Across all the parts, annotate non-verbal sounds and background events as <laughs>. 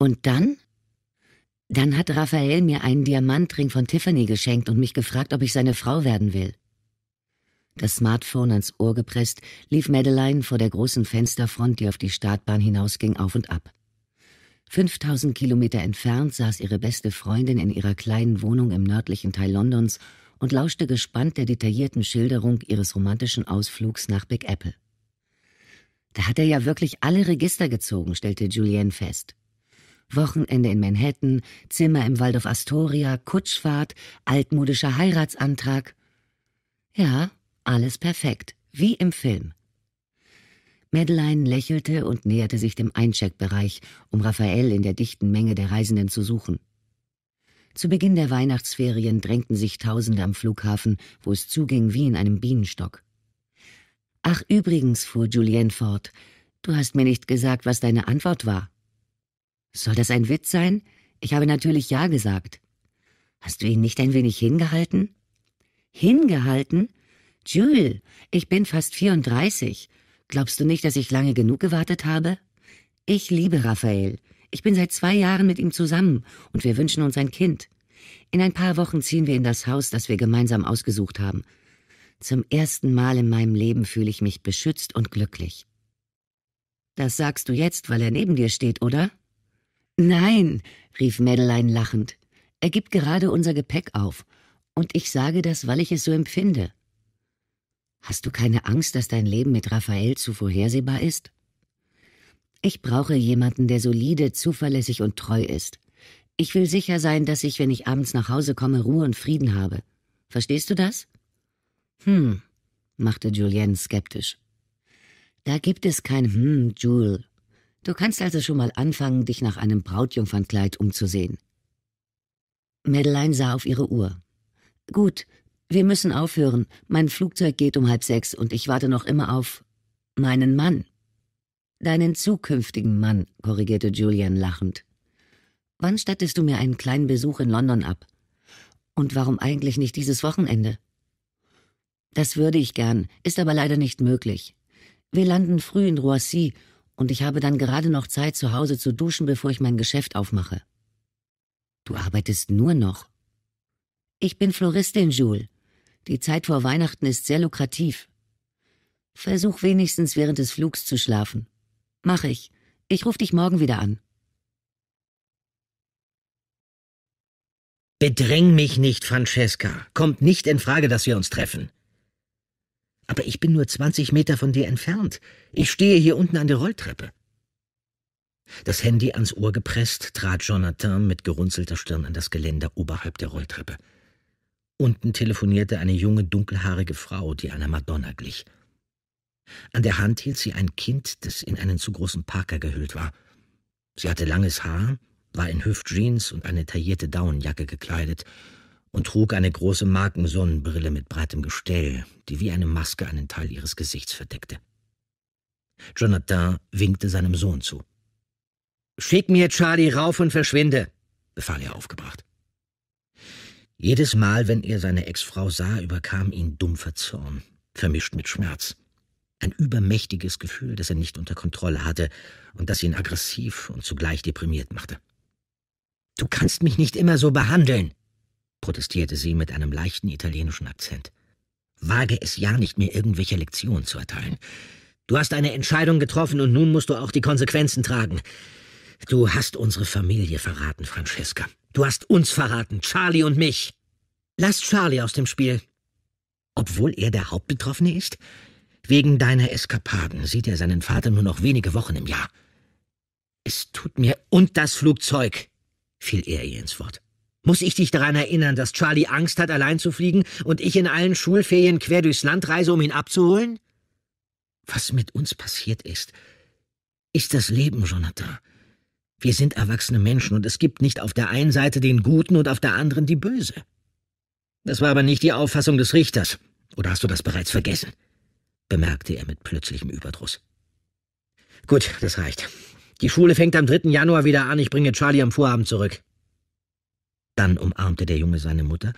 Und dann? Dann hat Raphael mir einen Diamantring von Tiffany geschenkt und mich gefragt, ob ich seine Frau werden will. Das Smartphone ans Ohr gepresst, lief Madeline vor der großen Fensterfront, die auf die Startbahn hinausging, auf und ab. 5000 Kilometer entfernt saß ihre beste Freundin in ihrer kleinen Wohnung im nördlichen Teil Londons und lauschte gespannt der detaillierten Schilderung ihres romantischen Ausflugs nach Big Apple. Da hat er ja wirklich alle Register gezogen, stellte Julianne fest. Wochenende in Manhattan, Zimmer im Waldorf Astoria, Kutschfahrt, altmodischer Heiratsantrag. Ja, alles perfekt, wie im Film. Madeleine lächelte und näherte sich dem Eincheckbereich, um Raphael in der dichten Menge der Reisenden zu suchen. Zu Beginn der Weihnachtsferien drängten sich Tausende am Flughafen, wo es zuging wie in einem Bienenstock. Ach übrigens, fuhr Julienne fort, du hast mir nicht gesagt, was deine Antwort war. Soll das ein Witz sein? Ich habe natürlich Ja gesagt. Hast du ihn nicht ein wenig hingehalten? Hingehalten? Jules, ich bin fast 34. Glaubst du nicht, dass ich lange genug gewartet habe? Ich liebe Raphael. Ich bin seit zwei Jahren mit ihm zusammen und wir wünschen uns ein Kind. In ein paar Wochen ziehen wir in das Haus, das wir gemeinsam ausgesucht haben. Zum ersten Mal in meinem Leben fühle ich mich beschützt und glücklich. Das sagst du jetzt, weil er neben dir steht, oder? Nein, rief Mädelein lachend, er gibt gerade unser Gepäck auf, und ich sage das, weil ich es so empfinde. Hast du keine Angst, dass dein Leben mit Raphael zu vorhersehbar ist? Ich brauche jemanden, der solide, zuverlässig und treu ist. Ich will sicher sein, dass ich, wenn ich abends nach Hause komme, Ruhe und Frieden habe. Verstehst du das? Hm, machte Julienne skeptisch. Da gibt es kein Hm, Jules, Du kannst also schon mal anfangen, dich nach einem Brautjungfernkleid umzusehen. Madeleine sah auf ihre Uhr. Gut, wir müssen aufhören. Mein Flugzeug geht um halb sechs und ich warte noch immer auf meinen Mann. Deinen zukünftigen Mann, korrigierte Julian lachend. Wann stattest du mir einen kleinen Besuch in London ab? Und warum eigentlich nicht dieses Wochenende? Das würde ich gern, ist aber leider nicht möglich. Wir landen früh in Roissy und ich habe dann gerade noch Zeit, zu Hause zu duschen, bevor ich mein Geschäft aufmache. Du arbeitest nur noch. Ich bin Floristin, Jules. Die Zeit vor Weihnachten ist sehr lukrativ. Versuch wenigstens während des Flugs zu schlafen. Mach ich. Ich rufe dich morgen wieder an. Bedräng mich nicht, Francesca. Kommt nicht in Frage, dass wir uns treffen. Aber ich bin nur zwanzig Meter von dir entfernt. Ich stehe hier unten an der Rolltreppe. Das Handy ans Ohr gepresst, trat Jonathan mit gerunzelter Stirn an das Geländer oberhalb der Rolltreppe. Unten telefonierte eine junge, dunkelhaarige Frau, die einer Madonna glich. An der Hand hielt sie ein Kind, das in einen zu großen Parker gehüllt war. Sie hatte langes Haar, war in Hüftjeans und eine taillierte Daunenjacke gekleidet und trug eine große Markensonnenbrille mit breitem Gestell, die wie eine Maske einen Teil ihres Gesichts verdeckte. Jonathan winkte seinem Sohn zu. Schick mir Charlie rauf und verschwinde, befahl er aufgebracht. Jedes Mal, wenn er seine Ex-Frau sah, überkam ihn dumpfer Zorn, vermischt mit Schmerz. Ein übermächtiges Gefühl, das er nicht unter Kontrolle hatte und das ihn aggressiv und zugleich deprimiert machte. Du kannst mich nicht immer so behandeln, protestierte sie mit einem leichten italienischen Akzent. Wage es ja nicht, mir irgendwelche Lektionen zu erteilen. Du hast eine Entscheidung getroffen und nun musst du auch die Konsequenzen tragen. Du hast unsere Familie verraten, Francesca. Du hast uns verraten, Charlie und mich. Lass Charlie aus dem Spiel. Obwohl er der Hauptbetroffene ist? Wegen deiner Eskapaden sieht er seinen Vater nur noch wenige Wochen im Jahr. Es tut mir und das Flugzeug, fiel er ihr ins Wort. Muss ich dich daran erinnern, dass Charlie Angst hat, allein zu fliegen und ich in allen Schulferien quer durchs Land reise, um ihn abzuholen? Was mit uns passiert ist, ist das Leben, Jonathan. Wir sind erwachsene Menschen und es gibt nicht auf der einen Seite den Guten und auf der anderen die Böse. Das war aber nicht die Auffassung des Richters. Oder hast du das bereits vergessen? bemerkte er mit plötzlichem Überdruss. Gut, das reicht. Die Schule fängt am 3. Januar wieder an. Ich bringe Charlie am Vorabend zurück. Dann umarmte der Junge seine Mutter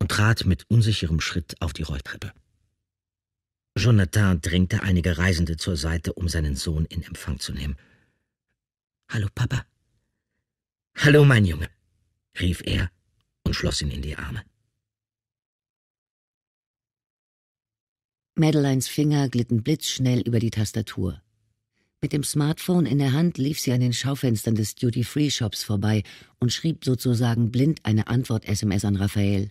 und trat mit unsicherem Schritt auf die Rolltreppe. Jonathan drängte einige Reisende zur Seite, um seinen Sohn in Empfang zu nehmen. Hallo, Papa. Hallo, mein Junge, rief er und schloss ihn in die Arme. Madeleines Finger glitten blitzschnell über die Tastatur. Mit dem Smartphone in der Hand lief sie an den Schaufenstern des Duty-Free-Shops vorbei und schrieb sozusagen blind eine Antwort-SMS an Raphael.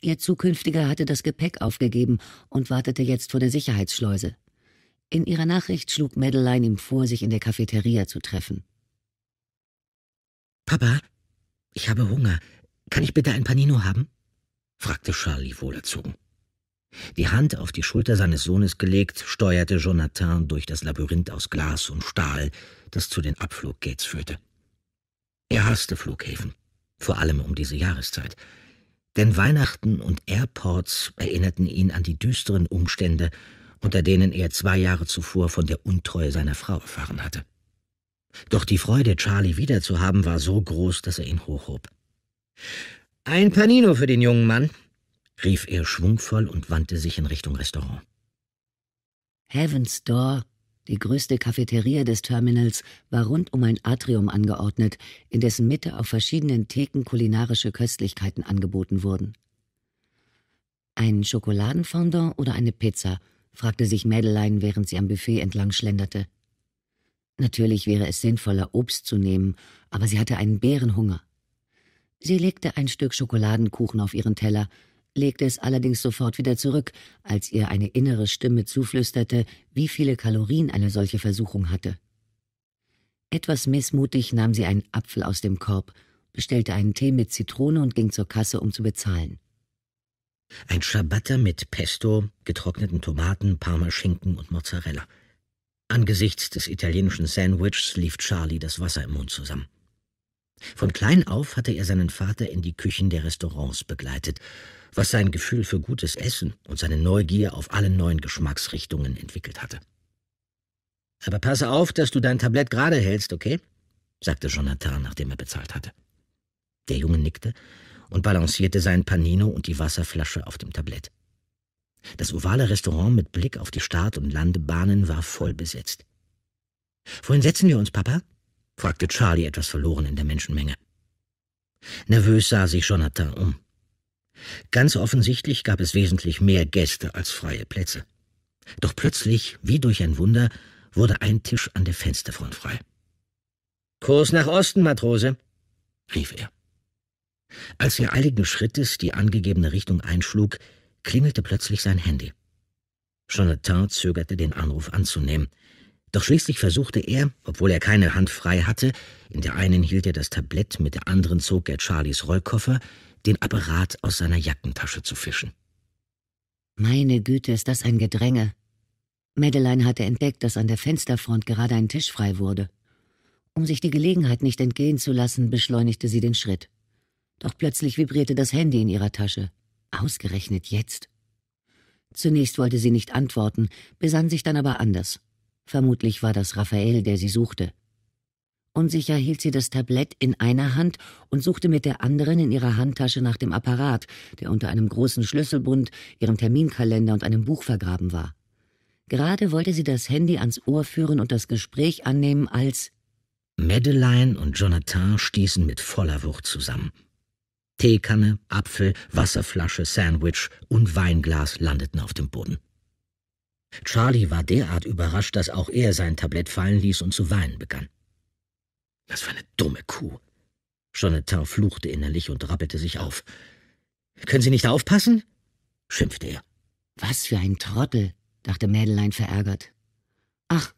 Ihr Zukünftiger hatte das Gepäck aufgegeben und wartete jetzt vor der Sicherheitsschleuse. In ihrer Nachricht schlug Madeleine ihm vor, sich in der Cafeteria zu treffen. Papa, ich habe Hunger. Kann ich bitte ein Panino haben? fragte Charlie wohlerzogen. Die Hand auf die Schulter seines Sohnes gelegt, steuerte Jonathan durch das Labyrinth aus Glas und Stahl, das zu den Abfluggates führte. Er hasste Flughäfen, vor allem um diese Jahreszeit, denn Weihnachten und Airports erinnerten ihn an die düsteren Umstände, unter denen er zwei Jahre zuvor von der Untreue seiner Frau erfahren hatte. Doch die Freude, Charlie wiederzuhaben, war so groß, dass er ihn hochhob. Ein Panino für den jungen Mann, rief er schwungvoll und wandte sich in Richtung Restaurant. Heaven's Door, die größte Cafeteria des Terminals, war rund um ein Atrium angeordnet, in dessen Mitte auf verschiedenen Theken kulinarische Köstlichkeiten angeboten wurden. Ein Schokoladenfondant oder eine Pizza? fragte sich Mädelein, während sie am Buffet entlang schlenderte. Natürlich wäre es sinnvoller, Obst zu nehmen, aber sie hatte einen Bärenhunger. Sie legte ein Stück Schokoladenkuchen auf ihren Teller, legte es allerdings sofort wieder zurück, als ihr eine innere Stimme zuflüsterte, wie viele Kalorien eine solche Versuchung hatte. Etwas missmutig nahm sie einen Apfel aus dem Korb, bestellte einen Tee mit Zitrone und ging zur Kasse, um zu bezahlen. Ein Ciabatta mit Pesto, getrockneten Tomaten, Parmaschinken und Mozzarella. Angesichts des italienischen Sandwichs lief Charlie das Wasser im Mund zusammen. Von klein auf hatte er seinen Vater in die Küchen der Restaurants begleitet was sein Gefühl für gutes Essen und seine Neugier auf alle neuen Geschmacksrichtungen entwickelt hatte. Aber passe auf, dass du dein Tablett gerade hältst, okay? sagte Jonathan, nachdem er bezahlt hatte. Der Junge nickte und balancierte seinen Panino und die Wasserflasche auf dem Tablett. Das ovale Restaurant mit Blick auf die Start- und Landebahnen war voll besetzt. Wohin setzen wir uns, Papa? fragte Charlie etwas verloren in der Menschenmenge. Nervös sah sich Jonathan um. Ganz offensichtlich gab es wesentlich mehr Gäste als freie Plätze. Doch plötzlich, wie durch ein Wunder, wurde ein Tisch an der Fensterfront frei. Kurs nach Osten, Matrose, rief er. Als er eiligen Schrittes die angegebene Richtung einschlug, klingelte plötzlich sein Handy. Jonathan zögerte, den Anruf anzunehmen. Doch schließlich versuchte er, obwohl er keine Hand frei hatte, in der einen hielt er das Tablett, mit der anderen zog er Charlies Rollkoffer, den Apparat aus seiner Jackentasche zu fischen. Meine Güte, ist das ein Gedränge. Madeleine hatte entdeckt, dass an der Fensterfront gerade ein Tisch frei wurde. Um sich die Gelegenheit nicht entgehen zu lassen, beschleunigte sie den Schritt. Doch plötzlich vibrierte das Handy in ihrer Tasche. Ausgerechnet jetzt. Zunächst wollte sie nicht antworten, besann sich dann aber anders. Vermutlich war das Raphael, der sie suchte. Unsicher hielt sie das Tablett in einer Hand und suchte mit der anderen in ihrer Handtasche nach dem Apparat, der unter einem großen Schlüsselbund, ihrem Terminkalender und einem Buch vergraben war. Gerade wollte sie das Handy ans Ohr führen und das Gespräch annehmen, als Madeleine und Jonathan stießen mit voller Wucht zusammen. Teekanne, Apfel, Wasserflasche, Sandwich und Weinglas landeten auf dem Boden. Charlie war derart überrascht, dass auch er sein Tablett fallen ließ und zu weinen begann. Was für eine dumme Kuh. Jonathan fluchte innerlich und rappelte sich auf. Können Sie nicht aufpassen? schimpfte er. Was für ein Trottel, dachte Mädelein verärgert. Ach,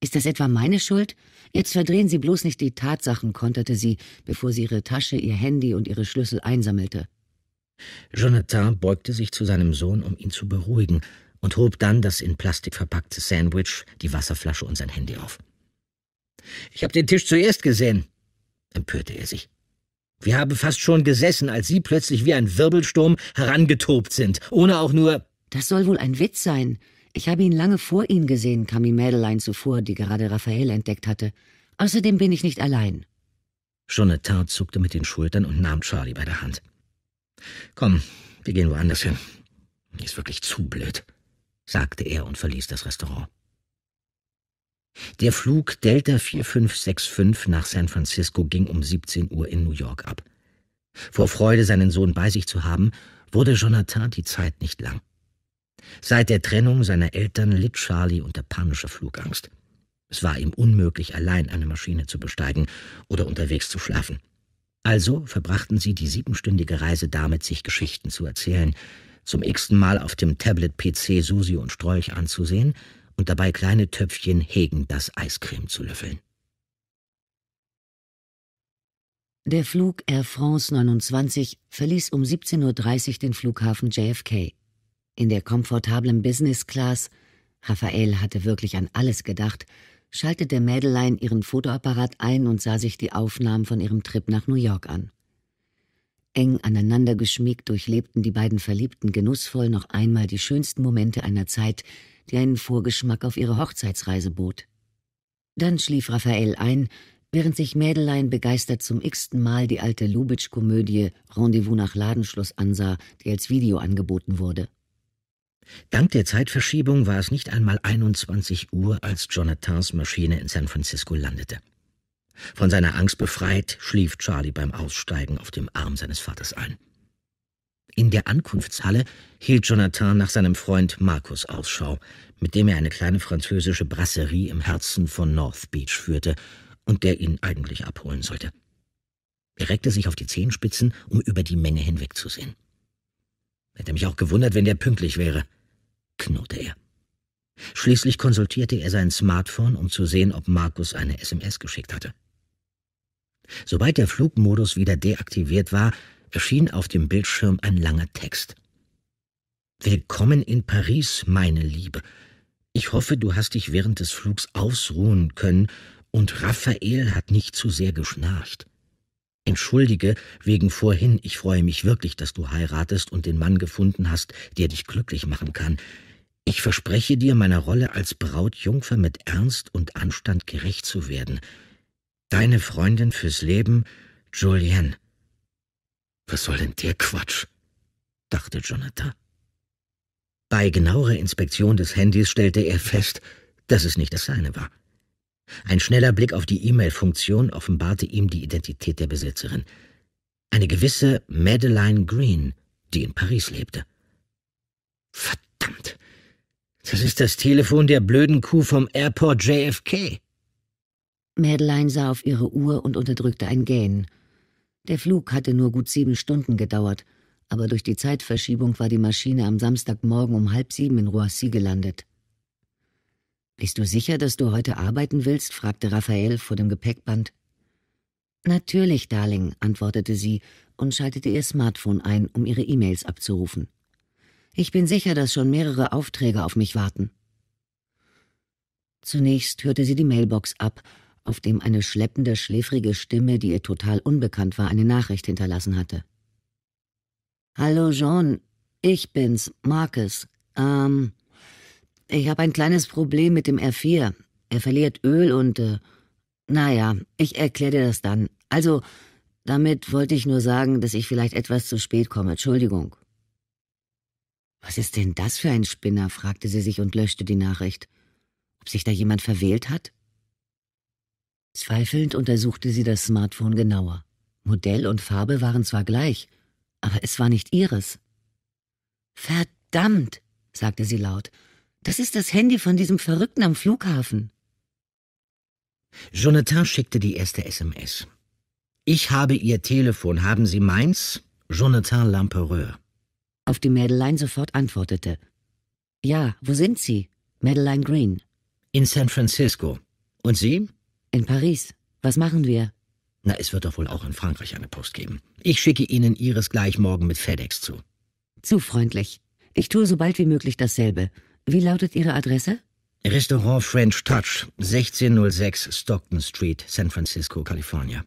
ist das etwa meine Schuld? Jetzt verdrehen Sie bloß nicht die Tatsachen, konterte sie, bevor sie ihre Tasche, ihr Handy und ihre Schlüssel einsammelte. Jonathan beugte sich zu seinem Sohn, um ihn zu beruhigen, und hob dann das in Plastik verpackte Sandwich, die Wasserflasche und sein Handy auf. Ich habe den Tisch zuerst gesehen, empörte er sich. Wir haben fast schon gesessen, als Sie plötzlich wie ein Wirbelsturm herangetobt sind, ohne auch nur. Das soll wohl ein Witz sein. Ich habe ihn lange vor Ihnen gesehen, kam ihm Madeleine zuvor, die gerade Raphael entdeckt hatte. Außerdem bin ich nicht allein. Jonathan zuckte mit den Schultern und nahm Charlie bei der Hand. Komm, wir gehen woanders hin. Ist wirklich zu blöd sagte er und verließ das Restaurant. Der Flug Delta 4565 nach San Francisco ging um 17 Uhr in New York ab. Vor Freude, seinen Sohn bei sich zu haben, wurde Jonathan die Zeit nicht lang. Seit der Trennung seiner Eltern litt Charlie unter panischer Flugangst. Es war ihm unmöglich, allein eine Maschine zu besteigen oder unterwegs zu schlafen. Also verbrachten sie die siebenstündige Reise damit, sich Geschichten zu erzählen, zum x-ten Mal auf dem Tablet-PC Susi und Strolch anzusehen und dabei kleine Töpfchen hegen das Eiscreme zu löffeln. Der Flug Air France 29 verließ um 17.30 Uhr den Flughafen JFK. In der komfortablen Business Class, Raphael hatte wirklich an alles gedacht, schaltete Mädelein ihren Fotoapparat ein und sah sich die Aufnahmen von ihrem Trip nach New York an. Eng aneinander geschmiegt durchlebten die beiden Verliebten genussvoll noch einmal die schönsten Momente einer Zeit, die einen Vorgeschmack auf ihre Hochzeitsreise bot. Dann schlief Raphael ein, während sich Mädelein begeistert zum x-ten Mal die alte Lubitsch-Komödie Rendezvous nach Ladenschluss ansah, die als Video angeboten wurde. Dank der Zeitverschiebung war es nicht einmal 21 Uhr, als Jonathans Maschine in San Francisco landete. Von seiner Angst befreit, schlief Charlie beim Aussteigen auf dem Arm seines Vaters ein. In der Ankunftshalle hielt Jonathan nach seinem Freund Markus Ausschau, mit dem er eine kleine französische Brasserie im Herzen von North Beach führte und der ihn eigentlich abholen sollte. Er reckte sich auf die Zehenspitzen, um über die Menge hinwegzusehen. Hätte mich auch gewundert, wenn der pünktlich wäre, knurrte er. Schließlich konsultierte er sein Smartphone, um zu sehen, ob Markus eine SMS geschickt hatte. Sobald der Flugmodus wieder deaktiviert war, erschien auf dem Bildschirm ein langer Text. Willkommen in Paris, meine Liebe. Ich hoffe, du hast dich während des Flugs ausruhen können und Raphael hat nicht zu sehr geschnarcht. Entschuldige wegen vorhin, ich freue mich wirklich, dass du heiratest und den Mann gefunden hast, der dich glücklich machen kann. Ich verspreche dir, meiner Rolle als Brautjungfer mit Ernst und Anstand gerecht zu werden. Deine Freundin fürs Leben, Julienne. Was soll denn der Quatsch? dachte Jonathan. Bei genauerer Inspektion des Handys stellte er fest, dass es nicht das seine war. Ein schneller Blick auf die E-Mail-Funktion offenbarte ihm die Identität der Besitzerin. Eine gewisse Madeleine Green, die in Paris lebte. Verdammt! Das ist das Telefon der blöden Kuh vom Airport JFK. Mädelein sah auf ihre Uhr und unterdrückte ein Gähnen. Der Flug hatte nur gut sieben Stunden gedauert, aber durch die Zeitverschiebung war die Maschine am Samstagmorgen um halb sieben in Roissy gelandet. Bist du sicher, dass du heute arbeiten willst? fragte Raphael vor dem Gepäckband. Natürlich, Darling, antwortete sie und schaltete ihr Smartphone ein, um ihre E-Mails abzurufen. Ich bin sicher, dass schon mehrere Aufträge auf mich warten. Zunächst hörte sie die Mailbox ab, auf dem eine schleppende, schläfrige Stimme, die ihr total unbekannt war, eine Nachricht hinterlassen hatte. Hallo John, ich bin's, Marcus. Ähm, ich habe ein kleines Problem mit dem R4. Er verliert Öl und, äh, naja, ich erkläre dir das dann. Also, damit wollte ich nur sagen, dass ich vielleicht etwas zu spät komme. Entschuldigung. Was ist denn das für ein Spinner? fragte sie sich und löschte die Nachricht. Ob sich da jemand verwählt hat? Zweifelnd untersuchte sie das Smartphone genauer. Modell und Farbe waren zwar gleich, aber es war nicht ihres. Verdammt, sagte sie laut, das ist das Handy von diesem Verrückten am Flughafen. Jonathan schickte die erste SMS. Ich habe Ihr Telefon, haben Sie meins? Jonathan Lampereur auf die Mädelein sofort antwortete. Ja, wo sind Sie? Madeleine Green. In San Francisco. Und Sie? In Paris. Was machen wir? Na, es wird doch wohl auch in Frankreich eine Post geben. Ich schicke Ihnen Ihres gleich morgen mit FedEx zu. Zu freundlich. Ich tue so bald wie möglich dasselbe. Wie lautet Ihre Adresse? Restaurant French Touch, 1606 Stockton Street, San Francisco, California.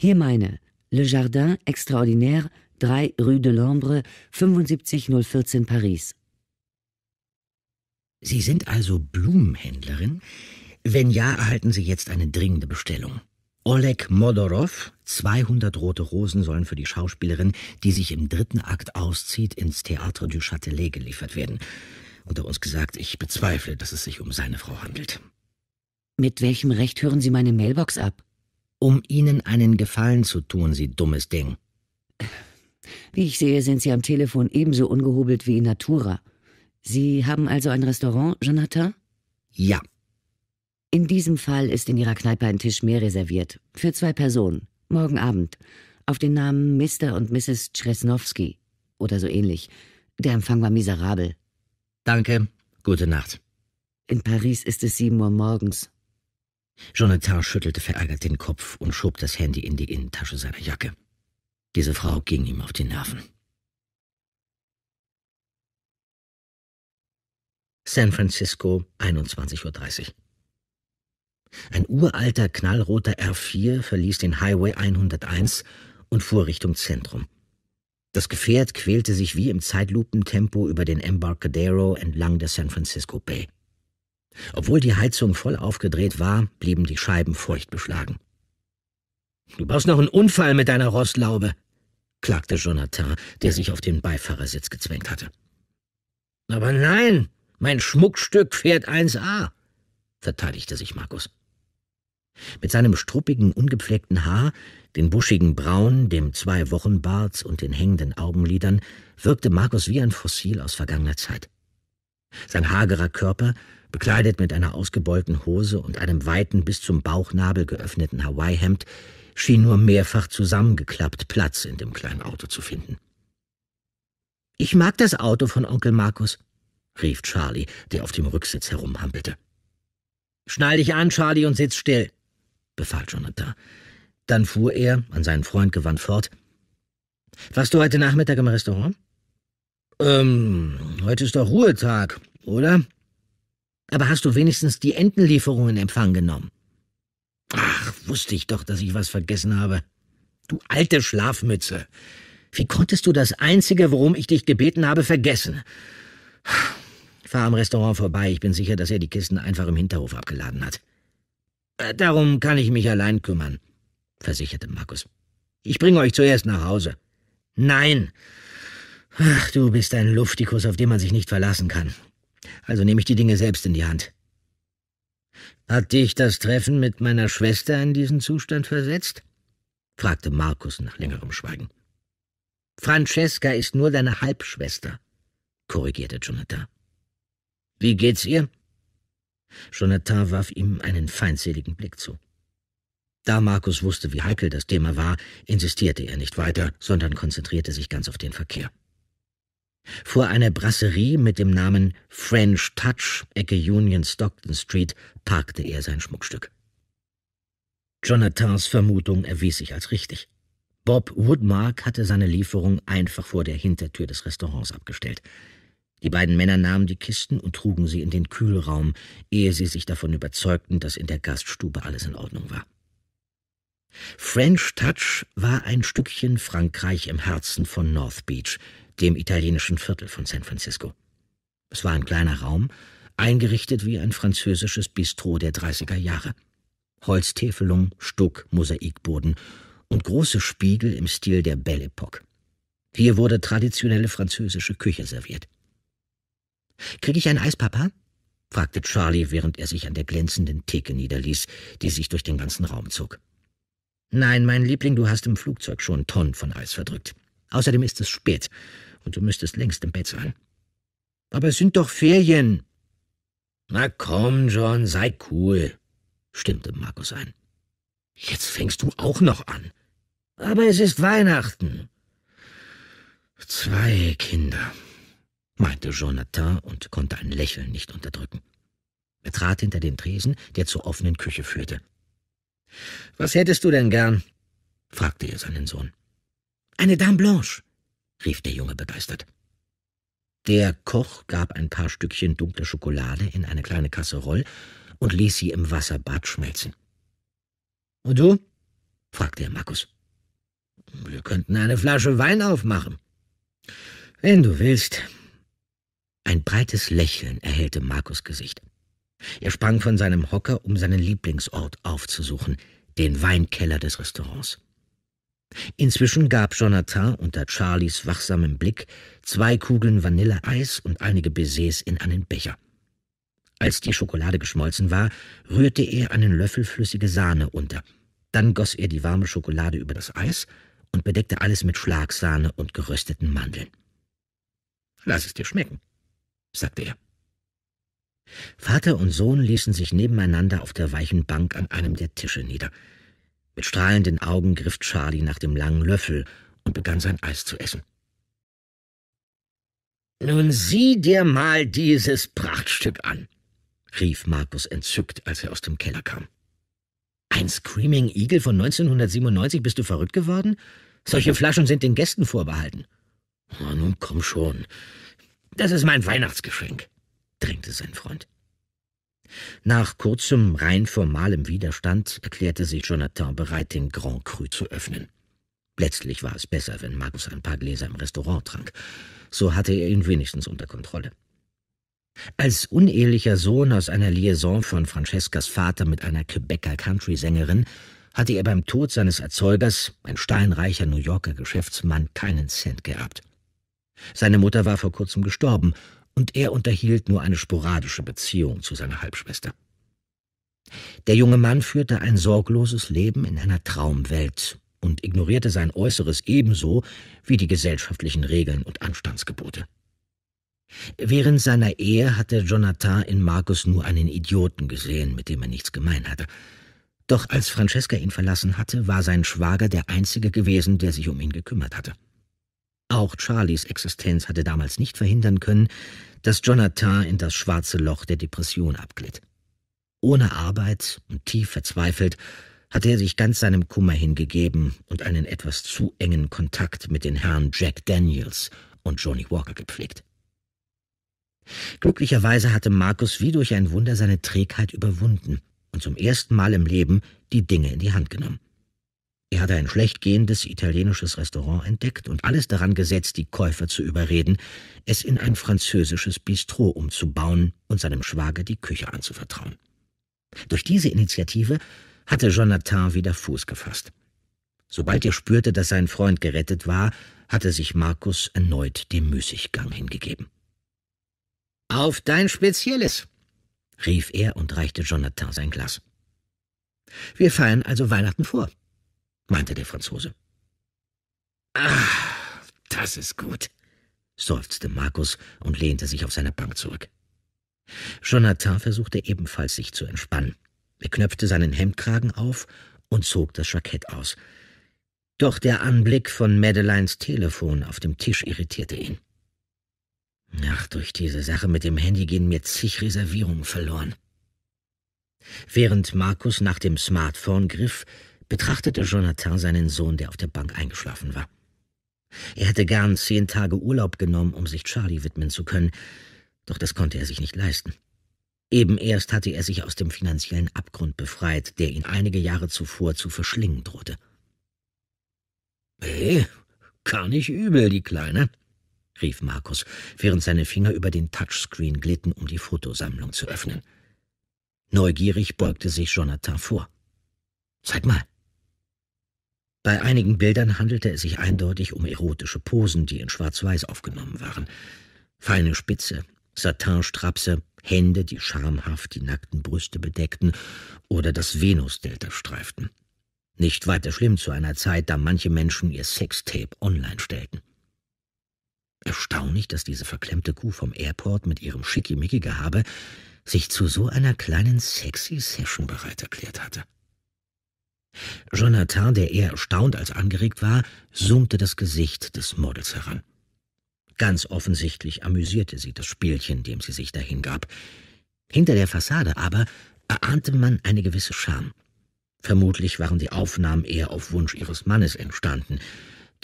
Hier meine. Le Jardin Extraordinaire, 3 Rue de Lambre, 75014 Paris. Sie sind also Blumenhändlerin? Wenn ja, erhalten Sie jetzt eine dringende Bestellung. Oleg Modorov, 200 rote Rosen sollen für die Schauspielerin, die sich im dritten Akt auszieht, ins Théâtre du Châtelet geliefert werden. Unter uns gesagt, ich bezweifle, dass es sich um seine Frau handelt. Mit welchem Recht hören Sie meine Mailbox ab? Um Ihnen einen Gefallen zu tun, Sie dummes Ding. Äh, wie ich sehe, sind Sie am Telefon ebenso ungehobelt wie in Natura. Sie haben also ein Restaurant, Jonathan? Ja. In diesem Fall ist in Ihrer Kneipe ein Tisch mehr reserviert. Für zwei Personen. Morgen Abend. Auf den Namen Mr. und Mrs. Czresnowski. Oder so ähnlich. Der Empfang war miserabel. Danke. Gute Nacht. In Paris ist es sieben Uhr morgens. Jonathan schüttelte verärgert den Kopf und schob das Handy in die Innentasche seiner Jacke. Diese Frau ging ihm auf die Nerven. San Francisco, 21.30 Uhr. Ein uralter, knallroter R4 verließ den Highway 101 und fuhr Richtung Zentrum. Das Gefährt quälte sich wie im Zeitlupentempo über den Embarcadero entlang der San Francisco Bay. Obwohl die Heizung voll aufgedreht war, blieben die Scheiben feucht beschlagen. Du brauchst noch einen Unfall mit deiner Rostlaube, klagte Jonathan, der sich auf den Beifahrersitz gezwängt hatte. Aber nein, mein Schmuckstück fährt 1a, verteidigte sich Markus. Mit seinem struppigen, ungepflegten Haar, den buschigen Brauen, dem Zwei-Wochen-Bart und den hängenden Augenlidern wirkte Markus wie ein Fossil aus vergangener Zeit. Sein hagerer Körper, bekleidet mit einer ausgebeulten Hose und einem weiten, bis zum Bauchnabel geöffneten Hawaii-Hemd, schien nur mehrfach zusammengeklappt Platz in dem kleinen Auto zu finden. Ich mag das Auto von Onkel Markus, rief Charlie, der auf dem Rücksitz herumhampelte. Schnall dich an, Charlie, und sitz still, befahl Jonathan. Dann fuhr er, an seinen Freund gewandt, fort. Warst du heute Nachmittag im Restaurant? Ähm, heute ist doch Ruhetag, oder? Aber hast du wenigstens die Entenlieferungen in Empfang genommen? Ach, wusste ich doch, dass ich was vergessen habe. Du alte Schlafmütze. Wie konntest du das Einzige, worum ich dich gebeten habe, vergessen? Fahr am Restaurant vorbei. Ich bin sicher, dass er die Kisten einfach im Hinterhof abgeladen hat. Äh, darum kann ich mich allein kümmern, versicherte Markus. Ich bringe euch zuerst nach Hause. Nein. Ach, du bist ein Luftikus, auf den man sich nicht verlassen kann. Also nehme ich die Dinge selbst in die Hand. Hat dich das Treffen mit meiner Schwester in diesen Zustand versetzt? fragte Markus nach längerem Schweigen. Francesca ist nur deine Halbschwester, korrigierte Jonathan. Wie geht's ihr? Jonathan warf ihm einen feindseligen Blick zu. Da Markus wusste, wie heikel das Thema war, insistierte er nicht weiter, sondern konzentrierte sich ganz auf den Verkehr. Vor einer Brasserie mit dem Namen French Touch, Ecke Union Stockton Street, parkte er sein Schmuckstück. Jonathans Vermutung erwies sich als richtig. Bob Woodmark hatte seine Lieferung einfach vor der Hintertür des Restaurants abgestellt. Die beiden Männer nahmen die Kisten und trugen sie in den Kühlraum, ehe sie sich davon überzeugten, dass in der Gaststube alles in Ordnung war. French Touch war ein Stückchen Frankreich im Herzen von North Beach – dem italienischen Viertel von San Francisco. Es war ein kleiner Raum, eingerichtet wie ein französisches Bistro der 30er Jahre. Holztäfelung, Stuck, Mosaikboden und große Spiegel im Stil der Belle Epoque. Hier wurde traditionelle französische Küche serviert. Krieg ich ein Eis, Papa? fragte Charlie, während er sich an der glänzenden Theke niederließ, die sich durch den ganzen Raum zog. Nein, mein Liebling, du hast im Flugzeug schon Tonnen von Eis verdrückt. Außerdem ist es spät und du müsstest längst im Bett sein. Aber es sind doch Ferien. Na komm, John, sei cool, stimmte Markus ein. Jetzt fängst du auch noch an. Aber es ist Weihnachten. Zwei Kinder, meinte Jonathan und konnte ein Lächeln nicht unterdrücken. Er trat hinter den Tresen, der zur offenen Küche führte. Was hättest du denn gern? fragte er seinen Sohn. Eine Dame Blanche, rief der Junge begeistert. Der Koch gab ein paar Stückchen dunkle Schokolade in eine kleine Kasserolle und ließ sie im Wasserbad schmelzen. Und du? fragte er Markus. Wir könnten eine Flasche Wein aufmachen. Wenn du willst. Ein breites Lächeln erhellte Markus Gesicht. Er sprang von seinem Hocker, um seinen Lieblingsort aufzusuchen, den Weinkeller des Restaurants. Inzwischen gab Jonathan unter Charlies wachsamem Blick zwei Kugeln Vanilleeis und einige Baisers in einen Becher. Als die Schokolade geschmolzen war, rührte er einen Löffel flüssige Sahne unter. Dann goss er die warme Schokolade über das Eis und bedeckte alles mit Schlagsahne und gerösteten Mandeln. Lass es dir schmecken, sagte er. Vater und Sohn ließen sich nebeneinander auf der weichen Bank an einem der Tische nieder. Mit strahlenden Augen griff Charlie nach dem langen Löffel und begann sein Eis zu essen. Nun sieh dir mal dieses Prachtstück an, rief Markus entzückt, als er aus dem Keller kam. Ein Screaming Eagle von 1997, bist du verrückt geworden? Solche Flaschen sind den Gästen vorbehalten. Oh, nun komm schon. Das ist mein Weihnachtsgeschenk, drängte sein Freund. Nach kurzem, rein formalem Widerstand erklärte sich Jonathan bereit, den Grand Cru zu öffnen. Letztlich war es besser, wenn Markus ein paar Gläser im Restaurant trank. So hatte er ihn wenigstens unter Kontrolle. Als unehelicher Sohn aus einer Liaison von Francescas Vater mit einer Quebecer Country-Sängerin hatte er beim Tod seines Erzeugers, ein steinreicher New Yorker Geschäftsmann, keinen Cent geerbt. Seine Mutter war vor kurzem gestorben und er unterhielt nur eine sporadische Beziehung zu seiner Halbschwester. Der junge Mann führte ein sorgloses Leben in einer Traumwelt und ignorierte sein Äußeres ebenso wie die gesellschaftlichen Regeln und Anstandsgebote. Während seiner Ehe hatte Jonathan in Markus nur einen Idioten gesehen, mit dem er nichts gemein hatte. Doch als Francesca ihn verlassen hatte, war sein Schwager der einzige gewesen, der sich um ihn gekümmert hatte. Auch Charlies Existenz hatte damals nicht verhindern können, dass Jonathan in das schwarze Loch der Depression abglitt. Ohne Arbeit und tief verzweifelt hatte er sich ganz seinem Kummer hingegeben und einen etwas zu engen Kontakt mit den Herren Jack Daniels und Johnny Walker gepflegt. Glücklicherweise hatte Markus wie durch ein Wunder seine Trägheit überwunden und zum ersten Mal im Leben die Dinge in die Hand genommen. Er hatte ein schlecht gehendes italienisches Restaurant entdeckt und alles daran gesetzt, die Käufer zu überreden, es in ein französisches Bistro umzubauen und seinem Schwager die Küche anzuvertrauen. Durch diese Initiative hatte Jonathan wieder Fuß gefasst. Sobald er spürte, dass sein Freund gerettet war, hatte sich Markus erneut dem Müßiggang hingegeben. Auf dein Spezielles, rief er und reichte Jonathan sein Glas. Wir feiern also Weihnachten vor, meinte der Franzose. Ah, das ist gut, seufzte Markus und lehnte sich auf seine Bank zurück. Jonathan versuchte ebenfalls, sich zu entspannen. Er knöpfte seinen Hemdkragen auf und zog das Jackett aus. Doch der Anblick von Madeleines Telefon auf dem Tisch irritierte ihn. Ach, durch diese Sache mit dem Handy gehen mir zig Reservierungen verloren. Während Markus nach dem Smartphone griff, betrachtete Jonathan seinen Sohn, der auf der Bank eingeschlafen war. Er hätte gern zehn Tage Urlaub genommen, um sich Charlie widmen zu können, doch das konnte er sich nicht leisten. Eben erst hatte er sich aus dem finanziellen Abgrund befreit, der ihn einige Jahre zuvor zu verschlingen drohte. Hey, kann ich übel, die Kleine, rief Markus, während seine Finger über den Touchscreen glitten, um die Fotosammlung zu öffnen. Neugierig beugte sich Jonathan vor. Zeig mal. Bei einigen Bildern handelte es sich eindeutig um erotische Posen, die in Schwarz-Weiß aufgenommen waren. Feine Spitze, Satinstrapse, Hände, die schamhaft die nackten Brüste bedeckten oder das Venusdelta streiften. Nicht weiter schlimm zu einer Zeit, da manche Menschen ihr Sextape online stellten. Erstaunlich, dass diese verklemmte Kuh vom Airport mit ihrem schickimicki Gehabe sich zu so einer kleinen Sexy-Session bereit erklärt hatte. Jonathan, der eher erstaunt als angeregt war, summte das Gesicht des Models heran. Ganz offensichtlich amüsierte sie das Spielchen, dem sie sich dahingab. Hinter der Fassade aber erahnte man eine gewisse Scham. Vermutlich waren die Aufnahmen eher auf Wunsch ihres Mannes entstanden,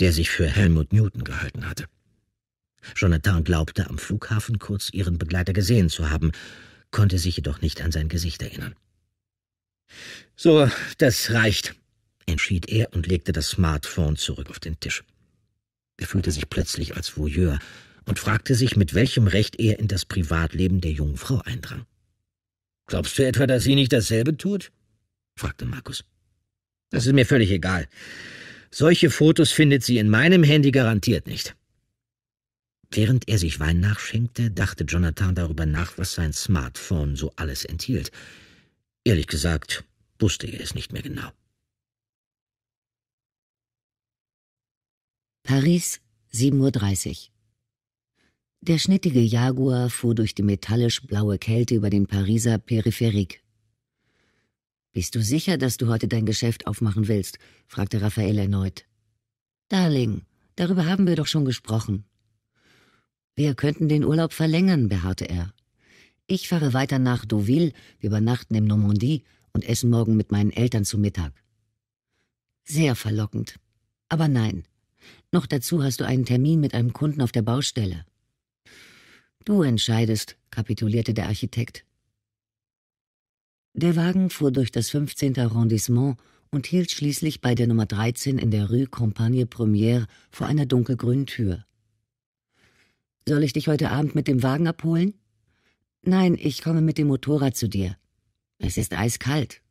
der sich für Helmut Newton gehalten hatte. Jonathan glaubte, am Flughafen kurz ihren Begleiter gesehen zu haben, konnte sich jedoch nicht an sein Gesicht erinnern. So, das reicht, entschied er und legte das Smartphone zurück auf den Tisch. Er fühlte sich plötzlich als Voyeur und fragte sich, mit welchem Recht er in das Privatleben der jungen Frau eindrang. Glaubst du etwa, dass sie nicht dasselbe tut? fragte Markus. Das ist mir völlig egal. Solche Fotos findet sie in meinem Handy garantiert nicht. Während er sich Wein nachschenkte, dachte Jonathan darüber nach, was sein Smartphone so alles enthielt. Ehrlich gesagt wusste er es nicht mehr genau. Paris, 7.30 Uhr. Der schnittige Jaguar fuhr durch die metallisch blaue Kälte über den Pariser Peripherik. Bist du sicher, dass du heute dein Geschäft aufmachen willst? fragte Raphael erneut. Darling, darüber haben wir doch schon gesprochen. Wir könnten den Urlaub verlängern, beharrte er. Ich fahre weiter nach Deauville, wir übernachten im Normandie und essen morgen mit meinen Eltern zu Mittag. Sehr verlockend. Aber nein. Noch dazu hast du einen Termin mit einem Kunden auf der Baustelle. Du entscheidest, kapitulierte der Architekt. Der Wagen fuhr durch das 15. Arrondissement und hielt schließlich bei der Nummer 13 in der Rue Compagne Première vor einer dunkelgrünen Tür. Soll ich dich heute Abend mit dem Wagen abholen? Nein, ich komme mit dem Motorrad zu dir. Es ist eiskalt.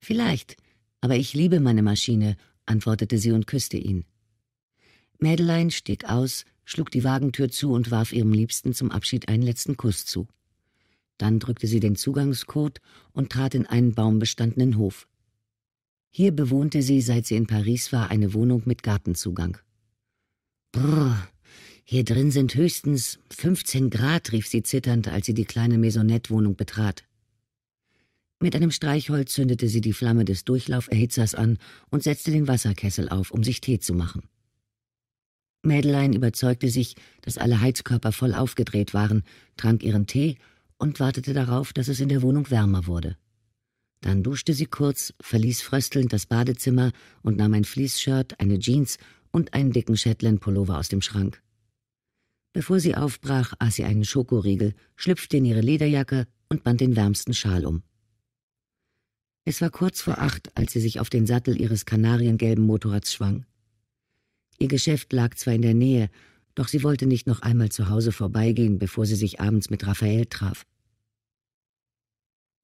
Vielleicht, aber ich liebe meine Maschine, antwortete sie und küsste ihn. Mädelein stieg aus, schlug die Wagentür zu und warf ihrem Liebsten zum Abschied einen letzten Kuss zu. Dann drückte sie den Zugangscode und trat in einen baumbestandenen Hof. Hier bewohnte sie, seit sie in Paris war, eine Wohnung mit Gartenzugang. Brrr, hier drin sind höchstens 15 Grad, rief sie zitternd, als sie die kleine Maisonette-Wohnung betrat. Mit einem Streichholz zündete sie die Flamme des Durchlauferhitzers an und setzte den Wasserkessel auf, um sich Tee zu machen. Mädelein überzeugte sich, dass alle Heizkörper voll aufgedreht waren, trank ihren Tee und wartete darauf, dass es in der Wohnung wärmer wurde. Dann duschte sie kurz, verließ fröstelnd das Badezimmer und nahm ein Fließshirt, eine Jeans und einen dicken Shetland-Pullover aus dem Schrank. Bevor sie aufbrach, aß sie einen Schokoriegel, schlüpfte in ihre Lederjacke und band den wärmsten Schal um. Es war kurz vor acht, als sie sich auf den Sattel ihres kanariengelben Motorrads schwang. Ihr Geschäft lag zwar in der Nähe, doch sie wollte nicht noch einmal zu Hause vorbeigehen, bevor sie sich abends mit Raphael traf.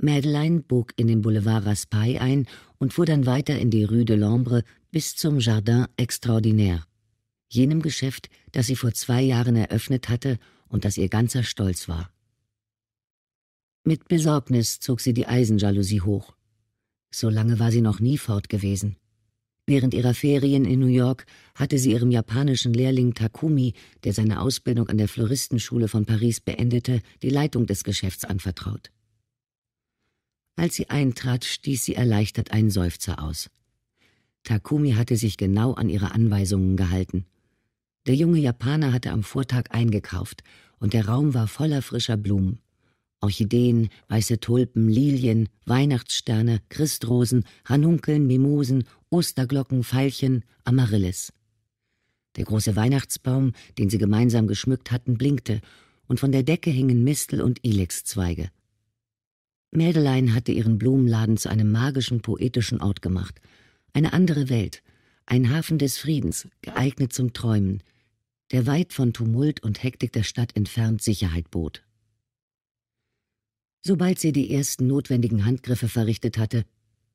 Madeleine bog in den Boulevard Raspail ein und fuhr dann weiter in die Rue de Lambre bis zum Jardin Extraordinaire jenem Geschäft, das sie vor zwei Jahren eröffnet hatte und das ihr ganzer Stolz war. Mit Besorgnis zog sie die Eisenjalousie hoch. So lange war sie noch nie fort gewesen. Während ihrer Ferien in New York hatte sie ihrem japanischen Lehrling Takumi, der seine Ausbildung an der Floristenschule von Paris beendete, die Leitung des Geschäfts anvertraut. Als sie eintrat, stieß sie erleichtert einen Seufzer aus. Takumi hatte sich genau an ihre Anweisungen gehalten der junge Japaner hatte am Vortag eingekauft und der Raum war voller frischer Blumen. Orchideen, weiße Tulpen, Lilien, Weihnachtssterne, Christrosen, Hanunkeln, Mimosen, Osterglocken, Veilchen, Amaryllis. Der große Weihnachtsbaum, den sie gemeinsam geschmückt hatten, blinkte, und von der Decke hingen Mistel- und Ilexzweige. Mädelein hatte ihren Blumenladen zu einem magischen, poetischen Ort gemacht, eine andere Welt, ein Hafen des Friedens, geeignet zum Träumen, der weit von Tumult und Hektik der Stadt entfernt Sicherheit bot. Sobald sie die ersten notwendigen Handgriffe verrichtet hatte,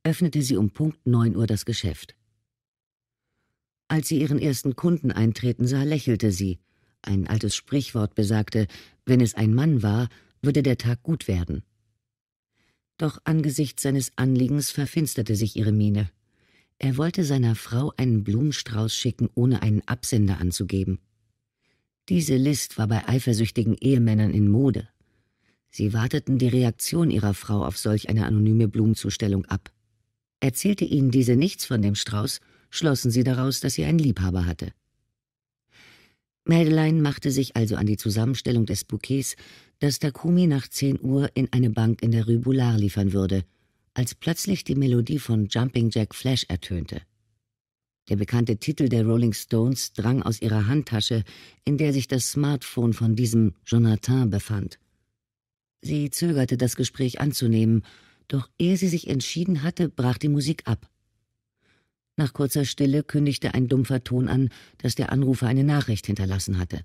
öffnete sie um Punkt 9 Uhr das Geschäft. Als sie ihren ersten Kunden eintreten sah, lächelte sie. Ein altes Sprichwort besagte, wenn es ein Mann war, würde der Tag gut werden. Doch angesichts seines Anliegens verfinsterte sich ihre Miene. Er wollte seiner Frau einen Blumenstrauß schicken, ohne einen Absender anzugeben. Diese List war bei eifersüchtigen Ehemännern in Mode. Sie warteten die Reaktion ihrer Frau auf solch eine anonyme Blumenzustellung ab. Erzählte ihnen diese nichts von dem Strauß, schlossen sie daraus, dass sie einen Liebhaber hatte. Madeleine machte sich also an die Zusammenstellung des Bouquets, das Takumi nach 10 Uhr in eine Bank in der Rue Boulard liefern würde, als plötzlich die Melodie von Jumping Jack Flash ertönte. Der bekannte Titel der Rolling Stones drang aus ihrer Handtasche, in der sich das Smartphone von diesem Jonathan befand. Sie zögerte, das Gespräch anzunehmen, doch ehe sie sich entschieden hatte, brach die Musik ab. Nach kurzer Stille kündigte ein dumpfer Ton an, dass der Anrufer eine Nachricht hinterlassen hatte.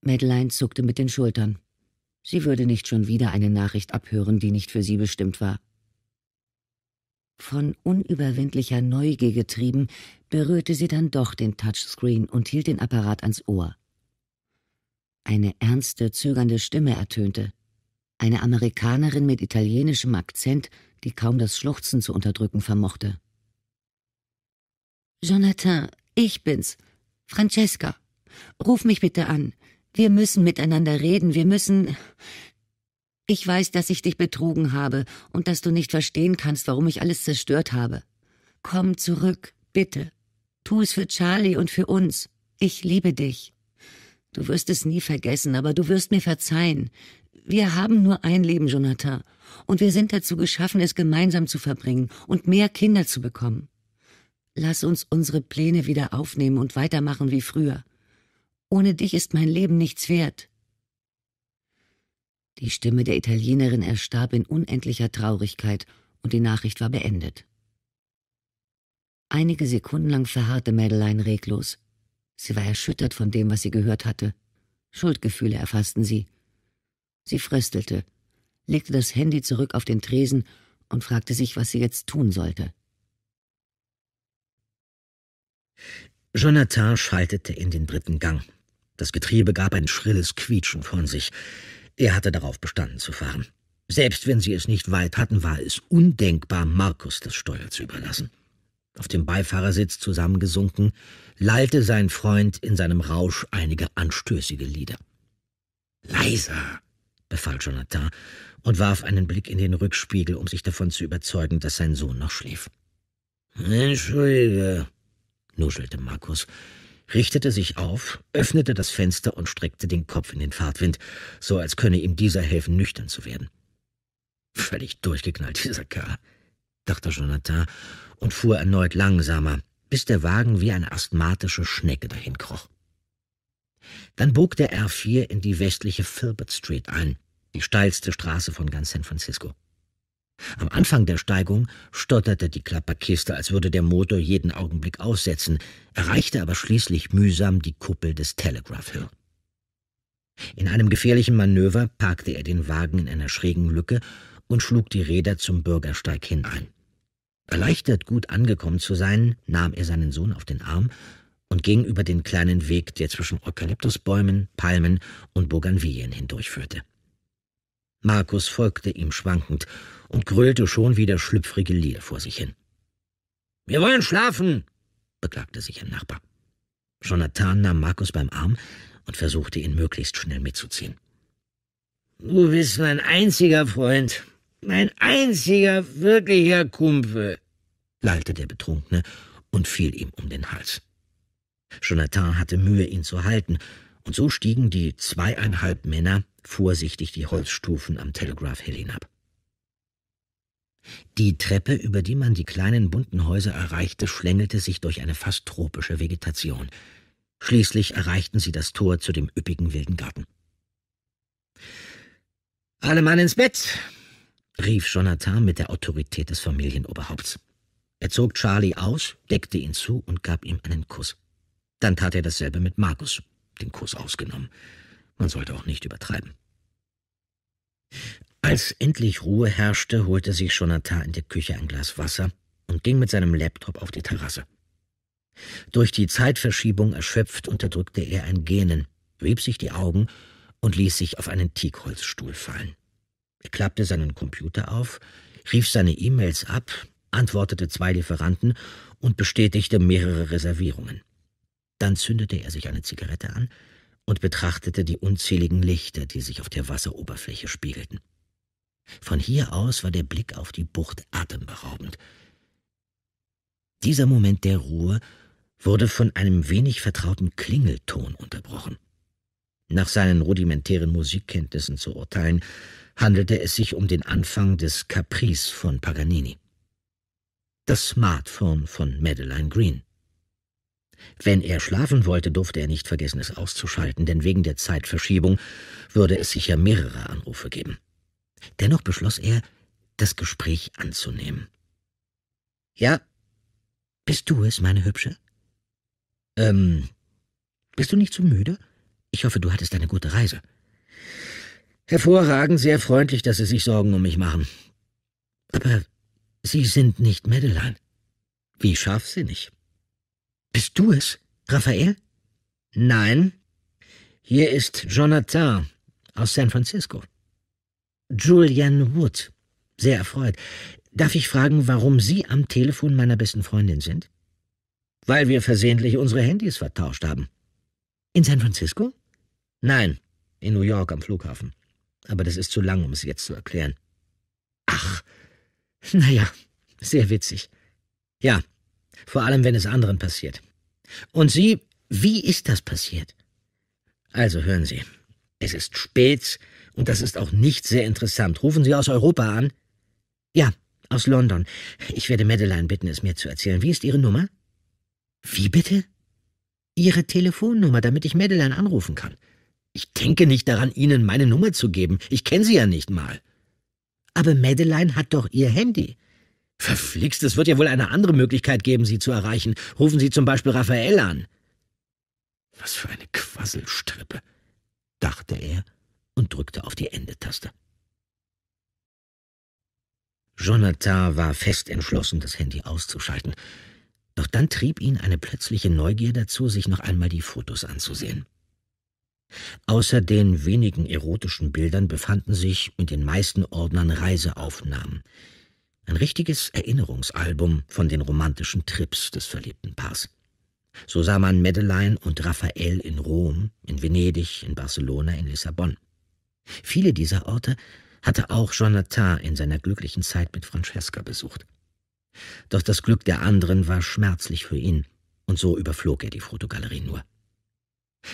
Madeleine zuckte mit den Schultern. Sie würde nicht schon wieder eine Nachricht abhören, die nicht für sie bestimmt war. Von unüberwindlicher Neugier getrieben, berührte sie dann doch den Touchscreen und hielt den Apparat ans Ohr. Eine ernste, zögernde Stimme ertönte. Eine Amerikanerin mit italienischem Akzent, die kaum das Schluchzen zu unterdrücken vermochte. Jonathan, ich bin's. Francesca. Ruf mich bitte an. Wir müssen miteinander reden. Wir müssen. Ich weiß, dass ich dich betrogen habe und dass du nicht verstehen kannst, warum ich alles zerstört habe. Komm zurück, bitte. Tu es für Charlie und für uns. Ich liebe dich. Du wirst es nie vergessen, aber du wirst mir verzeihen. Wir haben nur ein Leben, Jonathan, und wir sind dazu geschaffen, es gemeinsam zu verbringen und mehr Kinder zu bekommen. Lass uns unsere Pläne wieder aufnehmen und weitermachen wie früher. Ohne dich ist mein Leben nichts wert. Die Stimme der Italienerin erstarb in unendlicher Traurigkeit, und die Nachricht war beendet. Einige Sekunden lang verharrte Madeleine reglos. Sie war erschüttert von dem, was sie gehört hatte. Schuldgefühle erfassten sie. Sie fröstelte, legte das Handy zurück auf den Tresen und fragte sich, was sie jetzt tun sollte. Jonathan schaltete in den dritten Gang. Das Getriebe gab ein schrilles Quietschen von sich. Er hatte darauf bestanden zu fahren. Selbst wenn sie es nicht weit hatten, war es undenkbar, Markus das Steuer zu überlassen. Auf dem Beifahrersitz zusammengesunken, lallte sein Freund in seinem Rausch einige anstößige Lieder. Leiser, befahl Jonathan und warf einen Blick in den Rückspiegel, um sich davon zu überzeugen, dass sein Sohn noch schlief. Entschuldige, nuschelte Markus, richtete sich auf, öffnete das Fenster und streckte den Kopf in den Fahrtwind, so als könne ihm dieser helfen, nüchtern zu werden. Völlig durchgeknallt, dieser Kerl, dachte Jonathan und fuhr erneut langsamer, bis der Wagen wie eine asthmatische Schnecke dahin kroch. Dann bog der R4 in die westliche Filbert Street ein, die steilste Straße von ganz San Francisco. Am Anfang der Steigung stotterte die Klapperkiste, als würde der Motor jeden Augenblick aussetzen, erreichte aber schließlich mühsam die Kuppel des Telegraph Hill. In einem gefährlichen Manöver parkte er den Wagen in einer schrägen Lücke und schlug die Räder zum Bürgersteig hinein. Erleichtert, gut angekommen zu sein, nahm er seinen Sohn auf den Arm und ging über den kleinen Weg, der zwischen Eukalyptusbäumen, Palmen und Bougainvillen hindurchführte. Markus folgte ihm schwankend und grölte schon wie der schlüpfrige Lier vor sich hin. Wir wollen schlafen, beklagte sich ein Nachbar. Jonathan nahm Markus beim Arm und versuchte ihn möglichst schnell mitzuziehen. Du bist mein einziger Freund, mein einziger wirklicher Kumpel, lallte der Betrunkene und fiel ihm um den Hals. Jonathan hatte Mühe, ihn zu halten, und so stiegen die zweieinhalb Männer vorsichtig die Holzstufen am Telegraph Hill hinab. Die Treppe, über die man die kleinen bunten Häuser erreichte, schlängelte sich durch eine fast tropische Vegetation. Schließlich erreichten sie das Tor zu dem üppigen wilden Garten. Alle Mann ins Bett, rief Jonathan mit der Autorität des Familienoberhaupts. Er zog Charlie aus, deckte ihn zu und gab ihm einen Kuss. Dann tat er dasselbe mit Markus, den Kuss ausgenommen. Man sollte auch nicht übertreiben. Als endlich Ruhe herrschte, holte sich Jonathan in der Küche ein Glas Wasser und ging mit seinem Laptop auf die Terrasse. Durch die Zeitverschiebung erschöpft unterdrückte er ein Gähnen, rieb sich die Augen und ließ sich auf einen Teakholzstuhl fallen. Er klappte seinen Computer auf, rief seine E-Mails ab, antwortete zwei Lieferanten und bestätigte mehrere Reservierungen. Dann zündete er sich eine Zigarette an und betrachtete die unzähligen Lichter, die sich auf der Wasseroberfläche spiegelten. Von hier aus war der Blick auf die Bucht atemberaubend. Dieser Moment der Ruhe wurde von einem wenig vertrauten Klingelton unterbrochen. Nach seinen rudimentären Musikkenntnissen zu urteilen, handelte es sich um den Anfang des Caprice von Paganini. Das Smartphone von Madeleine Green. Wenn er schlafen wollte, durfte er nicht vergessen, es auszuschalten, denn wegen der Zeitverschiebung würde es sicher mehrere Anrufe geben. Dennoch beschloss er, das Gespräch anzunehmen. Ja, bist du es, meine Hübsche? Ähm, bist du nicht zu so müde? Ich hoffe, du hattest eine gute Reise. Hervorragend, sehr freundlich, dass Sie sich Sorgen um mich machen. Aber Sie sind nicht Madeleine. Wie scharfsinnig. Bist du es, Raphael? Nein. Hier ist Jonathan aus San Francisco. Julian Wood. Sehr erfreut. Darf ich fragen, warum Sie am Telefon meiner besten Freundin sind? Weil wir versehentlich unsere Handys vertauscht haben. In San Francisco? Nein, in New York am Flughafen. Aber das ist zu lang, um es jetzt zu erklären. Ach, naja, sehr witzig. Ja, vor allem wenn es anderen passiert. Und Sie, wie ist das passiert? Also hören Sie, es ist spät, und das ist auch nicht sehr interessant. Rufen Sie aus Europa an? Ja, aus London. Ich werde Madeleine bitten, es mir zu erzählen. Wie ist Ihre Nummer? Wie bitte? Ihre Telefonnummer, damit ich Madeleine anrufen kann. Ich denke nicht daran, Ihnen meine Nummer zu geben. Ich kenne Sie ja nicht mal. Aber Madeleine hat doch Ihr Handy. Verflixt, es wird ja wohl eine andere Möglichkeit geben, Sie zu erreichen. Rufen Sie zum Beispiel Raphael an. Was für eine Quasselstrippe, dachte er und drückte auf die Endetaste. Jonathan war fest entschlossen, das Handy auszuschalten. Doch dann trieb ihn eine plötzliche Neugier dazu, sich noch einmal die Fotos anzusehen. Außer den wenigen erotischen Bildern befanden sich in den meisten Ordnern Reiseaufnahmen. Ein richtiges Erinnerungsalbum von den romantischen Trips des verliebten Paars. So sah man Madeleine und Raphael in Rom, in Venedig, in Barcelona, in Lissabon. Viele dieser Orte hatte auch Jonathan in seiner glücklichen Zeit mit Francesca besucht. Doch das Glück der anderen war schmerzlich für ihn, und so überflog er die Fotogalerie nur.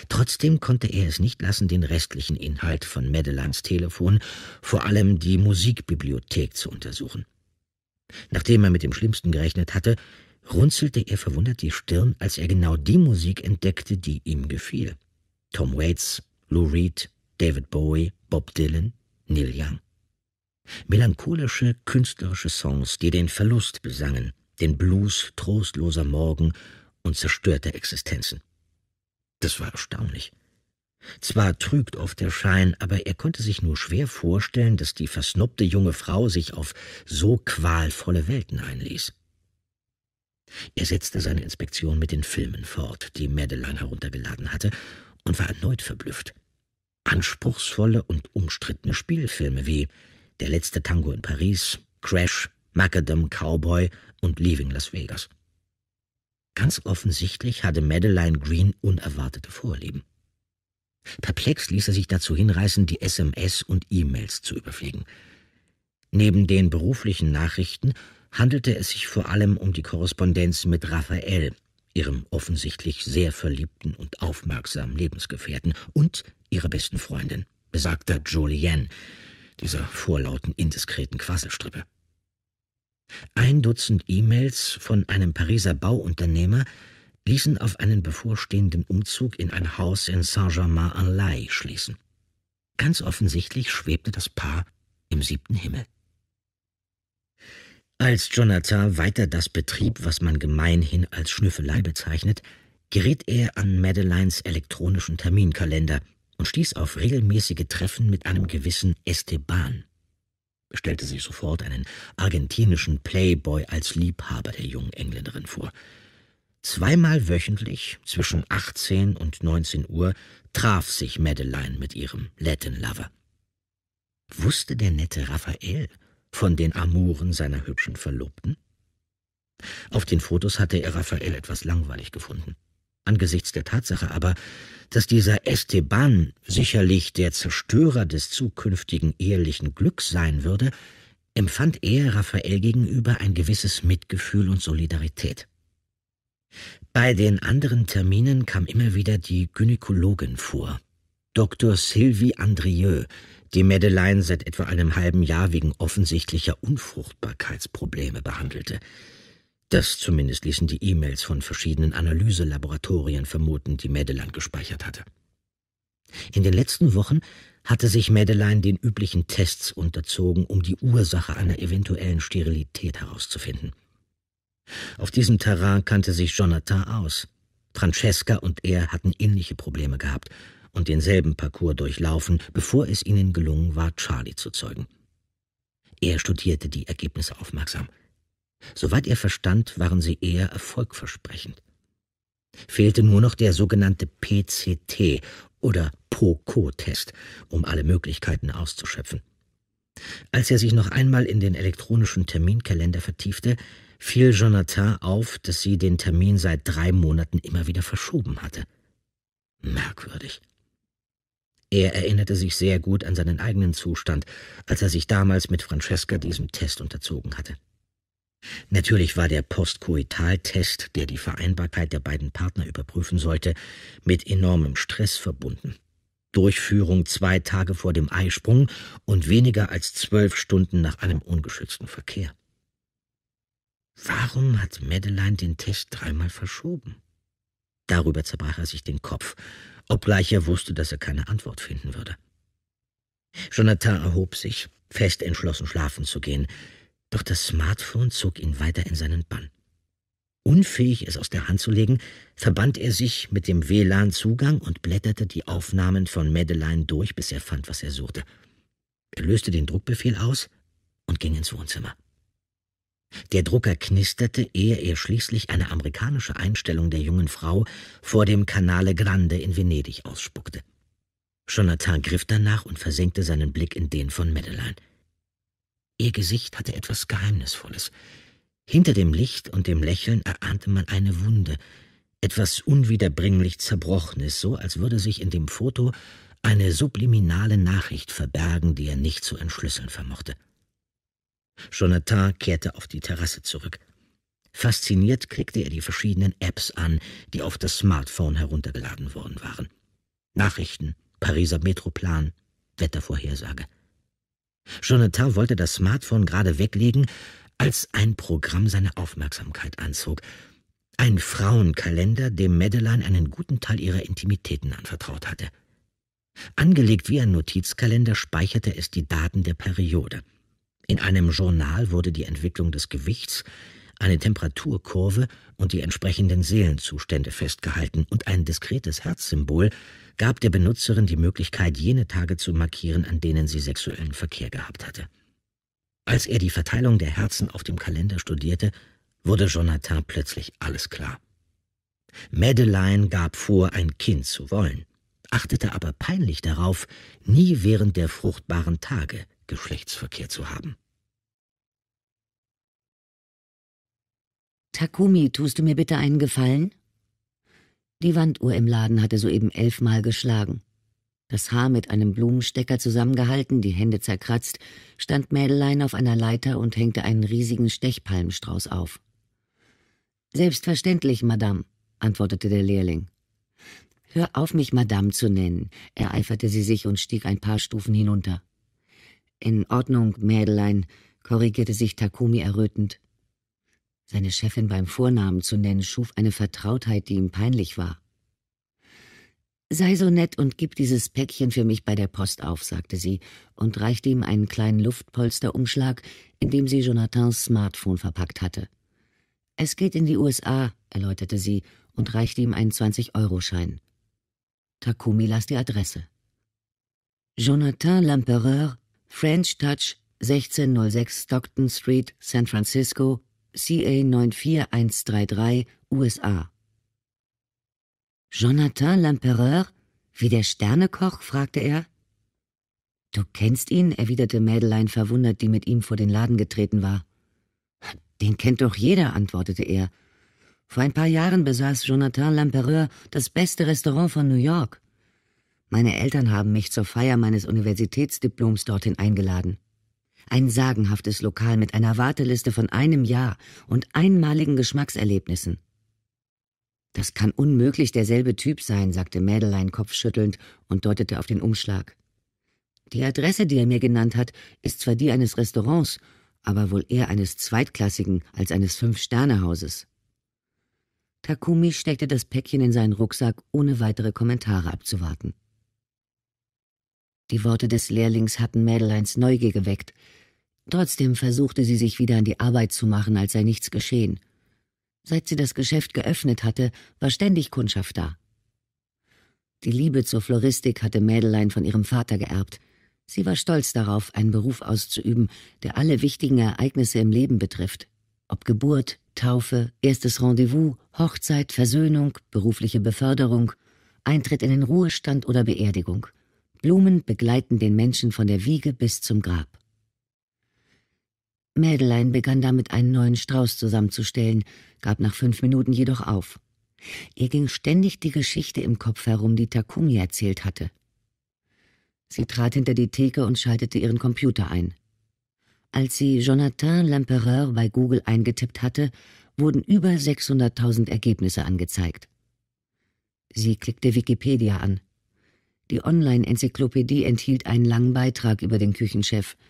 Trotzdem konnte er es nicht lassen, den restlichen Inhalt von Madelines Telefon, vor allem die Musikbibliothek, zu untersuchen. Nachdem er mit dem Schlimmsten gerechnet hatte, runzelte er verwundert die Stirn, als er genau die Musik entdeckte, die ihm gefiel. Tom Waits, Lou Reed, David Bowie, Bob Dylan, Neil Young. Melancholische, künstlerische Songs, die den Verlust besangen, den Blues trostloser Morgen und zerstörter Existenzen. Das war erstaunlich. Zwar trügt oft der Schein, aber er konnte sich nur schwer vorstellen, dass die versnobte junge Frau sich auf so qualvolle Welten einließ. Er setzte seine Inspektion mit den Filmen fort, die Madeleine heruntergeladen hatte, und war erneut verblüfft. Anspruchsvolle und umstrittene Spielfilme wie Der letzte Tango in Paris, Crash, Macadam Cowboy und Leaving Las Vegas. Ganz offensichtlich hatte Madeline Green unerwartete Vorlieben. Perplex ließ er sich dazu hinreißen, die SMS und E-Mails zu überfliegen. Neben den beruflichen Nachrichten handelte es sich vor allem um die Korrespondenz mit Raphael, ihrem offensichtlich sehr verliebten und aufmerksamen Lebensgefährten, und ihre besten Freundin, besagter Julianne, dieser vorlauten, indiskreten Quasselstrippe. Ein Dutzend E-Mails von einem Pariser Bauunternehmer ließen auf einen bevorstehenden Umzug in ein Haus in Saint-Germain-en-Laye schließen. Ganz offensichtlich schwebte das Paar im siebten Himmel. Als Jonathan weiter das betrieb, was man gemeinhin als Schnüffelei bezeichnet, geriet er an Madeleines elektronischen Terminkalender, und stieß auf regelmäßige Treffen mit einem gewissen Esteban. Stellte sich sofort einen argentinischen Playboy als Liebhaber der jungen Engländerin vor. Zweimal wöchentlich, zwischen 18 und 19 Uhr, traf sich Madeleine mit ihrem Latin Lover. Wusste der nette Raphael von den Amoren seiner hübschen Verlobten? Auf den Fotos hatte er Raphael etwas langweilig gefunden. Angesichts der Tatsache aber, dass dieser Esteban sicherlich der Zerstörer des zukünftigen ehelichen Glücks sein würde, empfand er Raphael gegenüber ein gewisses Mitgefühl und Solidarität. Bei den anderen Terminen kam immer wieder die Gynäkologin vor. Dr. Sylvie Andrieux, die Madeleine seit etwa einem halben Jahr wegen offensichtlicher Unfruchtbarkeitsprobleme behandelte. Das zumindest ließen die E-Mails von verschiedenen Analyselaboratorien vermuten, die Mädelan gespeichert hatte. In den letzten Wochen hatte sich Mädelein den üblichen Tests unterzogen, um die Ursache einer eventuellen Sterilität herauszufinden. Auf diesem Terrain kannte sich Jonathan aus. Francesca und er hatten ähnliche Probleme gehabt und denselben Parcours durchlaufen, bevor es ihnen gelungen war, Charlie zu zeugen. Er studierte die Ergebnisse aufmerksam. Soweit er verstand, waren sie eher erfolgversprechend. Fehlte nur noch der sogenannte PCT oder POCO-Test, um alle Möglichkeiten auszuschöpfen. Als er sich noch einmal in den elektronischen Terminkalender vertiefte, fiel Jonathan auf, dass sie den Termin seit drei Monaten immer wieder verschoben hatte. Merkwürdig. Er erinnerte sich sehr gut an seinen eigenen Zustand, als er sich damals mit Francesca diesem Test unterzogen hatte. Natürlich war der Postkoitaltest, der die Vereinbarkeit der beiden Partner überprüfen sollte, mit enormem Stress verbunden. Durchführung zwei Tage vor dem Eisprung und weniger als zwölf Stunden nach einem ungeschützten Verkehr. Warum hat Madeleine den Test dreimal verschoben? Darüber zerbrach er sich den Kopf, obgleich er wusste, dass er keine Antwort finden würde. Jonathan erhob sich, fest entschlossen schlafen zu gehen, doch das Smartphone zog ihn weiter in seinen Bann. Unfähig, es aus der Hand zu legen, verband er sich mit dem WLAN-Zugang und blätterte die Aufnahmen von Madeleine durch, bis er fand, was er suchte. Er löste den Druckbefehl aus und ging ins Wohnzimmer. Der Drucker knisterte, ehe er schließlich eine amerikanische Einstellung der jungen Frau vor dem Canale Grande in Venedig ausspuckte. Jonathan griff danach und versenkte seinen Blick in den von Madeleine. Ihr Gesicht hatte etwas Geheimnisvolles. Hinter dem Licht und dem Lächeln erahnte man eine Wunde, etwas unwiederbringlich Zerbrochenes, so als würde sich in dem Foto eine subliminale Nachricht verbergen, die er nicht zu entschlüsseln vermochte. Jonathan kehrte auf die Terrasse zurück. Fasziniert klickte er die verschiedenen Apps an, die auf das Smartphone heruntergeladen worden waren. Nachrichten, Pariser Metroplan, Wettervorhersage – Jonathan wollte das Smartphone gerade weglegen, als ein Programm seine Aufmerksamkeit anzog. Ein Frauenkalender, dem Madeleine einen guten Teil ihrer Intimitäten anvertraut hatte. Angelegt wie ein Notizkalender speicherte es die Daten der Periode. In einem Journal wurde die Entwicklung des Gewichts, eine Temperaturkurve und die entsprechenden Seelenzustände festgehalten und ein diskretes Herzsymbol gab der Benutzerin die Möglichkeit, jene Tage zu markieren, an denen sie sexuellen Verkehr gehabt hatte. Als er die Verteilung der Herzen auf dem Kalender studierte, wurde Jonathan plötzlich alles klar. Madeleine gab vor, ein Kind zu wollen, achtete aber peinlich darauf, nie während der fruchtbaren Tage Geschlechtsverkehr zu haben. Takumi, tust du mir bitte einen Gefallen? Die Wanduhr im Laden hatte soeben elfmal geschlagen. Das Haar mit einem Blumenstecker zusammengehalten, die Hände zerkratzt, stand Mädelein auf einer Leiter und hängte einen riesigen Stechpalmenstrauß auf. Selbstverständlich, Madame, antwortete der Lehrling. Hör auf, mich Madame zu nennen, ereiferte sie sich und stieg ein paar Stufen hinunter. In Ordnung, Mädelein, korrigierte sich Takumi errötend. Seine Chefin beim Vornamen zu nennen, schuf eine Vertrautheit, die ihm peinlich war. Sei so nett und gib dieses Päckchen für mich bei der Post auf, sagte sie und reichte ihm einen kleinen Luftpolsterumschlag, in dem sie Jonathans Smartphone verpackt hatte. Es geht in die USA, erläuterte sie und reichte ihm einen 20-Euro-Schein. Takumi las die Adresse. Jonathan Lampereur, French Touch, 1606 Stockton Street, San Francisco, CA 94133 USA. Jonathan Lempereur? wie der Sternekoch? fragte er. Du kennst ihn, erwiderte Mädelein verwundert, die mit ihm vor den Laden getreten war. Den kennt doch jeder, antwortete er. Vor ein paar Jahren besaß Jonathan Lempereur das beste Restaurant von New York. Meine Eltern haben mich zur Feier meines Universitätsdiploms dorthin eingeladen. Ein sagenhaftes Lokal mit einer Warteliste von einem Jahr und einmaligen Geschmackserlebnissen. Das kann unmöglich derselbe Typ sein, sagte Mädelein kopfschüttelnd und deutete auf den Umschlag. Die Adresse, die er mir genannt hat, ist zwar die eines Restaurants, aber wohl eher eines zweitklassigen als eines Fünf-Sterne-Hauses. Takumi steckte das Päckchen in seinen Rucksack, ohne weitere Kommentare abzuwarten. Die Worte des Lehrlings hatten Mädeleins Neugier geweckt, Trotzdem versuchte sie sich wieder an die Arbeit zu machen, als sei nichts geschehen. Seit sie das Geschäft geöffnet hatte, war ständig Kundschaft da. Die Liebe zur Floristik hatte Mädelein von ihrem Vater geerbt. Sie war stolz darauf, einen Beruf auszuüben, der alle wichtigen Ereignisse im Leben betrifft. Ob Geburt, Taufe, erstes Rendezvous, Hochzeit, Versöhnung, berufliche Beförderung, Eintritt in den Ruhestand oder Beerdigung. Blumen begleiten den Menschen von der Wiege bis zum Grab. Mädelein begann damit einen neuen Strauß zusammenzustellen, gab nach fünf Minuten jedoch auf. Ihr ging ständig die Geschichte im Kopf herum, die Takumi erzählt hatte. Sie trat hinter die Theke und schaltete ihren Computer ein. Als sie Jonathan L'Empereur bei Google eingetippt hatte, wurden über 600.000 Ergebnisse angezeigt. Sie klickte Wikipedia an. Die Online-Enzyklopädie enthielt einen langen Beitrag über den Küchenchef –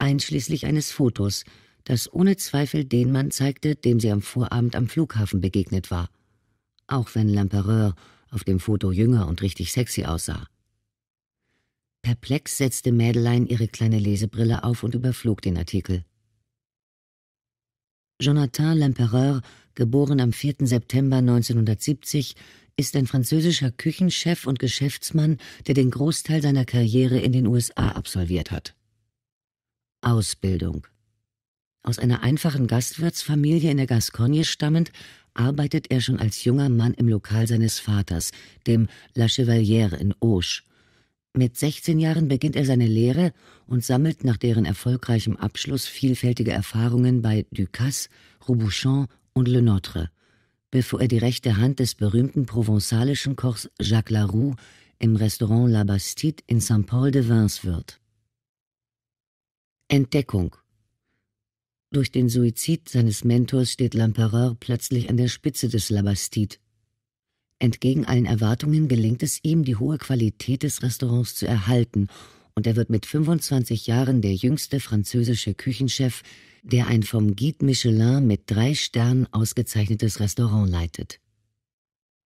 einschließlich eines Fotos, das ohne Zweifel den Mann zeigte, dem sie am Vorabend am Flughafen begegnet war. Auch wenn L'Empereur auf dem Foto jünger und richtig sexy aussah. Perplex setzte Mädelein ihre kleine Lesebrille auf und überflog den Artikel. Jonathan Lempereur, geboren am 4. September 1970, ist ein französischer Küchenchef und Geschäftsmann, der den Großteil seiner Karriere in den USA absolviert hat. Ausbildung. Aus einer einfachen Gastwirtsfamilie in der Gascogne stammend, arbeitet er schon als junger Mann im Lokal seines Vaters, dem La Chevalière in Auch. Mit 16 Jahren beginnt er seine Lehre und sammelt nach deren erfolgreichem Abschluss vielfältige Erfahrungen bei Ducasse, Robuchon und Le Notre, bevor er die rechte Hand des berühmten provenzalischen Kochs Jacques Laroux im Restaurant La Bastide in Saint-Paul-de-Vins wird. Entdeckung. Durch den Suizid seines Mentors steht L'Empereur plötzlich an der Spitze des Labastide. Entgegen allen Erwartungen gelingt es ihm, die hohe Qualität des Restaurants zu erhalten, und er wird mit 25 Jahren der jüngste französische Küchenchef, der ein vom Guide Michelin mit drei Sternen ausgezeichnetes Restaurant leitet.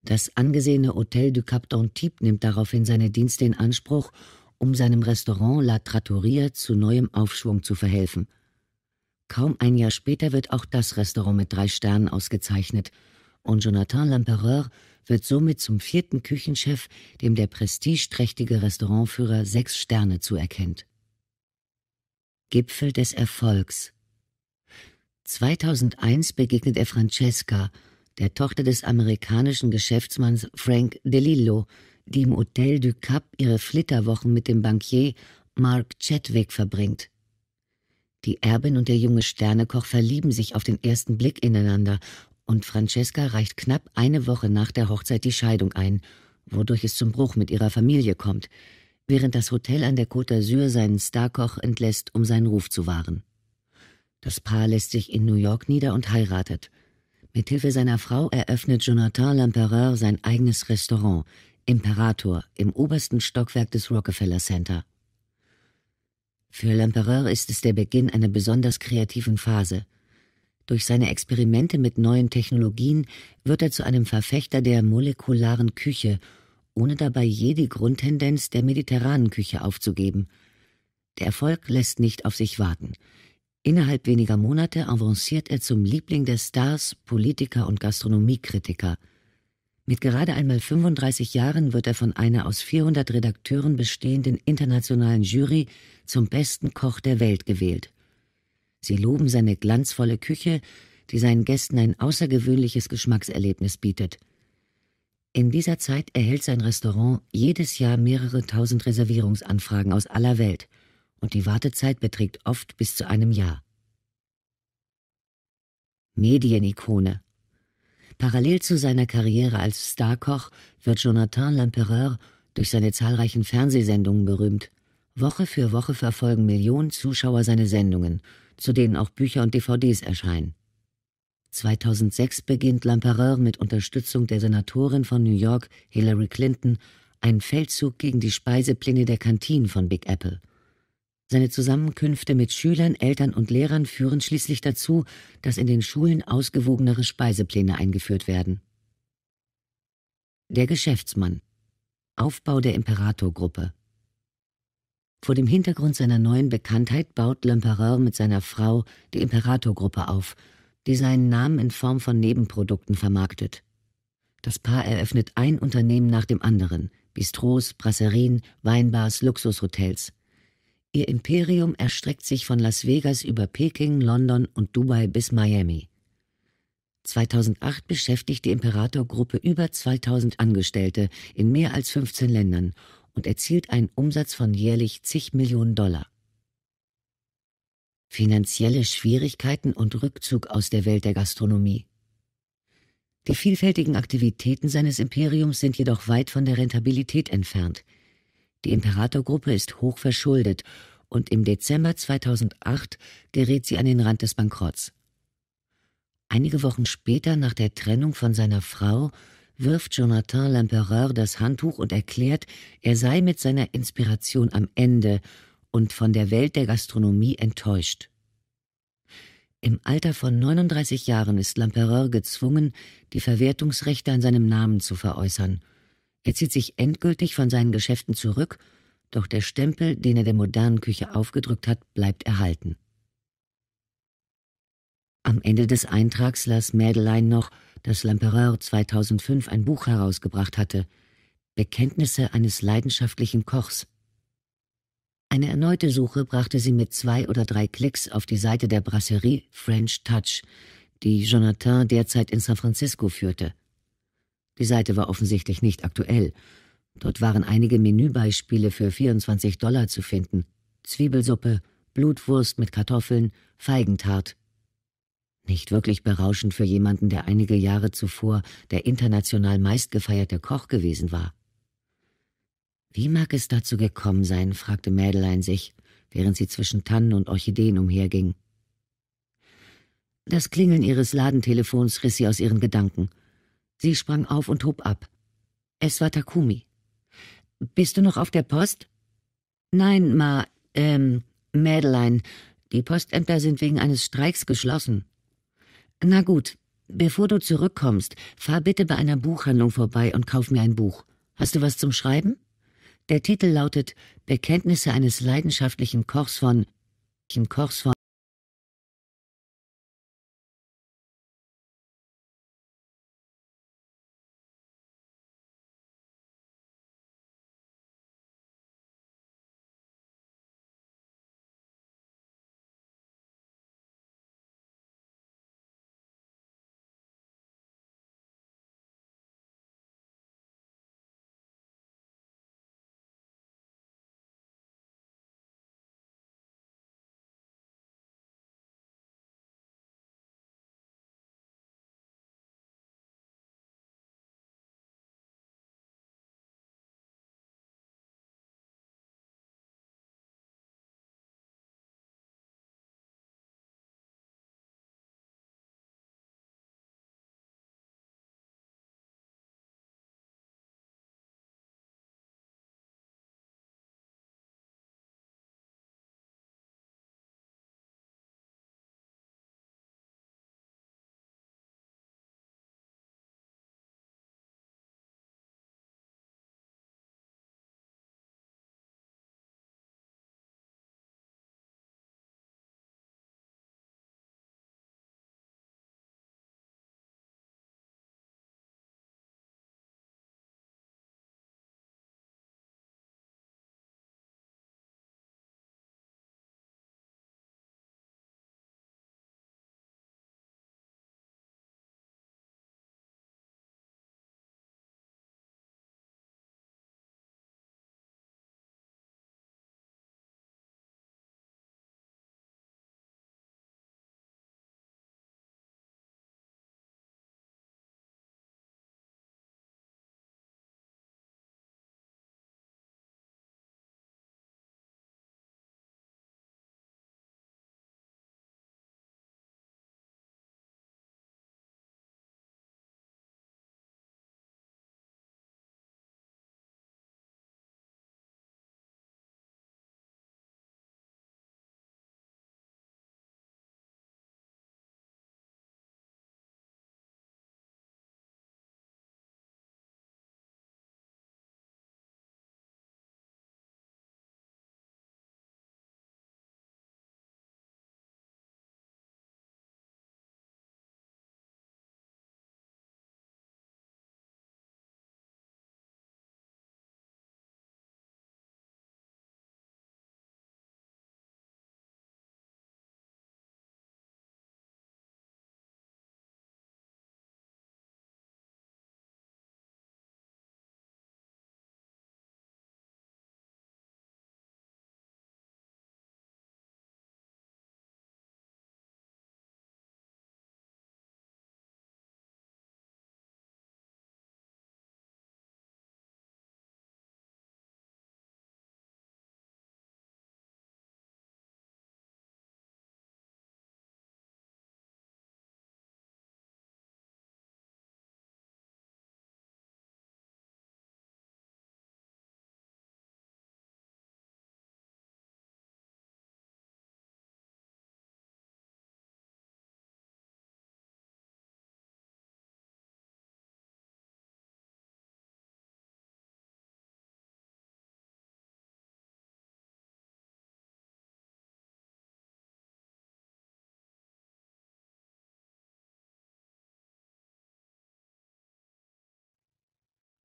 Das angesehene Hotel du Cap d'Antibes nimmt daraufhin seine Dienste in Anspruch um seinem Restaurant La Trattoria zu neuem Aufschwung zu verhelfen. Kaum ein Jahr später wird auch das Restaurant mit drei Sternen ausgezeichnet und Jonathan L'Empereur wird somit zum vierten Küchenchef, dem der prestigeträchtige Restaurantführer sechs Sterne zuerkennt. Gipfel des Erfolgs 2001 begegnet er Francesca, der Tochter des amerikanischen Geschäftsmanns Frank DeLillo, die im Hotel du Cap ihre Flitterwochen mit dem Bankier Mark Chadwick verbringt. Die Erbin und der junge Sternekoch verlieben sich auf den ersten Blick ineinander und Francesca reicht knapp eine Woche nach der Hochzeit die Scheidung ein, wodurch es zum Bruch mit ihrer Familie kommt, während das Hotel an der Côte d'Azur seinen Starkoch entlässt, um seinen Ruf zu wahren. Das Paar lässt sich in New York nieder und heiratet. Mithilfe seiner Frau eröffnet Jonathan L'Empereur sein eigenes Restaurant, Imperator im obersten Stockwerk des Rockefeller Center. Für L'Empereur ist es der Beginn einer besonders kreativen Phase. Durch seine Experimente mit neuen Technologien wird er zu einem Verfechter der molekularen Küche, ohne dabei je die Grundtendenz der mediterranen Küche aufzugeben. Der Erfolg lässt nicht auf sich warten. Innerhalb weniger Monate avanciert er zum Liebling der Stars, Politiker und Gastronomiekritiker – mit gerade einmal 35 Jahren wird er von einer aus 400 Redakteuren bestehenden internationalen Jury zum besten Koch der Welt gewählt. Sie loben seine glanzvolle Küche, die seinen Gästen ein außergewöhnliches Geschmackserlebnis bietet. In dieser Zeit erhält sein Restaurant jedes Jahr mehrere tausend Reservierungsanfragen aus aller Welt, und die Wartezeit beträgt oft bis zu einem Jahr. Medienikone Parallel zu seiner Karriere als Starkoch wird Jonathan L'Empereur durch seine zahlreichen Fernsehsendungen berühmt. Woche für Woche verfolgen Millionen Zuschauer seine Sendungen, zu denen auch Bücher und DVDs erscheinen. 2006 beginnt L'Empereur mit Unterstützung der Senatorin von New York, Hillary Clinton, einen Feldzug gegen die Speisepläne der Kantinen von Big Apple – seine Zusammenkünfte mit Schülern, Eltern und Lehrern führen schließlich dazu, dass in den Schulen ausgewogenere Speisepläne eingeführt werden. Der Geschäftsmann Aufbau der Imperator-Gruppe Vor dem Hintergrund seiner neuen Bekanntheit baut L'Empereur mit seiner Frau die Imperator-Gruppe auf, die seinen Namen in Form von Nebenprodukten vermarktet. Das Paar eröffnet ein Unternehmen nach dem anderen, Bistros, Brasserien, Weinbars, Luxushotels – Ihr Imperium erstreckt sich von Las Vegas über Peking, London und Dubai bis Miami. 2008 beschäftigt die Imperator-Gruppe über 2000 Angestellte in mehr als 15 Ländern und erzielt einen Umsatz von jährlich zig Millionen Dollar. Finanzielle Schwierigkeiten und Rückzug aus der Welt der Gastronomie. Die vielfältigen Aktivitäten seines Imperiums sind jedoch weit von der Rentabilität entfernt – die Imperatorgruppe ist hoch verschuldet und im Dezember 2008 gerät sie an den Rand des Bankrotts. Einige Wochen später, nach der Trennung von seiner Frau, wirft Jonathan L'Empereur das Handtuch und erklärt, er sei mit seiner Inspiration am Ende und von der Welt der Gastronomie enttäuscht. Im Alter von 39 Jahren ist L'Empereur gezwungen, die Verwertungsrechte an seinem Namen zu veräußern – er zieht sich endgültig von seinen Geschäften zurück, doch der Stempel, den er der modernen Küche aufgedrückt hat, bleibt erhalten. Am Ende des Eintrags las Mädelein noch, dass L'Empereur 2005 ein Buch herausgebracht hatte, Bekenntnisse eines leidenschaftlichen Kochs. Eine erneute Suche brachte sie mit zwei oder drei Klicks auf die Seite der Brasserie French Touch, die Jonathan derzeit in San Francisco führte. Die Seite war offensichtlich nicht aktuell. Dort waren einige Menübeispiele für 24 Dollar zu finden. Zwiebelsuppe, Blutwurst mit Kartoffeln, Feigentart. Nicht wirklich berauschend für jemanden, der einige Jahre zuvor der international meistgefeierte Koch gewesen war. Wie mag es dazu gekommen sein, fragte Mädelein sich, während sie zwischen Tannen und Orchideen umherging. Das Klingeln ihres Ladentelefons riss sie aus ihren Gedanken – Sie sprang auf und hob ab. Es war Takumi. Bist du noch auf der Post? Nein, Ma, ähm, Mädelein. Die Postämter sind wegen eines Streiks geschlossen. Na gut, bevor du zurückkommst, fahr bitte bei einer Buchhandlung vorbei und kauf mir ein Buch. Hast du was zum Schreiben? Der Titel lautet Bekenntnisse eines leidenschaftlichen Kochs von Kochs von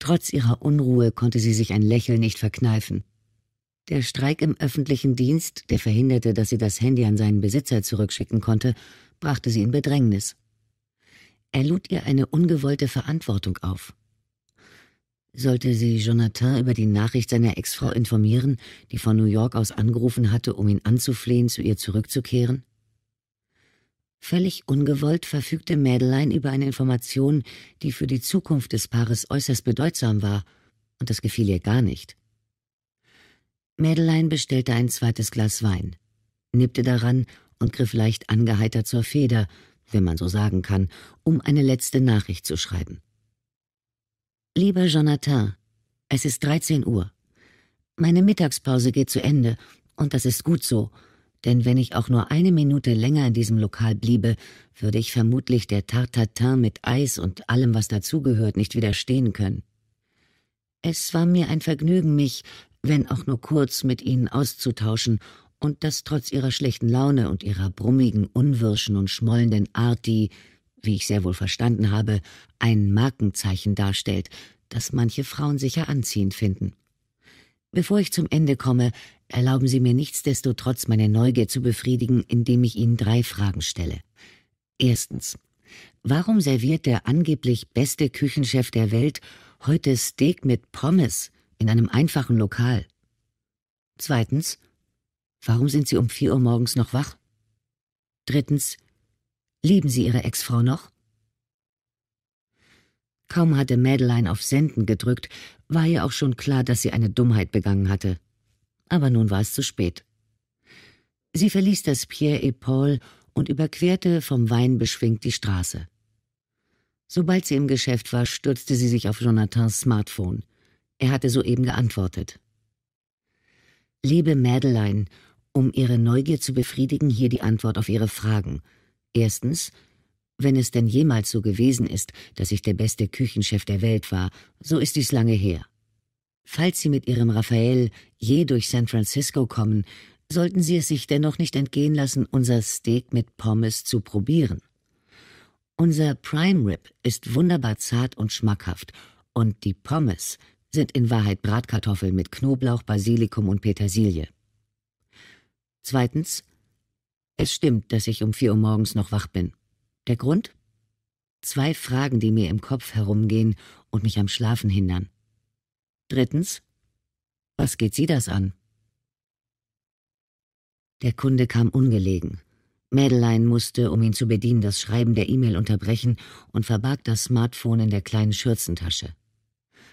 Trotz ihrer Unruhe konnte sie sich ein Lächeln nicht verkneifen. Der Streik im öffentlichen Dienst, der verhinderte, dass sie das Handy an seinen Besitzer zurückschicken konnte, brachte sie in Bedrängnis. Er lud ihr eine ungewollte Verantwortung auf. Sollte sie Jonathan über die Nachricht seiner Ex-Frau informieren, die von New York aus angerufen hatte, um ihn anzuflehen, zu ihr zurückzukehren? Völlig ungewollt verfügte Mädelein über eine Information, die für die Zukunft des Paares äußerst bedeutsam war, und das gefiel ihr gar nicht. Mädelein bestellte ein zweites Glas Wein, nippte daran und griff leicht angeheitert zur Feder, wenn man so sagen kann, um eine letzte Nachricht zu schreiben. Lieber Jonathan, es ist 13 Uhr. Meine Mittagspause geht zu Ende, und das ist gut so, denn wenn ich auch nur eine Minute länger in diesem Lokal bliebe, würde ich vermutlich der Tartatin mit Eis und allem, was dazugehört, nicht widerstehen können. Es war mir ein Vergnügen, mich, wenn auch nur kurz, mit ihnen auszutauschen, und das trotz ihrer schlechten Laune und ihrer brummigen, unwirschen und schmollenden Art, die, wie ich sehr wohl verstanden habe, ein Markenzeichen darstellt, das manche Frauen sicher anziehend finden. Bevor ich zum Ende komme, erlauben Sie mir nichtsdestotrotz meine Neugier zu befriedigen, indem ich Ihnen drei Fragen stelle. Erstens. Warum serviert der angeblich beste Küchenchef der Welt heute Steak mit Pommes in einem einfachen Lokal? Zweitens. Warum sind Sie um vier Uhr morgens noch wach? Drittens. Lieben Sie Ihre Ex-Frau noch? Kaum hatte Madeline auf Senden gedrückt, war ihr auch schon klar, dass sie eine Dummheit begangen hatte. Aber nun war es zu spät. Sie verließ das Pierre et Paul und überquerte vom Wein beschwingt die Straße. Sobald sie im Geschäft war, stürzte sie sich auf Jonathans Smartphone. Er hatte soeben geantwortet. Liebe Madeline, um Ihre Neugier zu befriedigen, hier die Antwort auf Ihre Fragen. Erstens, wenn es denn jemals so gewesen ist, dass ich der beste Küchenchef der Welt war, so ist dies lange her. Falls Sie mit Ihrem Raphael je durch San Francisco kommen, sollten Sie es sich dennoch nicht entgehen lassen, unser Steak mit Pommes zu probieren. Unser Prime Rib ist wunderbar zart und schmackhaft, und die Pommes sind in Wahrheit Bratkartoffeln mit Knoblauch, Basilikum und Petersilie. Zweitens, es stimmt, dass ich um vier Uhr morgens noch wach bin. Der Grund? Zwei Fragen, die mir im Kopf herumgehen und mich am Schlafen hindern. Drittens, was geht Sie das an? Der Kunde kam ungelegen. Mädelein musste, um ihn zu bedienen, das Schreiben der E-Mail unterbrechen und verbarg das Smartphone in der kleinen Schürzentasche.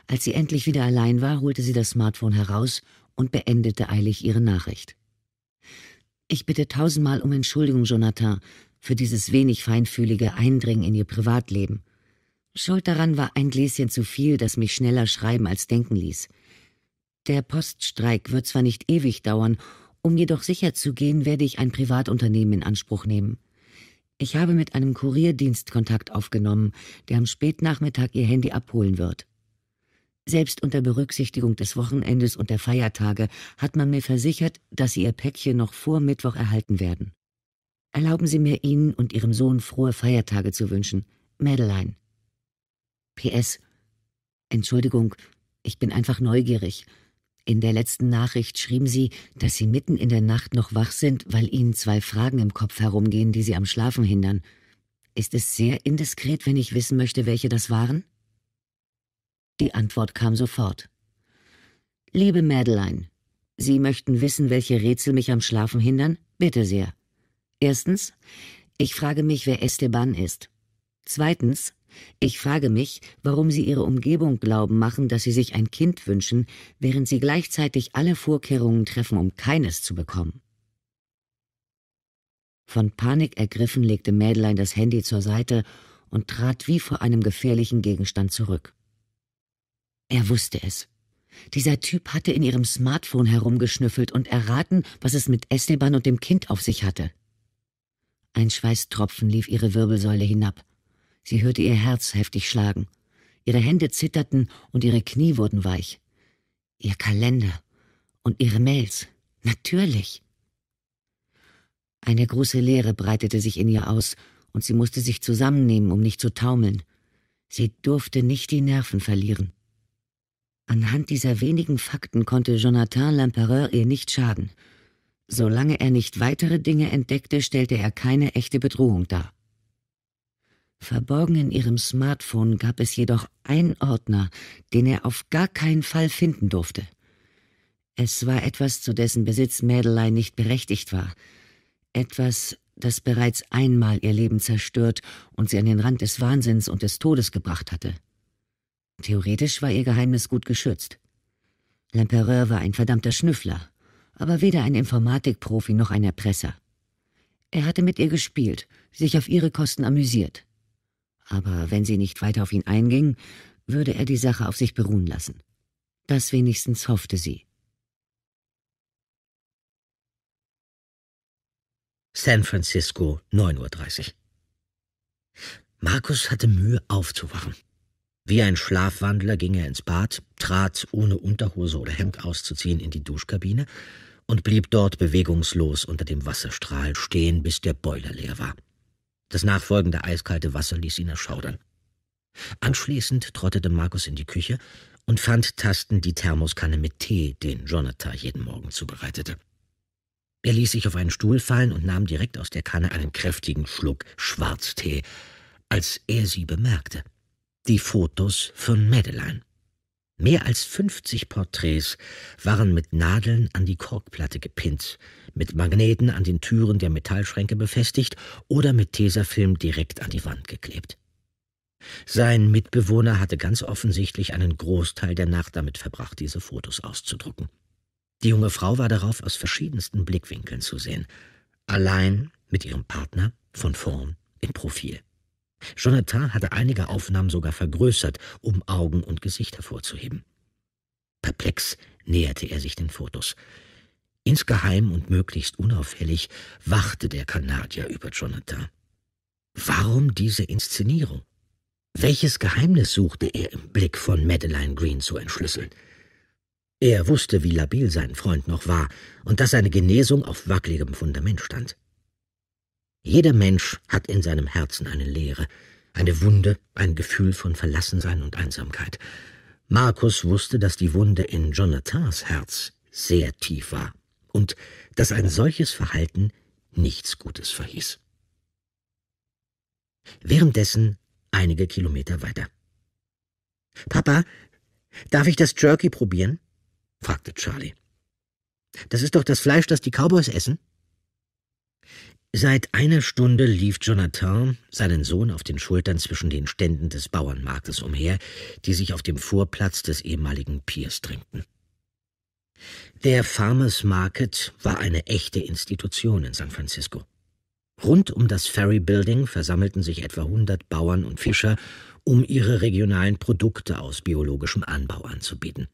Als sie endlich wieder allein war, holte sie das Smartphone heraus und beendete eilig ihre Nachricht. Ich bitte tausendmal um Entschuldigung, Jonathan, für dieses wenig feinfühlige Eindringen in ihr Privatleben. Schuld daran war ein Gläschen zu viel, das mich schneller schreiben als denken ließ. Der Poststreik wird zwar nicht ewig dauern, um jedoch sicher zu gehen, werde ich ein Privatunternehmen in Anspruch nehmen. Ich habe mit einem Kurierdienst Kontakt aufgenommen, der am Spätnachmittag ihr Handy abholen wird. Selbst unter Berücksichtigung des Wochenendes und der Feiertage hat man mir versichert, dass sie ihr Päckchen noch vor Mittwoch erhalten werden. Erlauben Sie mir, Ihnen und Ihrem Sohn frohe Feiertage zu wünschen. Madeline. PS. Entschuldigung, ich bin einfach neugierig. In der letzten Nachricht schrieben Sie, dass Sie mitten in der Nacht noch wach sind, weil Ihnen zwei Fragen im Kopf herumgehen, die Sie am Schlafen hindern. Ist es sehr indiskret, wenn ich wissen möchte, welche das waren? Die Antwort kam sofort. Liebe Madeline, Sie möchten wissen, welche Rätsel mich am Schlafen hindern? Bitte sehr. Erstens, ich frage mich, wer Esteban ist. Zweitens, ich frage mich, warum Sie Ihre Umgebung glauben machen, dass Sie sich ein Kind wünschen, während Sie gleichzeitig alle Vorkehrungen treffen, um keines zu bekommen. Von Panik ergriffen legte Mädelein das Handy zur Seite und trat wie vor einem gefährlichen Gegenstand zurück. Er wusste es. Dieser Typ hatte in ihrem Smartphone herumgeschnüffelt und erraten, was es mit Esteban und dem Kind auf sich hatte. Ein Schweißtropfen lief ihre Wirbelsäule hinab. Sie hörte ihr Herz heftig schlagen. Ihre Hände zitterten und ihre Knie wurden weich. Ihr Kalender und ihre Mails. Natürlich. Eine große Leere breitete sich in ihr aus, und sie musste sich zusammennehmen, um nicht zu taumeln. Sie durfte nicht die Nerven verlieren. Anhand dieser wenigen Fakten konnte Jonathan L'Empereur ihr nicht schaden. Solange er nicht weitere Dinge entdeckte, stellte er keine echte Bedrohung dar. Verborgen in ihrem Smartphone gab es jedoch einen Ordner, den er auf gar keinen Fall finden durfte. Es war etwas, zu dessen Besitz Mädelein nicht berechtigt war. Etwas, das bereits einmal ihr Leben zerstört und sie an den Rand des Wahnsinns und des Todes gebracht hatte. Theoretisch war ihr Geheimnis gut geschützt. L'Empereur war ein verdammter Schnüffler aber weder ein Informatikprofi noch ein Erpresser. Er hatte mit ihr gespielt, sich auf ihre Kosten amüsiert. Aber wenn sie nicht weiter auf ihn einging, würde er die Sache auf sich beruhen lassen. Das wenigstens hoffte sie. San Francisco, 9.30 Uhr. Markus hatte Mühe aufzuwachen. Wie ein Schlafwandler ging er ins Bad, trat, ohne Unterhose oder Hemd auszuziehen, in die Duschkabine und blieb dort bewegungslos unter dem Wasserstrahl stehen, bis der Boiler leer war. Das nachfolgende eiskalte Wasser ließ ihn erschaudern. Anschließend trottete Markus in die Küche und fand tastend die Thermoskanne mit Tee, den Jonathan jeden Morgen zubereitete. Er ließ sich auf einen Stuhl fallen und nahm direkt aus der Kanne einen kräftigen Schluck Schwarztee, als er sie bemerkte die Fotos von Madeleine. Mehr als 50 Porträts waren mit Nadeln an die Korkplatte gepinnt, mit Magneten an den Türen der Metallschränke befestigt oder mit Tesafilm direkt an die Wand geklebt. Sein Mitbewohner hatte ganz offensichtlich einen Großteil der Nacht damit verbracht, diese Fotos auszudrucken. Die junge Frau war darauf aus verschiedensten Blickwinkeln zu sehen, allein mit ihrem Partner, von vorn, im Profil. Jonathan hatte einige Aufnahmen sogar vergrößert, um Augen und Gesicht hervorzuheben. Perplex näherte er sich den Fotos. Insgeheim und möglichst unauffällig wachte der Kanadier über Jonathan. Warum diese Inszenierung? Welches Geheimnis suchte er im Blick von Madeleine Green zu entschlüsseln? Er wusste, wie labil sein Freund noch war und dass seine Genesung auf wackeligem Fundament stand. Jeder Mensch hat in seinem Herzen eine Leere, eine Wunde, ein Gefühl von Verlassensein und Einsamkeit. Markus wusste, dass die Wunde in Jonathans Herz sehr tief war und dass ein solches Verhalten nichts Gutes verhieß. Währenddessen einige Kilometer weiter. Papa, darf ich das Jerky probieren? fragte Charlie. Das ist doch das Fleisch, das die Cowboys essen? Seit einer Stunde lief Jonathan, seinen Sohn auf den Schultern zwischen den Ständen des Bauernmarktes umher, die sich auf dem Vorplatz des ehemaligen Piers drängten. Der Farmers Market war eine echte Institution in San Francisco. Rund um das Ferry Building versammelten sich etwa 100 Bauern und Fischer, um ihre regionalen Produkte aus biologischem Anbau anzubieten.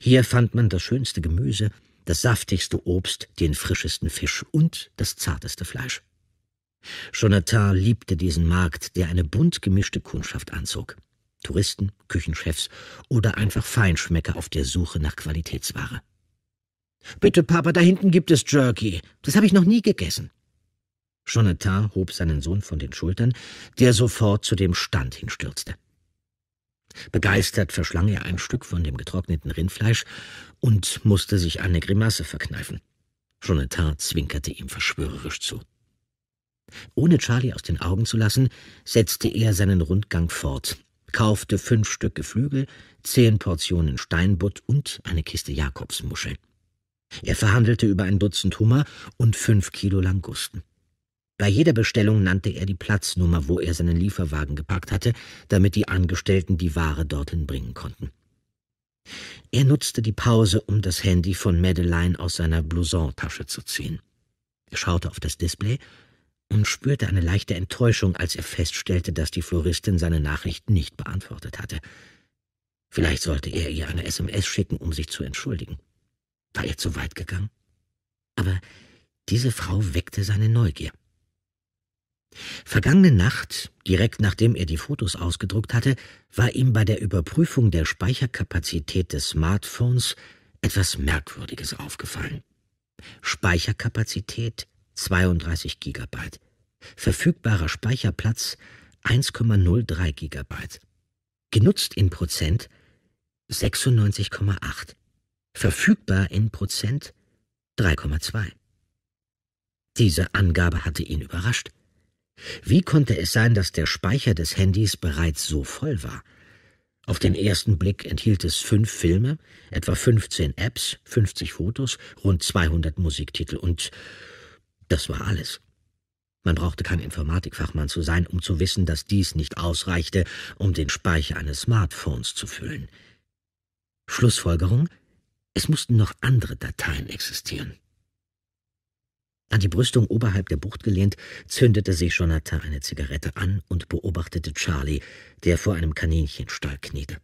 Hier fand man das schönste Gemüse, das saftigste Obst, den frischesten Fisch und das zarteste Fleisch. Jonathan liebte diesen Markt, der eine bunt gemischte Kundschaft anzog. Touristen, Küchenchefs oder einfach Feinschmecker auf der Suche nach Qualitätsware. Bitte, Papa, da hinten gibt es Jerky. Das habe ich noch nie gegessen. Jonathan hob seinen Sohn von den Schultern, der sofort zu dem Stand hinstürzte. Begeistert verschlang er ein Stück von dem getrockneten Rindfleisch und musste sich eine Grimasse verkneifen. Jonathan zwinkerte ihm verschwörerisch zu. Ohne Charlie aus den Augen zu lassen, setzte er seinen Rundgang fort, kaufte fünf Stück Geflügel, zehn Portionen Steinbutt und eine Kiste Jakobsmuschel. Er verhandelte über ein Dutzend Hummer und fünf Kilo Langusten. Bei jeder Bestellung nannte er die Platznummer, wo er seinen Lieferwagen gepackt hatte, damit die Angestellten die Ware dorthin bringen konnten. Er nutzte die Pause, um das Handy von Madeleine aus seiner Blousontasche zu ziehen. Er schaute auf das Display und spürte eine leichte Enttäuschung, als er feststellte, dass die Floristin seine Nachricht nicht beantwortet hatte. Vielleicht sollte er ihr eine SMS schicken, um sich zu entschuldigen. War er zu weit gegangen? Aber diese Frau weckte seine Neugier. Vergangene Nacht, direkt nachdem er die Fotos ausgedruckt hatte, war ihm bei der Überprüfung der Speicherkapazität des Smartphones etwas Merkwürdiges aufgefallen. Speicherkapazität 32 Gigabyte. Verfügbarer Speicherplatz 1,03 Gigabyte. Genutzt in Prozent 96,8. Verfügbar in Prozent 3,2. Diese Angabe hatte ihn überrascht. Wie konnte es sein, dass der Speicher des Handys bereits so voll war? Auf den ersten Blick enthielt es fünf Filme, etwa 15 Apps, 50 Fotos, rund 200 Musiktitel und das war alles. Man brauchte kein Informatikfachmann zu sein, um zu wissen, dass dies nicht ausreichte, um den Speicher eines Smartphones zu füllen. Schlussfolgerung? Es mussten noch andere Dateien existieren. An die Brüstung oberhalb der Bucht gelehnt, zündete sich Jonathan eine Zigarette an und beobachtete Charlie, der vor einem Kaninchenstall kniete.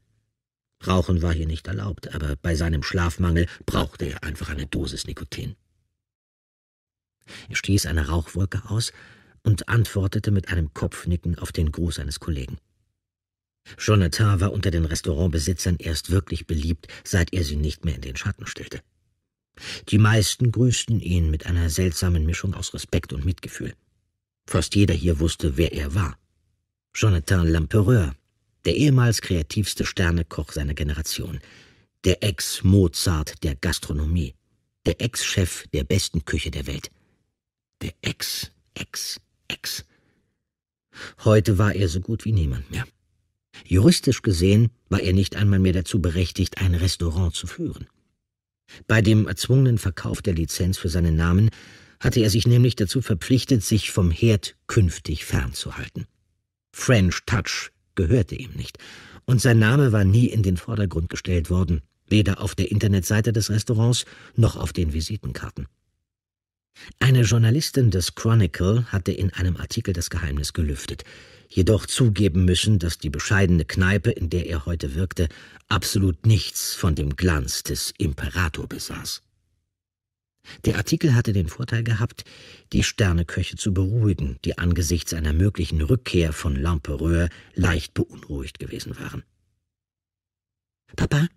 Rauchen war hier nicht erlaubt, aber bei seinem Schlafmangel brauchte er einfach eine Dosis Nikotin. Er stieß eine Rauchwolke aus und antwortete mit einem Kopfnicken auf den Gruß eines Kollegen. Jonathan war unter den Restaurantbesitzern erst wirklich beliebt, seit er sie nicht mehr in den Schatten stellte. Die meisten grüßten ihn mit einer seltsamen Mischung aus Respekt und Mitgefühl. Fast jeder hier wusste, wer er war. Jonathan Lampereur, der ehemals kreativste Sternekoch seiner Generation, der Ex-Mozart der Gastronomie, der Ex-Chef der besten Küche der Welt, der Ex, Ex, Ex. Heute war er so gut wie niemand mehr. Juristisch gesehen war er nicht einmal mehr dazu berechtigt, ein Restaurant zu führen. Bei dem erzwungenen Verkauf der Lizenz für seinen Namen hatte er sich nämlich dazu verpflichtet, sich vom Herd künftig fernzuhalten. French Touch gehörte ihm nicht, und sein Name war nie in den Vordergrund gestellt worden, weder auf der Internetseite des Restaurants noch auf den Visitenkarten. Eine Journalistin des Chronicle hatte in einem Artikel das Geheimnis gelüftet jedoch zugeben müssen, dass die bescheidene Kneipe, in der er heute wirkte, absolut nichts von dem Glanz des Imperator besaß. Der Artikel hatte den Vorteil gehabt, die Sterneköche zu beruhigen, die angesichts einer möglichen Rückkehr von L'Empereur leicht beunruhigt gewesen waren. Papa,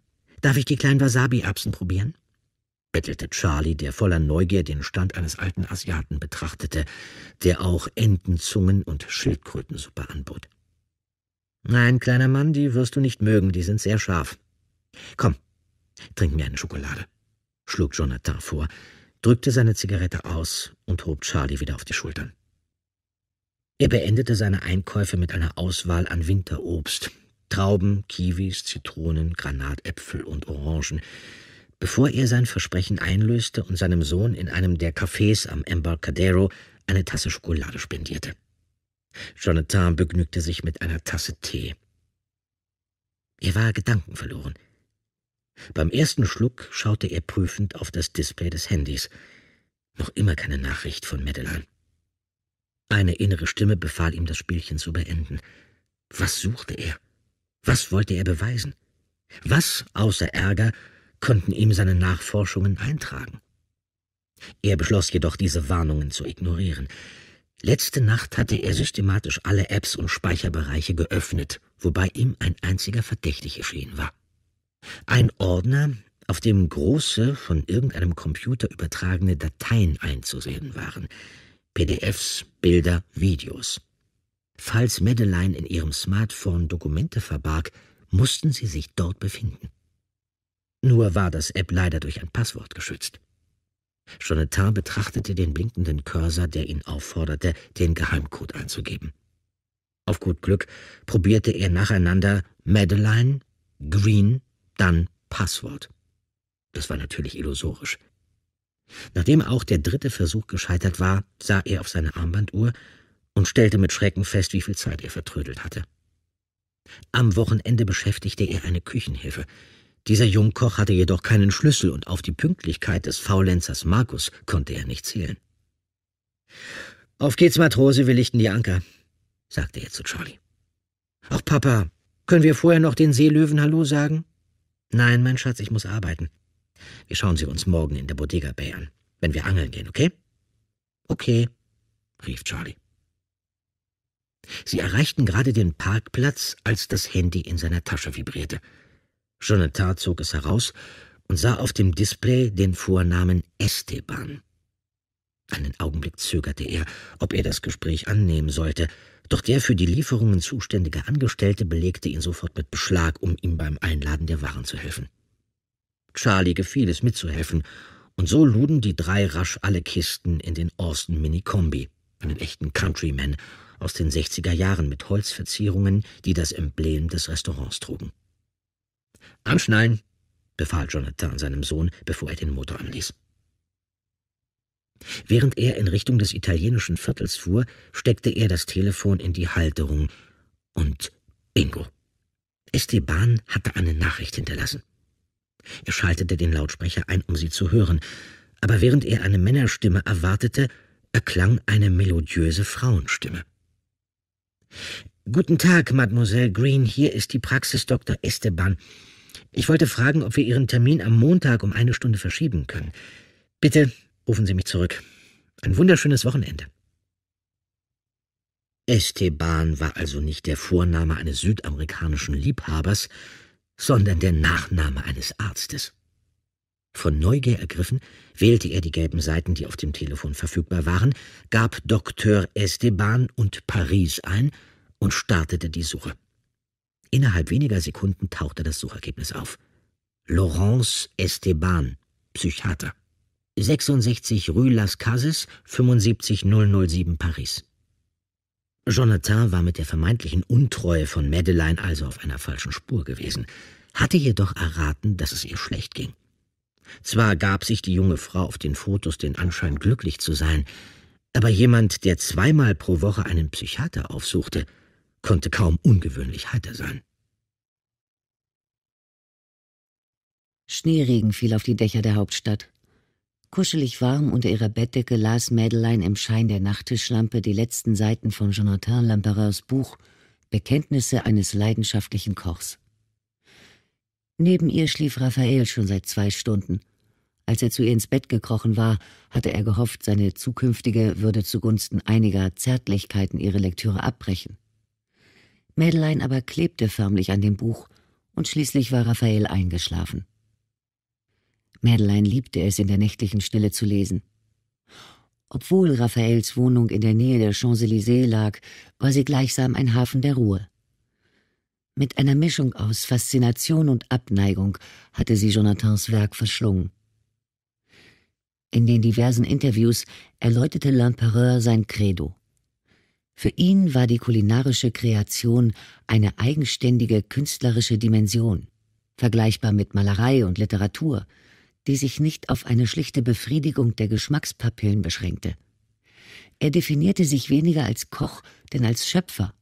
darf ich die kleinen Wasabi-Erbsen probieren? bettelte Charlie, der voller Neugier den Stand eines alten Asiaten betrachtete, der auch Entenzungen und Schildkrötensuppe anbot. Nein, kleiner Mann, die wirst du nicht mögen, die sind sehr scharf. Komm, trink mir eine Schokolade, schlug Jonathan vor, drückte seine Zigarette aus und hob Charlie wieder auf die Schultern. Er beendete seine Einkäufe mit einer Auswahl an Winterobst, Trauben, Kiwis, Zitronen, Granatäpfel und Orangen, Bevor er sein Versprechen einlöste und seinem Sohn in einem der Cafés am Embarcadero eine Tasse Schokolade spendierte. Jonathan begnügte sich mit einer Tasse Tee. Er war gedankenverloren. Beim ersten Schluck schaute er prüfend auf das Display des Handys. Noch immer keine Nachricht von Madeleine. Eine innere Stimme befahl ihm, das Spielchen zu beenden. Was suchte er? Was wollte er beweisen? Was außer Ärger konnten ihm seine Nachforschungen eintragen. Er beschloss jedoch, diese Warnungen zu ignorieren. Letzte Nacht hatte er systematisch alle Apps und Speicherbereiche geöffnet, wobei ihm ein einziger verdächtig erschienen war. Ein Ordner, auf dem große, von irgendeinem Computer übertragene Dateien einzusehen waren. PDFs, Bilder, Videos. Falls Madeleine in ihrem Smartphone Dokumente verbarg, mussten sie sich dort befinden. Nur war das App leider durch ein Passwort geschützt. Jonathan betrachtete den blinkenden Cursor, der ihn aufforderte, den Geheimcode einzugeben. Auf gut Glück probierte er nacheinander Madeline, Green, dann Passwort. Das war natürlich illusorisch. Nachdem auch der dritte Versuch gescheitert war, sah er auf seine Armbanduhr und stellte mit Schrecken fest, wie viel Zeit er vertrödelt hatte. Am Wochenende beschäftigte er eine Küchenhilfe, dieser Jungkoch hatte jedoch keinen Schlüssel und auf die Pünktlichkeit des Faulenzers Markus konnte er nicht zählen. Auf geht's, Matrose, wir lichten die Anker, sagte er zu Charlie. Ach, Papa, können wir vorher noch den Seelöwen Hallo sagen? Nein, mein Schatz, ich muss arbeiten. Wir schauen sie uns morgen in der Bodega Bay an, wenn wir angeln gehen, okay? Okay, rief Charlie. Sie erreichten gerade den Parkplatz, als das Handy in seiner Tasche vibrierte. Jonathan zog es heraus und sah auf dem Display den Vornamen Esteban. Einen Augenblick zögerte er, ob er das Gespräch annehmen sollte, doch der für die Lieferungen zuständige Angestellte belegte ihn sofort mit Beschlag, um ihm beim Einladen der Waren zu helfen. Charlie gefiel es mitzuhelfen, und so luden die drei rasch alle Kisten in den Austin Mini-Kombi, einen echten Countryman aus den 60er Jahren mit Holzverzierungen, die das Emblem des Restaurants trugen. Anschnallen, befahl Jonathan seinem Sohn, bevor er den Motor anließ. Während er in Richtung des italienischen Viertels fuhr, steckte er das Telefon in die Halterung und bingo. Esteban hatte eine Nachricht hinterlassen. Er schaltete den Lautsprecher ein, um sie zu hören, aber während er eine Männerstimme erwartete, erklang eine melodiöse Frauenstimme. Guten Tag, Mademoiselle Green, hier ist die Praxis Dr. Esteban. Ich wollte fragen, ob wir Ihren Termin am Montag um eine Stunde verschieben können. Bitte rufen Sie mich zurück. Ein wunderschönes Wochenende. Esteban war also nicht der Vorname eines südamerikanischen Liebhabers, sondern der Nachname eines Arztes. Von Neugier ergriffen, wählte er die gelben Seiten, die auf dem Telefon verfügbar waren, gab Doktor Esteban und Paris ein und startete die Suche. Innerhalb weniger Sekunden tauchte das Suchergebnis auf. Laurence Esteban, Psychiater. 66 Rue Las Cases, 75007 Paris. Jonathan war mit der vermeintlichen Untreue von Madeleine also auf einer falschen Spur gewesen, hatte jedoch erraten, dass es ihr schlecht ging. Zwar gab sich die junge Frau auf den Fotos den Anschein glücklich zu sein, aber jemand, der zweimal pro Woche einen Psychiater aufsuchte, konnte kaum ungewöhnlich heiter sein. Schneeregen fiel auf die Dächer der Hauptstadt. Kuschelig warm unter ihrer Bettdecke las Madeleine im Schein der Nachttischlampe die letzten Seiten von Jonathan Lampereurs Buch Bekenntnisse eines leidenschaftlichen Kochs. Neben ihr schlief Raphael schon seit zwei Stunden. Als er zu ihr ins Bett gekrochen war, hatte er gehofft, seine zukünftige würde zugunsten einiger Zärtlichkeiten ihre Lektüre abbrechen. Mädelein aber klebte förmlich an dem Buch, und schließlich war Raphael eingeschlafen. Mädelein liebte es, in der nächtlichen Stille zu lesen. Obwohl Raphaels Wohnung in der Nähe der Champs-Élysées lag, war sie gleichsam ein Hafen der Ruhe. Mit einer Mischung aus Faszination und Abneigung hatte sie Jonathans Werk verschlungen. In den diversen Interviews erläuterte L'Empereur sein Credo. Für ihn war die kulinarische Kreation eine eigenständige künstlerische Dimension, vergleichbar mit Malerei und Literatur, die sich nicht auf eine schlichte Befriedigung der Geschmackspapillen beschränkte. Er definierte sich weniger als Koch, denn als Schöpfer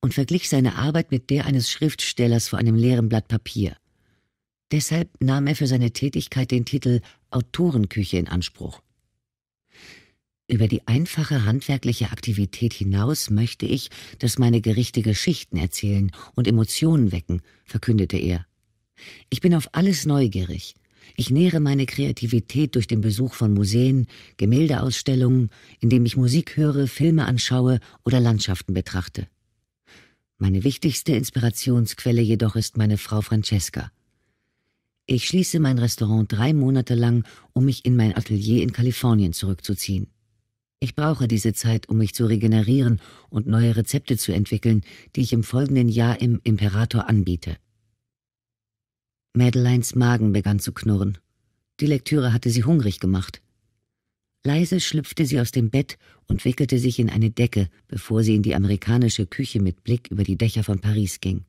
und verglich seine Arbeit mit der eines Schriftstellers vor einem leeren Blatt Papier. Deshalb nahm er für seine Tätigkeit den Titel Autorenküche in Anspruch. Über die einfache handwerkliche Aktivität hinaus möchte ich, dass meine Gerichte Geschichten erzählen und Emotionen wecken, verkündete er. Ich bin auf alles neugierig. Ich nähere meine Kreativität durch den Besuch von Museen, Gemäldeausstellungen, indem ich Musik höre, Filme anschaue oder Landschaften betrachte. Meine wichtigste Inspirationsquelle jedoch ist meine Frau Francesca. Ich schließe mein Restaurant drei Monate lang, um mich in mein Atelier in Kalifornien zurückzuziehen. Ich brauche diese Zeit, um mich zu regenerieren und neue Rezepte zu entwickeln, die ich im folgenden Jahr im Imperator anbiete. Madeleines Magen begann zu knurren. Die Lektüre hatte sie hungrig gemacht. Leise schlüpfte sie aus dem Bett und wickelte sich in eine Decke, bevor sie in die amerikanische Küche mit Blick über die Dächer von Paris ging.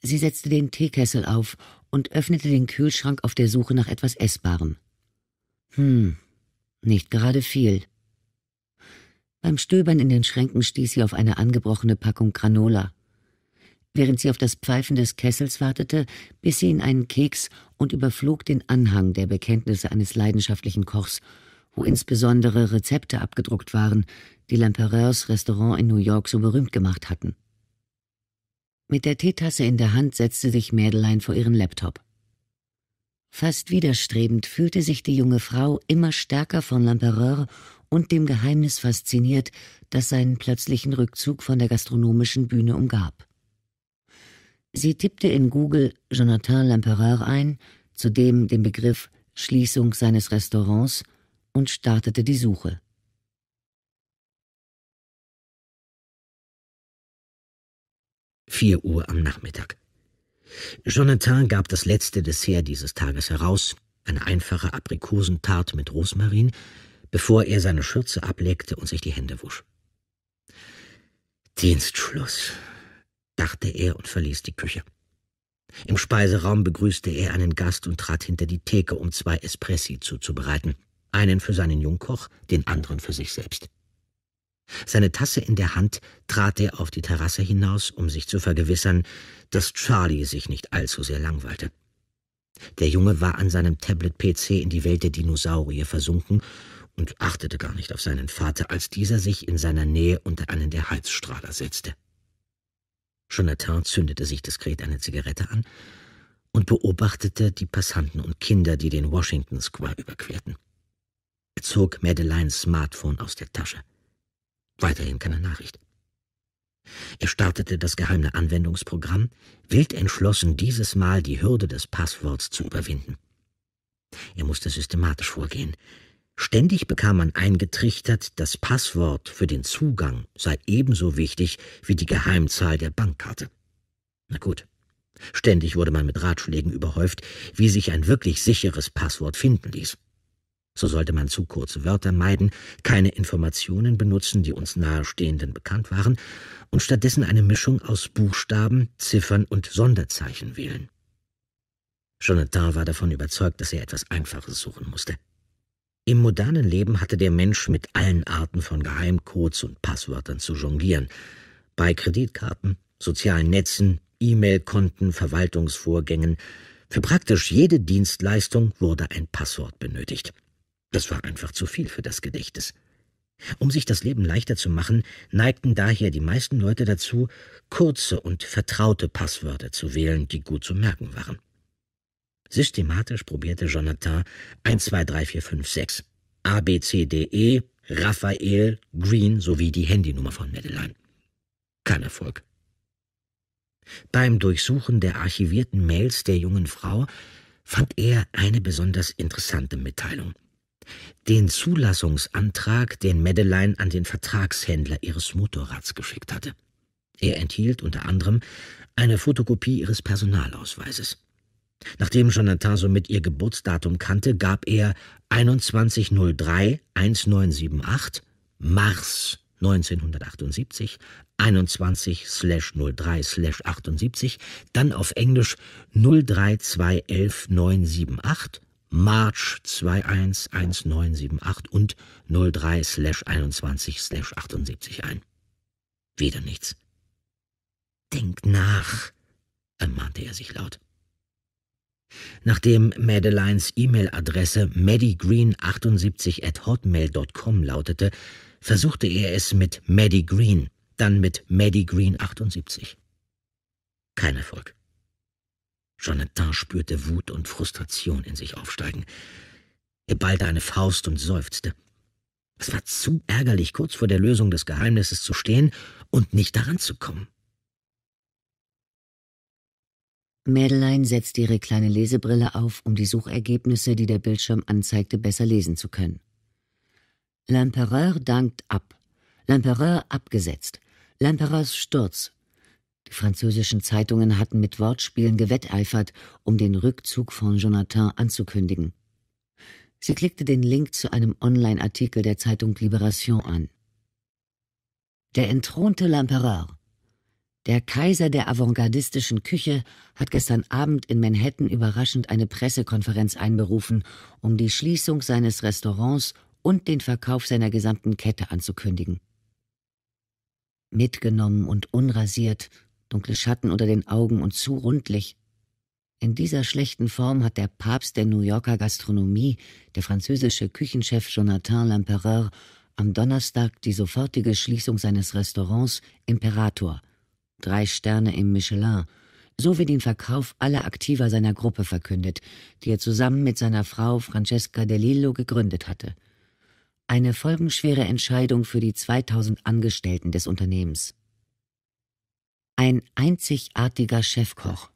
Sie setzte den Teekessel auf und öffnete den Kühlschrank auf der Suche nach etwas Essbarem. Hm, nicht gerade viel. Beim Stöbern in den Schränken stieß sie auf eine angebrochene Packung Granola. Während sie auf das Pfeifen des Kessels wartete, biss sie in einen Keks und überflog den Anhang der Bekenntnisse eines leidenschaftlichen Kochs, wo insbesondere Rezepte abgedruckt waren, die L'Empereurs Restaurant in New York so berühmt gemacht hatten. Mit der Teetasse in der Hand setzte sich Mädelein vor ihren Laptop. Fast widerstrebend fühlte sich die junge Frau immer stärker von L'Empereur und dem Geheimnis fasziniert, das seinen plötzlichen Rückzug von der gastronomischen Bühne umgab. Sie tippte in Google Jonathan Lempereur ein, zudem den Begriff Schließung seines Restaurants und startete die Suche. Vier Uhr am Nachmittag. Jonathan gab das letzte Dessert dieses Tages heraus, eine einfache Aprikosentat mit Rosmarin, bevor er seine Schürze ablegte und sich die Hände wusch. Dienstschluss, dachte er und verließ die Küche. Im Speiseraum begrüßte er einen Gast und trat hinter die Theke, um zwei Espressi zuzubereiten, einen für seinen Jungkoch, den anderen für sich selbst. Seine Tasse in der Hand trat er auf die Terrasse hinaus, um sich zu vergewissern, dass Charlie sich nicht allzu sehr langweilte. Der Junge war an seinem Tablet-PC in die Welt der Dinosaurier versunken und achtete gar nicht auf seinen Vater, als dieser sich in seiner Nähe unter einen der Heizstrahler setzte. Jonathan zündete sich diskret eine Zigarette an und beobachtete die Passanten und Kinder, die den Washington Square überquerten. Er zog Madeleines Smartphone aus der Tasche. Weiterhin keine Nachricht. Er startete das geheime Anwendungsprogramm, wild entschlossen, dieses Mal die Hürde des Passworts zu überwinden. Er musste systematisch vorgehen. Ständig bekam man eingetrichtert, das Passwort für den Zugang sei ebenso wichtig wie die Geheimzahl der Bankkarte. Na gut. Ständig wurde man mit Ratschlägen überhäuft, wie sich ein wirklich sicheres Passwort finden ließ. So sollte man zu kurze Wörter meiden, keine Informationen benutzen, die uns nahestehenden bekannt waren, und stattdessen eine Mischung aus Buchstaben, Ziffern und Sonderzeichen wählen. Jonathan war davon überzeugt, dass er etwas Einfaches suchen musste. Im modernen Leben hatte der Mensch mit allen Arten von Geheimcodes und Passwörtern zu jonglieren. Bei Kreditkarten, sozialen Netzen, E-Mail-Konten, Verwaltungsvorgängen. Für praktisch jede Dienstleistung wurde ein Passwort benötigt. Das war einfach zu viel für das Gedächtnis. Um sich das Leben leichter zu machen, neigten daher die meisten Leute dazu, kurze und vertraute Passwörter zu wählen, die gut zu merken waren. Systematisch probierte Jonathan 1, 2, 3, 4, 5, 6, A, B, C, D, E, Raphael, Green sowie die Handynummer von Madeleine. Kein Erfolg. Beim Durchsuchen der archivierten Mails der jungen Frau fand er eine besonders interessante Mitteilung. Den Zulassungsantrag, den Madeleine an den Vertragshändler ihres Motorrads geschickt hatte. Er enthielt unter anderem eine Fotokopie ihres Personalausweises. Nachdem Jonathan somit ihr Geburtsdatum kannte, gab er 2103-1978 Mars 1978 21-03-78, dann auf Englisch 0321978 March 211978 und 03-21-78 ein. Wieder nichts. Denk nach, ermahnte er sich laut. Nachdem Madeleines E-Mail-Adresse maddygreen78 at hotmail.com lautete, versuchte er es mit Maddy Green, dann mit Maddy 78. Kein Erfolg. Jonathan spürte Wut und Frustration in sich aufsteigen. Er ballte eine Faust und seufzte. Es war zu ärgerlich, kurz vor der Lösung des Geheimnisses zu stehen und nicht daran zu kommen. Mädelein setzt ihre kleine Lesebrille auf, um die Suchergebnisse, die der Bildschirm anzeigte, besser lesen zu können. L'Empereur dankt ab. L'Empereur abgesetzt. L'Empereurs Sturz. Die französischen Zeitungen hatten mit Wortspielen gewetteifert, um den Rückzug von Jonathan anzukündigen. Sie klickte den Link zu einem Online-Artikel der Zeitung Libération an. Der entthronte L'Empereur der Kaiser der avantgardistischen Küche hat gestern Abend in Manhattan überraschend eine Pressekonferenz einberufen, um die Schließung seines Restaurants und den Verkauf seiner gesamten Kette anzukündigen. Mitgenommen und unrasiert, dunkle Schatten unter den Augen und zu rundlich. In dieser schlechten Form hat der Papst der New Yorker Gastronomie, der französische Küchenchef Jonathan L'Empereur, am Donnerstag die sofortige Schließung seines Restaurants Imperator drei Sterne im Michelin, sowie den Verkauf aller Aktiva seiner Gruppe verkündet, die er zusammen mit seiner Frau Francesca De Lillo gegründet hatte. Eine folgenschwere Entscheidung für die 2000 Angestellten des Unternehmens. Ein einzigartiger Chefkoch.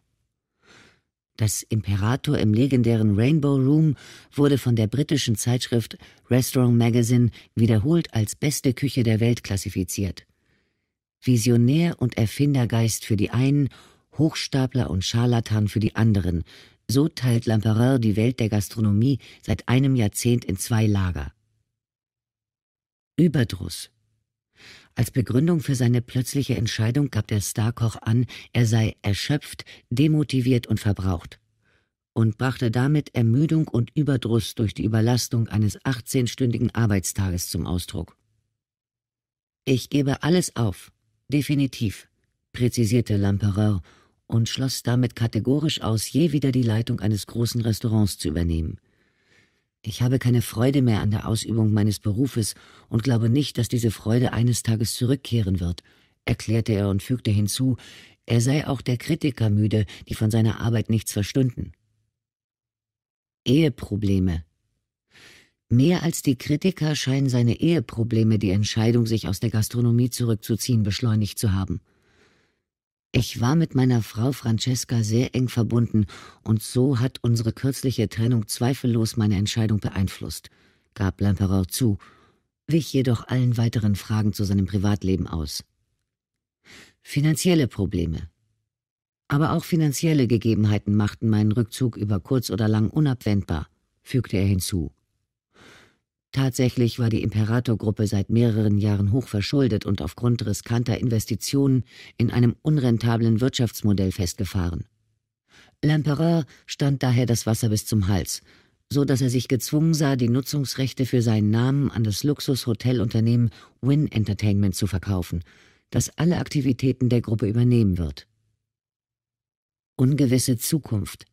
Das Imperator im legendären Rainbow Room wurde von der britischen Zeitschrift Restaurant Magazine wiederholt als beste Küche der Welt klassifiziert. Visionär und Erfindergeist für die einen, Hochstapler und Scharlatan für die anderen. So teilt L'Empereur die Welt der Gastronomie seit einem Jahrzehnt in zwei Lager. Überdruss. Als Begründung für seine plötzliche Entscheidung gab der Starkoch an, er sei erschöpft, demotiviert und verbraucht und brachte damit Ermüdung und Überdruss durch die Überlastung eines 18-stündigen Arbeitstages zum Ausdruck. Ich gebe alles auf, Definitiv, präzisierte Lampereur und schloss damit kategorisch aus, je wieder die Leitung eines großen Restaurants zu übernehmen. Ich habe keine Freude mehr an der Ausübung meines Berufes und glaube nicht, dass diese Freude eines Tages zurückkehren wird, erklärte er und fügte hinzu, er sei auch der Kritiker müde, die von seiner Arbeit nichts verstünden. Eheprobleme, Mehr als die Kritiker scheinen seine Eheprobleme die Entscheidung, sich aus der Gastronomie zurückzuziehen, beschleunigt zu haben. Ich war mit meiner Frau Francesca sehr eng verbunden und so hat unsere kürzliche Trennung zweifellos meine Entscheidung beeinflusst, gab Lamperau zu, wich jedoch allen weiteren Fragen zu seinem Privatleben aus. Finanzielle Probleme. Aber auch finanzielle Gegebenheiten machten meinen Rückzug über kurz oder lang unabwendbar, fügte er hinzu. Tatsächlich war die Imperator-Gruppe seit mehreren Jahren hochverschuldet und aufgrund riskanter Investitionen in einem unrentablen Wirtschaftsmodell festgefahren. L'Empereur stand daher das Wasser bis zum Hals, so dass er sich gezwungen sah, die Nutzungsrechte für seinen Namen an das Luxushotelunternehmen Win Entertainment zu verkaufen, das alle Aktivitäten der Gruppe übernehmen wird. Ungewisse Zukunft.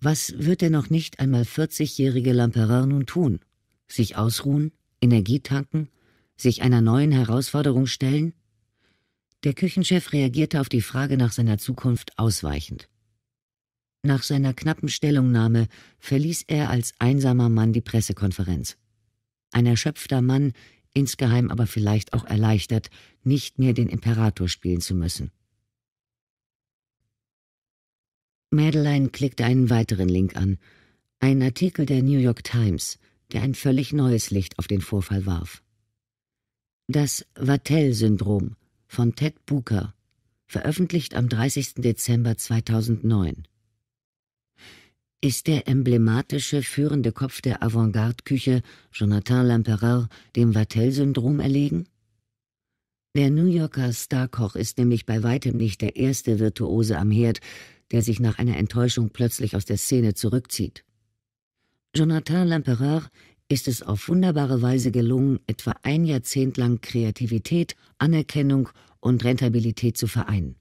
Was wird der noch nicht einmal 40-jährige Lamperer nun tun? Sich ausruhen, Energie tanken, sich einer neuen Herausforderung stellen? Der Küchenchef reagierte auf die Frage nach seiner Zukunft ausweichend. Nach seiner knappen Stellungnahme verließ er als einsamer Mann die Pressekonferenz. Ein erschöpfter Mann, insgeheim aber vielleicht auch erleichtert, nicht mehr den Imperator spielen zu müssen. Madeline klickte einen weiteren Link an, Ein Artikel der New York Times – der ein völlig neues Licht auf den Vorfall warf. Das vattel syndrom von Ted Bucher, veröffentlicht am 30. Dezember 2009. Ist der emblematische führende Kopf der Avantgarde-Küche Jonathan Lampereur dem vattel syndrom erlegen? Der New Yorker Starkoch ist nämlich bei weitem nicht der erste Virtuose am Herd, der sich nach einer Enttäuschung plötzlich aus der Szene zurückzieht. Jonathan Lempereur ist es auf wunderbare Weise gelungen, etwa ein Jahrzehnt lang Kreativität, Anerkennung und Rentabilität zu vereinen.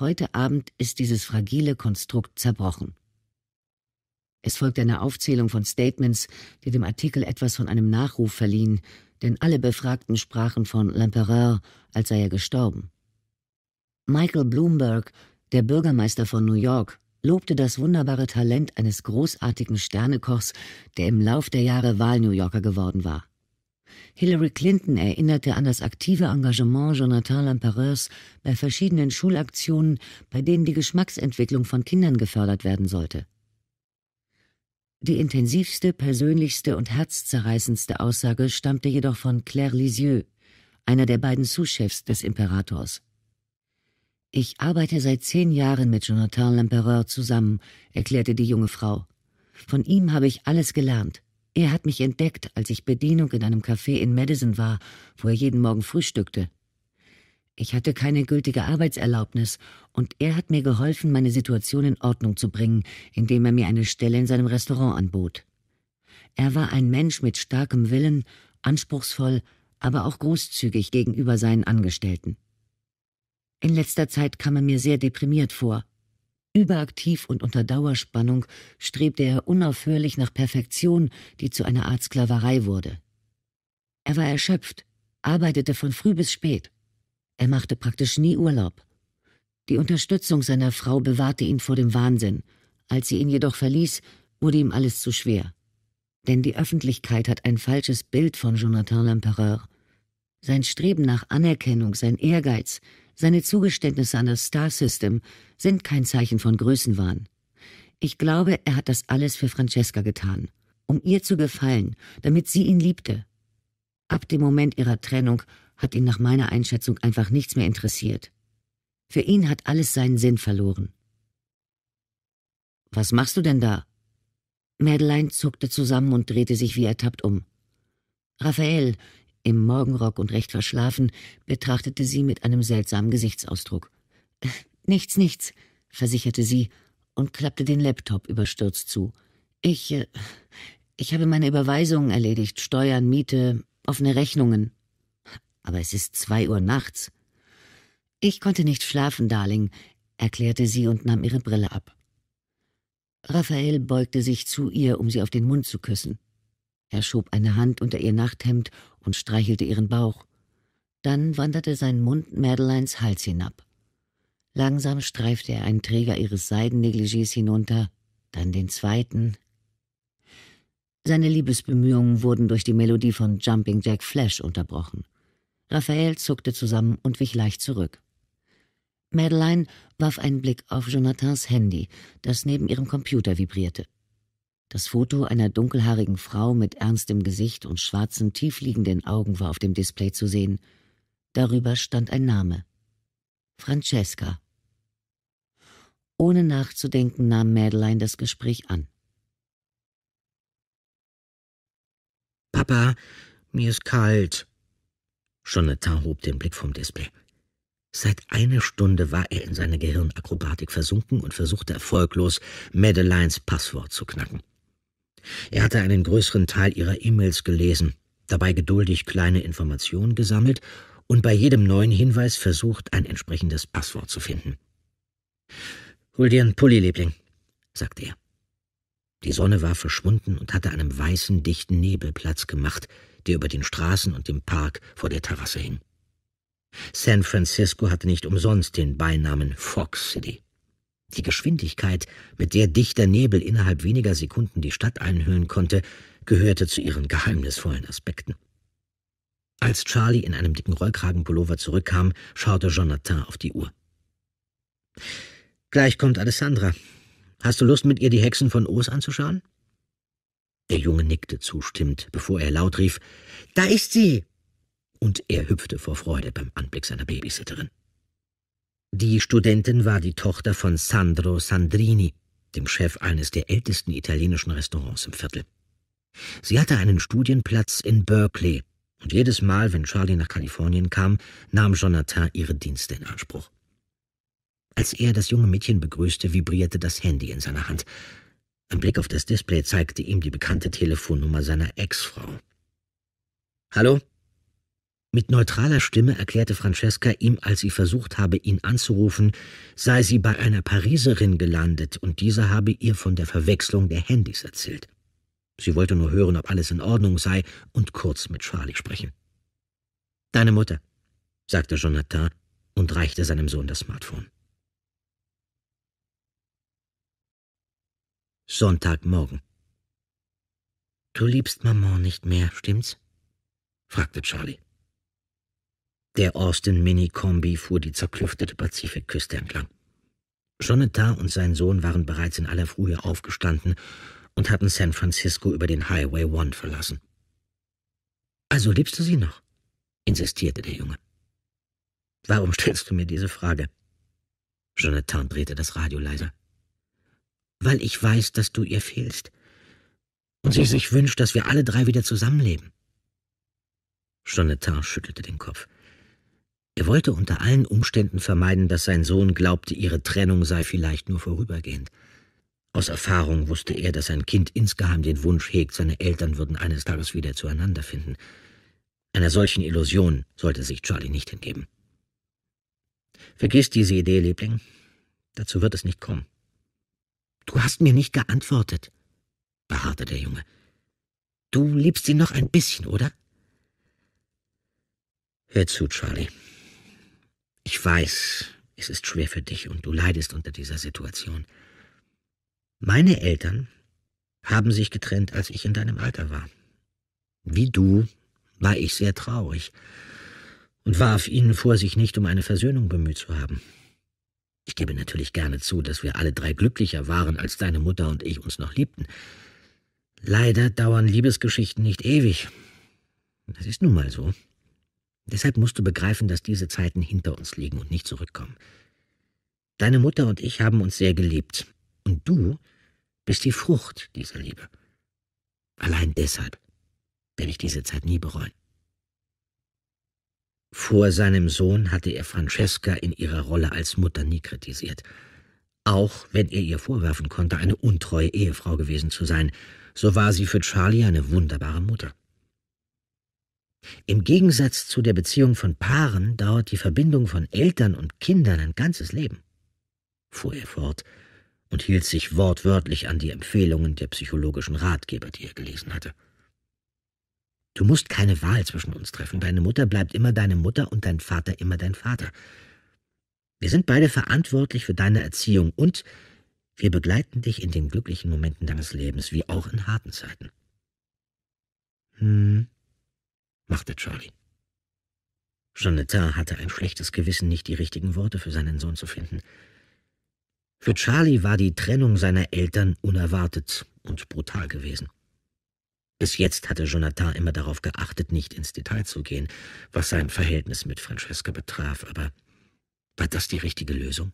Heute Abend ist dieses fragile Konstrukt zerbrochen. Es folgt eine Aufzählung von Statements, die dem Artikel etwas von einem Nachruf verliehen, denn alle Befragten sprachen von L'Empereur, als sei er gestorben. Michael Bloomberg, der Bürgermeister von New York, lobte das wunderbare Talent eines großartigen Sternekochs, der im Lauf der Jahre Wahl-New Yorker geworden war. Hillary Clinton erinnerte an das aktive Engagement Jonathan Lampereurs bei verschiedenen Schulaktionen, bei denen die Geschmacksentwicklung von Kindern gefördert werden sollte. Die intensivste, persönlichste und herzzerreißendste Aussage stammte jedoch von Claire Lisieux, einer der beiden Souschefs des Imperators. Ich arbeite seit zehn Jahren mit Jonathan Lempereur zusammen, erklärte die junge Frau. Von ihm habe ich alles gelernt. Er hat mich entdeckt, als ich Bedienung in einem Café in Madison war, wo er jeden Morgen frühstückte. Ich hatte keine gültige Arbeitserlaubnis, und er hat mir geholfen, meine Situation in Ordnung zu bringen, indem er mir eine Stelle in seinem Restaurant anbot. Er war ein Mensch mit starkem Willen, anspruchsvoll, aber auch großzügig gegenüber seinen Angestellten. In letzter Zeit kam er mir sehr deprimiert vor. Überaktiv und unter Dauerspannung strebte er unaufhörlich nach Perfektion, die zu einer Art Sklaverei wurde. Er war erschöpft, arbeitete von früh bis spät. Er machte praktisch nie Urlaub. Die Unterstützung seiner Frau bewahrte ihn vor dem Wahnsinn. Als sie ihn jedoch verließ, wurde ihm alles zu schwer. Denn die Öffentlichkeit hat ein falsches Bild von Jonathan L'Empereur. Sein Streben nach Anerkennung, sein Ehrgeiz, seine Zugeständnisse an das Star System sind kein Zeichen von Größenwahn. Ich glaube, er hat das alles für Francesca getan, um ihr zu gefallen, damit sie ihn liebte. Ab dem Moment ihrer Trennung hat ihn nach meiner Einschätzung einfach nichts mehr interessiert. Für ihn hat alles seinen Sinn verloren. Was machst du denn da? Madeleine zuckte zusammen und drehte sich wie ertappt um. Raphael, im Morgenrock und recht verschlafen, betrachtete sie mit einem seltsamen Gesichtsausdruck. Äh, nichts, nichts, versicherte sie und klappte den Laptop überstürzt zu. Ich. Äh, ich habe meine Überweisungen erledigt, Steuern, Miete, offene Rechnungen. Aber es ist zwei Uhr nachts. Ich konnte nicht schlafen, Darling, erklärte sie und nahm ihre Brille ab. Raphael beugte sich zu ihr, um sie auf den Mund zu küssen. Er schob eine Hand unter ihr Nachthemd und streichelte ihren Bauch. Dann wanderte sein Mund Madelines Hals hinab. Langsam streifte er einen Träger ihres Seidennegligés hinunter, dann den zweiten. Seine Liebesbemühungen wurden durch die Melodie von Jumping Jack Flash unterbrochen. Raphael zuckte zusammen und wich leicht zurück. Madeline warf einen Blick auf Jonathans Handy, das neben ihrem Computer vibrierte. Das Foto einer dunkelhaarigen Frau mit ernstem Gesicht und schwarzen, tiefliegenden Augen war auf dem Display zu sehen. Darüber stand ein Name. Francesca. Ohne nachzudenken nahm Madeleine das Gespräch an. Papa, mir ist kalt. Jonathan hob den Blick vom Display. Seit einer Stunde war er in seine Gehirnakrobatik versunken und versuchte erfolglos, Madeleines Passwort zu knacken. Er hatte einen größeren Teil ihrer E-Mails gelesen, dabei geduldig kleine Informationen gesammelt und bei jedem neuen Hinweis versucht, ein entsprechendes Passwort zu finden. Hol dir einen Pulli, Liebling, sagte er. Die Sonne war verschwunden und hatte einem weißen, dichten Nebel Platz gemacht, der über den Straßen und dem Park vor der Terrasse hing. San Francisco hatte nicht umsonst den Beinamen Fox City. Die Geschwindigkeit, mit der dichter Nebel innerhalb weniger Sekunden die Stadt einhüllen konnte, gehörte zu ihren geheimnisvollen Aspekten. Als Charlie in einem dicken Rollkragenpullover zurückkam, schaute Jonathan auf die Uhr. Gleich kommt Alessandra. Hast du Lust, mit ihr die Hexen von Oos anzuschauen? Der Junge nickte zustimmend, bevor er laut rief: Da ist sie! Und er hüpfte vor Freude beim Anblick seiner Babysitterin. Die Studentin war die Tochter von Sandro Sandrini, dem Chef eines der ältesten italienischen Restaurants im Viertel. Sie hatte einen Studienplatz in Berkeley, und jedes Mal, wenn Charlie nach Kalifornien kam, nahm Jonathan ihre Dienste in Anspruch. Als er das junge Mädchen begrüßte, vibrierte das Handy in seiner Hand. Ein Blick auf das Display zeigte ihm die bekannte Telefonnummer seiner Ex-Frau. Hallo? Mit neutraler Stimme erklärte Francesca ihm, als sie versucht habe, ihn anzurufen, sei sie bei einer Pariserin gelandet und diese habe ihr von der Verwechslung der Handys erzählt. Sie wollte nur hören, ob alles in Ordnung sei und kurz mit Charlie sprechen. Deine Mutter, sagte Jonathan und reichte seinem Sohn das Smartphone. Sonntagmorgen. Du liebst Maman nicht mehr, stimmt's? fragte Charlie. Der Austin Mini-Kombi fuhr die zerklüftete Pazifikküste entlang. Jonathan und sein Sohn waren bereits in aller Frühe aufgestanden und hatten San Francisco über den Highway One verlassen. Also liebst du sie noch? insistierte der Junge. Warum stellst du mir diese Frage? Jonathan drehte das Radio leiser. Weil ich weiß, dass du ihr fehlst. Und sie sich wünscht, dass wir alle drei wieder zusammenleben. Jonathan schüttelte den Kopf. Er wollte unter allen Umständen vermeiden, dass sein Sohn glaubte, ihre Trennung sei vielleicht nur vorübergehend. Aus Erfahrung wusste er, dass sein Kind insgeheim den Wunsch hegt, seine Eltern würden eines Tages wieder zueinander finden. Einer solchen Illusion sollte sich Charlie nicht hingeben. Vergiss diese Idee, Liebling. Dazu wird es nicht kommen. Du hast mir nicht geantwortet, beharrte der Junge. Du liebst sie noch ein bisschen, oder? Hör zu, Charlie. Ich weiß, es ist schwer für dich und du leidest unter dieser Situation. Meine Eltern haben sich getrennt, als ich in deinem Alter war. Wie du war ich sehr traurig und warf ihnen vor, sich nicht um eine Versöhnung bemüht zu haben. Ich gebe natürlich gerne zu, dass wir alle drei glücklicher waren, als deine Mutter und ich uns noch liebten. Leider dauern Liebesgeschichten nicht ewig. Das ist nun mal so. Deshalb musst du begreifen, dass diese Zeiten hinter uns liegen und nicht zurückkommen. Deine Mutter und ich haben uns sehr geliebt, und du bist die Frucht dieser Liebe. Allein deshalb werde ich diese Zeit nie bereuen. Vor seinem Sohn hatte er Francesca in ihrer Rolle als Mutter nie kritisiert, auch wenn er ihr vorwerfen konnte, eine untreue Ehefrau gewesen zu sein, so war sie für Charlie eine wunderbare Mutter. Im Gegensatz zu der Beziehung von Paaren dauert die Verbindung von Eltern und Kindern ein ganzes Leben, fuhr er fort und hielt sich wortwörtlich an die Empfehlungen der psychologischen Ratgeber, die er gelesen hatte. Du musst keine Wahl zwischen uns treffen. Deine Mutter bleibt immer deine Mutter und dein Vater immer dein Vater. Wir sind beide verantwortlich für deine Erziehung und wir begleiten dich in den glücklichen Momenten deines Lebens, wie auch in harten Zeiten. Hm, machte Charlie. Jonathan hatte ein schlechtes Gewissen, nicht die richtigen Worte für seinen Sohn zu finden. Für Charlie war die Trennung seiner Eltern unerwartet und brutal gewesen. Bis jetzt hatte Jonathan immer darauf geachtet, nicht ins Detail zu gehen, was sein Verhältnis mit Francesca betraf, aber war das die richtige Lösung?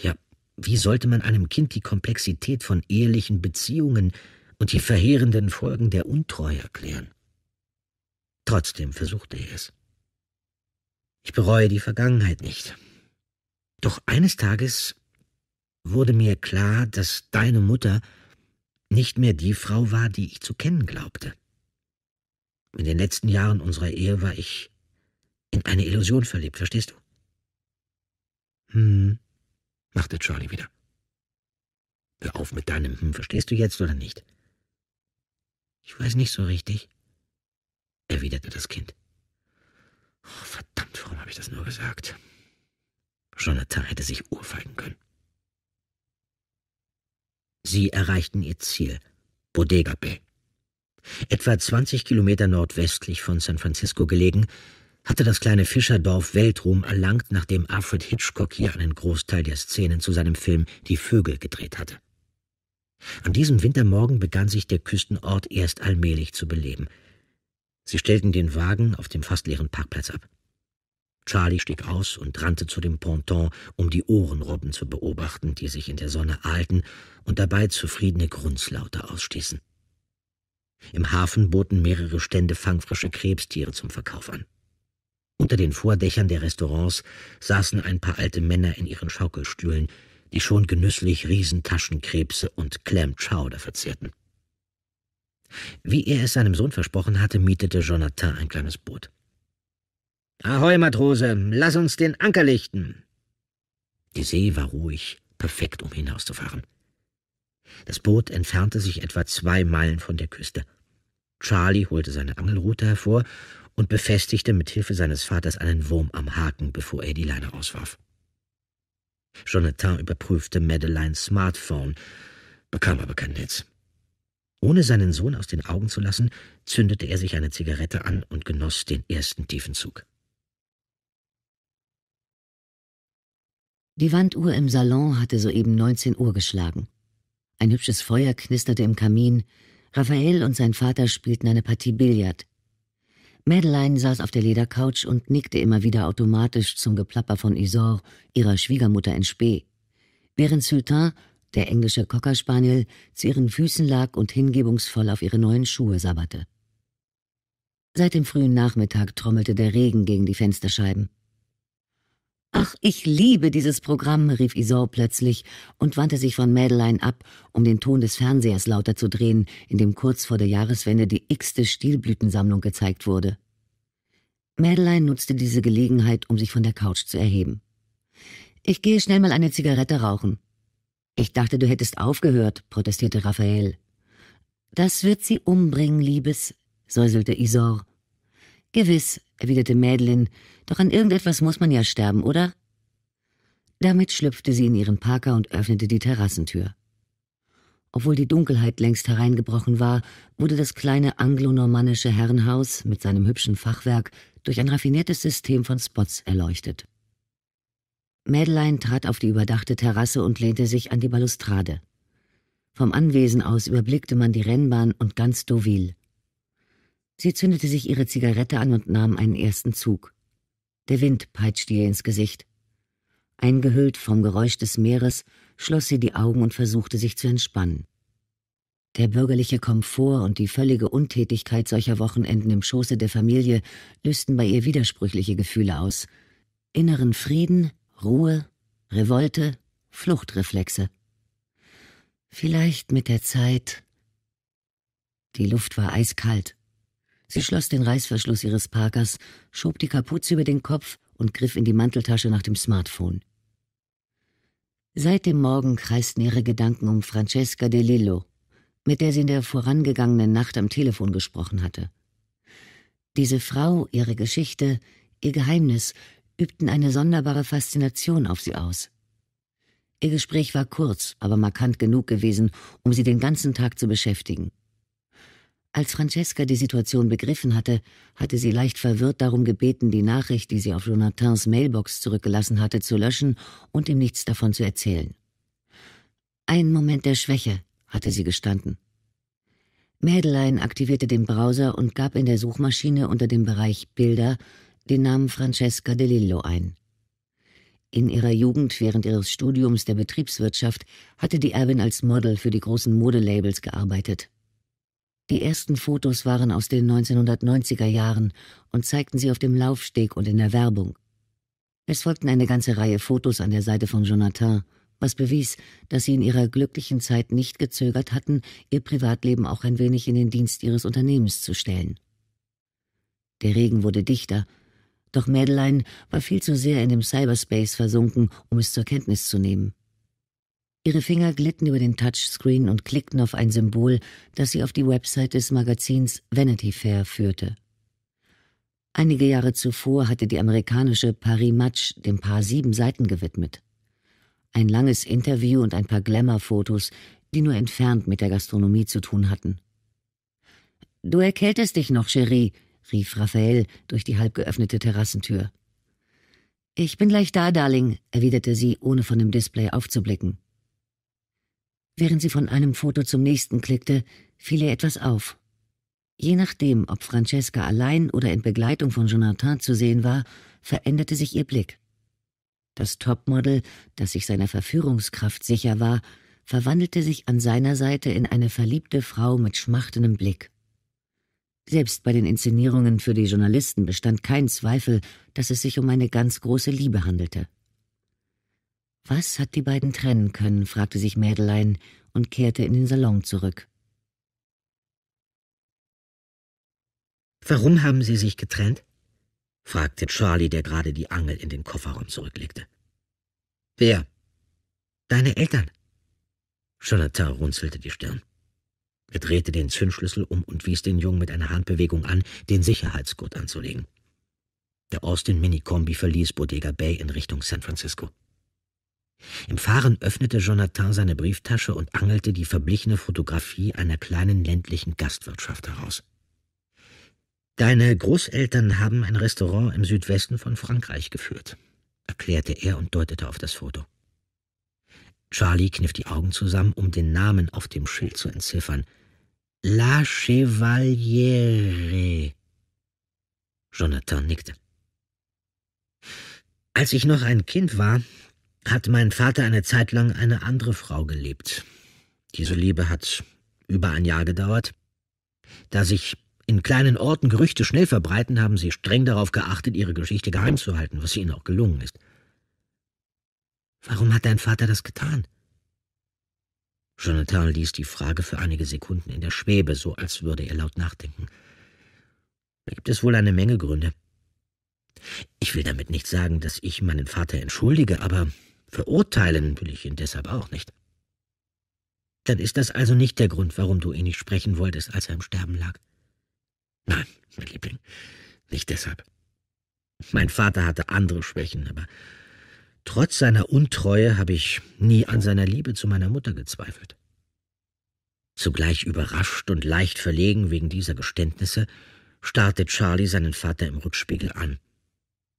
Ja, wie sollte man einem Kind die Komplexität von ehelichen Beziehungen und die verheerenden Folgen der Untreue erklären? Trotzdem versuchte ich es. Ich bereue die Vergangenheit nicht. Doch eines Tages wurde mir klar, dass deine Mutter nicht mehr die Frau war, die ich zu kennen glaubte. In den letzten Jahren unserer Ehe war ich in eine Illusion verliebt, verstehst du? Hm, machte Charlie wieder. Hör auf mit deinem Hm, verstehst du jetzt oder nicht? Ich weiß nicht so richtig erwiderte das Kind. Oh, verdammt, warum habe ich das nur gesagt? Jonathan hätte sich urfeigen können. Sie erreichten ihr Ziel, Bodega Bay. Etwa 20 Kilometer nordwestlich von San Francisco gelegen, hatte das kleine Fischerdorf Weltruhm erlangt, nachdem Alfred Hitchcock hier einen Großteil der Szenen zu seinem Film Die Vögel gedreht hatte. An diesem Wintermorgen begann sich der Küstenort erst allmählich zu beleben – Sie stellten den Wagen auf dem fast leeren Parkplatz ab. Charlie stieg aus und rannte zu dem Ponton, um die Ohrenrobben zu beobachten, die sich in der Sonne ahlten und dabei zufriedene Grunzlaute ausstießen. Im Hafen boten mehrere Stände fangfrische Krebstiere zum Verkauf an. Unter den Vordächern der Restaurants saßen ein paar alte Männer in ihren Schaukelstühlen, die schon genüsslich Riesentaschenkrebse und Clam Chowder verzehrten. Wie er es seinem Sohn versprochen hatte, mietete Jonathan ein kleines Boot. Ahoi, Matrose, lass uns den Anker lichten. Die See war ruhig, perfekt, um hinauszufahren. Das Boot entfernte sich etwa zwei Meilen von der Küste. Charlie holte seine Angelrute hervor und befestigte mit Hilfe seines Vaters einen Wurm am Haken, bevor er die Leine auswarf. Jonathan überprüfte Madeleines Smartphone, bekam aber kein Netz. Ohne seinen Sohn aus den Augen zu lassen, zündete er sich eine Zigarette an und genoss den ersten tiefen Zug. Die Wanduhr im Salon hatte soeben 19 Uhr geschlagen. Ein hübsches Feuer knisterte im Kamin, Raphael und sein Vater spielten eine Partie Billard. Madeleine saß auf der Ledercouch und nickte immer wieder automatisch zum Geplapper von Isor, ihrer Schwiegermutter in Spee, während Sultan der englische Cocker Spaniel, zu ihren Füßen lag und hingebungsvoll auf ihre neuen Schuhe sabberte. Seit dem frühen Nachmittag trommelte der Regen gegen die Fensterscheiben. Ach, ich liebe dieses Programm, rief Isor plötzlich und wandte sich von Madeleine ab, um den Ton des Fernsehers lauter zu drehen, in dem kurz vor der Jahreswende die x-te Stielblütensammlung gezeigt wurde. Madeleine nutzte diese Gelegenheit, um sich von der Couch zu erheben. Ich gehe schnell mal eine Zigarette rauchen. Ich dachte, du hättest aufgehört, protestierte Raphael. Das wird sie umbringen, Liebes, säuselte Isor. Gewiss, erwiderte Mädelin, doch an irgendetwas muss man ja sterben, oder? Damit schlüpfte sie in ihren Parker und öffnete die Terrassentür. Obwohl die Dunkelheit längst hereingebrochen war, wurde das kleine anglonormannische Herrenhaus mit seinem hübschen Fachwerk durch ein raffiniertes System von Spots erleuchtet. Mädelein trat auf die überdachte Terrasse und lehnte sich an die Balustrade. Vom Anwesen aus überblickte man die Rennbahn und ganz Deauville. Sie zündete sich ihre Zigarette an und nahm einen ersten Zug. Der Wind peitschte ihr ins Gesicht. Eingehüllt vom Geräusch des Meeres schloss sie die Augen und versuchte sich zu entspannen. Der bürgerliche Komfort und die völlige Untätigkeit solcher Wochenenden im Schoße der Familie lösten bei ihr widersprüchliche Gefühle aus. Inneren Frieden, Ruhe, Revolte, Fluchtreflexe. Vielleicht mit der Zeit. Die Luft war eiskalt. Sie schloss den Reißverschluss ihres Parkers, schob die Kapuze über den Kopf und griff in die Manteltasche nach dem Smartphone. Seit dem Morgen kreisten ihre Gedanken um Francesca de Lillo, mit der sie in der vorangegangenen Nacht am Telefon gesprochen hatte. Diese Frau, ihre Geschichte, ihr Geheimnis übten eine sonderbare Faszination auf sie aus. Ihr Gespräch war kurz, aber markant genug gewesen, um sie den ganzen Tag zu beschäftigen. Als Francesca die Situation begriffen hatte, hatte sie leicht verwirrt darum gebeten, die Nachricht, die sie auf Jonathans Mailbox zurückgelassen hatte, zu löschen und ihm nichts davon zu erzählen. Ein Moment der Schwäche, hatte sie gestanden. Mädelein aktivierte den Browser und gab in der Suchmaschine unter dem Bereich Bilder den Namen Francesca De Lillo ein. In ihrer Jugend während ihres Studiums der Betriebswirtschaft hatte die Erbin als Model für die großen Modelabels gearbeitet. Die ersten Fotos waren aus den 1990er Jahren und zeigten sie auf dem Laufsteg und in der Werbung. Es folgten eine ganze Reihe Fotos an der Seite von Jonathan, was bewies, dass sie in ihrer glücklichen Zeit nicht gezögert hatten, ihr Privatleben auch ein wenig in den Dienst ihres Unternehmens zu stellen. Der Regen wurde dichter, doch Madeline war viel zu sehr in dem Cyberspace versunken, um es zur Kenntnis zu nehmen. Ihre Finger glitten über den Touchscreen und klickten auf ein Symbol, das sie auf die Website des Magazins Vanity Fair führte. Einige Jahre zuvor hatte die amerikanische Paris Match dem Paar sieben Seiten gewidmet. Ein langes Interview und ein paar Glamour-Fotos, die nur entfernt mit der Gastronomie zu tun hatten. Du erkältest dich noch, Cherie, rief Raphael durch die halb geöffnete Terrassentür. Ich bin gleich da, Darling, erwiderte sie, ohne von dem Display aufzublicken. Während sie von einem Foto zum nächsten klickte, fiel ihr etwas auf. Je nachdem, ob Francesca allein oder in Begleitung von Jonathan zu sehen war, veränderte sich ihr Blick. Das Topmodel, das sich seiner Verführungskraft sicher war, verwandelte sich an seiner Seite in eine verliebte Frau mit schmachtendem Blick. Selbst bei den Inszenierungen für die Journalisten bestand kein Zweifel, dass es sich um eine ganz große Liebe handelte. Was hat die beiden trennen können? fragte sich Mädelein und kehrte in den Salon zurück. Warum haben Sie sich getrennt? fragte Charlie, der gerade die Angel in den Kofferraum zurücklegte. Wer? Deine Eltern. Jonathan runzelte die Stirn. Er drehte den Zündschlüssel um und wies den Jungen mit einer Handbewegung an, den Sicherheitsgurt anzulegen. Der Austin Mini-Kombi verließ Bodega Bay in Richtung San Francisco. Im Fahren öffnete Jonathan seine Brieftasche und angelte die verblichene Fotografie einer kleinen ländlichen Gastwirtschaft heraus. Deine Großeltern haben ein Restaurant im Südwesten von Frankreich geführt, erklärte er und deutete auf das Foto. Charlie kniff die Augen zusammen, um den Namen auf dem Schild zu entziffern. La Chevaliere. Jonathan nickte. Als ich noch ein Kind war, hat mein Vater eine Zeit lang eine andere Frau gelebt. Diese Liebe hat über ein Jahr gedauert. Da sich in kleinen Orten Gerüchte schnell verbreiten, haben sie streng darauf geachtet, ihre Geschichte geheim zu halten, was ihnen auch gelungen ist. Warum hat dein Vater das getan? Jonathan ließ die Frage für einige Sekunden in der Schwebe, so als würde er laut nachdenken. Da gibt es wohl eine Menge Gründe. Ich will damit nicht sagen, dass ich meinen Vater entschuldige, aber verurteilen will ich ihn deshalb auch nicht. Dann ist das also nicht der Grund, warum du ihn nicht sprechen wolltest, als er im Sterben lag. Nein, mein Liebling, nicht deshalb. Mein Vater hatte andere Schwächen, aber Trotz seiner Untreue habe ich nie an seiner Liebe zu meiner Mutter gezweifelt. Zugleich überrascht und leicht verlegen wegen dieser Geständnisse, starrte Charlie seinen Vater im Rückspiegel an.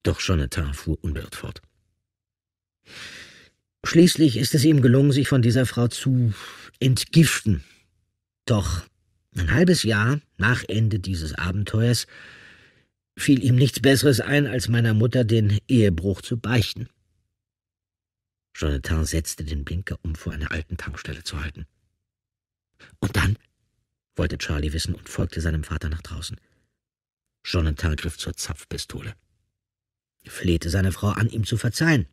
Doch Jonathan fuhr unbeirrt fort. Schließlich ist es ihm gelungen, sich von dieser Frau zu entgiften. Doch ein halbes Jahr nach Ende dieses Abenteuers fiel ihm nichts Besseres ein, als meiner Mutter den Ehebruch zu beichten. Jonathan setzte den Blinker um, vor einer alten Tankstelle zu halten. Und dann? wollte Charlie wissen und folgte seinem Vater nach draußen. Jonathan griff zur Zapfpistole. Flehte seine Frau an, ihm zu verzeihen.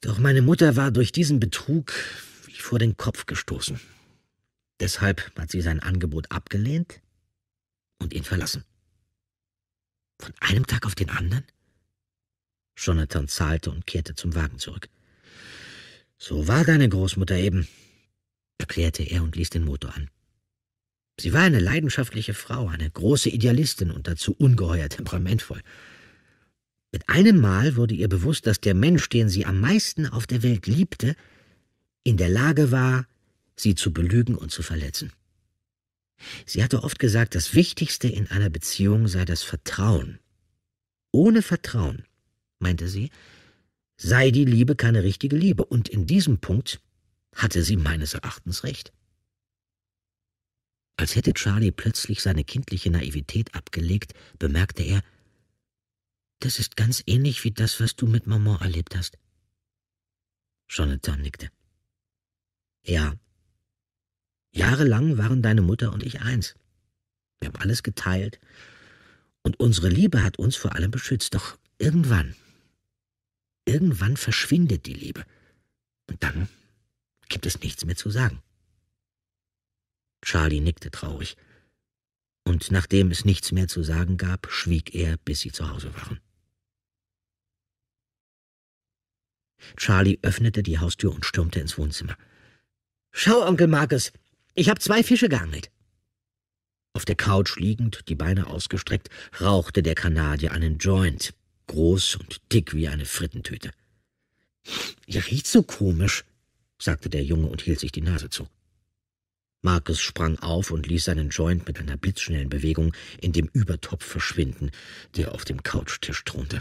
Doch meine Mutter war durch diesen Betrug wie vor den Kopf gestoßen. Deshalb hat sie sein Angebot abgelehnt und ihn verlassen. Von einem Tag auf den anderen? Jonathan zahlte und kehrte zum Wagen zurück. So war deine Großmutter eben, erklärte er und ließ den Motor an. Sie war eine leidenschaftliche Frau, eine große Idealistin und dazu ungeheuer <laughs> temperamentvoll. Mit einem Mal wurde ihr bewusst, dass der Mensch, den sie am meisten auf der Welt liebte, in der Lage war, sie zu belügen und zu verletzen. Sie hatte oft gesagt, das Wichtigste in einer Beziehung sei das Vertrauen. Ohne Vertrauen, meinte sie, sei die Liebe keine richtige Liebe. Und in diesem Punkt hatte sie meines Erachtens recht. Als hätte Charlie plötzlich seine kindliche Naivität abgelegt, bemerkte er, das ist ganz ähnlich wie das, was du mit Maman erlebt hast. Jonathan nickte. Ja. Jahrelang waren deine Mutter und ich eins. Wir haben alles geteilt. Und unsere Liebe hat uns vor allem beschützt. Doch irgendwann, Irgendwann verschwindet die Liebe. Und dann gibt es nichts mehr zu sagen. Charlie nickte traurig. Und nachdem es nichts mehr zu sagen gab, schwieg er, bis sie zu Hause waren. Charlie öffnete die Haustür und stürmte ins Wohnzimmer. Schau, Onkel Marcus, ich habe zwei Fische geangelt. Auf der Couch liegend, die Beine ausgestreckt, rauchte der Kanadier einen Joint groß und dick wie eine Frittentüte. Ihr riecht so komisch, sagte der Junge und hielt sich die Nase zu. Markus sprang auf und ließ seinen Joint mit einer blitzschnellen Bewegung in dem Übertopf verschwinden, der auf dem Couchtisch thronte.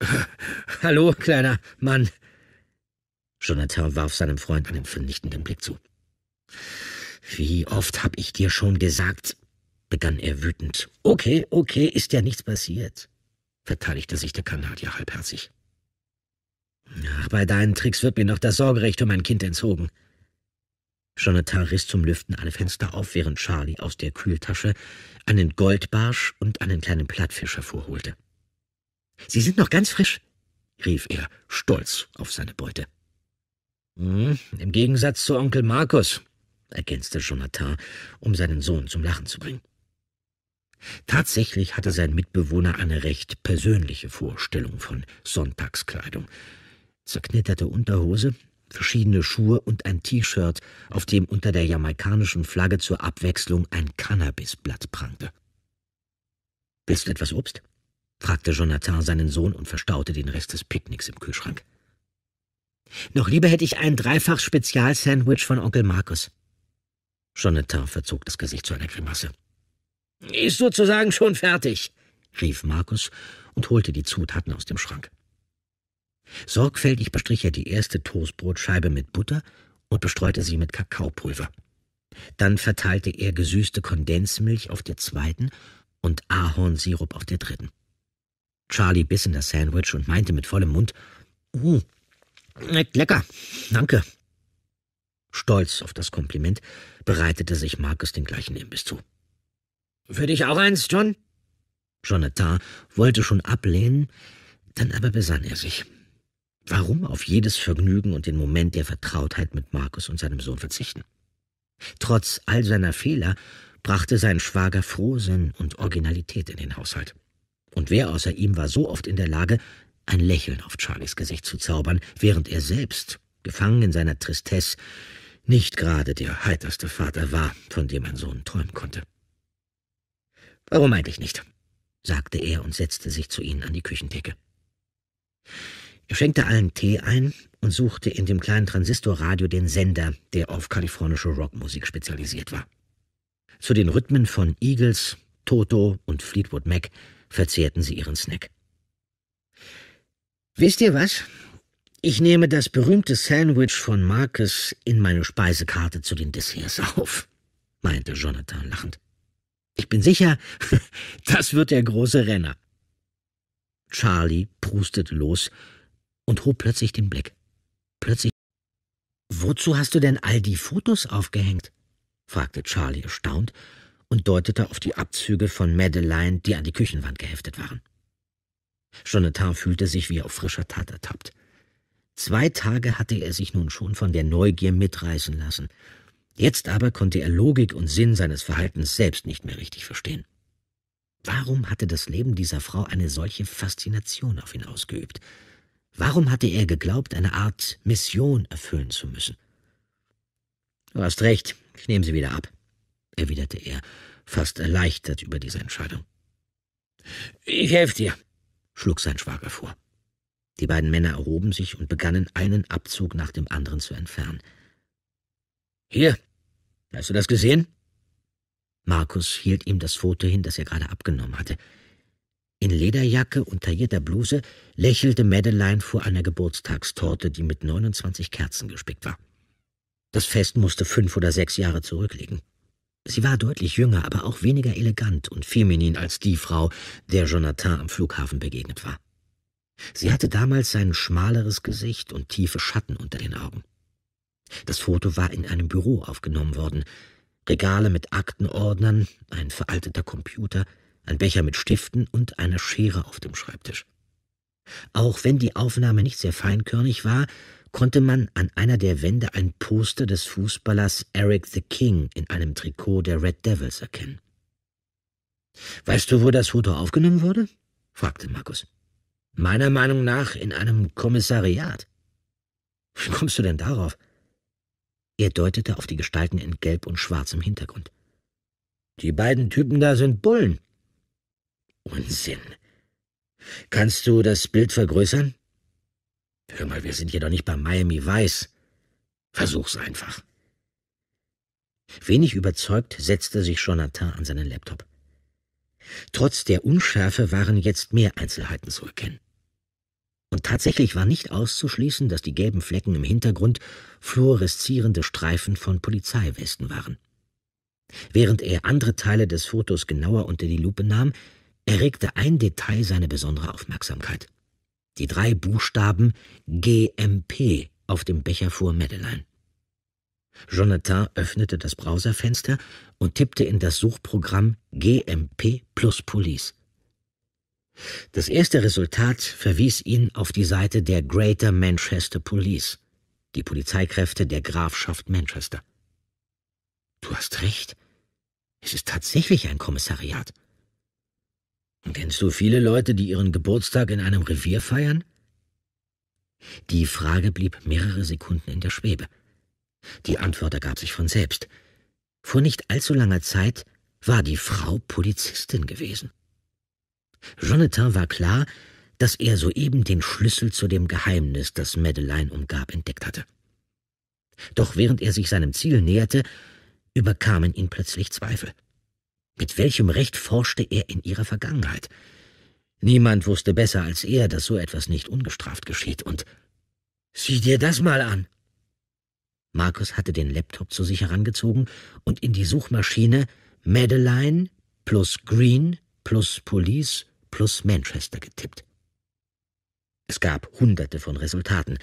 <laughs> Hallo, kleiner Mann. Jonathan warf seinem Freund einen vernichtenden Blick zu. Wie oft hab ich dir schon gesagt, begann er wütend. Okay, okay, ist ja nichts passiert verteidigte sich der Kanadier halbherzig. Ach, bei deinen Tricks wird mir noch das Sorgerecht um mein Kind entzogen. Jonathan riss zum Lüften alle Fenster auf, während Charlie aus der Kühltasche einen Goldbarsch und einen kleinen Plattfisch hervorholte. Sie sind noch ganz frisch, rief er, stolz auf seine Beute. Hm, Im Gegensatz zu Onkel Markus, ergänzte Jonathan, um seinen Sohn zum Lachen zu bringen. Tatsächlich hatte sein Mitbewohner eine recht persönliche Vorstellung von Sonntagskleidung. Zerknitterte Unterhose, verschiedene Schuhe und ein T-Shirt, auf dem unter der jamaikanischen Flagge zur Abwechslung ein Cannabisblatt prangte. Willst du etwas Obst? fragte Jonathan seinen Sohn und verstaute den Rest des Picknicks im Kühlschrank. Noch lieber hätte ich ein dreifach Spezialsandwich von Onkel Markus. Jonathan verzog das Gesicht zu einer Grimasse. Ist sozusagen schon fertig, rief Markus und holte die Zutaten aus dem Schrank. Sorgfältig bestrich er die erste Toastbrotscheibe mit Butter und bestreute sie mit Kakaopulver. Dann verteilte er gesüßte Kondensmilch auf der zweiten und Ahornsirup auf der dritten. Charlie biss in das Sandwich und meinte mit vollem Mund, »Uh, lecker, danke.« Stolz auf das Kompliment bereitete sich Markus den gleichen Imbiss zu. Für dich auch eins, John? Jonathan wollte schon ablehnen, dann aber besann er sich. Warum auf jedes Vergnügen und den Moment der Vertrautheit mit Markus und seinem Sohn verzichten? Trotz all seiner Fehler brachte sein Schwager Frohsinn und Originalität in den Haushalt. Und wer außer ihm war so oft in der Lage, ein Lächeln auf Charlies Gesicht zu zaubern, während er selbst, gefangen in seiner Tristesse, nicht gerade der heiterste Vater war, von dem ein Sohn träumen konnte. Warum eigentlich nicht? sagte er und setzte sich zu ihnen an die Küchentheke. Er schenkte allen Tee ein und suchte in dem kleinen Transistorradio den Sender, der auf kalifornische Rockmusik spezialisiert war. Zu den Rhythmen von Eagles, Toto und Fleetwood Mac verzehrten sie ihren Snack. Wisst ihr was? Ich nehme das berühmte Sandwich von Marcus in meine Speisekarte zu den Desserts auf, meinte Jonathan lachend. Ich bin sicher, <laughs> das wird der große Renner. Charlie prustete los und hob plötzlich den Blick. Plötzlich. Wozu hast du denn all die Fotos aufgehängt? fragte Charlie erstaunt und deutete auf die Abzüge von Madeleine, die an die Küchenwand geheftet waren. Jonathan fühlte sich wie auf frischer Tat ertappt. Zwei Tage hatte er sich nun schon von der Neugier mitreißen lassen Jetzt aber konnte er Logik und Sinn seines Verhaltens selbst nicht mehr richtig verstehen. Warum hatte das Leben dieser Frau eine solche Faszination auf ihn ausgeübt? Warum hatte er geglaubt, eine Art Mission erfüllen zu müssen? Du hast recht, ich nehme sie wieder ab, erwiderte er, fast erleichtert über diese Entscheidung. Ich helfe dir, schlug sein Schwager vor. Die beiden Männer erhoben sich und begannen einen Abzug nach dem anderen zu entfernen. Hier, hast du das gesehen? Markus hielt ihm das Foto hin, das er gerade abgenommen hatte. In Lederjacke und taillierter Bluse lächelte Madeleine vor einer Geburtstagstorte, die mit 29 Kerzen gespickt war. Das Fest musste fünf oder sechs Jahre zurücklegen. Sie war deutlich jünger, aber auch weniger elegant und feminin als die Frau, der Jonathan am Flughafen begegnet war. Sie hatte damals sein schmaleres Gesicht und tiefe Schatten unter den Augen. Das Foto war in einem Büro aufgenommen worden. Regale mit Aktenordnern, ein veralteter Computer, ein Becher mit Stiften und eine Schere auf dem Schreibtisch. Auch wenn die Aufnahme nicht sehr feinkörnig war, konnte man an einer der Wände ein Poster des Fußballers Eric the King in einem Trikot der Red Devils erkennen. Weißt du, wo das Foto aufgenommen wurde? fragte Markus. Meiner Meinung nach in einem Kommissariat. Wie kommst du denn darauf? Er deutete auf die Gestalten in Gelb und schwarzem Hintergrund. Die beiden Typen da sind Bullen. Unsinn. Kannst du das Bild vergrößern? Hör mal, wir sind hier doch nicht bei Miami Weiß. Versuch's einfach. Wenig überzeugt setzte sich Jonathan an seinen Laptop. Trotz der Unschärfe waren jetzt mehr Einzelheiten zu erkennen. Und tatsächlich war nicht auszuschließen, dass die gelben Flecken im Hintergrund fluoreszierende Streifen von Polizeiwesten waren. Während er andere Teile des Fotos genauer unter die Lupe nahm, erregte ein Detail seine besondere Aufmerksamkeit. Die drei Buchstaben GMP auf dem Becher vor Madeleine. Jonathan öffnete das Browserfenster und tippte in das Suchprogramm GMP plus Police. Das erste Resultat verwies ihn auf die Seite der Greater Manchester Police, die Polizeikräfte der Grafschaft Manchester. Du hast recht. Es ist tatsächlich ein Kommissariat. Kennst du viele Leute, die ihren Geburtstag in einem Revier feiern? Die Frage blieb mehrere Sekunden in der Schwebe. Die Antwort ergab sich von selbst. Vor nicht allzu langer Zeit war die Frau Polizistin gewesen. Jonathan war klar, dass er soeben den Schlüssel zu dem Geheimnis, das Madeleine umgab, entdeckt hatte. Doch während er sich seinem Ziel näherte, überkamen ihn plötzlich Zweifel. Mit welchem Recht forschte er in ihrer Vergangenheit? Niemand wusste besser als er, dass so etwas nicht ungestraft geschieht, und Sieh dir das mal an. Markus hatte den Laptop zu sich herangezogen und in die Suchmaschine Madeleine plus Green plus Police plus Manchester getippt. Es gab hunderte von Resultaten.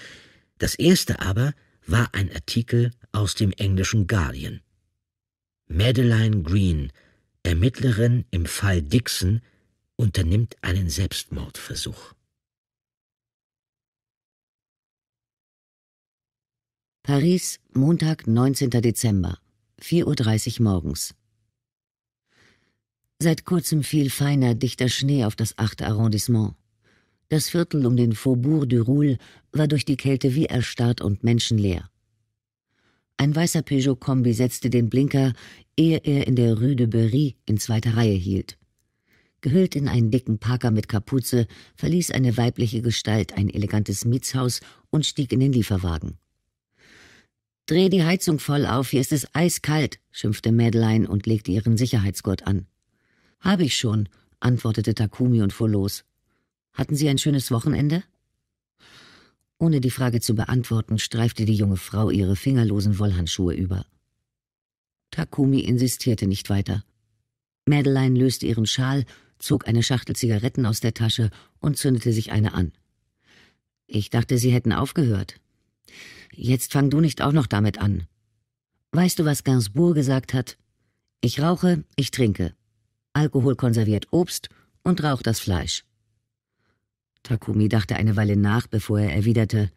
Das erste aber war ein Artikel aus dem englischen Guardian. Madeline Green, Ermittlerin im Fall Dixon, unternimmt einen Selbstmordversuch. Paris, Montag, 19. Dezember, 4.30 Uhr morgens. Seit kurzem fiel feiner, dichter Schnee auf das achte Arrondissement. Das Viertel um den Faubourg du Roule war durch die Kälte wie erstarrt und menschenleer. Ein weißer Peugeot-Kombi setzte den Blinker, ehe er in der Rue de Berry in zweiter Reihe hielt. Gehüllt in einen dicken Parker mit Kapuze, verließ eine weibliche Gestalt ein elegantes Mietshaus und stieg in den Lieferwagen. Dreh die Heizung voll auf, hier ist es eiskalt, schimpfte Madeline und legte ihren Sicherheitsgurt an. Habe ich schon, antwortete Takumi und fuhr los. Hatten Sie ein schönes Wochenende? Ohne die Frage zu beantworten, streifte die junge Frau ihre fingerlosen Wollhandschuhe über. Takumi insistierte nicht weiter. Madeline löste ihren Schal, zog eine Schachtel Zigaretten aus der Tasche und zündete sich eine an. Ich dachte, Sie hätten aufgehört. Jetzt fang du nicht auch noch damit an. Weißt du, was Gainsbourg gesagt hat? Ich rauche, ich trinke. Alkohol konserviert Obst und raucht das Fleisch. Takumi dachte eine Weile nach, bevor er erwiderte.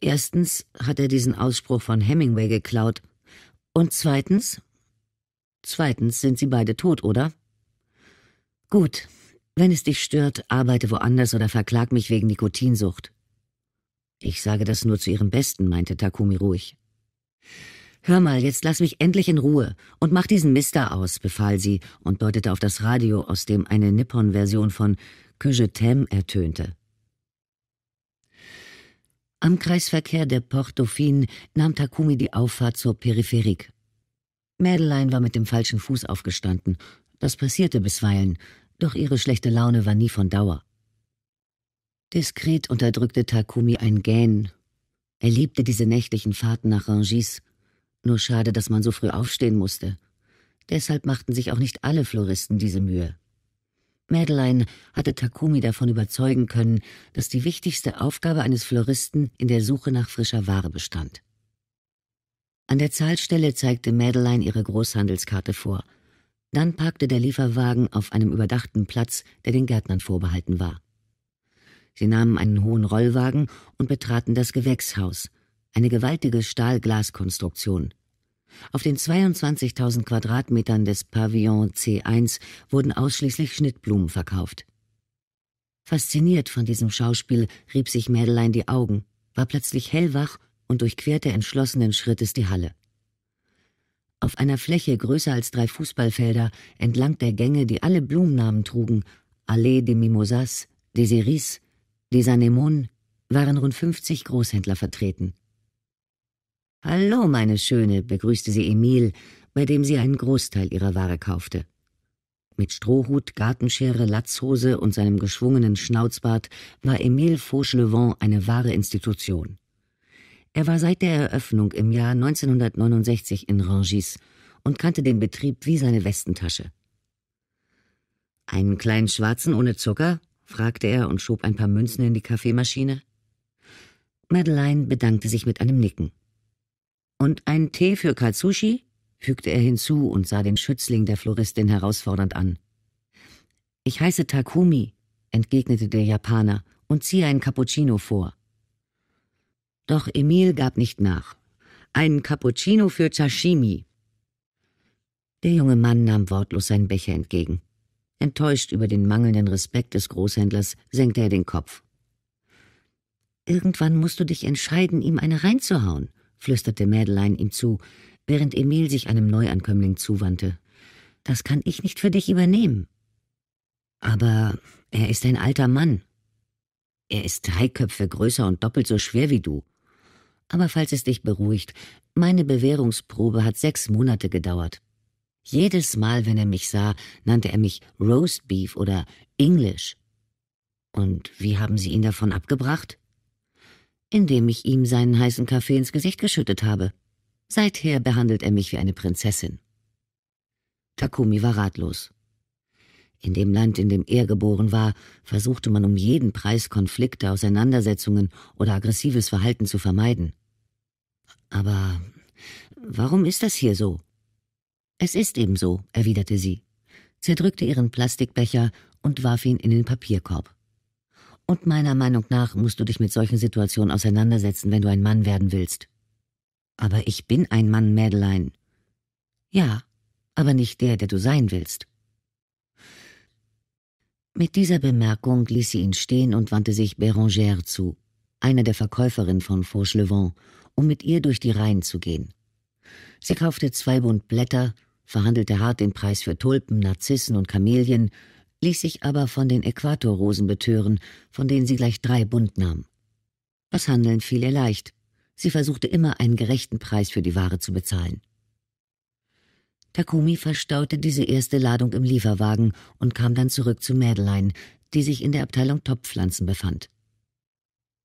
Erstens hat er diesen Ausspruch von Hemingway geklaut. Und zweitens? Zweitens sind sie beide tot, oder? Gut, wenn es dich stört, arbeite woanders oder verklag mich wegen Nikotinsucht. Ich sage das nur zu ihrem Besten, meinte Takumi ruhig. Hör mal, jetzt lass mich endlich in Ruhe und mach diesen Mister aus, befahl sie und deutete auf das Radio, aus dem eine Nippon-Version von Que je t'aime ertönte. Am Kreisverkehr der Port Dauphine nahm Takumi die Auffahrt zur Peripherik. Mädelein war mit dem falschen Fuß aufgestanden. Das passierte bisweilen, doch ihre schlechte Laune war nie von Dauer. Diskret unterdrückte Takumi ein Gähnen. Er liebte diese nächtlichen Fahrten nach Rangis nur schade, dass man so früh aufstehen musste. Deshalb machten sich auch nicht alle Floristen diese Mühe. Madeline hatte Takumi davon überzeugen können, dass die wichtigste Aufgabe eines Floristen in der Suche nach frischer Ware bestand. An der Zahlstelle zeigte Madeline ihre Großhandelskarte vor. Dann parkte der Lieferwagen auf einem überdachten Platz, der den Gärtnern vorbehalten war. Sie nahmen einen hohen Rollwagen und betraten das Gewächshaus – eine gewaltige Stahlglaskonstruktion. Auf den 22.000 Quadratmetern des Pavillon C1 wurden ausschließlich Schnittblumen verkauft. Fasziniert von diesem Schauspiel rieb sich Mädelein die Augen, war plötzlich hellwach und durchquerte entschlossenen Schrittes die Halle. Auf einer Fläche größer als drei Fußballfelder, entlang der Gänge, die alle Blumennamen trugen, Allee des Mimosas, des Iris, des Anemones, waren rund 50 Großhändler vertreten. Hallo, meine Schöne, begrüßte sie Emil, bei dem sie einen Großteil ihrer Ware kaufte. Mit Strohhut, Gartenschere, Latzhose und seinem geschwungenen Schnauzbart war Emil Fauchelevent eine wahre Institution. Er war seit der Eröffnung im Jahr 1969 in Rangis und kannte den Betrieb wie seine Westentasche. Einen kleinen Schwarzen ohne Zucker? fragte er und schob ein paar Münzen in die Kaffeemaschine. Madeleine bedankte sich mit einem Nicken. Und ein Tee für Katsushi? fügte er hinzu und sah den Schützling der Floristin herausfordernd an. Ich heiße Takumi, entgegnete der Japaner und ziehe einen Cappuccino vor. Doch Emil gab nicht nach. Einen Cappuccino für Chashimi. Der junge Mann nahm wortlos seinen Becher entgegen. Enttäuscht über den mangelnden Respekt des Großhändlers senkte er den Kopf. Irgendwann musst du dich entscheiden, ihm eine reinzuhauen, flüsterte Mädelein ihm zu, während Emil sich einem Neuankömmling zuwandte. Das kann ich nicht für dich übernehmen. Aber er ist ein alter Mann. Er ist drei Köpfe größer und doppelt so schwer wie du. Aber falls es dich beruhigt, meine Bewährungsprobe hat sechs Monate gedauert. Jedes Mal, wenn er mich sah, nannte er mich Roast Beef oder English. Und wie haben Sie ihn davon abgebracht? indem ich ihm seinen heißen Kaffee ins Gesicht geschüttet habe. Seither behandelt er mich wie eine Prinzessin. Takumi war ratlos. In dem Land, in dem er geboren war, versuchte man um jeden Preis Konflikte, Auseinandersetzungen oder aggressives Verhalten zu vermeiden. Aber warum ist das hier so? Es ist eben so, erwiderte sie, zerdrückte ihren Plastikbecher und warf ihn in den Papierkorb. Und meiner Meinung nach musst du dich mit solchen Situationen auseinandersetzen, wenn du ein Mann werden willst. Aber ich bin ein Mann, Madeleine. Ja, aber nicht der, der du sein willst. Mit dieser Bemerkung ließ sie ihn stehen und wandte sich Bérangère zu, einer der Verkäuferinnen von Fauchelevent, um mit ihr durch die Reihen zu gehen. Sie kaufte zwei Bund Blätter, verhandelte hart den Preis für Tulpen, Narzissen und Kamelien, ließ sich aber von den Äquatorrosen betören, von denen sie gleich drei bunt nahm. Das Handeln fiel ihr leicht. Sie versuchte immer einen gerechten Preis für die Ware zu bezahlen. Takumi verstaute diese erste Ladung im Lieferwagen und kam dann zurück zu Mädelein, die sich in der Abteilung Topfpflanzen befand.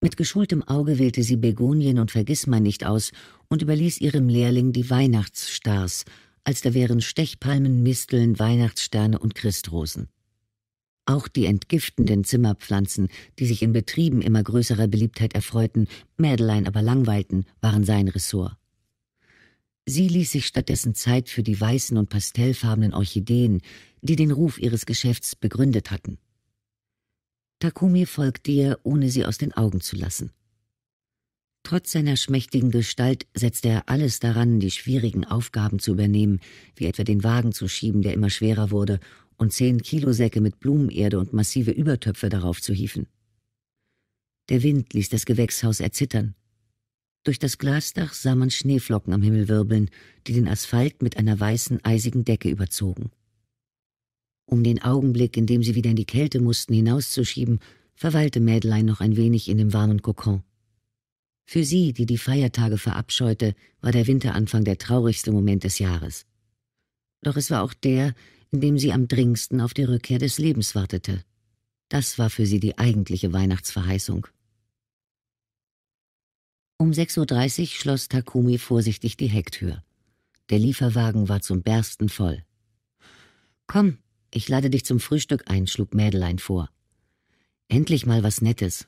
Mit geschultem Auge wählte sie Begonien und Vergissmeinnicht aus und überließ ihrem Lehrling die Weihnachtsstars, als da wären Stechpalmen, Misteln, Weihnachtssterne und Christrosen. Auch die entgiftenden Zimmerpflanzen, die sich in Betrieben immer größerer Beliebtheit erfreuten, Mädelein aber langweilten, waren sein Ressort. Sie ließ sich stattdessen Zeit für die weißen und pastellfarbenen Orchideen, die den Ruf ihres Geschäfts begründet hatten. Takumi folgte ihr, ohne sie aus den Augen zu lassen. Trotz seiner schmächtigen Gestalt setzte er alles daran, die schwierigen Aufgaben zu übernehmen, wie etwa den Wagen zu schieben, der immer schwerer wurde, und zehn Kilosäcke mit Blumenerde und massive Übertöpfe darauf zu hieven. Der Wind ließ das Gewächshaus erzittern. Durch das Glasdach sah man Schneeflocken am Himmel wirbeln, die den Asphalt mit einer weißen, eisigen Decke überzogen. Um den Augenblick, in dem sie wieder in die Kälte mussten, hinauszuschieben, verweilte Mädelein noch ein wenig in dem warmen Kokon. Für sie, die die Feiertage verabscheute, war der Winteranfang der traurigste Moment des Jahres. Doch es war auch der, in dem sie am dringendsten auf die Rückkehr des Lebens wartete. Das war für sie die eigentliche Weihnachtsverheißung. Um 6.30 Uhr schloss Takumi vorsichtig die Hecktür. Der Lieferwagen war zum Bersten voll. Komm, ich lade dich zum Frühstück ein, schlug Mädelein vor. Endlich mal was Nettes.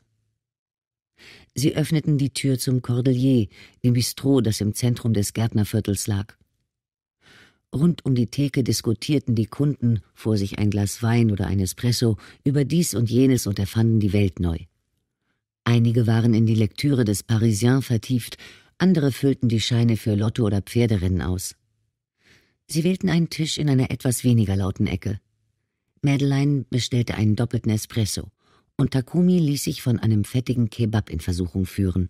Sie öffneten die Tür zum Cordelier, dem Bistro, das im Zentrum des Gärtnerviertels lag. Rund um die Theke diskutierten die Kunden, vor sich ein Glas Wein oder ein Espresso, über dies und jenes und erfanden die Welt neu. Einige waren in die Lektüre des Parisien vertieft, andere füllten die Scheine für Lotto- oder Pferderennen aus. Sie wählten einen Tisch in einer etwas weniger lauten Ecke. Madeleine bestellte einen doppelten Espresso und Takumi ließ sich von einem fettigen Kebab in Versuchung führen.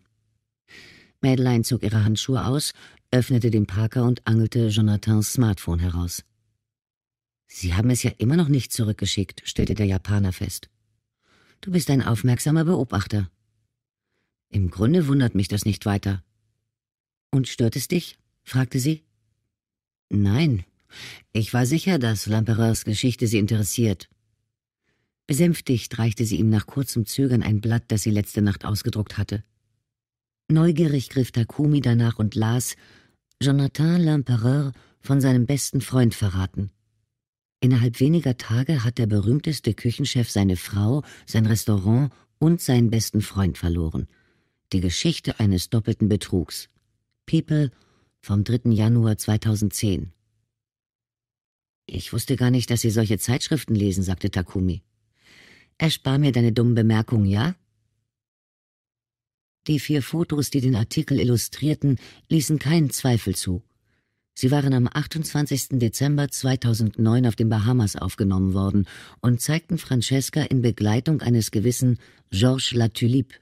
Madeleine zog ihre Handschuhe aus, öffnete den Parker und angelte Jonathans Smartphone heraus. Sie haben es ja immer noch nicht zurückgeschickt, stellte der Japaner fest. Du bist ein aufmerksamer Beobachter. Im Grunde wundert mich das nicht weiter. Und stört es dich? fragte sie. Nein, ich war sicher, dass Lampereurs Geschichte sie interessiert. Besänftigt reichte sie ihm nach kurzem Zögern ein Blatt, das sie letzte Nacht ausgedruckt hatte. Neugierig griff Takumi danach und las, Jonathan L'Empereur von seinem besten Freund verraten. Innerhalb weniger Tage hat der berühmteste Küchenchef seine Frau, sein Restaurant und seinen besten Freund verloren. Die Geschichte eines doppelten Betrugs. People vom 3. Januar 2010. Ich wusste gar nicht, dass Sie solche Zeitschriften lesen, sagte Takumi. Erspar mir deine dummen Bemerkungen, ja? Die vier Fotos, die den Artikel illustrierten, ließen keinen Zweifel zu. Sie waren am 28. Dezember 2009 auf den Bahamas aufgenommen worden und zeigten Francesca in Begleitung eines gewissen Georges Latulipe.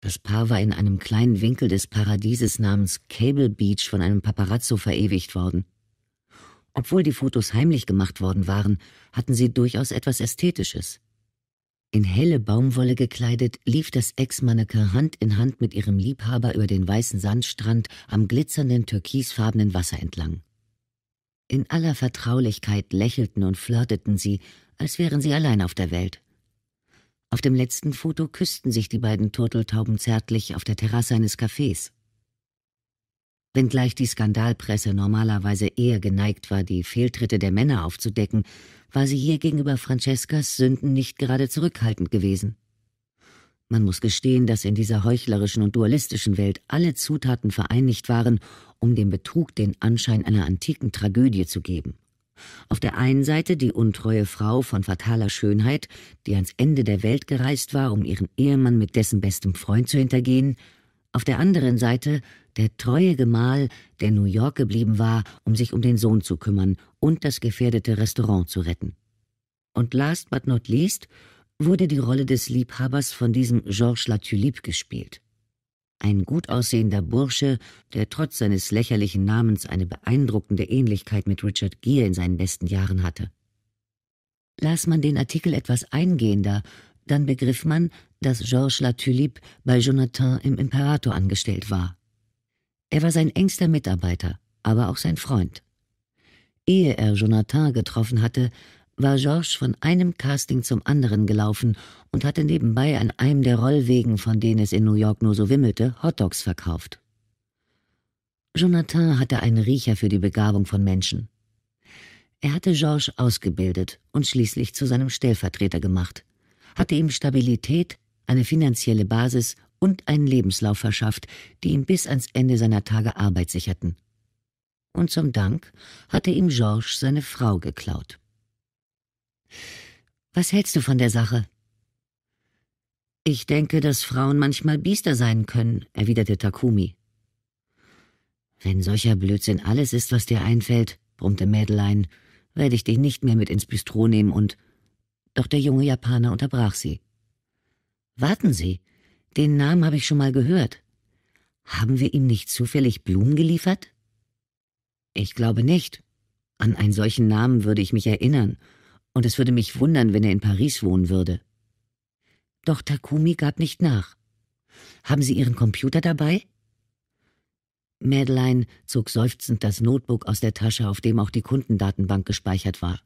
Das Paar war in einem kleinen Winkel des Paradieses namens Cable Beach von einem Paparazzo verewigt worden. Obwohl die Fotos heimlich gemacht worden waren, hatten sie durchaus etwas Ästhetisches. In helle Baumwolle gekleidet lief das Ex-Mannequin Hand in Hand mit ihrem Liebhaber über den weißen Sandstrand am glitzernden türkisfarbenen Wasser entlang. In aller Vertraulichkeit lächelten und flirteten sie, als wären sie allein auf der Welt. Auf dem letzten Foto küssten sich die beiden Turteltauben zärtlich auf der Terrasse eines Cafés. Wenngleich die Skandalpresse normalerweise eher geneigt war, die Fehltritte der Männer aufzudecken, war sie hier gegenüber Francescas Sünden nicht gerade zurückhaltend gewesen. Man muss gestehen, dass in dieser heuchlerischen und dualistischen Welt alle Zutaten vereinigt waren, um dem Betrug den Anschein einer antiken Tragödie zu geben. Auf der einen Seite die untreue Frau von fataler Schönheit, die ans Ende der Welt gereist war, um ihren Ehemann mit dessen bestem Freund zu hintergehen, auf der anderen Seite der treue Gemahl, der New York geblieben war, um sich um den Sohn zu kümmern und das gefährdete Restaurant zu retten. Und last but not least wurde die Rolle des Liebhabers von diesem Georges Latulippe gespielt. Ein gut aussehender Bursche, der trotz seines lächerlichen Namens eine beeindruckende Ähnlichkeit mit Richard Gere in seinen besten Jahren hatte. Las man den Artikel etwas eingehender, dann begriff man, dass Georges Latulippe bei Jonathan im Imperator angestellt war. Er war sein engster Mitarbeiter, aber auch sein Freund. Ehe er Jonathan getroffen hatte, war Georges von einem Casting zum anderen gelaufen und hatte nebenbei an einem der Rollwegen, von denen es in New York nur so wimmelte, Hotdogs verkauft. Jonathan hatte einen Riecher für die Begabung von Menschen. Er hatte Georges ausgebildet und schließlich zu seinem Stellvertreter gemacht, hatte ihm Stabilität, eine finanzielle Basis und einen Lebenslauf verschafft, die ihm bis ans Ende seiner Tage Arbeit sicherten und zum Dank hatte ihm Georges seine Frau geklaut. Was hältst du von der Sache? Ich denke, dass Frauen manchmal Biester sein können, erwiderte Takumi. Wenn solcher Blödsinn alles ist, was dir einfällt, brummte Mädelein, werde ich dich nicht mehr mit ins Bistro nehmen und. Doch der junge Japaner unterbrach sie. Warten Sie, den Namen habe ich schon mal gehört. Haben wir ihm nicht zufällig Blumen geliefert? Ich glaube nicht. An einen solchen Namen würde ich mich erinnern, und es würde mich wundern, wenn er in Paris wohnen würde. Doch Takumi gab nicht nach. Haben Sie Ihren Computer dabei? Madeline zog seufzend das Notebook aus der Tasche, auf dem auch die Kundendatenbank gespeichert war.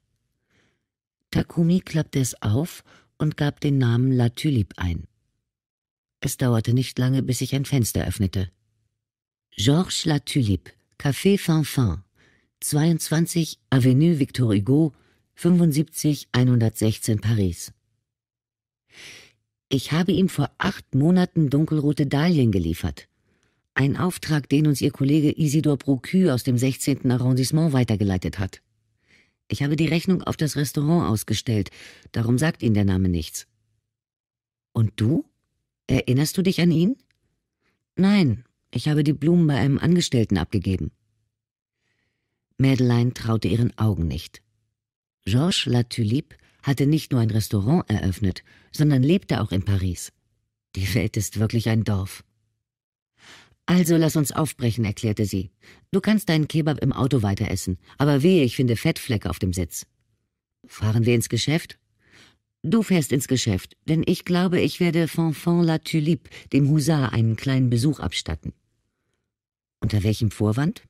Takumi klappte es auf und gab den Namen La Tulipe ein. Es dauerte nicht lange, bis sich ein Fenster öffnete. Georges La Tulipe Café Fanfan, 22 Avenue Victor Hugo, 75 116 Paris. Ich habe ihm vor acht Monaten dunkelrote Dahlien geliefert. Ein Auftrag, den uns ihr Kollege Isidor Brocu aus dem 16. Arrondissement weitergeleitet hat. Ich habe die Rechnung auf das Restaurant ausgestellt, darum sagt Ihnen der Name nichts. Und du? Erinnerst du dich an ihn? Nein, ich habe die Blumen bei einem Angestellten abgegeben. Madeleine traute ihren Augen nicht. Georges La hatte nicht nur ein Restaurant eröffnet, sondern lebte auch in Paris. Die Welt ist wirklich ein Dorf. Also lass uns aufbrechen, erklärte sie. Du kannst deinen Kebab im Auto weiter essen, aber wehe, ich finde Fettflecke auf dem Sitz. Fahren wir ins Geschäft? Du fährst ins Geschäft, denn ich glaube, ich werde Fanfan la Tulipe, dem Husar, einen kleinen Besuch abstatten. Unter welchem Vorwand?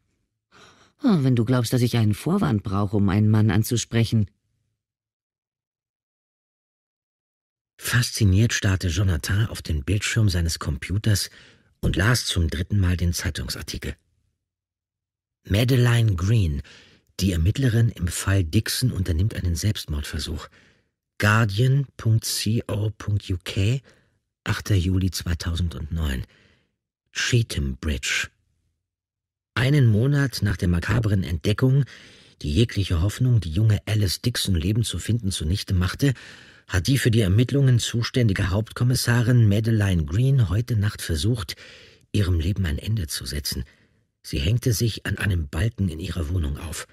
Oh, wenn du glaubst, dass ich einen Vorwand brauche, um einen Mann anzusprechen. Fasziniert starrte Jonathan auf den Bildschirm seines Computers und las zum dritten Mal den Zeitungsartikel. Madeline Green, die Ermittlerin im Fall Dixon, unternimmt einen Selbstmordversuch. Guardian.co.uk, 8. Juli 2009. Cheatham Bridge. Einen Monat nach der makabren Entdeckung, die jegliche Hoffnung, die junge Alice Dixon lebend zu finden, zunichte machte, hat die für die Ermittlungen zuständige Hauptkommissarin Madeline Green heute Nacht versucht, ihrem Leben ein Ende zu setzen. Sie hängte sich an einem Balken in ihrer Wohnung auf.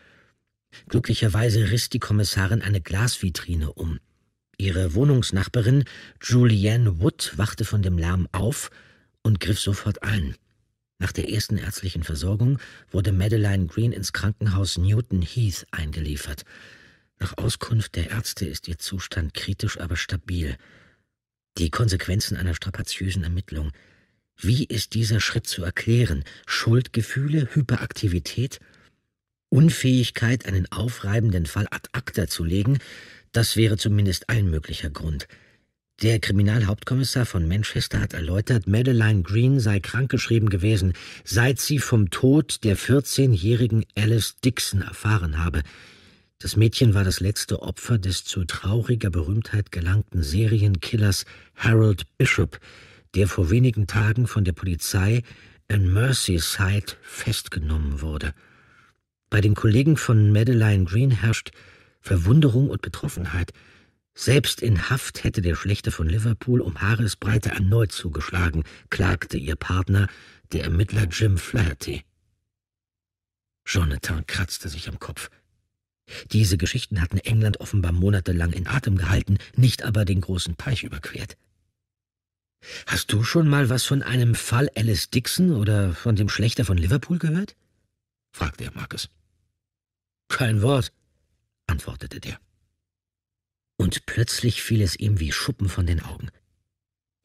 Glücklicherweise riss die Kommissarin eine Glasvitrine um. Ihre Wohnungsnachbarin Julianne Wood wachte von dem Lärm auf und griff sofort ein. Nach der ersten ärztlichen Versorgung wurde Madeline Green ins Krankenhaus Newton Heath eingeliefert. Nach Auskunft der Ärzte ist ihr Zustand kritisch, aber stabil. Die Konsequenzen einer strapaziösen Ermittlung. Wie ist dieser Schritt zu erklären? Schuldgefühle, Hyperaktivität, Unfähigkeit, einen aufreibenden Fall ad acta zu legen, das wäre zumindest ein möglicher Grund – der Kriminalhauptkommissar von Manchester hat erläutert, Madeleine Green sei krankgeschrieben gewesen, seit sie vom Tod der 14-jährigen Alice Dixon erfahren habe. Das Mädchen war das letzte Opfer des zu trauriger Berühmtheit gelangten Serienkillers Harold Bishop, der vor wenigen Tagen von der Polizei in Merseyside festgenommen wurde. Bei den Kollegen von Madeleine Green herrscht Verwunderung und Betroffenheit – selbst in Haft hätte der Schlechter von Liverpool um Haaresbreite erneut zugeschlagen, klagte ihr Partner, der Ermittler Jim Flaherty. Jonathan kratzte sich am Kopf. Diese Geschichten hatten England offenbar monatelang in Atem gehalten, nicht aber den großen Peich überquert. Hast du schon mal was von einem Fall Alice Dixon oder von dem Schlechter von Liverpool gehört? fragte er Marcus. Kein Wort, antwortete der und plötzlich fiel es ihm wie Schuppen von den Augen.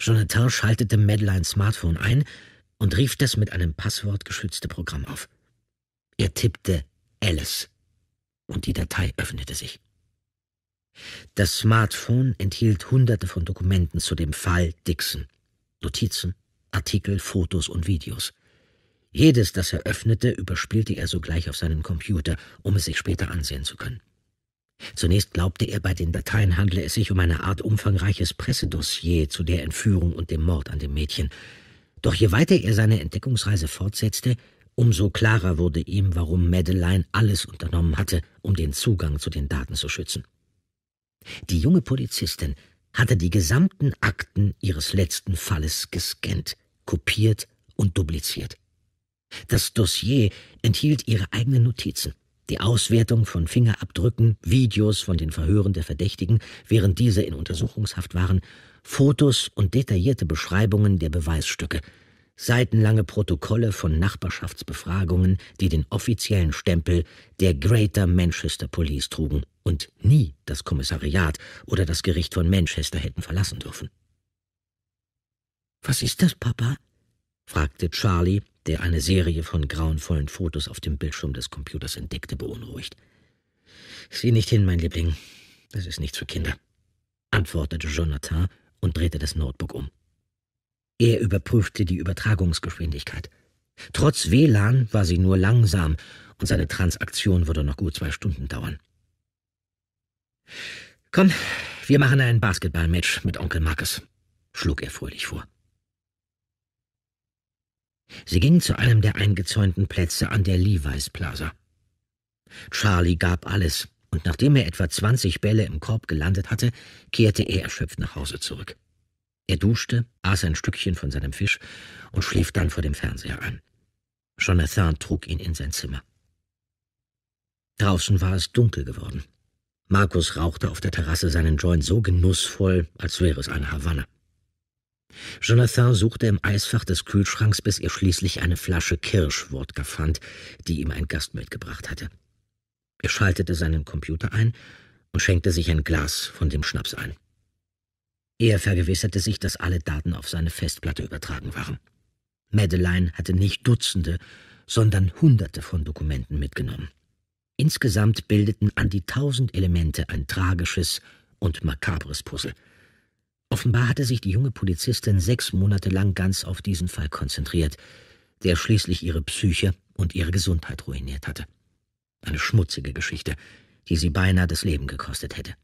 Jonathan schaltete Madelines Smartphone ein und rief das mit einem Passwort geschützte Programm auf. Er tippte Alice und die Datei öffnete sich. Das Smartphone enthielt hunderte von Dokumenten zu dem Fall Dixon. Notizen, Artikel, Fotos und Videos. Jedes, das er öffnete, überspielte er sogleich auf seinen Computer, um es sich später ansehen zu können. Zunächst glaubte er, bei den Dateien handle es sich um eine Art umfangreiches Pressedossier zu der Entführung und dem Mord an dem Mädchen. Doch je weiter er seine Entdeckungsreise fortsetzte, umso klarer wurde ihm, warum Madeleine alles unternommen hatte, um den Zugang zu den Daten zu schützen. Die junge Polizistin hatte die gesamten Akten ihres letzten Falles gescannt, kopiert und dupliziert. Das Dossier enthielt ihre eigenen Notizen die Auswertung von Fingerabdrücken, Videos von den Verhören der Verdächtigen, während diese in Untersuchungshaft waren, Fotos und detaillierte Beschreibungen der Beweisstücke, seitenlange Protokolle von Nachbarschaftsbefragungen, die den offiziellen Stempel der Greater Manchester Police trugen und nie das Kommissariat oder das Gericht von Manchester hätten verlassen dürfen. Was ist das, Papa? fragte Charlie, der eine Serie von grauenvollen Fotos auf dem Bildschirm des Computers entdeckte, beunruhigt. Sieh nicht hin, mein Liebling. Das ist nichts für Kinder, antwortete Jonathan und drehte das Notebook um. Er überprüfte die Übertragungsgeschwindigkeit. Trotz WLAN war sie nur langsam und seine Transaktion würde noch gut zwei Stunden dauern. Komm, wir machen ein Basketballmatch mit Onkel Marcus, schlug er fröhlich vor. Sie ging zu einem der eingezäunten Plätze an der Levi's Plaza. Charlie gab alles, und nachdem er etwa 20 Bälle im Korb gelandet hatte, kehrte er erschöpft nach Hause zurück. Er duschte, aß ein Stückchen von seinem Fisch und schlief dann vor dem Fernseher an. Jonathan trug ihn in sein Zimmer. Draußen war es dunkel geworden. Markus rauchte auf der Terrasse seinen Joint so genussvoll, als wäre es eine Havanna. Jonathan suchte im Eisfach des Kühlschranks, bis er schließlich eine Flasche Kirschwodka fand, die ihm ein Gast mitgebracht hatte. Er schaltete seinen Computer ein und schenkte sich ein Glas von dem Schnaps ein. Er vergewisserte sich, dass alle Daten auf seine Festplatte übertragen waren. Madeleine hatte nicht Dutzende, sondern Hunderte von Dokumenten mitgenommen. Insgesamt bildeten an die tausend Elemente ein tragisches und makabres Puzzle. Offenbar hatte sich die junge Polizistin sechs Monate lang ganz auf diesen Fall konzentriert, der schließlich ihre Psyche und ihre Gesundheit ruiniert hatte. Eine schmutzige Geschichte, die sie beinahe das Leben gekostet hätte.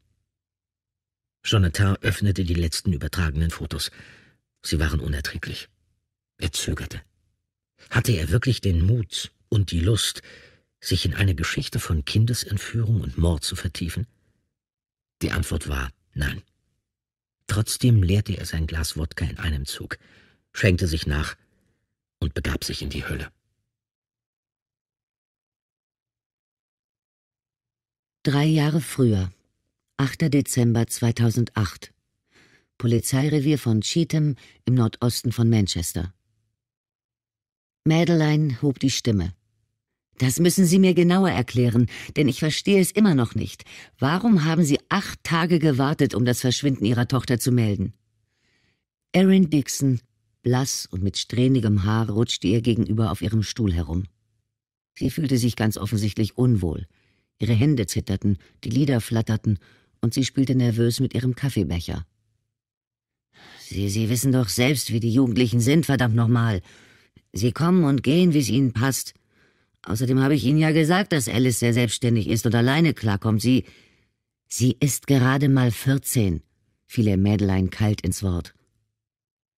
Jonathan öffnete die letzten übertragenen Fotos. Sie waren unerträglich. Er zögerte. Hatte er wirklich den Mut und die Lust, sich in eine Geschichte von Kindesentführung und Mord zu vertiefen? Die Antwort war nein. Trotzdem leerte er sein Glas Wodka in einem Zug, schenkte sich nach und begab sich in die Hölle. Drei Jahre früher, 8. Dezember 2008, Polizeirevier von Cheatham im Nordosten von Manchester. Madeline hob die Stimme. Das müssen Sie mir genauer erklären, denn ich verstehe es immer noch nicht. Warum haben Sie acht Tage gewartet, um das Verschwinden Ihrer Tochter zu melden? Erin Dixon, blass und mit strähnigem Haar, rutschte ihr gegenüber auf ihrem Stuhl herum. Sie fühlte sich ganz offensichtlich unwohl. Ihre Hände zitterten, die Lider flatterten, und sie spielte nervös mit ihrem Kaffeebecher. Sie, Sie wissen doch selbst, wie die Jugendlichen sind, verdammt nochmal. Sie kommen und gehen, wie es ihnen passt. Außerdem habe ich Ihnen ja gesagt, dass Alice sehr selbstständig ist und alleine klarkommt. Sie. Sie ist gerade mal 14, fiel er Mädelein kalt ins Wort.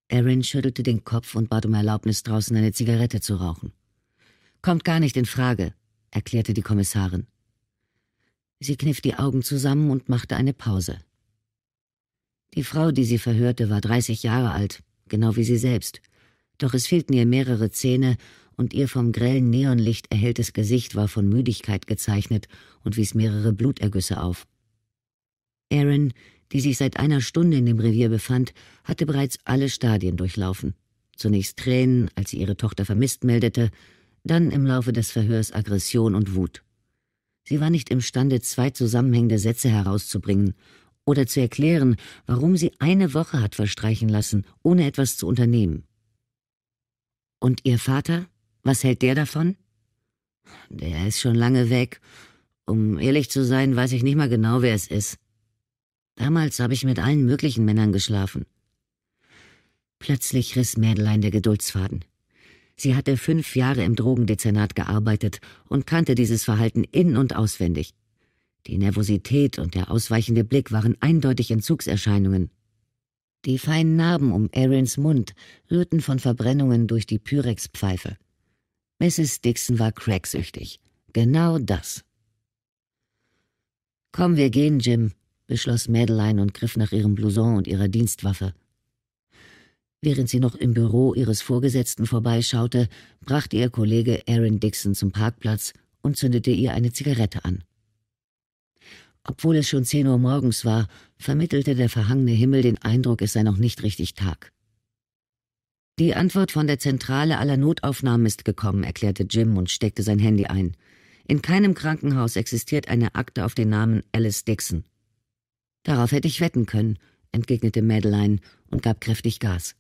Erin schüttelte den Kopf und bat um Erlaubnis, draußen eine Zigarette zu rauchen. Kommt gar nicht in Frage, erklärte die Kommissarin. Sie kniff die Augen zusammen und machte eine Pause. Die Frau, die sie verhörte, war 30 Jahre alt, genau wie sie selbst. Doch es fehlten ihr mehrere Zähne und ihr vom grellen Neonlicht erhelltes Gesicht war von Müdigkeit gezeichnet und wies mehrere Blutergüsse auf. Aaron, die sich seit einer Stunde in dem Revier befand, hatte bereits alle Stadien durchlaufen. Zunächst Tränen, als sie ihre Tochter vermisst meldete, dann im Laufe des Verhörs Aggression und Wut. Sie war nicht imstande, zwei zusammenhängende Sätze herauszubringen oder zu erklären, warum sie eine Woche hat verstreichen lassen, ohne etwas zu unternehmen. Und ihr Vater? Was hält der davon? Der ist schon lange weg. Um ehrlich zu sein, weiß ich nicht mal genau, wer es ist. Damals habe ich mit allen möglichen Männern geschlafen. Plötzlich riss Mädelein der Geduldsfaden. Sie hatte fünf Jahre im Drogendezernat gearbeitet und kannte dieses Verhalten in- und auswendig. Die Nervosität und der ausweichende Blick waren eindeutig Entzugserscheinungen. Die feinen Narben um Aarons Mund rührten von Verbrennungen durch die Pyrexpfeife. Mrs. Dixon war cracksüchtig. Genau das. Komm, wir gehen, Jim, beschloss Madeline und griff nach ihrem Blouson und ihrer Dienstwaffe. Während sie noch im Büro ihres Vorgesetzten vorbeischaute, brachte ihr Kollege Aaron Dixon zum Parkplatz und zündete ihr eine Zigarette an. Obwohl es schon zehn Uhr morgens war, vermittelte der verhangene Himmel den Eindruck, es sei noch nicht richtig Tag. Die Antwort von der Zentrale aller Notaufnahmen ist gekommen, erklärte Jim und steckte sein Handy ein. In keinem Krankenhaus existiert eine Akte auf den Namen Alice Dixon. Darauf hätte ich wetten können, entgegnete Madeline und gab kräftig Gas.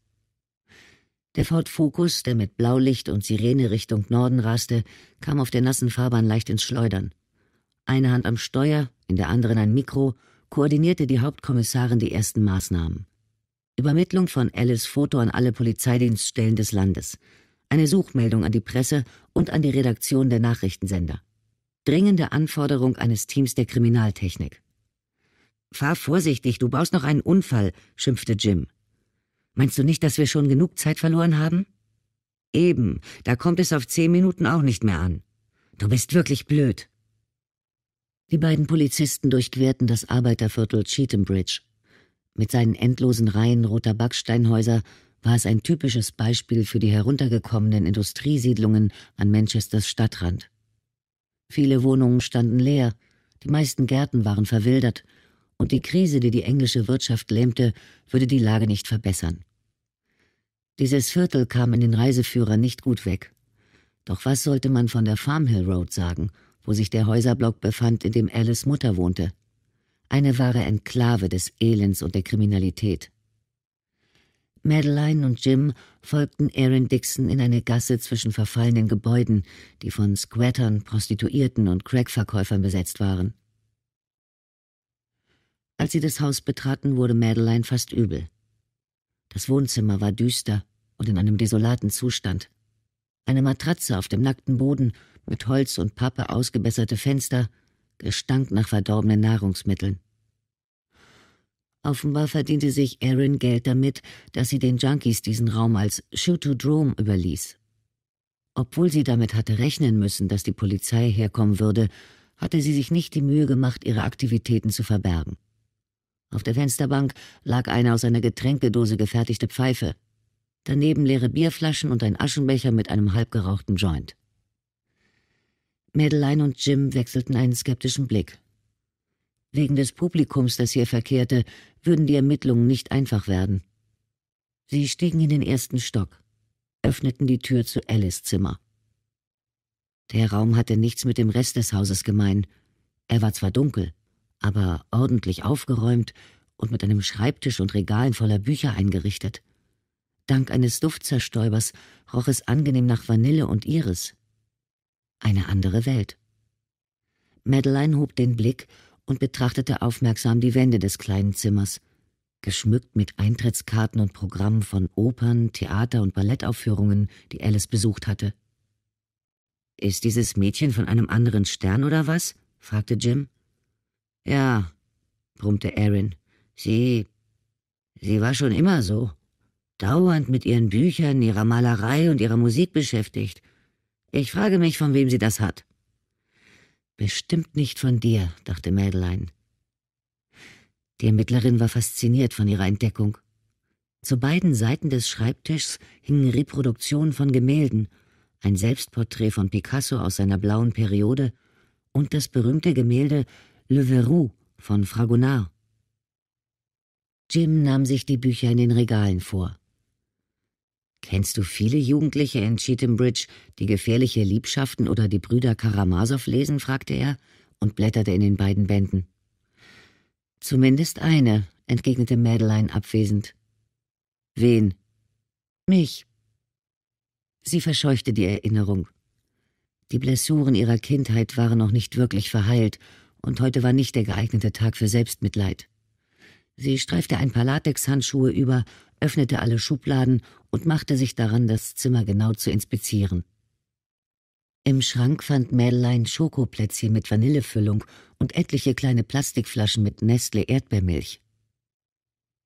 Der Ford Focus, der mit Blaulicht und Sirene Richtung Norden raste, kam auf der nassen Fahrbahn leicht ins Schleudern. Eine Hand am Steuer, in der anderen ein Mikro, koordinierte die Hauptkommissarin die ersten Maßnahmen. Übermittlung von Alice Foto an alle Polizeidienststellen des Landes, eine Suchmeldung an die Presse und an die Redaktion der Nachrichtensender. Dringende Anforderung eines Teams der Kriminaltechnik. Fahr vorsichtig, du baust noch einen Unfall, schimpfte Jim. Meinst du nicht, dass wir schon genug Zeit verloren haben? Eben, da kommt es auf zehn Minuten auch nicht mehr an. Du bist wirklich blöd. Die beiden Polizisten durchquerten das Arbeiterviertel Cheatham Bridge mit seinen endlosen Reihen roter Backsteinhäuser war es ein typisches Beispiel für die heruntergekommenen Industriesiedlungen an Manchesters Stadtrand. Viele Wohnungen standen leer, die meisten Gärten waren verwildert, und die Krise, die die englische Wirtschaft lähmte, würde die Lage nicht verbessern. Dieses Viertel kam in den Reiseführer nicht gut weg. Doch was sollte man von der Farmhill Road sagen, wo sich der Häuserblock befand, in dem Alice Mutter wohnte? eine wahre Enklave des Elends und der Kriminalität. Madeline und Jim folgten Aaron Dixon in eine Gasse zwischen verfallenen Gebäuden, die von Squattern, Prostituierten und Crackverkäufern besetzt waren. Als sie das Haus betraten, wurde Madeline fast übel. Das Wohnzimmer war düster und in einem desolaten Zustand. Eine Matratze auf dem nackten Boden, mit Holz und Pappe ausgebesserte Fenster, Gestank nach verdorbenen Nahrungsmitteln. Offenbar verdiente sich Erin Geld damit, dass sie den Junkies diesen Raum als Shoot-to-Drome überließ. Obwohl sie damit hatte rechnen müssen, dass die Polizei herkommen würde, hatte sie sich nicht die Mühe gemacht, ihre Aktivitäten zu verbergen. Auf der Fensterbank lag eine aus einer Getränkedose gefertigte Pfeife, daneben leere Bierflaschen und ein Aschenbecher mit einem halbgerauchten Joint. Madeleine und Jim wechselten einen skeptischen Blick. Wegen des Publikums, das hier verkehrte, würden die Ermittlungen nicht einfach werden. Sie stiegen in den ersten Stock, öffneten die Tür zu Alice Zimmer. Der Raum hatte nichts mit dem Rest des Hauses gemein. Er war zwar dunkel, aber ordentlich aufgeräumt und mit einem Schreibtisch und Regalen voller Bücher eingerichtet. Dank eines Duftzerstäubers roch es angenehm nach Vanille und Iris. Eine andere Welt. Madeline hob den Blick und betrachtete aufmerksam die Wände des kleinen Zimmers, geschmückt mit Eintrittskarten und Programmen von Opern, Theater und Ballettaufführungen, die Alice besucht hatte. Ist dieses Mädchen von einem anderen Stern oder was? fragte Jim. Ja, brummte Erin. Sie. sie war schon immer so. Dauernd mit ihren Büchern, ihrer Malerei und ihrer Musik beschäftigt. Ich frage mich, von wem sie das hat. Bestimmt nicht von dir, dachte Mädelein. Die Ermittlerin war fasziniert von ihrer Entdeckung. Zu beiden Seiten des Schreibtischs hingen Reproduktionen von Gemälden, ein Selbstporträt von Picasso aus seiner blauen Periode und das berühmte Gemälde Le Verrou von Fragonard. Jim nahm sich die Bücher in den Regalen vor. Kennst du viele Jugendliche in Bridge, die gefährliche Liebschaften oder die Brüder Karamasow lesen? fragte er und blätterte in den beiden Bänden. Zumindest eine, entgegnete Madeline abwesend. Wen? Mich. Sie verscheuchte die Erinnerung. Die Blessuren ihrer Kindheit waren noch nicht wirklich verheilt, und heute war nicht der geeignete Tag für Selbstmitleid. Sie streifte ein paar Latexhandschuhe über, öffnete alle Schubladen und machte sich daran, das Zimmer genau zu inspizieren. Im Schrank fand Mädelein Schokoplätzchen mit Vanillefüllung und etliche kleine Plastikflaschen mit Nestle Erdbeermilch.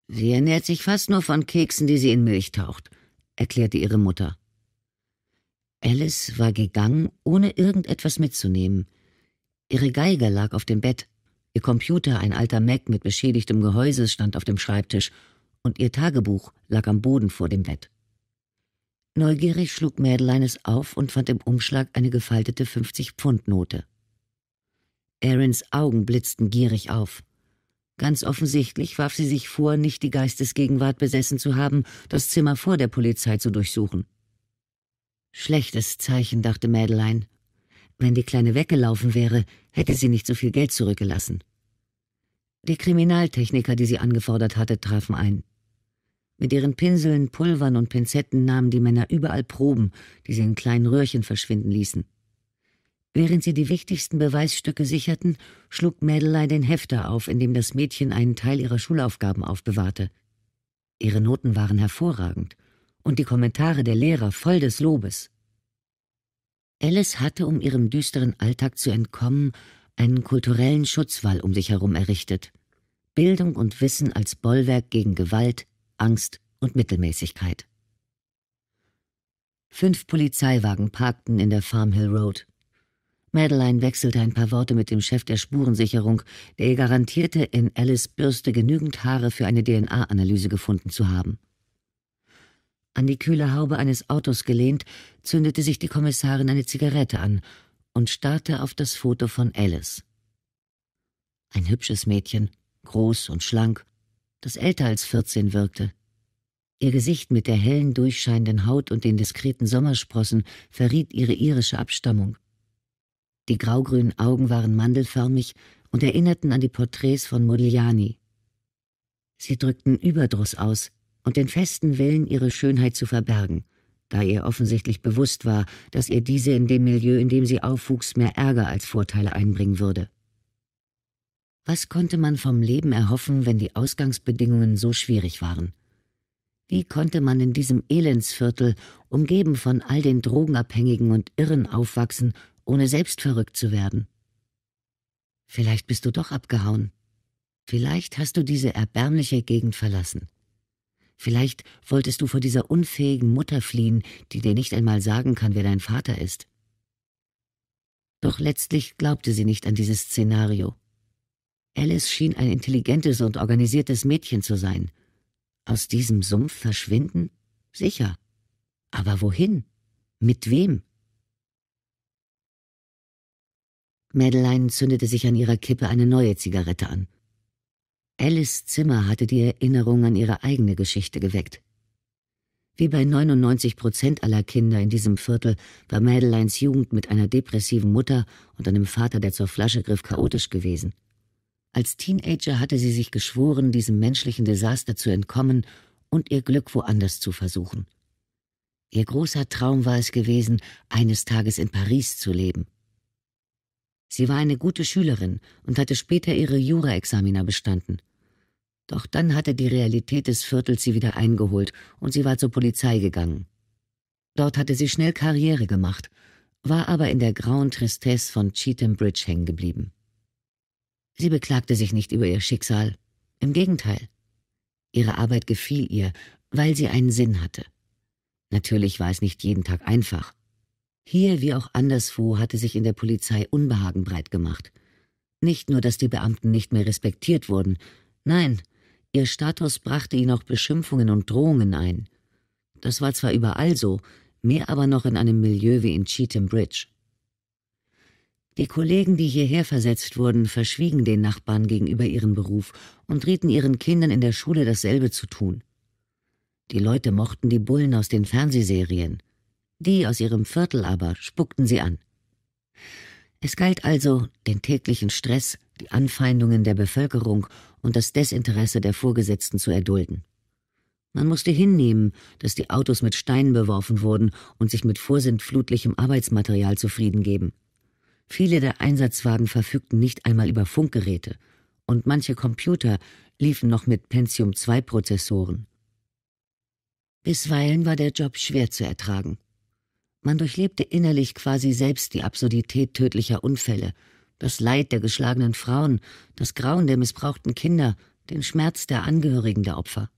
Sie ernährt sich fast nur von Keksen, die sie in Milch taucht, erklärte ihre Mutter. Alice war gegangen, ohne irgendetwas mitzunehmen. Ihre Geige lag auf dem Bett, ihr Computer, ein alter Mac mit beschädigtem Gehäuse, stand auf dem Schreibtisch und ihr Tagebuch lag am Boden vor dem Bett. Neugierig schlug Mädelein es auf und fand im Umschlag eine gefaltete 50-Pfund-Note. Aarons Augen blitzten gierig auf. Ganz offensichtlich warf sie sich vor, nicht die Geistesgegenwart besessen zu haben, das Zimmer vor der Polizei zu durchsuchen. Schlechtes Zeichen, dachte Mädelein. Wenn die Kleine weggelaufen wäre, hätte sie nicht so viel Geld zurückgelassen. Die Kriminaltechniker, die sie angefordert hatte, trafen ein. Mit ihren Pinseln, Pulvern und Pinzetten nahmen die Männer überall Proben, die sie in kleinen Röhrchen verschwinden ließen. Während sie die wichtigsten Beweisstücke sicherten, schlug Mädelei den Hefter auf, in dem das Mädchen einen Teil ihrer Schulaufgaben aufbewahrte. Ihre Noten waren hervorragend und die Kommentare der Lehrer voll des Lobes. Alice hatte, um ihrem düsteren Alltag zu entkommen, einen kulturellen Schutzwall um sich herum errichtet. Bildung und Wissen als Bollwerk gegen Gewalt, Angst und Mittelmäßigkeit. Fünf Polizeiwagen parkten in der Farm Hill Road. Madeline wechselte ein paar Worte mit dem Chef der Spurensicherung, der ihr garantierte, in Alice Bürste genügend Haare für eine DNA-Analyse gefunden zu haben. An die kühle Haube eines Autos gelehnt, zündete sich die Kommissarin eine Zigarette an und starrte auf das Foto von Alice. Ein hübsches Mädchen, groß und schlank, das älter als 14 wirkte. Ihr Gesicht mit der hellen, durchscheinenden Haut und den diskreten Sommersprossen verriet ihre irische Abstammung. Die graugrünen Augen waren mandelförmig und erinnerten an die Porträts von Modigliani. Sie drückten Überdruss aus und den festen Willen, ihre Schönheit zu verbergen – da ihr offensichtlich bewusst war, dass ihr diese in dem Milieu, in dem sie aufwuchs, mehr Ärger als Vorteile einbringen würde. Was konnte man vom Leben erhoffen, wenn die Ausgangsbedingungen so schwierig waren? Wie konnte man in diesem Elendsviertel, umgeben von all den Drogenabhängigen und Irren, aufwachsen, ohne selbst verrückt zu werden? Vielleicht bist du doch abgehauen. Vielleicht hast du diese erbärmliche Gegend verlassen. Vielleicht wolltest du vor dieser unfähigen Mutter fliehen, die dir nicht einmal sagen kann, wer dein Vater ist. Doch letztlich glaubte sie nicht an dieses Szenario. Alice schien ein intelligentes und organisiertes Mädchen zu sein. Aus diesem Sumpf verschwinden? Sicher. Aber wohin? Mit wem? Madeleine zündete sich an ihrer Kippe eine neue Zigarette an. Alice Zimmer hatte die Erinnerung an ihre eigene Geschichte geweckt. Wie bei 99 Prozent aller Kinder in diesem Viertel war Madeleines Jugend mit einer depressiven Mutter und einem Vater, der zur Flasche griff, chaotisch gewesen. Als Teenager hatte sie sich geschworen, diesem menschlichen Desaster zu entkommen und ihr Glück woanders zu versuchen. Ihr großer Traum war es gewesen, eines Tages in Paris zu leben. Sie war eine gute Schülerin und hatte später ihre Jura-Examina bestanden. Doch dann hatte die Realität des Viertels sie wieder eingeholt und sie war zur Polizei gegangen. Dort hatte sie schnell Karriere gemacht, war aber in der grauen Tristesse von Cheatham Bridge hängen geblieben. Sie beklagte sich nicht über ihr Schicksal. Im Gegenteil. Ihre Arbeit gefiel ihr, weil sie einen Sinn hatte. Natürlich war es nicht jeden Tag einfach. Hier wie auch anderswo hatte sich in der Polizei Unbehagen breit gemacht. Nicht nur, dass die Beamten nicht mehr respektiert wurden, nein, Ihr Status brachte ihn auch Beschimpfungen und Drohungen ein. Das war zwar überall so, mehr aber noch in einem Milieu wie in Cheatham Bridge. Die Kollegen, die hierher versetzt wurden, verschwiegen den Nachbarn gegenüber ihren Beruf und rieten ihren Kindern in der Schule dasselbe zu tun. Die Leute mochten die Bullen aus den Fernsehserien. Die aus ihrem Viertel aber spuckten sie an. Es galt also, den täglichen Stress, die Anfeindungen der Bevölkerung und das Desinteresse der Vorgesetzten zu erdulden. Man musste hinnehmen, dass die Autos mit Steinen beworfen wurden und sich mit vorsintflutlichem Arbeitsmaterial zufrieden geben. Viele der Einsatzwagen verfügten nicht einmal über Funkgeräte, und manche Computer liefen noch mit Pentium-2-Prozessoren. Bisweilen war der Job schwer zu ertragen. Man durchlebte innerlich quasi selbst die Absurdität tödlicher Unfälle das Leid der geschlagenen Frauen, das Grauen der missbrauchten Kinder, den Schmerz der Angehörigen der Opfer.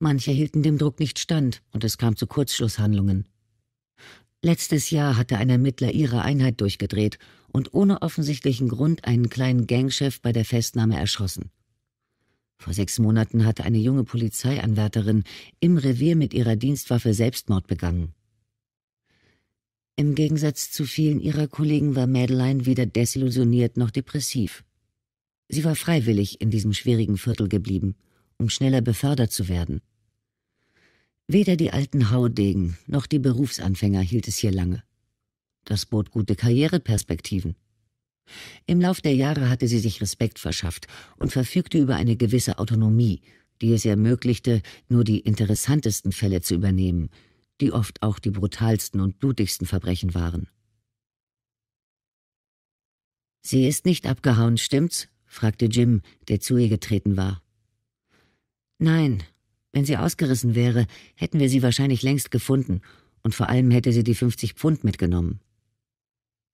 Manche hielten dem Druck nicht stand, und es kam zu Kurzschlusshandlungen. Letztes Jahr hatte ein Ermittler ihre Einheit durchgedreht und ohne offensichtlichen Grund einen kleinen Gangchef bei der Festnahme erschossen. Vor sechs Monaten hatte eine junge Polizeianwärterin im Revier mit ihrer Dienstwaffe Selbstmord begangen. Im Gegensatz zu vielen ihrer Kollegen war Madeline weder desillusioniert noch depressiv. Sie war freiwillig in diesem schwierigen Viertel geblieben, um schneller befördert zu werden. Weder die alten Haudegen noch die Berufsanfänger hielt es hier lange. Das bot gute Karriereperspektiven. Im Lauf der Jahre hatte sie sich Respekt verschafft und verfügte über eine gewisse Autonomie, die es ermöglichte, nur die interessantesten Fälle zu übernehmen – die oft auch die brutalsten und blutigsten Verbrechen waren. Sie ist nicht abgehauen, stimmt's? fragte Jim, der zu ihr getreten war. Nein, wenn sie ausgerissen wäre, hätten wir sie wahrscheinlich längst gefunden, und vor allem hätte sie die 50 Pfund mitgenommen.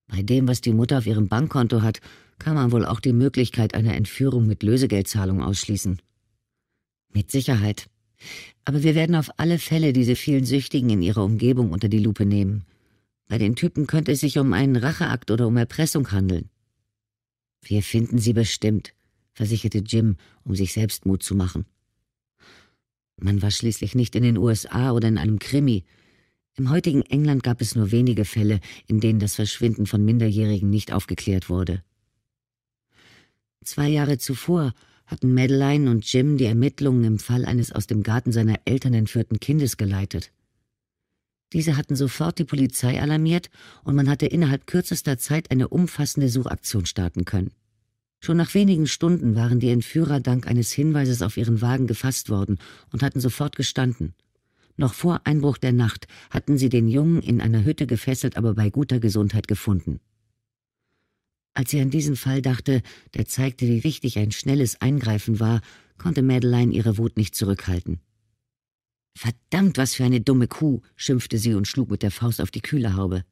Bei dem, was die Mutter auf ihrem Bankkonto hat, kann man wohl auch die Möglichkeit einer Entführung mit Lösegeldzahlung ausschließen. Mit Sicherheit. Aber wir werden auf alle Fälle diese vielen Süchtigen in ihrer Umgebung unter die Lupe nehmen. Bei den Typen könnte es sich um einen Racheakt oder um Erpressung handeln. Wir finden sie bestimmt, versicherte Jim, um sich selbst Mut zu machen. Man war schließlich nicht in den USA oder in einem Krimi. Im heutigen England gab es nur wenige Fälle, in denen das Verschwinden von Minderjährigen nicht aufgeklärt wurde. Zwei Jahre zuvor hatten Madeline und Jim die Ermittlungen im Fall eines aus dem Garten seiner Eltern entführten Kindes geleitet. Diese hatten sofort die Polizei alarmiert und man hatte innerhalb kürzester Zeit eine umfassende Suchaktion starten können. Schon nach wenigen Stunden waren die Entführer dank eines Hinweises auf ihren Wagen gefasst worden und hatten sofort gestanden. Noch vor Einbruch der Nacht hatten sie den Jungen in einer Hütte gefesselt, aber bei guter Gesundheit gefunden. Als sie an diesen Fall dachte, der zeigte, wie wichtig ein schnelles Eingreifen war, konnte Madeleine ihre Wut nicht zurückhalten. Verdammt, was für eine dumme Kuh, schimpfte sie und schlug mit der Faust auf die Kühlerhaube.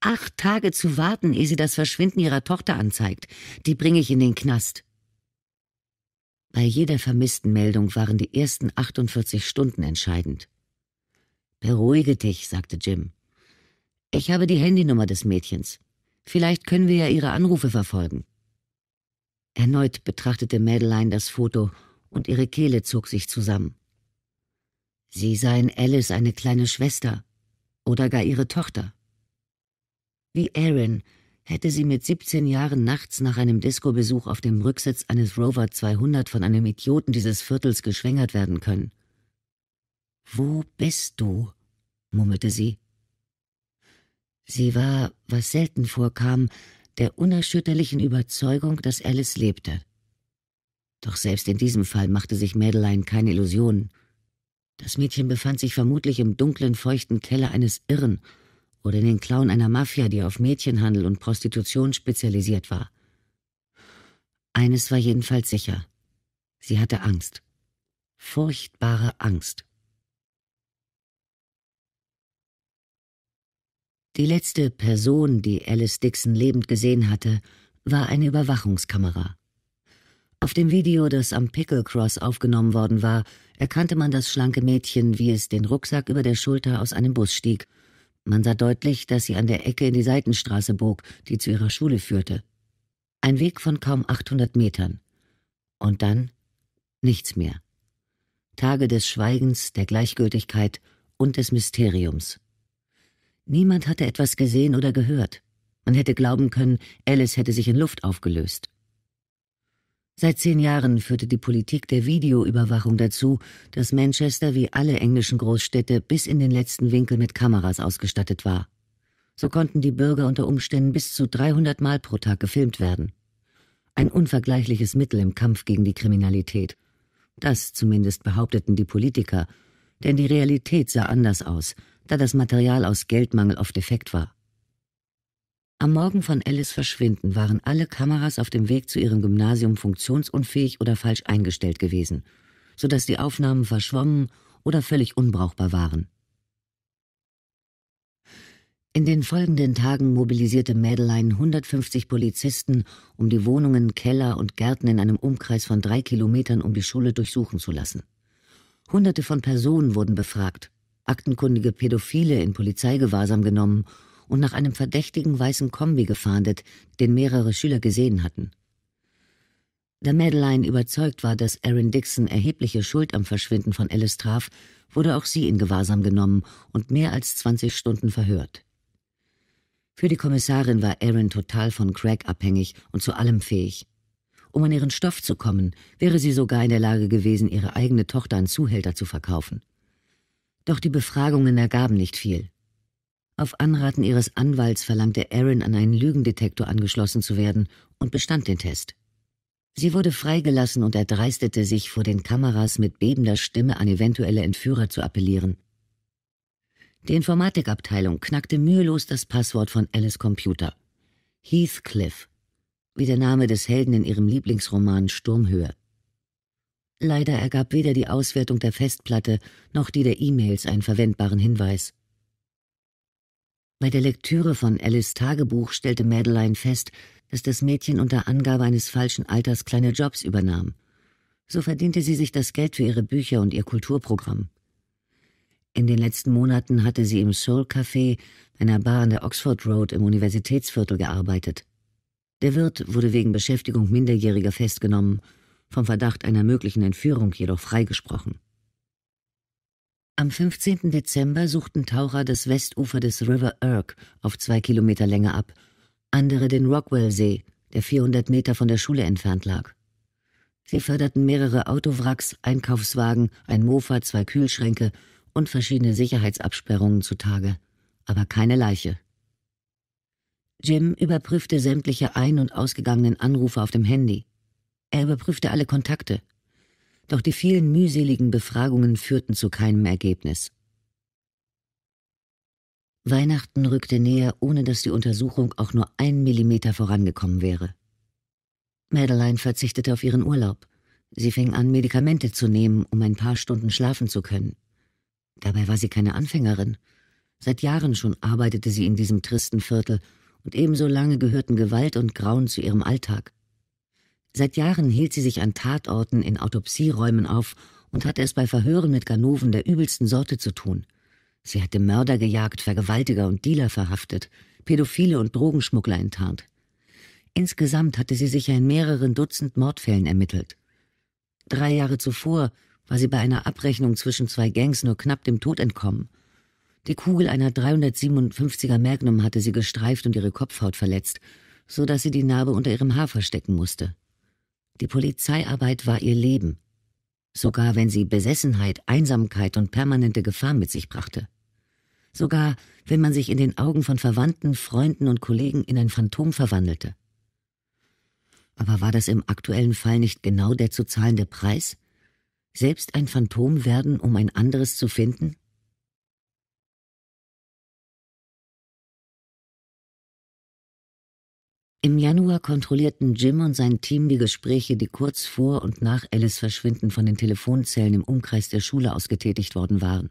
Acht Tage zu warten, ehe sie das Verschwinden ihrer Tochter anzeigt. Die bringe ich in den Knast. Bei jeder vermissten Meldung waren die ersten 48 Stunden entscheidend. Beruhige dich, sagte Jim. Ich habe die Handynummer des Mädchens. Vielleicht können wir ja Ihre Anrufe verfolgen. Erneut betrachtete Madeline das Foto und ihre Kehle zog sich zusammen. Sie seien Alice eine kleine Schwester oder gar ihre Tochter. Wie Aaron hätte sie mit 17 Jahren nachts nach einem Disco-Besuch auf dem Rücksitz eines Rover 200 von einem Idioten dieses Viertels geschwängert werden können. Wo bist du? murmelte sie. Sie war, was selten vorkam, der unerschütterlichen Überzeugung, dass Alice lebte. Doch selbst in diesem Fall machte sich Madeline keine Illusionen. Das Mädchen befand sich vermutlich im dunklen, feuchten Keller eines Irren oder in den Klauen einer Mafia, die auf Mädchenhandel und Prostitution spezialisiert war. Eines war jedenfalls sicher. Sie hatte Angst. Furchtbare Angst. Die letzte Person, die Alice Dixon lebend gesehen hatte, war eine Überwachungskamera. Auf dem Video, das am Pickle Cross aufgenommen worden war, erkannte man das schlanke Mädchen, wie es den Rucksack über der Schulter aus einem Bus stieg. Man sah deutlich, dass sie an der Ecke in die Seitenstraße bog, die zu ihrer Schule führte. Ein Weg von kaum 800 Metern. Und dann nichts mehr. Tage des Schweigens, der Gleichgültigkeit und des Mysteriums. Niemand hatte etwas gesehen oder gehört. Man hätte glauben können, Alice hätte sich in Luft aufgelöst. Seit zehn Jahren führte die Politik der Videoüberwachung dazu, dass Manchester wie alle englischen Großstädte bis in den letzten Winkel mit Kameras ausgestattet war. So konnten die Bürger unter Umständen bis zu 300 Mal pro Tag gefilmt werden. Ein unvergleichliches Mittel im Kampf gegen die Kriminalität. Das zumindest behaupteten die Politiker, denn die Realität sah anders aus, da das Material aus Geldmangel oft defekt war. Am Morgen von Alice Verschwinden waren alle Kameras auf dem Weg zu ihrem Gymnasium funktionsunfähig oder falsch eingestellt gewesen, sodass die Aufnahmen verschwommen oder völlig unbrauchbar waren. In den folgenden Tagen mobilisierte Madeleine 150 Polizisten, um die Wohnungen, Keller und Gärten in einem Umkreis von drei Kilometern um die Schule durchsuchen zu lassen. Hunderte von Personen wurden befragt, aktenkundige Pädophile in Polizeigewahrsam genommen und nach einem verdächtigen weißen Kombi gefahndet, den mehrere Schüler gesehen hatten. Da Madeline überzeugt war, dass Aaron Dixon erhebliche Schuld am Verschwinden von Alice traf, wurde auch sie in Gewahrsam genommen und mehr als 20 Stunden verhört. Für die Kommissarin war Aaron total von Craig abhängig und zu allem fähig. Um an ihren Stoff zu kommen, wäre sie sogar in der Lage gewesen, ihre eigene Tochter an Zuhälter zu verkaufen. Doch die Befragungen ergaben nicht viel. Auf Anraten ihres Anwalts verlangte Erin, an einen Lügendetektor angeschlossen zu werden und bestand den Test. Sie wurde freigelassen und erdreistete sich, vor den Kameras mit bebender Stimme an eventuelle Entführer zu appellieren. Die Informatikabteilung knackte mühelos das Passwort von Alice Computer. Heathcliff, wie der Name des Helden in ihrem Lieblingsroman Sturmhöhe. Leider ergab weder die Auswertung der Festplatte noch die der E-Mails einen verwendbaren Hinweis. Bei der Lektüre von Alice Tagebuch stellte Madeline fest, dass das Mädchen unter Angabe eines falschen Alters kleine Jobs übernahm. So verdiente sie sich das Geld für ihre Bücher und ihr Kulturprogramm. In den letzten Monaten hatte sie im Soul Café, einer Bar an der Oxford Road im Universitätsviertel, gearbeitet. Der Wirt wurde wegen Beschäftigung Minderjähriger festgenommen vom Verdacht einer möglichen Entführung jedoch freigesprochen. Am 15. Dezember suchten Taucher das Westufer des River Irk auf zwei Kilometer Länge ab, andere den Rockwell-See, der 400 Meter von der Schule entfernt lag. Sie förderten mehrere Autowracks, Einkaufswagen, ein Mofa, zwei Kühlschränke und verschiedene Sicherheitsabsperrungen zutage, aber keine Leiche. Jim überprüfte sämtliche ein- und ausgegangenen Anrufe auf dem Handy. Er überprüfte alle Kontakte. Doch die vielen mühseligen Befragungen führten zu keinem Ergebnis. Weihnachten rückte näher, ohne dass die Untersuchung auch nur einen Millimeter vorangekommen wäre. Madeline verzichtete auf ihren Urlaub. Sie fing an, Medikamente zu nehmen, um ein paar Stunden schlafen zu können. Dabei war sie keine Anfängerin. Seit Jahren schon arbeitete sie in diesem tristen Viertel, und ebenso lange gehörten Gewalt und Grauen zu ihrem Alltag. Seit Jahren hielt sie sich an Tatorten in Autopsieräumen auf und hatte es bei Verhören mit Ganoven der übelsten Sorte zu tun. Sie hatte Mörder gejagt, Vergewaltiger und Dealer verhaftet, Pädophile und Drogenschmuggler enttarnt. Insgesamt hatte sie sicher in mehreren Dutzend Mordfällen ermittelt. Drei Jahre zuvor war sie bei einer Abrechnung zwischen zwei Gangs nur knapp dem Tod entkommen. Die Kugel einer 357er Magnum hatte sie gestreift und ihre Kopfhaut verletzt, so dass sie die Narbe unter ihrem Haar verstecken musste. Die Polizeiarbeit war ihr Leben, sogar wenn sie Besessenheit, Einsamkeit und permanente Gefahr mit sich brachte. Sogar wenn man sich in den Augen von Verwandten, Freunden und Kollegen in ein Phantom verwandelte. Aber war das im aktuellen Fall nicht genau der zu zahlende Preis? Selbst ein Phantom werden, um ein anderes zu finden? Im Januar kontrollierten Jim und sein Team die Gespräche, die kurz vor und nach Alice Verschwinden von den Telefonzellen im Umkreis der Schule ausgetätigt worden waren.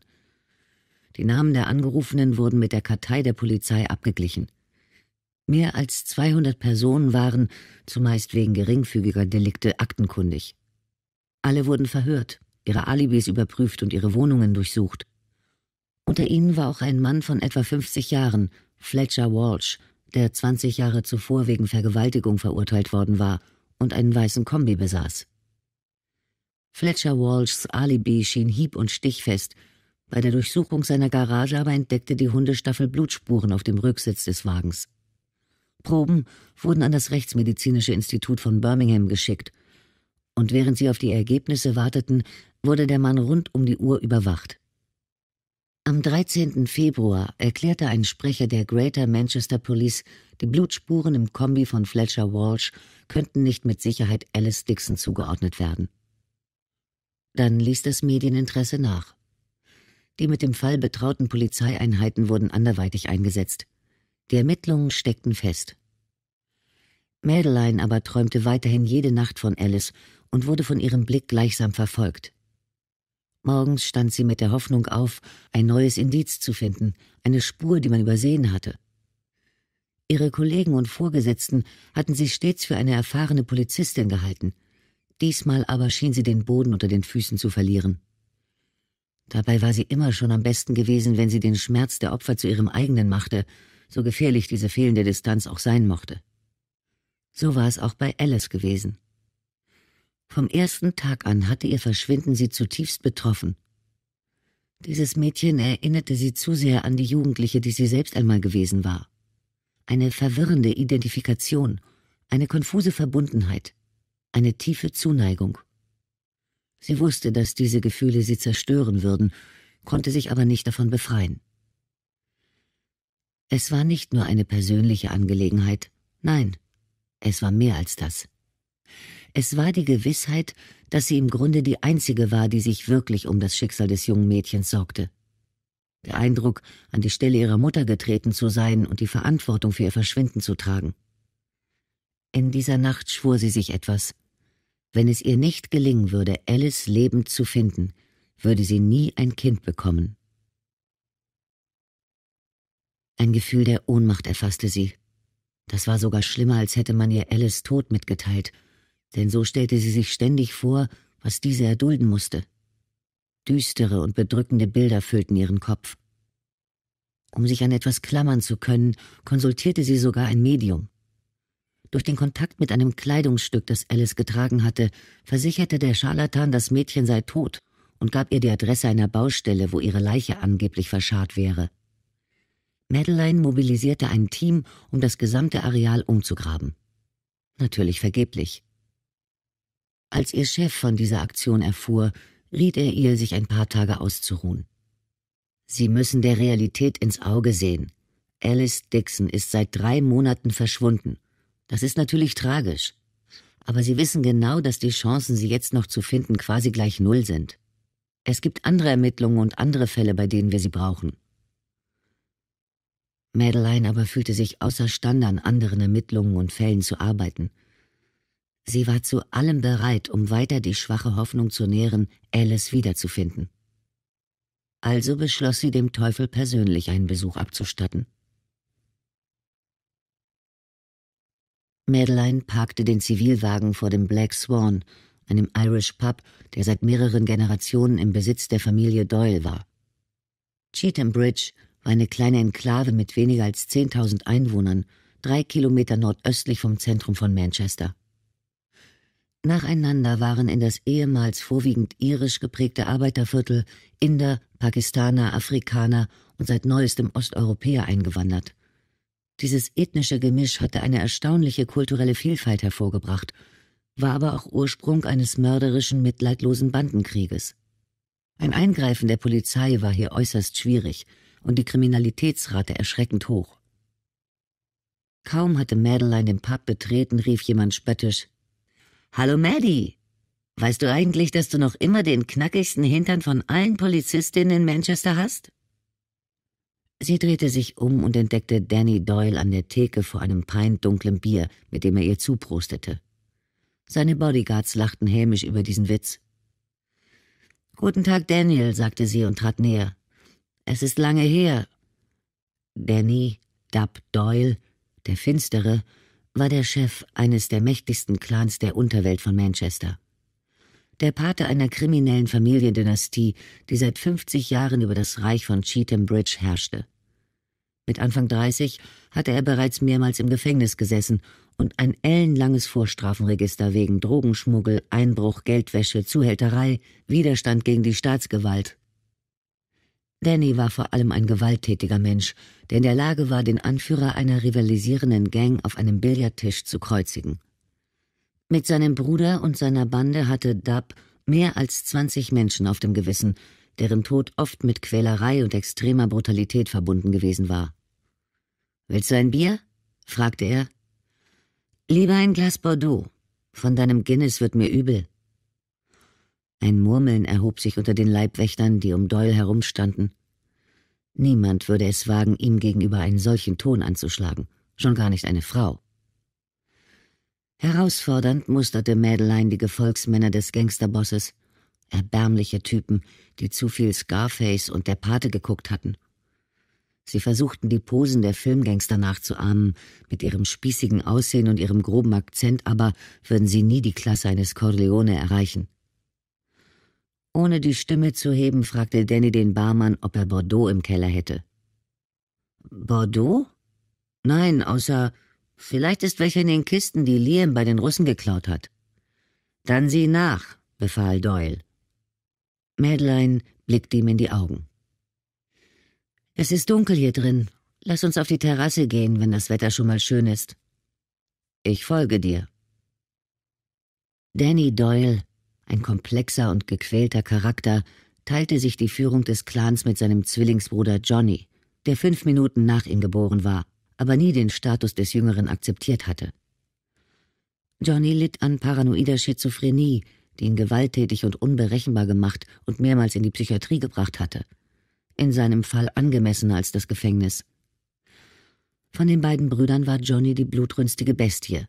Die Namen der Angerufenen wurden mit der Kartei der Polizei abgeglichen. Mehr als 200 Personen waren, zumeist wegen geringfügiger Delikte, aktenkundig. Alle wurden verhört, ihre Alibis überprüft und ihre Wohnungen durchsucht. Unter ihnen war auch ein Mann von etwa 50 Jahren, Fletcher Walsh, der 20 Jahre zuvor wegen Vergewaltigung verurteilt worden war und einen weißen Kombi besaß. Fletcher Walshs Alibi schien hieb- und stichfest, bei der Durchsuchung seiner Garage aber entdeckte die Hundestaffel Blutspuren auf dem Rücksitz des Wagens. Proben wurden an das Rechtsmedizinische Institut von Birmingham geschickt, und während sie auf die Ergebnisse warteten, wurde der Mann rund um die Uhr überwacht. Am 13. Februar erklärte ein Sprecher der Greater Manchester Police, die Blutspuren im Kombi von Fletcher Walsh könnten nicht mit Sicherheit Alice Dixon zugeordnet werden. Dann ließ das Medieninteresse nach. Die mit dem Fall betrauten Polizeieinheiten wurden anderweitig eingesetzt. Die Ermittlungen steckten fest. Madeline aber träumte weiterhin jede Nacht von Alice und wurde von ihrem Blick gleichsam verfolgt. Morgens stand sie mit der Hoffnung auf, ein neues Indiz zu finden, eine Spur, die man übersehen hatte. Ihre Kollegen und Vorgesetzten hatten sie stets für eine erfahrene Polizistin gehalten. Diesmal aber schien sie den Boden unter den Füßen zu verlieren. Dabei war sie immer schon am besten gewesen, wenn sie den Schmerz der Opfer zu ihrem eigenen machte, so gefährlich diese fehlende Distanz auch sein mochte. So war es auch bei Alice gewesen. Vom ersten Tag an hatte ihr Verschwinden sie zutiefst betroffen. Dieses Mädchen erinnerte sie zu sehr an die Jugendliche, die sie selbst einmal gewesen war. Eine verwirrende Identifikation, eine konfuse Verbundenheit, eine tiefe Zuneigung. Sie wusste, dass diese Gefühle sie zerstören würden, konnte sich aber nicht davon befreien. Es war nicht nur eine persönliche Angelegenheit, nein, es war mehr als das. Es war die Gewissheit, dass sie im Grunde die einzige war, die sich wirklich um das Schicksal des jungen Mädchens sorgte. Der Eindruck, an die Stelle ihrer Mutter getreten zu sein und die Verantwortung für ihr Verschwinden zu tragen. In dieser Nacht schwor sie sich etwas. Wenn es ihr nicht gelingen würde, Alice lebend zu finden, würde sie nie ein Kind bekommen. Ein Gefühl der Ohnmacht erfasste sie. Das war sogar schlimmer, als hätte man ihr Alice Tod mitgeteilt denn so stellte sie sich ständig vor, was diese erdulden musste. Düstere und bedrückende Bilder füllten ihren Kopf. Um sich an etwas klammern zu können, konsultierte sie sogar ein Medium. Durch den Kontakt mit einem Kleidungsstück, das Alice getragen hatte, versicherte der Scharlatan, das Mädchen sei tot und gab ihr die Adresse einer Baustelle, wo ihre Leiche angeblich verscharrt wäre. Madeline mobilisierte ein Team, um das gesamte Areal umzugraben. Natürlich vergeblich. Als ihr Chef von dieser Aktion erfuhr, riet er ihr, sich ein paar Tage auszuruhen. Sie müssen der Realität ins Auge sehen. Alice Dixon ist seit drei Monaten verschwunden. Das ist natürlich tragisch. Aber Sie wissen genau, dass die Chancen, sie jetzt noch zu finden, quasi gleich null sind. Es gibt andere Ermittlungen und andere Fälle, bei denen wir sie brauchen. Madeline aber fühlte sich außerstande, an anderen Ermittlungen und Fällen zu arbeiten – Sie war zu allem bereit, um weiter die schwache Hoffnung zu nähren, Alice wiederzufinden. Also beschloss sie, dem Teufel persönlich einen Besuch abzustatten. Madeline parkte den Zivilwagen vor dem Black Swan, einem Irish Pub, der seit mehreren Generationen im Besitz der Familie Doyle war. Cheatham Bridge war eine kleine Enklave mit weniger als 10.000 Einwohnern, drei Kilometer nordöstlich vom Zentrum von Manchester. Nacheinander waren in das ehemals vorwiegend irisch geprägte Arbeiterviertel Inder, Pakistaner, Afrikaner und seit neuestem Osteuropäer eingewandert. Dieses ethnische Gemisch hatte eine erstaunliche kulturelle Vielfalt hervorgebracht, war aber auch Ursprung eines mörderischen, mitleidlosen Bandenkrieges. Ein Eingreifen der Polizei war hier äußerst schwierig und die Kriminalitätsrate erschreckend hoch. Kaum hatte Madeleine den Pub betreten, rief jemand spöttisch Hallo Maddie. Weißt du eigentlich, dass du noch immer den knackigsten Hintern von allen Polizistinnen in Manchester hast? Sie drehte sich um und entdeckte Danny Doyle an der Theke vor einem peindunklem Bier, mit dem er ihr zuprostete. Seine Bodyguards lachten hämisch über diesen Witz. Guten Tag, Daniel, sagte sie und trat näher. Es ist lange her. Danny, Dub Doyle, der Finstere, war der Chef eines der mächtigsten Clans der Unterwelt von Manchester. Der Pate einer kriminellen Familiendynastie, die seit 50 Jahren über das Reich von Cheatham Bridge herrschte. Mit Anfang 30 hatte er bereits mehrmals im Gefängnis gesessen und ein ellenlanges Vorstrafenregister wegen Drogenschmuggel, Einbruch, Geldwäsche, Zuhälterei, Widerstand gegen die Staatsgewalt Danny war vor allem ein gewalttätiger Mensch, der in der Lage war, den Anführer einer rivalisierenden Gang auf einem Billardtisch zu kreuzigen. Mit seinem Bruder und seiner Bande hatte Dub mehr als 20 Menschen auf dem Gewissen, deren Tod oft mit Quälerei und extremer Brutalität verbunden gewesen war. Willst du ein Bier? fragte er. Lieber ein Glas Bordeaux. Von deinem Guinness wird mir übel, ein Murmeln erhob sich unter den Leibwächtern, die um Doyle herumstanden. Niemand würde es wagen, ihm gegenüber einen solchen Ton anzuschlagen, schon gar nicht eine Frau. Herausfordernd musterte Mädelein die Gefolgsmänner des Gangsterbosses, erbärmliche Typen, die zu viel Scarface und der Pate geguckt hatten. Sie versuchten die Posen der Filmgangster nachzuahmen, mit ihrem spießigen Aussehen und ihrem groben Akzent aber würden sie nie die Klasse eines Corleone erreichen. Ohne die Stimme zu heben, fragte Danny den Barmann, ob er Bordeaux im Keller hätte. Bordeaux? Nein, außer vielleicht ist welcher in den Kisten, die Liam bei den Russen geklaut hat. Dann sieh nach, befahl Doyle. Madeline blickte ihm in die Augen. Es ist dunkel hier drin. Lass uns auf die Terrasse gehen, wenn das Wetter schon mal schön ist. Ich folge dir. Danny Doyle ein komplexer und gequälter Charakter, teilte sich die Führung des Clans mit seinem Zwillingsbruder Johnny, der fünf Minuten nach ihm geboren war, aber nie den Status des Jüngeren akzeptiert hatte. Johnny litt an paranoider Schizophrenie, die ihn gewalttätig und unberechenbar gemacht und mehrmals in die Psychiatrie gebracht hatte. In seinem Fall angemessener als das Gefängnis. Von den beiden Brüdern war Johnny die blutrünstige Bestie,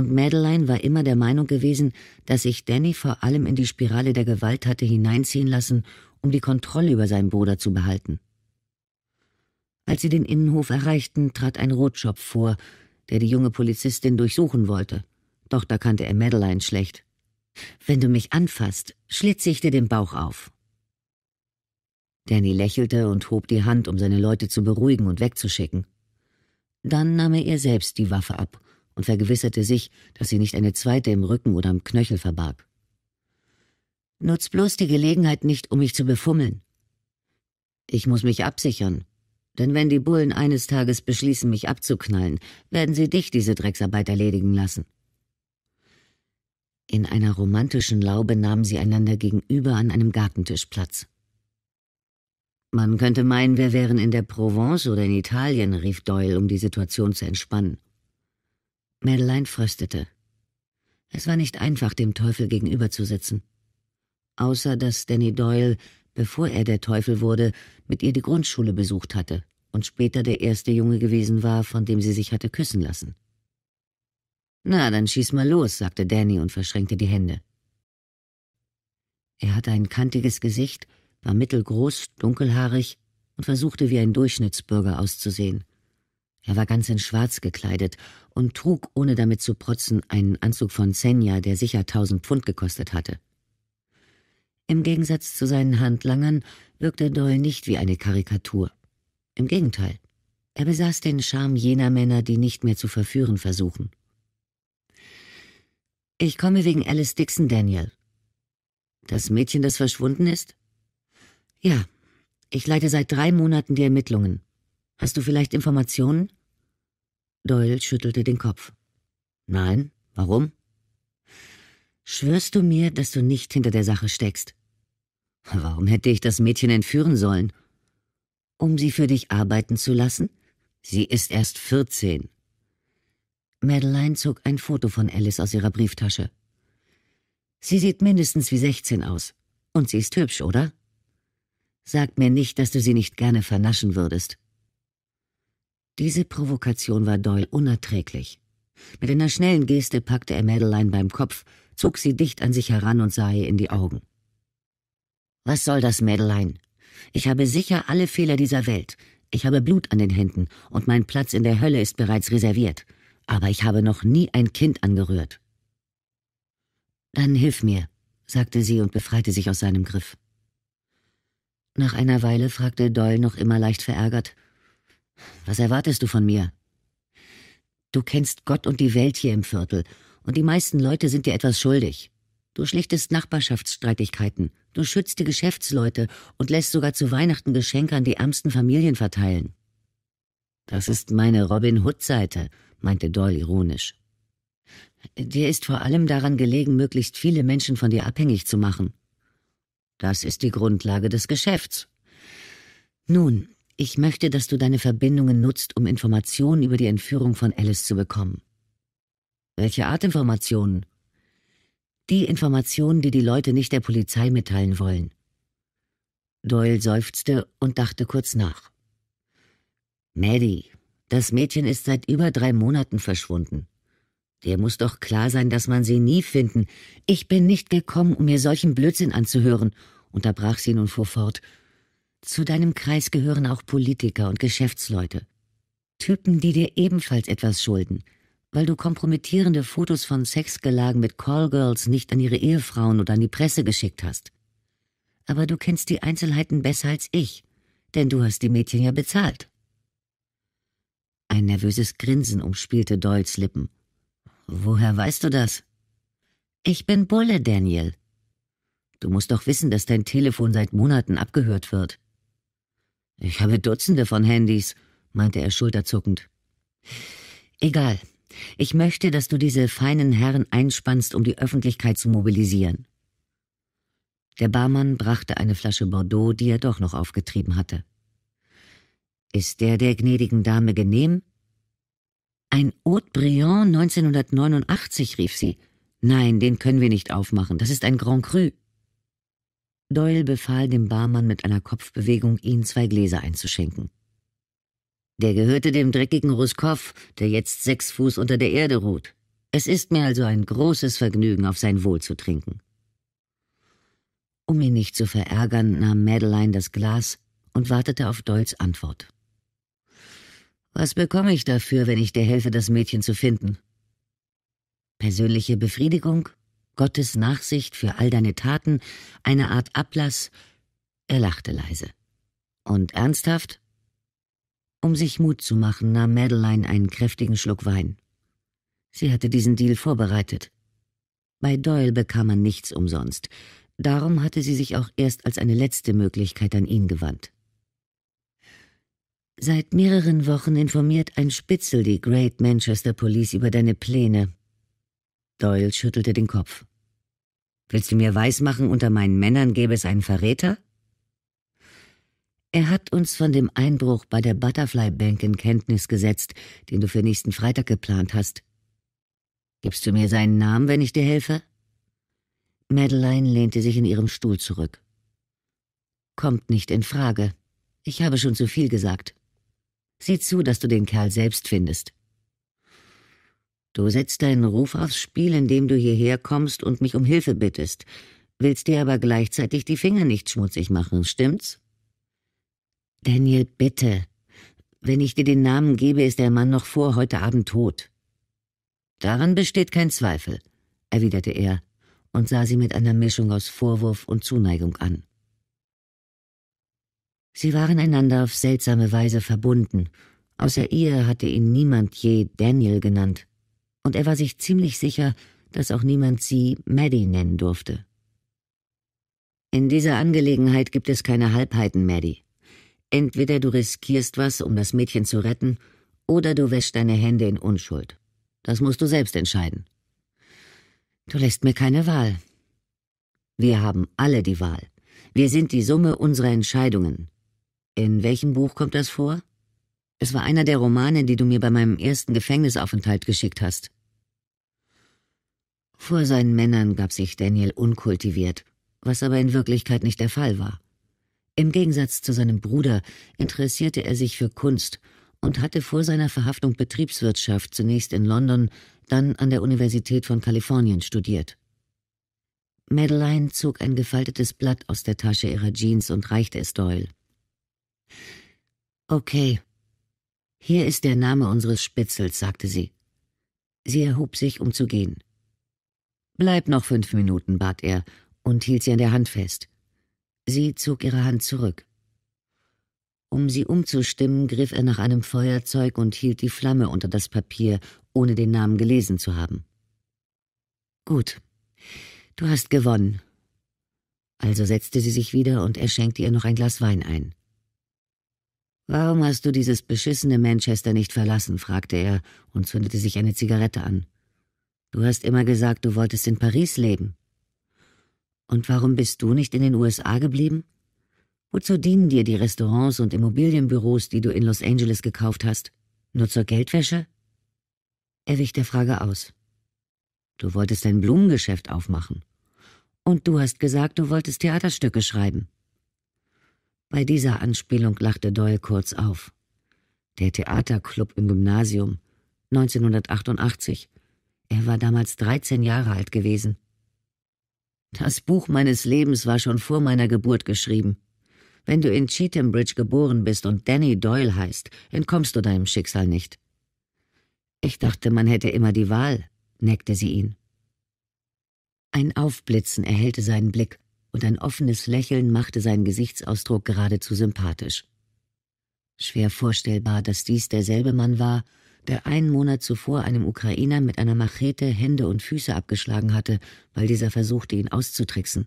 und Madeleine war immer der Meinung gewesen, dass sich Danny vor allem in die Spirale der Gewalt hatte hineinziehen lassen, um die Kontrolle über seinen Bruder zu behalten. Als sie den Innenhof erreichten, trat ein Rotschopf vor, der die junge Polizistin durchsuchen wollte. Doch da kannte er Madeleine schlecht. Wenn du mich anfasst, schlitze ich dir den Bauch auf. Danny lächelte und hob die Hand, um seine Leute zu beruhigen und wegzuschicken. Dann nahm er ihr selbst die Waffe ab und vergewisserte sich, dass sie nicht eine zweite im Rücken oder am Knöchel verbarg. Nutz bloß die Gelegenheit nicht, um mich zu befummeln. Ich muss mich absichern, denn wenn die Bullen eines Tages beschließen, mich abzuknallen, werden sie dich diese Drecksarbeit erledigen lassen. In einer romantischen Laube nahmen sie einander gegenüber an einem Gartentisch Platz. Man könnte meinen, wir wären in der Provence oder in Italien, rief Doyle, um die Situation zu entspannen. Madeleine fröstete. Es war nicht einfach, dem Teufel gegenüberzusitzen. Außer dass Danny Doyle, bevor er der Teufel wurde, mit ihr die Grundschule besucht hatte und später der erste Junge gewesen war, von dem sie sich hatte küssen lassen. Na, dann schieß mal los, sagte Danny und verschränkte die Hände. Er hatte ein kantiges Gesicht, war mittelgroß, dunkelhaarig und versuchte wie ein Durchschnittsbürger auszusehen. Er war ganz in Schwarz gekleidet und trug, ohne damit zu protzen, einen Anzug von Senja, der sicher tausend Pfund gekostet hatte. Im Gegensatz zu seinen Handlangern wirkte Doyle nicht wie eine Karikatur. Im Gegenteil, er besaß den Charme jener Männer, die nicht mehr zu verführen versuchen. Ich komme wegen Alice Dixon, Daniel. Das Mädchen, das verschwunden ist? Ja, ich leite seit drei Monaten die Ermittlungen. Hast du vielleicht Informationen? Doyle schüttelte den Kopf. Nein, warum? Schwörst du mir, dass du nicht hinter der Sache steckst? Warum hätte ich das Mädchen entführen sollen? Um sie für dich arbeiten zu lassen? Sie ist erst vierzehn. Madeline zog ein Foto von Alice aus ihrer Brieftasche. Sie sieht mindestens wie sechzehn aus. Und sie ist hübsch, oder? Sag mir nicht, dass du sie nicht gerne vernaschen würdest. Diese Provokation war Doyle unerträglich. Mit einer schnellen Geste packte er Madeline beim Kopf, zog sie dicht an sich heran und sah ihr in die Augen. Was soll das, Madeline? Ich habe sicher alle Fehler dieser Welt. Ich habe Blut an den Händen und mein Platz in der Hölle ist bereits reserviert. Aber ich habe noch nie ein Kind angerührt. Dann hilf mir, sagte sie und befreite sich aus seinem Griff. Nach einer Weile fragte Doyle noch immer leicht verärgert, was erwartest du von mir? Du kennst Gott und die Welt hier im Viertel, und die meisten Leute sind dir etwas schuldig. Du schlichtest Nachbarschaftsstreitigkeiten, du schützt die Geschäftsleute und lässt sogar zu Weihnachten Geschenke an die ärmsten Familien verteilen. Das ist meine Robin Hood-Seite, meinte Doyle ironisch. Dir ist vor allem daran gelegen, möglichst viele Menschen von dir abhängig zu machen. Das ist die Grundlage des Geschäfts. Nun, ich möchte, dass du deine Verbindungen nutzt, um Informationen über die Entführung von Alice zu bekommen. Welche Art Informationen? Die Informationen, die die Leute nicht der Polizei mitteilen wollen. Doyle seufzte und dachte kurz nach. Maddie, das Mädchen ist seit über drei Monaten verschwunden. Dir muss doch klar sein, dass man sie nie finden. Ich bin nicht gekommen, um mir solchen Blödsinn anzuhören, unterbrach sie nun fuhr fort. Zu deinem Kreis gehören auch Politiker und Geschäftsleute. Typen, die dir ebenfalls etwas schulden, weil du kompromittierende Fotos von Sexgelagen mit Callgirls nicht an ihre Ehefrauen oder an die Presse geschickt hast. Aber du kennst die Einzelheiten besser als ich, denn du hast die Mädchen ja bezahlt. Ein nervöses Grinsen umspielte Doyles Lippen. Woher weißt du das? Ich bin Bulle, Daniel. Du musst doch wissen, dass dein Telefon seit Monaten abgehört wird. Ich habe Dutzende von Handys, meinte er schulterzuckend. Egal. Ich möchte, dass du diese feinen Herren einspannst, um die Öffentlichkeit zu mobilisieren. Der Barmann brachte eine Flasche Bordeaux, die er doch noch aufgetrieben hatte. Ist der der gnädigen Dame genehm? Ein Haute Briand 1989, rief sie. Nein, den können wir nicht aufmachen. Das ist ein Grand Cru. Doyle befahl dem Barmann mit einer Kopfbewegung, ihnen zwei Gläser einzuschenken. Der gehörte dem dreckigen Ruskow, der jetzt sechs Fuß unter der Erde ruht. Es ist mir also ein großes Vergnügen, auf sein Wohl zu trinken. Um ihn nicht zu verärgern, nahm Madeline das Glas und wartete auf Doyles Antwort. Was bekomme ich dafür, wenn ich dir helfe, das Mädchen zu finden? Persönliche Befriedigung? Gottes Nachsicht für all deine Taten, eine Art Ablass. Er lachte leise. Und ernsthaft? Um sich Mut zu machen, nahm Madeline einen kräftigen Schluck Wein. Sie hatte diesen Deal vorbereitet. Bei Doyle bekam man nichts umsonst. Darum hatte sie sich auch erst als eine letzte Möglichkeit an ihn gewandt. Seit mehreren Wochen informiert ein Spitzel die Great Manchester Police über deine Pläne. Doyle schüttelte den Kopf. Willst du mir weismachen, unter meinen Männern gäbe es einen Verräter? Er hat uns von dem Einbruch bei der Butterfly Bank in Kenntnis gesetzt, den du für nächsten Freitag geplant hast. Gibst du mir seinen Namen, wenn ich dir helfe? Madeline lehnte sich in ihrem Stuhl zurück. Kommt nicht in Frage. Ich habe schon zu viel gesagt. Sieh zu, dass du den Kerl selbst findest. Du setzt deinen Ruf aufs Spiel, indem du hierher kommst und mich um Hilfe bittest, willst dir aber gleichzeitig die Finger nicht schmutzig machen, stimmt's? Daniel, bitte. Wenn ich dir den Namen gebe, ist der Mann noch vor heute Abend tot. Daran besteht kein Zweifel, erwiderte er und sah sie mit einer Mischung aus Vorwurf und Zuneigung an. Sie waren einander auf seltsame Weise verbunden. Außer ihr hatte ihn niemand je Daniel genannt und er war sich ziemlich sicher, dass auch niemand sie Maddie nennen durfte. In dieser Angelegenheit gibt es keine Halbheiten, Maddie. Entweder du riskierst was, um das Mädchen zu retten, oder du wäschst deine Hände in Unschuld. Das musst du selbst entscheiden. Du lässt mir keine Wahl. Wir haben alle die Wahl. Wir sind die Summe unserer Entscheidungen. In welchem Buch kommt das vor? Es war einer der Romane, die du mir bei meinem ersten Gefängnisaufenthalt geschickt hast. Vor seinen Männern gab sich Daniel unkultiviert, was aber in Wirklichkeit nicht der Fall war. Im Gegensatz zu seinem Bruder interessierte er sich für Kunst und hatte vor seiner Verhaftung Betriebswirtschaft zunächst in London, dann an der Universität von Kalifornien studiert. Madeline zog ein gefaltetes Blatt aus der Tasche ihrer Jeans und reichte es Doyle. Okay, hier ist der Name unseres Spitzels, sagte sie. Sie erhob sich, um zu gehen. Bleib noch fünf Minuten, bat er und hielt sie an der Hand fest. Sie zog ihre Hand zurück. Um sie umzustimmen, griff er nach einem Feuerzeug und hielt die Flamme unter das Papier, ohne den Namen gelesen zu haben. Gut, du hast gewonnen. Also setzte sie sich wieder und er schenkte ihr noch ein Glas Wein ein. Warum hast du dieses beschissene Manchester nicht verlassen? fragte er und zündete sich eine Zigarette an. Du hast immer gesagt, du wolltest in Paris leben. Und warum bist du nicht in den USA geblieben? Wozu dienen dir die Restaurants und Immobilienbüros, die du in Los Angeles gekauft hast? Nur zur Geldwäsche? Er wich der Frage aus. Du wolltest ein Blumengeschäft aufmachen. Und du hast gesagt, du wolltest Theaterstücke schreiben. Bei dieser Anspielung lachte Doyle kurz auf. Der Theaterclub im Gymnasium, 1988. Er war damals 13 Jahre alt gewesen. Das Buch meines Lebens war schon vor meiner Geburt geschrieben. Wenn du in Bridge geboren bist und Danny Doyle heißt, entkommst du deinem Schicksal nicht. Ich dachte, man hätte immer die Wahl, neckte sie ihn. Ein Aufblitzen erhellte seinen Blick und ein offenes Lächeln machte seinen Gesichtsausdruck geradezu sympathisch. Schwer vorstellbar, dass dies derselbe Mann war, der einen Monat zuvor einem Ukrainer mit einer Machete Hände und Füße abgeschlagen hatte, weil dieser versuchte, ihn auszutricksen.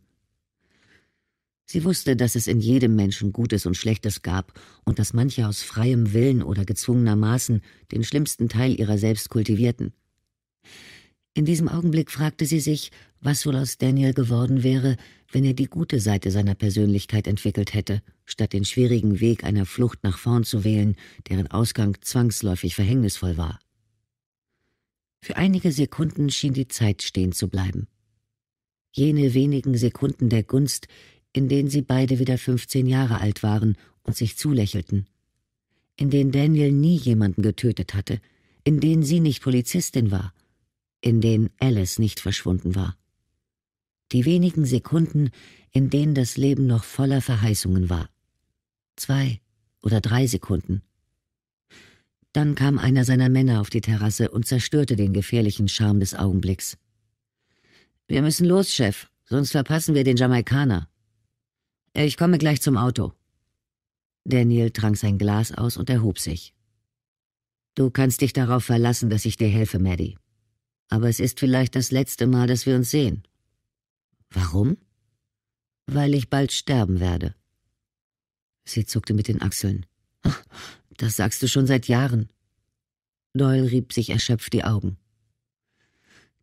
Sie wusste, dass es in jedem Menschen Gutes und Schlechtes gab und dass manche aus freiem Willen oder gezwungenermaßen den schlimmsten Teil ihrer selbst kultivierten. In diesem Augenblick fragte sie sich, was wohl aus Daniel geworden wäre, wenn er die gute Seite seiner Persönlichkeit entwickelt hätte, statt den schwierigen Weg einer Flucht nach vorn zu wählen, deren Ausgang zwangsläufig verhängnisvoll war. Für einige Sekunden schien die Zeit stehen zu bleiben. Jene wenigen Sekunden der Gunst, in denen sie beide wieder fünfzehn Jahre alt waren und sich zulächelten, in denen Daniel nie jemanden getötet hatte, in denen sie nicht Polizistin war in denen Alice nicht verschwunden war. Die wenigen Sekunden, in denen das Leben noch voller Verheißungen war. Zwei oder drei Sekunden. Dann kam einer seiner Männer auf die Terrasse und zerstörte den gefährlichen Charme des Augenblicks. Wir müssen los, Chef, sonst verpassen wir den Jamaikaner. Ich komme gleich zum Auto. Daniel trank sein Glas aus und erhob sich. Du kannst dich darauf verlassen, dass ich dir helfe, Maddie. Aber es ist vielleicht das letzte Mal, dass wir uns sehen. Warum? Weil ich bald sterben werde. Sie zuckte mit den Achseln. Das sagst du schon seit Jahren. Doyle rieb sich erschöpft die Augen.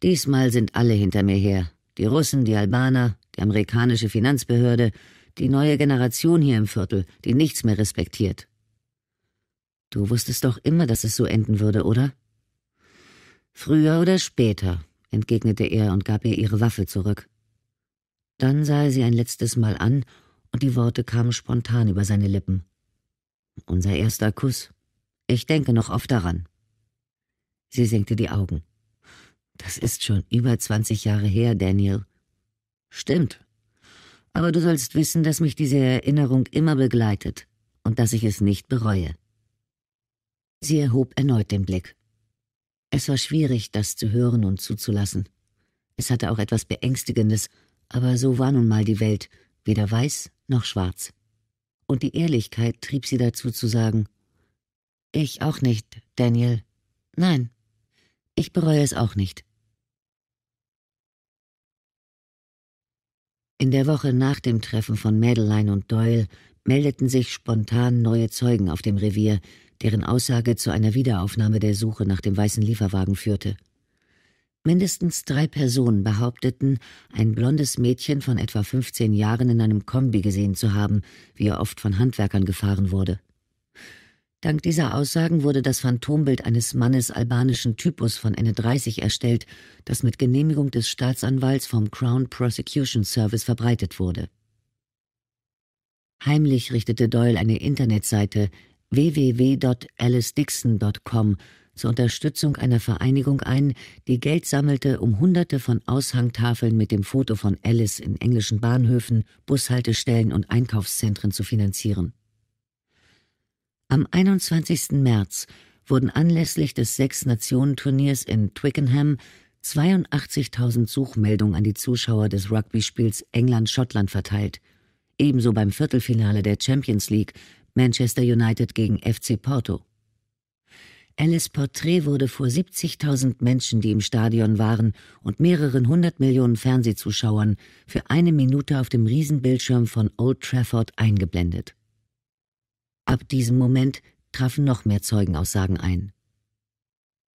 Diesmal sind alle hinter mir her. Die Russen, die Albaner, die amerikanische Finanzbehörde, die neue Generation hier im Viertel, die nichts mehr respektiert. Du wusstest doch immer, dass es so enden würde, oder? Früher oder später, entgegnete er und gab ihr ihre Waffe zurück. Dann sah er sie ein letztes Mal an, und die Worte kamen spontan über seine Lippen. Unser erster Kuss. Ich denke noch oft daran. Sie senkte die Augen. Das ist schon über 20 Jahre her, Daniel. Stimmt. Aber du sollst wissen, dass mich diese Erinnerung immer begleitet und dass ich es nicht bereue. Sie erhob erneut den Blick. Es war schwierig, das zu hören und zuzulassen. Es hatte auch etwas Beängstigendes, aber so war nun mal die Welt, weder weiß noch schwarz. Und die Ehrlichkeit trieb sie dazu zu sagen, ich auch nicht, Daniel. Nein, ich bereue es auch nicht. In der Woche nach dem Treffen von Madeline und Doyle meldeten sich spontan neue Zeugen auf dem Revier, deren Aussage zu einer Wiederaufnahme der Suche nach dem weißen Lieferwagen führte. Mindestens drei Personen behaupteten, ein blondes Mädchen von etwa 15 Jahren in einem Kombi gesehen zu haben, wie er oft von Handwerkern gefahren wurde. Dank dieser Aussagen wurde das Phantombild eines Mannes albanischen Typus von n 30 erstellt, das mit Genehmigung des Staatsanwalts vom Crown Prosecution Service verbreitet wurde. Heimlich richtete Doyle eine Internetseite, www.alicedixon.com zur Unterstützung einer Vereinigung ein, die Geld sammelte, um Hunderte von Aushangtafeln mit dem Foto von Alice in englischen Bahnhöfen, Bushaltestellen und Einkaufszentren zu finanzieren. Am 21. März wurden anlässlich des Sechs-Nationen-Turniers in Twickenham 82.000 Suchmeldungen an die Zuschauer des Rugby-Spiels England-Schottland verteilt. Ebenso beim Viertelfinale der Champions League, Manchester United gegen FC Porto. Alice Porträt wurde vor 70.000 Menschen, die im Stadion waren, und mehreren hundert Millionen Fernsehzuschauern für eine Minute auf dem Riesenbildschirm von Old Trafford eingeblendet. Ab diesem Moment trafen noch mehr Zeugenaussagen ein.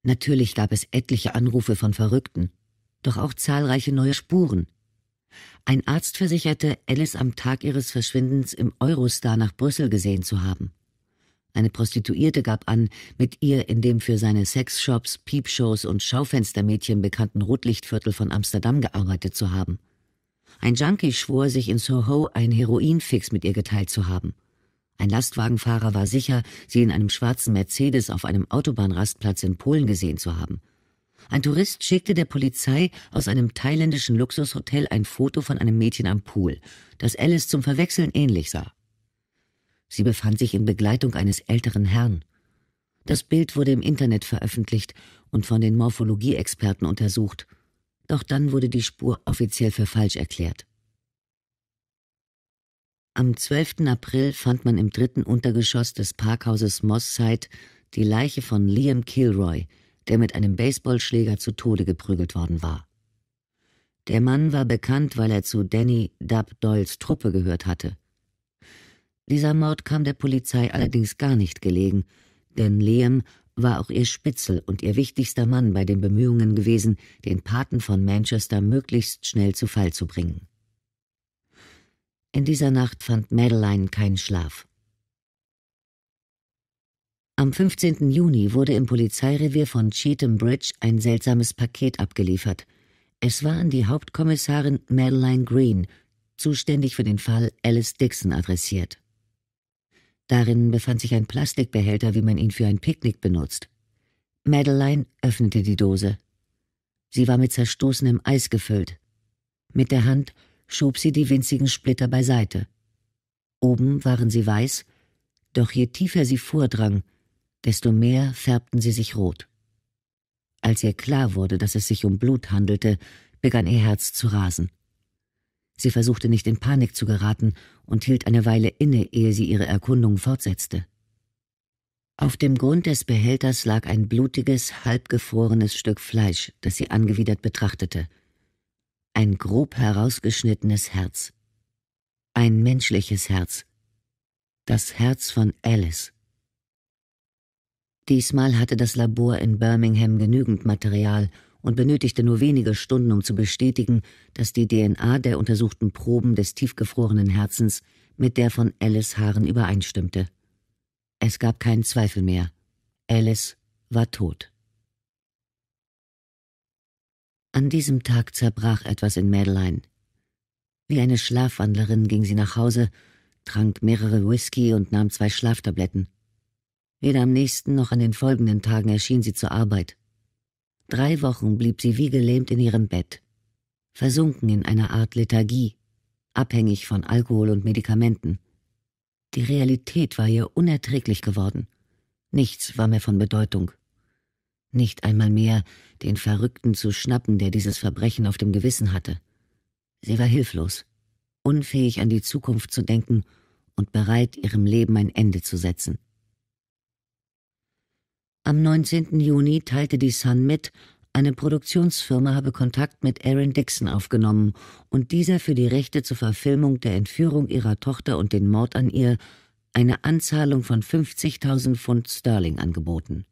Natürlich gab es etliche Anrufe von Verrückten, doch auch zahlreiche neue Spuren – ein Arzt versicherte, Alice am Tag ihres Verschwindens im Eurostar nach Brüssel gesehen zu haben. Eine Prostituierte gab an, mit ihr in dem für seine Sexshops, Piepshows und Schaufenstermädchen bekannten Rotlichtviertel von Amsterdam gearbeitet zu haben. Ein Junkie schwor, sich in Soho ein Heroinfix mit ihr geteilt zu haben. Ein Lastwagenfahrer war sicher, sie in einem schwarzen Mercedes auf einem Autobahnrastplatz in Polen gesehen zu haben. Ein Tourist schickte der Polizei aus einem thailändischen Luxushotel ein Foto von einem Mädchen am Pool, das Alice zum Verwechseln ähnlich sah. Sie befand sich in Begleitung eines älteren Herrn. Das Bild wurde im Internet veröffentlicht und von den Morphologie-Experten untersucht. Doch dann wurde die Spur offiziell für falsch erklärt. Am 12. April fand man im dritten Untergeschoss des Parkhauses Moss Side die Leiche von Liam Kilroy, der mit einem Baseballschläger zu Tode geprügelt worden war. Der Mann war bekannt, weil er zu Danny Dub Doyles Truppe gehört hatte. Dieser Mord kam der Polizei allerdings gar nicht gelegen, denn Liam war auch ihr Spitzel und ihr wichtigster Mann bei den Bemühungen gewesen, den Paten von Manchester möglichst schnell zu Fall zu bringen. In dieser Nacht fand Madeline keinen Schlaf. Am 15. Juni wurde im Polizeirevier von Cheatham Bridge ein seltsames Paket abgeliefert. Es war an die Hauptkommissarin Madeline Green, zuständig für den Fall Alice Dixon, adressiert. Darin befand sich ein Plastikbehälter, wie man ihn für ein Picknick benutzt. Madeline öffnete die Dose. Sie war mit zerstoßenem Eis gefüllt. Mit der Hand schob sie die winzigen Splitter beiseite. Oben waren sie weiß, doch je tiefer sie vordrang, desto mehr färbten sie sich rot. Als ihr klar wurde, dass es sich um Blut handelte, begann ihr Herz zu rasen. Sie versuchte nicht in Panik zu geraten und hielt eine Weile inne, ehe sie ihre Erkundung fortsetzte. Auf dem Grund des Behälters lag ein blutiges, halbgefrorenes Stück Fleisch, das sie angewidert betrachtete. Ein grob herausgeschnittenes Herz. Ein menschliches Herz. Das Herz von Alice. Diesmal hatte das Labor in Birmingham genügend Material und benötigte nur wenige Stunden, um zu bestätigen, dass die DNA der untersuchten Proben des tiefgefrorenen Herzens mit der von Alice Haaren übereinstimmte. Es gab keinen Zweifel mehr. Alice war tot. An diesem Tag zerbrach etwas in Madeline. Wie eine Schlafwandlerin ging sie nach Hause, trank mehrere Whisky und nahm zwei Schlaftabletten. Weder am nächsten noch an den folgenden Tagen erschien sie zur Arbeit. Drei Wochen blieb sie wie gelähmt in ihrem Bett, versunken in einer Art Lethargie, abhängig von Alkohol und Medikamenten. Die Realität war ihr unerträglich geworden. Nichts war mehr von Bedeutung. Nicht einmal mehr den Verrückten zu schnappen, der dieses Verbrechen auf dem Gewissen hatte. Sie war hilflos, unfähig an die Zukunft zu denken und bereit, ihrem Leben ein Ende zu setzen. Am 19. Juni teilte die Sun mit, eine Produktionsfirma habe Kontakt mit Aaron Dixon aufgenommen und dieser für die Rechte zur Verfilmung der Entführung ihrer Tochter und den Mord an ihr eine Anzahlung von 50.000 Pfund Sterling angeboten.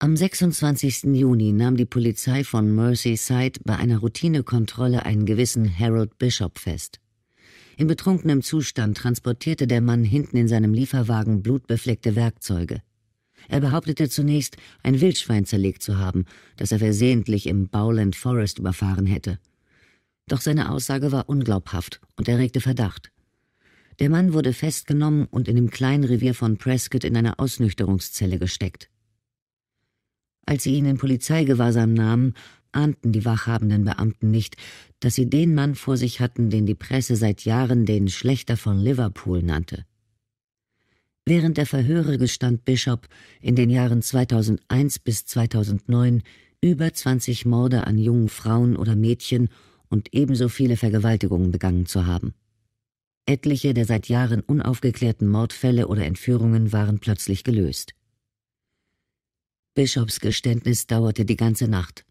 Am 26. Juni nahm die Polizei von Merseyside bei einer Routinekontrolle einen gewissen Harold Bishop fest. In betrunkenem Zustand transportierte der Mann hinten in seinem Lieferwagen blutbefleckte Werkzeuge. Er behauptete zunächst, ein Wildschwein zerlegt zu haben, das er versehentlich im Bowland Forest überfahren hätte. Doch seine Aussage war unglaubhaft und erregte Verdacht. Der Mann wurde festgenommen und in dem kleinen Revier von Prescott in eine Ausnüchterungszelle gesteckt. Als sie ihn in Polizeigewahrsam nahmen, ahnten die wachhabenden Beamten nicht, dass sie den Mann vor sich hatten, den die Presse seit Jahren den Schlechter von Liverpool nannte. Während der Verhöre gestand Bishop in den Jahren 2001 bis 2009 über 20 Morde an jungen Frauen oder Mädchen und ebenso viele Vergewaltigungen begangen zu haben. Etliche der seit Jahren unaufgeklärten Mordfälle oder Entführungen waren plötzlich gelöst. Bishops Geständnis dauerte die ganze Nacht.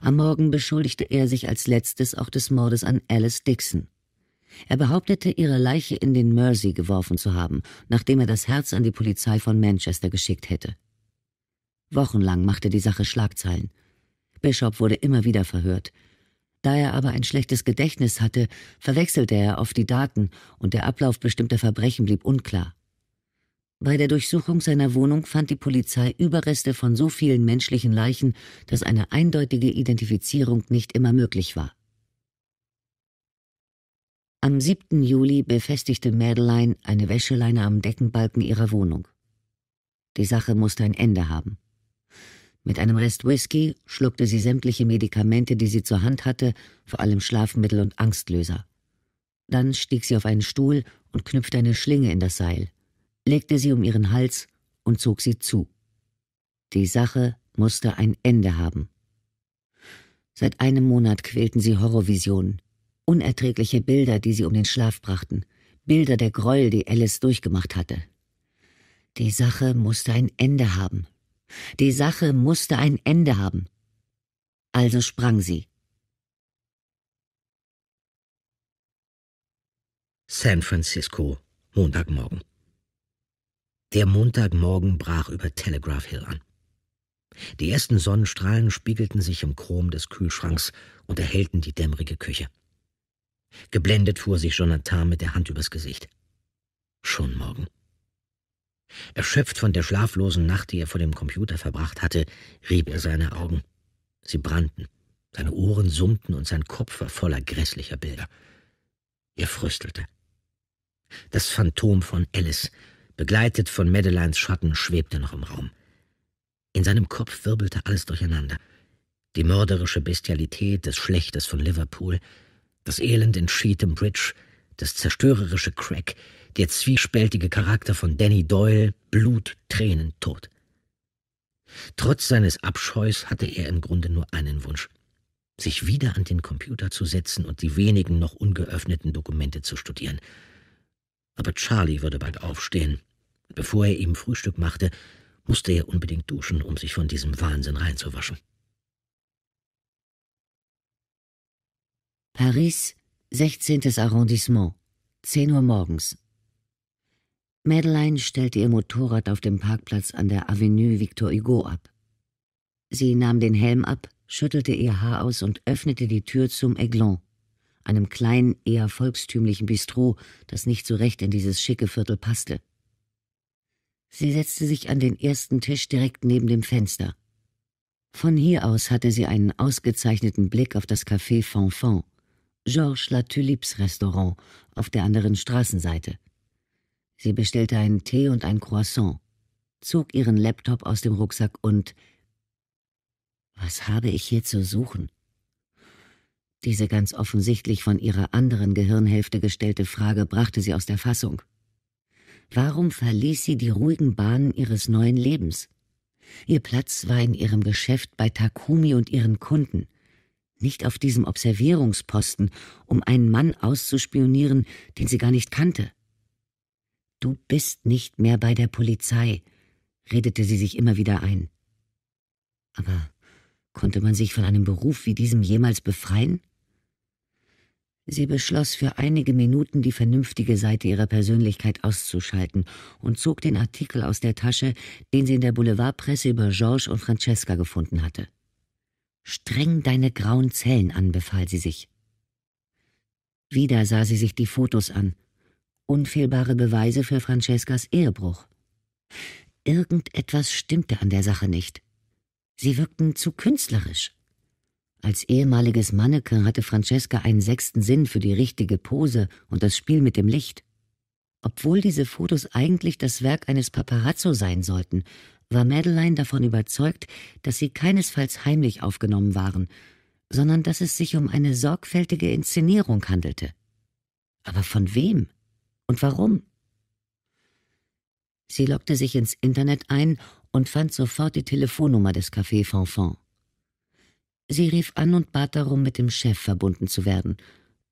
Am Morgen beschuldigte er sich als letztes auch des Mordes an Alice Dixon. Er behauptete, ihre Leiche in den Mersey geworfen zu haben, nachdem er das Herz an die Polizei von Manchester geschickt hätte. Wochenlang machte die Sache Schlagzeilen. Bishop wurde immer wieder verhört. Da er aber ein schlechtes Gedächtnis hatte, verwechselte er oft die Daten und der Ablauf bestimmter Verbrechen blieb unklar. Bei der Durchsuchung seiner Wohnung fand die Polizei Überreste von so vielen menschlichen Leichen, dass eine eindeutige Identifizierung nicht immer möglich war. Am 7. Juli befestigte Madeleine eine Wäscheleine am Deckenbalken ihrer Wohnung. Die Sache musste ein Ende haben. Mit einem Rest Whisky schluckte sie sämtliche Medikamente, die sie zur Hand hatte, vor allem Schlafmittel und Angstlöser. Dann stieg sie auf einen Stuhl und knüpfte eine Schlinge in das Seil, legte sie um ihren Hals und zog sie zu. Die Sache musste ein Ende haben. Seit einem Monat quälten sie Horrorvisionen unerträgliche Bilder, die sie um den Schlaf brachten, Bilder der Gräuel, die Alice durchgemacht hatte. Die Sache musste ein Ende haben. Die Sache musste ein Ende haben. Also sprang sie. San Francisco, Montagmorgen. Der Montagmorgen brach über Telegraph Hill an. Die ersten Sonnenstrahlen spiegelten sich im Chrom des Kühlschranks und erhellten die dämmerige Küche. Geblendet fuhr sich Jonathan mit der Hand übers Gesicht. Schon morgen. Erschöpft von der schlaflosen Nacht, die er vor dem Computer verbracht hatte, rieb er seine Augen. Sie brannten, seine Ohren summten und sein Kopf war voller grässlicher Bilder. Er fröstelte. Das Phantom von Alice, begleitet von Madeleines Schatten, schwebte noch im Raum. In seinem Kopf wirbelte alles durcheinander. Die mörderische Bestialität des Schlechtes von Liverpool, das Elend in Cheatham Bridge, das zerstörerische Crack, der zwiespältige Charakter von Danny Doyle, Blut, Tränen, Tod. Trotz seines Abscheus hatte er im Grunde nur einen Wunsch, sich wieder an den Computer zu setzen und die wenigen noch ungeöffneten Dokumente zu studieren. Aber Charlie würde bald aufstehen. Bevor er ihm Frühstück machte, musste er unbedingt duschen, um sich von diesem Wahnsinn reinzuwaschen. Paris, 16. Arrondissement, 10 Uhr morgens. Madeleine stellte ihr Motorrad auf dem Parkplatz an der Avenue Victor Hugo ab. Sie nahm den Helm ab, schüttelte ihr Haar aus und öffnete die Tür zum Aiglon, einem kleinen, eher volkstümlichen Bistro, das nicht so recht in dieses schicke Viertel passte. Sie setzte sich an den ersten Tisch direkt neben dem Fenster. Von hier aus hatte sie einen ausgezeichneten Blick auf das Café Fanfan, Georges Latulipes Restaurant auf der anderen Straßenseite. Sie bestellte einen Tee und ein Croissant, zog ihren Laptop aus dem Rucksack und was habe ich hier zu suchen? Diese ganz offensichtlich von ihrer anderen Gehirnhälfte gestellte Frage brachte sie aus der Fassung. Warum verließ sie die ruhigen Bahnen ihres neuen Lebens? Ihr Platz war in ihrem Geschäft bei Takumi und ihren Kunden nicht auf diesem Observierungsposten, um einen Mann auszuspionieren, den sie gar nicht kannte. Du bist nicht mehr bei der Polizei, redete sie sich immer wieder ein. Aber konnte man sich von einem Beruf wie diesem jemals befreien? Sie beschloss, für einige Minuten die vernünftige Seite ihrer Persönlichkeit auszuschalten und zog den Artikel aus der Tasche, den sie in der Boulevardpresse über Georges und Francesca gefunden hatte. Streng deine grauen Zellen an, befahl sie sich. Wieder sah sie sich die Fotos an. Unfehlbare Beweise für Francescas Ehebruch. Irgendetwas stimmte an der Sache nicht. Sie wirkten zu künstlerisch. Als ehemaliges Mannequin hatte Francesca einen sechsten Sinn für die richtige Pose und das Spiel mit dem Licht. Obwohl diese Fotos eigentlich das Werk eines Paparazzo sein sollten, war Madeleine davon überzeugt, dass sie keinesfalls heimlich aufgenommen waren, sondern dass es sich um eine sorgfältige Inszenierung handelte. Aber von wem? Und warum? Sie lockte sich ins Internet ein und fand sofort die Telefonnummer des Café Fanfan. Sie rief an und bat darum, mit dem Chef verbunden zu werden.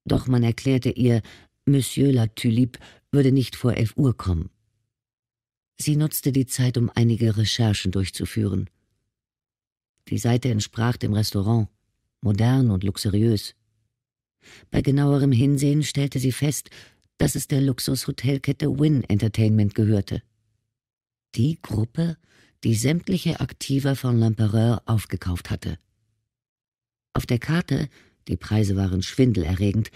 Doch man erklärte ihr, Monsieur La Tulipe würde nicht vor elf Uhr kommen. Sie nutzte die Zeit, um einige Recherchen durchzuführen. Die Seite entsprach dem Restaurant, modern und luxuriös. Bei genauerem Hinsehen stellte sie fest, dass es der Luxushotelkette Wynn Entertainment gehörte. Die Gruppe, die sämtliche Aktiva von L'Empereur aufgekauft hatte. Auf der Karte, die Preise waren schwindelerregend,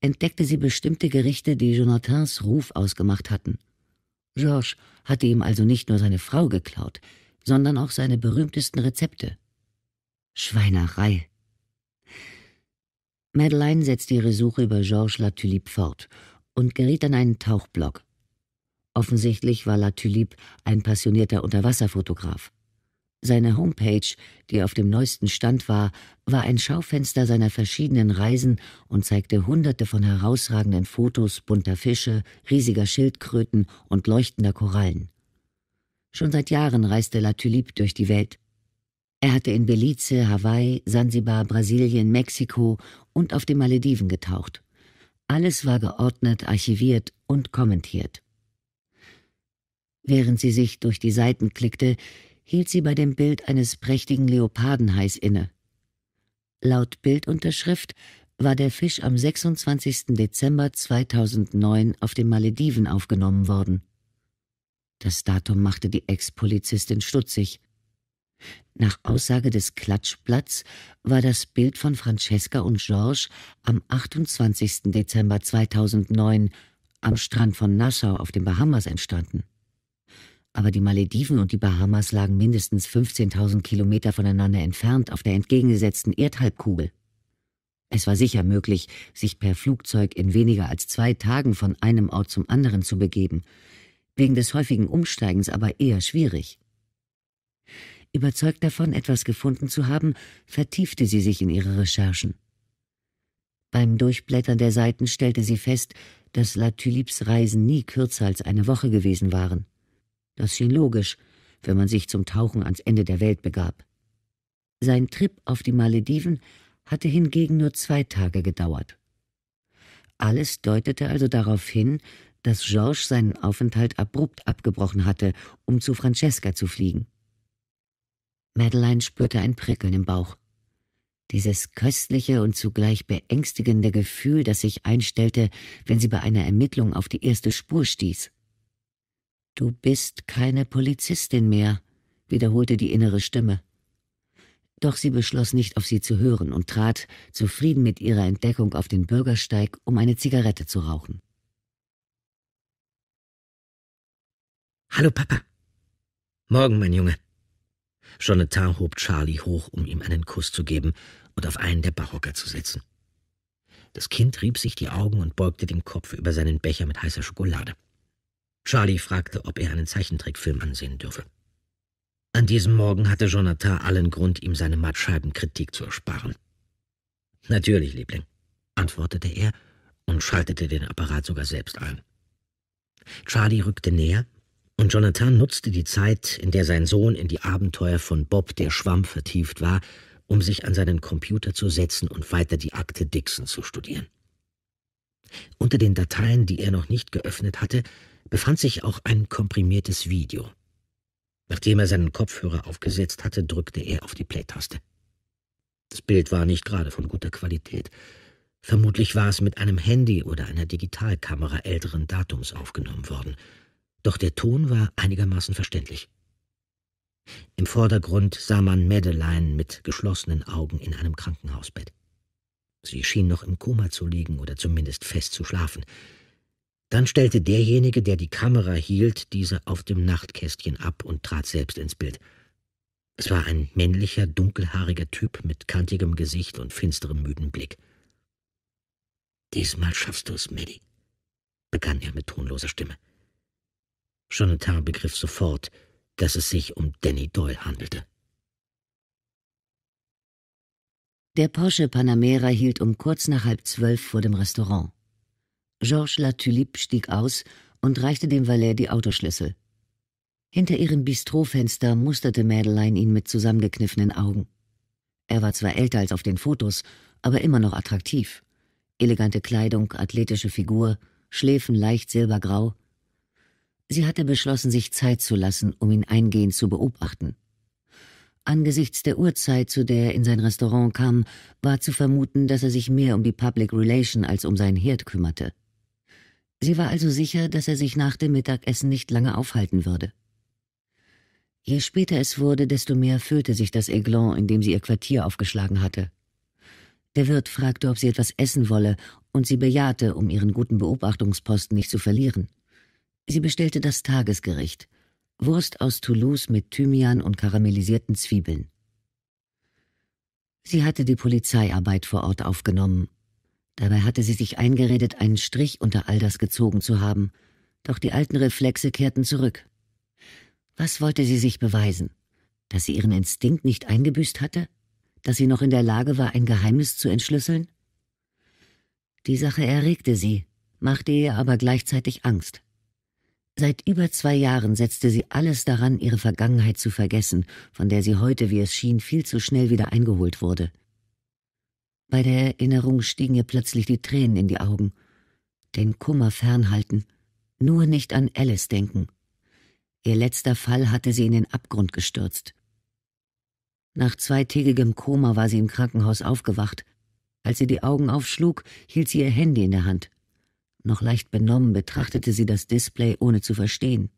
entdeckte sie bestimmte Gerichte, die Jonathans Ruf ausgemacht hatten. George hatte ihm also nicht nur seine Frau geklaut, sondern auch seine berühmtesten Rezepte. Schweinerei. Madeleine setzte ihre Suche über Georges Latulipe fort und geriet an einen Tauchblock. Offensichtlich war Latulipe ein passionierter Unterwasserfotograf. Seine Homepage, die auf dem neuesten Stand war, war ein Schaufenster seiner verschiedenen Reisen und zeigte hunderte von herausragenden Fotos bunter Fische, riesiger Schildkröten und leuchtender Korallen. Schon seit Jahren reiste La Tulipe durch die Welt. Er hatte in Belize, Hawaii, Sansibar, Brasilien, Mexiko und auf den Malediven getaucht. Alles war geordnet, archiviert und kommentiert. Während sie sich durch die Seiten klickte, hielt sie bei dem Bild eines prächtigen Leopardenhais inne. Laut Bildunterschrift war der Fisch am 26. Dezember 2009 auf den Malediven aufgenommen worden. Das Datum machte die Ex-Polizistin stutzig. Nach Aussage des Klatschblatts war das Bild von Francesca und Georges am 28. Dezember 2009 am Strand von Nassau auf den Bahamas entstanden aber die Malediven und die Bahamas lagen mindestens 15.000 Kilometer voneinander entfernt auf der entgegengesetzten Erdhalbkugel. Es war sicher möglich, sich per Flugzeug in weniger als zwei Tagen von einem Ort zum anderen zu begeben, wegen des häufigen Umsteigens aber eher schwierig. Überzeugt davon, etwas gefunden zu haben, vertiefte sie sich in ihre Recherchen. Beim Durchblättern der Seiten stellte sie fest, dass La Tulips Reisen nie kürzer als eine Woche gewesen waren. Das schien logisch, wenn man sich zum Tauchen ans Ende der Welt begab. Sein Trip auf die Malediven hatte hingegen nur zwei Tage gedauert. Alles deutete also darauf hin, dass Georges seinen Aufenthalt abrupt abgebrochen hatte, um zu Francesca zu fliegen. Madeleine spürte ein Prickeln im Bauch. Dieses köstliche und zugleich beängstigende Gefühl, das sich einstellte, wenn sie bei einer Ermittlung auf die erste Spur stieß. Du bist keine Polizistin mehr, wiederholte die innere Stimme. Doch sie beschloss nicht auf sie zu hören und trat, zufrieden mit ihrer Entdeckung, auf den Bürgersteig, um eine Zigarette zu rauchen. Hallo, Papa. Morgen, mein Junge. Jonathan hob Charlie hoch, um ihm einen Kuss zu geben und auf einen der Barocker zu setzen. Das Kind rieb sich die Augen und beugte den Kopf über seinen Becher mit heißer Schokolade. Charlie fragte, ob er einen Zeichentrickfilm ansehen dürfe. An diesem Morgen hatte Jonathan allen Grund, ihm seine Mattscheibenkritik zu ersparen. Natürlich, Liebling, antwortete er und schaltete den Apparat sogar selbst ein. Charlie rückte näher, und Jonathan nutzte die Zeit, in der sein Sohn in die Abenteuer von Bob der Schwamm vertieft war, um sich an seinen Computer zu setzen und weiter die Akte Dixon zu studieren. Unter den Dateien, die er noch nicht geöffnet hatte, befand sich auch ein komprimiertes Video. Nachdem er seinen Kopfhörer aufgesetzt hatte, drückte er auf die Play-Taste. Das Bild war nicht gerade von guter Qualität. Vermutlich war es mit einem Handy oder einer Digitalkamera älteren Datums aufgenommen worden. Doch der Ton war einigermaßen verständlich. Im Vordergrund sah man Madeleine mit geschlossenen Augen in einem Krankenhausbett. Sie schien noch im Koma zu liegen oder zumindest fest zu schlafen. Dann stellte derjenige, der die Kamera hielt, diese auf dem Nachtkästchen ab und trat selbst ins Bild. Es war ein männlicher, dunkelhaariger Typ mit kantigem Gesicht und finsterem müden Blick. Diesmal schaffst du es, Maddie, begann er mit tonloser Stimme. Jonathan begriff sofort, dass es sich um Danny Doyle handelte. Der Porsche Panamera hielt um kurz nach halb zwölf vor dem Restaurant. Georges Latulippe stieg aus und reichte dem Valet die Autoschlüssel. Hinter ihrem Bistrotfenster musterte Madeleine ihn mit zusammengekniffenen Augen. Er war zwar älter als auf den Fotos, aber immer noch attraktiv. Elegante Kleidung, athletische Figur, Schläfen leicht silbergrau. Sie hatte beschlossen, sich Zeit zu lassen, um ihn eingehend zu beobachten. Angesichts der Uhrzeit, zu der er in sein Restaurant kam, war zu vermuten, dass er sich mehr um die Public Relation als um seinen Herd kümmerte. Sie war also sicher, dass er sich nach dem Mittagessen nicht lange aufhalten würde. Je später es wurde, desto mehr füllte sich das Aiglon, in dem sie ihr Quartier aufgeschlagen hatte. Der Wirt fragte, ob sie etwas essen wolle, und sie bejahte, um ihren guten Beobachtungsposten nicht zu verlieren. Sie bestellte das Tagesgericht, Wurst aus Toulouse mit Thymian und karamellisierten Zwiebeln. Sie hatte die Polizeiarbeit vor Ort aufgenommen Dabei hatte sie sich eingeredet, einen Strich unter all das gezogen zu haben, doch die alten Reflexe kehrten zurück. Was wollte sie sich beweisen? Dass sie ihren Instinkt nicht eingebüßt hatte? Dass sie noch in der Lage war, ein Geheimnis zu entschlüsseln? Die Sache erregte sie, machte ihr aber gleichzeitig Angst. Seit über zwei Jahren setzte sie alles daran, ihre Vergangenheit zu vergessen, von der sie heute, wie es schien, viel zu schnell wieder eingeholt wurde. Bei der Erinnerung stiegen ihr plötzlich die Tränen in die Augen. Den Kummer fernhalten, nur nicht an Alice denken. Ihr letzter Fall hatte sie in den Abgrund gestürzt. Nach zweitägigem Koma war sie im Krankenhaus aufgewacht. Als sie die Augen aufschlug, hielt sie ihr Handy in der Hand. Noch leicht benommen betrachtete sie das Display, ohne zu verstehen.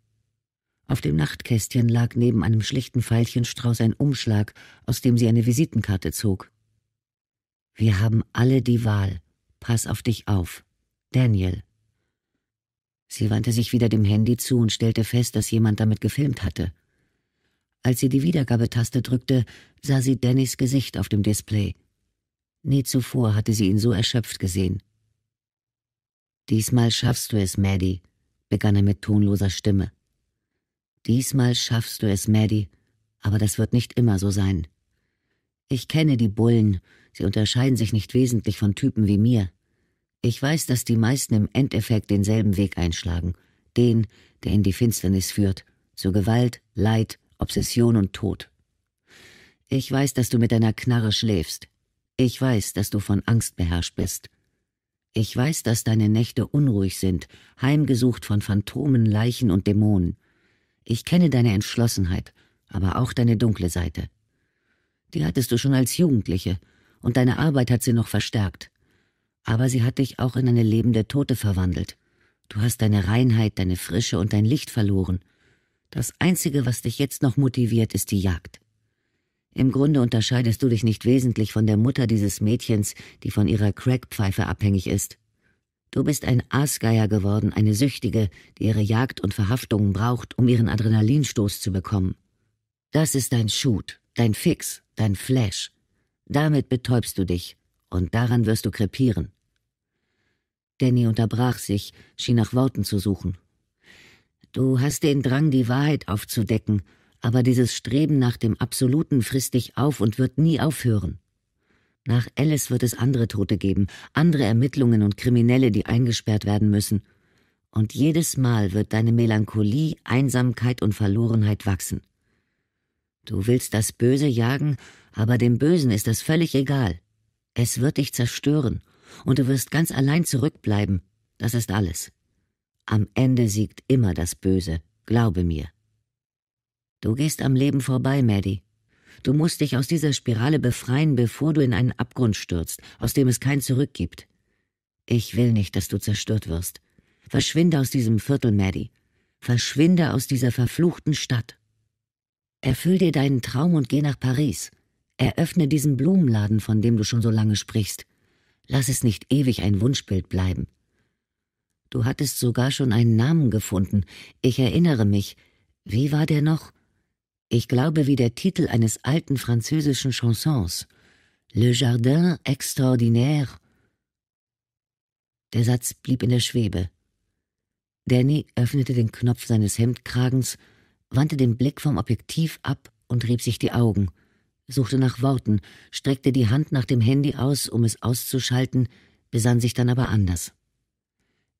Auf dem Nachtkästchen lag neben einem schlichten Veilchenstrauß ein Umschlag, aus dem sie eine Visitenkarte zog. Wir haben alle die Wahl. Pass auf dich auf. Daniel. Sie wandte sich wieder dem Handy zu und stellte fest, dass jemand damit gefilmt hatte. Als sie die Wiedergabetaste drückte, sah sie Dannys Gesicht auf dem Display. Nie zuvor hatte sie ihn so erschöpft gesehen. Diesmal schaffst du es, Maddie, begann er mit tonloser Stimme. Diesmal schaffst du es, Maddie, aber das wird nicht immer so sein. Ich kenne die Bullen, Sie unterscheiden sich nicht wesentlich von Typen wie mir. Ich weiß, dass die meisten im Endeffekt denselben Weg einschlagen, den, der in die Finsternis führt, zu Gewalt, Leid, Obsession und Tod. Ich weiß, dass du mit deiner Knarre schläfst. Ich weiß, dass du von Angst beherrscht bist. Ich weiß, dass deine Nächte unruhig sind, heimgesucht von Phantomen, Leichen und Dämonen. Ich kenne deine Entschlossenheit, aber auch deine dunkle Seite. Die hattest du schon als Jugendliche, und deine Arbeit hat sie noch verstärkt. Aber sie hat dich auch in eine lebende Tote verwandelt. Du hast deine Reinheit, deine Frische und dein Licht verloren. Das Einzige, was dich jetzt noch motiviert, ist die Jagd. Im Grunde unterscheidest du dich nicht wesentlich von der Mutter dieses Mädchens, die von ihrer Crackpfeife abhängig ist. Du bist ein Aasgeier geworden, eine Süchtige, die ihre Jagd und Verhaftungen braucht, um ihren Adrenalinstoß zu bekommen. Das ist dein Shoot, dein Fix, dein Flash. Damit betäubst du dich, und daran wirst du krepieren. Danny unterbrach sich, schien nach Worten zu suchen. Du hast den Drang, die Wahrheit aufzudecken, aber dieses Streben nach dem Absoluten frisst dich auf und wird nie aufhören. Nach Alice wird es andere Tote geben, andere Ermittlungen und Kriminelle, die eingesperrt werden müssen. Und jedes Mal wird deine Melancholie, Einsamkeit und Verlorenheit wachsen. Du willst das Böse jagen aber dem Bösen ist es völlig egal. Es wird dich zerstören, und du wirst ganz allein zurückbleiben, das ist alles. Am Ende siegt immer das Böse, glaube mir. Du gehst am Leben vorbei, Maddie. Du musst dich aus dieser Spirale befreien, bevor du in einen Abgrund stürzt, aus dem es kein Zurück gibt. Ich will nicht, dass du zerstört wirst. Verschwinde aus diesem Viertel, Maddie. Verschwinde aus dieser verfluchten Stadt. Erfüll dir deinen Traum und geh nach Paris. Eröffne diesen Blumenladen, von dem du schon so lange sprichst. Lass es nicht ewig ein Wunschbild bleiben. Du hattest sogar schon einen Namen gefunden. Ich erinnere mich. Wie war der noch? Ich glaube, wie der Titel eines alten französischen Chansons. Le Jardin Extraordinaire. Der Satz blieb in der Schwebe. Danny öffnete den Knopf seines Hemdkragens, wandte den Blick vom Objektiv ab und rieb sich die Augen – suchte nach Worten, streckte die Hand nach dem Handy aus, um es auszuschalten, besann sich dann aber anders.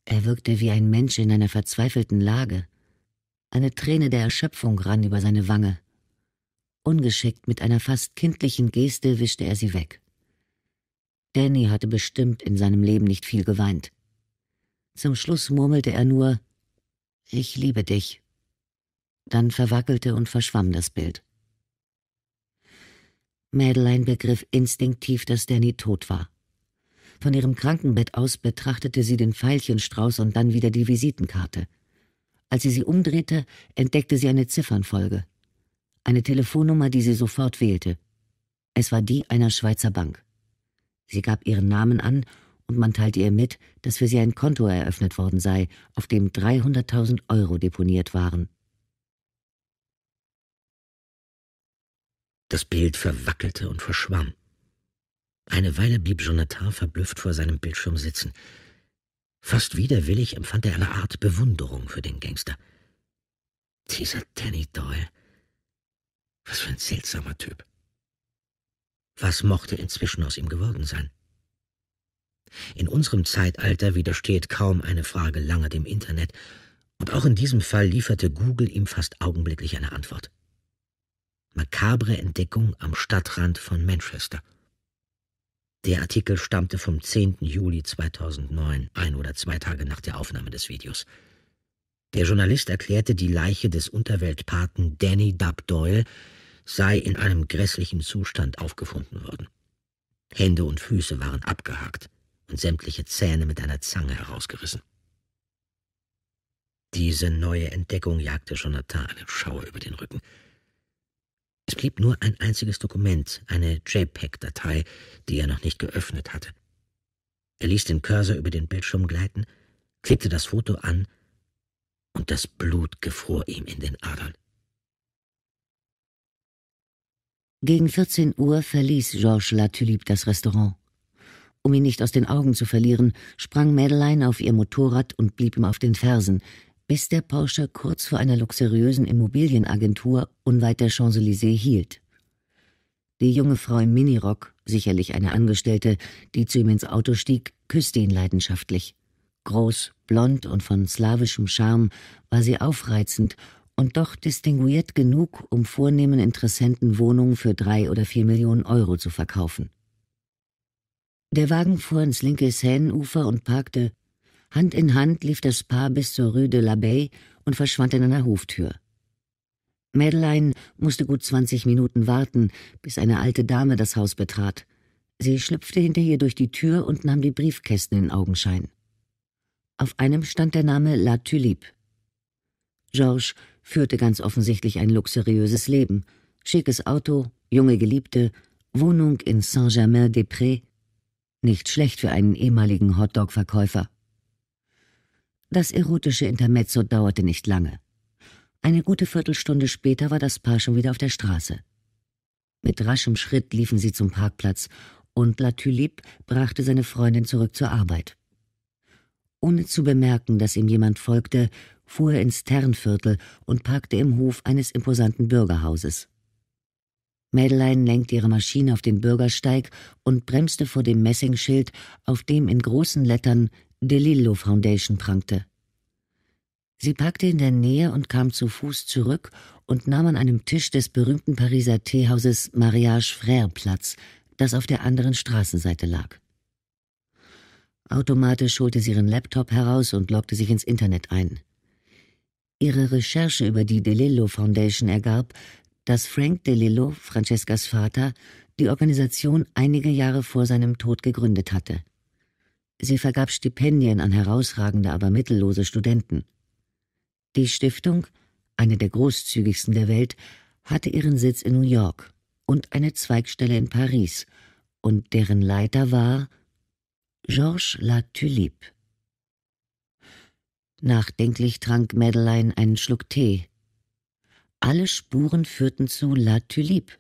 Er wirkte wie ein Mensch in einer verzweifelten Lage. Eine Träne der Erschöpfung rann über seine Wange. Ungeschickt mit einer fast kindlichen Geste wischte er sie weg. Danny hatte bestimmt in seinem Leben nicht viel geweint. Zum Schluss murmelte er nur Ich liebe dich. Dann verwackelte und verschwamm das Bild. Mädelein begriff instinktiv, dass Danny tot war. Von ihrem Krankenbett aus betrachtete sie den Veilchenstrauß und dann wieder die Visitenkarte. Als sie sie umdrehte, entdeckte sie eine Ziffernfolge. Eine Telefonnummer, die sie sofort wählte. Es war die einer Schweizer Bank. Sie gab ihren Namen an und man teilte ihr mit, dass für sie ein Konto eröffnet worden sei, auf dem 300.000 Euro deponiert waren. Das Bild verwackelte und verschwamm. Eine Weile blieb Jonathan verblüfft vor seinem Bildschirm sitzen. Fast widerwillig empfand er eine Art Bewunderung für den Gangster. Dieser Danny Doyle. Was für ein seltsamer Typ. Was mochte inzwischen aus ihm geworden sein? In unserem Zeitalter widersteht kaum eine Frage lange dem Internet, und auch in diesem Fall lieferte Google ihm fast augenblicklich eine Antwort. Makabre Entdeckung am Stadtrand von Manchester. Der Artikel stammte vom 10. Juli 2009, ein oder zwei Tage nach der Aufnahme des Videos. Der Journalist erklärte, die Leiche des Unterweltpaten Danny Dub Doyle sei in einem grässlichen Zustand aufgefunden worden. Hände und Füße waren abgehakt und sämtliche Zähne mit einer Zange herausgerissen. Diese neue Entdeckung jagte Jonathan einen Schauer über den Rücken. Es blieb nur ein einziges Dokument, eine JPEG-Datei, die er noch nicht geöffnet hatte. Er ließ den Cursor über den Bildschirm gleiten, klickte das Foto an, und das Blut gefror ihm in den Adern. Gegen 14 Uhr verließ Georges Latulippe das Restaurant. Um ihn nicht aus den Augen zu verlieren, sprang Madeleine auf ihr Motorrad und blieb ihm auf den Fersen, bis der Porsche kurz vor einer luxuriösen Immobilienagentur unweit der Champs-Élysées hielt. Die junge Frau im Minirock, sicherlich eine Angestellte, die zu ihm ins Auto stieg, küsste ihn leidenschaftlich. Groß, blond und von slawischem Charme war sie aufreizend und doch distinguiert genug, um vornehmen Interessenten Wohnungen für drei oder vier Millionen Euro zu verkaufen. Der Wagen fuhr ins linke Seineufer und parkte, Hand in Hand lief das Paar bis zur Rue de l'Abbaye und verschwand in einer Hoftür. Madeleine musste gut zwanzig Minuten warten, bis eine alte Dame das Haus betrat. Sie schlüpfte hinter ihr durch die Tür und nahm die Briefkästen in Augenschein. Auf einem stand der Name La Tulipe. Georges führte ganz offensichtlich ein luxuriöses Leben. Schickes Auto, junge Geliebte, Wohnung in Saint-Germain-des-Prés. Nicht schlecht für einen ehemaligen Hotdog-Verkäufer. Das erotische Intermezzo dauerte nicht lange. Eine gute Viertelstunde später war das Paar schon wieder auf der Straße. Mit raschem Schritt liefen sie zum Parkplatz und La Tulipe brachte seine Freundin zurück zur Arbeit. Ohne zu bemerken, dass ihm jemand folgte, fuhr er ins Ternviertel und parkte im Hof eines imposanten Bürgerhauses. Madeleine lenkte ihre Maschine auf den Bürgersteig und bremste vor dem Messingschild, auf dem in großen Lettern DeLillo Foundation prangte. Sie packte in der Nähe und kam zu Fuß zurück und nahm an einem Tisch des berühmten Pariser Teehauses Mariage Frère Platz, das auf der anderen Straßenseite lag. Automatisch holte sie ihren Laptop heraus und loggte sich ins Internet ein. Ihre Recherche über die DeLillo Foundation ergab, dass Frank DeLillo, Francescas Vater, die Organisation einige Jahre vor seinem Tod gegründet hatte. Sie vergab Stipendien an herausragende, aber mittellose Studenten. Die Stiftung, eine der großzügigsten der Welt, hatte ihren Sitz in New York und eine Zweigstelle in Paris, und deren Leiter war Georges La Tulipe. Nachdenklich trank Madeleine einen Schluck Tee. Alle Spuren führten zu La Tulipe.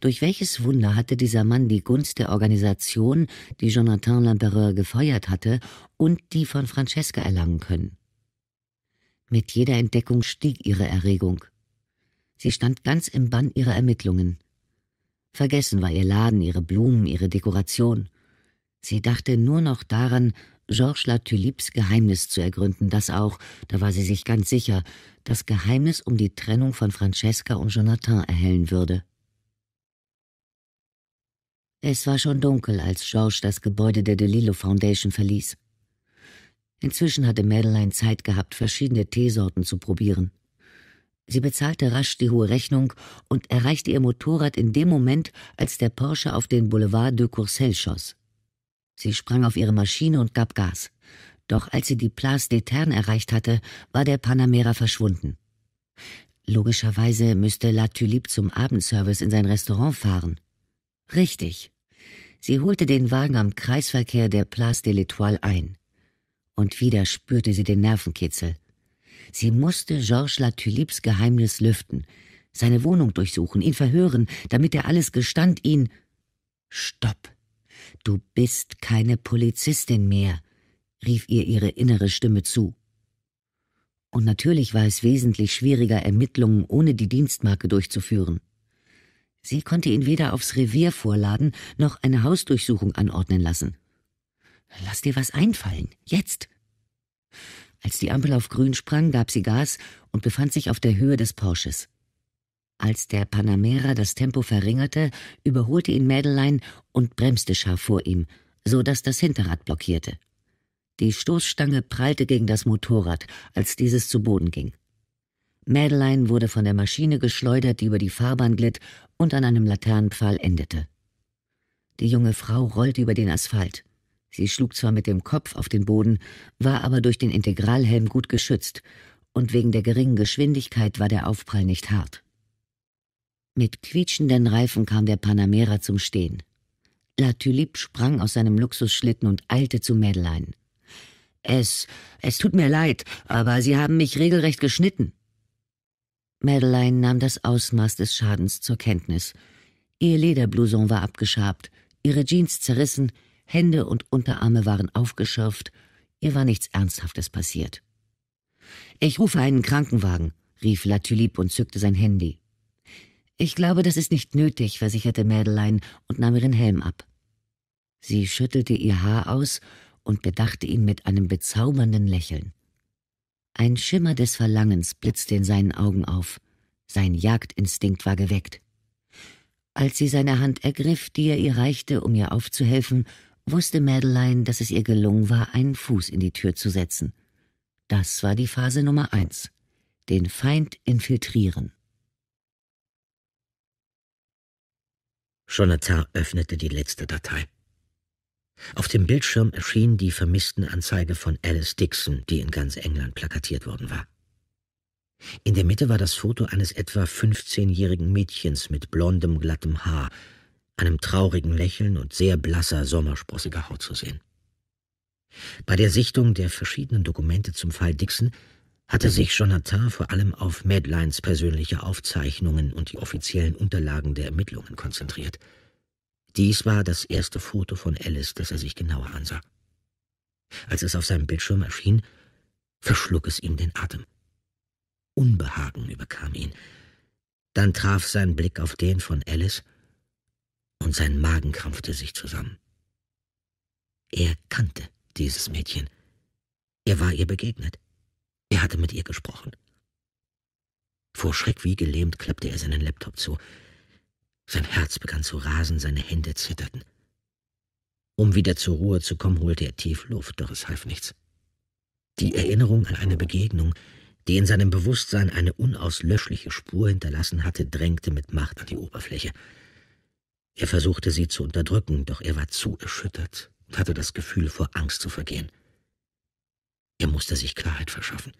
Durch welches Wunder hatte dieser Mann die Gunst der Organisation, die Jonathan Lempereur gefeuert hatte, und die von Francesca erlangen können? Mit jeder Entdeckung stieg ihre Erregung. Sie stand ganz im Bann ihrer Ermittlungen. Vergessen war ihr Laden, ihre Blumen, ihre Dekoration. Sie dachte nur noch daran, Georges Latulips Geheimnis zu ergründen, das auch, da war sie sich ganz sicher, das Geheimnis um die Trennung von Francesca und Jonathan erhellen würde. Es war schon dunkel, als George das Gebäude der DeLillo Foundation verließ. Inzwischen hatte Madeleine Zeit gehabt, verschiedene Teesorten zu probieren. Sie bezahlte rasch die hohe Rechnung und erreichte ihr Motorrad in dem Moment, als der Porsche auf den Boulevard de Courcelles schoss. Sie sprang auf ihre Maschine und gab Gas. Doch als sie die Place des Ternes erreicht hatte, war der Panamera verschwunden. Logischerweise müsste La Tulipe zum Abendservice in sein Restaurant fahren. Richtig. Sie holte den Wagen am Kreisverkehr der Place de l'Etoile ein. Und wieder spürte sie den Nervenkitzel. Sie musste Georges Latulips Geheimnis lüften, seine Wohnung durchsuchen, ihn verhören, damit er alles gestand, ihn. Stopp! Du bist keine Polizistin mehr, rief ihr ihre innere Stimme zu. Und natürlich war es wesentlich schwieriger, Ermittlungen ohne die Dienstmarke durchzuführen. Sie konnte ihn weder aufs Revier vorladen noch eine Hausdurchsuchung anordnen lassen. Lass dir was einfallen. Jetzt. Als die Ampel auf grün sprang, gab sie Gas und befand sich auf der Höhe des Porsches. Als der Panamera das Tempo verringerte, überholte ihn Mädelein und bremste scharf vor ihm, so dass das Hinterrad blockierte. Die Stoßstange prallte gegen das Motorrad, als dieses zu Boden ging. Mädelein wurde von der Maschine geschleudert, die über die Fahrbahn glitt und an einem Laternenpfahl endete. Die junge Frau rollte über den Asphalt. Sie schlug zwar mit dem Kopf auf den Boden, war aber durch den Integralhelm gut geschützt, und wegen der geringen Geschwindigkeit war der Aufprall nicht hart. Mit quietschenden Reifen kam der Panamera zum Stehen. La Tulipe sprang aus seinem Luxusschlitten und eilte zu Madeleine. Es, es tut mir leid, aber Sie haben mich regelrecht geschnitten. Madeleine nahm das Ausmaß des Schadens zur Kenntnis. Ihr Lederblouson war abgeschabt, ihre Jeans zerrissen, Hände und Unterarme waren aufgeschürft, ihr war nichts Ernsthaftes passiert. Ich rufe einen Krankenwagen, rief La Tulipe und zückte sein Handy. Ich glaube, das ist nicht nötig, versicherte Madeleine und nahm ihren Helm ab. Sie schüttelte ihr Haar aus und bedachte ihn mit einem bezaubernden Lächeln. Ein Schimmer des Verlangens blitzte in seinen Augen auf. Sein Jagdinstinkt war geweckt. Als sie seine Hand ergriff, die er ihr reichte, um ihr aufzuhelfen, wusste Madeline, dass es ihr gelungen war, einen Fuß in die Tür zu setzen. Das war die Phase Nummer eins. Den Feind infiltrieren. Jonathan öffnete die letzte Datei. Auf dem Bildschirm erschien die Vermisstenanzeige von Alice Dixon, die in ganz England plakatiert worden war. In der Mitte war das Foto eines etwa 15-jährigen Mädchens mit blondem, glattem Haar, einem traurigen Lächeln und sehr blasser, sommersprossiger Haut zu sehen. Bei der Sichtung der verschiedenen Dokumente zum Fall Dixon hatte sich Jonathan vor allem auf Madlines persönliche Aufzeichnungen und die offiziellen Unterlagen der Ermittlungen konzentriert – dies war das erste Foto von Alice, das er sich genauer ansah. Als es auf seinem Bildschirm erschien, verschlug es ihm den Atem. Unbehagen überkam ihn. Dann traf sein Blick auf den von Alice und sein Magen krampfte sich zusammen. Er kannte dieses Mädchen. Er war ihr begegnet. Er hatte mit ihr gesprochen. Vor Schreck wie gelähmt klappte er seinen Laptop zu. Sein Herz begann zu rasen, seine Hände zitterten. Um wieder zur Ruhe zu kommen, holte er tief Luft, doch es half nichts. Die Erinnerung an eine Begegnung, die in seinem Bewusstsein eine unauslöschliche Spur hinterlassen hatte, drängte mit Macht an die Oberfläche. Er versuchte sie zu unterdrücken, doch er war zu erschüttert und hatte das Gefühl, vor Angst zu vergehen. Er musste sich Klarheit verschaffen.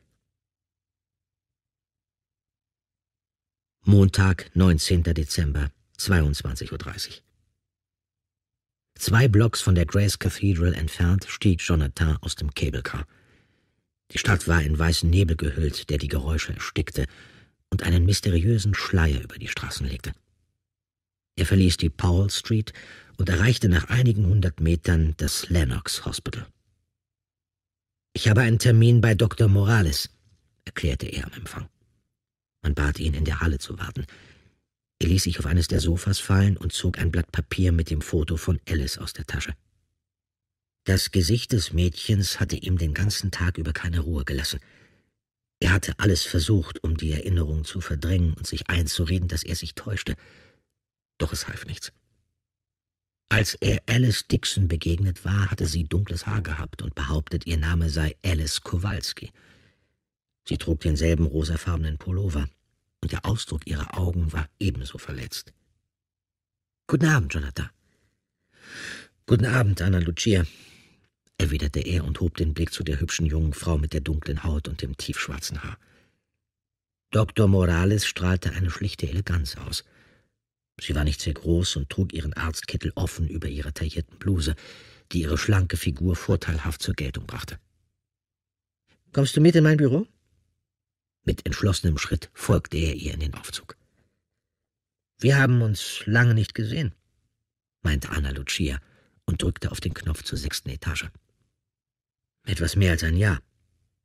Montag, 19. Dezember 22.30 Uhr. Zwei Blocks von der Grace Cathedral entfernt stieg Jonathan aus dem Cablecar. Die Stadt war in weißen Nebel gehüllt, der die Geräusche erstickte und einen mysteriösen Schleier über die Straßen legte. Er verließ die Powell Street und erreichte nach einigen hundert Metern das Lennox Hospital. Ich habe einen Termin bei Dr. Morales, erklärte er am Empfang. Man bat ihn, in der Halle zu warten. Er ließ sich auf eines der Sofas fallen und zog ein Blatt Papier mit dem Foto von Alice aus der Tasche. Das Gesicht des Mädchens hatte ihm den ganzen Tag über keine Ruhe gelassen. Er hatte alles versucht, um die Erinnerung zu verdrängen und sich einzureden, dass er sich täuschte. Doch es half nichts. Als er Alice Dixon begegnet war, hatte sie dunkles Haar gehabt und behauptet, ihr Name sei Alice Kowalski. Sie trug denselben rosafarbenen Pullover, und der Ausdruck ihrer Augen war ebenso verletzt. Guten Abend, Jonathan. Guten Abend, Anna Lucia, erwiderte er und hob den Blick zu der hübschen jungen Frau mit der dunklen Haut und dem tiefschwarzen Haar. Dr. Morales strahlte eine schlichte Eleganz aus. Sie war nicht sehr groß und trug ihren Arztkittel offen über ihrer taillierten Bluse, die ihre schlanke Figur vorteilhaft zur Geltung brachte. Kommst du mit in mein Büro? Mit entschlossenem Schritt folgte er ihr in den Aufzug. Wir haben uns lange nicht gesehen, meinte Anna Lucia und drückte auf den Knopf zur sechsten Etage. Etwas mehr als ein Jahr,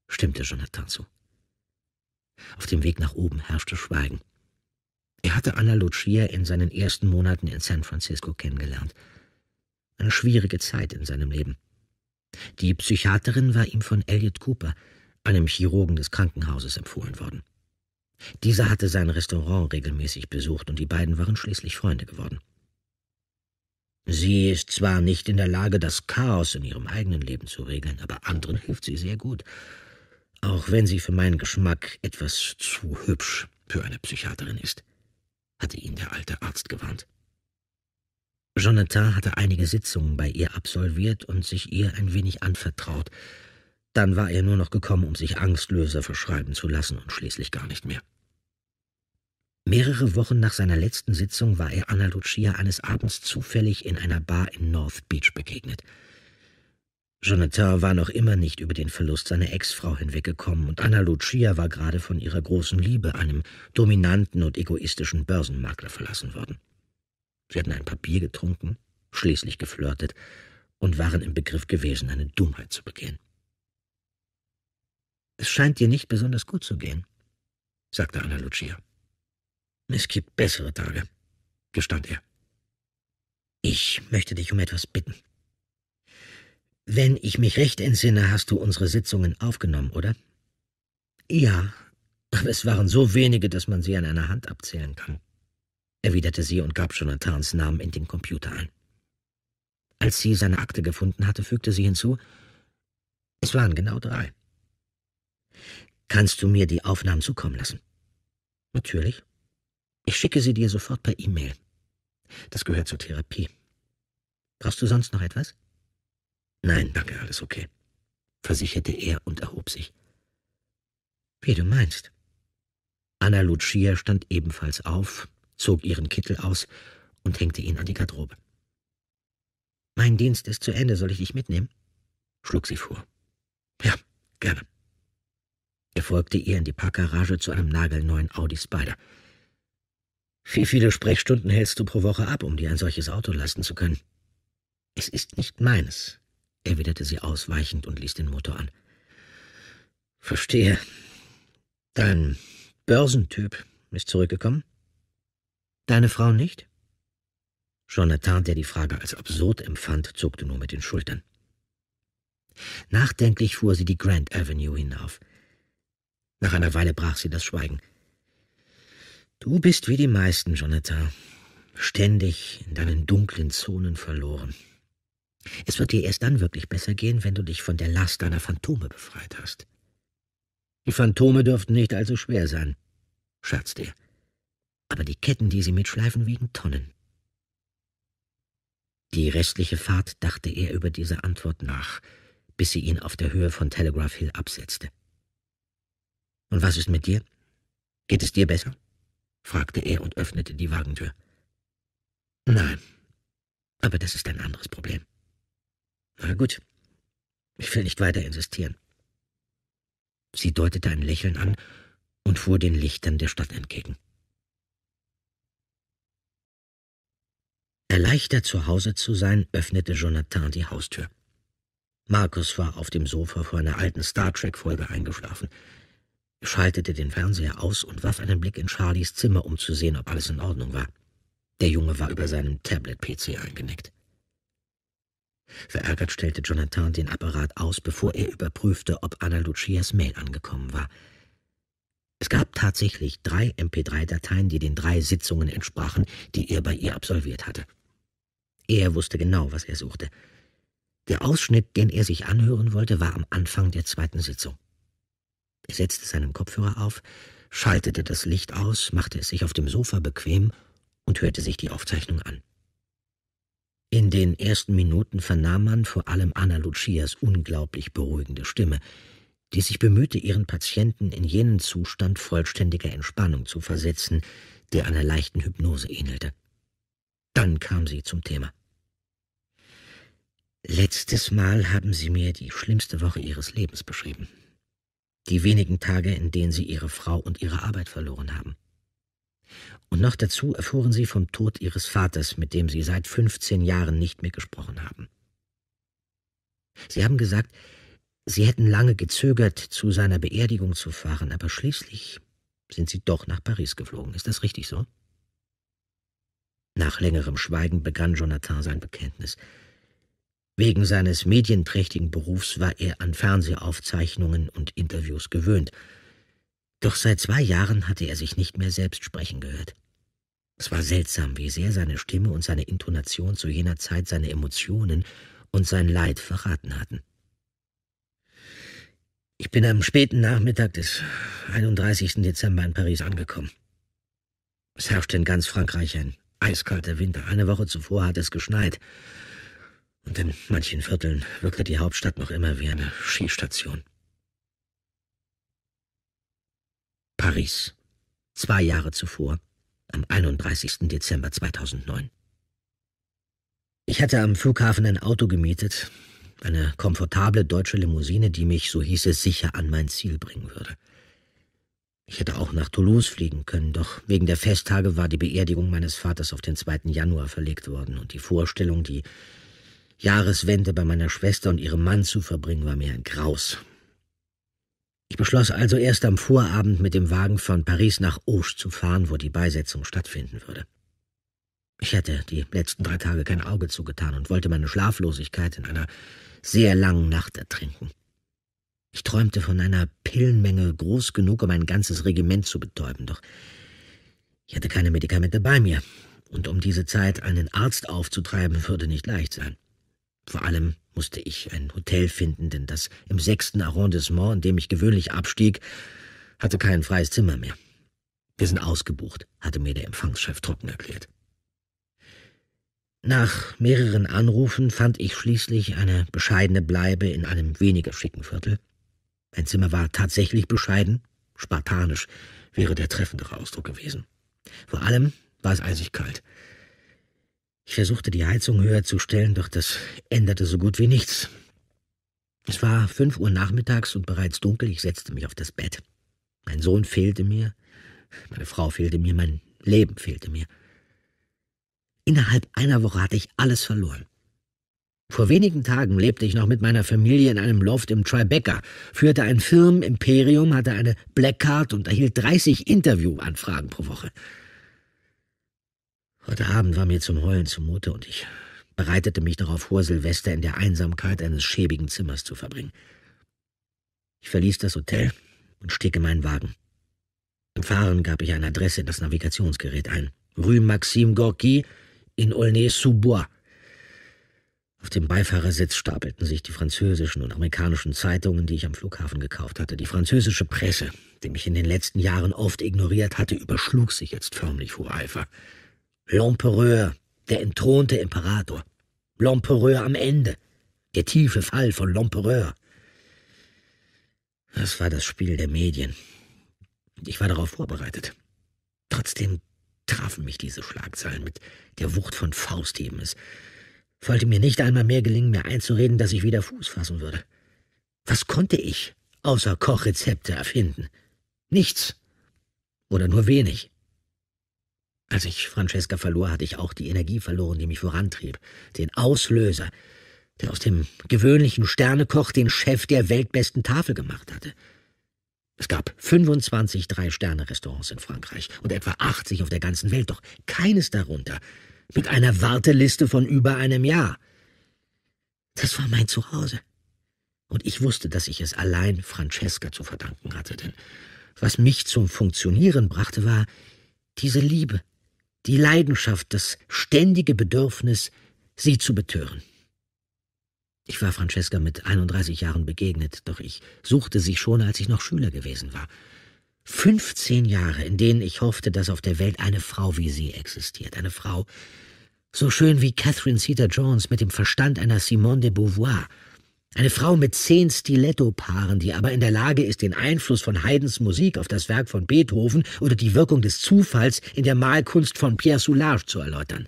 stimmte Jonathan zu. Auf dem Weg nach oben herrschte Schweigen. Er hatte Anna Lucia in seinen ersten Monaten in San Francisco kennengelernt. Eine schwierige Zeit in seinem Leben. Die Psychiaterin war ihm von Elliot Cooper, einem Chirurgen des Krankenhauses empfohlen worden. Dieser hatte sein Restaurant regelmäßig besucht und die beiden waren schließlich Freunde geworden. Sie ist zwar nicht in der Lage, das Chaos in ihrem eigenen Leben zu regeln, aber anderen hilft sie sehr gut. Auch wenn sie für meinen Geschmack etwas zu hübsch für eine Psychiaterin ist, hatte ihn der alte Arzt gewarnt. Jonathan hatte einige Sitzungen bei ihr absolviert und sich ihr ein wenig anvertraut, dann war er nur noch gekommen, um sich Angstlöser verschreiben zu lassen und schließlich gar nicht mehr. Mehrere Wochen nach seiner letzten Sitzung war er Anna Lucia eines Abends zufällig in einer Bar in North Beach begegnet. Jonathan war noch immer nicht über den Verlust seiner Ex-Frau hinweggekommen und Anna Lucia war gerade von ihrer großen Liebe, einem dominanten und egoistischen Börsenmakler, verlassen worden. Sie hatten ein Papier getrunken, schließlich geflirtet und waren im Begriff gewesen, eine Dummheit zu begehen. Es scheint dir nicht besonders gut zu gehen, sagte Anna Lucia. Es gibt bessere Tage, gestand er. Ich möchte dich um etwas bitten. Wenn ich mich recht entsinne, hast du unsere Sitzungen aufgenommen, oder? Ja, aber es waren so wenige, dass man sie an einer Hand abzählen kann, erwiderte sie und gab Jonathans Namen in den Computer ein. Als sie seine Akte gefunden hatte, fügte sie hinzu, es waren genau drei. Kannst du mir die Aufnahmen zukommen lassen? Natürlich. Ich schicke sie dir sofort per E-Mail. Das gehört zur Therapie. Brauchst du sonst noch etwas? Nein, danke, alles okay, versicherte er und erhob sich. Wie du meinst. Anna Lucia stand ebenfalls auf, zog ihren Kittel aus und hängte ihn an die Garderobe. Mein Dienst ist zu Ende, soll ich dich mitnehmen? schlug sie vor. Ja, gerne. Er folgte ihr in die Parkgarage zu einem nagelneuen Audi Spider. Wie viele Sprechstunden hältst du pro Woche ab, um dir ein solches Auto leisten zu können? Es ist nicht meines, erwiderte sie ausweichend und ließ den Motor an. Verstehe. Dein Börsentyp ist zurückgekommen? Deine Frau nicht? Jonathan, der die Frage als absurd empfand, zuckte nur mit den Schultern. Nachdenklich fuhr sie die Grand Avenue hinauf. Nach einer Weile brach sie das Schweigen. Du bist wie die meisten, Jonathan, ständig in deinen dunklen Zonen verloren. Es wird dir erst dann wirklich besser gehen, wenn du dich von der Last deiner Phantome befreit hast. Die Phantome dürften nicht allzu schwer sein, scherzte er. Aber die Ketten, die sie mitschleifen, wiegen Tonnen. Die restliche Fahrt dachte er über diese Antwort nach, bis sie ihn auf der Höhe von Telegraph Hill absetzte. Und was ist mit dir? Geht es dir besser? fragte er und öffnete die Wagentür. Nein, aber das ist ein anderes Problem. Na gut, ich will nicht weiter insistieren. Sie deutete ein Lächeln an und fuhr den Lichtern der Stadt entgegen. Erleichtert zu Hause zu sein, öffnete Jonathan die Haustür. Markus war auf dem Sofa vor einer alten Star Trek-Folge eingeschlafen schaltete den Fernseher aus und warf einen Blick in Charlies Zimmer, um zu sehen, ob alles in Ordnung war. Der Junge war über seinem Tablet-PC eingenickt. Verärgert stellte Jonathan den Apparat aus, bevor er überprüfte, ob Anna Lucias Mail angekommen war. Es gab tatsächlich drei MP3-Dateien, die den drei Sitzungen entsprachen, die er bei ihr absolviert hatte. Er wusste genau, was er suchte. Der Ausschnitt, den er sich anhören wollte, war am Anfang der zweiten Sitzung. Er setzte seinen Kopfhörer auf, schaltete das Licht aus, machte es sich auf dem Sofa bequem und hörte sich die Aufzeichnung an. In den ersten Minuten vernahm man vor allem Anna Lucias unglaublich beruhigende Stimme, die sich bemühte, ihren Patienten in jenen Zustand vollständiger Entspannung zu versetzen, der einer leichten Hypnose ähnelte. Dann kam sie zum Thema. Letztes Mal haben Sie mir die schlimmste Woche Ihres Lebens beschrieben die wenigen Tage, in denen sie ihre Frau und ihre Arbeit verloren haben. Und noch dazu erfuhren sie vom Tod ihres Vaters, mit dem sie seit 15 Jahren nicht mehr gesprochen haben. Sie haben gesagt, sie hätten lange gezögert, zu seiner Beerdigung zu fahren, aber schließlich sind sie doch nach Paris geflogen. Ist das richtig so? Nach längerem Schweigen begann Jonathan sein Bekenntnis. Wegen seines medienträchtigen Berufs war er an Fernsehaufzeichnungen und Interviews gewöhnt. Doch seit zwei Jahren hatte er sich nicht mehr selbst sprechen gehört. Es war seltsam, wie sehr seine Stimme und seine Intonation zu jener Zeit seine Emotionen und sein Leid verraten hatten. Ich bin am späten Nachmittag des 31. Dezember in Paris angekommen. Es herrschte in ganz Frankreich ein eiskalter Winter. Eine Woche zuvor hat es geschneit. Und in manchen Vierteln wirkte die Hauptstadt noch immer wie eine Skistation. Paris. Zwei Jahre zuvor, am 31. Dezember 2009. Ich hatte am Flughafen ein Auto gemietet, eine komfortable deutsche Limousine, die mich, so hieß es, sicher an mein Ziel bringen würde. Ich hätte auch nach Toulouse fliegen können, doch wegen der Festtage war die Beerdigung meines Vaters auf den 2. Januar verlegt worden und die Vorstellung, die Jahreswende bei meiner Schwester und ihrem Mann zu verbringen, war mir ein Graus. Ich beschloss also erst am Vorabend mit dem Wagen von Paris nach Auch zu fahren, wo die Beisetzung stattfinden würde. Ich hatte die letzten drei Tage kein Auge zugetan und wollte meine Schlaflosigkeit in einer sehr langen Nacht ertrinken. Ich träumte von einer Pillenmenge groß genug, um ein ganzes Regiment zu betäuben, doch ich hatte keine Medikamente bei mir, und um diese Zeit einen Arzt aufzutreiben würde nicht leicht sein. Vor allem musste ich ein Hotel finden, denn das im sechsten Arrondissement, in dem ich gewöhnlich abstieg, hatte kein freies Zimmer mehr. Wir sind ausgebucht, hatte mir der Empfangschef trocken erklärt. Nach mehreren Anrufen fand ich schließlich eine bescheidene Bleibe in einem weniger schicken Viertel. Mein Zimmer war tatsächlich bescheiden, spartanisch wäre der treffendere Ausdruck gewesen. Vor allem war es eisig kalt. Ich versuchte die Heizung höher zu stellen, doch das änderte so gut wie nichts. Es war fünf Uhr nachmittags und bereits dunkel, ich setzte mich auf das Bett. Mein Sohn fehlte mir, meine Frau fehlte mir, mein Leben fehlte mir. Innerhalb einer Woche hatte ich alles verloren. Vor wenigen Tagen lebte ich noch mit meiner Familie in einem Loft im Tribeca, führte ein Firmenimperium, hatte eine Black Card und erhielt 30 Interviewanfragen pro Woche. Heute Abend war mir zum Heulen zumute und ich bereitete mich darauf vor, Silvester in der Einsamkeit eines schäbigen Zimmers zu verbringen. Ich verließ das Hotel und stieg in meinen Wagen. Im Fahren gab ich eine Adresse in das Navigationsgerät ein. Rue Maxime Gorki in Aulnay-sous-Bois. Auf dem Beifahrersitz stapelten sich die französischen und amerikanischen Zeitungen, die ich am Flughafen gekauft hatte. Die französische Presse, die mich in den letzten Jahren oft ignoriert hatte, überschlug sich jetzt förmlich vor Eifer. L'Empereur, der entthronte Imperator. L'Empereur am Ende. Der tiefe Fall von L'Empereur. Das war das Spiel der Medien. Ich war darauf vorbereitet. Trotzdem trafen mich diese Schlagzeilen mit der Wucht von Faustheben. Es wollte mir nicht einmal mehr gelingen, mir einzureden, dass ich wieder Fuß fassen würde. Was konnte ich außer Kochrezepte erfinden? Nichts. Oder nur wenig. Als ich Francesca verlor, hatte ich auch die Energie verloren, die mich vorantrieb, den Auslöser, der aus dem gewöhnlichen Sternekoch den Chef der weltbesten Tafel gemacht hatte. Es gab 25 Drei-Sterne-Restaurants in Frankreich und etwa 80 auf der ganzen Welt, doch keines darunter mit einer Warteliste von über einem Jahr. Das war mein Zuhause. Und ich wusste, dass ich es allein Francesca zu verdanken hatte, denn was mich zum Funktionieren brachte, war diese Liebe, die Leidenschaft, das ständige Bedürfnis, sie zu betören. Ich war Francesca mit 31 Jahren begegnet, doch ich suchte sie schon, als ich noch Schüler gewesen war. 15 Jahre, in denen ich hoffte, dass auf der Welt eine Frau wie sie existiert, eine Frau so schön wie Catherine cedar Jones mit dem Verstand einer Simone de Beauvoir, eine Frau mit zehn Stilettopaaren, die aber in der Lage ist, den Einfluss von Haydns Musik auf das Werk von Beethoven oder die Wirkung des Zufalls in der Malkunst von Pierre Soulage zu erläutern.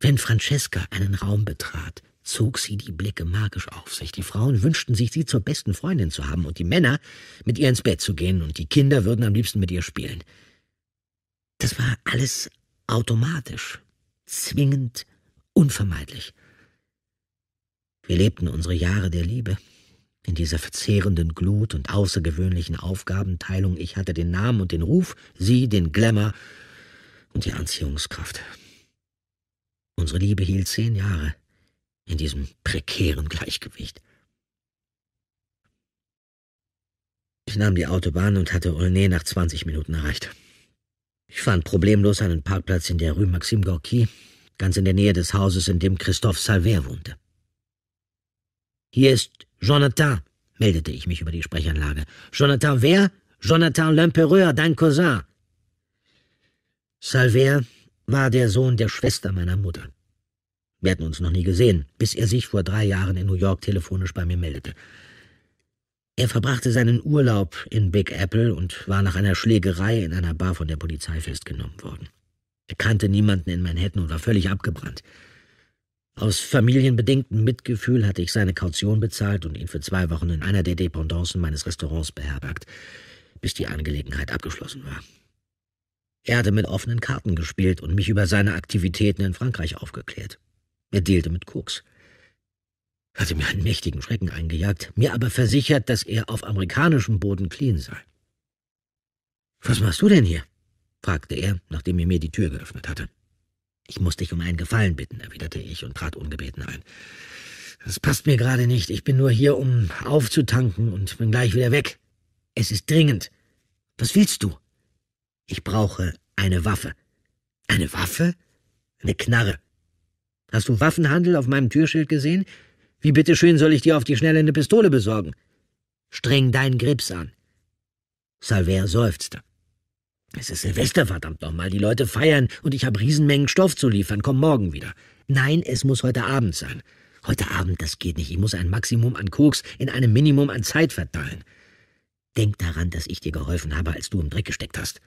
Wenn Francesca einen Raum betrat, zog sie die Blicke magisch auf sich. Die Frauen wünschten sich, sie zur besten Freundin zu haben und die Männer mit ihr ins Bett zu gehen und die Kinder würden am liebsten mit ihr spielen. Das war alles automatisch, zwingend, unvermeidlich. Wir lebten unsere Jahre der Liebe. In dieser verzehrenden Glut und außergewöhnlichen Aufgabenteilung, ich hatte den Namen und den Ruf, sie den Glamour und die Anziehungskraft. Unsere Liebe hielt zehn Jahre in diesem prekären Gleichgewicht. Ich nahm die Autobahn und hatte Olney nach 20 Minuten erreicht. Ich fand problemlos einen Parkplatz in der Rue Maxime Gorki, ganz in der Nähe des Hauses, in dem Christophe Salver wohnte. Hier ist Jonathan, meldete ich mich über die Sprechanlage. Jonathan wer? Jonathan L'Empereur, dein Cousin. Salvert war der Sohn der Schwester meiner Mutter. Wir hatten uns noch nie gesehen, bis er sich vor drei Jahren in New York telefonisch bei mir meldete. Er verbrachte seinen Urlaub in Big Apple und war nach einer Schlägerei in einer Bar von der Polizei festgenommen worden. Er kannte niemanden in Manhattan und war völlig abgebrannt. Aus familienbedingtem Mitgefühl hatte ich seine Kaution bezahlt und ihn für zwei Wochen in einer der Dependancen meines Restaurants beherbergt, bis die Angelegenheit abgeschlossen war. Er hatte mit offenen Karten gespielt und mich über seine Aktivitäten in Frankreich aufgeklärt. Er dealte mit Koks. Hatte mir einen mächtigen Schrecken eingejagt, mir aber versichert, dass er auf amerikanischem Boden clean sei. Was machst du denn hier? fragte er, nachdem er mir die Tür geöffnet hatte. Ich muss dich um einen Gefallen bitten, erwiderte ich und trat ungebeten ein. Das passt mir gerade nicht. Ich bin nur hier, um aufzutanken und bin gleich wieder weg. Es ist dringend. Was willst du? Ich brauche eine Waffe. Eine Waffe? Eine Knarre. Hast du Waffenhandel auf meinem Türschild gesehen? Wie bitteschön soll ich dir auf die Schnelle eine Pistole besorgen? Streng deinen Grips an. Salver seufzte. Es ist Silvester, verdammt nochmal. Die Leute feiern und ich habe Riesenmengen Stoff zu liefern. Komm morgen wieder. Nein, es muss heute Abend sein. Heute Abend, das geht nicht. Ich muss ein Maximum an Koks in einem Minimum an Zeit verteilen. Denk daran, dass ich dir geholfen habe, als du im Dreck gesteckt hast.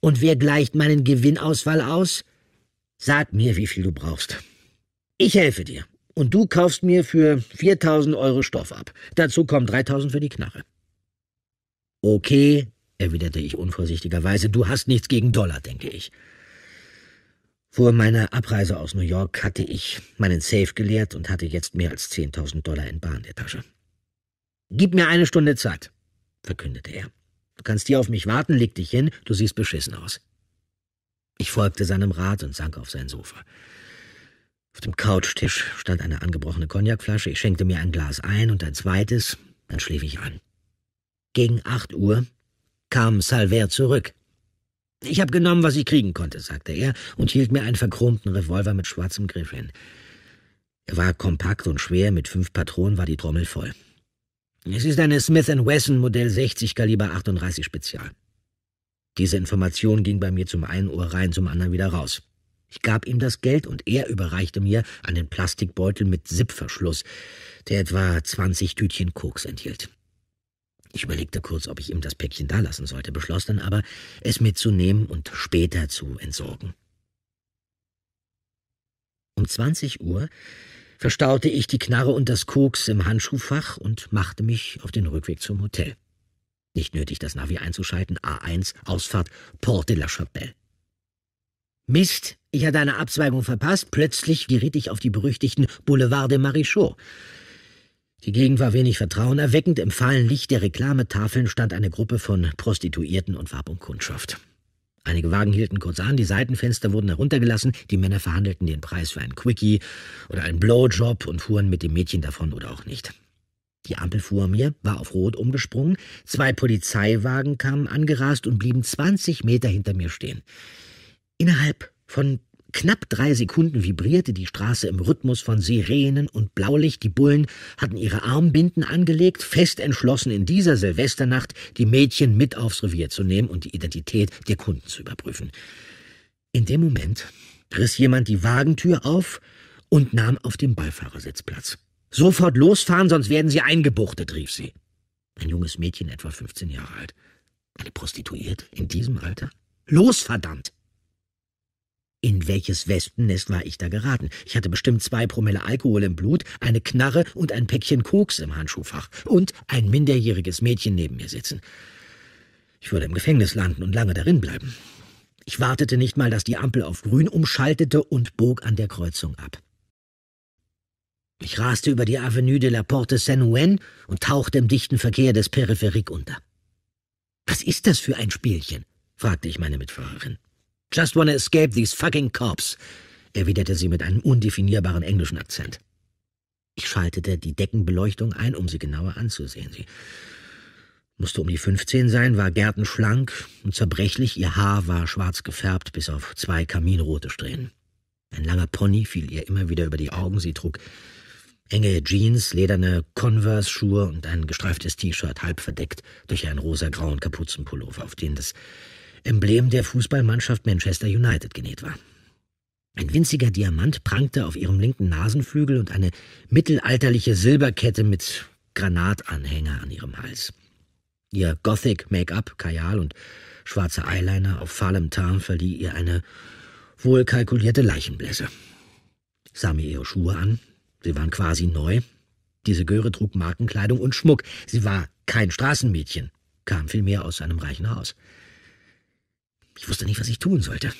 Und wer gleicht meinen Gewinnausfall aus? Sag mir, wie viel du brauchst. Ich helfe dir. Und du kaufst mir für 4000 Euro Stoff ab. Dazu kommen 3000 für die Knarre. Okay, erwiderte ich unvorsichtigerweise. Du hast nichts gegen Dollar, denke ich. Vor meiner Abreise aus New York hatte ich meinen Safe geleert und hatte jetzt mehr als 10.000 Dollar in bar in der Tasche. Gib mir eine Stunde Zeit, verkündete er. Du kannst hier auf mich warten, leg dich hin, du siehst beschissen aus. Ich folgte seinem Rat und sank auf sein Sofa. Auf dem Couchtisch stand eine angebrochene Cognacflasche. Ich schenkte mir ein Glas ein und ein zweites, dann schlief ich an. Gegen acht Uhr kam Salver zurück. Ich habe genommen, was ich kriegen konnte, sagte er und hielt mir einen verchromten Revolver mit schwarzem Griff hin. Er war kompakt und schwer, mit fünf Patronen war die Trommel voll. Es ist eine Smith Wesson Modell 60 Kaliber 38 Spezial. Diese Information ging bei mir zum einen Ohr rein, zum anderen wieder raus. Ich gab ihm das Geld und er überreichte mir einen Plastikbeutel mit Zipverschluss, der etwa 20 Tütchen Koks enthielt. Ich überlegte kurz, ob ich ihm das Päckchen dalassen sollte, beschloss dann aber, es mitzunehmen und später zu entsorgen. Um 20 Uhr verstaute ich die Knarre und das Koks im Handschuhfach und machte mich auf den Rückweg zum Hotel. Nicht nötig, das Navi einzuschalten, A1, Ausfahrt Porte de la Chapelle. Mist, ich hatte eine Abzweigung verpasst, plötzlich geriet ich auf die berüchtigten Boulevard des Marichaux. Die Gegend war wenig vertrauenerweckend. Im fahlen Licht der Reklametafeln stand eine Gruppe von Prostituierten und warb um Kundschaft. Einige Wagen hielten kurz an, die Seitenfenster wurden heruntergelassen, die Männer verhandelten den Preis für einen Quickie oder einen Blowjob und fuhren mit dem Mädchen davon oder auch nicht. Die Ampel fuhr mir war auf Rot umgesprungen, zwei Polizeiwagen kamen angerast und blieben 20 Meter hinter mir stehen. Innerhalb von Knapp drei Sekunden vibrierte die Straße im Rhythmus von Sirenen und Blaulicht. Die Bullen hatten ihre Armbinden angelegt, fest entschlossen, in dieser Silvesternacht die Mädchen mit aufs Revier zu nehmen und die Identität der Kunden zu überprüfen. In dem Moment riss jemand die Wagentür auf und nahm auf dem Beifahrersitz Platz. Sofort losfahren, sonst werden Sie eingebuchtet, rief sie. Ein junges Mädchen, etwa 15 Jahre alt. Eine Prostituierte in diesem Alter? Los, verdammt! In welches Wespennest war ich da geraten? Ich hatte bestimmt zwei Promille Alkohol im Blut, eine Knarre und ein Päckchen Koks im Handschuhfach und ein minderjähriges Mädchen neben mir sitzen. Ich würde im Gefängnis landen und lange darin bleiben. Ich wartete nicht mal, dass die Ampel auf grün umschaltete und bog an der Kreuzung ab. Ich raste über die Avenue de la Porte Saint-Ouen und tauchte im dichten Verkehr des Peripherik unter. Was ist das für ein Spielchen? fragte ich meine Mitfahrerin. Just wanna escape these fucking cops, erwiderte sie mit einem undefinierbaren englischen Akzent. Ich schaltete die Deckenbeleuchtung ein, um sie genauer anzusehen. Sie musste um die 15 sein, war gärtenschlank und zerbrechlich, ihr Haar war schwarz gefärbt bis auf zwei kaminrote Strähnen. Ein langer Pony fiel ihr immer wieder über die Augen, sie trug enge Jeans, lederne Converse-Schuhe und ein gestreiftes T-Shirt, halb verdeckt durch einen rosa-grauen Kapuzenpullover, auf den das Emblem der Fußballmannschaft Manchester United genäht war. Ein winziger Diamant prangte auf ihrem linken Nasenflügel und eine mittelalterliche Silberkette mit Granatanhänger an ihrem Hals. Ihr Gothic Make-up, Kajal und schwarzer Eyeliner auf fahlem Tarn verlieh ihr eine wohlkalkulierte Leichenblässe. Sah mir ihre Schuhe an. Sie waren quasi neu. Diese Göre trug Markenkleidung und Schmuck. Sie war kein Straßenmädchen, kam vielmehr aus einem reichen Haus. Ich wusste nicht, was ich tun sollte.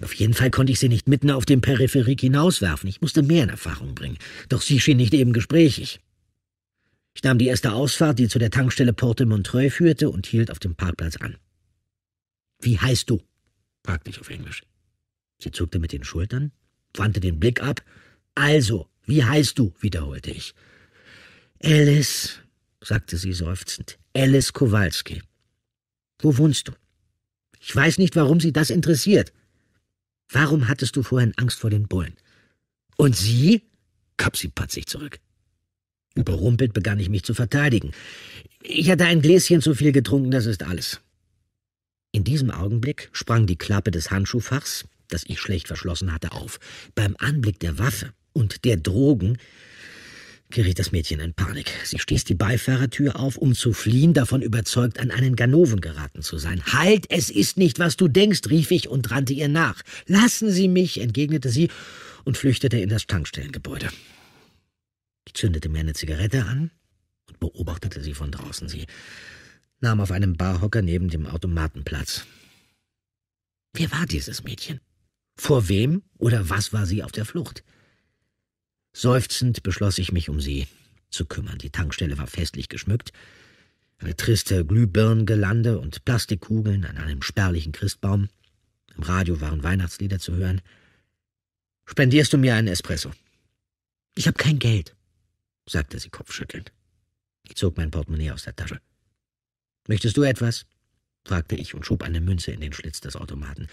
Auf jeden Fall konnte ich sie nicht mitten auf den Peripherik hinauswerfen. Ich musste mehr in Erfahrung bringen. Doch sie schien nicht eben gesprächig. Ich nahm die erste Ausfahrt, die zu der Tankstelle Porte Montreuil führte, und hielt auf dem Parkplatz an. Wie heißt du? fragte ich auf Englisch. Sie zuckte mit den Schultern, wandte den Blick ab. Also, wie heißt du? wiederholte ich. Alice, sagte sie seufzend. Alice Kowalski. Wo wohnst du? Ich weiß nicht, warum Sie das interessiert. Warum hattest du vorhin Angst vor den Bullen? Und sie? gab sie patzig zurück. Überrumpelt begann ich mich zu verteidigen. Ich hatte ein Gläschen zu viel getrunken, das ist alles. In diesem Augenblick sprang die Klappe des Handschuhfachs, das ich schlecht verschlossen hatte, auf. Beim Anblick der Waffe und der Drogen geriet das Mädchen in Panik. Sie stieß die Beifahrertür auf, um zu fliehen, davon überzeugt, an einen Ganoven geraten zu sein. Halt, es ist nicht, was du denkst, rief ich und rannte ihr nach. Lassen Sie mich, entgegnete sie und flüchtete in das Tankstellengebäude. Ich zündete mir eine Zigarette an und beobachtete sie von draußen. Sie nahm auf einem Barhocker neben dem Automaten Platz. Wer war dieses Mädchen? Vor wem oder was war sie auf der Flucht? Seufzend beschloss ich mich um sie zu kümmern. Die Tankstelle war festlich geschmückt. Eine triste Glühbirngelande und Plastikkugeln an einem spärlichen Christbaum. Im Radio waren Weihnachtslieder zu hören. Spendierst du mir einen Espresso? Ich habe kein Geld, sagte sie kopfschüttelnd. Ich zog mein Portemonnaie aus der Tasche. Möchtest du etwas? fragte ich und schob eine Münze in den Schlitz des Automaten.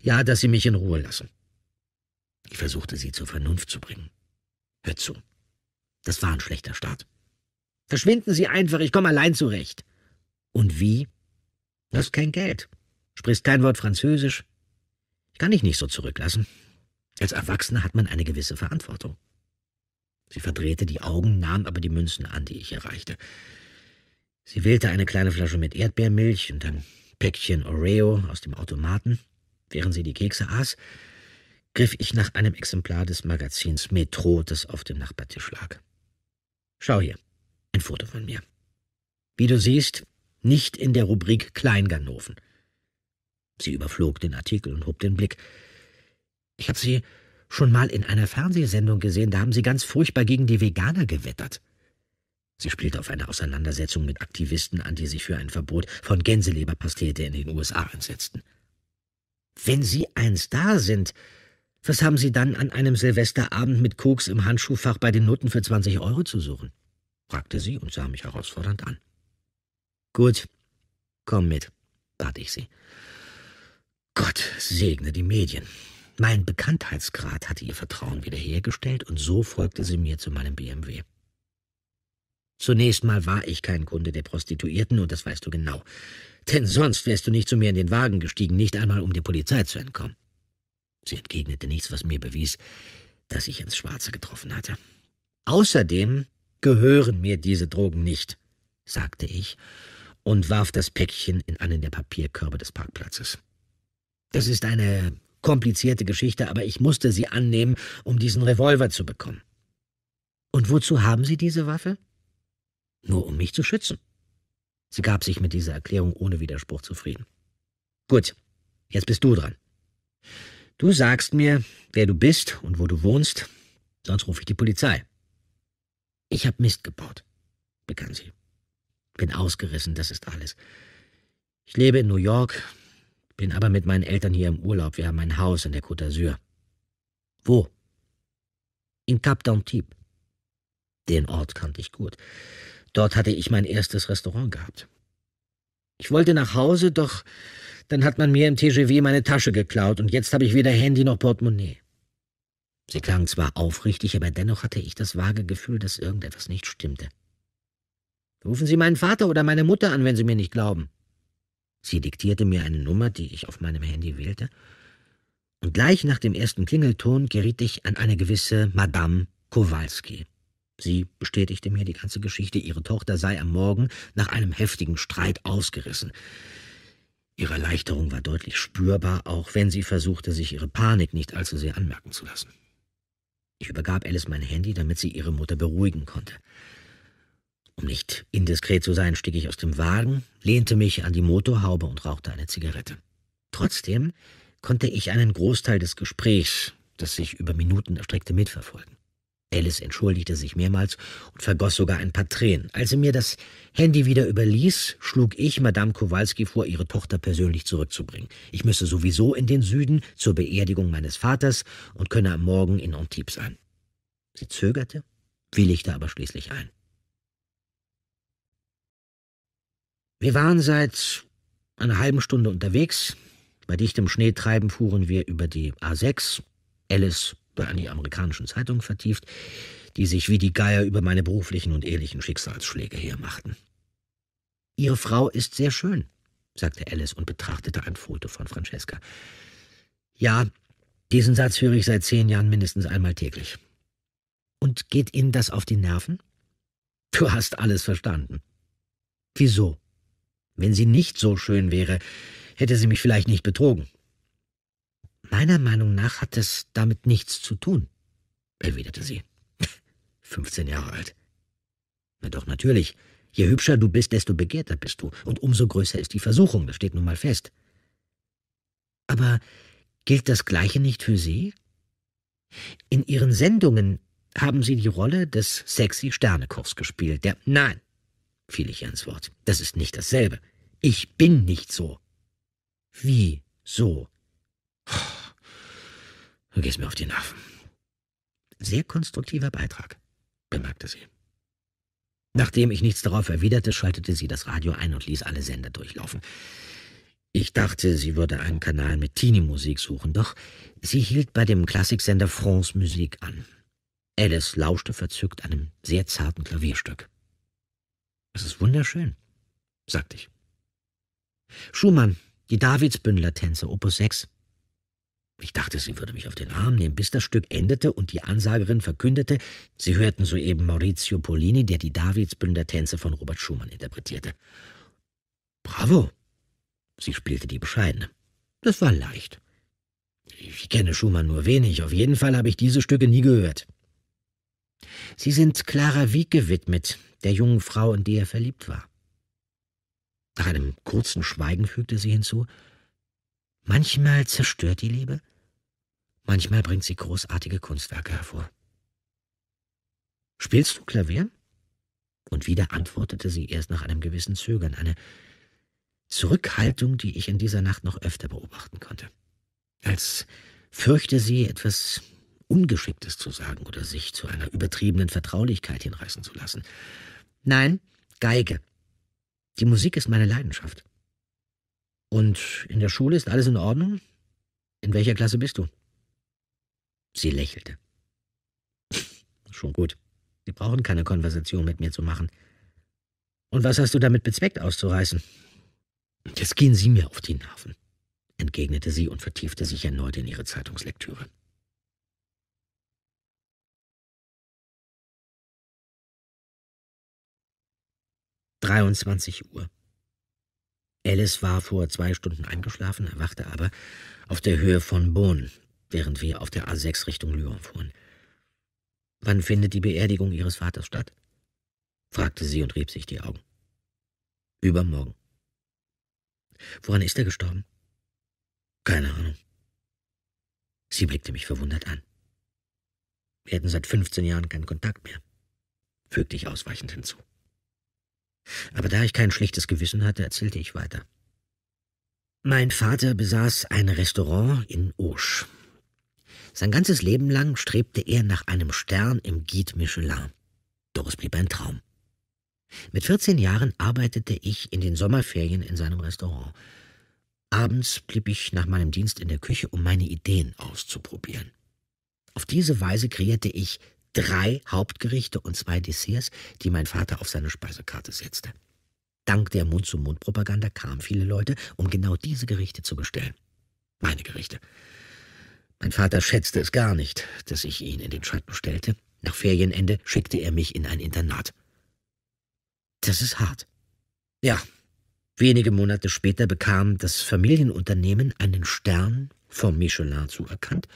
Ja, dass sie mich in Ruhe lassen. Ich versuchte sie zur Vernunft zu bringen. Hört zu. Das war ein schlechter Start. Verschwinden Sie einfach, ich komme allein zurecht. Und wie? Du hast kein Geld. Sprichst kein Wort Französisch. Ich kann dich nicht so zurücklassen. Als Erwachsener hat man eine gewisse Verantwortung. Sie verdrehte die Augen, nahm aber die Münzen an, die ich erreichte. Sie wählte eine kleine Flasche mit Erdbeermilch und ein Päckchen Oreo aus dem Automaten, während sie die Kekse aß, griff ich nach einem Exemplar des Magazins Metro, das auf dem Nachbartisch lag. Schau hier, ein Foto von mir. Wie du siehst, nicht in der Rubrik Kleinganoven. Sie überflog den Artikel und hob den Blick. Ich habe sie schon mal in einer Fernsehsendung gesehen, da haben sie ganz furchtbar gegen die Veganer gewettert. Sie spielte auf eine Auseinandersetzung mit Aktivisten an, die sich für ein Verbot von Gänseleberpastete in den USA einsetzten. Wenn Sie eins da sind, was haben Sie dann an einem Silvesterabend mit Koks im Handschuhfach bei den Noten für 20 Euro zu suchen? fragte sie und sah mich herausfordernd an. Gut, komm mit, bat ich sie. Gott segne die Medien. Mein Bekanntheitsgrad hatte ihr Vertrauen wiederhergestellt und so folgte sie mir zu meinem BMW. Zunächst mal war ich kein Kunde der Prostituierten und das weißt du genau. Denn sonst wärst du nicht zu mir in den Wagen gestiegen, nicht einmal um der Polizei zu entkommen. Sie entgegnete nichts, was mir bewies, dass ich ins Schwarze getroffen hatte. Außerdem gehören mir diese Drogen nicht, sagte ich und warf das Päckchen in einen der Papierkörbe des Parkplatzes. Das ist eine komplizierte Geschichte, aber ich musste sie annehmen, um diesen Revolver zu bekommen. Und wozu haben Sie diese Waffe? Nur um mich zu schützen. Sie gab sich mit dieser Erklärung ohne Widerspruch zufrieden. Gut, jetzt bist du dran. Du sagst mir, wer du bist und wo du wohnst, sonst rufe ich die Polizei. Ich hab Mist gebaut, begann sie. Bin ausgerissen, das ist alles. Ich lebe in New York, bin aber mit meinen Eltern hier im Urlaub. Wir haben ein Haus in der Côte d'Azur. Wo? In Cap d'Antibes. Den Ort kannte ich gut. Dort hatte ich mein erstes Restaurant gehabt. Ich wollte nach Hause, doch dann hat man mir im TGW meine Tasche geklaut und jetzt habe ich weder Handy noch Portemonnaie. Sie klang zwar aufrichtig, aber dennoch hatte ich das vage Gefühl, dass irgendetwas nicht stimmte. Rufen Sie meinen Vater oder meine Mutter an, wenn Sie mir nicht glauben. Sie diktierte mir eine Nummer, die ich auf meinem Handy wählte, und gleich nach dem ersten Klingelton geriet ich an eine gewisse Madame Kowalski. Sie bestätigte mir die ganze Geschichte, ihre Tochter sei am Morgen nach einem heftigen Streit ausgerissen. Ihre Erleichterung war deutlich spürbar, auch wenn sie versuchte, sich ihre Panik nicht allzu sehr anmerken zu lassen. Ich übergab Alice mein Handy, damit sie ihre Mutter beruhigen konnte. Um nicht indiskret zu sein, stieg ich aus dem Wagen, lehnte mich an die Motorhaube und rauchte eine Zigarette. Trotzdem konnte ich einen Großteil des Gesprächs, das sich über Minuten erstreckte, mitverfolgen. Alice entschuldigte sich mehrmals und vergoss sogar ein paar Tränen. Als sie mir das Handy wieder überließ, schlug ich Madame Kowalski vor, ihre Tochter persönlich zurückzubringen. Ich müsse sowieso in den Süden zur Beerdigung meines Vaters und könne am Morgen in Antibes ein. Sie zögerte, willigte aber schließlich ein. Wir waren seit einer halben Stunde unterwegs. Bei dichtem Schneetreiben fuhren wir über die A6. Alice an die amerikanischen Zeitungen vertieft, die sich wie die Geier über meine beruflichen und ehelichen Schicksalsschläge hermachten. Ihre Frau ist sehr schön, sagte Alice und betrachtete ein Foto von Francesca. Ja, diesen Satz höre ich seit zehn Jahren mindestens einmal täglich. Und geht Ihnen das auf die Nerven? Du hast alles verstanden. Wieso? Wenn sie nicht so schön wäre, hätte sie mich vielleicht nicht betrogen. Meiner Meinung nach hat es damit nichts zu tun, erwiderte sie. 15 <laughs> Jahre alt. Na doch, natürlich. Je hübscher du bist, desto begehrter bist du. Und umso größer ist die Versuchung, das steht nun mal fest. Aber gilt das Gleiche nicht für Sie? In Ihren Sendungen haben Sie die Rolle des sexy Sternekochs gespielt, der. Nein, fiel ich ans Wort. Das ist nicht dasselbe. Ich bin nicht so. Wie so? Du gehst mir auf die Nerven. Sehr konstruktiver Beitrag, bemerkte sie. Nachdem ich nichts darauf erwiderte, schaltete sie das Radio ein und ließ alle Sender durchlaufen. Ich dachte, sie würde einen Kanal mit Teenie-Musik suchen, doch sie hielt bei dem Klassiksender France Musik an. Alice lauschte verzückt einem sehr zarten Klavierstück. Es ist wunderschön, sagte ich. Schumann, die Davidsbündler-Tänze, Opus 6, ich dachte, sie würde mich auf den Arm nehmen, bis das Stück endete und die Ansagerin verkündete, sie hörten soeben Maurizio Polini, der die Davidsbünder Tänze von Robert Schumann interpretierte. Bravo! Sie spielte die Bescheidene. Das war leicht. Ich kenne Schumann nur wenig, auf jeden Fall habe ich diese Stücke nie gehört. Sie sind Clara Wieck gewidmet, der jungen Frau, in die er verliebt war. Nach einem kurzen Schweigen fügte sie hinzu, Manchmal zerstört die Liebe, manchmal bringt sie großartige Kunstwerke hervor. Spielst du Klavier? Und wieder antwortete sie erst nach einem gewissen Zögern, eine Zurückhaltung, die ich in dieser Nacht noch öfter beobachten konnte. Als fürchte sie, etwas Ungeschicktes zu sagen oder sich zu einer übertriebenen Vertraulichkeit hinreißen zu lassen. Nein, Geige. Die Musik ist meine Leidenschaft. Und in der Schule ist alles in Ordnung? In welcher Klasse bist du? Sie lächelte. <laughs> Schon gut. Sie brauchen keine Konversation mit mir zu machen. Und was hast du damit bezweckt auszureißen? Jetzt gehen Sie mir auf die Nerven, entgegnete sie und vertiefte sich erneut in ihre Zeitungslektüre. Dreiundzwanzig Uhr. Alice war vor zwei Stunden eingeschlafen, erwachte aber auf der Höhe von Bonn, während wir auf der A6 Richtung Lyon fuhren. Wann findet die Beerdigung Ihres Vaters statt? fragte sie und rieb sich die Augen. Übermorgen. Woran ist er gestorben? Keine Ahnung. Sie blickte mich verwundert an. Wir hätten seit 15 Jahren keinen Kontakt mehr, fügte ich ausweichend hinzu. Aber da ich kein schlechtes Gewissen hatte, erzählte ich weiter. Mein Vater besaß ein Restaurant in Auch. Sein ganzes Leben lang strebte er nach einem Stern im Guide Michelin. Doch es blieb ein Traum. Mit 14 Jahren arbeitete ich in den Sommerferien in seinem Restaurant. Abends blieb ich nach meinem Dienst in der Küche, um meine Ideen auszuprobieren. Auf diese Weise kreierte ich drei Hauptgerichte und zwei Desserts, die mein Vater auf seine Speisekarte setzte. Dank der Mund-zu-Mund-Propaganda kamen viele Leute, um genau diese Gerichte zu bestellen. Meine Gerichte. Mein Vater schätzte es gar nicht, dass ich ihn in den Schatten stellte. Nach Ferienende schickte er mich in ein Internat. Das ist hart. Ja, wenige Monate später bekam das Familienunternehmen einen Stern von Michelin zuerkannt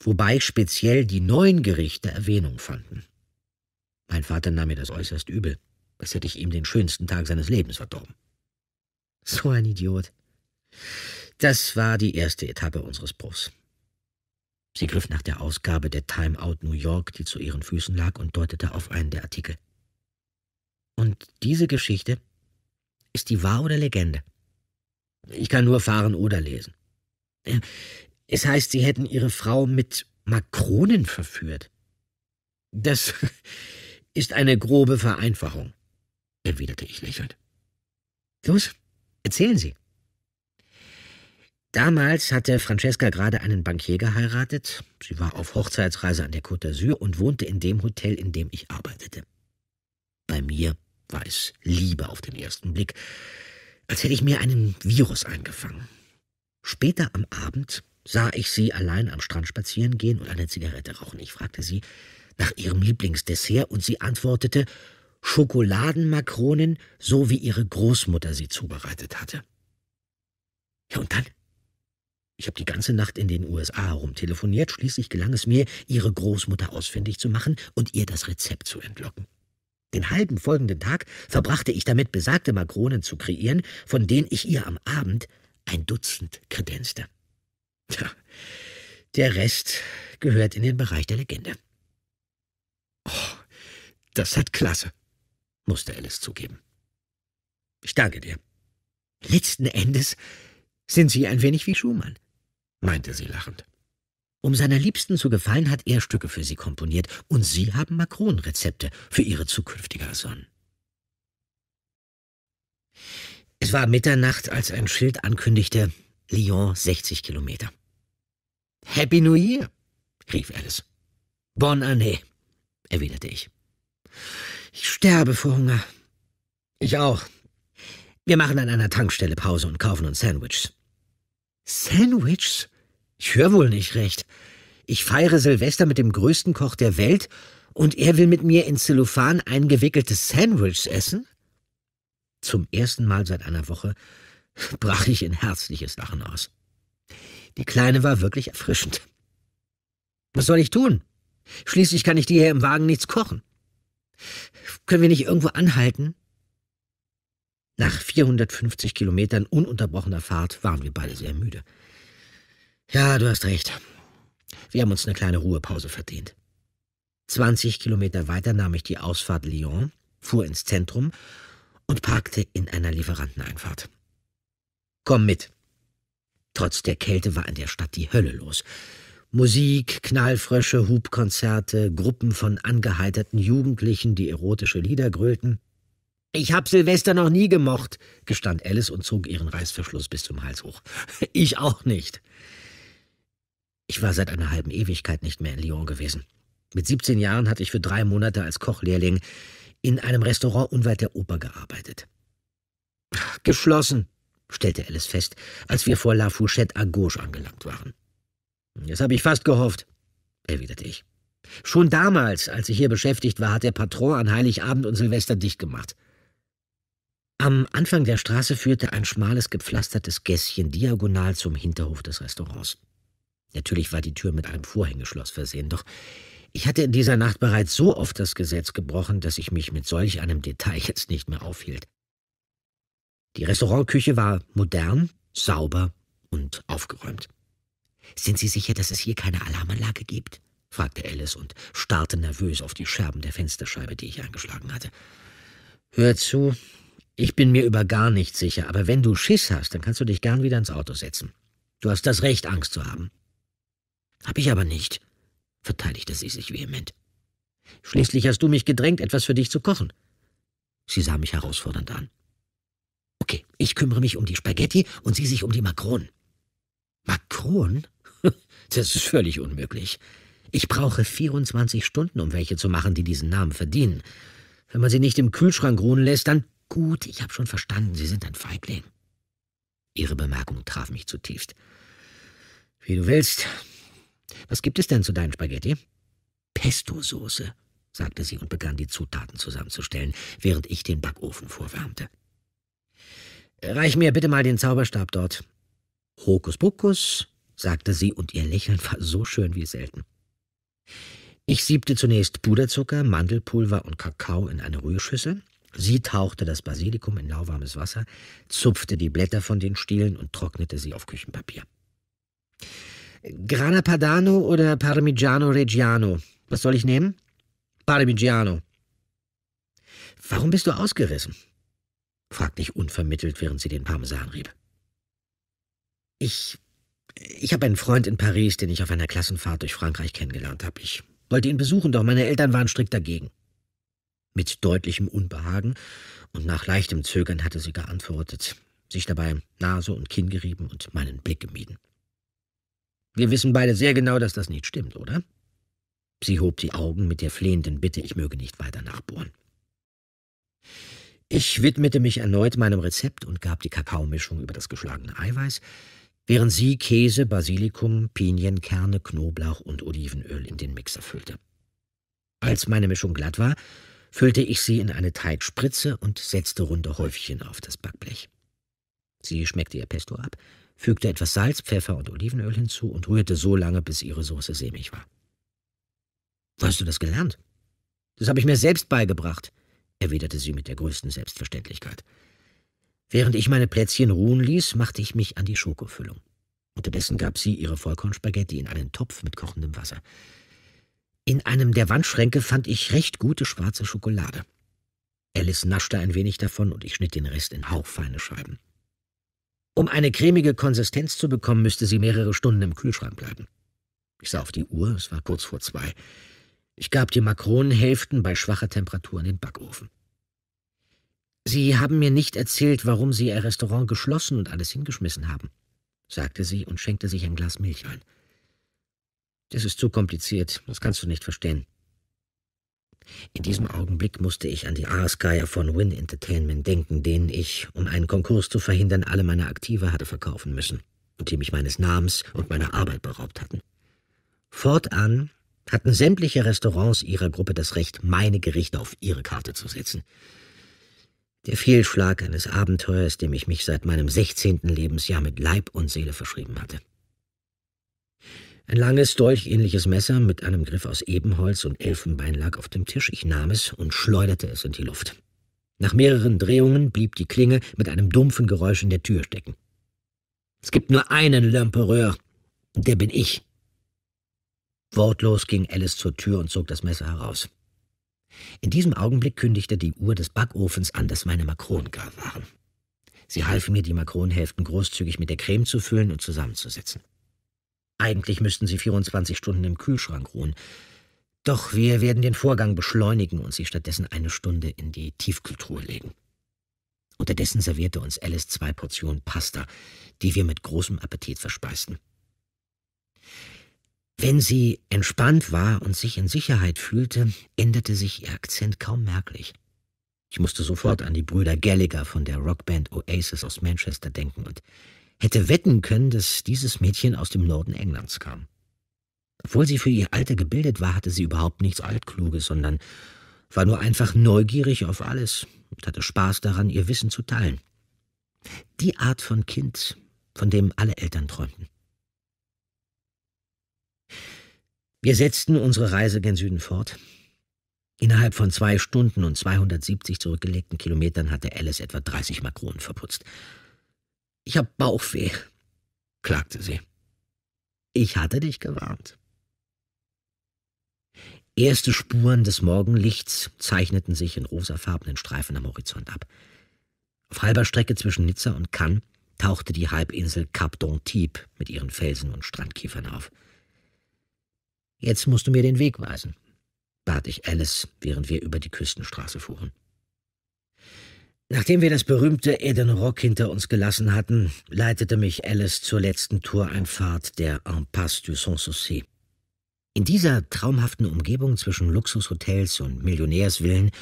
wobei speziell die neuen Gerichte Erwähnung fanden. Mein Vater nahm mir das äußerst übel, als hätte ich ihm den schönsten Tag seines Lebens verdorben. So ein Idiot. Das war die erste Etappe unseres Bruchs. Sie griff nach der Ausgabe der Time Out New York, die zu ihren Füßen lag, und deutete auf einen der Artikel. Und diese Geschichte ist die wahr oder Legende? Ich kann nur fahren oder lesen. Es heißt, sie hätten ihre Frau mit Makronen verführt. Das <laughs> ist eine grobe Vereinfachung, erwiderte ich lächelnd. Los, erzählen Sie. Damals hatte Francesca gerade einen Bankier geheiratet. Sie war auf Hochzeitsreise an der Côte d'Azur und wohnte in dem Hotel, in dem ich arbeitete. Bei mir war es Liebe auf den ersten Blick, als hätte ich mir einen Virus eingefangen. Später am Abend sah ich sie allein am Strand spazieren gehen und eine Zigarette rauchen. Ich fragte sie nach ihrem Lieblingsdessert und sie antwortete Schokoladenmakronen, so wie ihre Großmutter sie zubereitet hatte. Ja, und dann? Ich habe die ganze Nacht in den USA herumtelefoniert, schließlich gelang es mir, ihre Großmutter ausfindig zu machen und ihr das Rezept zu entlocken. Den halben folgenden Tag verbrachte ich damit, besagte Makronen zu kreieren, von denen ich ihr am Abend ein Dutzend kredenzte. Tja, der Rest gehört in den Bereich der Legende. Oh, das hat Klasse, musste Alice zugeben. Ich danke dir. Letzten Endes sind Sie ein wenig wie Schumann, meinte sie lachend. Um seiner Liebsten zu gefallen, hat er Stücke für sie komponiert, und Sie haben Makronenrezepte für Ihre zukünftige Sonne. Es war Mitternacht, als ein Schild ankündigte, Lyon 60 Kilometer. Happy New Year, rief Alice. Bonne année, erwiderte ich. Ich sterbe vor Hunger. Ich auch. Wir machen an einer Tankstelle Pause und kaufen uns Sandwiches. Sandwiches? Ich höre wohl nicht recht. Ich feiere Silvester mit dem größten Koch der Welt und er will mit mir in Zellophan eingewickeltes Sandwich essen? Zum ersten Mal seit einer Woche brach ich in herzliches Lachen aus. Die Kleine war wirklich erfrischend. Was soll ich tun? Schließlich kann ich dir hier im Wagen nichts kochen. Können wir nicht irgendwo anhalten? Nach 450 Kilometern ununterbrochener Fahrt waren wir beide sehr müde. Ja, du hast recht. Wir haben uns eine kleine Ruhepause verdient. 20 Kilometer weiter nahm ich die Ausfahrt Lyon, fuhr ins Zentrum und parkte in einer Lieferanteneinfahrt. Komm mit. Trotz der Kälte war in der Stadt die Hölle los. Musik, Knallfrösche, Hubkonzerte, Gruppen von angeheiterten Jugendlichen, die erotische Lieder grölten. Ich hab Silvester noch nie gemocht, gestand Alice und zog ihren Reißverschluss bis zum Hals hoch. <laughs> Ich auch nicht. Ich war seit einer halben Ewigkeit nicht mehr in Lyon gewesen. Mit 17 Jahren hatte ich für drei Monate als Kochlehrling in einem Restaurant unweit der Oper gearbeitet. Geschlossen, stellte Alice fest, als wir vor La Fouchette à Gauche angelangt waren. Das habe ich fast gehofft, erwiderte ich. Schon damals, als ich hier beschäftigt war, hat der Patron an Heiligabend und Silvester dicht gemacht. Am Anfang der Straße führte ein schmales, gepflastertes Gässchen diagonal zum Hinterhof des Restaurants. Natürlich war die Tür mit einem Vorhängeschloss versehen, doch ich hatte in dieser Nacht bereits so oft das Gesetz gebrochen, dass ich mich mit solch einem Detail jetzt nicht mehr aufhielt. Die Restaurantküche war modern, sauber und aufgeräumt. Sind Sie sicher, dass es hier keine Alarmanlage gibt? fragte Alice und starrte nervös auf die Scherben der Fensterscheibe, die ich angeschlagen hatte. Hör zu, ich bin mir über gar nichts sicher, aber wenn du Schiss hast, dann kannst du dich gern wieder ins Auto setzen. Du hast das Recht, Angst zu haben. Hab ich aber nicht, verteidigte sie sich vehement. Schließlich hast du mich gedrängt, etwas für dich zu kochen. Sie sah mich herausfordernd an. Ich kümmere mich um die Spaghetti und Sie sich um die Makronen. Makronen? <laughs> Das ist völlig unmöglich. Ich brauche 24 Stunden, um welche zu machen, die diesen Namen verdienen. Wenn man sie nicht im Kühlschrank ruhen lässt, dann... Gut, ich habe schon verstanden, Sie sind ein Feigling. Ihre Bemerkung traf mich zutiefst. Wie du willst. Was gibt es denn zu deinen Spaghetti? Pesto-Soße, sagte sie und begann die Zutaten zusammenzustellen, während ich den Backofen vorwärmte. Reich mir bitte mal den Zauberstab dort. Hokuspokus, sagte sie, und ihr Lächeln war so schön wie selten. Ich siebte zunächst Puderzucker, Mandelpulver und Kakao in eine Rührschüssel. Sie tauchte das Basilikum in lauwarmes Wasser, zupfte die Blätter von den Stielen und trocknete sie auf Küchenpapier. Grana Padano oder Parmigiano Reggiano? Was soll ich nehmen? Parmigiano. Warum bist du ausgerissen? fragte ich unvermittelt, während sie den Parmesan rieb. Ich. Ich habe einen Freund in Paris, den ich auf einer Klassenfahrt durch Frankreich kennengelernt habe. Ich wollte ihn besuchen, doch meine Eltern waren strikt dagegen. Mit deutlichem Unbehagen und nach leichtem Zögern hatte sie geantwortet, sich dabei Nase und Kinn gerieben und meinen Blick gemieden. Wir wissen beide sehr genau, dass das nicht stimmt, oder? Sie hob die Augen mit der flehenden Bitte, ich möge nicht weiter nachbohren. Ich widmete mich erneut meinem Rezept und gab die Kakaomischung über das geschlagene Eiweiß, während sie Käse, Basilikum, Pinienkerne, Knoblauch und Olivenöl in den Mixer füllte. Als meine Mischung glatt war, füllte ich sie in eine Teigspritze und setzte runde Häufchen auf das Backblech. Sie schmeckte ihr Pesto ab, fügte etwas Salz, Pfeffer und Olivenöl hinzu und rührte so lange, bis ihre Soße sämig war. Wo hast du das gelernt? Das habe ich mir selbst beigebracht, erwiderte sie mit der größten Selbstverständlichkeit. Während ich meine Plätzchen ruhen ließ, machte ich mich an die Schokofüllung. Unterdessen gab sie ihre Vollkornspaghetti in einen Topf mit kochendem Wasser. In einem der Wandschränke fand ich recht gute schwarze Schokolade. Alice naschte ein wenig davon und ich schnitt den Rest in hauchfeine Scheiben. Um eine cremige Konsistenz zu bekommen, müsste sie mehrere Stunden im Kühlschrank bleiben. Ich sah auf die Uhr, es war kurz vor zwei. Ich gab die Makronenhälften bei schwacher Temperatur in den Backofen. Sie haben mir nicht erzählt, warum Sie Ihr Restaurant geschlossen und alles hingeschmissen haben, sagte sie und schenkte sich ein Glas Milch ein. Das ist zu kompliziert, das kannst du nicht verstehen. In diesem Augenblick musste ich an die Aasgeier von Win Entertainment denken, denen ich, um einen Konkurs zu verhindern, alle meine Aktive hatte verkaufen müssen und die mich meines Namens und meiner Arbeit beraubt hatten. Fortan hatten sämtliche Restaurants ihrer Gruppe das Recht, meine Gerichte auf ihre Karte zu setzen. Der Fehlschlag eines Abenteuers, dem ich mich seit meinem 16. Lebensjahr mit Leib und Seele verschrieben hatte. Ein langes, dolchähnliches Messer mit einem Griff aus Ebenholz und Elfenbein lag auf dem Tisch. Ich nahm es und schleuderte es in die Luft. Nach mehreren Drehungen blieb die Klinge mit einem dumpfen Geräusch in der Tür stecken. Es gibt nur einen Lempereur, und der bin ich, Wortlos ging Alice zur Tür und zog das Messer heraus. In diesem Augenblick kündigte die Uhr des Backofens an, dass meine Makronen gar waren. Sie half mir, die Makronenhälften großzügig mit der Creme zu füllen und zusammenzusetzen. Eigentlich müssten sie 24 Stunden im Kühlschrank ruhen. Doch wir werden den Vorgang beschleunigen und sie stattdessen eine Stunde in die Tiefkühltruhe legen. Unterdessen servierte uns Alice zwei Portionen Pasta, die wir mit großem Appetit verspeisten. Wenn sie entspannt war und sich in Sicherheit fühlte, änderte sich ihr Akzent kaum merklich. Ich musste sofort an die Brüder Gallagher von der Rockband Oasis aus Manchester denken und hätte wetten können, dass dieses Mädchen aus dem Norden Englands kam. Obwohl sie für ihr Alter gebildet war, hatte sie überhaupt nichts Altkluges, sondern war nur einfach neugierig auf alles und hatte Spaß daran, ihr Wissen zu teilen. Die Art von Kind, von dem alle Eltern träumten. Wir setzten unsere Reise gen Süden fort. Innerhalb von zwei Stunden und 270 zurückgelegten Kilometern hatte Alice etwa 30 Makronen verputzt. Ich habe Bauchweh, klagte sie. Ich hatte dich gewarnt. Erste Spuren des Morgenlichts zeichneten sich in rosafarbenen Streifen am Horizont ab. Auf halber Strecke zwischen Nizza und Cannes tauchte die Halbinsel Cap d'Antibes mit ihren Felsen und Strandkiefern auf. Jetzt musst du mir den Weg weisen, bat ich Alice, während wir über die Küstenstraße fuhren. Nachdem wir das berühmte Eden Rock hinter uns gelassen hatten, leitete mich Alice zur letzten Toureinfahrt der Impasse du Sanssouci. In dieser traumhaften Umgebung zwischen Luxushotels und Millionärsvillen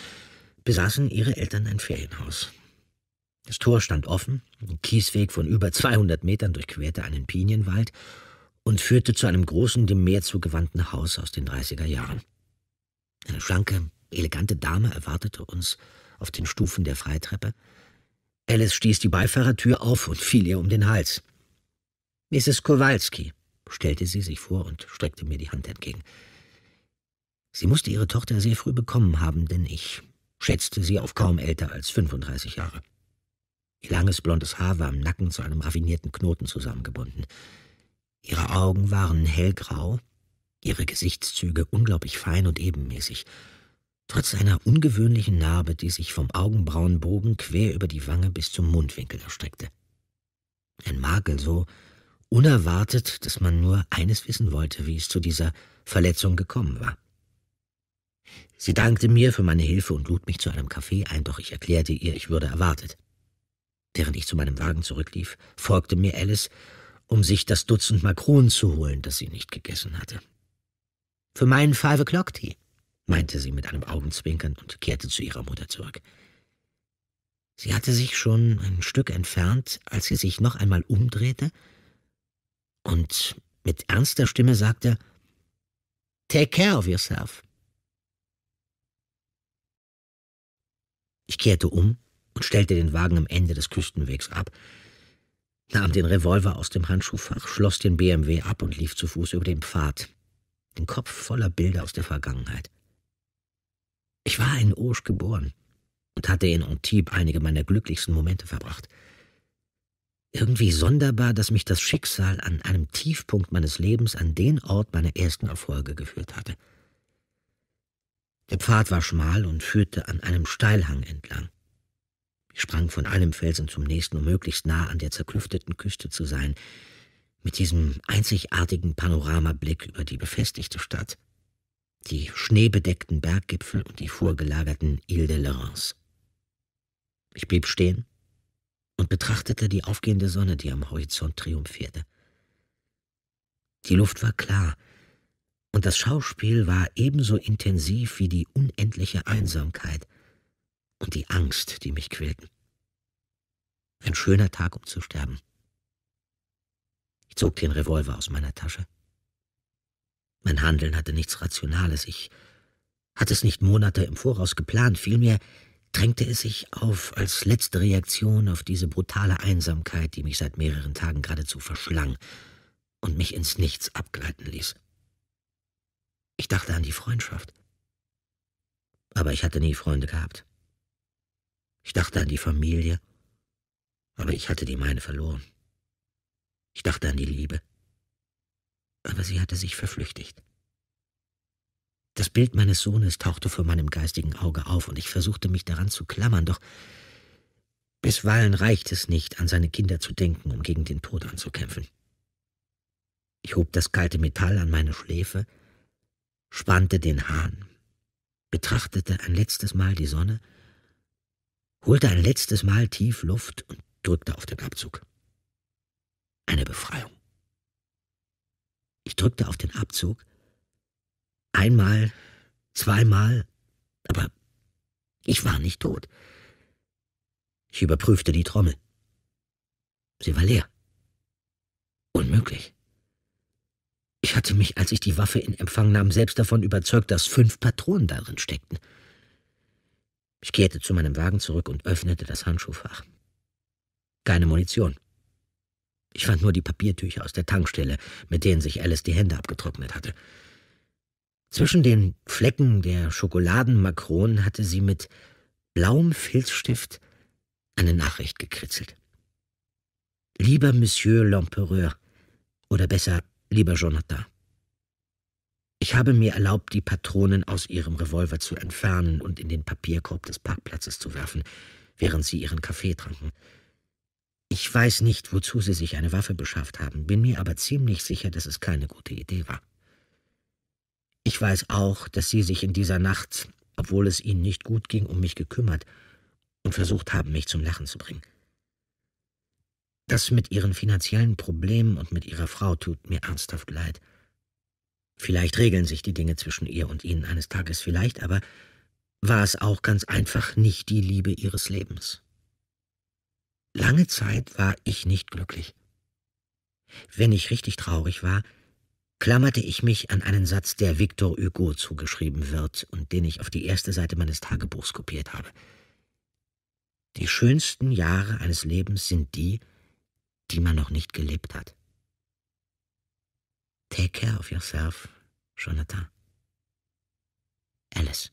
besaßen ihre Eltern ein Ferienhaus. Das Tor stand offen, ein Kiesweg von über 200 Metern durchquerte einen Pinienwald und führte zu einem großen, dem Meer zugewandten Haus aus den 30er Jahren. Eine schlanke, elegante Dame erwartete uns auf den Stufen der Freitreppe. Alice stieß die Beifahrertür auf und fiel ihr um den Hals. Mrs. Kowalski, stellte sie sich vor und streckte mir die Hand entgegen. Sie musste ihre Tochter sehr früh bekommen haben, denn ich schätzte sie auf kaum älter als 35 Jahre. Ihr langes blondes Haar war am Nacken zu einem raffinierten Knoten zusammengebunden. Ihre Augen waren hellgrau, ihre Gesichtszüge unglaublich fein und ebenmäßig. Trotz einer ungewöhnlichen Narbe, die sich vom Augenbrauenbogen quer über die Wange bis zum Mundwinkel erstreckte. Ein Makel so unerwartet, dass man nur eines wissen wollte, wie es zu dieser Verletzung gekommen war. Sie dankte mir für meine Hilfe und lud mich zu einem Kaffee ein, doch ich erklärte ihr, ich würde erwartet. Während ich zu meinem Wagen zurücklief, folgte mir Alice um sich das Dutzend Makronen zu holen, das sie nicht gegessen hatte. Für meinen Five O'Clock Tea, meinte sie mit einem Augenzwinkern und kehrte zu ihrer Mutter zurück. Sie hatte sich schon ein Stück entfernt, als sie sich noch einmal umdrehte und mit ernster Stimme sagte, Take care of yourself. Ich kehrte um und stellte den Wagen am Ende des Küstenwegs ab nahm den Revolver aus dem Handschuhfach, schloss den BMW ab und lief zu Fuß über den Pfad, den Kopf voller Bilder aus der Vergangenheit. Ich war in Auge geboren und hatte in Antibes einige meiner glücklichsten Momente verbracht. Irgendwie sonderbar, dass mich das Schicksal an einem Tiefpunkt meines Lebens an den Ort meiner ersten Erfolge geführt hatte. Der Pfad war schmal und führte an einem Steilhang entlang. Ich sprang von einem Felsen zum nächsten, um möglichst nah an der zerklüfteten Küste zu sein, mit diesem einzigartigen Panoramablick über die befestigte Stadt, die schneebedeckten Berggipfel und die vorgelagerten Ile de Laurence. Ich blieb stehen und betrachtete die aufgehende Sonne, die am Horizont triumphierte. Die Luft war klar, und das Schauspiel war ebenso intensiv wie die unendliche Einsamkeit, und die Angst, die mich quälten. Ein schöner Tag, um zu sterben. Ich zog den Revolver aus meiner Tasche. Mein Handeln hatte nichts Rationales. Ich hatte es nicht Monate im Voraus geplant. Vielmehr drängte es sich auf als letzte Reaktion auf diese brutale Einsamkeit, die mich seit mehreren Tagen geradezu verschlang und mich ins Nichts abgleiten ließ. Ich dachte an die Freundschaft. Aber ich hatte nie Freunde gehabt. Ich dachte an die Familie, aber ich hatte die meine verloren. Ich dachte an die Liebe, aber sie hatte sich verflüchtigt. Das Bild meines Sohnes tauchte vor meinem geistigen Auge auf, und ich versuchte mich daran zu klammern, doch bisweilen reicht es nicht, an seine Kinder zu denken, um gegen den Tod anzukämpfen. Ich hob das kalte Metall an meine Schläfe, spannte den Hahn, betrachtete ein letztes Mal die Sonne, holte ein letztes Mal tief Luft und drückte auf den Abzug. Eine Befreiung. Ich drückte auf den Abzug. Einmal, zweimal, aber ich war nicht tot. Ich überprüfte die Trommel. Sie war leer. Unmöglich. Ich hatte mich, als ich die Waffe in Empfang nahm, selbst davon überzeugt, dass fünf Patronen darin steckten. Ich kehrte zu meinem Wagen zurück und öffnete das Handschuhfach. Keine Munition. Ich fand nur die Papiertücher aus der Tankstelle, mit denen sich Alice die Hände abgetrocknet hatte. Zwischen den Flecken der Schokoladenmakronen hatte sie mit blauem Filzstift eine Nachricht gekritzelt. Lieber Monsieur l'Empereur, oder besser, lieber Jonathan, ich habe mir erlaubt, die Patronen aus ihrem Revolver zu entfernen und in den Papierkorb des Parkplatzes zu werfen, während sie ihren Kaffee tranken. Ich weiß nicht, wozu sie sich eine Waffe beschafft haben, bin mir aber ziemlich sicher, dass es keine gute Idee war. Ich weiß auch, dass sie sich in dieser Nacht, obwohl es ihnen nicht gut ging, um mich gekümmert und versucht haben, mich zum Lachen zu bringen. Das mit ihren finanziellen Problemen und mit ihrer Frau tut mir ernsthaft leid. Vielleicht regeln sich die Dinge zwischen ihr und ihnen eines Tages, vielleicht aber war es auch ganz einfach nicht die Liebe ihres Lebens. Lange Zeit war ich nicht glücklich. Wenn ich richtig traurig war, klammerte ich mich an einen Satz, der Victor Hugo zugeschrieben wird und den ich auf die erste Seite meines Tagebuchs kopiert habe. Die schönsten Jahre eines Lebens sind die, die man noch nicht gelebt hat. Take care of yourself, Jonathan. Alice.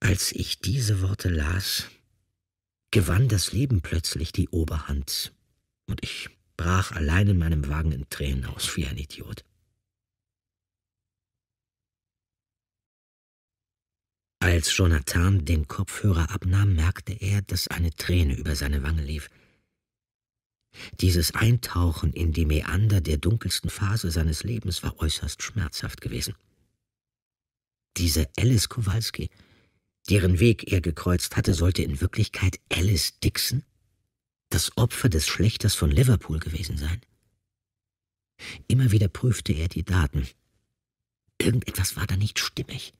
Als ich diese Worte las, gewann das Leben plötzlich die Oberhand, und ich brach allein in meinem Wagen in Tränen aus wie ein Idiot. Als Jonathan den Kopfhörer abnahm, merkte er, dass eine Träne über seine Wange lief. Dieses Eintauchen in die Mäander der dunkelsten Phase seines Lebens war äußerst schmerzhaft gewesen. Diese Alice Kowalski, deren Weg er gekreuzt hatte, sollte in Wirklichkeit Alice Dixon, das Opfer des Schlächters von Liverpool gewesen sein. Immer wieder prüfte er die Daten. Irgendetwas war da nicht stimmig.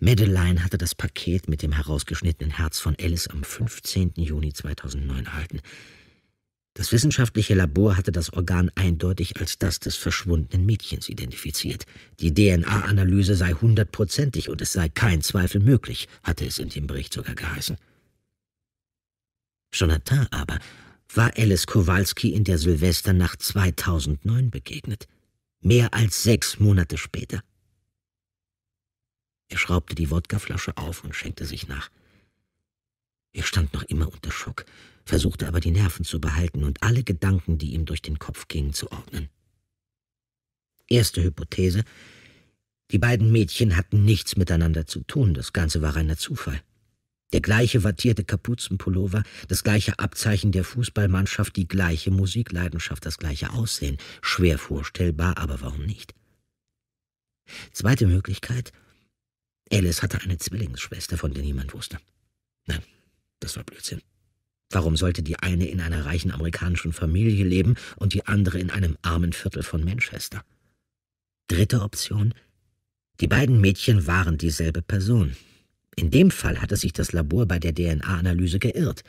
Madeleine hatte das Paket mit dem herausgeschnittenen Herz von Alice am 15. Juni 2009 erhalten. Das wissenschaftliche Labor hatte das Organ eindeutig als das des verschwundenen Mädchens identifiziert. Die DNA-Analyse sei hundertprozentig und es sei kein Zweifel möglich, hatte es in dem Bericht sogar geheißen. Jonathan aber war Alice Kowalski in der Silvesternacht 2009 begegnet. Mehr als sechs Monate später. Er schraubte die Wodkaflasche auf und schenkte sich nach. Er stand noch immer unter Schock versuchte aber die Nerven zu behalten und alle Gedanken, die ihm durch den Kopf gingen, zu ordnen. Erste Hypothese. Die beiden Mädchen hatten nichts miteinander zu tun, das Ganze war reiner Zufall. Der gleiche wattierte Kapuzenpullover, das gleiche Abzeichen der Fußballmannschaft, die gleiche Musikleidenschaft, das gleiche Aussehen. Schwer vorstellbar, aber warum nicht? Zweite Möglichkeit. Alice hatte eine Zwillingsschwester, von der niemand wusste. Nein, das war Blödsinn. Warum sollte die eine in einer reichen amerikanischen Familie leben und die andere in einem armen Viertel von Manchester? Dritte Option. Die beiden Mädchen waren dieselbe Person. In dem Fall hatte sich das Labor bei der DNA-Analyse geirrt.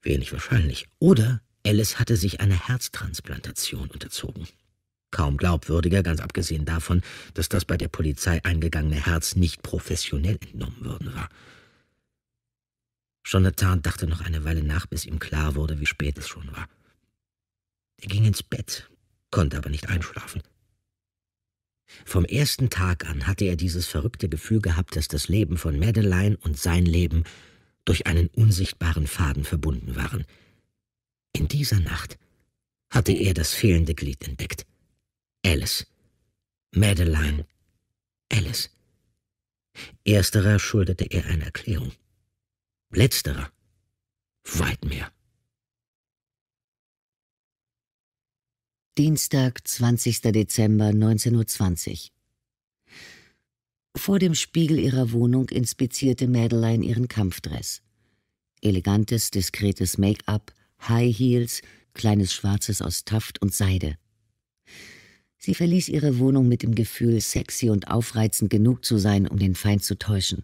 Wenig wahrscheinlich. Oder Alice hatte sich einer Herztransplantation unterzogen. Kaum glaubwürdiger, ganz abgesehen davon, dass das bei der Polizei eingegangene Herz nicht professionell entnommen worden war. Jonathan dachte noch eine Weile nach, bis ihm klar wurde, wie spät es schon war. Er ging ins Bett, konnte aber nicht einschlafen. Vom ersten Tag an hatte er dieses verrückte Gefühl gehabt, dass das Leben von Madeleine und sein Leben durch einen unsichtbaren Faden verbunden waren. In dieser Nacht hatte er das fehlende Glied entdeckt. Alice. Madeleine. Alice. Ersterer schuldete er eine Erklärung. Letzterer. Weit mehr. Dienstag, 20. Dezember 19.20 Uhr. Vor dem Spiegel ihrer Wohnung inspizierte Madeleine ihren Kampfdress. Elegantes, diskretes Make-up, High Heels, kleines Schwarzes aus Taft und Seide. Sie verließ ihre Wohnung mit dem Gefühl, sexy und aufreizend genug zu sein, um den Feind zu täuschen.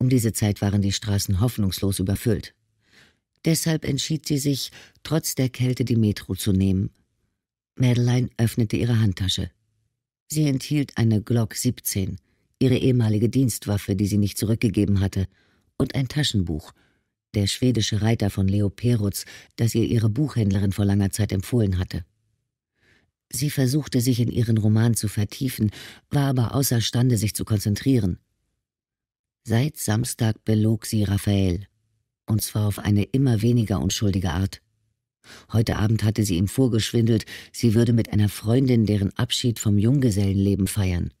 Um diese Zeit waren die Straßen hoffnungslos überfüllt. Deshalb entschied sie sich, trotz der Kälte die Metro zu nehmen. Madeleine öffnete ihre Handtasche. Sie enthielt eine Glock 17, ihre ehemalige Dienstwaffe, die sie nicht zurückgegeben hatte, und ein Taschenbuch, der schwedische Reiter von Leo Perutz, das ihr ihre Buchhändlerin vor langer Zeit empfohlen hatte. Sie versuchte sich in ihren Roman zu vertiefen, war aber außerstande, sich zu konzentrieren. Seit Samstag belog sie Raphael. Und zwar auf eine immer weniger unschuldige Art. Heute Abend hatte sie ihm vorgeschwindelt, sie würde mit einer Freundin deren Abschied vom Junggesellenleben feiern.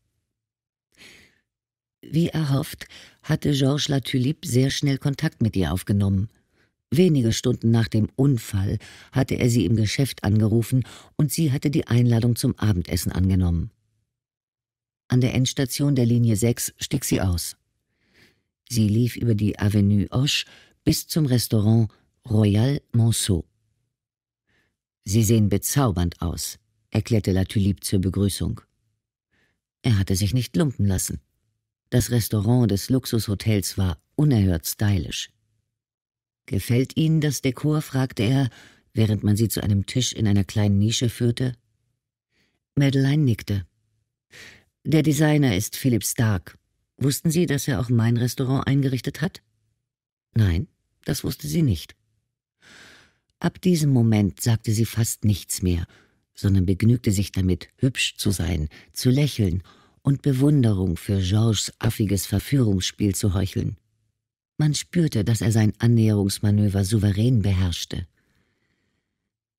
Wie erhofft, hatte Georges Latulippe sehr schnell Kontakt mit ihr aufgenommen. Wenige Stunden nach dem Unfall hatte er sie im Geschäft angerufen und sie hatte die Einladung zum Abendessen angenommen. An der Endstation der Linie 6 stieg sie aus. Sie lief über die Avenue Hoche bis zum Restaurant Royal Monceau. Sie sehen bezaubernd aus, erklärte La Tulipe zur Begrüßung. Er hatte sich nicht lumpen lassen. Das Restaurant des Luxushotels war unerhört stylisch. Gefällt Ihnen das Dekor? fragte er, während man sie zu einem Tisch in einer kleinen Nische führte. Madeleine nickte. Der Designer ist Philip Stark, Wussten Sie, dass er auch mein Restaurant eingerichtet hat? Nein, das wusste sie nicht. Ab diesem Moment sagte sie fast nichts mehr, sondern begnügte sich damit, hübsch zu sein, zu lächeln und Bewunderung für Georges affiges Verführungsspiel zu heucheln. Man spürte, dass er sein Annäherungsmanöver souverän beherrschte.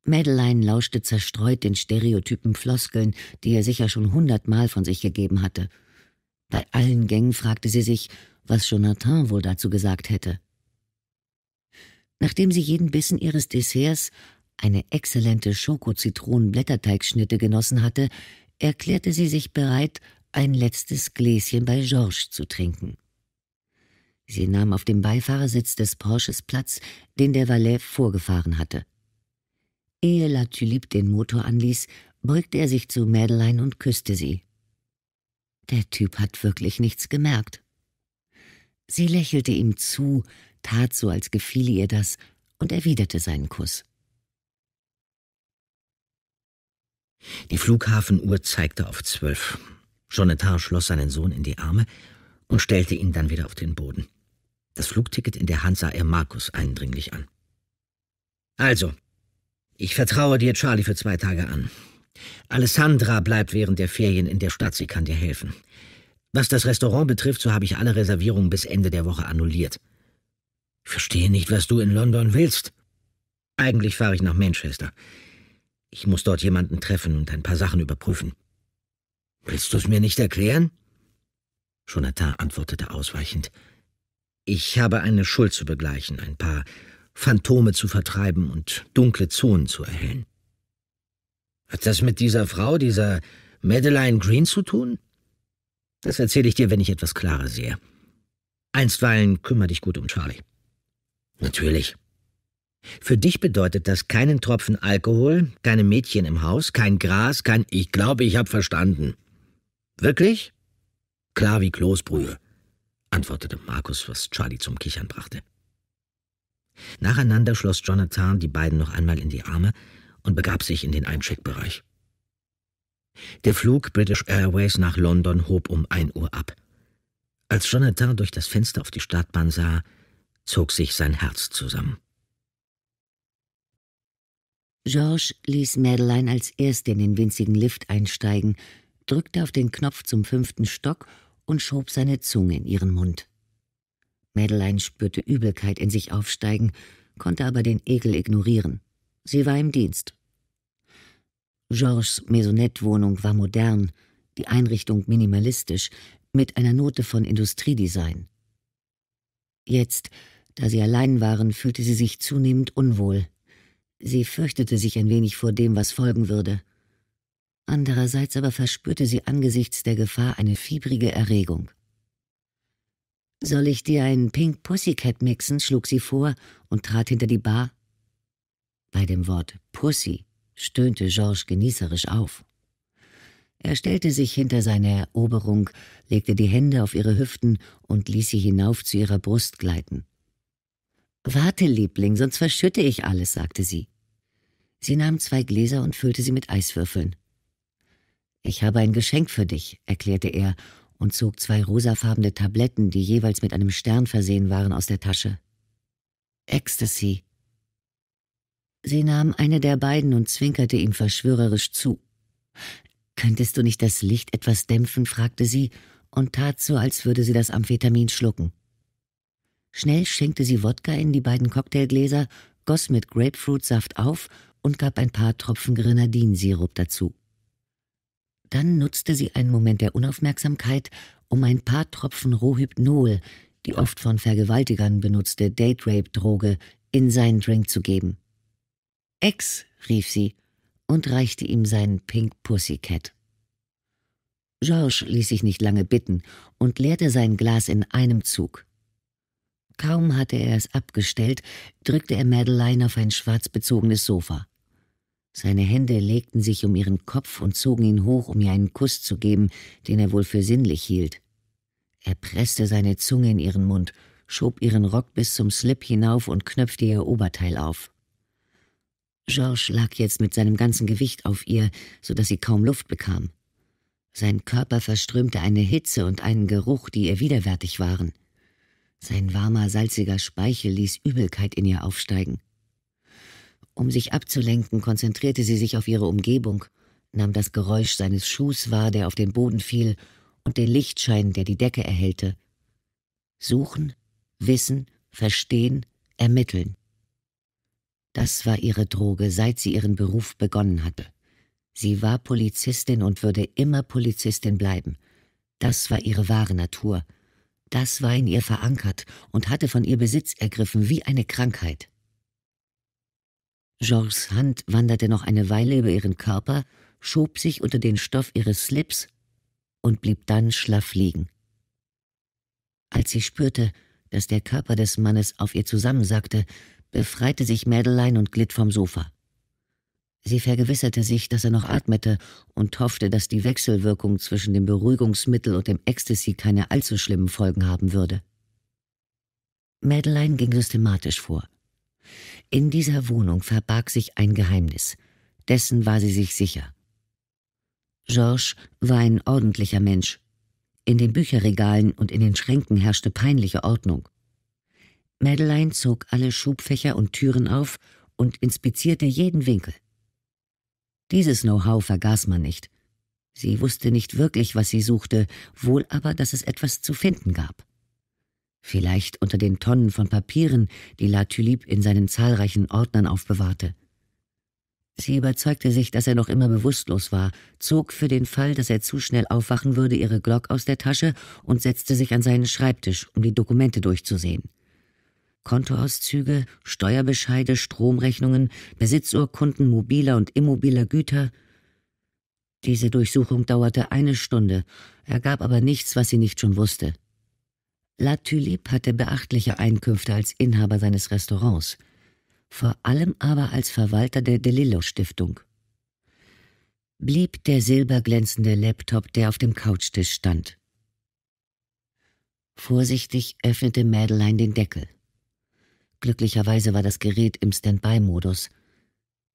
Madeleine lauschte zerstreut den stereotypen Floskeln, die er sicher schon hundertmal von sich gegeben hatte – bei allen Gängen fragte sie sich, was Jonathan wohl dazu gesagt hätte. Nachdem sie jeden Bissen ihres Desserts, eine exzellente Schokozitronen-Blätterteigschnitte genossen hatte, erklärte sie sich bereit, ein letztes Gläschen bei Georges zu trinken. Sie nahm auf dem Beifahrersitz des Porsches Platz, den der Valet vorgefahren hatte. Ehe La Tulipe den Motor anließ, beugte er sich zu Madeleine und küsste sie. Der Typ hat wirklich nichts gemerkt. Sie lächelte ihm zu, tat so, als gefiele ihr das, und erwiderte seinen Kuss. Die Flughafenuhr zeigte auf zwölf. Jonathan schloss seinen Sohn in die Arme und stellte ihn dann wieder auf den Boden. Das Flugticket in der Hand sah er Markus eindringlich an. Also, ich vertraue dir Charlie für zwei Tage an. Alessandra bleibt während der Ferien in der Stadt, sie kann dir helfen. Was das Restaurant betrifft, so habe ich alle Reservierungen bis Ende der Woche annulliert. Ich verstehe nicht, was du in London willst. Eigentlich fahre ich nach Manchester. Ich muss dort jemanden treffen und ein paar Sachen überprüfen. Willst du es mir nicht erklären? Jonathan antwortete ausweichend. Ich habe eine Schuld zu begleichen, ein paar Phantome zu vertreiben und dunkle Zonen zu erhellen. Hat das mit dieser Frau, dieser Madeleine Green zu tun? Das erzähle ich dir, wenn ich etwas klarer sehe. Einstweilen kümmere dich gut um Charlie. Natürlich. Für dich bedeutet das keinen Tropfen Alkohol, keine Mädchen im Haus, kein Gras, kein Ich glaube, ich habe verstanden. Wirklich? Klar wie Kloßbrühe, antwortete Markus, was Charlie zum Kichern brachte. Nacheinander schloss Jonathan die beiden noch einmal in die Arme und begab sich in den Eincheckbereich. Der Flug British Airways nach London hob um ein Uhr ab. Als Jonathan durch das Fenster auf die Startbahn sah, zog sich sein Herz zusammen. Georges ließ Madeleine als Erste in den winzigen Lift einsteigen, drückte auf den Knopf zum fünften Stock und schob seine Zunge in ihren Mund. Madeleine spürte Übelkeit in sich aufsteigen, konnte aber den Ekel ignorieren. Sie war im Dienst. Georges Maisonette-Wohnung war modern, die Einrichtung minimalistisch, mit einer Note von Industriedesign. Jetzt, da sie allein waren, fühlte sie sich zunehmend unwohl. Sie fürchtete sich ein wenig vor dem, was folgen würde. Andererseits aber verspürte sie angesichts der Gefahr eine fiebrige Erregung. Soll ich dir einen Pink Pussycat mixen? schlug sie vor und trat hinter die Bar, bei dem Wort Pussy stöhnte Georges genießerisch auf. Er stellte sich hinter seine Eroberung, legte die Hände auf ihre Hüften und ließ sie hinauf zu ihrer Brust gleiten. Warte, Liebling, sonst verschütte ich alles, sagte sie. Sie nahm zwei Gläser und füllte sie mit Eiswürfeln. Ich habe ein Geschenk für dich, erklärte er und zog zwei rosafarbene Tabletten, die jeweils mit einem Stern versehen waren, aus der Tasche. Ecstasy, Sie nahm eine der beiden und zwinkerte ihm verschwörerisch zu. Könntest du nicht das Licht etwas dämpfen? fragte sie und tat so, als würde sie das Amphetamin schlucken. Schnell schenkte sie Wodka in die beiden Cocktailgläser, goss mit Grapefruitsaft auf und gab ein paar Tropfen Grenadinsirup dazu. Dann nutzte sie einen Moment der Unaufmerksamkeit, um ein paar Tropfen Rohhypnol, die oft von Vergewaltigern benutzte Date-Rape-Droge, in seinen Drink zu geben. Ex, rief sie und reichte ihm seinen Pink Pussycat. George ließ sich nicht lange bitten und leerte sein Glas in einem Zug. Kaum hatte er es abgestellt, drückte er Madeleine auf ein schwarzbezogenes Sofa. Seine Hände legten sich um ihren Kopf und zogen ihn hoch, um ihr einen Kuss zu geben, den er wohl für sinnlich hielt. Er presste seine Zunge in ihren Mund, schob ihren Rock bis zum Slip hinauf und knöpfte ihr Oberteil auf. Georges lag jetzt mit seinem ganzen Gewicht auf ihr, so dass sie kaum Luft bekam. Sein Körper verströmte eine Hitze und einen Geruch, die ihr widerwärtig waren. Sein warmer, salziger Speichel ließ Übelkeit in ihr aufsteigen. Um sich abzulenken, konzentrierte sie sich auf ihre Umgebung, nahm das Geräusch seines Schuhs wahr, der auf den Boden fiel, und den Lichtschein, der die Decke erhellte. Suchen, wissen, verstehen, ermitteln. Das war ihre Droge, seit sie ihren Beruf begonnen hatte. Sie war Polizistin und würde immer Polizistin bleiben. Das war ihre wahre Natur. Das war in ihr verankert und hatte von ihr Besitz ergriffen wie eine Krankheit. Georges Hand wanderte noch eine Weile über ihren Körper, schob sich unter den Stoff ihres Slips und blieb dann schlaff liegen. Als sie spürte, dass der Körper des Mannes auf ihr zusammensackte, befreite sich Mädelein und glitt vom Sofa. Sie vergewisserte sich, dass er noch atmete und hoffte, dass die Wechselwirkung zwischen dem Beruhigungsmittel und dem Ecstasy keine allzu schlimmen Folgen haben würde. Madeleine ging systematisch vor. In dieser Wohnung verbarg sich ein Geheimnis, dessen war sie sich sicher. Georges war ein ordentlicher Mensch. In den Bücherregalen und in den Schränken herrschte peinliche Ordnung. Madeleine zog alle Schubfächer und Türen auf und inspizierte jeden Winkel. Dieses Know-how vergaß man nicht. Sie wusste nicht wirklich, was sie suchte, wohl aber, dass es etwas zu finden gab. Vielleicht unter den Tonnen von Papieren, die La Tulipe in seinen zahlreichen Ordnern aufbewahrte. Sie überzeugte sich, dass er noch immer bewusstlos war, zog für den Fall, dass er zu schnell aufwachen würde, ihre Glock aus der Tasche und setzte sich an seinen Schreibtisch, um die Dokumente durchzusehen. Kontoauszüge, Steuerbescheide, Stromrechnungen, Besitzurkunden mobiler und immobiler Güter. Diese Durchsuchung dauerte eine Stunde, ergab aber nichts, was sie nicht schon wusste. La Tulipe hatte beachtliche Einkünfte als Inhaber seines Restaurants, vor allem aber als Verwalter der DeLillo Stiftung. Blieb der silberglänzende Laptop, der auf dem Couchtisch stand. Vorsichtig öffnete Madeleine den Deckel. Glücklicherweise war das Gerät im Standby-Modus.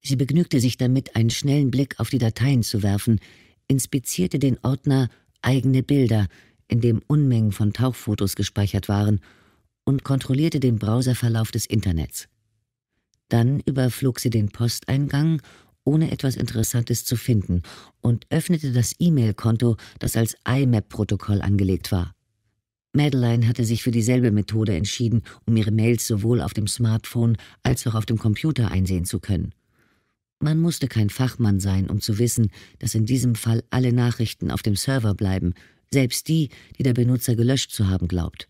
Sie begnügte sich damit, einen schnellen Blick auf die Dateien zu werfen, inspizierte den Ordner Eigene Bilder, in dem Unmengen von Tauchfotos gespeichert waren, und kontrollierte den Browserverlauf des Internets. Dann überflog sie den Posteingang, ohne etwas Interessantes zu finden, und öffnete das E-Mail-Konto, das als IMAP-Protokoll angelegt war. Madeline hatte sich für dieselbe Methode entschieden, um ihre Mails sowohl auf dem Smartphone als auch auf dem Computer einsehen zu können. Man musste kein Fachmann sein, um zu wissen, dass in diesem Fall alle Nachrichten auf dem Server bleiben, selbst die, die der Benutzer gelöscht zu haben glaubt.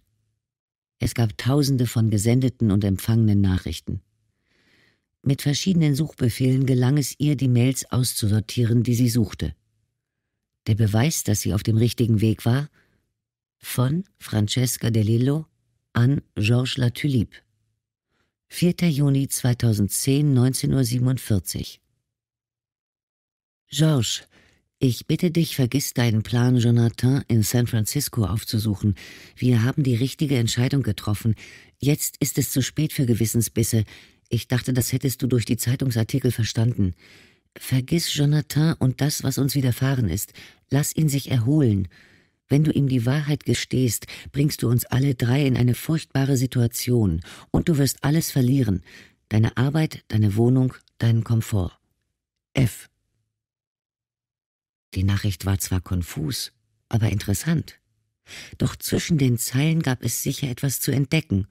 Es gab tausende von gesendeten und empfangenen Nachrichten. Mit verschiedenen Suchbefehlen gelang es ihr, die Mails auszusortieren, die sie suchte. Der Beweis, dass sie auf dem richtigen Weg war, von Francesca De Lillo an Georges La 4. Juni 2010, 19.47 Uhr. Georges, ich bitte dich, vergiss deinen Plan, Jonathan in San Francisco aufzusuchen. Wir haben die richtige Entscheidung getroffen. Jetzt ist es zu spät für Gewissensbisse. Ich dachte, das hättest du durch die Zeitungsartikel verstanden. Vergiss Jonathan und das, was uns widerfahren ist. Lass ihn sich erholen. Wenn du ihm die Wahrheit gestehst, bringst du uns alle drei in eine furchtbare Situation und du wirst alles verlieren. Deine Arbeit, deine Wohnung, deinen Komfort. F. Die Nachricht war zwar konfus, aber interessant. Doch zwischen den Zeilen gab es sicher etwas zu entdecken.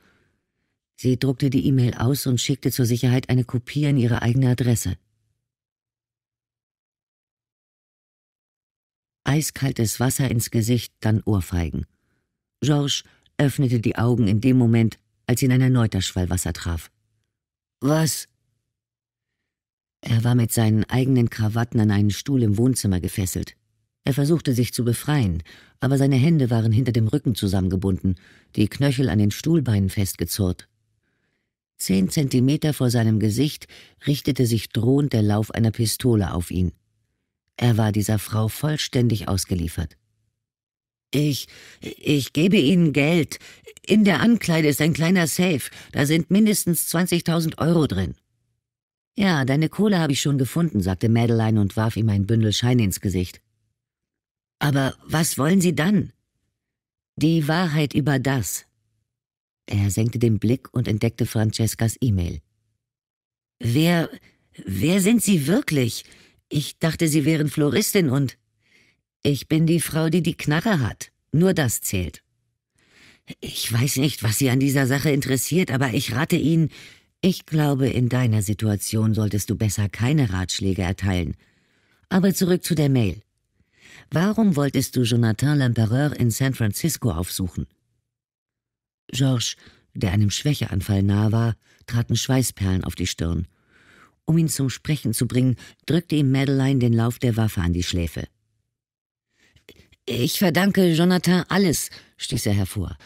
Sie druckte die E-Mail aus und schickte zur Sicherheit eine Kopie an ihre eigene Adresse. eiskaltes Wasser ins Gesicht, dann Ohrfeigen. George öffnete die Augen in dem Moment, als ihn ein erneuter Schwall Wasser traf. Was? Er war mit seinen eigenen Krawatten an einen Stuhl im Wohnzimmer gefesselt. Er versuchte sich zu befreien, aber seine Hände waren hinter dem Rücken zusammengebunden, die Knöchel an den Stuhlbeinen festgezurrt. Zehn Zentimeter vor seinem Gesicht richtete sich drohend der Lauf einer Pistole auf ihn. Er war dieser Frau vollständig ausgeliefert. Ich, ich gebe Ihnen Geld. In der Ankleide ist ein kleiner Safe. Da sind mindestens 20.000 Euro drin. Ja, deine Kohle habe ich schon gefunden, sagte Madeline und warf ihm ein Bündel Schein ins Gesicht. Aber was wollen Sie dann? Die Wahrheit über das. Er senkte den Blick und entdeckte Francescas E-Mail. Wer, wer sind Sie wirklich? Ich dachte, Sie wären Floristin und... Ich bin die Frau, die die Knarre hat. Nur das zählt. Ich weiß nicht, was Sie an dieser Sache interessiert, aber ich rate Ihnen, ich glaube, in deiner Situation solltest du besser keine Ratschläge erteilen. Aber zurück zu der Mail. Warum wolltest du Jonathan L'Empereur in San Francisco aufsuchen? Georges, der einem Schwächeanfall nahe war, traten Schweißperlen auf die Stirn. Um ihn zum Sprechen zu bringen, drückte ihm Madeline den Lauf der Waffe an die Schläfe. Ich verdanke Jonathan alles, stieß er hervor.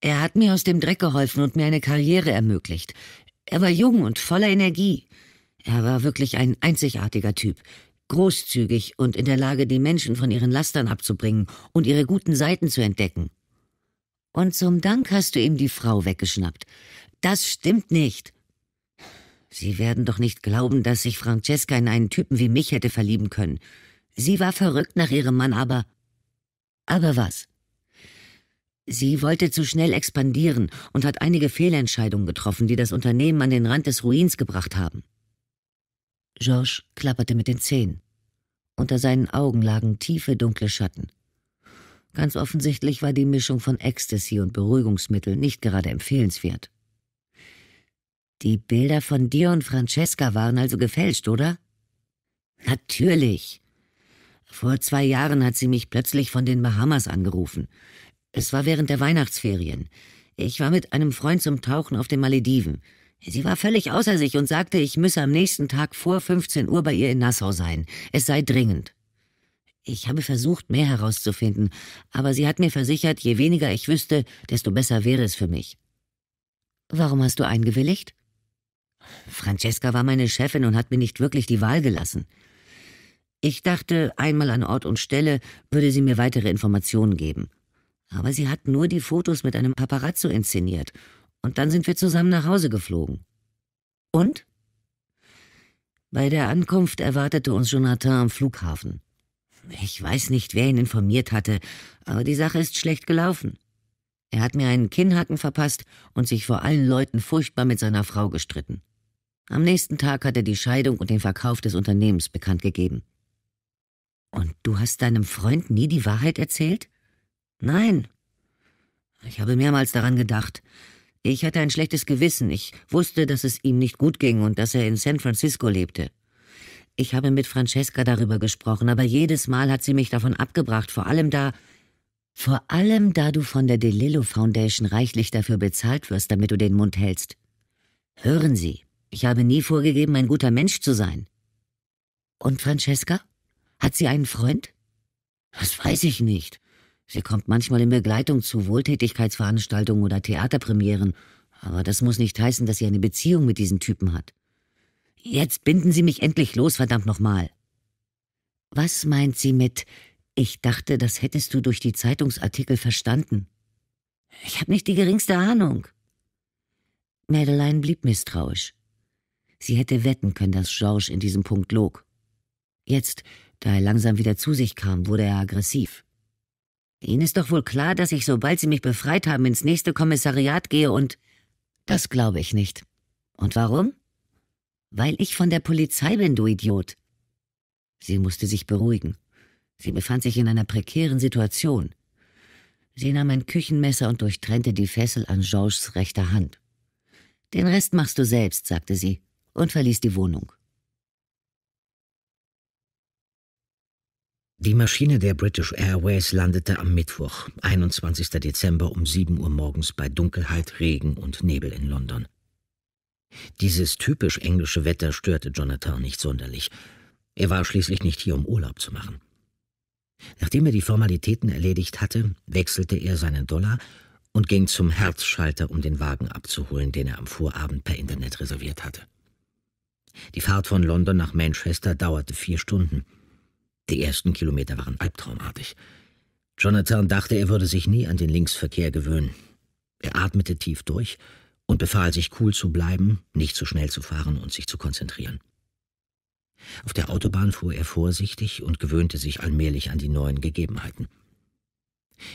Er hat mir aus dem Dreck geholfen und mir eine Karriere ermöglicht. Er war jung und voller Energie. Er war wirklich ein einzigartiger Typ, großzügig und in der Lage, die Menschen von ihren Lastern abzubringen und ihre guten Seiten zu entdecken. Und zum Dank hast du ihm die Frau weggeschnappt. Das stimmt nicht, Sie werden doch nicht glauben, dass sich Francesca in einen Typen wie mich hätte verlieben können. Sie war verrückt nach ihrem Mann, aber. Aber was? Sie wollte zu schnell expandieren und hat einige Fehlentscheidungen getroffen, die das Unternehmen an den Rand des Ruins gebracht haben. George klapperte mit den Zähnen. Unter seinen Augen lagen tiefe, dunkle Schatten. Ganz offensichtlich war die Mischung von Ecstasy und Beruhigungsmitteln nicht gerade empfehlenswert. Die Bilder von dir und Francesca waren also gefälscht, oder? Natürlich. Vor zwei Jahren hat sie mich plötzlich von den Bahamas angerufen. Es war während der Weihnachtsferien. Ich war mit einem Freund zum Tauchen auf den Malediven. Sie war völlig außer sich und sagte, ich müsse am nächsten Tag vor 15 Uhr bei ihr in Nassau sein. Es sei dringend. Ich habe versucht, mehr herauszufinden, aber sie hat mir versichert, je weniger ich wüsste, desto besser wäre es für mich. Warum hast du eingewilligt? Francesca war meine Chefin und hat mir nicht wirklich die Wahl gelassen. Ich dachte, einmal an Ort und Stelle würde sie mir weitere Informationen geben. Aber sie hat nur die Fotos mit einem Paparazzo inszeniert. Und dann sind wir zusammen nach Hause geflogen. Und? Bei der Ankunft erwartete uns Jonathan am Flughafen. Ich weiß nicht, wer ihn informiert hatte, aber die Sache ist schlecht gelaufen. Er hat mir einen Kinnhaken verpasst und sich vor allen Leuten furchtbar mit seiner Frau gestritten. Am nächsten Tag hat er die Scheidung und den Verkauf des Unternehmens bekannt gegeben. Und du hast deinem Freund nie die Wahrheit erzählt? Nein. Ich habe mehrmals daran gedacht. Ich hatte ein schlechtes Gewissen. Ich wusste, dass es ihm nicht gut ging und dass er in San Francisco lebte. Ich habe mit Francesca darüber gesprochen, aber jedes Mal hat sie mich davon abgebracht, vor allem da. Vor allem da du von der DeLillo Foundation reichlich dafür bezahlt wirst, damit du den Mund hältst. Hören Sie, ich habe nie vorgegeben, ein guter Mensch zu sein. Und Francesca? Hat sie einen Freund? Das weiß ich nicht. Sie kommt manchmal in Begleitung zu Wohltätigkeitsveranstaltungen oder Theaterpremieren, aber das muss nicht heißen, dass sie eine Beziehung mit diesen Typen hat. Jetzt binden Sie mich endlich los, verdammt nochmal. Was meint sie mit Ich dachte, das hättest du durch die Zeitungsartikel verstanden? Ich habe nicht die geringste Ahnung. Madeleine blieb misstrauisch. Sie hätte wetten können, dass Georges in diesem Punkt log. Jetzt, da er langsam wieder zu sich kam, wurde er aggressiv. Ihnen ist doch wohl klar, dass ich, sobald Sie mich befreit haben, ins nächste Kommissariat gehe und... Das glaube ich nicht. Und warum? Weil ich von der Polizei bin, du Idiot. Sie musste sich beruhigen. Sie befand sich in einer prekären Situation. Sie nahm ein Küchenmesser und durchtrennte die Fessel an Georges rechter Hand. Den Rest machst du selbst, sagte sie und verließ die Wohnung. Die Maschine der British Airways landete am Mittwoch, 21. Dezember um 7 Uhr morgens bei Dunkelheit, Regen und Nebel in London. Dieses typisch englische Wetter störte Jonathan nicht sonderlich. Er war schließlich nicht hier, um Urlaub zu machen. Nachdem er die Formalitäten erledigt hatte, wechselte er seinen Dollar und ging zum Herzschalter, um den Wagen abzuholen, den er am Vorabend per Internet reserviert hatte. Die Fahrt von London nach Manchester dauerte vier Stunden. Die ersten Kilometer waren albtraumartig. Jonathan dachte, er würde sich nie an den Linksverkehr gewöhnen. Er atmete tief durch und befahl sich, cool zu bleiben, nicht zu schnell zu fahren und sich zu konzentrieren. Auf der Autobahn fuhr er vorsichtig und gewöhnte sich allmählich an die neuen Gegebenheiten.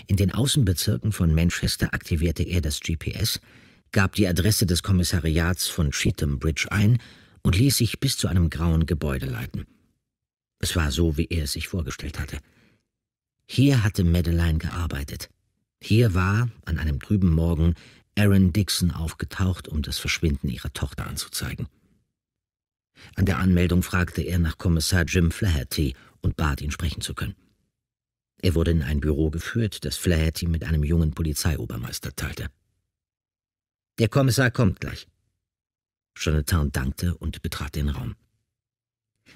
In den Außenbezirken von Manchester aktivierte er das GPS, gab die Adresse des Kommissariats von Cheatham Bridge ein und ließ sich bis zu einem grauen Gebäude leiten. Es war so, wie er es sich vorgestellt hatte. Hier hatte Madeleine gearbeitet. Hier war, an einem trüben Morgen, Aaron Dixon aufgetaucht, um das Verschwinden ihrer Tochter anzuzeigen. An der Anmeldung fragte er nach Kommissar Jim Flaherty und bat ihn sprechen zu können. Er wurde in ein Büro geführt, das Flaherty mit einem jungen Polizeiobermeister teilte. Der Kommissar kommt gleich. Jonathan dankte und betrat den Raum.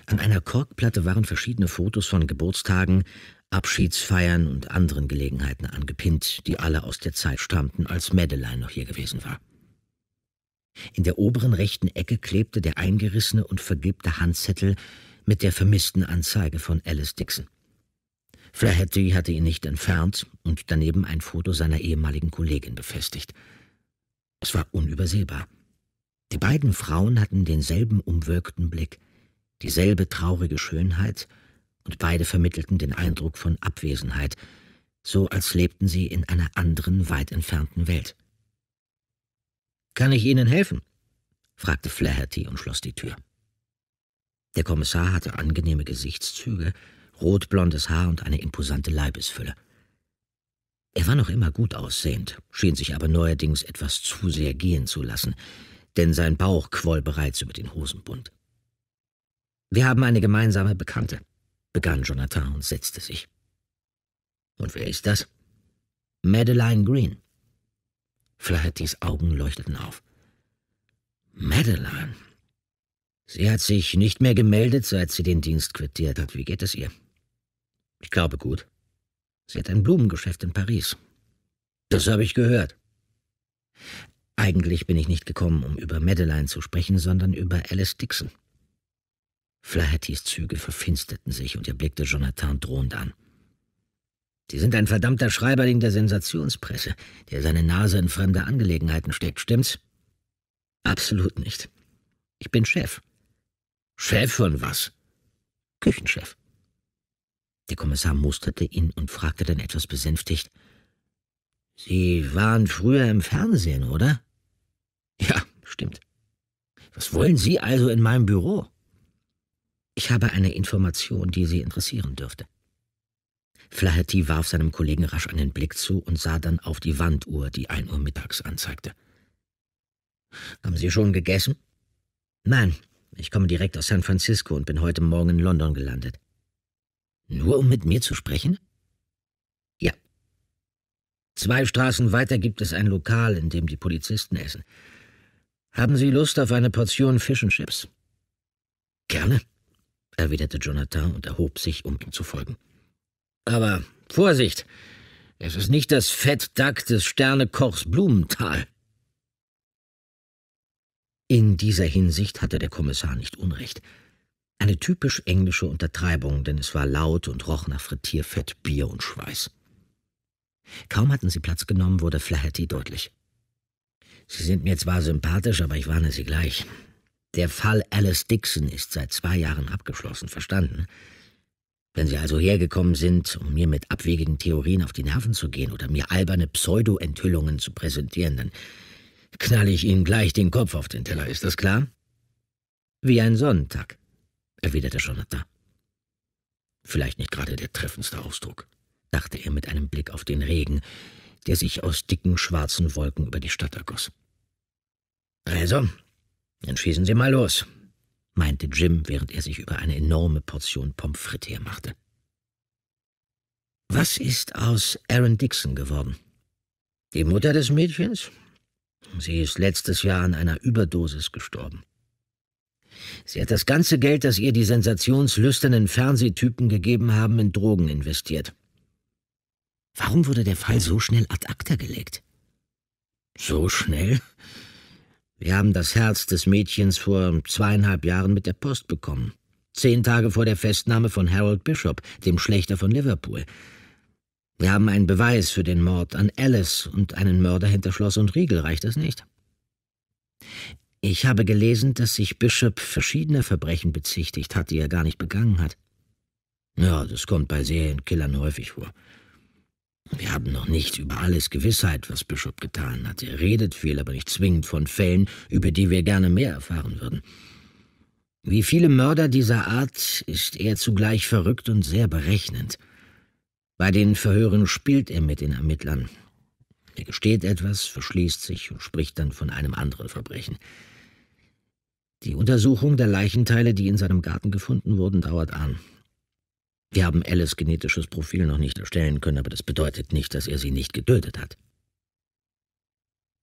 An einer Korkplatte waren verschiedene Fotos von Geburtstagen, Abschiedsfeiern und anderen Gelegenheiten angepinnt, die alle aus der Zeit stammten, als Madeleine noch hier gewesen war. In der oberen rechten Ecke klebte der eingerissene und vergilbte Handzettel mit der vermissten Anzeige von Alice Dixon. Flaherty hatte ihn nicht entfernt und daneben ein Foto seiner ehemaligen Kollegin befestigt. Es war unübersehbar. Die beiden Frauen hatten denselben umwölkten Blick, dieselbe traurige Schönheit, und beide vermittelten den Eindruck von Abwesenheit, so als lebten sie in einer anderen, weit entfernten Welt. Kann ich Ihnen helfen? fragte Flaherty und schloss die Tür. Der Kommissar hatte angenehme Gesichtszüge, rotblondes Haar und eine imposante Leibesfülle. Er war noch immer gut aussehend, schien sich aber neuerdings etwas zu sehr gehen zu lassen denn sein Bauch quoll bereits über den Hosenbund. Wir haben eine gemeinsame Bekannte, begann Jonathan und setzte sich. Und wer ist das? Madeline Green. Flahertys Augen leuchteten auf. Madeline. Sie hat sich nicht mehr gemeldet, seit sie den Dienst quittiert hat. Wie geht es ihr? Ich glaube gut. Sie hat ein Blumengeschäft in Paris. Das habe ich gehört. Eigentlich bin ich nicht gekommen, um über Madeline zu sprechen, sondern über Alice Dixon. Flahertys Züge verfinsterten sich und er blickte Jonathan drohend an. Sie sind ein verdammter Schreiberling der Sensationspresse, der seine Nase in fremde Angelegenheiten steckt, stimmt's? Absolut nicht. Ich bin Chef. Chef von was? Küchenchef. Der Kommissar musterte ihn und fragte dann etwas besänftigt. Sie waren früher im Fernsehen, oder? Ja, stimmt. Was wollen Sie also in meinem Büro? Ich habe eine Information, die Sie interessieren dürfte. Flaherty warf seinem Kollegen rasch einen Blick zu und sah dann auf die Wanduhr, die ein Uhr mittags anzeigte. Haben Sie schon gegessen? Nein, ich komme direkt aus San Francisco und bin heute Morgen in London gelandet. Nur um mit mir zu sprechen? Ja. Zwei Straßen weiter gibt es ein Lokal, in dem die Polizisten essen. Haben Sie Lust auf eine Portion Fish and Chips? Gerne, erwiderte Jonathan und erhob sich, um ihm zu folgen. Aber Vorsicht! Es ist nicht das Fettdack des Sternekochs Blumenthal. In dieser Hinsicht hatte der Kommissar nicht Unrecht. Eine typisch englische Untertreibung, denn es war laut und roch nach Frittierfett, Bier und Schweiß. Kaum hatten sie Platz genommen, wurde Flaherty deutlich. Sie sind mir zwar sympathisch, aber ich warne Sie gleich. Der Fall Alice Dixon ist seit zwei Jahren abgeschlossen, verstanden? Wenn Sie also hergekommen sind, um mir mit abwegigen Theorien auf die Nerven zu gehen oder mir alberne Pseudo-Enthüllungen zu präsentieren, dann knalle ich Ihnen gleich den Kopf auf den Teller, ist das klar? Wie ein Sonnentag, erwiderte Jonathan. Vielleicht nicht gerade der treffendste Ausdruck, dachte er mit einem Blick auf den Regen, der sich aus dicken schwarzen Wolken über die Stadt ergoss. Also, dann schießen Sie mal los, meinte Jim, während er sich über eine enorme Portion Pommes frites hermachte. Was ist aus Aaron Dixon geworden? Die Mutter des Mädchens? Sie ist letztes Jahr an einer Überdosis gestorben. Sie hat das ganze Geld, das ihr die sensationslüsternen Fernsehtypen gegeben haben, in Drogen investiert. Warum wurde der Fall so schnell ad acta gelegt? So schnell? Wir haben das Herz des Mädchens vor zweieinhalb Jahren mit der Post bekommen. Zehn Tage vor der Festnahme von Harold Bishop, dem Schlechter von Liverpool. Wir haben einen Beweis für den Mord an Alice und einen Mörder hinter Schloss und Riegel, reicht das nicht? Ich habe gelesen, dass sich Bishop verschiedener Verbrechen bezichtigt hat, die er gar nicht begangen hat. Ja, das kommt bei Serienkillern häufig vor. Wir haben noch nicht über alles Gewissheit, was Bishop getan hat. Er redet viel, aber nicht zwingend von Fällen, über die wir gerne mehr erfahren würden. Wie viele Mörder dieser Art ist er zugleich verrückt und sehr berechnend. Bei den Verhören spielt er mit den Ermittlern. Er gesteht etwas, verschließt sich und spricht dann von einem anderen Verbrechen. Die Untersuchung der Leichenteile, die in seinem Garten gefunden wurden, dauert an. Wir haben Alice genetisches Profil noch nicht erstellen können, aber das bedeutet nicht, dass er sie nicht getötet hat.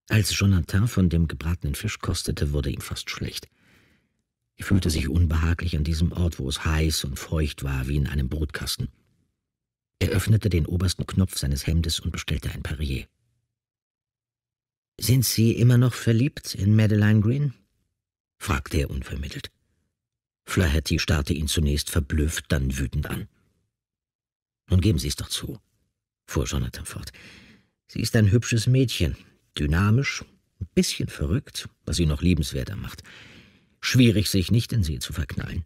Als Jonathan von dem gebratenen Fisch kostete, wurde ihm fast schlecht. Er fühlte sich unbehaglich an diesem Ort, wo es heiß und feucht war, wie in einem Brotkasten. Er öffnete den obersten Knopf seines Hemdes und bestellte ein Perrier. »Sind Sie immer noch verliebt in Madeline Green?« fragte er unvermittelt. Flaherty starrte ihn zunächst verblüfft, dann wütend an. Nun geben Sie es doch zu, fuhr Jonathan fort. Sie ist ein hübsches Mädchen, dynamisch, ein bisschen verrückt, was sie noch liebenswerter macht. Schwierig, sich nicht in sie zu verknallen.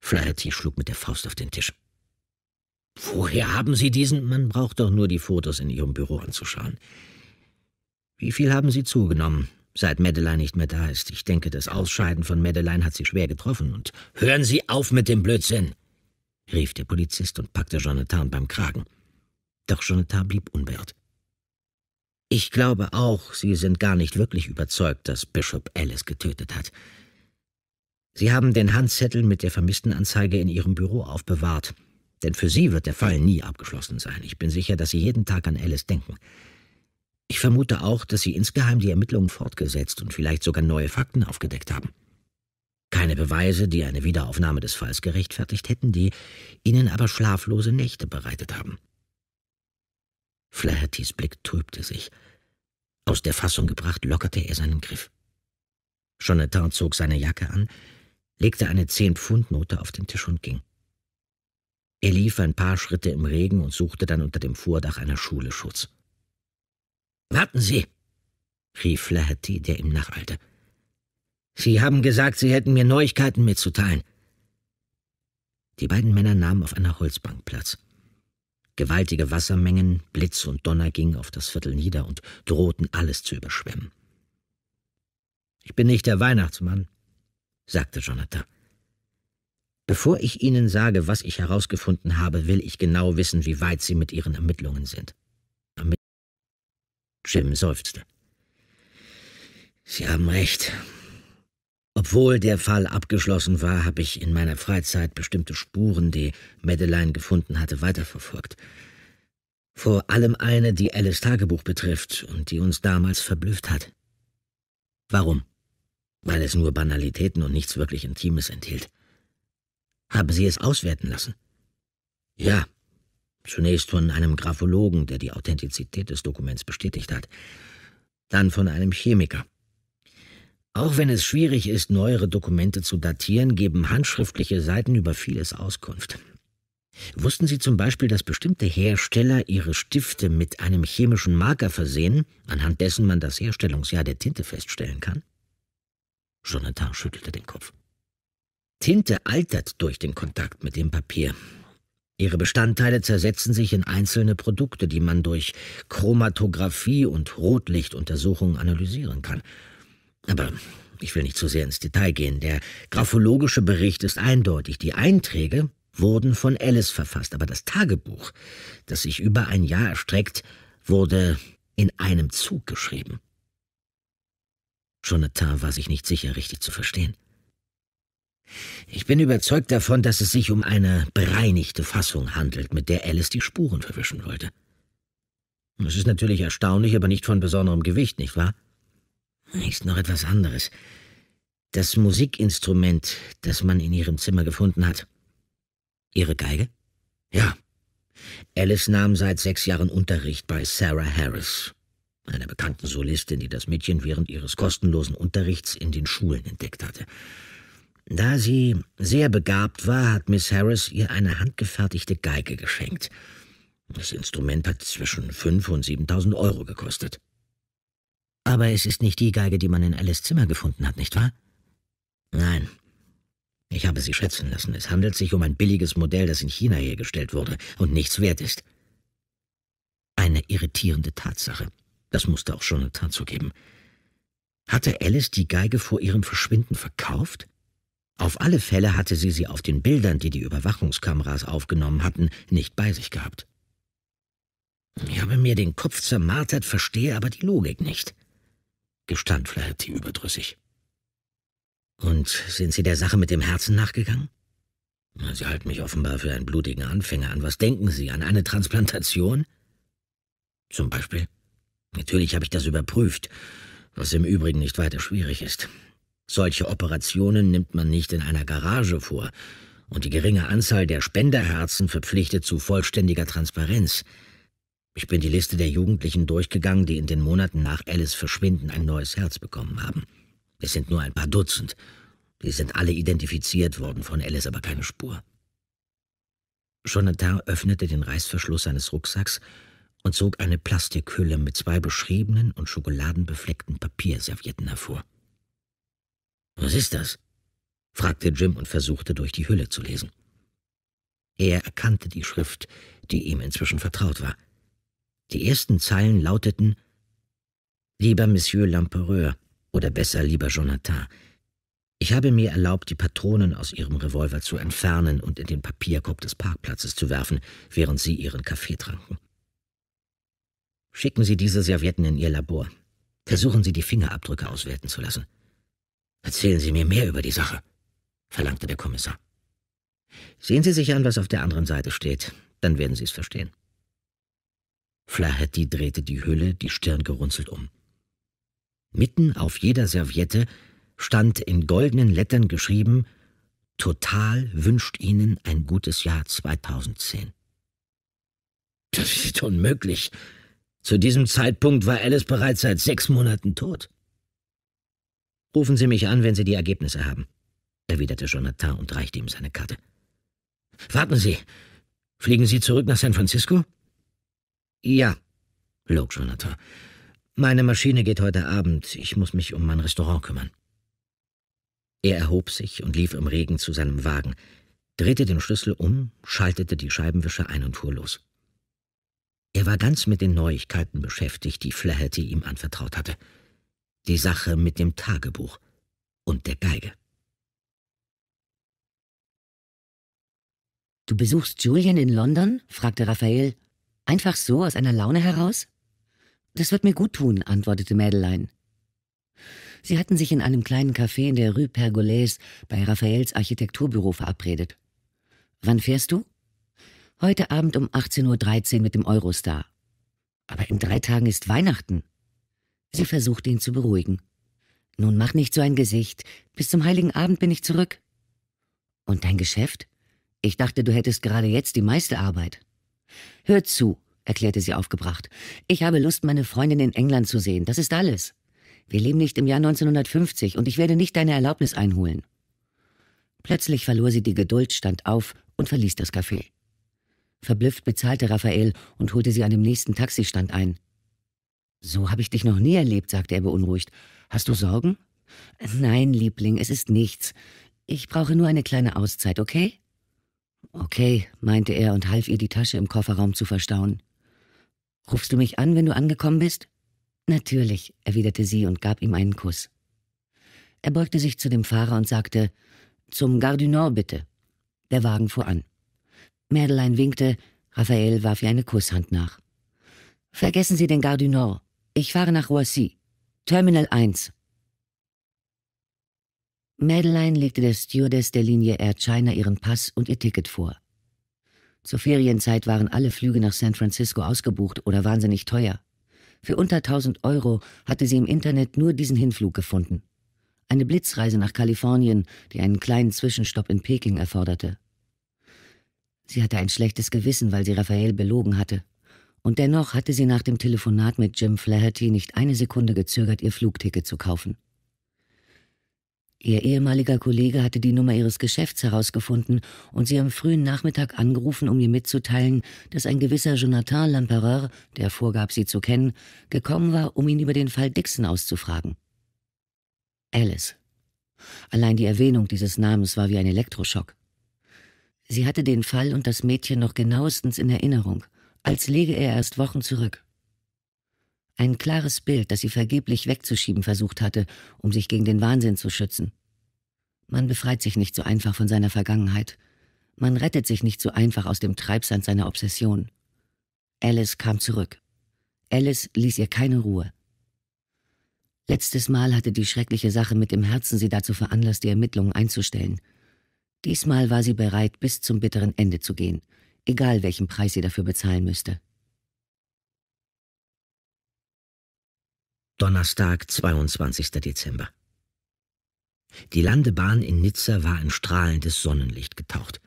Flaherty schlug mit der Faust auf den Tisch. Woher haben Sie diesen? Man braucht doch nur die Fotos in Ihrem Büro anzuschauen. Wie viel haben Sie zugenommen, seit Madeleine nicht mehr da ist? Ich denke, das Ausscheiden von Madeleine hat Sie schwer getroffen und hören Sie auf mit dem Blödsinn! rief der Polizist und packte Jonathan beim Kragen. Doch Jonathan blieb unbeirrt. Ich glaube auch, Sie sind gar nicht wirklich überzeugt, dass Bishop Ellis getötet hat. Sie haben den Handzettel mit der Vermisstenanzeige in Ihrem Büro aufbewahrt, denn für Sie wird der Fall nie abgeschlossen sein. Ich bin sicher, dass Sie jeden Tag an Alice denken. Ich vermute auch, dass Sie insgeheim die Ermittlungen fortgesetzt und vielleicht sogar neue Fakten aufgedeckt haben. Keine Beweise, die eine Wiederaufnahme des Falls gerechtfertigt hätten, die ihnen aber schlaflose Nächte bereitet haben. Flahertys Blick trübte sich. Aus der Fassung gebracht, lockerte er seinen Griff. Jonathan zog seine Jacke an, legte eine Zehn-Pfund-Note auf den Tisch und ging. Er lief ein paar Schritte im Regen und suchte dann unter dem Vordach einer Schule Schutz. Warten Sie! rief Flaherty, der ihm nacheilte. Sie haben gesagt, Sie hätten mir Neuigkeiten mitzuteilen. Die beiden Männer nahmen auf einer Holzbank Platz. Gewaltige Wassermengen, Blitz und Donner gingen auf das Viertel nieder und drohten alles zu überschwemmen. Ich bin nicht der Weihnachtsmann, sagte Jonathan. Bevor ich Ihnen sage, was ich herausgefunden habe, will ich genau wissen, wie weit Sie mit Ihren Ermittlungen sind. Jim seufzte. Sie haben recht, obwohl der Fall abgeschlossen war, habe ich in meiner Freizeit bestimmte Spuren, die Madeleine gefunden hatte, weiterverfolgt. Vor allem eine, die Alice Tagebuch betrifft und die uns damals verblüfft hat. Warum? Weil es nur Banalitäten und nichts wirklich Intimes enthielt. Haben Sie es auswerten lassen? Ja. Zunächst von einem Graphologen, der die Authentizität des Dokuments bestätigt hat. Dann von einem Chemiker. Auch wenn es schwierig ist, neuere Dokumente zu datieren, geben handschriftliche Seiten über vieles Auskunft. Wussten Sie zum Beispiel, dass bestimmte Hersteller ihre Stifte mit einem chemischen Marker versehen, anhand dessen man das Herstellungsjahr der Tinte feststellen kann? Jonathan schüttelte den Kopf. Tinte altert durch den Kontakt mit dem Papier. Ihre Bestandteile zersetzen sich in einzelne Produkte, die man durch Chromatographie und Rotlichtuntersuchung analysieren kann. Aber ich will nicht zu sehr ins Detail gehen. Der graphologische Bericht ist eindeutig. Die Einträge wurden von Alice verfasst, aber das Tagebuch, das sich über ein Jahr erstreckt, wurde in einem Zug geschrieben. Jonathan war sich nicht sicher, richtig zu verstehen. Ich bin überzeugt davon, dass es sich um eine bereinigte Fassung handelt, mit der Alice die Spuren verwischen wollte. Es ist natürlich erstaunlich, aber nicht von besonderem Gewicht, nicht wahr? ist noch etwas anderes. Das Musikinstrument, das man in ihrem Zimmer gefunden hat. Ihre Geige? Ja. Alice nahm seit sechs Jahren Unterricht bei Sarah Harris, einer bekannten Solistin, die das Mädchen während ihres kostenlosen Unterrichts in den Schulen entdeckt hatte. Da sie sehr begabt war, hat Miss Harris ihr eine handgefertigte Geige geschenkt. Das Instrument hat zwischen fünf und siebentausend Euro gekostet. Aber es ist nicht die Geige, die man in Alice Zimmer gefunden hat, nicht wahr? Nein. Ich habe sie schätzen lassen. Es handelt sich um ein billiges Modell, das in China hergestellt wurde und nichts wert ist. Eine irritierende Tatsache. Das musste auch Jonathan zugeben. Hatte Alice die Geige vor ihrem Verschwinden verkauft? Auf alle Fälle hatte sie sie auf den Bildern, die die Überwachungskameras aufgenommen hatten, nicht bei sich gehabt. Ich habe mir den Kopf zermartert, verstehe aber die Logik nicht gestand Flaherty überdrüssig. Und sind Sie der Sache mit dem Herzen nachgegangen? Sie halten mich offenbar für einen blutigen Anfänger an. Was denken Sie? An eine Transplantation? Zum Beispiel? Natürlich habe ich das überprüft, was im Übrigen nicht weiter schwierig ist. Solche Operationen nimmt man nicht in einer Garage vor, und die geringe Anzahl der Spenderherzen verpflichtet zu vollständiger Transparenz. Ich bin die Liste der Jugendlichen durchgegangen, die in den Monaten nach Alice Verschwinden ein neues Herz bekommen haben. Es sind nur ein paar Dutzend. Die sind alle identifiziert worden, von Alice aber keine Spur. Jonathan öffnete den Reißverschluss seines Rucksacks und zog eine Plastikhülle mit zwei beschriebenen und schokoladenbefleckten Papierservietten hervor. Was ist das? fragte Jim und versuchte durch die Hülle zu lesen. Er erkannte die Schrift, die ihm inzwischen vertraut war. Die ersten Zeilen lauteten Lieber Monsieur Lampereur, oder besser lieber Jonathan, ich habe mir erlaubt, die Patronen aus Ihrem Revolver zu entfernen und in den Papierkorb des Parkplatzes zu werfen, während Sie Ihren Kaffee tranken. Schicken Sie diese Servietten in Ihr Labor. Versuchen Sie, die Fingerabdrücke auswerten zu lassen. Erzählen Sie mir mehr über die Sache, verlangte der Kommissar. Sehen Sie sich an, was auf der anderen Seite steht, dann werden Sie es verstehen. Flaherty drehte die Hülle, die Stirn gerunzelt um. Mitten auf jeder Serviette stand in goldenen Lettern geschrieben Total wünscht Ihnen ein gutes Jahr 2010. Das ist unmöglich. Zu diesem Zeitpunkt war Alice bereits seit sechs Monaten tot. Rufen Sie mich an, wenn Sie die Ergebnisse haben, erwiderte Jonathan und reichte ihm seine Karte. Warten Sie. Fliegen Sie zurück nach San Francisco? Ja, log Jonathan. Meine Maschine geht heute Abend. Ich muss mich um mein Restaurant kümmern. Er erhob sich und lief im Regen zu seinem Wagen, drehte den Schlüssel um, schaltete die Scheibenwischer ein und fuhr los. Er war ganz mit den Neuigkeiten beschäftigt, die Flaherty ihm anvertraut hatte. Die Sache mit dem Tagebuch und der Geige. Du besuchst Julian in London? fragte Raphael Einfach so aus einer Laune heraus? Das wird mir gut tun, antwortete Mädelein. Sie hatten sich in einem kleinen Café in der Rue Pergolese bei Raphaels Architekturbüro verabredet. Wann fährst du? Heute Abend um 18.13 Uhr mit dem Eurostar. Aber in drei Tagen ist Weihnachten. Sie versuchte ihn zu beruhigen. Nun mach nicht so ein Gesicht. Bis zum heiligen Abend bin ich zurück. Und dein Geschäft? Ich dachte, du hättest gerade jetzt die meiste Arbeit. Hör zu, erklärte sie aufgebracht. Ich habe Lust, meine Freundin in England zu sehen. Das ist alles. Wir leben nicht im Jahr 1950 und ich werde nicht deine Erlaubnis einholen. Plötzlich verlor sie die Geduld, stand auf und verließ das Café. Verblüfft bezahlte Raphael und holte sie an dem nächsten Taxistand ein. So habe ich dich noch nie erlebt, sagte er beunruhigt. Hast du Sorgen? Nein, Liebling, es ist nichts. Ich brauche nur eine kleine Auszeit, okay? Okay, meinte er und half ihr, die Tasche im Kofferraum zu verstauen. Rufst du mich an, wenn du angekommen bist? Natürlich, erwiderte sie und gab ihm einen Kuss. Er beugte sich zu dem Fahrer und sagte, zum Gare du Nord bitte. Der Wagen fuhr an. Madeleine winkte, Raphael warf ihr eine Kusshand nach. Vergessen Sie den Gare du Nord. Ich fahre nach Roissy. Terminal 1. Madeline legte der Stewardess der Linie Air China ihren Pass und ihr Ticket vor. Zur Ferienzeit waren alle Flüge nach San Francisco ausgebucht oder wahnsinnig teuer. Für unter 1000 Euro hatte sie im Internet nur diesen Hinflug gefunden. Eine Blitzreise nach Kalifornien, die einen kleinen Zwischenstopp in Peking erforderte. Sie hatte ein schlechtes Gewissen, weil sie Raphael belogen hatte. Und dennoch hatte sie nach dem Telefonat mit Jim Flaherty nicht eine Sekunde gezögert, ihr Flugticket zu kaufen. Ihr ehemaliger Kollege hatte die Nummer ihres Geschäfts herausgefunden und sie am frühen Nachmittag angerufen, um ihr mitzuteilen, dass ein gewisser Jonathan Lampereur, der vorgab, sie zu kennen, gekommen war, um ihn über den Fall Dixon auszufragen. Alice. Allein die Erwähnung dieses Namens war wie ein Elektroschock. Sie hatte den Fall und das Mädchen noch genauestens in Erinnerung, als läge er erst Wochen zurück. Ein klares Bild, das sie vergeblich wegzuschieben versucht hatte, um sich gegen den Wahnsinn zu schützen. Man befreit sich nicht so einfach von seiner Vergangenheit. Man rettet sich nicht so einfach aus dem Treibsand seiner Obsession. Alice kam zurück. Alice ließ ihr keine Ruhe. Letztes Mal hatte die schreckliche Sache mit dem Herzen sie dazu veranlasst, die Ermittlungen einzustellen. Diesmal war sie bereit, bis zum bitteren Ende zu gehen, egal welchen Preis sie dafür bezahlen müsste. Donnerstag, 22. Dezember. Die Landebahn in Nizza war in strahlendes Sonnenlicht getaucht.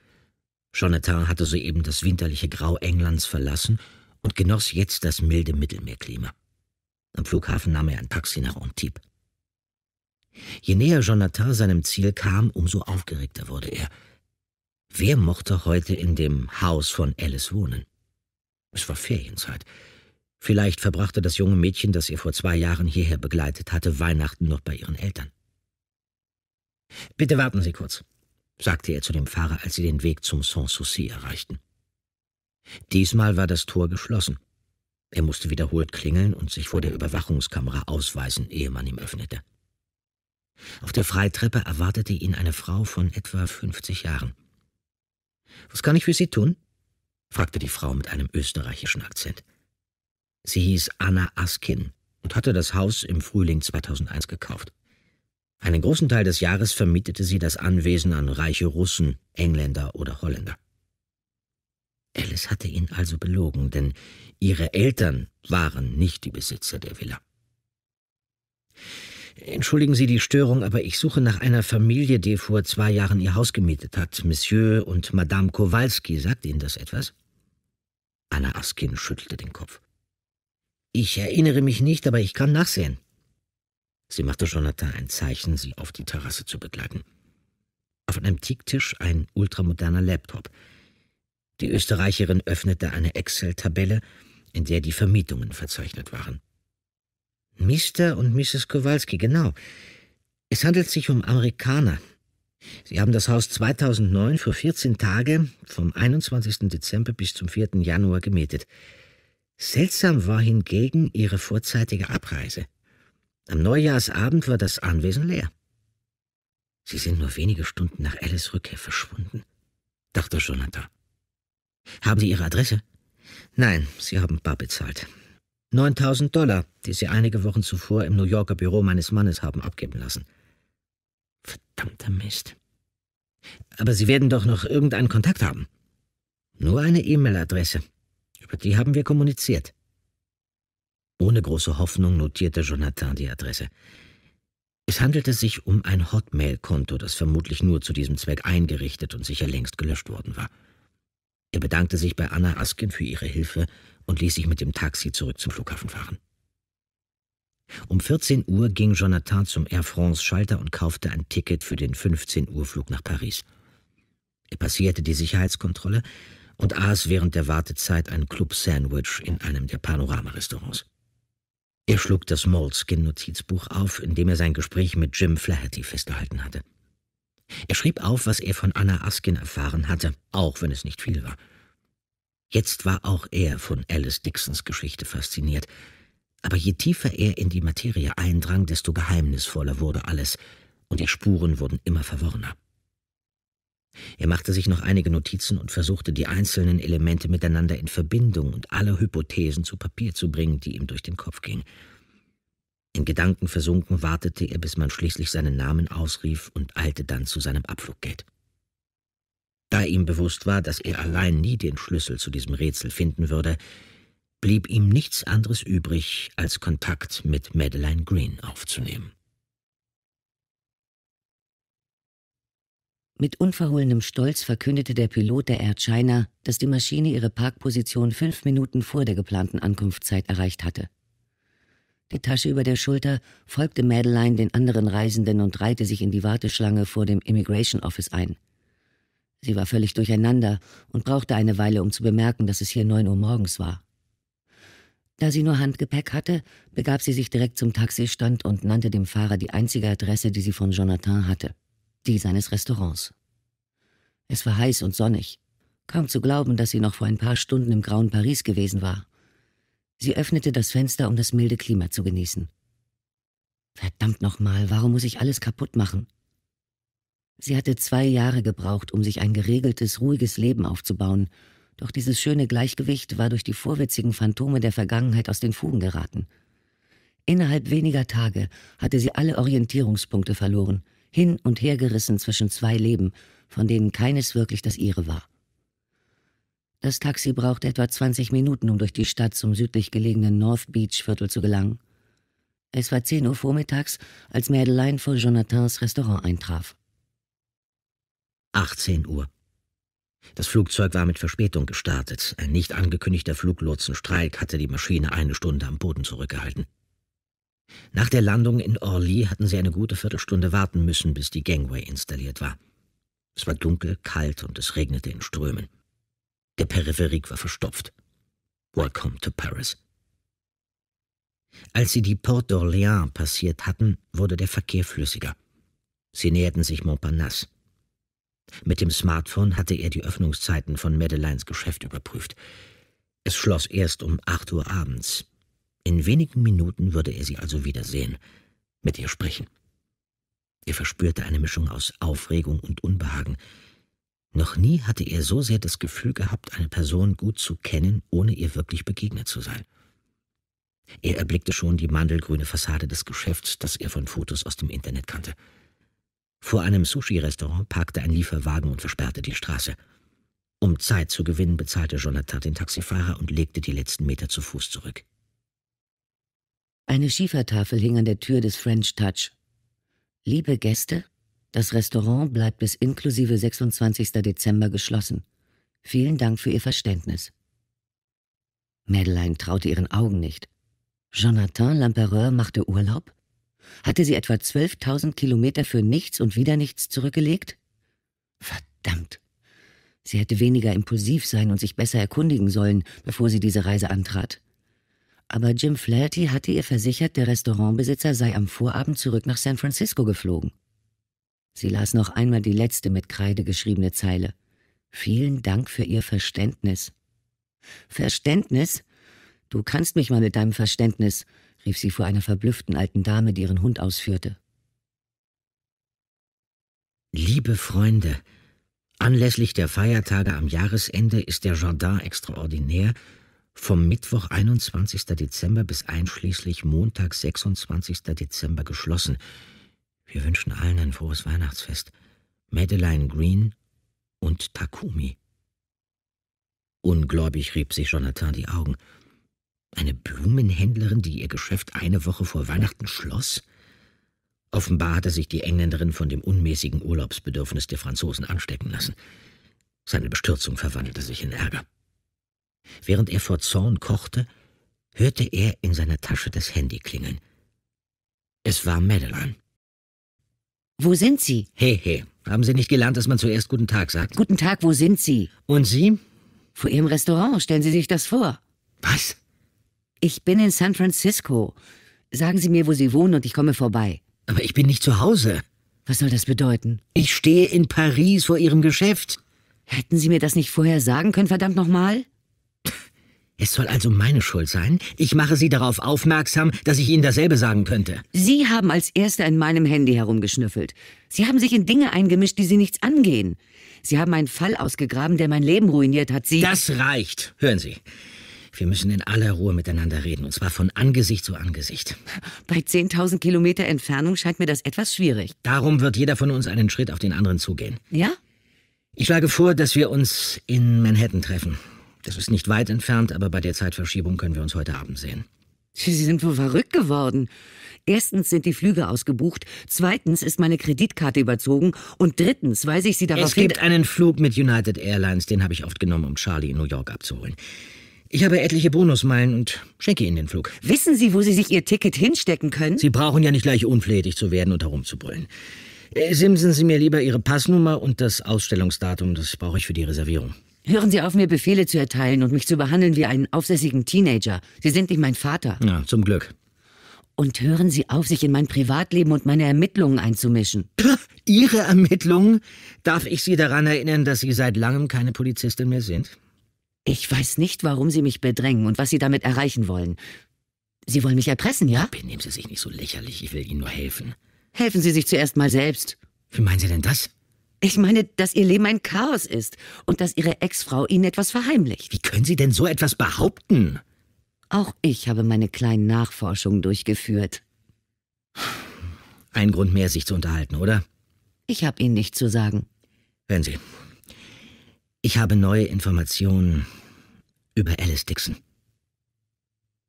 Jonathan hatte soeben das winterliche Grau Englands verlassen und genoss jetzt das milde Mittelmeerklima. Am Flughafen nahm er ein Taxi nach Antibes. Je näher Jonathan seinem Ziel kam, umso aufgeregter wurde er. Wer mochte heute in dem Haus von Alice wohnen? Es war Ferienzeit. Vielleicht verbrachte das junge Mädchen, das ihr vor zwei Jahren hierher begleitet hatte, Weihnachten noch bei ihren Eltern. Bitte warten Sie kurz, sagte er zu dem Fahrer, als sie den Weg zum Sanssouci erreichten. Diesmal war das Tor geschlossen. Er musste wiederholt klingeln und sich vor der Überwachungskamera ausweisen, ehe man ihm öffnete. Auf der Freitreppe erwartete ihn eine Frau von etwa 50 Jahren. Was kann ich für Sie tun? fragte die Frau mit einem österreichischen Akzent. Sie hieß Anna Askin und hatte das Haus im Frühling 2001 gekauft. Einen großen Teil des Jahres vermietete sie das Anwesen an reiche Russen, Engländer oder Holländer. Alice hatte ihn also belogen, denn ihre Eltern waren nicht die Besitzer der Villa. Entschuldigen Sie die Störung, aber ich suche nach einer Familie, die vor zwei Jahren ihr Haus gemietet hat. Monsieur und Madame Kowalski, sagt Ihnen das etwas? Anna Askin schüttelte den Kopf. Ich erinnere mich nicht, aber ich kann nachsehen. Sie machte Jonathan ein Zeichen, sie auf die Terrasse zu begleiten. Auf einem Ticktisch ein ultramoderner Laptop. Die Österreicherin öffnete eine Excel-Tabelle, in der die Vermietungen verzeichnet waren. Mr. und Mrs. Kowalski, genau. Es handelt sich um Amerikaner. Sie haben das Haus 2009 für 14 Tage, vom 21. Dezember bis zum 4. Januar, gemietet. Seltsam war hingegen ihre vorzeitige Abreise. Am Neujahrsabend war das Anwesen leer. Sie sind nur wenige Stunden nach Alice Rückkehr verschwunden, dachte Jonathan. Haben Sie Ihre Adresse? Nein, Sie haben bar bezahlt. 9000 Dollar, die Sie einige Wochen zuvor im New Yorker Büro meines Mannes haben abgeben lassen. Verdammter Mist. Aber Sie werden doch noch irgendeinen Kontakt haben. Nur eine E-Mail-Adresse, die haben wir kommuniziert. Ohne große Hoffnung notierte Jonathan die Adresse. Es handelte sich um ein Hotmail-Konto, das vermutlich nur zu diesem Zweck eingerichtet und sicher längst gelöscht worden war. Er bedankte sich bei Anna Askin für ihre Hilfe und ließ sich mit dem Taxi zurück zum Flughafen fahren. Um 14 Uhr ging Jonathan zum Air France-Schalter und kaufte ein Ticket für den 15 Uhr-Flug nach Paris. Er passierte die Sicherheitskontrolle, und aß während der Wartezeit ein Club-Sandwich in einem der Panorama-Restaurants. Er schlug das Moleskin-Notizbuch auf, in dem er sein Gespräch mit Jim Flaherty festgehalten hatte. Er schrieb auf, was er von Anna Askin erfahren hatte, auch wenn es nicht viel war. Jetzt war auch er von Alice Dixons Geschichte fasziniert. Aber je tiefer er in die Materie eindrang, desto geheimnisvoller wurde alles, und die Spuren wurden immer verworrener. Er machte sich noch einige Notizen und versuchte, die einzelnen Elemente miteinander in Verbindung und alle Hypothesen zu Papier zu bringen, die ihm durch den Kopf gingen. In Gedanken versunken wartete er, bis man schließlich seinen Namen ausrief und eilte dann zu seinem Abfluggeld. Da ihm bewusst war, dass er allein nie den Schlüssel zu diesem Rätsel finden würde, blieb ihm nichts anderes übrig, als Kontakt mit Madeleine Green aufzunehmen. Mit unverhohlenem Stolz verkündete der Pilot der Air China, dass die Maschine ihre Parkposition fünf Minuten vor der geplanten Ankunftszeit erreicht hatte. Die Tasche über der Schulter folgte Madeline den anderen Reisenden und reihte sich in die Warteschlange vor dem Immigration Office ein. Sie war völlig durcheinander und brauchte eine Weile, um zu bemerken, dass es hier neun Uhr morgens war. Da sie nur Handgepäck hatte, begab sie sich direkt zum Taxistand und nannte dem Fahrer die einzige Adresse, die sie von Jonathan hatte die seines Restaurants. Es war heiß und sonnig. Kaum zu glauben, dass sie noch vor ein paar Stunden im grauen Paris gewesen war. Sie öffnete das Fenster, um das milde Klima zu genießen. Verdammt nochmal, warum muss ich alles kaputt machen? Sie hatte zwei Jahre gebraucht, um sich ein geregeltes, ruhiges Leben aufzubauen, doch dieses schöne Gleichgewicht war durch die vorwitzigen Phantome der Vergangenheit aus den Fugen geraten. Innerhalb weniger Tage hatte sie alle Orientierungspunkte verloren, hin und her gerissen zwischen zwei Leben, von denen keines wirklich das ihre war. Das Taxi brauchte etwa 20 Minuten, um durch die Stadt zum südlich gelegenen North Beach Viertel zu gelangen. Es war 10 Uhr vormittags, als Madeleine vor Jonathans Restaurant eintraf. 18 Uhr. Das Flugzeug war mit Verspätung gestartet. Ein nicht angekündigter Fluglotsenstreik hatte die Maschine eine Stunde am Boden zurückgehalten. Nach der Landung in Orly hatten sie eine gute Viertelstunde warten müssen, bis die Gangway installiert war. Es war dunkel, kalt und es regnete in Strömen. Der Peripherik war verstopft. Welcome to Paris. Als sie die Porte d'Orléans passiert hatten, wurde der Verkehr flüssiger. Sie näherten sich Montparnasse. Mit dem Smartphone hatte er die Öffnungszeiten von Madeleines Geschäft überprüft. Es schloss erst um acht Uhr abends. In wenigen Minuten würde er sie also wiedersehen, mit ihr sprechen. Er verspürte eine Mischung aus Aufregung und Unbehagen. Noch nie hatte er so sehr das Gefühl gehabt, eine Person gut zu kennen, ohne ihr wirklich begegnet zu sein. Er erblickte schon die mandelgrüne Fassade des Geschäfts, das er von Fotos aus dem Internet kannte. Vor einem Sushi-Restaurant parkte ein Lieferwagen und versperrte die Straße. Um Zeit zu gewinnen, bezahlte Jonathan den Taxifahrer und legte die letzten Meter zu Fuß zurück. Eine Schiefertafel hing an der Tür des French Touch. Liebe Gäste, das Restaurant bleibt bis inklusive 26. Dezember geschlossen. Vielen Dank für Ihr Verständnis. Madeleine traute ihren Augen nicht. Jonathan Lampereur machte Urlaub? Hatte sie etwa 12.000 Kilometer für nichts und wieder nichts zurückgelegt? Verdammt! Sie hätte weniger impulsiv sein und sich besser erkundigen sollen, bevor sie diese Reise antrat aber Jim Flaherty hatte ihr versichert, der Restaurantbesitzer sei am Vorabend zurück nach San Francisco geflogen. Sie las noch einmal die letzte mit Kreide geschriebene Zeile. Vielen Dank für Ihr Verständnis. Verständnis? Du kannst mich mal mit deinem Verständnis, rief sie vor einer verblüfften alten Dame, die ihren Hund ausführte. Liebe Freunde, anlässlich der Feiertage am Jahresende ist der Jardin extraordinär vom Mittwoch 21. Dezember bis einschließlich Montag 26. Dezember geschlossen. Wir wünschen allen ein frohes Weihnachtsfest. Madeline Green und Takumi. Ungläubig rieb sich Jonathan die Augen. Eine Blumenhändlerin, die ihr Geschäft eine Woche vor Weihnachten schloss? Offenbar hatte sich die Engländerin von dem unmäßigen Urlaubsbedürfnis der Franzosen anstecken lassen. Seine Bestürzung verwandelte sich in Ärger. Während er vor Zorn kochte, hörte er in seiner Tasche das Handy klingeln. Es war Madeleine. Wo sind Sie? Hey, hey, Haben Sie nicht gelernt, dass man zuerst Guten Tag sagt? Guten Tag, wo sind Sie? Und Sie? Vor Ihrem Restaurant, stellen Sie sich das vor. Was? Ich bin in San Francisco. Sagen Sie mir, wo Sie wohnen und ich komme vorbei. Aber ich bin nicht zu Hause. Was soll das bedeuten? Ich stehe in Paris vor Ihrem Geschäft. Hätten Sie mir das nicht vorher sagen können, verdammt nochmal? Es soll also meine Schuld sein? Ich mache Sie darauf aufmerksam, dass ich Ihnen dasselbe sagen könnte. Sie haben als Erster in meinem Handy herumgeschnüffelt. Sie haben sich in Dinge eingemischt, die Sie nichts angehen. Sie haben einen Fall ausgegraben, der mein Leben ruiniert hat. Sie. Das reicht. Hören Sie. Wir müssen in aller Ruhe miteinander reden, und zwar von Angesicht zu Angesicht. Bei 10.000 Kilometer Entfernung scheint mir das etwas schwierig. Darum wird jeder von uns einen Schritt auf den anderen zugehen. Ja? Ich schlage vor, dass wir uns in Manhattan treffen. Das ist nicht weit entfernt, aber bei der Zeitverschiebung können wir uns heute Abend sehen. Sie sind wohl verrückt geworden. Erstens sind die Flüge ausgebucht, zweitens ist meine Kreditkarte überzogen und drittens weiß ich Sie darauf Es gibt einen Flug mit United Airlines, den habe ich oft genommen, um Charlie in New York abzuholen. Ich habe etliche Bonusmeilen und schenke Ihnen den Flug. Wissen Sie, wo Sie sich Ihr Ticket hinstecken können? Sie brauchen ja nicht gleich unflätig zu werden und herumzubrüllen. Äh, simsen Sie mir lieber Ihre Passnummer und das Ausstellungsdatum, das brauche ich für die Reservierung. Hören Sie auf, mir Befehle zu erteilen und mich zu behandeln wie einen aufsässigen Teenager. Sie sind nicht mein Vater. Ja, zum Glück. Und hören Sie auf, sich in mein Privatleben und meine Ermittlungen einzumischen. <laughs> Ihre Ermittlungen? Darf ich Sie daran erinnern, dass Sie seit langem keine Polizistin mehr sind? Ich weiß nicht, warum Sie mich bedrängen und was Sie damit erreichen wollen. Sie wollen mich erpressen, ja? Benehmen Sie sich nicht so lächerlich, ich will Ihnen nur helfen. Helfen Sie sich zuerst mal selbst. Wie meinen Sie denn das? Ich meine, dass Ihr Leben ein Chaos ist und dass Ihre Ex-Frau Ihnen etwas verheimlicht. Wie können Sie denn so etwas behaupten? Auch ich habe meine kleinen Nachforschungen durchgeführt. Ein Grund mehr, sich zu unterhalten, oder? Ich habe Ihnen nichts zu sagen. Hören Sie, ich habe neue Informationen über Alice Dixon.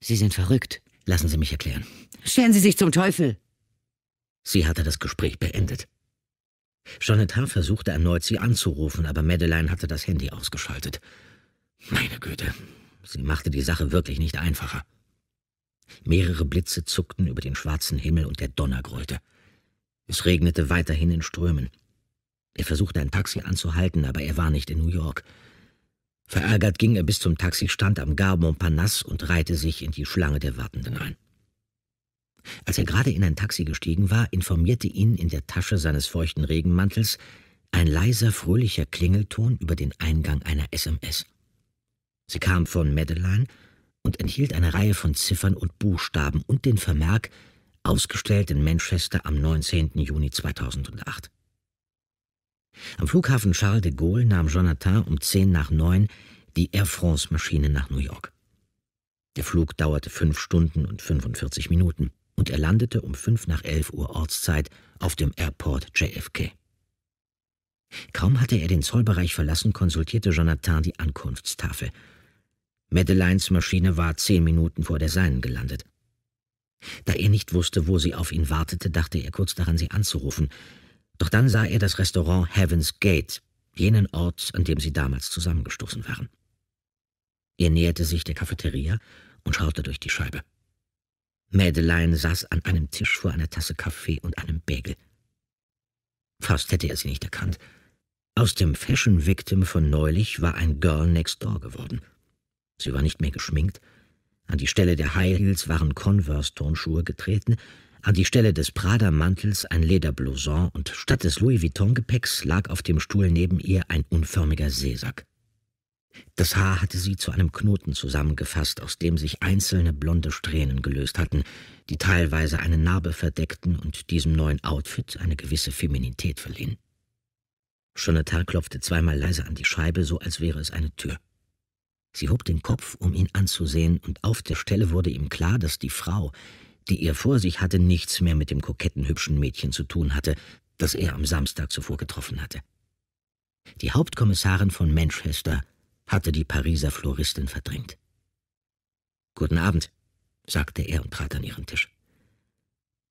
Sie sind verrückt. Lassen Sie mich erklären. Scheren Sie sich zum Teufel. Sie hatte das Gespräch beendet. Jonathan versuchte erneut, sie anzurufen, aber Madeleine hatte das Handy ausgeschaltet. Meine Güte, sie machte die Sache wirklich nicht einfacher. Mehrere Blitze zuckten über den schwarzen Himmel und der Donner grollte. Es regnete weiterhin in Strömen. Er versuchte ein Taxi anzuhalten, aber er war nicht in New York. Verärgert ging er bis zum Taxistand am Gare Montparnasse und reihte sich in die Schlange der Wartenden ein. Als er gerade in ein Taxi gestiegen war, informierte ihn in der Tasche seines feuchten Regenmantels ein leiser, fröhlicher Klingelton über den Eingang einer SMS. Sie kam von Madeleine und enthielt eine Reihe von Ziffern und Buchstaben und den Vermerk, ausgestellt in Manchester am 19. Juni 2008. Am Flughafen Charles de Gaulle nahm Jonathan um 10 nach 9 die Air France-Maschine nach New York. Der Flug dauerte fünf Stunden und 45 Minuten und er landete um fünf nach elf Uhr Ortszeit auf dem Airport JFK. Kaum hatte er den Zollbereich verlassen, konsultierte Jonathan die Ankunftstafel. Madeleines Maschine war zehn Minuten vor der seinen gelandet. Da er nicht wusste, wo sie auf ihn wartete, dachte er kurz daran, sie anzurufen. Doch dann sah er das Restaurant Heaven's Gate, jenen Ort, an dem sie damals zusammengestoßen waren. Er näherte sich der Cafeteria und schaute durch die Scheibe. Mädelein saß an einem Tisch vor einer Tasse Kaffee und einem Bägel. Fast hätte er sie nicht erkannt. Aus dem Fashion Victim von neulich war ein Girl Next Door geworden. Sie war nicht mehr geschminkt. An die Stelle der High Heels waren Converse-Turnschuhe getreten, an die Stelle des Prada-Mantels ein Lederblouson und statt des Louis Vuitton-Gepäcks lag auf dem Stuhl neben ihr ein unförmiger Seesack. Das Haar hatte sie zu einem Knoten zusammengefasst, aus dem sich einzelne blonde Strähnen gelöst hatten, die teilweise eine Narbe verdeckten und diesem neuen Outfit eine gewisse Feminität verliehen. Jonathan klopfte zweimal leise an die Scheibe, so als wäre es eine Tür. Sie hob den Kopf, um ihn anzusehen, und auf der Stelle wurde ihm klar, dass die Frau, die er vor sich hatte, nichts mehr mit dem koketten hübschen Mädchen zu tun hatte, das er am Samstag zuvor getroffen hatte. Die Hauptkommissarin von Manchester hatte die Pariser Floristin verdrängt. Guten Abend, sagte er und trat an ihren Tisch.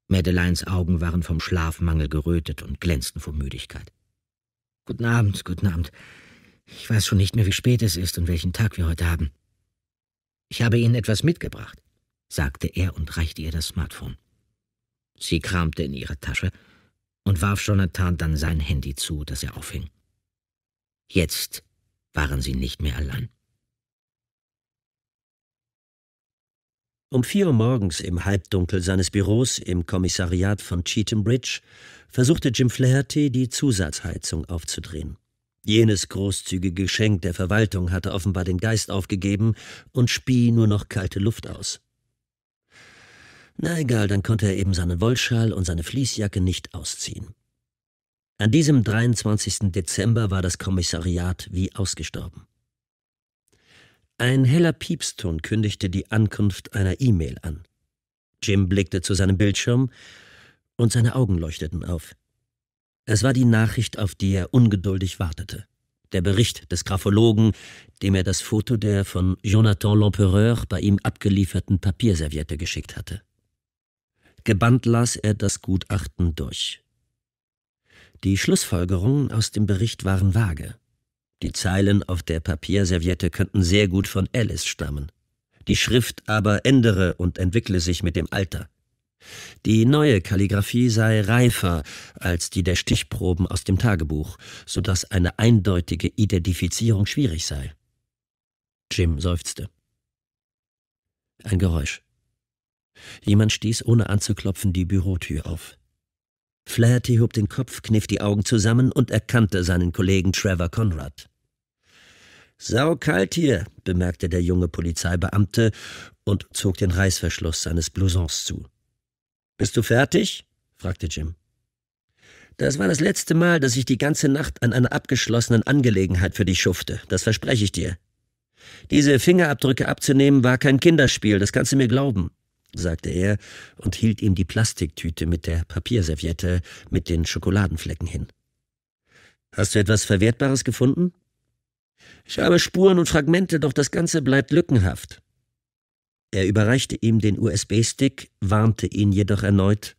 Madeleines Augen waren vom Schlafmangel gerötet und glänzten vor Müdigkeit. Guten Abend, guten Abend. Ich weiß schon nicht mehr, wie spät es ist und welchen Tag wir heute haben. Ich habe Ihnen etwas mitgebracht, sagte er und reichte ihr das Smartphone. Sie kramte in ihre Tasche und warf Jonathan dann sein Handy zu, das er aufhing. Jetzt waren sie nicht mehr allein. Um vier Uhr morgens im Halbdunkel seines Büros im Kommissariat von Cheatham Bridge versuchte Jim Flaherty, die Zusatzheizung aufzudrehen. Jenes großzügige Geschenk der Verwaltung hatte offenbar den Geist aufgegeben und spie nur noch kalte Luft aus. Na egal, dann konnte er eben seinen Wollschal und seine Fließjacke nicht ausziehen. An diesem 23. Dezember war das Kommissariat wie ausgestorben. Ein heller Piepston kündigte die Ankunft einer E-Mail an. Jim blickte zu seinem Bildschirm und seine Augen leuchteten auf. Es war die Nachricht, auf die er ungeduldig wartete. Der Bericht des Graphologen, dem er das Foto der von Jonathan L'Empereur bei ihm abgelieferten Papierserviette geschickt hatte. Gebannt las er das Gutachten durch. Die Schlussfolgerungen aus dem Bericht waren vage. Die Zeilen auf der Papierserviette könnten sehr gut von Alice stammen. Die Schrift aber ändere und entwickle sich mit dem Alter. Die neue Kalligraphie sei reifer als die der Stichproben aus dem Tagebuch, so dass eine eindeutige Identifizierung schwierig sei. Jim seufzte. Ein Geräusch. Jemand stieß ohne anzuklopfen die Bürotür auf. Flaherty hob den Kopf, kniff die Augen zusammen und erkannte seinen Kollegen Trevor Conrad. Saukalt hier, bemerkte der junge Polizeibeamte und zog den Reißverschluss seines Blousons zu. Bist du fertig? fragte Jim. Das war das letzte Mal, dass ich die ganze Nacht an einer abgeschlossenen Angelegenheit für dich schufte, das verspreche ich dir. Diese Fingerabdrücke abzunehmen war kein Kinderspiel, das kannst du mir glauben sagte er und hielt ihm die Plastiktüte mit der Papierserviette mit den Schokoladenflecken hin. Hast du etwas Verwertbares gefunden? Ich habe Spuren und Fragmente, doch das Ganze bleibt lückenhaft. Er überreichte ihm den USB-Stick, warnte ihn jedoch erneut.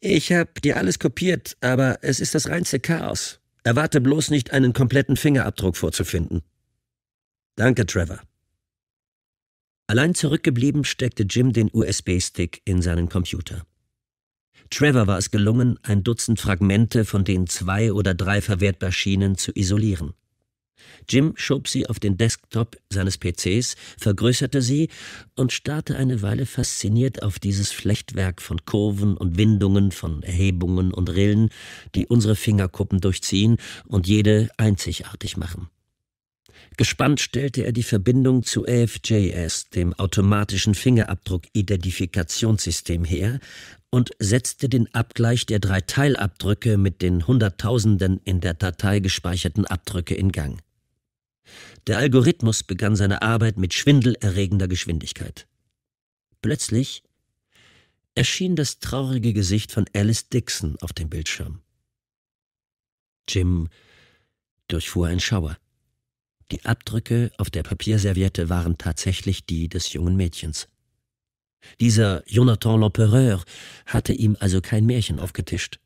Ich habe dir alles kopiert, aber es ist das reinste Chaos. Erwarte bloß nicht, einen kompletten Fingerabdruck vorzufinden. Danke, Trevor. Allein zurückgeblieben steckte Jim den USB-Stick in seinen Computer. Trevor war es gelungen, ein Dutzend Fragmente, von den zwei oder drei verwertbar schienen, zu isolieren. Jim schob sie auf den Desktop seines PCs, vergrößerte sie und starrte eine Weile fasziniert auf dieses Flechtwerk von Kurven und Windungen, von Erhebungen und Rillen, die unsere Fingerkuppen durchziehen und jede einzigartig machen. Gespannt stellte er die Verbindung zu AFJS, dem automatischen Fingerabdruck-Identifikationssystem, her und setzte den Abgleich der drei Teilabdrücke mit den Hunderttausenden in der Datei gespeicherten Abdrücke in Gang. Der Algorithmus begann seine Arbeit mit schwindelerregender Geschwindigkeit. Plötzlich erschien das traurige Gesicht von Alice Dixon auf dem Bildschirm. Jim durchfuhr ein Schauer. Die Abdrücke auf der Papierserviette waren tatsächlich die des jungen Mädchens. Dieser Jonathan L'Empereur hatte ihm also kein Märchen aufgetischt.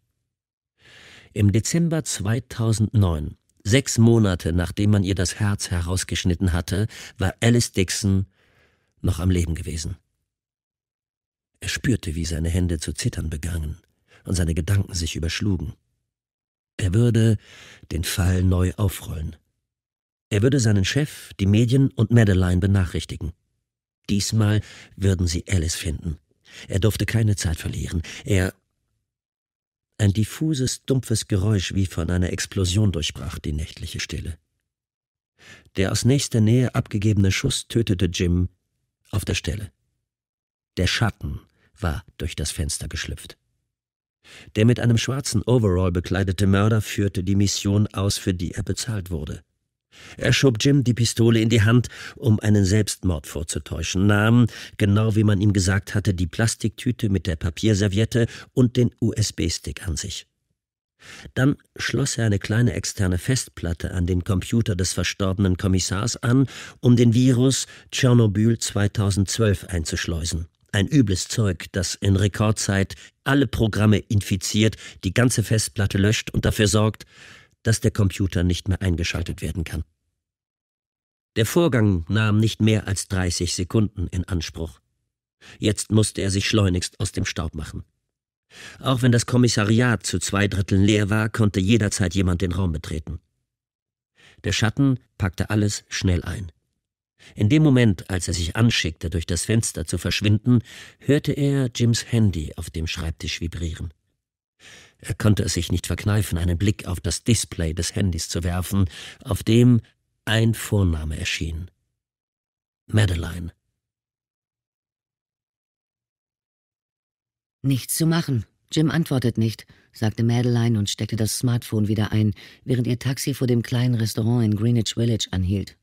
Im Dezember 2009, sechs Monate nachdem man ihr das Herz herausgeschnitten hatte, war Alice Dixon noch am Leben gewesen. Er spürte, wie seine Hände zu zittern begangen und seine Gedanken sich überschlugen. Er würde den Fall neu aufrollen. Er würde seinen Chef, die Medien und Madeline benachrichtigen. Diesmal würden sie Alice finden. Er durfte keine Zeit verlieren. Er. Ein diffuses, dumpfes Geräusch wie von einer Explosion durchbrach die nächtliche Stille. Der aus nächster Nähe abgegebene Schuss tötete Jim auf der Stelle. Der Schatten war durch das Fenster geschlüpft. Der mit einem schwarzen Overall bekleidete Mörder führte die Mission aus, für die er bezahlt wurde. Er schob Jim die Pistole in die Hand, um einen Selbstmord vorzutäuschen, nahm, genau wie man ihm gesagt hatte, die Plastiktüte mit der Papierserviette und den USB-Stick an sich. Dann schloss er eine kleine externe Festplatte an den Computer des verstorbenen Kommissars an, um den Virus Tschernobyl 2012 einzuschleusen. Ein übles Zeug, das in Rekordzeit alle Programme infiziert, die ganze Festplatte löscht und dafür sorgt, dass der Computer nicht mehr eingeschaltet werden kann. Der Vorgang nahm nicht mehr als 30 Sekunden in Anspruch. Jetzt musste er sich schleunigst aus dem Staub machen. Auch wenn das Kommissariat zu zwei Dritteln leer war, konnte jederzeit jemand den Raum betreten. Der Schatten packte alles schnell ein. In dem Moment, als er sich anschickte, durch das Fenster zu verschwinden, hörte er Jims Handy auf dem Schreibtisch vibrieren. Er konnte es sich nicht verkneifen, einen Blick auf das Display des Handys zu werfen, auf dem ein Vorname erschien. Madeline. Nichts zu machen. Jim antwortet nicht, sagte Madeline und steckte das Smartphone wieder ein, während ihr Taxi vor dem kleinen Restaurant in Greenwich Village anhielt.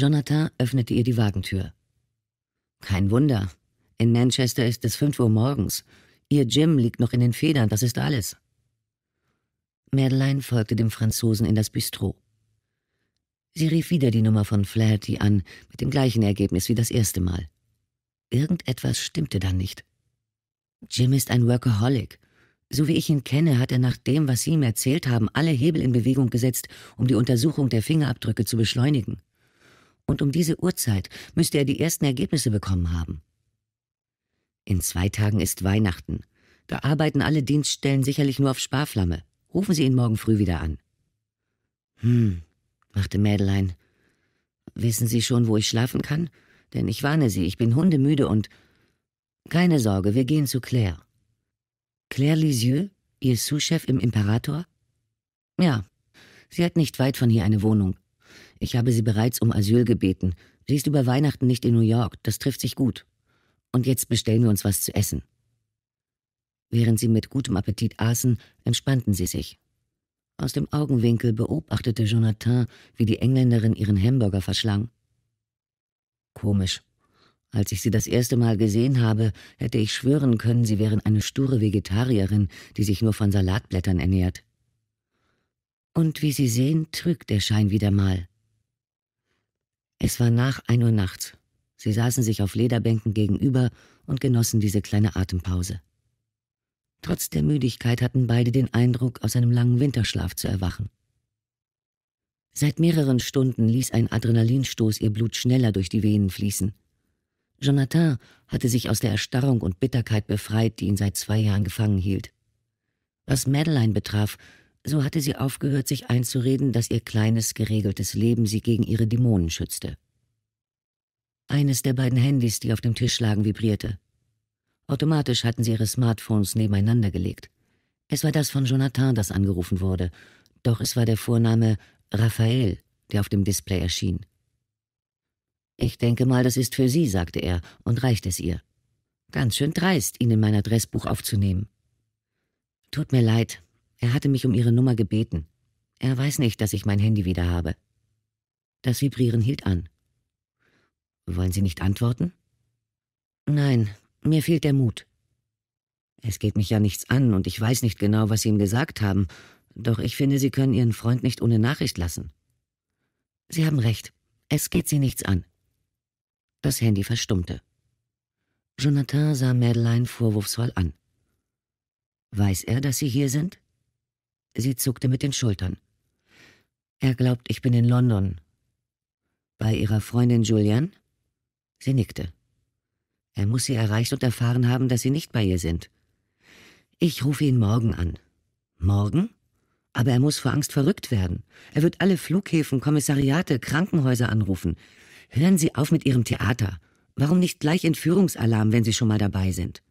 Jonathan öffnete ihr die Wagentür. Kein Wunder. In Manchester ist es fünf Uhr morgens Ihr Jim liegt noch in den Federn, das ist alles. Madeleine folgte dem Franzosen in das Bistro. Sie rief wieder die Nummer von Flaherty an, mit dem gleichen Ergebnis wie das erste Mal. Irgendetwas stimmte dann nicht. Jim ist ein Workaholic. So wie ich ihn kenne, hat er nach dem, was Sie ihm erzählt haben, alle Hebel in Bewegung gesetzt, um die Untersuchung der Fingerabdrücke zu beschleunigen. Und um diese Uhrzeit müsste er die ersten Ergebnisse bekommen haben. In zwei Tagen ist Weihnachten. Da arbeiten alle Dienststellen sicherlich nur auf Sparflamme. Rufen Sie ihn morgen früh wieder an. Hm, machte Mädelein. Wissen Sie schon, wo ich schlafen kann? Denn ich warne Sie, ich bin hundemüde und. Keine Sorge, wir gehen zu Claire. Claire Lisieux, Ihr Sous-Chef im Imperator? Ja. Sie hat nicht weit von hier eine Wohnung. Ich habe sie bereits um Asyl gebeten. Sie ist über Weihnachten nicht in New York. Das trifft sich gut. Und jetzt bestellen wir uns was zu essen. Während sie mit gutem Appetit aßen, entspannten sie sich. Aus dem Augenwinkel beobachtete Jonathan, wie die Engländerin ihren Hamburger verschlang. Komisch. Als ich sie das erste Mal gesehen habe, hätte ich schwören können, sie wären eine sture Vegetarierin, die sich nur von Salatblättern ernährt. Und wie Sie sehen, trügt der Schein wieder mal. Es war nach ein Uhr nachts. Sie saßen sich auf Lederbänken gegenüber und genossen diese kleine Atempause. Trotz der Müdigkeit hatten beide den Eindruck, aus einem langen Winterschlaf zu erwachen. Seit mehreren Stunden ließ ein Adrenalinstoß ihr Blut schneller durch die Venen fließen. Jonathan hatte sich aus der Erstarrung und Bitterkeit befreit, die ihn seit zwei Jahren gefangen hielt. Was Madeleine betraf, so hatte sie aufgehört, sich einzureden, dass ihr kleines, geregeltes Leben sie gegen ihre Dämonen schützte. Eines der beiden Handys, die auf dem Tisch lagen, vibrierte. Automatisch hatten sie ihre Smartphones nebeneinander gelegt. Es war das von Jonathan, das angerufen wurde, doch es war der Vorname Raphael, der auf dem Display erschien. Ich denke mal, das ist für Sie, sagte er und reicht es ihr. Ganz schön dreist, ihn in mein Adressbuch aufzunehmen. Tut mir leid, er hatte mich um Ihre Nummer gebeten. Er weiß nicht, dass ich mein Handy wieder habe. Das Vibrieren hielt an. Wollen Sie nicht antworten? Nein, mir fehlt der Mut. Es geht mich ja nichts an und ich weiß nicht genau, was Sie ihm gesagt haben, doch ich finde, Sie können Ihren Freund nicht ohne Nachricht lassen. Sie haben recht, es geht Sie nichts an. Das Handy verstummte. Jonathan sah Madeleine vorwurfsvoll an. Weiß er, dass Sie hier sind? Sie zuckte mit den Schultern. Er glaubt, ich bin in London. Bei Ihrer Freundin Julian? Sie nickte. Er muss sie erreicht und erfahren haben, dass Sie nicht bei ihr sind. Ich rufe ihn morgen an. Morgen? Aber er muss vor Angst verrückt werden. Er wird alle Flughäfen, Kommissariate, Krankenhäuser anrufen. Hören Sie auf mit Ihrem Theater. Warum nicht gleich Entführungsalarm, wenn Sie schon mal dabei sind?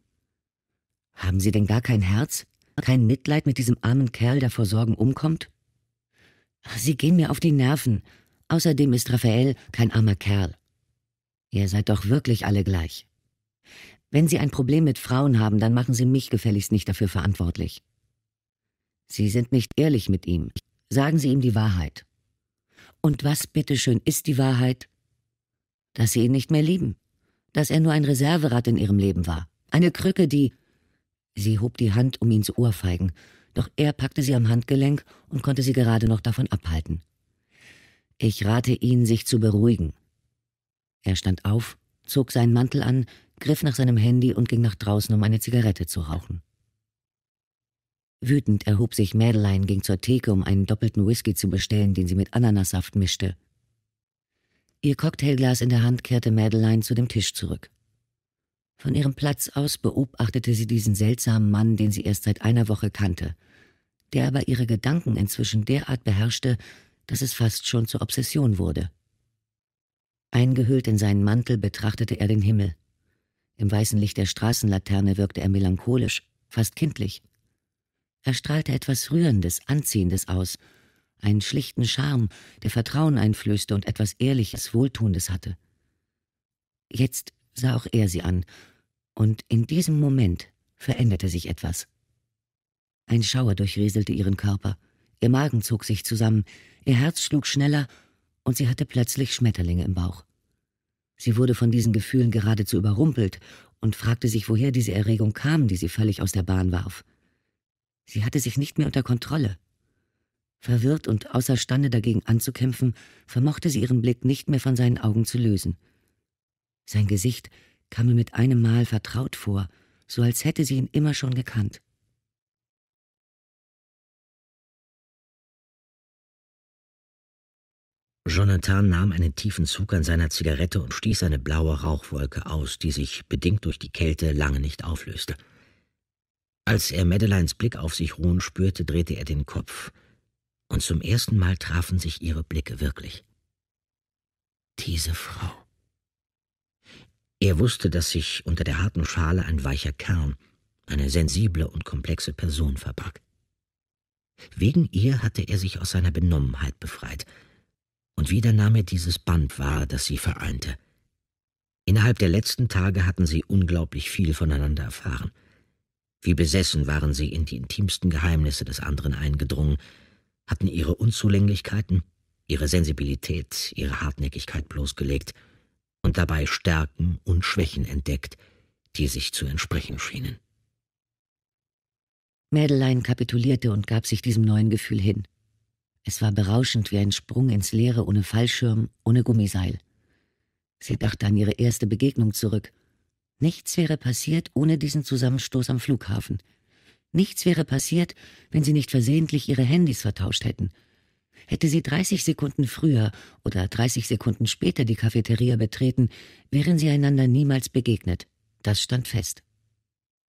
Haben Sie denn gar kein Herz? Kein Mitleid mit diesem armen Kerl, der vor Sorgen umkommt? Sie gehen mir auf die Nerven. Außerdem ist Raphael kein armer Kerl. Ihr seid doch wirklich alle gleich. Wenn Sie ein Problem mit Frauen haben, dann machen Sie mich gefälligst nicht dafür verantwortlich. Sie sind nicht ehrlich mit ihm. Sagen Sie ihm die Wahrheit. Und was bitteschön ist die Wahrheit? Dass Sie ihn nicht mehr lieben. Dass er nur ein Reserverad in Ihrem Leben war. Eine Krücke, die... Sie hob die Hand, um ihn zu ohrfeigen, doch er packte sie am Handgelenk und konnte sie gerade noch davon abhalten. Ich rate Ihnen, sich zu beruhigen. Er stand auf, zog seinen Mantel an, griff nach seinem Handy und ging nach draußen, um eine Zigarette zu rauchen. Wütend erhob sich Madeleine, ging zur Theke, um einen doppelten Whisky zu bestellen, den sie mit Ananassaft mischte. Ihr Cocktailglas in der Hand kehrte Madeleine zu dem Tisch zurück. Von ihrem Platz aus beobachtete sie diesen seltsamen Mann, den sie erst seit einer Woche kannte, der aber ihre Gedanken inzwischen derart beherrschte, dass es fast schon zur Obsession wurde. Eingehüllt in seinen Mantel betrachtete er den Himmel. Im weißen Licht der Straßenlaterne wirkte er melancholisch, fast kindlich. Er strahlte etwas Rührendes, Anziehendes aus, einen schlichten Charme, der Vertrauen einflößte und etwas Ehrliches, Wohltuendes hatte. Jetzt sah auch er sie an, und in diesem Moment veränderte sich etwas. Ein Schauer durchrieselte ihren Körper, ihr Magen zog sich zusammen, ihr Herz schlug schneller und sie hatte plötzlich Schmetterlinge im Bauch. Sie wurde von diesen Gefühlen geradezu überrumpelt und fragte sich, woher diese Erregung kam, die sie völlig aus der Bahn warf. Sie hatte sich nicht mehr unter Kontrolle. Verwirrt und außerstande dagegen anzukämpfen, vermochte sie ihren Blick nicht mehr von seinen Augen zu lösen. Sein Gesicht kam ihr mit einem Mal vertraut vor, so als hätte sie ihn immer schon gekannt. Jonathan nahm einen tiefen Zug an seiner Zigarette und stieß eine blaue Rauchwolke aus, die sich, bedingt durch die Kälte, lange nicht auflöste. Als er Madelines Blick auf sich ruhen spürte, drehte er den Kopf, und zum ersten Mal trafen sich ihre Blicke wirklich. Diese Frau. Er wusste, dass sich unter der harten Schale ein weicher Kern, eine sensible und komplexe Person verbarg. Wegen ihr hatte er sich aus seiner Benommenheit befreit – und wieder nahm er dieses Band wahr, das sie vereinte. Innerhalb der letzten Tage hatten sie unglaublich viel voneinander erfahren. Wie besessen waren sie in die intimsten Geheimnisse des anderen eingedrungen, hatten ihre Unzulänglichkeiten, ihre Sensibilität, ihre Hartnäckigkeit bloßgelegt und dabei Stärken und Schwächen entdeckt, die sich zu entsprechen schienen. Mädelein kapitulierte und gab sich diesem neuen Gefühl hin. Es war berauschend wie ein Sprung ins Leere ohne Fallschirm, ohne Gummiseil. Sie dachte an ihre erste Begegnung zurück. Nichts wäre passiert ohne diesen Zusammenstoß am Flughafen. Nichts wäre passiert, wenn sie nicht versehentlich ihre Handys vertauscht hätten. Hätte sie 30 Sekunden früher oder 30 Sekunden später die Cafeteria betreten, wären sie einander niemals begegnet. Das stand fest.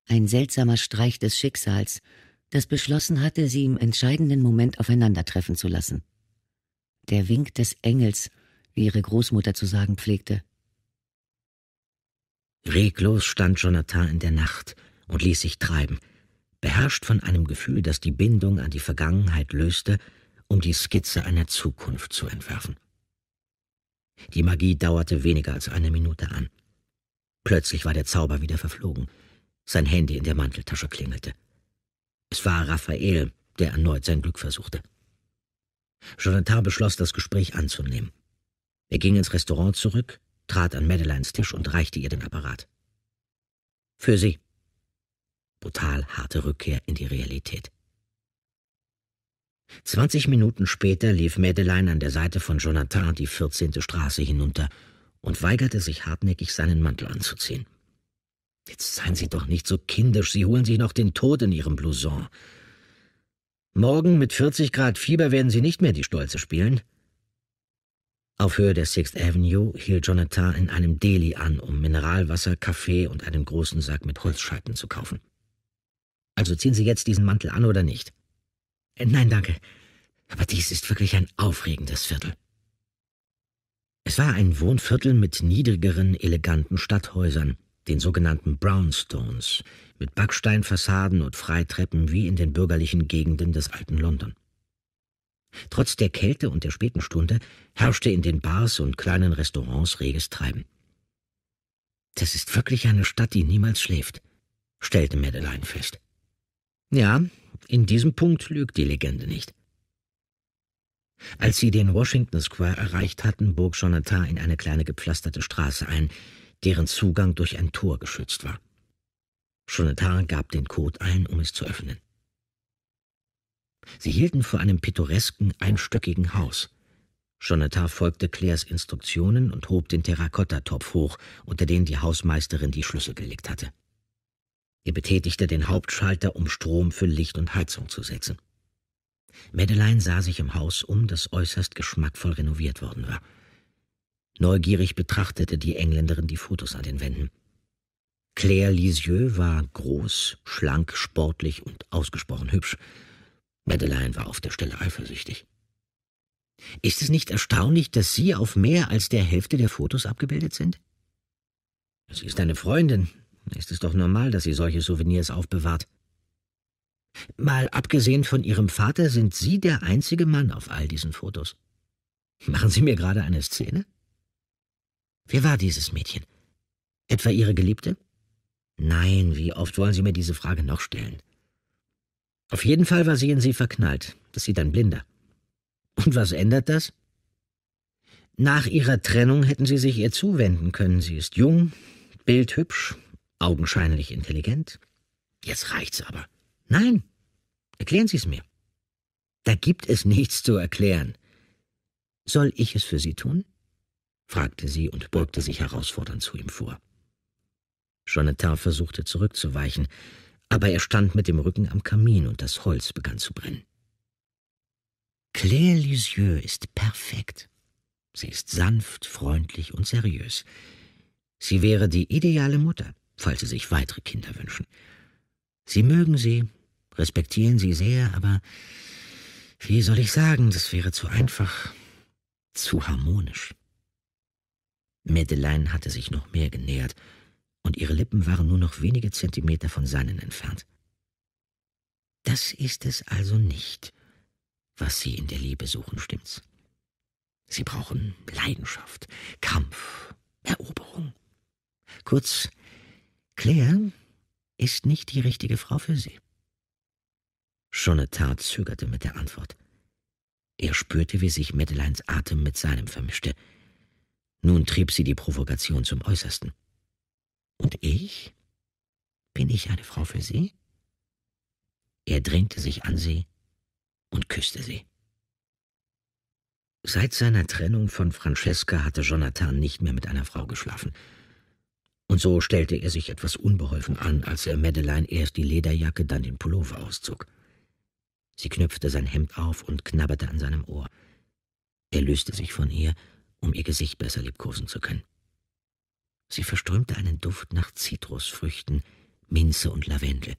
Ein seltsamer Streich des Schicksals, das beschlossen hatte, sie im entscheidenden Moment aufeinandertreffen zu lassen. Der Wink des Engels, wie ihre Großmutter zu sagen pflegte. Reglos stand Jonathan in der Nacht und ließ sich treiben, beherrscht von einem Gefühl, das die Bindung an die Vergangenheit löste, um die Skizze einer Zukunft zu entwerfen. Die Magie dauerte weniger als eine Minute an. Plötzlich war der Zauber wieder verflogen. Sein Handy in der Manteltasche klingelte. Es war Raphael, der erneut sein Glück versuchte. Jonathan beschloss, das Gespräch anzunehmen. Er ging ins Restaurant zurück, trat an Madeleines Tisch und reichte ihr den Apparat. Für sie. Brutal harte Rückkehr in die Realität. Zwanzig Minuten später lief Madeleine an der Seite von Jonathan die 14. Straße hinunter und weigerte sich hartnäckig, seinen Mantel anzuziehen. Jetzt seien Sie doch nicht so kindisch, Sie holen sich noch den Tod in Ihrem Blouson. Morgen mit 40 Grad Fieber werden Sie nicht mehr die Stolze spielen. Auf Höhe der Sixth Avenue hielt Jonathan in einem Deli an, um Mineralwasser, Kaffee und einen großen Sack mit Holzscheiten zu kaufen. Also ziehen Sie jetzt diesen Mantel an oder nicht? Äh, nein, danke. Aber dies ist wirklich ein aufregendes Viertel. Es war ein Wohnviertel mit niedrigeren, eleganten Stadthäusern den sogenannten Brownstones, mit Backsteinfassaden und Freitreppen wie in den bürgerlichen Gegenden des alten London. Trotz der Kälte und der späten Stunde herrschte in den Bars und kleinen Restaurants reges Treiben. Das ist wirklich eine Stadt, die niemals schläft, stellte Madeleine fest. Ja, in diesem Punkt lügt die Legende nicht. Als sie den Washington Square erreicht hatten, bog Jonathan in eine kleine gepflasterte Straße ein, deren Zugang durch ein Tor geschützt war. Jonathan gab den Code ein, um es zu öffnen. Sie hielten vor einem pittoresken, einstöckigen Haus. Jonathan folgte Claires Instruktionen und hob den Terrakottatopf hoch, unter den die Hausmeisterin die Schlüssel gelegt hatte. Er betätigte den Hauptschalter, um Strom für Licht und Heizung zu setzen. Madeleine sah sich im Haus um, das äußerst geschmackvoll renoviert worden war. Neugierig betrachtete die Engländerin die Fotos an den Wänden. Claire Lisieux war groß, schlank, sportlich und ausgesprochen hübsch. Madeleine war auf der Stelle eifersüchtig. Ist es nicht erstaunlich, dass Sie auf mehr als der Hälfte der Fotos abgebildet sind? Sie ist eine Freundin. Ist es doch normal, dass sie solche Souvenirs aufbewahrt. Mal abgesehen von Ihrem Vater sind Sie der einzige Mann auf all diesen Fotos. Machen Sie mir gerade eine Szene? Wer war dieses Mädchen? Etwa Ihre Geliebte? Nein, wie oft wollen Sie mir diese Frage noch stellen? Auf jeden Fall war sie in sie verknallt, das sieht ein Blinder. Und was ändert das? Nach ihrer Trennung hätten Sie sich ihr zuwenden können. Sie ist jung, bildhübsch, augenscheinlich intelligent. Jetzt reicht's aber. Nein, erklären Sie es mir. Da gibt es nichts zu erklären. Soll ich es für Sie tun? fragte sie und beugte sich herausfordernd zu ihm vor. Jonathan versuchte zurückzuweichen, aber er stand mit dem Rücken am Kamin und das Holz begann zu brennen. Claire Lisieux ist perfekt. Sie ist sanft, freundlich und seriös. Sie wäre die ideale Mutter, falls Sie sich weitere Kinder wünschen. Sie mögen sie, respektieren sie sehr, aber wie soll ich sagen, das wäre zu einfach, zu harmonisch. Mädelein hatte sich noch mehr genähert, und ihre Lippen waren nur noch wenige Zentimeter von seinen entfernt. Das ist es also nicht, was sie in der Liebe suchen, stimmt's? Sie brauchen Leidenschaft, Kampf, Eroberung. Kurz, Claire ist nicht die richtige Frau für sie. Jonathan zögerte mit der Antwort. Er spürte, wie sich Madeleines Atem mit seinem vermischte. Nun trieb sie die Provokation zum Äußersten. Und ich? Bin ich eine Frau für sie? Er drängte sich an sie und küsste sie. Seit seiner Trennung von Francesca hatte Jonathan nicht mehr mit einer Frau geschlafen. Und so stellte er sich etwas unbeholfen an, als er Madeleine erst die Lederjacke, dann den Pullover auszog. Sie knüpfte sein Hemd auf und knabberte an seinem Ohr. Er löste sich von ihr um ihr Gesicht besser liebkosen zu können. Sie verströmte einen Duft nach Zitrusfrüchten, Minze und Lavendel.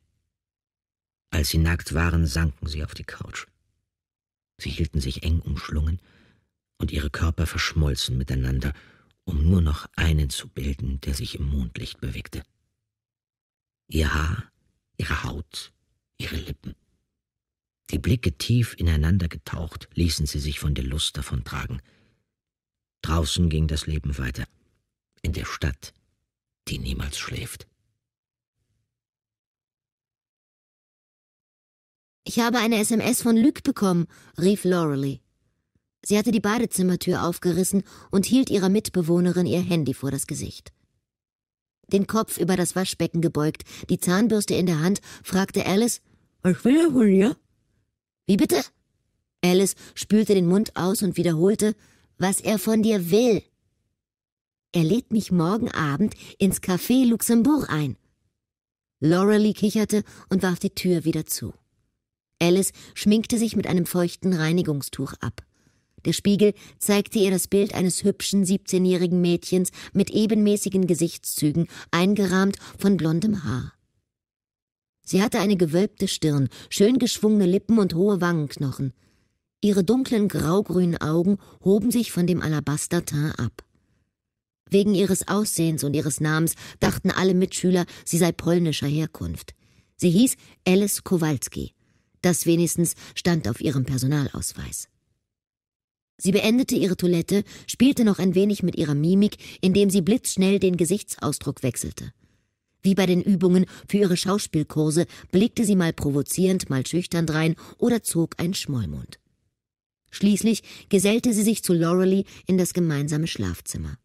Als sie nackt waren, sanken sie auf die Couch. Sie hielten sich eng umschlungen und ihre Körper verschmolzen miteinander, um nur noch einen zu bilden, der sich im Mondlicht bewegte. Ihr Haar, ihre Haut, ihre Lippen. Die Blicke tief ineinander getaucht, ließen sie sich von der Lust davontragen – Draußen ging das Leben weiter, in der Stadt, die niemals schläft. Ich habe eine SMS von Luc bekommen, rief Loreley. Sie hatte die Badezimmertür aufgerissen und hielt ihrer Mitbewohnerin ihr Handy vor das Gesicht. Den Kopf über das Waschbecken gebeugt, die Zahnbürste in der Hand, fragte Alice, Was will er von dir? Wie bitte? Alice spülte den Mund aus und wiederholte, was er von dir will. Er lädt mich morgen Abend ins Café Luxembourg ein. Laurelie kicherte und warf die Tür wieder zu. Alice schminkte sich mit einem feuchten Reinigungstuch ab. Der Spiegel zeigte ihr das Bild eines hübschen, 17-jährigen Mädchens mit ebenmäßigen Gesichtszügen, eingerahmt von blondem Haar. Sie hatte eine gewölbte Stirn, schön geschwungene Lippen und hohe Wangenknochen. Ihre dunklen graugrünen Augen hoben sich von dem Alabasterteint ab. Wegen ihres Aussehens und ihres Namens dachten alle Mitschüler, sie sei polnischer Herkunft. Sie hieß Alice Kowalski. Das wenigstens stand auf ihrem Personalausweis. Sie beendete ihre Toilette, spielte noch ein wenig mit ihrer Mimik, indem sie blitzschnell den Gesichtsausdruck wechselte. Wie bei den Übungen für ihre Schauspielkurse blickte sie mal provozierend, mal schüchtern drein oder zog einen Schmollmund. Schließlich gesellte sie sich zu Loreley in das gemeinsame Schlafzimmer.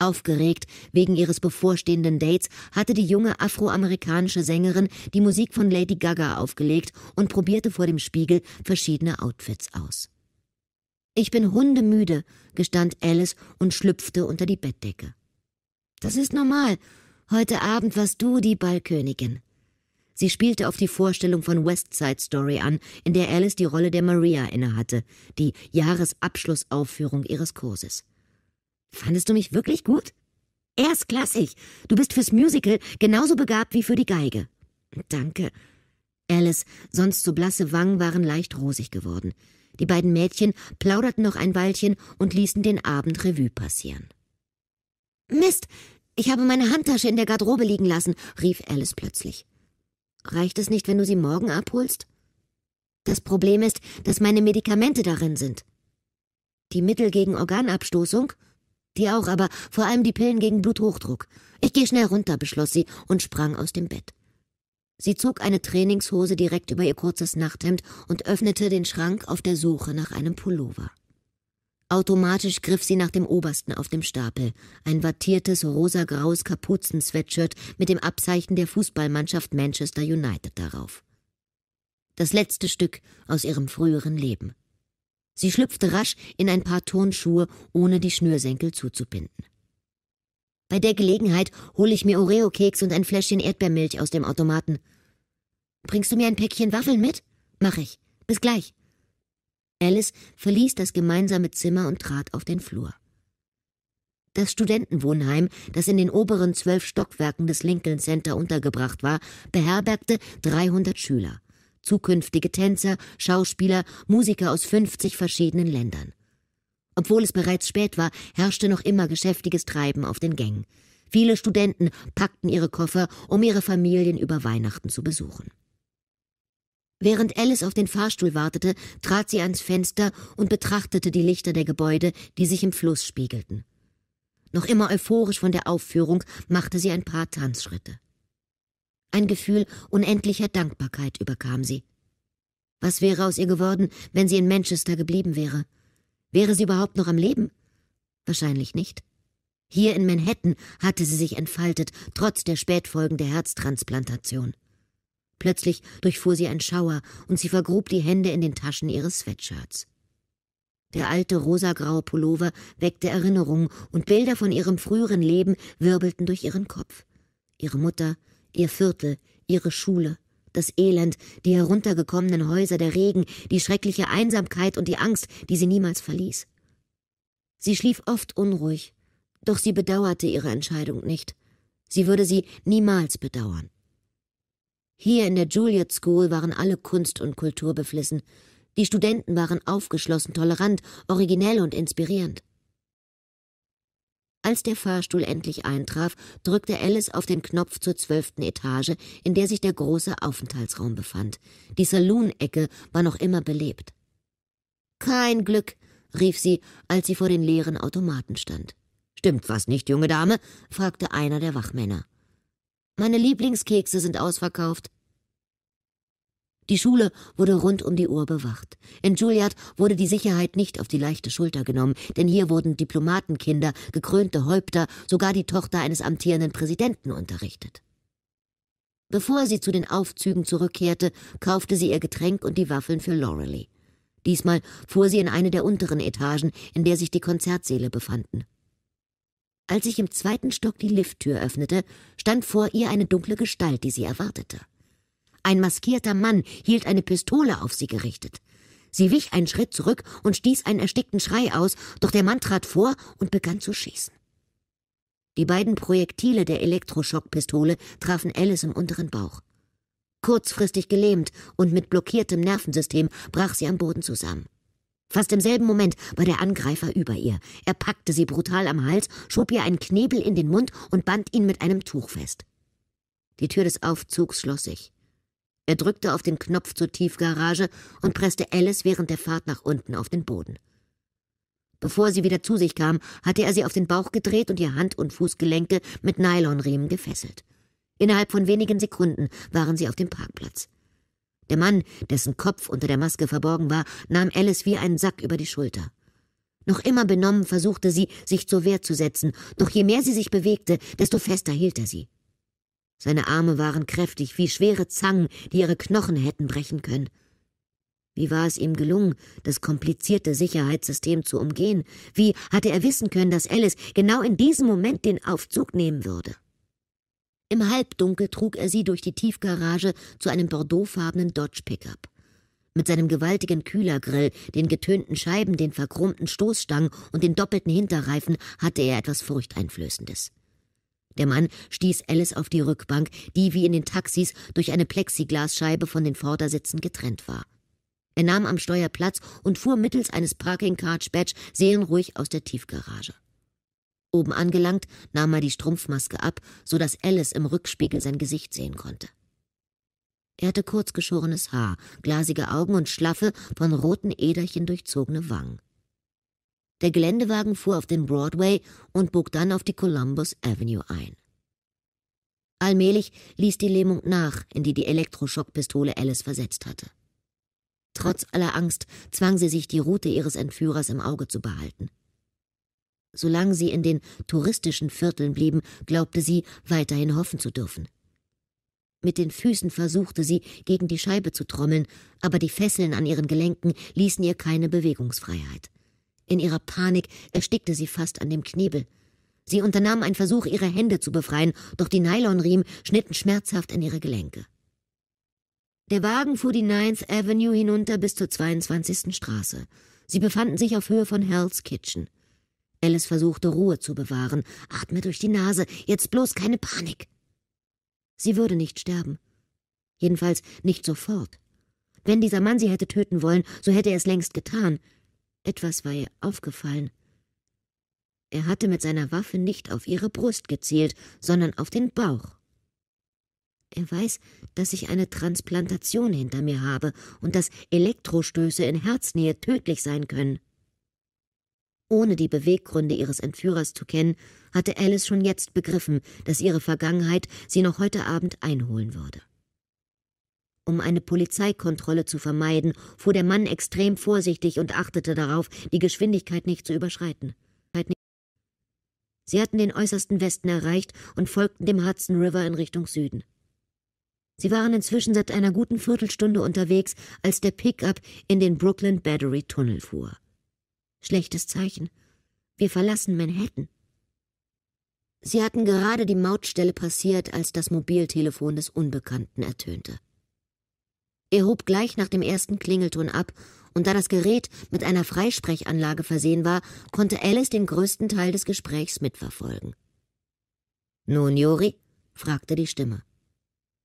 Aufgeregt wegen ihres bevorstehenden Dates hatte die junge afroamerikanische Sängerin die Musik von Lady Gaga aufgelegt und probierte vor dem Spiegel verschiedene Outfits aus. Ich bin hundemüde, gestand Alice und schlüpfte unter die Bettdecke. Das ist normal. Heute Abend warst du die Ballkönigin. Sie spielte auf die Vorstellung von West Side Story an, in der Alice die Rolle der Maria innehatte, die Jahresabschlussaufführung ihres Kurses. Fandest du mich wirklich gut? Erstklassig. Du bist fürs Musical genauso begabt wie für die Geige. Danke. Alice, sonst so blasse Wangen waren leicht rosig geworden. Die beiden Mädchen plauderten noch ein Weilchen und ließen den Abend Revue passieren. Mist, ich habe meine Handtasche in der Garderobe liegen lassen, rief Alice plötzlich. Reicht es nicht, wenn du sie morgen abholst? Das Problem ist, dass meine Medikamente darin sind. Die Mittel gegen Organabstoßung? Die auch, aber vor allem die Pillen gegen Bluthochdruck. Ich gehe schnell runter, beschloss sie und sprang aus dem Bett. Sie zog eine Trainingshose direkt über ihr kurzes Nachthemd und öffnete den Schrank auf der Suche nach einem Pullover. Automatisch griff sie nach dem obersten auf dem Stapel, ein wattiertes rosagraues Kapuzen-Sweatshirt mit dem Abzeichen der Fußballmannschaft Manchester United darauf. Das letzte Stück aus ihrem früheren Leben. Sie schlüpfte rasch in ein paar Turnschuhe, ohne die Schnürsenkel zuzubinden. Bei der Gelegenheit hole ich mir Oreo-Keks und ein Fläschchen Erdbeermilch aus dem Automaten. Bringst du mir ein Päckchen Waffeln mit? Mach ich. Bis gleich. Alice verließ das gemeinsame Zimmer und trat auf den Flur. Das Studentenwohnheim, das in den oberen zwölf Stockwerken des Lincoln Center untergebracht war, beherbergte 300 Schüler, zukünftige Tänzer, Schauspieler, Musiker aus 50 verschiedenen Ländern. Obwohl es bereits spät war, herrschte noch immer geschäftiges Treiben auf den Gängen. Viele Studenten packten ihre Koffer, um ihre Familien über Weihnachten zu besuchen. Während Alice auf den Fahrstuhl wartete, trat sie ans Fenster und betrachtete die Lichter der Gebäude, die sich im Fluss spiegelten. Noch immer euphorisch von der Aufführung machte sie ein paar Tanzschritte. Ein Gefühl unendlicher Dankbarkeit überkam sie. Was wäre aus ihr geworden, wenn sie in Manchester geblieben wäre? Wäre sie überhaupt noch am Leben? Wahrscheinlich nicht. Hier in Manhattan hatte sie sich entfaltet, trotz der Spätfolgen der Herztransplantation. Plötzlich durchfuhr sie ein Schauer und sie vergrub die Hände in den Taschen ihres Sweatshirts. Der alte rosagraue Pullover weckte Erinnerungen und Bilder von ihrem früheren Leben wirbelten durch ihren Kopf. Ihre Mutter, ihr Viertel, ihre Schule, das Elend, die heruntergekommenen Häuser, der Regen, die schreckliche Einsamkeit und die Angst, die sie niemals verließ. Sie schlief oft unruhig, doch sie bedauerte ihre Entscheidung nicht. Sie würde sie niemals bedauern. Hier in der Juliet School waren alle Kunst und Kultur beflissen. Die Studenten waren aufgeschlossen, tolerant, originell und inspirierend. Als der Fahrstuhl endlich eintraf, drückte Alice auf den Knopf zur zwölften Etage, in der sich der große Aufenthaltsraum befand. Die Saloon-Ecke war noch immer belebt. Kein Glück, rief sie, als sie vor den leeren Automaten stand. Stimmt was nicht, junge Dame? fragte einer der Wachmänner. Meine Lieblingskekse sind ausverkauft. Die Schule wurde rund um die Uhr bewacht. In Juilliard wurde die Sicherheit nicht auf die leichte Schulter genommen, denn hier wurden Diplomatenkinder, gekrönte Häupter, sogar die Tochter eines amtierenden Präsidenten unterrichtet. Bevor sie zu den Aufzügen zurückkehrte, kaufte sie ihr Getränk und die Waffeln für Loreley. Diesmal fuhr sie in eine der unteren Etagen, in der sich die Konzertsäle befanden. Als ich im zweiten Stock die Lifttür öffnete, stand vor ihr eine dunkle Gestalt, die sie erwartete. Ein maskierter Mann hielt eine Pistole auf sie gerichtet. Sie wich einen Schritt zurück und stieß einen erstickten Schrei aus, doch der Mann trat vor und begann zu schießen. Die beiden Projektile der Elektroschockpistole trafen Alice im unteren Bauch. Kurzfristig gelähmt und mit blockiertem Nervensystem brach sie am Boden zusammen. Fast im selben Moment war der Angreifer über ihr. Er packte sie brutal am Hals, schob ihr einen Knebel in den Mund und band ihn mit einem Tuch fest. Die Tür des Aufzugs schloss sich. Er drückte auf den Knopf zur Tiefgarage und presste Alice während der Fahrt nach unten auf den Boden. Bevor sie wieder zu sich kam, hatte er sie auf den Bauch gedreht und ihr Hand- und Fußgelenke mit Nylonriemen gefesselt. Innerhalb von wenigen Sekunden waren sie auf dem Parkplatz. Der Mann, dessen Kopf unter der Maske verborgen war, nahm Alice wie einen Sack über die Schulter. Noch immer benommen versuchte sie, sich zur Wehr zu setzen, doch je mehr sie sich bewegte, desto fester hielt er sie. Seine Arme waren kräftig wie schwere Zangen, die ihre Knochen hätten brechen können. Wie war es ihm gelungen, das komplizierte Sicherheitssystem zu umgehen? Wie hatte er wissen können, dass Alice genau in diesem Moment den Aufzug nehmen würde? Im Halbdunkel trug er sie durch die Tiefgarage zu einem bordeauxfarbenen Dodge Pickup. Mit seinem gewaltigen Kühlergrill, den getönten Scheiben, den verkrummten Stoßstangen und den doppelten Hinterreifen hatte er etwas Furchteinflößendes. Der Mann stieß Alice auf die Rückbank, die wie in den Taxis durch eine Plexiglasscheibe von den Vordersitzen getrennt war. Er nahm am Steuer Platz und fuhr mittels eines Parking Card Badge seelenruhig aus der Tiefgarage. Oben angelangt, nahm er die Strumpfmaske ab, so dass Alice im Rückspiegel sein Gesicht sehen konnte. Er hatte kurzgeschorenes Haar, glasige Augen und schlaffe, von roten Äderchen durchzogene Wangen. Der Geländewagen fuhr auf den Broadway und bog dann auf die Columbus Avenue ein. Allmählich ließ die Lähmung nach, in die die Elektroschockpistole Alice versetzt hatte. Trotz aller Angst zwang sie sich, die Route ihres Entführers im Auge zu behalten. Solange sie in den touristischen Vierteln blieben, glaubte sie, weiterhin hoffen zu dürfen. Mit den Füßen versuchte sie, gegen die Scheibe zu trommeln, aber die Fesseln an ihren Gelenken ließen ihr keine Bewegungsfreiheit. In ihrer Panik erstickte sie fast an dem Knebel. Sie unternahm einen Versuch, ihre Hände zu befreien, doch die Nylonriemen schnitten schmerzhaft in ihre Gelenke. Der Wagen fuhr die Ninth Avenue hinunter bis zur 22. Straße. Sie befanden sich auf Höhe von Hell's Kitchen. Alice versuchte Ruhe zu bewahren. Atme durch die Nase, jetzt bloß keine Panik. Sie würde nicht sterben. Jedenfalls nicht sofort. Wenn dieser Mann sie hätte töten wollen, so hätte er es längst getan. Etwas war ihr aufgefallen. Er hatte mit seiner Waffe nicht auf ihre Brust gezielt, sondern auf den Bauch. Er weiß, dass ich eine Transplantation hinter mir habe und dass Elektrostöße in Herznähe tödlich sein können. Ohne die Beweggründe ihres Entführers zu kennen, hatte Alice schon jetzt begriffen, dass ihre Vergangenheit sie noch heute Abend einholen würde. Um eine Polizeikontrolle zu vermeiden, fuhr der Mann extrem vorsichtig und achtete darauf, die Geschwindigkeit nicht zu überschreiten. Sie hatten den äußersten Westen erreicht und folgten dem Hudson River in Richtung Süden. Sie waren inzwischen seit einer guten Viertelstunde unterwegs, als der Pickup in den Brooklyn Battery Tunnel fuhr. Schlechtes Zeichen. Wir verlassen Manhattan. Sie hatten gerade die Mautstelle passiert, als das Mobiltelefon des Unbekannten ertönte. Er hob gleich nach dem ersten Klingelton ab, und da das Gerät mit einer Freisprechanlage versehen war, konnte Alice den größten Teil des Gesprächs mitverfolgen. Nun, Jori? fragte die Stimme.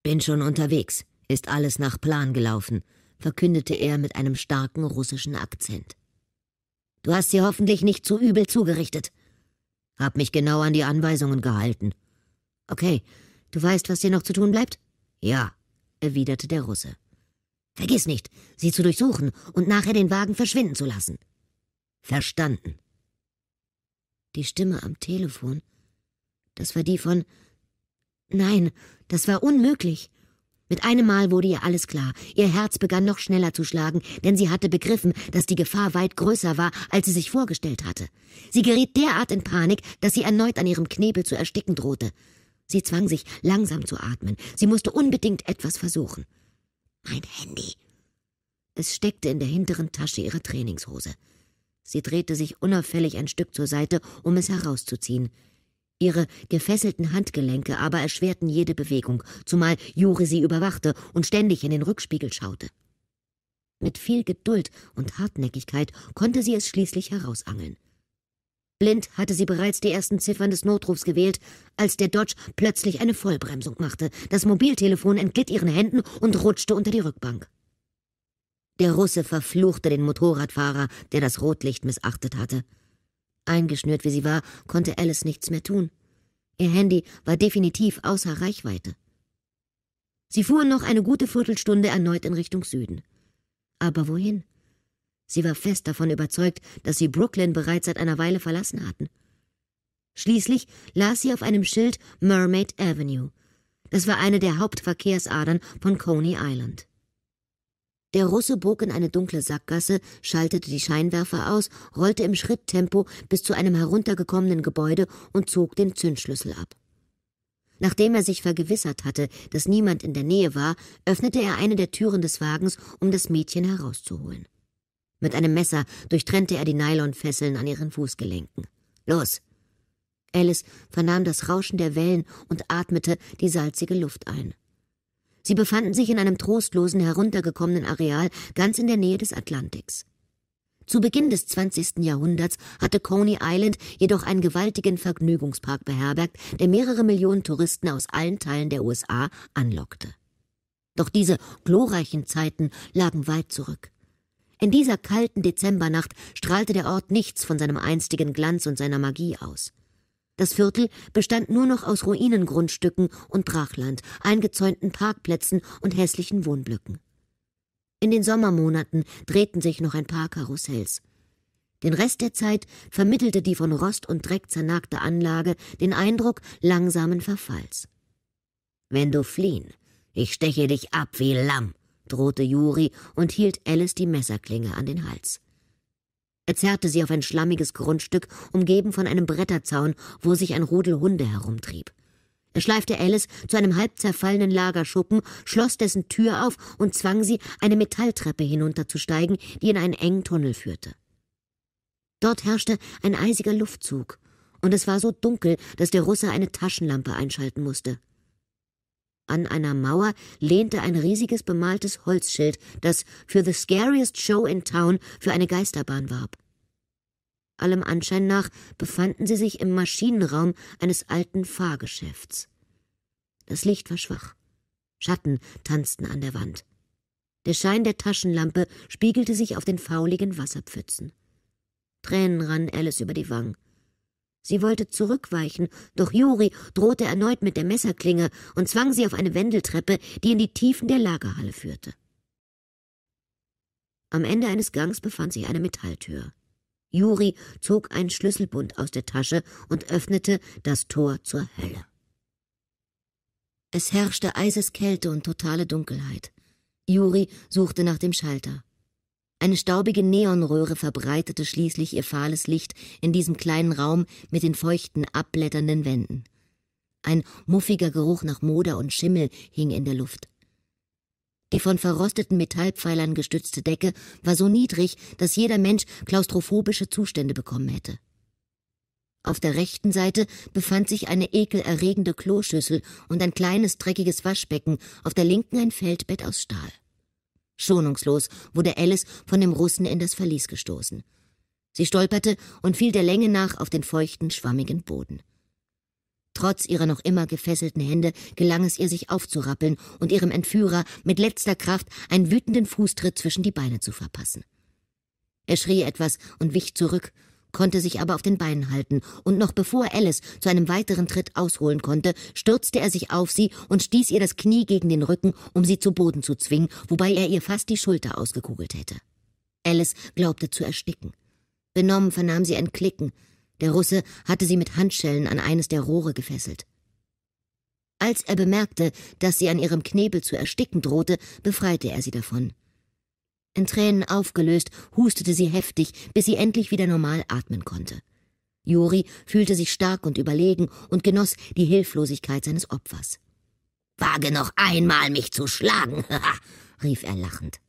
Bin schon unterwegs. Ist alles nach Plan gelaufen, verkündete er mit einem starken russischen Akzent. Du hast sie hoffentlich nicht zu übel zugerichtet. Hab mich genau an die Anweisungen gehalten. Okay, du weißt, was dir noch zu tun bleibt? Ja, erwiderte der Russe. Vergiss nicht, sie zu durchsuchen und nachher den Wagen verschwinden zu lassen. Verstanden. Die Stimme am Telefon, das war die von. Nein, das war unmöglich. Mit einem Mal wurde ihr alles klar. Ihr Herz begann noch schneller zu schlagen, denn sie hatte begriffen, dass die Gefahr weit größer war, als sie sich vorgestellt hatte. Sie geriet derart in Panik, dass sie erneut an ihrem Knebel zu ersticken drohte. Sie zwang sich, langsam zu atmen. Sie musste unbedingt etwas versuchen. Mein Handy. Es steckte in der hinteren Tasche ihrer Trainingshose. Sie drehte sich unauffällig ein Stück zur Seite, um es herauszuziehen. Ihre gefesselten Handgelenke aber erschwerten jede Bewegung, zumal Juri sie überwachte und ständig in den Rückspiegel schaute. Mit viel Geduld und Hartnäckigkeit konnte sie es schließlich herausangeln. Blind hatte sie bereits die ersten Ziffern des Notrufs gewählt, als der Dodge plötzlich eine Vollbremsung machte. Das Mobiltelefon entglitt ihren Händen und rutschte unter die Rückbank. Der Russe verfluchte den Motorradfahrer, der das Rotlicht missachtet hatte. Eingeschnürt wie sie war, konnte Alice nichts mehr tun. Ihr Handy war definitiv außer Reichweite. Sie fuhren noch eine gute Viertelstunde erneut in Richtung Süden. Aber wohin? Sie war fest davon überzeugt, dass sie Brooklyn bereits seit einer Weile verlassen hatten. Schließlich las sie auf einem Schild Mermaid Avenue. Das war eine der Hauptverkehrsadern von Coney Island. Der Russe bog in eine dunkle Sackgasse, schaltete die Scheinwerfer aus, rollte im Schritttempo bis zu einem heruntergekommenen Gebäude und zog den Zündschlüssel ab. Nachdem er sich vergewissert hatte, dass niemand in der Nähe war, öffnete er eine der Türen des Wagens, um das Mädchen herauszuholen. Mit einem Messer durchtrennte er die Nylonfesseln an ihren Fußgelenken. Los! Alice vernahm das Rauschen der Wellen und atmete die salzige Luft ein. Sie befanden sich in einem trostlosen, heruntergekommenen Areal ganz in der Nähe des Atlantiks. Zu Beginn des 20. Jahrhunderts hatte Coney Island jedoch einen gewaltigen Vergnügungspark beherbergt, der mehrere Millionen Touristen aus allen Teilen der USA anlockte. Doch diese glorreichen Zeiten lagen weit zurück. In dieser kalten Dezembernacht strahlte der Ort nichts von seinem einstigen Glanz und seiner Magie aus. Das Viertel bestand nur noch aus Ruinengrundstücken und Brachland, eingezäunten Parkplätzen und hässlichen Wohnblöcken. In den Sommermonaten drehten sich noch ein paar Karussells. Den Rest der Zeit vermittelte die von Rost und Dreck zernagte Anlage den Eindruck langsamen Verfalls. Wenn du fliehen, ich steche dich ab wie Lamm, drohte Juri und hielt Alice die Messerklinge an den Hals. Er zerrte sie auf ein schlammiges Grundstück, umgeben von einem Bretterzaun, wo sich ein Rudel Hunde herumtrieb. Er schleifte Alice zu einem halb zerfallenen Lagerschuppen, schloss dessen Tür auf und zwang sie, eine Metalltreppe hinunterzusteigen, die in einen engen Tunnel führte. Dort herrschte ein eisiger Luftzug, und es war so dunkel, dass der Russe eine Taschenlampe einschalten musste. An einer Mauer lehnte ein riesiges bemaltes Holzschild, das für The Scariest Show in Town für eine Geisterbahn warb. Allem Anschein nach befanden sie sich im Maschinenraum eines alten Fahrgeschäfts. Das Licht war schwach. Schatten tanzten an der Wand. Der Schein der Taschenlampe spiegelte sich auf den fauligen Wasserpfützen. Tränen rannen Alice über die Wangen. Sie wollte zurückweichen, doch Juri drohte erneut mit der Messerklinge und zwang sie auf eine Wendeltreppe, die in die Tiefen der Lagerhalle führte. Am Ende eines Gangs befand sich eine Metalltür. Juri zog einen Schlüsselbund aus der Tasche und öffnete das Tor zur Hölle. Es herrschte eises Kälte und totale Dunkelheit. Juri suchte nach dem Schalter. Eine staubige Neonröhre verbreitete schließlich ihr fahles Licht in diesem kleinen Raum mit den feuchten, abblätternden Wänden. Ein muffiger Geruch nach Moder und Schimmel hing in der Luft. Die von verrosteten Metallpfeilern gestützte Decke war so niedrig, dass jeder Mensch klaustrophobische Zustände bekommen hätte. Auf der rechten Seite befand sich eine ekelerregende Kloschüssel und ein kleines dreckiges Waschbecken, auf der linken ein Feldbett aus Stahl. Schonungslos wurde Alice von dem Russen in das Verlies gestoßen. Sie stolperte und fiel der Länge nach auf den feuchten, schwammigen Boden. Trotz ihrer noch immer gefesselten Hände gelang es ihr, sich aufzurappeln und ihrem Entführer mit letzter Kraft einen wütenden Fußtritt zwischen die Beine zu verpassen. Er schrie etwas und wich zurück, konnte sich aber auf den Beinen halten, und noch bevor Alice zu einem weiteren Tritt ausholen konnte, stürzte er sich auf sie und stieß ihr das Knie gegen den Rücken, um sie zu Boden zu zwingen, wobei er ihr fast die Schulter ausgekugelt hätte. Alice glaubte zu ersticken. Benommen vernahm sie ein Klicken. Der Russe hatte sie mit Handschellen an eines der Rohre gefesselt. Als er bemerkte, dass sie an ihrem Knebel zu ersticken drohte, befreite er sie davon. In Tränen aufgelöst, hustete sie heftig, bis sie endlich wieder normal atmen konnte. Juri fühlte sich stark und überlegen und genoss die Hilflosigkeit seines Opfers. Wage noch einmal, mich zu schlagen, <laughs> rief er lachend.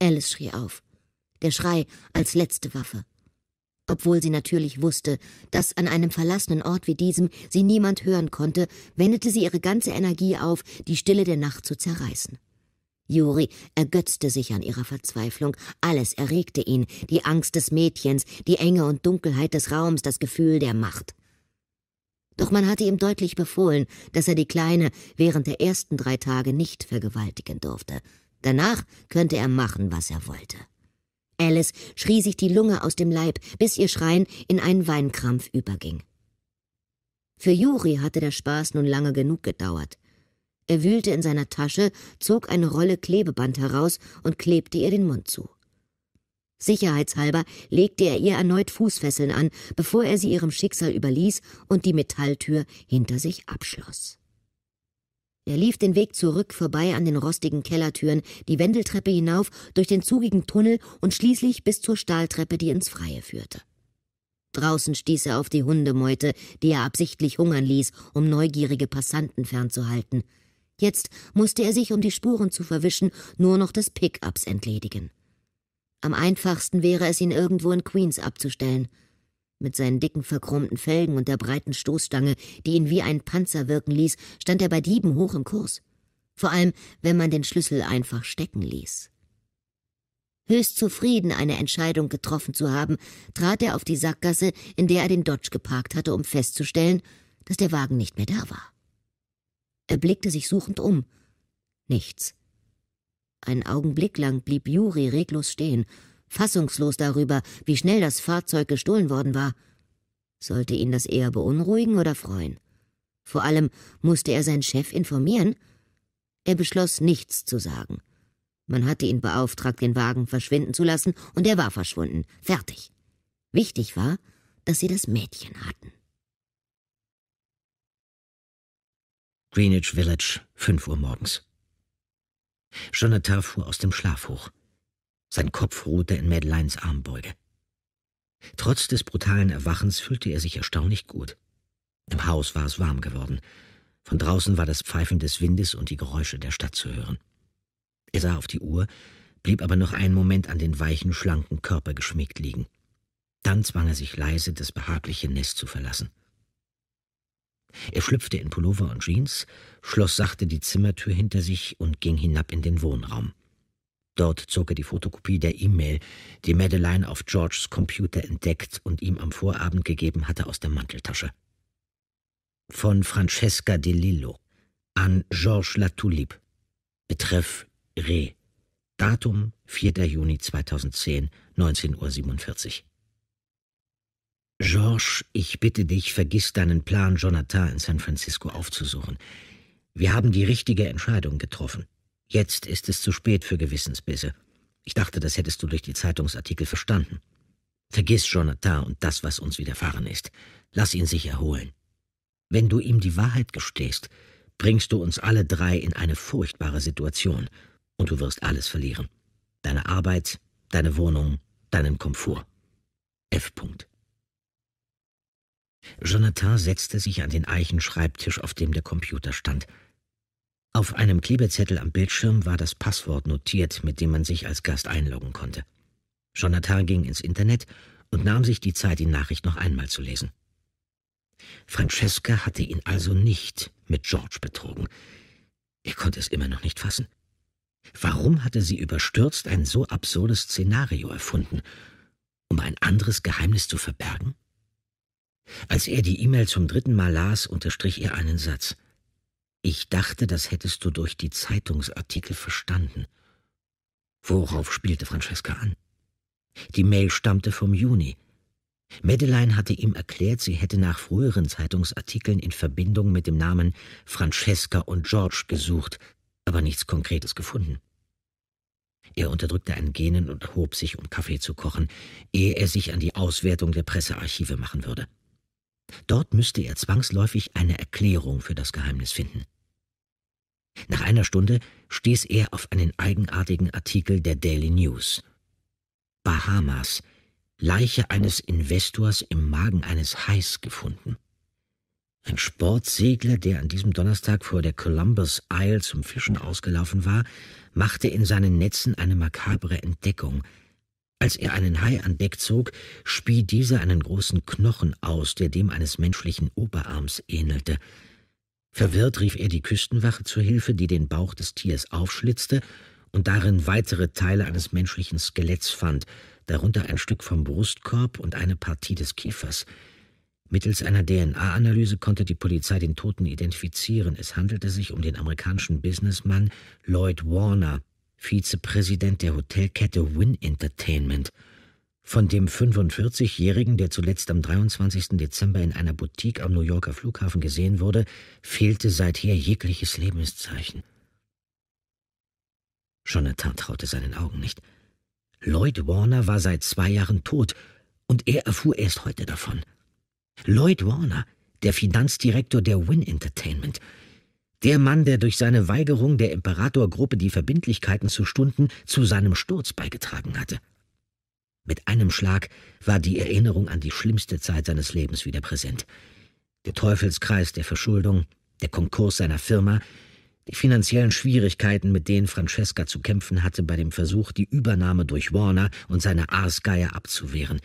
Alice schrie auf. Der Schrei als letzte Waffe. Obwohl sie natürlich wusste, dass an einem verlassenen Ort wie diesem sie niemand hören konnte, wendete sie ihre ganze Energie auf, die Stille der Nacht zu zerreißen. Juri ergötzte sich an ihrer Verzweiflung. Alles erregte ihn, die Angst des Mädchens, die Enge und Dunkelheit des Raums, das Gefühl der Macht. Doch man hatte ihm deutlich befohlen, dass er die Kleine während der ersten drei Tage nicht vergewaltigen durfte. Danach könnte er machen, was er wollte. Alice schrie sich die Lunge aus dem Leib, bis ihr Schreien in einen Weinkrampf überging. Für Juri hatte der Spaß nun lange genug gedauert. Er wühlte in seiner Tasche, zog eine Rolle Klebeband heraus und klebte ihr den Mund zu. Sicherheitshalber legte er ihr erneut Fußfesseln an, bevor er sie ihrem Schicksal überließ und die Metalltür hinter sich abschloss. Er lief den Weg zurück vorbei an den rostigen Kellertüren, die Wendeltreppe hinauf, durch den zugigen Tunnel und schließlich bis zur Stahltreppe, die ins Freie führte. Draußen stieß er auf die Hundemeute, die er absichtlich hungern ließ, um neugierige Passanten fernzuhalten. Jetzt musste er sich, um die Spuren zu verwischen, nur noch des Pickups entledigen. Am einfachsten wäre es, ihn irgendwo in Queens abzustellen. Mit seinen dicken, verchromten Felgen und der breiten Stoßstange, die ihn wie ein Panzer wirken ließ, stand er bei Dieben hoch im Kurs. Vor allem, wenn man den Schlüssel einfach stecken ließ. Höchst zufrieden, eine Entscheidung getroffen zu haben, trat er auf die Sackgasse, in der er den Dodge geparkt hatte, um festzustellen, dass der Wagen nicht mehr da war. Er blickte sich suchend um. Nichts. Ein Augenblick lang blieb Juri reglos stehen, fassungslos darüber, wie schnell das Fahrzeug gestohlen worden war. Sollte ihn das eher beunruhigen oder freuen? Vor allem musste er seinen Chef informieren. Er beschloss, nichts zu sagen. Man hatte ihn beauftragt, den Wagen verschwinden zu lassen, und er war verschwunden. Fertig. Wichtig war, dass sie das Mädchen hatten. Greenwich Village, 5 Uhr morgens. Jonathan fuhr aus dem Schlaf hoch. Sein Kopf ruhte in Madeleines Armbeuge. Trotz des brutalen Erwachens fühlte er sich erstaunlich gut. Im Haus war es warm geworden. Von draußen war das Pfeifen des Windes und die Geräusche der Stadt zu hören. Er sah auf die Uhr, blieb aber noch einen Moment an den weichen, schlanken Körper geschmiegt liegen. Dann zwang er sich leise, das behagliche Nest zu verlassen. Er schlüpfte in Pullover und Jeans, schloss sachte die Zimmertür hinter sich und ging hinab in den Wohnraum. Dort zog er die Fotokopie der E-Mail, die Madeleine auf Georges Computer entdeckt und ihm am Vorabend gegeben hatte, aus der Manteltasche. Von Francesca de Lillo an Georges Latoulip. Betreff Re. Datum 4. Juni 2010, 19.47 Uhr. George, ich bitte dich, vergiss deinen Plan, Jonathan in San Francisco aufzusuchen. Wir haben die richtige Entscheidung getroffen. Jetzt ist es zu spät für Gewissensbisse. Ich dachte, das hättest du durch die Zeitungsartikel verstanden. Vergiss Jonathan und das, was uns widerfahren ist. Lass ihn sich erholen. Wenn du ihm die Wahrheit gestehst, bringst du uns alle drei in eine furchtbare Situation und du wirst alles verlieren. Deine Arbeit, deine Wohnung, deinen Komfort. F. -Punkt. Jonathan setzte sich an den Eichenschreibtisch, auf dem der Computer stand. Auf einem Klebezettel am Bildschirm war das Passwort notiert, mit dem man sich als Gast einloggen konnte. Jonathan ging ins Internet und nahm sich die Zeit, die Nachricht noch einmal zu lesen. Francesca hatte ihn also nicht mit George betrogen. Er konnte es immer noch nicht fassen. Warum hatte sie überstürzt ein so absurdes Szenario erfunden? Um ein anderes Geheimnis zu verbergen? Als er die E-Mail zum dritten Mal las, unterstrich er einen Satz. Ich dachte, das hättest du durch die Zeitungsartikel verstanden. Worauf spielte Francesca an? Die Mail stammte vom Juni. Madeleine hatte ihm erklärt, sie hätte nach früheren Zeitungsartikeln in Verbindung mit dem Namen Francesca und George gesucht, aber nichts Konkretes gefunden. Er unterdrückte ein Gähnen und hob sich, um Kaffee zu kochen, ehe er sich an die Auswertung der Pressearchive machen würde. Dort müsste er zwangsläufig eine Erklärung für das Geheimnis finden. Nach einer Stunde stieß er auf einen eigenartigen Artikel der Daily News. Bahamas, Leiche eines Investors im Magen eines Hais gefunden. Ein Sportsegler, der an diesem Donnerstag vor der Columbus Isle zum Fischen ausgelaufen war, machte in seinen Netzen eine makabre Entdeckung – als er einen Hai an Deck zog, spie dieser einen großen Knochen aus, der dem eines menschlichen Oberarms ähnelte. Verwirrt rief er die Küstenwache zu Hilfe, die den Bauch des Tiers aufschlitzte und darin weitere Teile eines menschlichen Skeletts fand, darunter ein Stück vom Brustkorb und eine Partie des Kiefers. Mittels einer DNA-Analyse konnte die Polizei den Toten identifizieren. Es handelte sich um den amerikanischen Businessman Lloyd Warner, Vizepräsident der Hotelkette Wynn Entertainment, von dem 45-Jährigen, der zuletzt am 23. Dezember in einer Boutique am New Yorker Flughafen gesehen wurde, fehlte seither jegliches Lebenszeichen. Jonathan traute seinen Augen nicht. Lloyd Warner war seit zwei Jahren tot, und er erfuhr erst heute davon. Lloyd Warner, der Finanzdirektor der Wynn Entertainment, der Mann, der durch seine Weigerung der Imperatorgruppe die Verbindlichkeiten zu stunden, zu seinem Sturz beigetragen hatte. Mit einem Schlag war die Erinnerung an die schlimmste Zeit seines Lebens wieder präsent. Der Teufelskreis der Verschuldung, der Konkurs seiner Firma, die finanziellen Schwierigkeiten, mit denen Francesca zu kämpfen hatte bei dem Versuch, die Übernahme durch Warner und seine Aasgeier abzuwehren,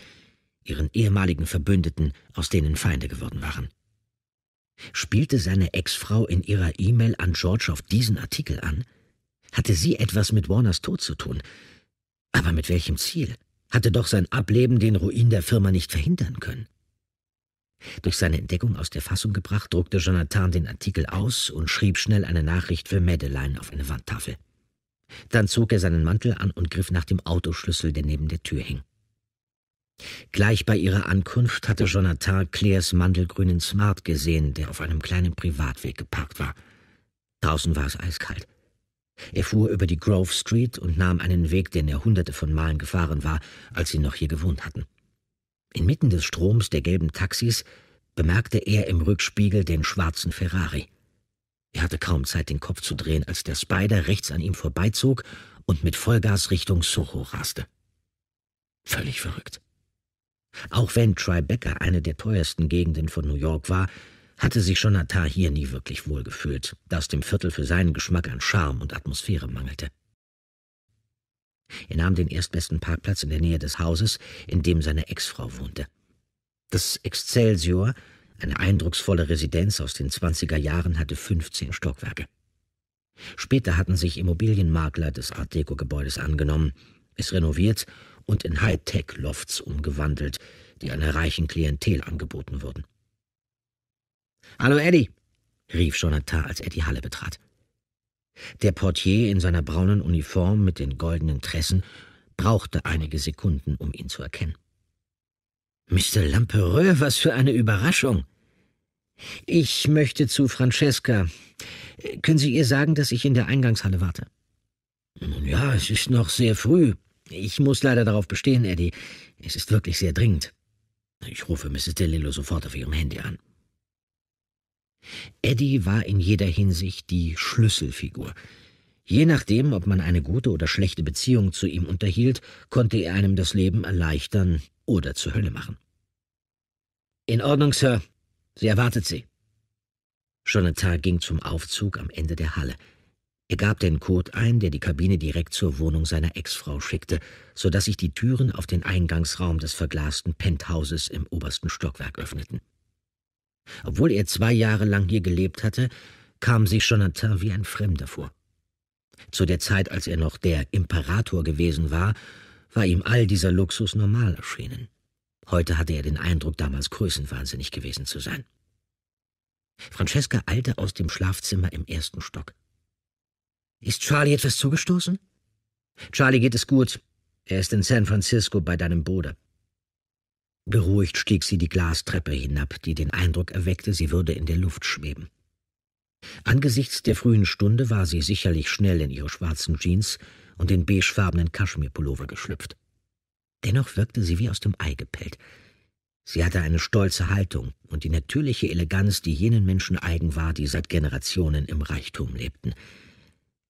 ihren ehemaligen Verbündeten, aus denen Feinde geworden waren. Spielte seine Ex-Frau in ihrer E-Mail an George auf diesen Artikel an? Hatte sie etwas mit Warners Tod zu tun? Aber mit welchem Ziel? Hatte doch sein Ableben den Ruin der Firma nicht verhindern können. Durch seine Entdeckung aus der Fassung gebracht, druckte Jonathan den Artikel aus und schrieb schnell eine Nachricht für Madeleine auf eine Wandtafel. Dann zog er seinen Mantel an und griff nach dem Autoschlüssel, der neben der Tür hing. Gleich bei ihrer Ankunft hatte Jonathan Claires mandelgrünen Smart gesehen, der auf einem kleinen Privatweg geparkt war. Draußen war es eiskalt. Er fuhr über die Grove Street und nahm einen Weg, den er hunderte von Malen gefahren war, als sie noch hier gewohnt hatten. Inmitten des Stroms der gelben Taxis bemerkte er im Rückspiegel den schwarzen Ferrari. Er hatte kaum Zeit, den Kopf zu drehen, als der Spider rechts an ihm vorbeizog und mit Vollgas Richtung Soho raste. Völlig verrückt. Auch wenn Tribeca eine der teuersten Gegenden von New York war, hatte sich Jonathan hier nie wirklich wohlgefühlt, da es dem Viertel für seinen Geschmack an Charme und Atmosphäre mangelte. Er nahm den erstbesten Parkplatz in der Nähe des Hauses, in dem seine Ex-Frau wohnte. Das Excelsior, eine eindrucksvolle Residenz aus den 20er Jahren, hatte 15 Stockwerke. Später hatten sich Immobilienmakler des Art-Deco-Gebäudes angenommen, es renoviert und in Hightech-Lofts umgewandelt, die einer reichen Klientel angeboten wurden. Hallo Eddie, rief Jonathan, als er die Halle betrat. Der Portier in seiner braunen Uniform mit den goldenen Tressen brauchte einige Sekunden, um ihn zu erkennen. Mr. Lampereux, was für eine Überraschung! Ich möchte zu Francesca. Können Sie ihr sagen, dass ich in der Eingangshalle warte? Nun ja, es ist noch sehr früh, ich muss leider darauf bestehen, Eddie. Es ist wirklich sehr dringend. Ich rufe Mrs. DeLillo sofort auf ihrem Handy an. Eddie war in jeder Hinsicht die Schlüsselfigur. Je nachdem, ob man eine gute oder schlechte Beziehung zu ihm unterhielt, konnte er einem das Leben erleichtern oder zur Hölle machen. In Ordnung, Sir. Sie erwartet Sie. Jonathan ging zum Aufzug am Ende der Halle. Er gab den Code ein, der die Kabine direkt zur Wohnung seiner Ex-Frau schickte, so dass sich die Türen auf den Eingangsraum des verglasten Penthauses im obersten Stockwerk öffneten. Obwohl er zwei Jahre lang hier gelebt hatte, kam sich Jonathan wie ein Fremder vor. Zu der Zeit, als er noch der Imperator gewesen war, war ihm all dieser Luxus normal erschienen. Heute hatte er den Eindruck, damals größenwahnsinnig gewesen zu sein. Francesca eilte aus dem Schlafzimmer im ersten Stock. Ist Charlie etwas zugestoßen? Charlie geht es gut. Er ist in San Francisco bei deinem Bruder. Beruhigt stieg sie die Glastreppe hinab, die den Eindruck erweckte, sie würde in der Luft schweben. Angesichts der frühen Stunde war sie sicherlich schnell in ihre schwarzen Jeans und den beigefarbenen Kaschmirpullover geschlüpft. Dennoch wirkte sie wie aus dem Ei gepellt. Sie hatte eine stolze Haltung und die natürliche Eleganz, die jenen Menschen eigen war, die seit Generationen im Reichtum lebten –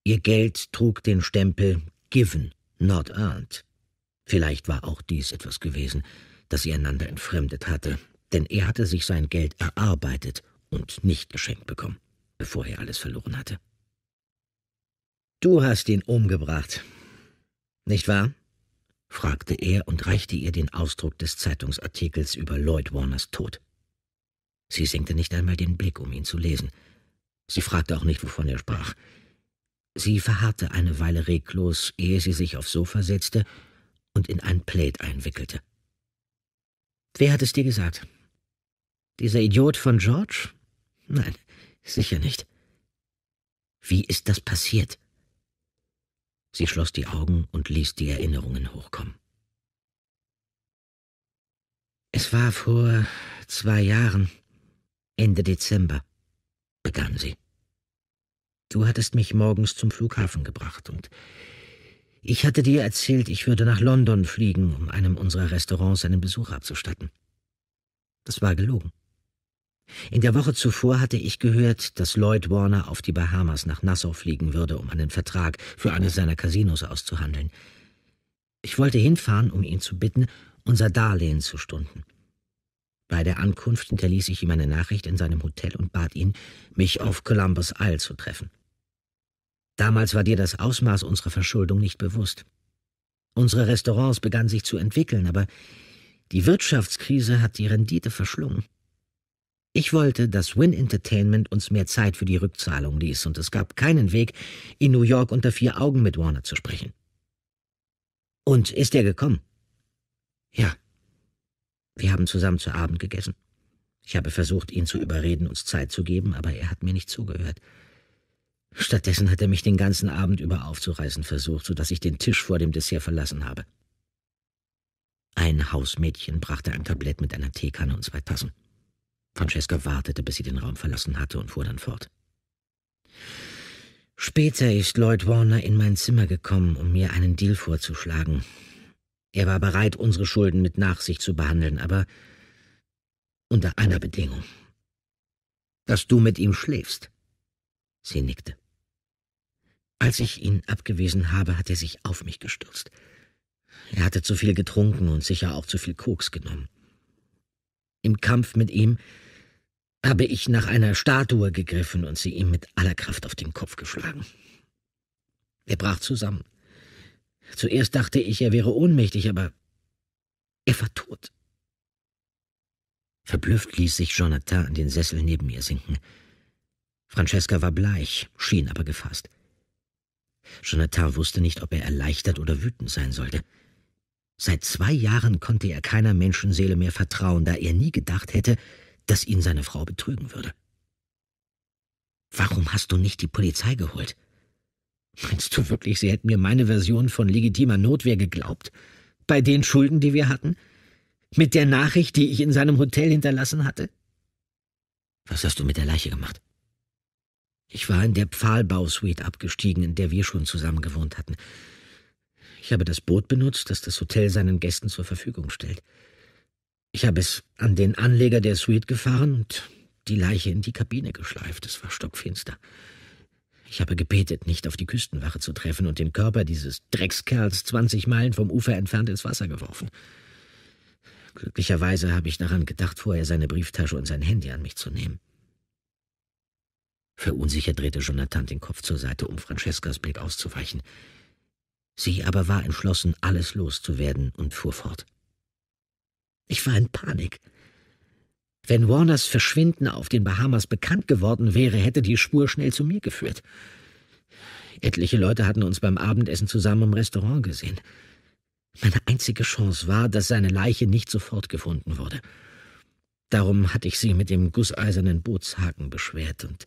Ihr Geld trug den Stempel Given, not earned. Vielleicht war auch dies etwas gewesen, das sie einander entfremdet hatte, denn er hatte sich sein Geld erarbeitet und nicht geschenkt bekommen, bevor er alles verloren hatte. Du hast ihn umgebracht, nicht wahr? fragte er und reichte ihr den Ausdruck des Zeitungsartikels über Lloyd Warners Tod. Sie senkte nicht einmal den Blick, um ihn zu lesen. Sie fragte auch nicht, wovon er sprach. Sie verharrte eine Weile reglos, ehe sie sich aufs Sofa setzte und in ein Plaid einwickelte. Wer hat es dir gesagt? Dieser Idiot von George? Nein, sicher nicht. Wie ist das passiert? Sie schloss die Augen und ließ die Erinnerungen hochkommen. Es war vor zwei Jahren, Ende Dezember, begann sie. Du hattest mich morgens zum Flughafen gebracht und ich hatte dir erzählt, ich würde nach London fliegen, um einem unserer Restaurants einen Besuch abzustatten. Das war gelogen. In der Woche zuvor hatte ich gehört, dass Lloyd Warner auf die Bahamas nach Nassau fliegen würde, um einen Vertrag für eines seiner Casinos auszuhandeln. Ich wollte hinfahren, um ihn zu bitten, unser Darlehen zu stunden. Bei der Ankunft hinterließ ich ihm eine Nachricht in seinem Hotel und bat ihn, mich auf Columbus Isle zu treffen. Damals war dir das Ausmaß unserer Verschuldung nicht bewusst. Unsere Restaurants begannen sich zu entwickeln, aber die Wirtschaftskrise hat die Rendite verschlungen. Ich wollte, dass Win Entertainment uns mehr Zeit für die Rückzahlung ließ, und es gab keinen Weg, in New York unter vier Augen mit Warner zu sprechen. Und ist er gekommen? Ja. Wir haben zusammen zu Abend gegessen. Ich habe versucht, ihn zu überreden, uns Zeit zu geben, aber er hat mir nicht zugehört. Stattdessen hat er mich den ganzen Abend über aufzureißen versucht, sodass ich den Tisch vor dem Dessert verlassen habe. Ein Hausmädchen brachte ein Tablett mit einer Teekanne und zwei Tassen. Francesca wartete, bis sie den Raum verlassen hatte und fuhr dann fort. Später ist Lloyd Warner in mein Zimmer gekommen, um mir einen Deal vorzuschlagen. Er war bereit, unsere Schulden mit Nachsicht zu behandeln, aber unter einer Bedingung. Dass du mit ihm schläfst. Sie nickte. Als ich ihn abgewiesen habe, hat er sich auf mich gestürzt. Er hatte zu viel getrunken und sicher auch zu viel Koks genommen. Im Kampf mit ihm habe ich nach einer Statue gegriffen und sie ihm mit aller Kraft auf den Kopf geschlagen. Er brach zusammen. Zuerst dachte ich, er wäre ohnmächtig, aber er war tot. Verblüfft ließ sich Jonathan in den Sessel neben ihr sinken. Francesca war bleich, schien aber gefasst. Jonathan wusste nicht, ob er erleichtert oder wütend sein sollte. Seit zwei Jahren konnte er keiner Menschenseele mehr vertrauen, da er nie gedacht hätte, dass ihn seine Frau betrügen würde. Warum hast du nicht die Polizei geholt? Meinst du wirklich, sie hätten mir meine Version von legitimer Notwehr geglaubt? Bei den Schulden, die wir hatten? Mit der Nachricht, die ich in seinem Hotel hinterlassen hatte? Was hast du mit der Leiche gemacht? Ich war in der Pfahlbausuite abgestiegen, in der wir schon zusammen gewohnt hatten. Ich habe das Boot benutzt, das das Hotel seinen Gästen zur Verfügung stellt. Ich habe es an den Anleger der Suite gefahren und die Leiche in die Kabine geschleift. Es war stockfinster. Ich habe gebetet, nicht auf die Küstenwache zu treffen und den Körper dieses Dreckskerls 20 Meilen vom Ufer entfernt ins Wasser geworfen. Glücklicherweise habe ich daran gedacht, vorher seine Brieftasche und sein Handy an mich zu nehmen. Verunsichert drehte Jonathan den Kopf zur Seite, um Francescas Blick auszuweichen. Sie aber war entschlossen, alles loszuwerden und fuhr fort. Ich war in Panik. Wenn Warners Verschwinden auf den Bahamas bekannt geworden wäre, hätte die Spur schnell zu mir geführt. Etliche Leute hatten uns beim Abendessen zusammen im Restaurant gesehen. Meine einzige Chance war, dass seine Leiche nicht sofort gefunden wurde. Darum hatte ich sie mit dem gusseisernen Bootshaken beschwert, und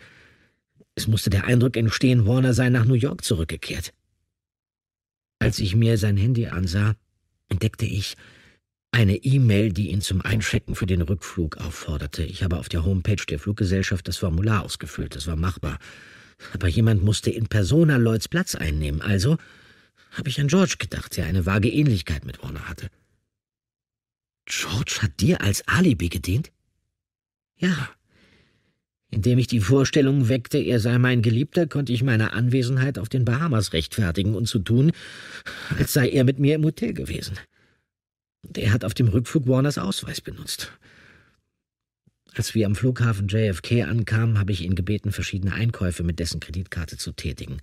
es musste der Eindruck entstehen, Warner sei nach New York zurückgekehrt. Als ich mir sein Handy ansah, entdeckte ich, eine E-Mail, die ihn zum Einchecken für den Rückflug aufforderte. Ich habe auf der Homepage der Fluggesellschaft das Formular ausgefüllt, das war machbar. Aber jemand musste in persona Lloyds Platz einnehmen, also habe ich an George gedacht, der eine vage Ähnlichkeit mit Warner hatte. George hat dir als Alibi gedient? Ja. Indem ich die Vorstellung weckte, er sei mein Geliebter, konnte ich meine Anwesenheit auf den Bahamas rechtfertigen und zu so tun, als sei er mit mir im Hotel gewesen. Der hat auf dem Rückflug Warners Ausweis benutzt. Als wir am Flughafen JFK ankamen, habe ich ihn gebeten, verschiedene Einkäufe mit dessen Kreditkarte zu tätigen.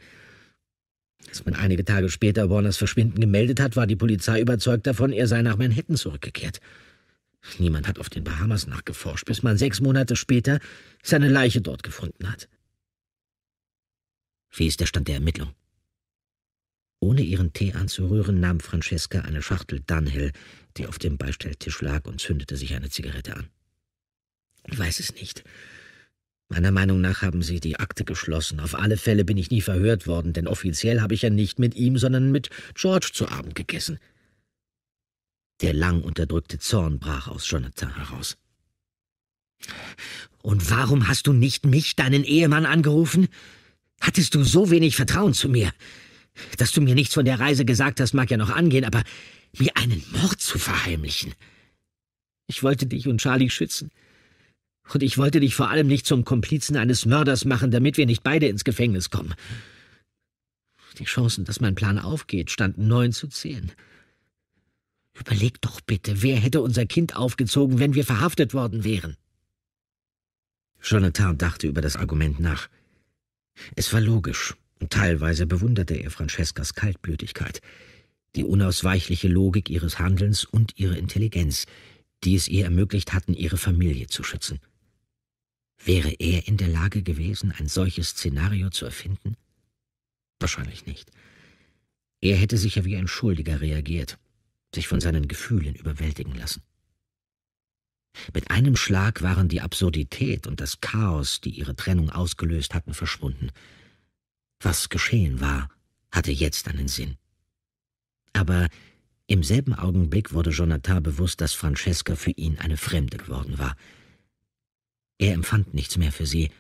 Als man einige Tage später Warners Verschwinden gemeldet hat, war die Polizei überzeugt davon, er sei nach Manhattan zurückgekehrt. Niemand hat auf den Bahamas nachgeforscht, bis man sechs Monate später seine Leiche dort gefunden hat. Wie ist der Stand der Ermittlung? Ohne ihren Tee anzurühren, nahm Francesca eine Schachtel Dunhill, die auf dem Beistelltisch lag, und zündete sich eine Zigarette an. Ich weiß es nicht. Meiner Meinung nach haben Sie die Akte geschlossen. Auf alle Fälle bin ich nie verhört worden, denn offiziell habe ich ja nicht mit ihm, sondern mit George zu Abend gegessen. Der lang unterdrückte Zorn brach aus Jonathan heraus. Und warum hast du nicht mich, deinen Ehemann, angerufen? Hattest du so wenig Vertrauen zu mir? Dass du mir nichts von der Reise gesagt hast, mag ja noch angehen, aber mir einen Mord zu verheimlichen. Ich wollte dich und Charlie schützen. Und ich wollte dich vor allem nicht zum Komplizen eines Mörders machen, damit wir nicht beide ins Gefängnis kommen. Die Chancen, dass mein Plan aufgeht, standen neun zu zehn. Überleg doch bitte, wer hätte unser Kind aufgezogen, wenn wir verhaftet worden wären? Jonathan dachte über das Argument nach. Es war logisch. Teilweise bewunderte er Francescas Kaltblütigkeit, die unausweichliche Logik ihres Handelns und ihre Intelligenz, die es ihr ermöglicht hatten, ihre Familie zu schützen. Wäre er in der Lage gewesen, ein solches Szenario zu erfinden? Wahrscheinlich nicht. Er hätte sicher wie ein Schuldiger reagiert, sich von seinen Gefühlen überwältigen lassen. Mit einem Schlag waren die Absurdität und das Chaos, die ihre Trennung ausgelöst hatten, verschwunden – was geschehen war, hatte jetzt einen Sinn. Aber im selben Augenblick wurde Jonathan bewusst, dass Francesca für ihn eine Fremde geworden war. Er empfand nichts mehr für sie,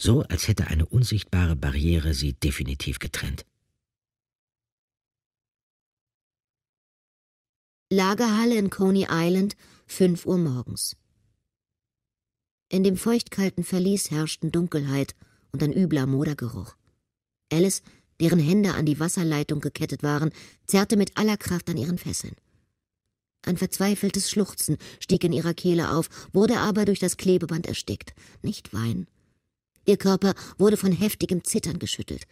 so als hätte eine unsichtbare Barriere sie definitiv getrennt. Lagerhalle in Coney Island, 5 Uhr morgens. In dem feuchtkalten Verlies herrschten Dunkelheit und ein übler Modergeruch. Alice, deren Hände an die Wasserleitung gekettet waren, zerrte mit aller Kraft an ihren Fesseln. Ein verzweifeltes Schluchzen stieg in ihrer Kehle auf, wurde aber durch das Klebeband erstickt. Nicht Wein. Ihr Körper wurde von heftigem Zittern geschüttelt.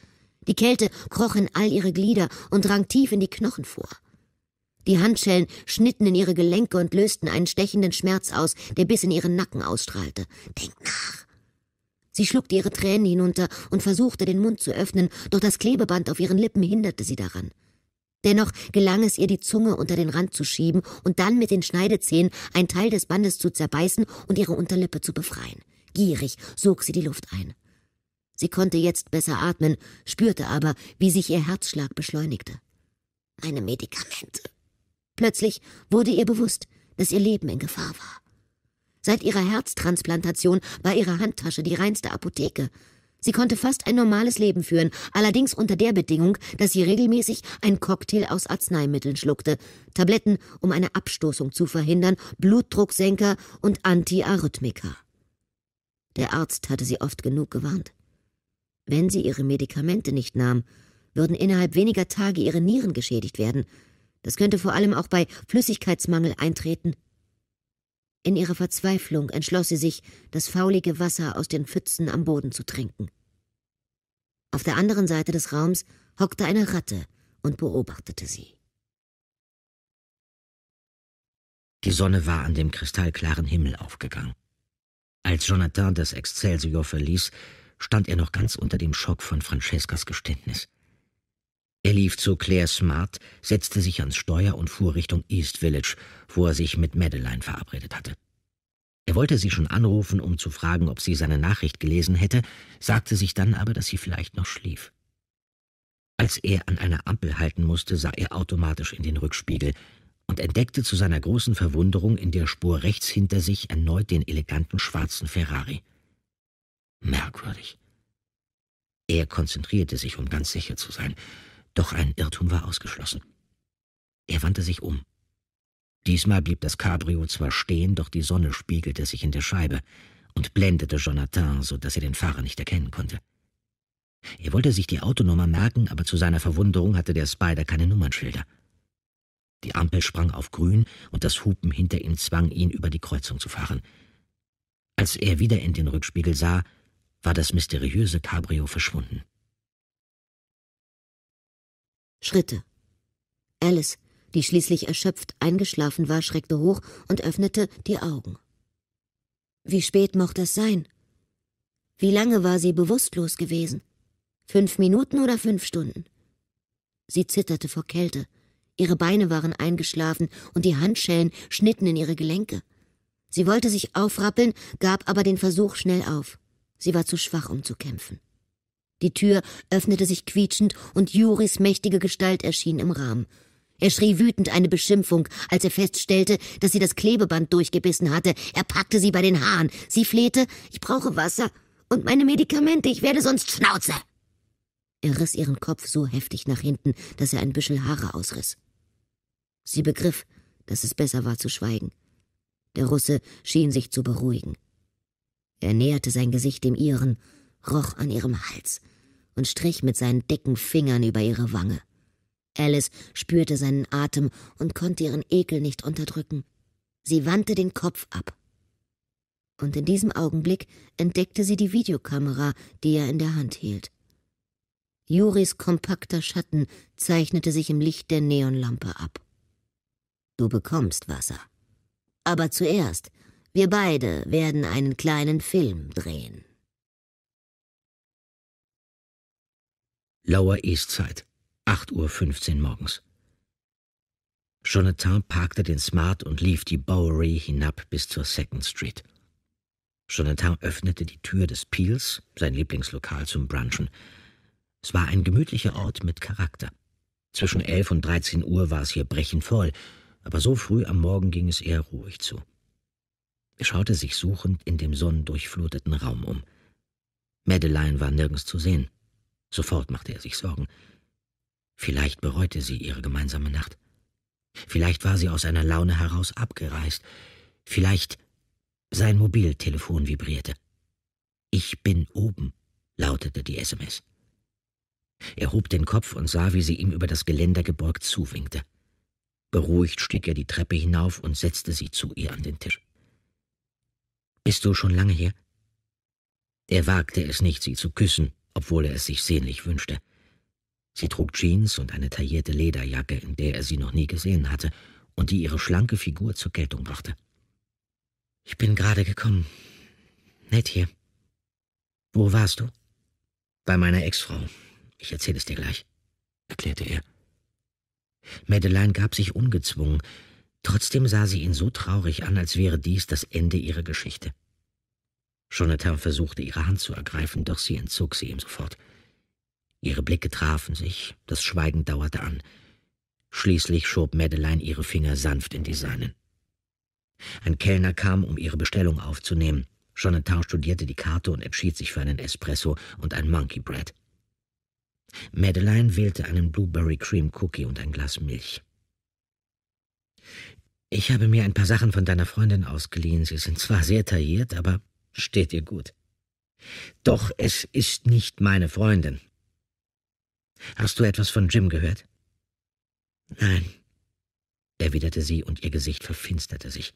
Die Kälte kroch in all ihre Glieder und drang tief in die Knochen vor. Die Handschellen schnitten in ihre Gelenke und lösten einen stechenden Schmerz aus, der bis in ihren Nacken ausstrahlte. Denk nach, Sie schluckte ihre Tränen hinunter und versuchte, den Mund zu öffnen, doch das Klebeband auf ihren Lippen hinderte sie daran. Dennoch gelang es ihr, die Zunge unter den Rand zu schieben und dann mit den Schneidezähnen einen Teil des Bandes zu zerbeißen und ihre Unterlippe zu befreien. Gierig sog sie die Luft ein. Sie konnte jetzt besser atmen, spürte aber, wie sich ihr Herzschlag beschleunigte. Meine Medikamente. Plötzlich wurde ihr bewusst, dass ihr Leben in Gefahr war. Seit ihrer Herztransplantation war ihre Handtasche die reinste Apotheke. Sie konnte fast ein normales Leben führen, allerdings unter der Bedingung, dass sie regelmäßig ein Cocktail aus Arzneimitteln schluckte, Tabletten, um eine Abstoßung zu verhindern, Blutdrucksenker und Antiarrhythmika. Der Arzt hatte sie oft genug gewarnt. Wenn sie ihre Medikamente nicht nahm, würden innerhalb weniger Tage ihre Nieren geschädigt werden. Das könnte vor allem auch bei Flüssigkeitsmangel eintreten in ihrer Verzweiflung entschloss sie sich, das faulige Wasser aus den Pfützen am Boden zu trinken. Auf der anderen Seite des Raums hockte eine Ratte und beobachtete sie. Die Sonne war an dem kristallklaren Himmel aufgegangen. Als Jonathan das Excelsior verließ, stand er noch ganz unter dem Schock von Francescas Geständnis. Er lief zu Claire Smart, setzte sich ans Steuer und fuhr Richtung East Village, wo er sich mit Madeline verabredet hatte. Er wollte sie schon anrufen, um zu fragen, ob sie seine Nachricht gelesen hätte, sagte sich dann aber, dass sie vielleicht noch schlief. Als er an einer Ampel halten musste, sah er automatisch in den Rückspiegel und entdeckte zu seiner großen Verwunderung in der Spur rechts hinter sich erneut den eleganten schwarzen Ferrari. Merkwürdig. Er konzentrierte sich, um ganz sicher zu sein. Doch ein Irrtum war ausgeschlossen. Er wandte sich um. Diesmal blieb das Cabrio zwar stehen, doch die Sonne spiegelte sich in der Scheibe und blendete Jonathan, so dass er den Fahrer nicht erkennen konnte. Er wollte sich die Autonummer merken, aber zu seiner Verwunderung hatte der Spider keine Nummernschilder. Die Ampel sprang auf grün und das Hupen hinter ihm zwang ihn, über die Kreuzung zu fahren. Als er wieder in den Rückspiegel sah, war das mysteriöse Cabrio verschwunden. Schritte. Alice, die schließlich erschöpft eingeschlafen war, schreckte hoch und öffnete die Augen. Wie spät mochte es sein? Wie lange war sie bewusstlos gewesen? Fünf Minuten oder fünf Stunden? Sie zitterte vor Kälte. Ihre Beine waren eingeschlafen und die Handschellen schnitten in ihre Gelenke. Sie wollte sich aufrappeln, gab aber den Versuch schnell auf. Sie war zu schwach, um zu kämpfen. Die Tür öffnete sich quietschend und Juris mächtige Gestalt erschien im Rahmen. Er schrie wütend eine Beschimpfung, als er feststellte, dass sie das Klebeband durchgebissen hatte. Er packte sie bei den Haaren. Sie flehte, ich brauche Wasser und meine Medikamente, ich werde sonst Schnauze. Er riss ihren Kopf so heftig nach hinten, dass er ein Büschel Haare ausriss. Sie begriff, dass es besser war zu schweigen. Der Russe schien sich zu beruhigen. Er näherte sein Gesicht dem ihren, roch an ihrem Hals, und strich mit seinen dicken Fingern über ihre Wange. Alice spürte seinen Atem und konnte ihren Ekel nicht unterdrücken. Sie wandte den Kopf ab. Und in diesem Augenblick entdeckte sie die Videokamera, die er in der Hand hielt. Juris kompakter Schatten zeichnete sich im Licht der Neonlampe ab. Du bekommst Wasser. Aber zuerst, wir beide werden einen kleinen Film drehen. Lower East Side, 8.15 Uhr morgens. Jonathan parkte den Smart und lief die Bowery hinab bis zur Second Street. Jonathan öffnete die Tür des Peels, sein Lieblingslokal zum Brunchen. Es war ein gemütlicher Ort mit Charakter. Zwischen elf und dreizehn Uhr war es hier brechend voll, aber so früh am Morgen ging es eher ruhig zu. Er schaute sich suchend in dem sonnendurchfluteten Raum um. Madeleine war nirgends zu sehen. Sofort machte er sich Sorgen. Vielleicht bereute sie ihre gemeinsame Nacht. Vielleicht war sie aus einer Laune heraus abgereist. Vielleicht sein Mobiltelefon vibrierte. Ich bin oben, lautete die SMS. Er hob den Kopf und sah, wie sie ihm über das Geländer gebeugt zuwinkte. Beruhigt stieg er die Treppe hinauf und setzte sie zu ihr an den Tisch. Bist du schon lange hier? Er wagte es nicht, sie zu küssen, obwohl er es sich sehnlich wünschte. Sie trug Jeans und eine taillierte Lederjacke, in der er sie noch nie gesehen hatte und die ihre schlanke Figur zur Geltung brachte. Ich bin gerade gekommen. Nett hier. Wo warst du? Bei meiner Ex-Frau. Ich erzähle es dir gleich, erklärte er. Madeleine gab sich ungezwungen. Trotzdem sah sie ihn so traurig an, als wäre dies das Ende ihrer Geschichte. Jonathan versuchte, ihre Hand zu ergreifen, doch sie entzog sie ihm sofort. Ihre Blicke trafen sich, das Schweigen dauerte an. Schließlich schob Madeleine ihre Finger sanft in die seinen. Ein Kellner kam, um ihre Bestellung aufzunehmen. Jonathan studierte die Karte und entschied sich für einen Espresso und ein Monkey Bread. Madeleine wählte einen Blueberry Cream Cookie und ein Glas Milch. Ich habe mir ein paar Sachen von deiner Freundin ausgeliehen. Sie sind zwar sehr tailliert, aber steht ihr gut. Doch es ist nicht meine Freundin. Hast du etwas von Jim gehört? Nein, erwiderte sie und ihr Gesicht verfinsterte sich.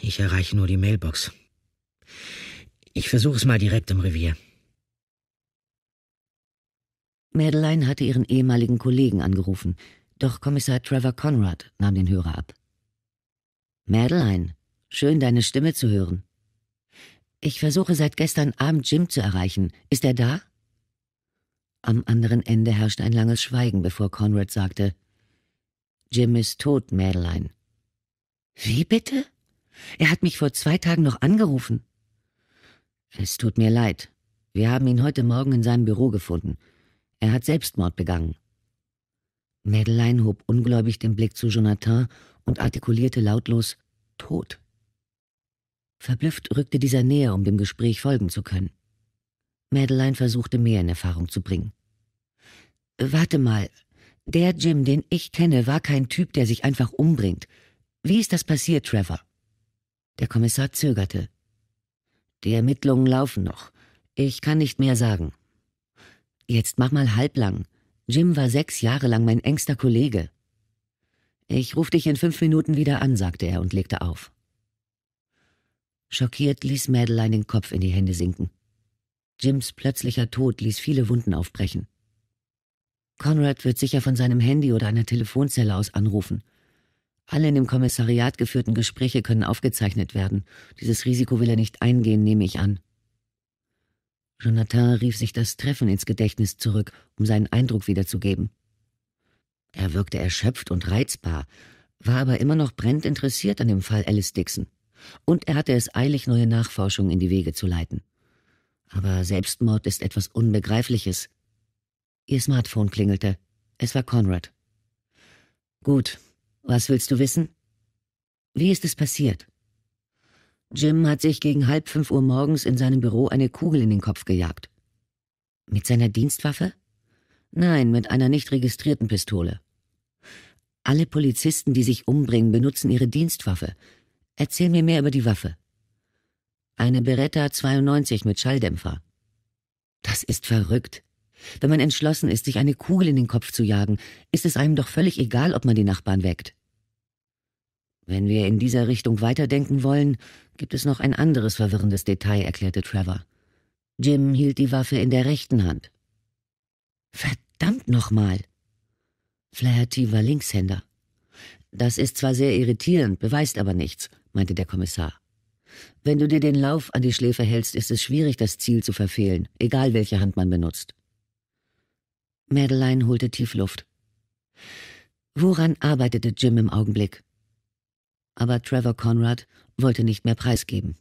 Ich erreiche nur die Mailbox. Ich versuche es mal direkt im Revier. Madeleine hatte ihren ehemaligen Kollegen angerufen, doch Kommissar Trevor Conrad nahm den Hörer ab. Madeleine, schön deine Stimme zu hören. Ich versuche seit gestern Abend Jim zu erreichen. Ist er da? Am anderen Ende herrschte ein langes Schweigen, bevor Conrad sagte Jim ist tot, Mädelein. Wie bitte? Er hat mich vor zwei Tagen noch angerufen. Es tut mir leid. Wir haben ihn heute Morgen in seinem Büro gefunden. Er hat Selbstmord begangen. Madeleine hob ungläubig den Blick zu Jonathan und artikulierte lautlos Tot. Verblüfft rückte dieser näher, um dem Gespräch folgen zu können. Madeline versuchte mehr in Erfahrung zu bringen. Warte mal, der Jim, den ich kenne, war kein Typ, der sich einfach umbringt. Wie ist das passiert, Trevor? Der Kommissar zögerte. Die Ermittlungen laufen noch. Ich kann nicht mehr sagen. Jetzt mach mal halblang. Jim war sechs Jahre lang mein engster Kollege. Ich ruf dich in fünf Minuten wieder an, sagte er und legte auf. Schockiert ließ Madeline den Kopf in die Hände sinken. Jims plötzlicher Tod ließ viele Wunden aufbrechen. Conrad wird sicher von seinem Handy oder einer Telefonzelle aus anrufen. Alle in dem Kommissariat geführten Gespräche können aufgezeichnet werden. Dieses Risiko will er nicht eingehen, nehme ich an. Jonathan rief sich das Treffen ins Gedächtnis zurück, um seinen Eindruck wiederzugeben. Er wirkte erschöpft und reizbar, war aber immer noch brennend interessiert an dem Fall Alice Dixon und er hatte es eilig, neue Nachforschungen in die Wege zu leiten. Aber Selbstmord ist etwas Unbegreifliches. Ihr Smartphone klingelte. Es war Conrad. Gut, was willst du wissen? Wie ist es passiert? Jim hat sich gegen halb fünf Uhr morgens in seinem Büro eine Kugel in den Kopf gejagt. Mit seiner Dienstwaffe? Nein, mit einer nicht registrierten Pistole. Alle Polizisten, die sich umbringen, benutzen ihre Dienstwaffe. Erzähl mir mehr über die Waffe. Eine Beretta 92 mit Schalldämpfer. Das ist verrückt. Wenn man entschlossen ist, sich eine Kugel in den Kopf zu jagen, ist es einem doch völlig egal, ob man die Nachbarn weckt. Wenn wir in dieser Richtung weiterdenken wollen, gibt es noch ein anderes verwirrendes Detail, erklärte Trevor. Jim hielt die Waffe in der rechten Hand. Verdammt nochmal! Flaherty war Linkshänder. Das ist zwar sehr irritierend, beweist aber nichts, meinte der Kommissar. Wenn du dir den Lauf an die Schläfe hältst, ist es schwierig, das Ziel zu verfehlen, egal welche Hand man benutzt. Madeleine holte tief Luft. Woran arbeitete Jim im Augenblick? Aber Trevor Conrad wollte nicht mehr preisgeben.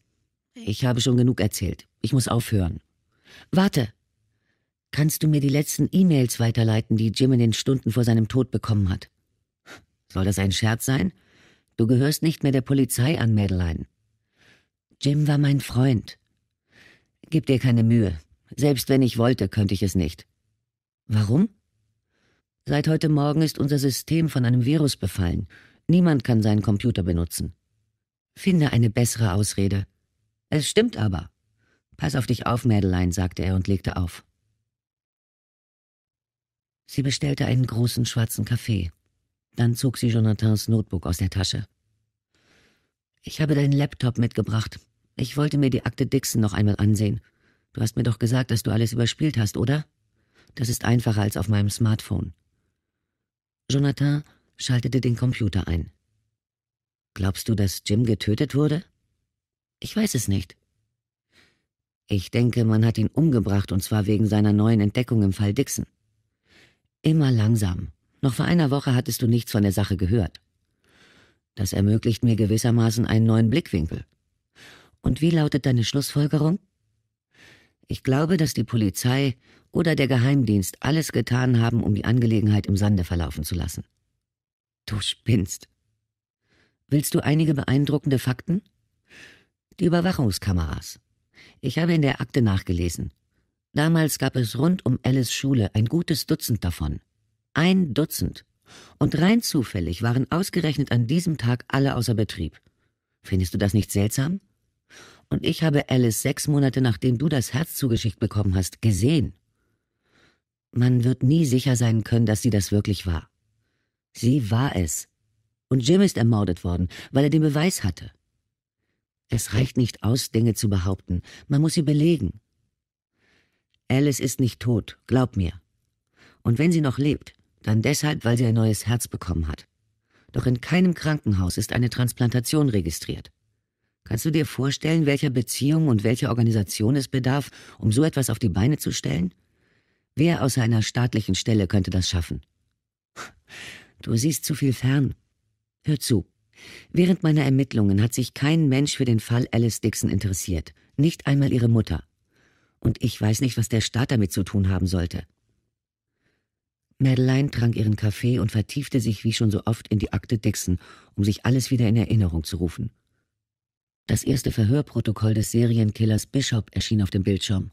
Ich habe schon genug erzählt. Ich muss aufhören. Warte! Kannst du mir die letzten E-Mails weiterleiten, die Jim in den Stunden vor seinem Tod bekommen hat? Soll das ein Scherz sein? Du gehörst nicht mehr der Polizei an, Mädelein. Jim war mein Freund. Gib dir keine Mühe. Selbst wenn ich wollte, könnte ich es nicht. Warum? Seit heute Morgen ist unser System von einem Virus befallen. Niemand kann seinen Computer benutzen. Finde eine bessere Ausrede. Es stimmt aber. Pass auf dich auf, Mädelein, sagte er und legte auf. Sie bestellte einen großen schwarzen Kaffee. Dann zog sie Jonathans Notebook aus der Tasche. Ich habe deinen Laptop mitgebracht. Ich wollte mir die Akte Dixon noch einmal ansehen. Du hast mir doch gesagt, dass du alles überspielt hast, oder? Das ist einfacher als auf meinem Smartphone. Jonathan schaltete den Computer ein. Glaubst du, dass Jim getötet wurde? Ich weiß es nicht. Ich denke, man hat ihn umgebracht und zwar wegen seiner neuen Entdeckung im Fall Dixon. Immer langsam, noch vor einer Woche hattest du nichts von der Sache gehört. Das ermöglicht mir gewissermaßen einen neuen Blickwinkel. Und wie lautet deine Schlussfolgerung? Ich glaube, dass die Polizei oder der Geheimdienst alles getan haben, um die Angelegenheit im Sande verlaufen zu lassen. Du spinnst. Willst du einige beeindruckende Fakten? Die Überwachungskameras. Ich habe in der Akte nachgelesen. Damals gab es rund um Alice Schule ein gutes Dutzend davon. Ein Dutzend. Und rein zufällig waren ausgerechnet an diesem Tag alle außer Betrieb. Findest du das nicht seltsam? Und ich habe Alice sechs Monate nachdem du das Herz zugeschickt bekommen hast, gesehen. Man wird nie sicher sein können, dass sie das wirklich war. Sie war es. Und Jim ist ermordet worden, weil er den Beweis hatte. Es reicht nicht aus, Dinge zu behaupten. Man muss sie belegen. Alice ist nicht tot, glaub mir. Und wenn sie noch lebt, dann deshalb, weil sie ein neues Herz bekommen hat. Doch in keinem Krankenhaus ist eine Transplantation registriert. Kannst du dir vorstellen, welcher Beziehung und welcher Organisation es bedarf, um so etwas auf die Beine zu stellen? Wer außer einer staatlichen Stelle könnte das schaffen? Du siehst zu viel fern. Hör zu. Während meiner Ermittlungen hat sich kein Mensch für den Fall Alice Dixon interessiert, nicht einmal ihre Mutter. Und ich weiß nicht, was der Staat damit zu tun haben sollte. Madeleine trank ihren Kaffee und vertiefte sich wie schon so oft in die Akte Dixon, um sich alles wieder in Erinnerung zu rufen. Das erste Verhörprotokoll des Serienkillers Bishop erschien auf dem Bildschirm.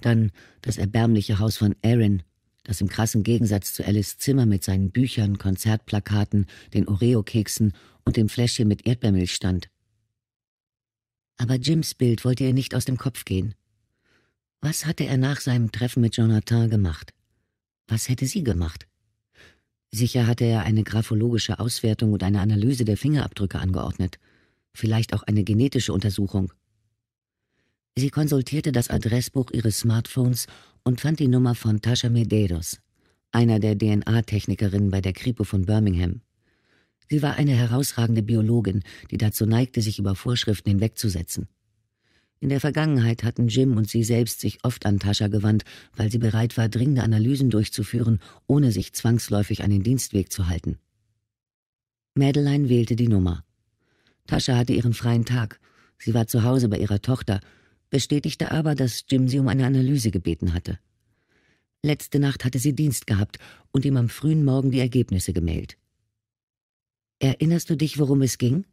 Dann das erbärmliche Haus von Aaron, das im krassen Gegensatz zu Alice Zimmer mit seinen Büchern, Konzertplakaten, den Oreo-Keksen und dem Fläschchen mit Erdbeermilch stand. Aber Jims Bild wollte ihr nicht aus dem Kopf gehen. Was hatte er nach seinem Treffen mit Jonathan gemacht? Was hätte sie gemacht? Sicher hatte er eine graphologische Auswertung und eine Analyse der Fingerabdrücke angeordnet, vielleicht auch eine genetische Untersuchung. Sie konsultierte das Adressbuch ihres Smartphones und fand die Nummer von Tasha Medeiros, einer der DNA-Technikerinnen bei der Kripo von Birmingham. Sie war eine herausragende Biologin, die dazu neigte, sich über Vorschriften hinwegzusetzen. In der Vergangenheit hatten Jim und sie selbst sich oft an Tascha gewandt, weil sie bereit war, dringende Analysen durchzuführen, ohne sich zwangsläufig an den Dienstweg zu halten. Madeleine wählte die Nummer. Tascha hatte ihren freien Tag. Sie war zu Hause bei ihrer Tochter, bestätigte aber, dass Jim sie um eine Analyse gebeten hatte. Letzte Nacht hatte sie Dienst gehabt und ihm am frühen Morgen die Ergebnisse gemeldet. Erinnerst du dich, worum es ging?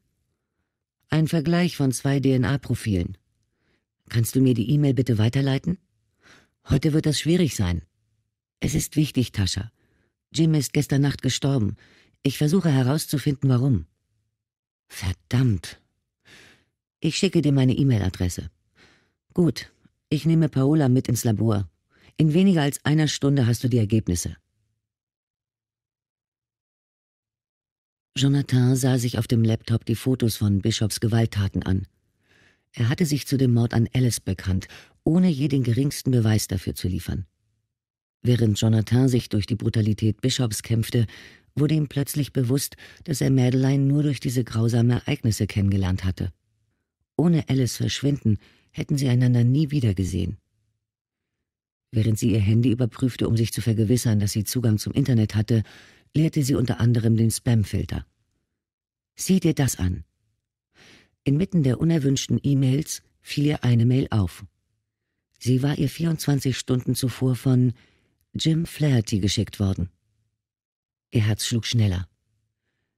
Ein Vergleich von zwei DNA-Profilen. Kannst du mir die E-Mail bitte weiterleiten? Heute wird das schwierig sein. Es ist wichtig, Tascha. Jim ist gestern Nacht gestorben. Ich versuche herauszufinden, warum. Verdammt. Ich schicke dir meine E-Mail-Adresse. Gut, ich nehme Paola mit ins Labor. In weniger als einer Stunde hast du die Ergebnisse. Jonathan sah sich auf dem Laptop die Fotos von Bischofs Gewalttaten an. Er hatte sich zu dem Mord an Alice bekannt, ohne je den geringsten Beweis dafür zu liefern. Während Jonathan sich durch die Brutalität Bishops kämpfte, wurde ihm plötzlich bewusst, dass er Madeleine nur durch diese grausamen Ereignisse kennengelernt hatte. Ohne Alice Verschwinden hätten sie einander nie wieder gesehen. Während sie ihr Handy überprüfte, um sich zu vergewissern, dass sie Zugang zum Internet hatte, leerte sie unter anderem den Spamfilter. Sieh dir das an, Inmitten der unerwünschten E-Mails fiel ihr eine Mail auf. Sie war ihr 24 Stunden zuvor von Jim Flaherty geschickt worden. Ihr Herz schlug schneller.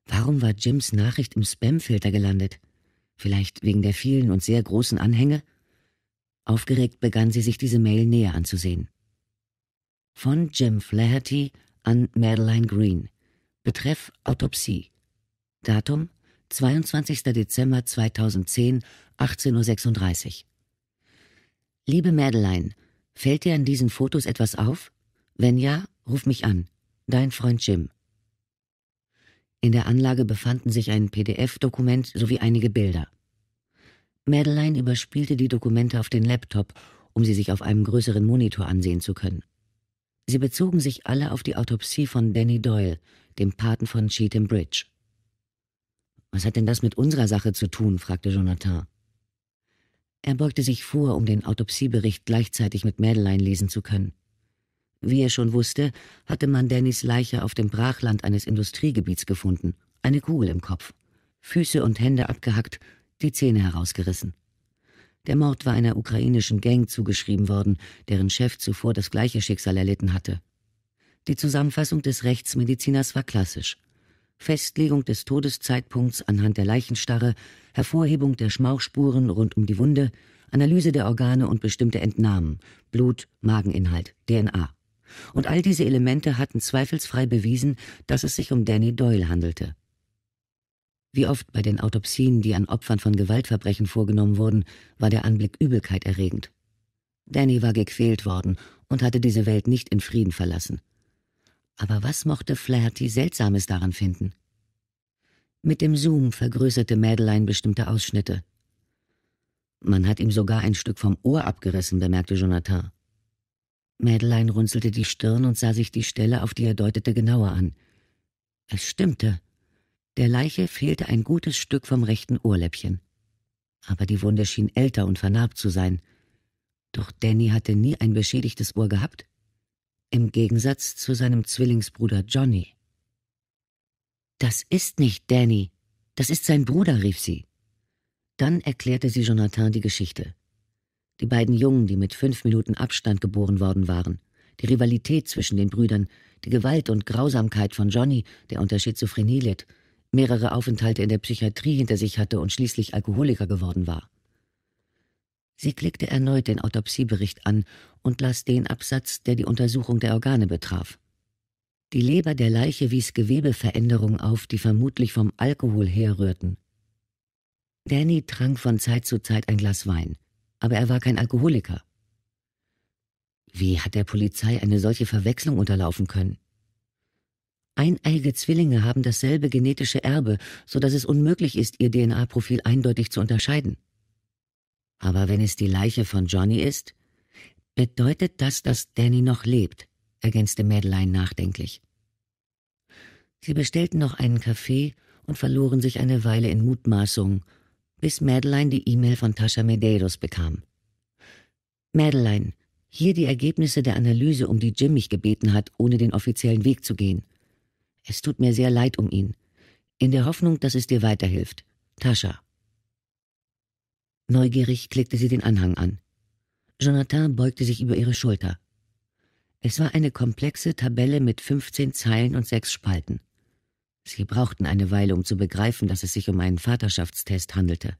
Warum war Jims Nachricht im Spamfilter gelandet? Vielleicht wegen der vielen und sehr großen Anhänge? Aufgeregt begann sie sich diese Mail näher anzusehen. Von Jim Flaherty an Madeline Green. Betreff Autopsie. Datum 22. Dezember 2010, 18.36 Uhr. Liebe Mädelein, fällt dir an diesen Fotos etwas auf? Wenn ja, ruf mich an. Dein Freund Jim. In der Anlage befanden sich ein PDF-Dokument sowie einige Bilder. Madeline überspielte die Dokumente auf den Laptop, um sie sich auf einem größeren Monitor ansehen zu können. Sie bezogen sich alle auf die Autopsie von Danny Doyle, dem Paten von Cheatham Bridge. Was hat denn das mit unserer Sache zu tun? fragte Jonathan. Er beugte sich vor, um den Autopsiebericht gleichzeitig mit Mädelein lesen zu können. Wie er schon wusste, hatte man Dannys Leiche auf dem Brachland eines Industriegebiets gefunden, eine Kugel im Kopf, Füße und Hände abgehackt, die Zähne herausgerissen. Der Mord war einer ukrainischen Gang zugeschrieben worden, deren Chef zuvor das gleiche Schicksal erlitten hatte. Die Zusammenfassung des Rechtsmediziners war klassisch. Festlegung des Todeszeitpunkts anhand der Leichenstarre, Hervorhebung der Schmauchspuren rund um die Wunde, Analyse der Organe und bestimmte Entnahmen, Blut, Mageninhalt, DNA. Und all diese Elemente hatten zweifelsfrei bewiesen, dass es sich um Danny Doyle handelte. Wie oft bei den Autopsien, die an Opfern von Gewaltverbrechen vorgenommen wurden, war der Anblick übelkeit erregend. Danny war gequält worden und hatte diese Welt nicht in Frieden verlassen. Aber was mochte Flaherty Seltsames daran finden? Mit dem Zoom vergrößerte Madeleine bestimmte Ausschnitte. Man hat ihm sogar ein Stück vom Ohr abgerissen, bemerkte Jonathan. Madeleine runzelte die Stirn und sah sich die Stelle, auf die er deutete, genauer an. Es stimmte. Der Leiche fehlte ein gutes Stück vom rechten Ohrläppchen. Aber die Wunde schien älter und vernarbt zu sein. Doch Danny hatte nie ein beschädigtes Ohr gehabt im Gegensatz zu seinem Zwillingsbruder Johnny. Das ist nicht Danny, das ist sein Bruder, rief sie. Dann erklärte sie Jonathan die Geschichte. Die beiden Jungen, die mit fünf Minuten Abstand geboren worden waren, die Rivalität zwischen den Brüdern, die Gewalt und Grausamkeit von Johnny, der unter Schizophrenie litt, mehrere Aufenthalte in der Psychiatrie hinter sich hatte und schließlich Alkoholiker geworden war. Sie klickte erneut den Autopsiebericht an und las den Absatz, der die Untersuchung der Organe betraf. Die Leber der Leiche wies Gewebeveränderungen auf, die vermutlich vom Alkohol herrührten. Danny trank von Zeit zu Zeit ein Glas Wein, aber er war kein Alkoholiker. Wie hat der Polizei eine solche Verwechslung unterlaufen können? Eineige Zwillinge haben dasselbe genetische Erbe, so dass es unmöglich ist, ihr DNA-Profil eindeutig zu unterscheiden. Aber wenn es die Leiche von Johnny ist, bedeutet das, dass Danny noch lebt, ergänzte Madeline nachdenklich. Sie bestellten noch einen Kaffee und verloren sich eine Weile in Mutmaßungen, bis Madeline die E-Mail von Tascha Medeiros bekam. Madeline, hier die Ergebnisse der Analyse, um die Jim mich gebeten hat, ohne den offiziellen Weg zu gehen. Es tut mir sehr leid um ihn. In der Hoffnung, dass es dir weiterhilft. Tascha. Neugierig klickte sie den Anhang an. Jonathan beugte sich über ihre Schulter. Es war eine komplexe Tabelle mit 15 Zeilen und sechs Spalten. Sie brauchten eine Weile, um zu begreifen, dass es sich um einen Vaterschaftstest handelte.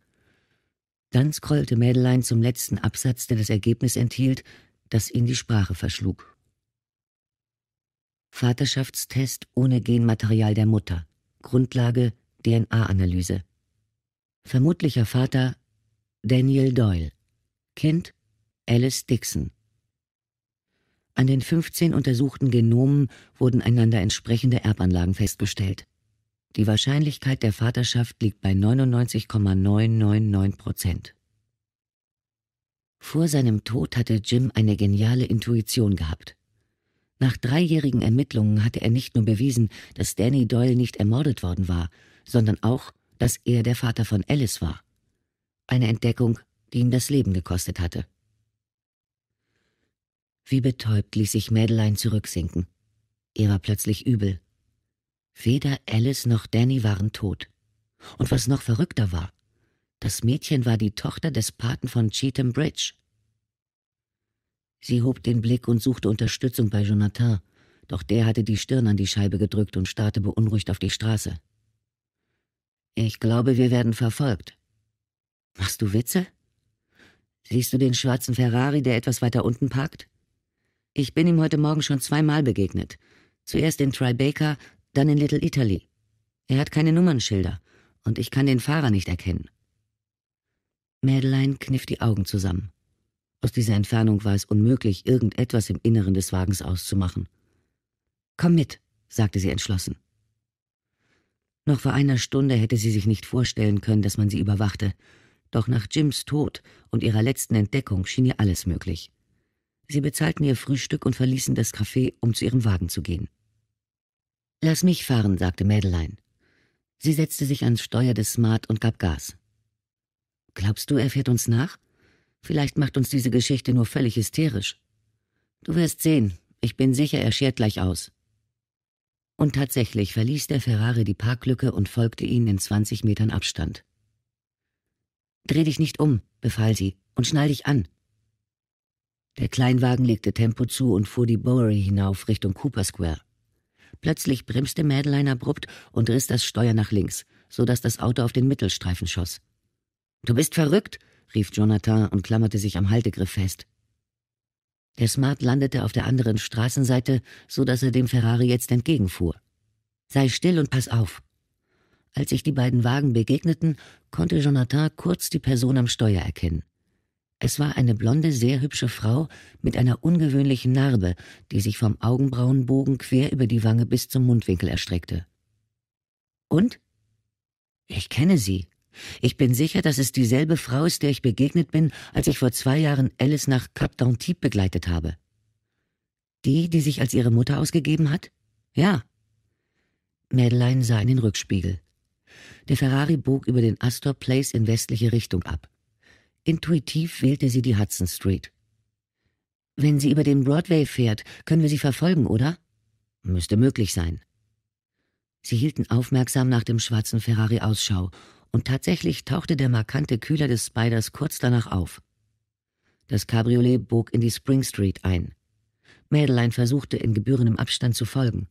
Dann scrollte Mädelein zum letzten Absatz, der das Ergebnis enthielt, das ihn die Sprache verschlug. Vaterschaftstest ohne Genmaterial der Mutter. Grundlage DNA-Analyse. Vermutlicher Vater Daniel Doyle. Kind Alice Dixon. An den 15 untersuchten Genomen wurden einander entsprechende Erbanlagen festgestellt. Die Wahrscheinlichkeit der Vaterschaft liegt bei 99,999 Prozent. Vor seinem Tod hatte Jim eine geniale Intuition gehabt. Nach dreijährigen Ermittlungen hatte er nicht nur bewiesen, dass Danny Doyle nicht ermordet worden war, sondern auch, dass er der Vater von Alice war. Eine Entdeckung, die ihm das Leben gekostet hatte. Wie betäubt ließ sich Madeleine zurücksinken. Ihr war plötzlich übel. Weder Alice noch Danny waren tot. Und was noch verrückter war, das Mädchen war die Tochter des Paten von Cheatham Bridge. Sie hob den Blick und suchte Unterstützung bei Jonathan, doch der hatte die Stirn an die Scheibe gedrückt und starrte beunruhigt auf die Straße. Ich glaube, wir werden verfolgt, Machst du Witze? Siehst du den schwarzen Ferrari, der etwas weiter unten parkt? Ich bin ihm heute Morgen schon zweimal begegnet. Zuerst in Tribeca, dann in Little Italy. Er hat keine Nummernschilder und ich kann den Fahrer nicht erkennen. Mädelein kniff die Augen zusammen. Aus dieser Entfernung war es unmöglich, irgendetwas im Inneren des Wagens auszumachen. Komm mit, sagte sie entschlossen. Noch vor einer Stunde hätte sie sich nicht vorstellen können, dass man sie überwachte, doch nach Jims Tod und ihrer letzten Entdeckung schien ihr alles möglich. Sie bezahlten ihr Frühstück und verließen das Café, um zu ihrem Wagen zu gehen. Lass mich fahren, sagte Madeleine. Sie setzte sich ans Steuer des Smart und gab Gas. Glaubst du, er fährt uns nach? Vielleicht macht uns diese Geschichte nur völlig hysterisch. Du wirst sehen. Ich bin sicher, er schert gleich aus. Und tatsächlich verließ der Ferrari die Parklücke und folgte ihnen in 20 Metern Abstand. Dreh dich nicht um, befahl sie, und schnall dich an. Der Kleinwagen legte Tempo zu und fuhr die Bowery hinauf Richtung Cooper Square. Plötzlich bremste Madeline abrupt und riss das Steuer nach links, so dass das Auto auf den Mittelstreifen schoss. Du bist verrückt, rief Jonathan und klammerte sich am Haltegriff fest. Der Smart landete auf der anderen Straßenseite, so dass er dem Ferrari jetzt entgegenfuhr. Sei still und pass auf. Als sich die beiden Wagen begegneten, konnte Jonathan kurz die Person am Steuer erkennen. Es war eine blonde, sehr hübsche Frau mit einer ungewöhnlichen Narbe, die sich vom Augenbrauenbogen quer über die Wange bis zum Mundwinkel erstreckte. Und? Ich kenne sie. Ich bin sicher, dass es dieselbe Frau ist, der ich begegnet bin, als ich vor zwei Jahren Alice nach Cap d'Antibes begleitet habe. Die, die sich als ihre Mutter ausgegeben hat? Ja. Madeleine sah in den Rückspiegel. Der Ferrari bog über den Astor Place in westliche Richtung ab. Intuitiv wählte sie die Hudson Street. Wenn sie über den Broadway fährt, können wir sie verfolgen, oder? Müsste möglich sein. Sie hielten aufmerksam nach dem schwarzen Ferrari Ausschau, und tatsächlich tauchte der markante Kühler des Spiders kurz danach auf. Das Cabriolet bog in die Spring Street ein. Mädelein versuchte in gebührendem Abstand zu folgen.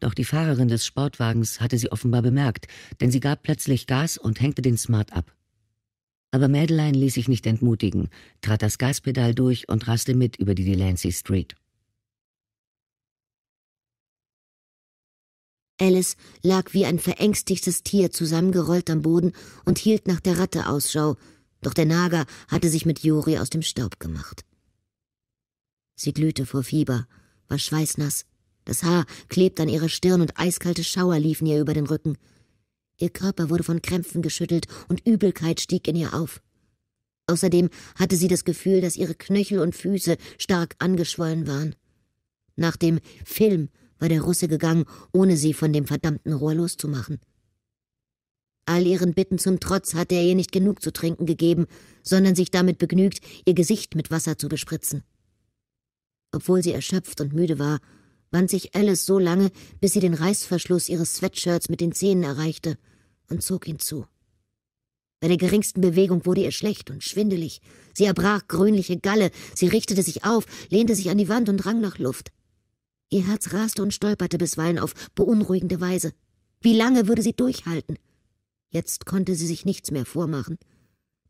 Doch die Fahrerin des Sportwagens hatte sie offenbar bemerkt, denn sie gab plötzlich Gas und hängte den Smart ab. Aber Madeleine ließ sich nicht entmutigen, trat das Gaspedal durch und raste mit über die Delancey Street. Alice lag wie ein verängstigtes Tier zusammengerollt am Boden und hielt nach der Ratte Ausschau, doch der Nager hatte sich mit Jori aus dem Staub gemacht. Sie glühte vor Fieber, war schweißnass das Haar klebte an ihrer Stirn und eiskalte Schauer liefen ihr über den Rücken. Ihr Körper wurde von Krämpfen geschüttelt und Übelkeit stieg in ihr auf. Außerdem hatte sie das Gefühl, dass ihre Knöchel und Füße stark angeschwollen waren. Nach dem Film war der Russe gegangen, ohne sie von dem verdammten Rohr loszumachen. All ihren Bitten zum Trotz hatte er ihr nicht genug zu trinken gegeben, sondern sich damit begnügt, ihr Gesicht mit Wasser zu bespritzen. Obwohl sie erschöpft und müde war, wand sich Alice so lange, bis sie den Reißverschluss ihres Sweatshirts mit den Zähnen erreichte und zog ihn zu. Bei der geringsten Bewegung wurde ihr schlecht und schwindelig. Sie erbrach grünliche Galle, sie richtete sich auf, lehnte sich an die Wand und rang nach Luft. Ihr Herz raste und stolperte bisweilen auf beunruhigende Weise. Wie lange würde sie durchhalten? Jetzt konnte sie sich nichts mehr vormachen.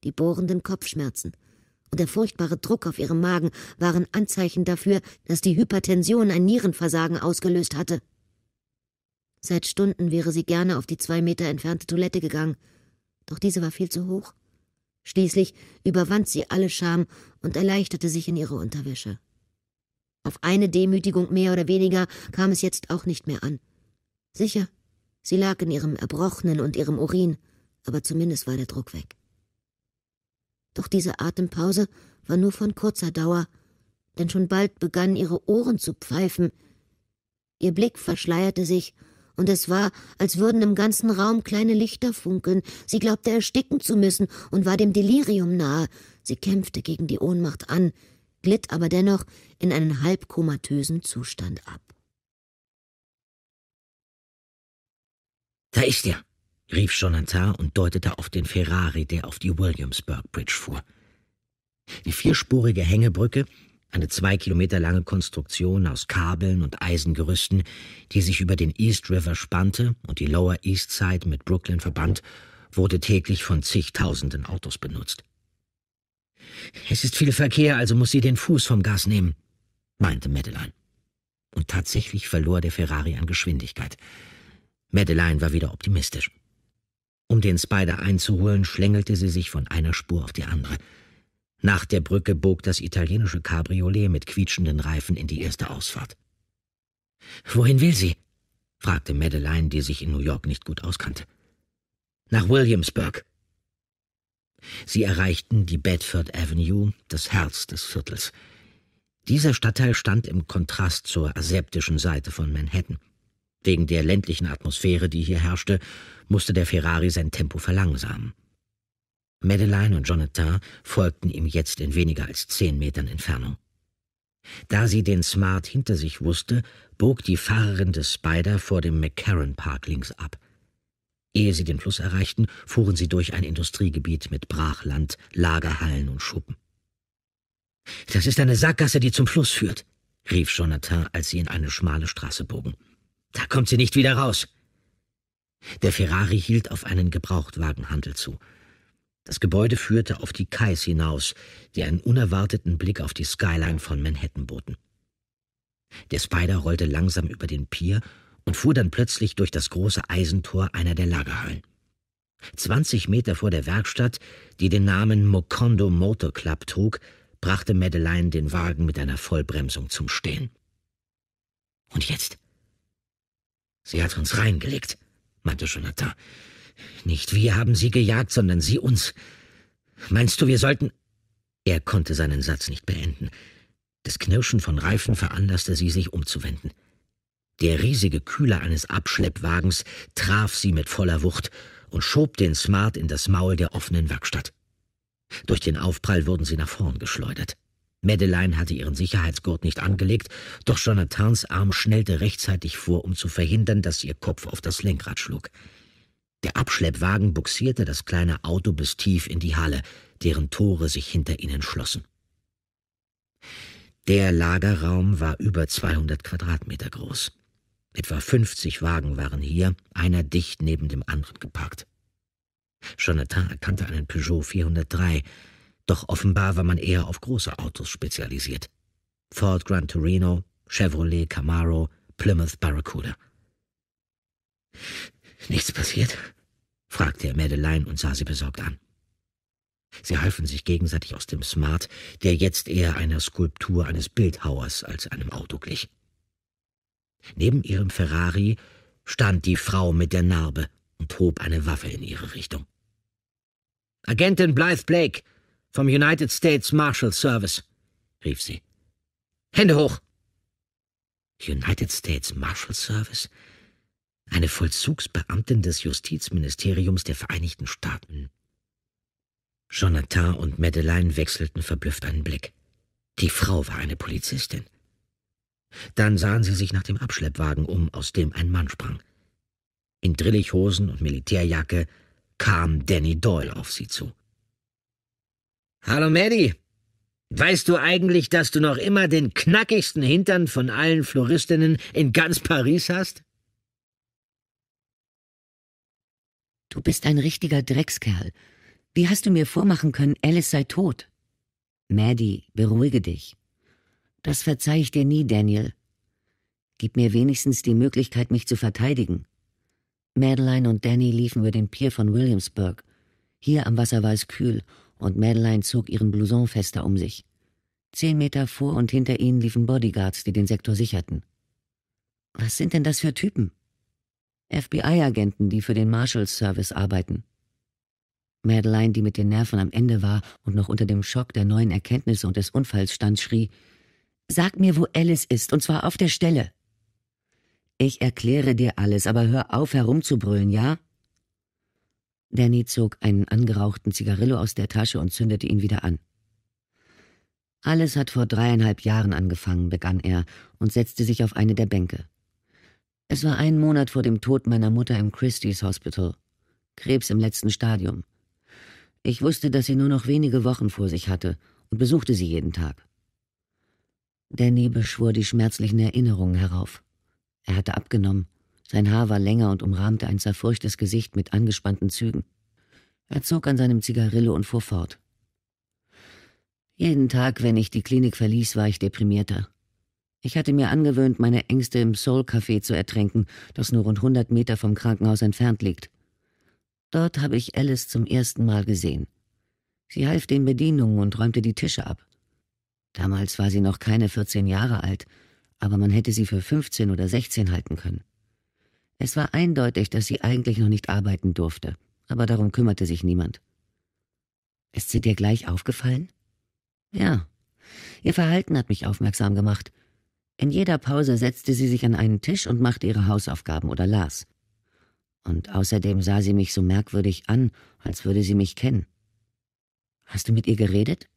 Die bohrenden Kopfschmerzen, und der furchtbare Druck auf ihrem Magen waren Anzeichen dafür, dass die Hypertension ein Nierenversagen ausgelöst hatte. Seit Stunden wäre sie gerne auf die zwei Meter entfernte Toilette gegangen, doch diese war viel zu hoch. Schließlich überwand sie alle Scham und erleichterte sich in ihre Unterwäsche. Auf eine Demütigung mehr oder weniger kam es jetzt auch nicht mehr an. Sicher, sie lag in ihrem Erbrochenen und ihrem Urin, aber zumindest war der Druck weg. Doch diese Atempause war nur von kurzer Dauer, denn schon bald begannen ihre Ohren zu pfeifen. Ihr Blick verschleierte sich, und es war, als würden im ganzen Raum kleine Lichter funkeln. Sie glaubte ersticken zu müssen und war dem Delirium nahe. Sie kämpfte gegen die Ohnmacht an, glitt aber dennoch in einen halbkomatösen Zustand ab. Da ist er, rief Jonathan und deutete auf den Ferrari, der auf die Williamsburg Bridge fuhr. Die vierspurige Hängebrücke, eine zwei Kilometer lange Konstruktion aus Kabeln und Eisengerüsten, die sich über den East River spannte und die Lower East Side mit Brooklyn verband, wurde täglich von zigtausenden Autos benutzt. Es ist viel Verkehr, also muss sie den Fuß vom Gas nehmen, meinte Madeleine. Und tatsächlich verlor der Ferrari an Geschwindigkeit. Madeleine war wieder optimistisch. Um den Spider einzuholen, schlängelte sie sich von einer Spur auf die andere. Nach der Brücke bog das italienische Cabriolet mit quietschenden Reifen in die erste Ausfahrt. Wohin will sie? fragte Madeleine, die sich in New York nicht gut auskannte. Nach Williamsburg. Sie erreichten die Bedford Avenue, das Herz des Viertels. Dieser Stadtteil stand im Kontrast zur aseptischen Seite von Manhattan. Wegen der ländlichen Atmosphäre, die hier herrschte, musste der Ferrari sein Tempo verlangsamen. Madeleine und Jonathan folgten ihm jetzt in weniger als zehn Metern Entfernung. Da sie den Smart hinter sich wusste, bog die Fahrerin des Spider vor dem McCarran Park links ab. Ehe sie den Fluss erreichten, fuhren sie durch ein Industriegebiet mit Brachland, Lagerhallen und Schuppen. Das ist eine Sackgasse, die zum Fluss führt, rief Jonathan, als sie in eine schmale Straße bogen. Da kommt sie nicht wieder raus. Der Ferrari hielt auf einen Gebrauchtwagenhandel zu. Das Gebäude führte auf die Kais hinaus, die einen unerwarteten Blick auf die Skyline von Manhattan boten. Der Spider rollte langsam über den Pier und fuhr dann plötzlich durch das große Eisentor einer der Lagerhallen. 20 Meter vor der Werkstatt, die den Namen Mokondo Motor Club trug, brachte Madeleine den Wagen mit einer Vollbremsung zum Stehen. Und jetzt? Sie hat uns reingelegt, meinte Jonathan. Nicht wir haben sie gejagt, sondern sie uns. Meinst du, wir sollten. Er konnte seinen Satz nicht beenden. Das Knirschen von Reifen veranlasste sie, sich umzuwenden. Der riesige Kühler eines Abschleppwagens traf sie mit voller Wucht und schob den Smart in das Maul der offenen Werkstatt. Durch den Aufprall wurden sie nach vorn geschleudert. Madeleine hatte ihren Sicherheitsgurt nicht angelegt, doch Jonathans Arm schnellte rechtzeitig vor, um zu verhindern, dass ihr Kopf auf das Lenkrad schlug. Der Abschleppwagen buxierte das kleine Auto bis tief in die Halle, deren Tore sich hinter ihnen schlossen. Der Lagerraum war über 200 Quadratmeter groß. Etwa 50 Wagen waren hier, einer dicht neben dem anderen geparkt. Jonathan erkannte einen Peugeot 403, doch offenbar war man eher auf große Autos spezialisiert. Ford Gran Torino, Chevrolet Camaro, Plymouth Barracuda. Nichts passiert? fragte er Madeleine und sah sie besorgt an. Sie halfen sich gegenseitig aus dem Smart, der jetzt eher einer Skulptur eines Bildhauers als einem Auto glich. Neben ihrem Ferrari stand die Frau mit der Narbe und hob eine Waffe in ihre Richtung. Agentin Blythe Blake, vom United States Marshal Service, rief sie. Hände hoch! United States Marshal Service? Eine Vollzugsbeamtin des Justizministeriums der Vereinigten Staaten. Jonathan und Madeleine wechselten verblüfft einen Blick. Die Frau war eine Polizistin. Dann sahen sie sich nach dem Abschleppwagen um, aus dem ein Mann sprang. In Drillichhosen und Militärjacke kam Danny Doyle auf sie zu. Hallo Maddie. Weißt du eigentlich, dass du noch immer den knackigsten Hintern von allen Floristinnen in ganz Paris hast? Du bist ein richtiger Dreckskerl. Wie hast du mir vormachen können, Alice sei tot? Maddie, beruhige dich. Das verzeih ich dir nie, Daniel. Gib mir wenigstens die Möglichkeit, mich zu verteidigen. Madeline und Danny liefen über den Pier von Williamsburg. Hier am Wasser war es kühl und Madeline zog ihren Blouson fester um sich. Zehn Meter vor und hinter ihnen liefen Bodyguards, die den Sektor sicherten. Was sind denn das für Typen? FBI-Agenten, die für den Marshall Service arbeiten. Madeline, die mit den Nerven am Ende war und noch unter dem Schock der neuen Erkenntnisse und des Unfalls stand, schrie Sag mir, wo Alice ist, und zwar auf der Stelle. Ich erkläre dir alles, aber hör auf herumzubrüllen, ja? Danny zog einen angerauchten Zigarillo aus der Tasche und zündete ihn wieder an. Alles hat vor dreieinhalb Jahren angefangen, begann er und setzte sich auf eine der Bänke. Es war ein Monat vor dem Tod meiner Mutter im Christie's Hospital. Krebs im letzten Stadium. Ich wusste, dass sie nur noch wenige Wochen vor sich hatte und besuchte sie jeden Tag. Danny beschwor die schmerzlichen Erinnerungen herauf. Er hatte abgenommen, sein Haar war länger und umrahmte ein zerfurchtes Gesicht mit angespannten Zügen. Er zog an seinem Zigarillo und fuhr fort. Jeden Tag, wenn ich die Klinik verließ, war ich deprimierter. Ich hatte mir angewöhnt, meine Ängste im Soul Café zu ertränken, das nur rund 100 Meter vom Krankenhaus entfernt liegt. Dort habe ich Alice zum ersten Mal gesehen. Sie half den Bedienungen und räumte die Tische ab. Damals war sie noch keine 14 Jahre alt, aber man hätte sie für 15 oder 16 halten können. Es war eindeutig, dass sie eigentlich noch nicht arbeiten durfte, aber darum kümmerte sich niemand. Ist sie dir gleich aufgefallen? Ja. Ihr Verhalten hat mich aufmerksam gemacht. In jeder Pause setzte sie sich an einen Tisch und machte ihre Hausaufgaben oder las. Und außerdem sah sie mich so merkwürdig an, als würde sie mich kennen. Hast du mit ihr geredet?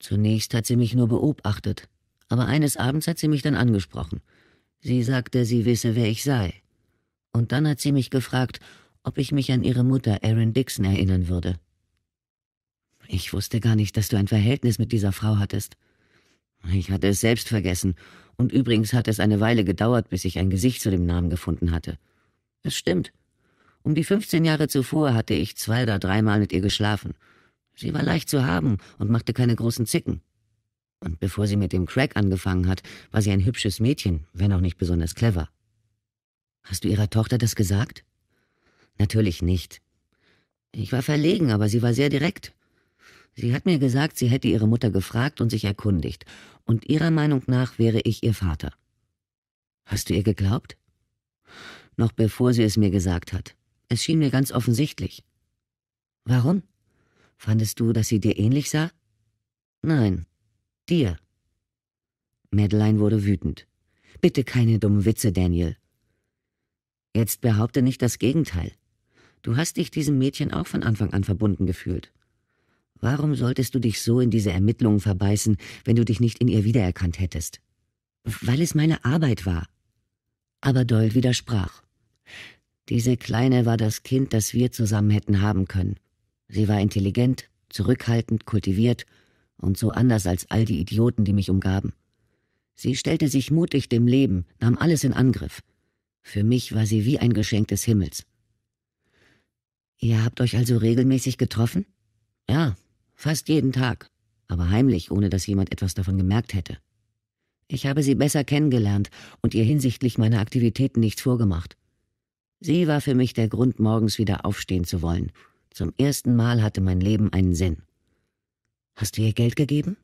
Zunächst hat sie mich nur beobachtet, aber eines Abends hat sie mich dann angesprochen. Sie sagte, sie wisse, wer ich sei. Und dann hat sie mich gefragt, ob ich mich an ihre Mutter Erin Dixon erinnern würde. Ich wusste gar nicht, dass du ein Verhältnis mit dieser Frau hattest. Ich hatte es selbst vergessen, und übrigens hat es eine Weile gedauert, bis ich ein Gesicht zu dem Namen gefunden hatte. Es stimmt. Um die 15 Jahre zuvor hatte ich zwei oder dreimal mit ihr geschlafen. Sie war leicht zu haben und machte keine großen Zicken. Und bevor sie mit dem Crack angefangen hat, war sie ein hübsches Mädchen, wenn auch nicht besonders clever. Hast du ihrer Tochter das gesagt? Natürlich nicht. Ich war verlegen, aber sie war sehr direkt. Sie hat mir gesagt, sie hätte ihre Mutter gefragt und sich erkundigt, und ihrer Meinung nach wäre ich ihr Vater. Hast du ihr geglaubt? Noch bevor sie es mir gesagt hat. Es schien mir ganz offensichtlich. Warum? Fandest du, dass sie dir ähnlich sah? Nein, dir. Madeline wurde wütend. Bitte keine dummen Witze, Daniel. Jetzt behaupte nicht das Gegenteil. Du hast dich diesem Mädchen auch von Anfang an verbunden gefühlt. Warum solltest du dich so in diese Ermittlungen verbeißen, wenn du dich nicht in ihr wiedererkannt hättest? Weil es meine Arbeit war. Aber Doyle widersprach. Diese Kleine war das Kind, das wir zusammen hätten haben können. Sie war intelligent, zurückhaltend, kultiviert und so anders als all die Idioten, die mich umgaben. Sie stellte sich mutig dem Leben, nahm alles in Angriff. Für mich war sie wie ein Geschenk des Himmels. Ihr habt euch also regelmäßig getroffen? Ja, fast jeden Tag, aber heimlich, ohne dass jemand etwas davon gemerkt hätte. Ich habe sie besser kennengelernt und ihr hinsichtlich meiner Aktivitäten nichts vorgemacht. Sie war für mich der Grund, morgens wieder aufstehen zu wollen. Zum ersten Mal hatte mein Leben einen Sinn. Hast du ihr Geld gegeben?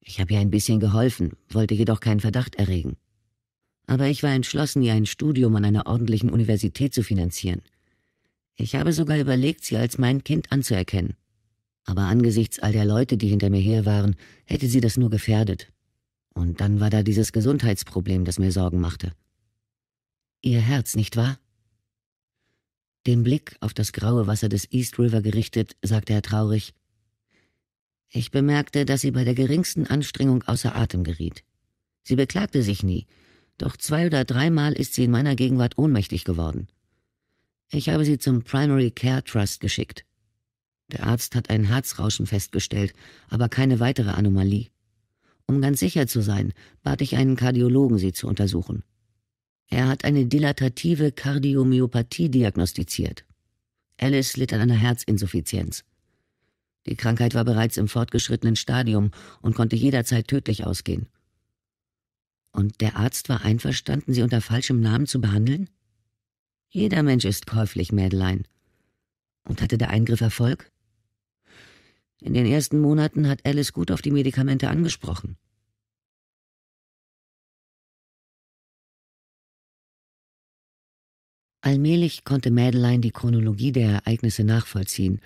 Ich habe ihr ein bisschen geholfen, wollte jedoch keinen Verdacht erregen. Aber ich war entschlossen, ihr ein Studium an einer ordentlichen Universität zu finanzieren. Ich habe sogar überlegt, sie als mein Kind anzuerkennen. Aber angesichts all der Leute, die hinter mir her waren, hätte sie das nur gefährdet. Und dann war da dieses Gesundheitsproblem, das mir Sorgen machte. Ihr Herz, nicht wahr? Den Blick auf das graue Wasser des East River gerichtet, sagte er traurig, ich bemerkte, dass sie bei der geringsten Anstrengung außer Atem geriet. Sie beklagte sich nie, doch zwei oder dreimal ist sie in meiner Gegenwart ohnmächtig geworden. Ich habe sie zum Primary Care Trust geschickt. Der Arzt hat ein Herzrauschen festgestellt, aber keine weitere Anomalie. Um ganz sicher zu sein, bat ich einen Kardiologen, sie zu untersuchen. Er hat eine dilatative Kardiomyopathie diagnostiziert. Alice litt an einer Herzinsuffizienz. Die Krankheit war bereits im fortgeschrittenen Stadium und konnte jederzeit tödlich ausgehen. Und der Arzt war einverstanden, sie unter falschem Namen zu behandeln? Jeder Mensch ist käuflich, Mädelein. Und hatte der Eingriff Erfolg? In den ersten Monaten hat Alice gut auf die Medikamente angesprochen. Allmählich konnte Mädelein die Chronologie der Ereignisse nachvollziehen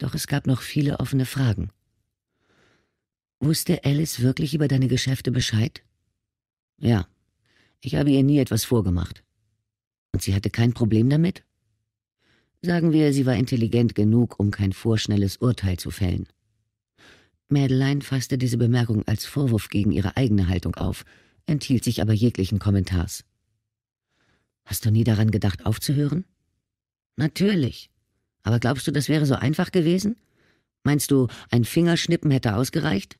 doch es gab noch viele offene Fragen. Wusste Alice wirklich über deine Geschäfte Bescheid? Ja. Ich habe ihr nie etwas vorgemacht. Und sie hatte kein Problem damit? Sagen wir, sie war intelligent genug, um kein vorschnelles Urteil zu fällen. Madeleine fasste diese Bemerkung als Vorwurf gegen ihre eigene Haltung auf, enthielt sich aber jeglichen Kommentars. Hast du nie daran gedacht, aufzuhören? Natürlich. Aber glaubst du, das wäre so einfach gewesen? Meinst du, ein Fingerschnippen hätte ausgereicht?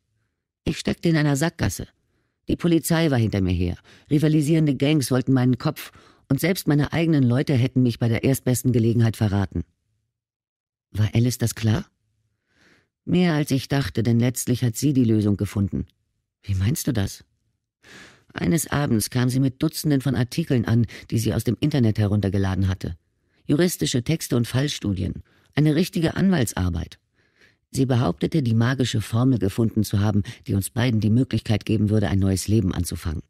Ich steckte in einer Sackgasse. Die Polizei war hinter mir her. Rivalisierende Gangs wollten meinen Kopf und selbst meine eigenen Leute hätten mich bei der erstbesten Gelegenheit verraten. War Alice das klar? Mehr als ich dachte, denn letztlich hat sie die Lösung gefunden. Wie meinst du das? Eines Abends kam sie mit Dutzenden von Artikeln an, die sie aus dem Internet heruntergeladen hatte juristische Texte und Fallstudien, eine richtige Anwaltsarbeit. Sie behauptete, die magische Formel gefunden zu haben, die uns beiden die Möglichkeit geben würde, ein neues Leben anzufangen.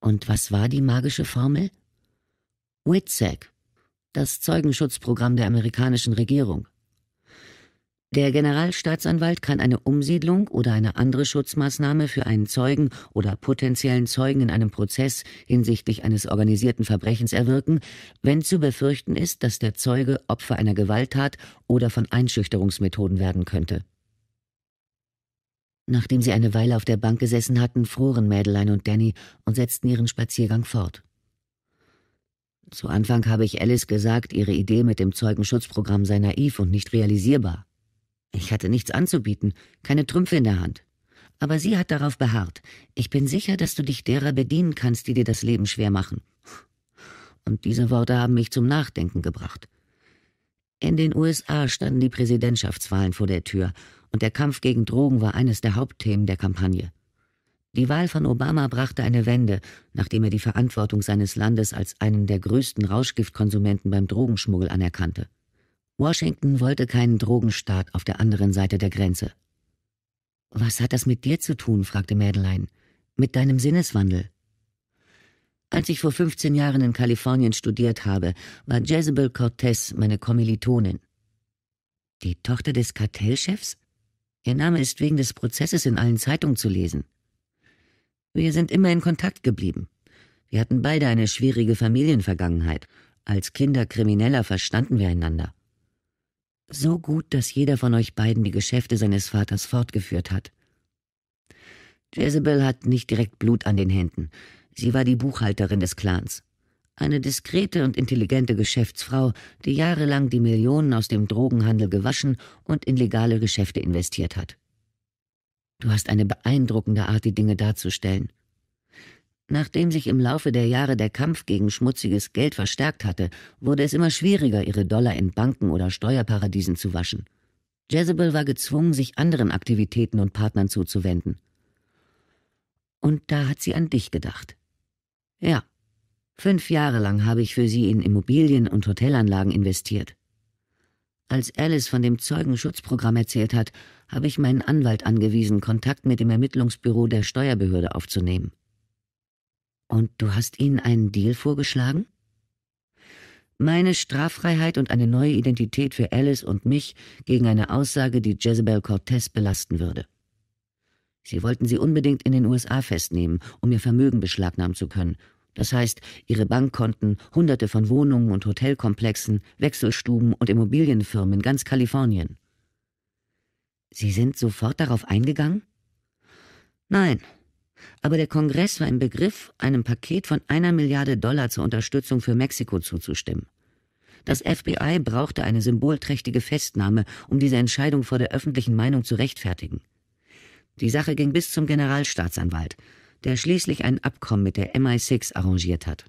Und was war die magische Formel? WITSEC, das Zeugenschutzprogramm der amerikanischen Regierung. Der Generalstaatsanwalt kann eine Umsiedlung oder eine andere Schutzmaßnahme für einen Zeugen oder potenziellen Zeugen in einem Prozess hinsichtlich eines organisierten Verbrechens erwirken, wenn zu befürchten ist, dass der Zeuge Opfer einer Gewalttat oder von Einschüchterungsmethoden werden könnte. Nachdem sie eine Weile auf der Bank gesessen hatten, froren Mädelein und Danny und setzten ihren Spaziergang fort. Zu Anfang habe ich Alice gesagt, ihre Idee mit dem Zeugenschutzprogramm sei naiv und nicht realisierbar. Ich hatte nichts anzubieten, keine Trümpfe in der Hand. Aber sie hat darauf beharrt. Ich bin sicher, dass du dich derer bedienen kannst, die dir das Leben schwer machen. Und diese Worte haben mich zum Nachdenken gebracht. In den USA standen die Präsidentschaftswahlen vor der Tür, und der Kampf gegen Drogen war eines der Hauptthemen der Kampagne. Die Wahl von Obama brachte eine Wende, nachdem er die Verantwortung seines Landes als einen der größten Rauschgiftkonsumenten beim Drogenschmuggel anerkannte. Washington wollte keinen Drogenstaat auf der anderen Seite der Grenze. Was hat das mit dir zu tun? fragte Mädelein. Mit deinem Sinneswandel. Als ich vor 15 Jahren in Kalifornien studiert habe, war Jezebel Cortez meine Kommilitonin. Die Tochter des Kartellchefs? Ihr Name ist wegen des Prozesses in allen Zeitungen zu lesen. Wir sind immer in Kontakt geblieben. Wir hatten beide eine schwierige Familienvergangenheit. Als Kinder Krimineller verstanden wir einander so gut, dass jeder von euch beiden die Geschäfte seines Vaters fortgeführt hat. Jezebel hat nicht direkt Blut an den Händen. Sie war die Buchhalterin des Clans. Eine diskrete und intelligente Geschäftsfrau, die jahrelang die Millionen aus dem Drogenhandel gewaschen und in legale Geschäfte investiert hat. Du hast eine beeindruckende Art, die Dinge darzustellen. Nachdem sich im Laufe der Jahre der Kampf gegen schmutziges Geld verstärkt hatte, wurde es immer schwieriger, ihre Dollar in Banken oder Steuerparadiesen zu waschen. Jezebel war gezwungen, sich anderen Aktivitäten und Partnern zuzuwenden. Und da hat sie an dich gedacht. Ja, fünf Jahre lang habe ich für sie in Immobilien und Hotelanlagen investiert. Als Alice von dem Zeugenschutzprogramm erzählt hat, habe ich meinen Anwalt angewiesen, Kontakt mit dem Ermittlungsbüro der Steuerbehörde aufzunehmen. Und du hast ihnen einen Deal vorgeschlagen? Meine Straffreiheit und eine neue Identität für Alice und mich gegen eine Aussage, die Jezebel Cortez belasten würde. Sie wollten sie unbedingt in den USA festnehmen, um ihr Vermögen beschlagnahmen zu können. Das heißt, ihre Bankkonten, hunderte von Wohnungen und Hotelkomplexen, Wechselstuben und Immobilienfirmen in ganz Kalifornien. Sie sind sofort darauf eingegangen? Nein, aber der Kongress war im Begriff, einem Paket von einer Milliarde Dollar zur Unterstützung für Mexiko zuzustimmen. Das FBI brauchte eine symbolträchtige Festnahme, um diese Entscheidung vor der öffentlichen Meinung zu rechtfertigen. Die Sache ging bis zum Generalstaatsanwalt, der schließlich ein Abkommen mit der MI6 arrangiert hat.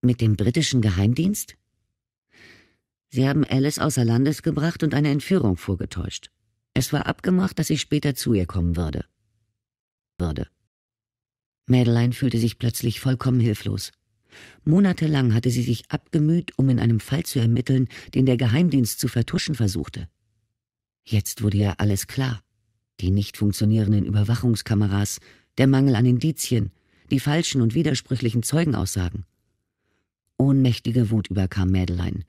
Mit dem britischen Geheimdienst? Sie haben Alice außer Landes gebracht und eine Entführung vorgetäuscht. Es war abgemacht, dass ich später zu ihr kommen würde würde. Madeleine fühlte sich plötzlich vollkommen hilflos. Monatelang hatte sie sich abgemüht, um in einem Fall zu ermitteln, den der Geheimdienst zu vertuschen versuchte. Jetzt wurde ja alles klar. Die nicht funktionierenden Überwachungskameras, der Mangel an Indizien, die falschen und widersprüchlichen Zeugenaussagen. Ohnmächtige Wut überkam Madeleine.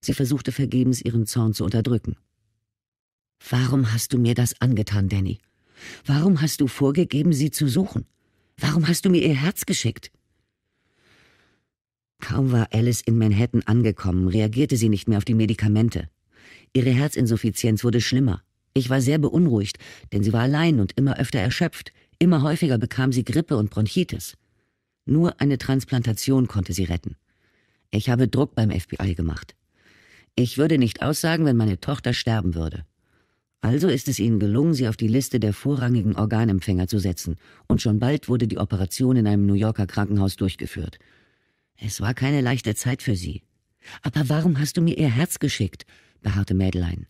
Sie versuchte vergebens, ihren Zorn zu unterdrücken. Warum hast du mir das angetan, Danny? Warum hast du vorgegeben, sie zu suchen? Warum hast du mir ihr Herz geschickt? Kaum war Alice in Manhattan angekommen, reagierte sie nicht mehr auf die Medikamente. Ihre Herzinsuffizienz wurde schlimmer. Ich war sehr beunruhigt, denn sie war allein und immer öfter erschöpft. Immer häufiger bekam sie Grippe und Bronchitis. Nur eine Transplantation konnte sie retten. Ich habe Druck beim FBI gemacht. Ich würde nicht aussagen, wenn meine Tochter sterben würde. Also ist es ihnen gelungen, sie auf die Liste der vorrangigen Organempfänger zu setzen, und schon bald wurde die Operation in einem New Yorker Krankenhaus durchgeführt. Es war keine leichte Zeit für sie. Aber warum hast du mir ihr Herz geschickt? beharrte Mädelein.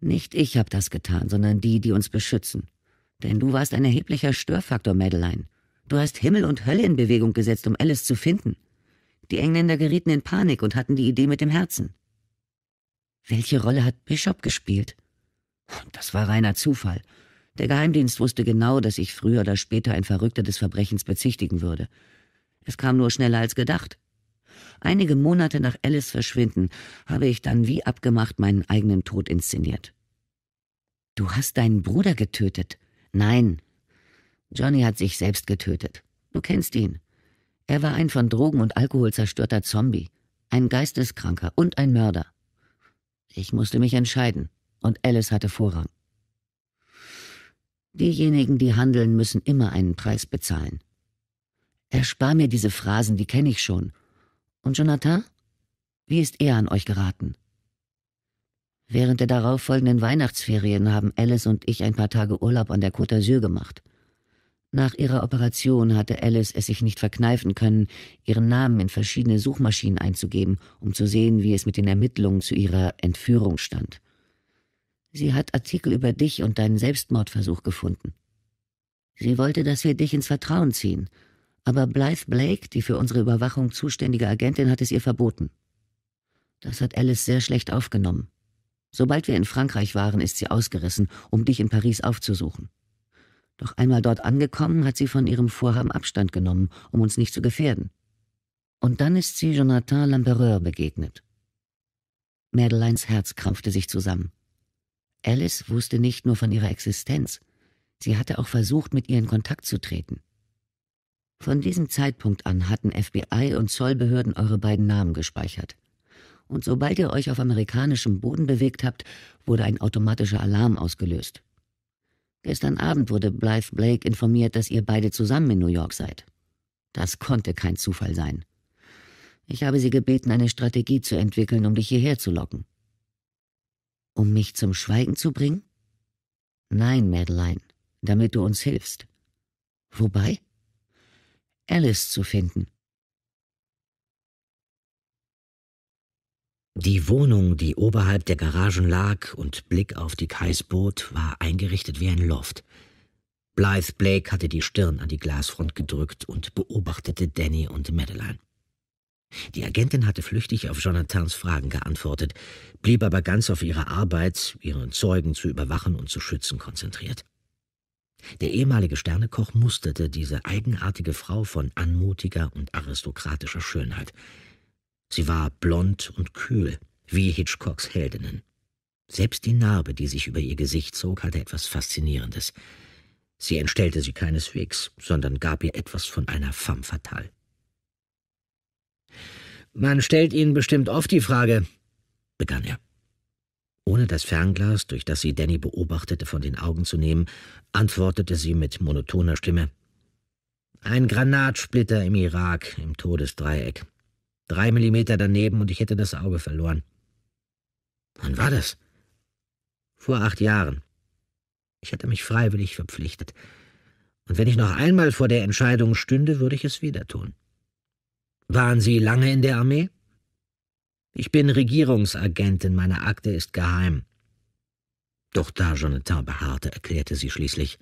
Nicht ich habe das getan, sondern die, die uns beschützen. Denn du warst ein erheblicher Störfaktor, Madeleine. Du hast Himmel und Hölle in Bewegung gesetzt, um Alice zu finden. Die Engländer gerieten in Panik und hatten die Idee mit dem Herzen. Welche Rolle hat Bishop gespielt? Das war reiner Zufall. Der Geheimdienst wusste genau, dass ich früher oder später ein Verrückter des Verbrechens bezichtigen würde. Es kam nur schneller als gedacht. Einige Monate nach Alice Verschwinden habe ich dann wie abgemacht meinen eigenen Tod inszeniert. Du hast deinen Bruder getötet? Nein. Johnny hat sich selbst getötet. Du kennst ihn. Er war ein von Drogen und Alkohol zerstörter Zombie, ein Geisteskranker und ein Mörder. Ich musste mich entscheiden und Alice hatte Vorrang. Diejenigen, die handeln, müssen immer einen Preis bezahlen. Erspar mir diese Phrasen, die kenne ich schon. Und Jonathan? Wie ist er an euch geraten? Während der darauffolgenden Weihnachtsferien haben Alice und ich ein paar Tage Urlaub an der Côte d'Azur gemacht. Nach ihrer Operation hatte Alice es sich nicht verkneifen können, ihren Namen in verschiedene Suchmaschinen einzugeben, um zu sehen, wie es mit den Ermittlungen zu ihrer Entführung stand. Sie hat Artikel über dich und deinen Selbstmordversuch gefunden. Sie wollte, dass wir dich ins Vertrauen ziehen, aber Blythe Blake, die für unsere Überwachung zuständige Agentin, hat es ihr verboten. Das hat Alice sehr schlecht aufgenommen. Sobald wir in Frankreich waren, ist sie ausgerissen, um dich in Paris aufzusuchen. Doch einmal dort angekommen, hat sie von ihrem Vorhaben Abstand genommen, um uns nicht zu gefährden. Und dann ist sie Jonathan Lampereur begegnet. Madeleines Herz krampfte sich zusammen. Alice wusste nicht nur von ihrer Existenz, sie hatte auch versucht, mit ihr in Kontakt zu treten. Von diesem Zeitpunkt an hatten FBI und Zollbehörden eure beiden Namen gespeichert. Und sobald ihr euch auf amerikanischem Boden bewegt habt, wurde ein automatischer Alarm ausgelöst. Gestern Abend wurde Blythe Blake informiert, dass ihr beide zusammen in New York seid. Das konnte kein Zufall sein. Ich habe sie gebeten, eine Strategie zu entwickeln, um dich hierher zu locken. Um mich zum Schweigen zu bringen? Nein, Madeline, damit du uns hilfst. Wobei? Alice zu finden. Die Wohnung, die oberhalb der Garagen lag und Blick auf die Kais Boot, war eingerichtet wie ein Loft. Blythe Blake hatte die Stirn an die Glasfront gedrückt und beobachtete Danny und Madeline. Die Agentin hatte flüchtig auf Jonathans Fragen geantwortet, blieb aber ganz auf ihre Arbeit, ihren Zeugen zu überwachen und zu schützen, konzentriert. Der ehemalige Sternekoch musterte diese eigenartige Frau von anmutiger und aristokratischer Schönheit. Sie war blond und kühl, wie Hitchcocks Heldinnen. Selbst die Narbe, die sich über ihr Gesicht zog, hatte etwas Faszinierendes. Sie entstellte sie keineswegs, sondern gab ihr etwas von einer femme fatale. Man stellt Ihnen bestimmt oft die Frage, begann er. Ohne das Fernglas, durch das sie Danny beobachtete, von den Augen zu nehmen, antwortete sie mit monotoner Stimme. Ein Granatsplitter im Irak, im Todesdreieck. Drei Millimeter daneben und ich hätte das Auge verloren. Wann war das? Vor acht Jahren. Ich hatte mich freiwillig verpflichtet. Und wenn ich noch einmal vor der Entscheidung stünde, würde ich es wieder tun. Waren Sie lange in der Armee? Ich bin Regierungsagentin, meine Akte ist geheim. Doch da Jonathan beharrte, erklärte sie schließlich.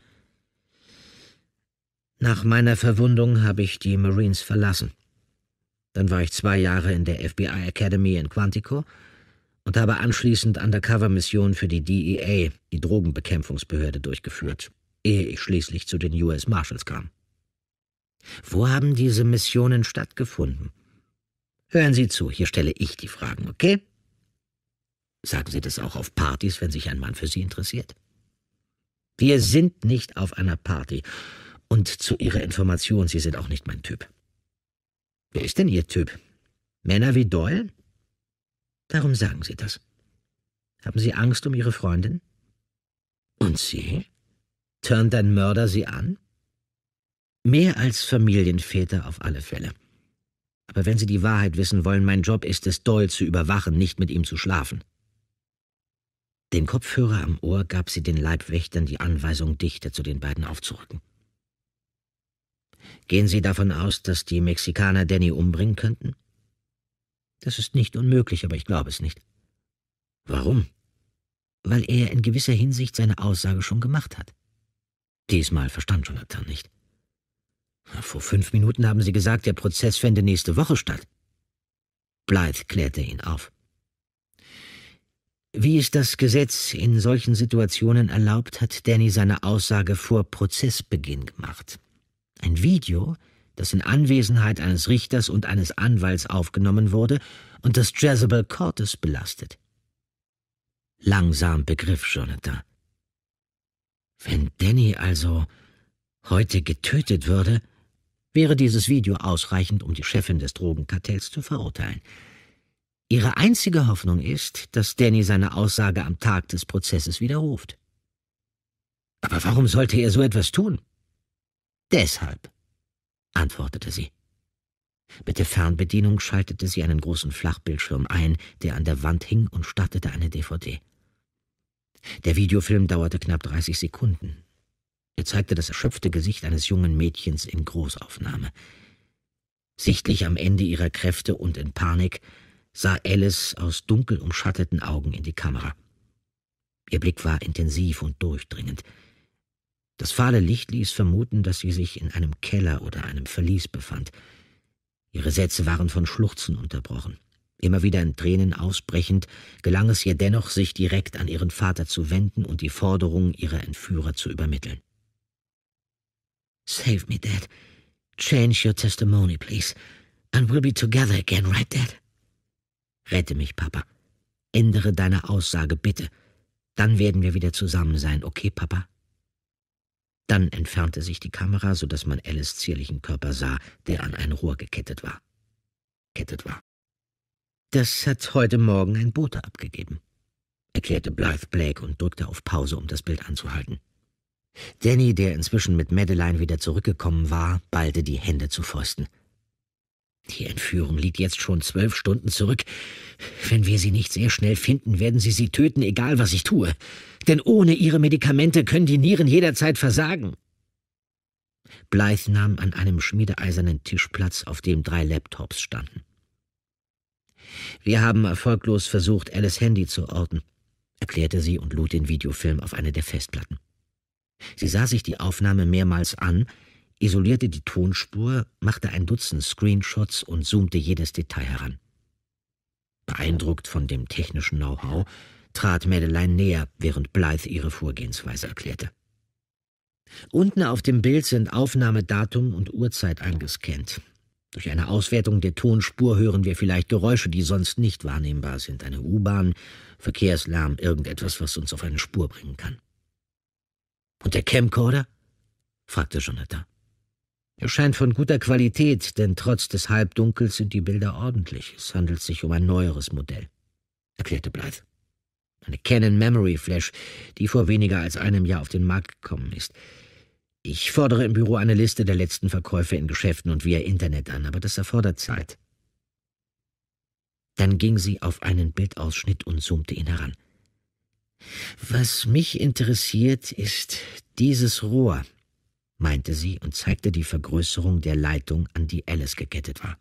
Nach meiner Verwundung habe ich die Marines verlassen. Dann war ich zwei Jahre in der FBI Academy in Quantico und habe anschließend undercover mission für die DEA, die Drogenbekämpfungsbehörde, durchgeführt, ehe ich schließlich zu den US Marshals kam. Wo haben diese Missionen stattgefunden? Hören Sie zu, hier stelle ich die Fragen, okay? Sagen Sie das auch auf Partys, wenn sich ein Mann für Sie interessiert. Wir sind nicht auf einer Party. Und zu Ihrer Information, Sie sind auch nicht mein Typ. Wer ist denn Ihr Typ? Männer wie Doyle? Darum sagen Sie das. Haben Sie Angst um Ihre Freundin? Und Sie? Turnt ein Mörder Sie an? Mehr als Familienväter auf alle Fälle. Aber wenn Sie die Wahrheit wissen wollen, mein Job ist es, Doyle zu überwachen, nicht mit ihm zu schlafen. Den Kopfhörer am Ohr gab sie den Leibwächtern die Anweisung, dichter zu den beiden aufzurücken. Gehen Sie davon aus, dass die Mexikaner Danny umbringen könnten? Das ist nicht unmöglich, aber ich glaube es nicht. Warum? Weil er in gewisser Hinsicht seine Aussage schon gemacht hat. Diesmal verstand Jonathan nicht. Vor fünf Minuten haben Sie gesagt, der Prozess fände nächste Woche statt. Blythe klärte ihn auf. Wie es das Gesetz in solchen Situationen erlaubt, hat Danny seine Aussage vor Prozessbeginn gemacht. Ein Video, das in Anwesenheit eines Richters und eines Anwalts aufgenommen wurde und das Jezebel Cortes belastet. Langsam begriff Jonathan. Wenn Danny also heute getötet würde, wäre dieses Video ausreichend, um die Chefin des Drogenkartells zu verurteilen. Ihre einzige Hoffnung ist, dass Danny seine Aussage am Tag des Prozesses widerruft. Aber warum sollte er so etwas tun? Deshalb, antwortete sie. Mit der Fernbedienung schaltete sie einen großen Flachbildschirm ein, der an der Wand hing und startete eine DVD. Der Videofilm dauerte knapp 30 Sekunden. Er zeigte das erschöpfte Gesicht eines jungen Mädchens in Großaufnahme. Sichtlich am Ende ihrer Kräfte und in Panik sah Alice aus dunkel umschatteten Augen in die Kamera. Ihr Blick war intensiv und durchdringend. Das fahle Licht ließ vermuten, dass sie sich in einem Keller oder einem Verlies befand. Ihre Sätze waren von Schluchzen unterbrochen. Immer wieder in Tränen ausbrechend, gelang es ihr dennoch, sich direkt an ihren Vater zu wenden und die Forderungen ihrer Entführer zu übermitteln. Save me, Dad. Change your testimony, please. And we'll be together again, right, Dad? Rette mich, Papa. Ändere deine Aussage, bitte. Dann werden wir wieder zusammen sein, okay, Papa? Dann entfernte sich die Kamera, so dass man Alice zierlichen Körper sah, der an ein Rohr gekettet war. Kettet war. Das hat heute Morgen ein Bote abgegeben, erklärte Blythe Blake und drückte auf Pause, um das Bild anzuhalten. Danny, der inzwischen mit Madeleine wieder zurückgekommen war, ballte die Hände zu Fäusten. Die Entführung liegt jetzt schon zwölf Stunden zurück. Wenn wir sie nicht sehr schnell finden, werden sie sie töten, egal was ich tue. Denn ohne ihre Medikamente können die Nieren jederzeit versagen. Blythe nahm an einem schmiedeeisernen Tisch Platz, auf dem drei Laptops standen. Wir haben erfolglos versucht, Alice Handy zu orten, erklärte sie und lud den Videofilm auf eine der Festplatten. Sie sah sich die Aufnahme mehrmals an, isolierte die Tonspur, machte ein Dutzend Screenshots und zoomte jedes Detail heran. Beeindruckt von dem technischen Know-how, trat Madeleine näher, während Blythe ihre Vorgehensweise erklärte. Unten auf dem Bild sind Aufnahmedatum und Uhrzeit eingescannt. Durch eine Auswertung der Tonspur hören wir vielleicht Geräusche, die sonst nicht wahrnehmbar sind. Eine U-Bahn, Verkehrslärm, irgendetwas, was uns auf eine Spur bringen kann. Und der Camcorder? fragte Jonathan. Er scheint von guter Qualität, denn trotz des Halbdunkels sind die Bilder ordentlich. Es handelt sich um ein neueres Modell, erklärte Blythe. Eine Canon Memory Flash, die vor weniger als einem Jahr auf den Markt gekommen ist. Ich fordere im Büro eine Liste der letzten Verkäufe in Geschäften und via Internet an, aber das erfordert Zeit. Dann ging sie auf einen Bildausschnitt und zoomte ihn heran. Was mich interessiert, ist dieses Rohr, meinte sie und zeigte die Vergrößerung der Leitung, an die Alice gekettet war.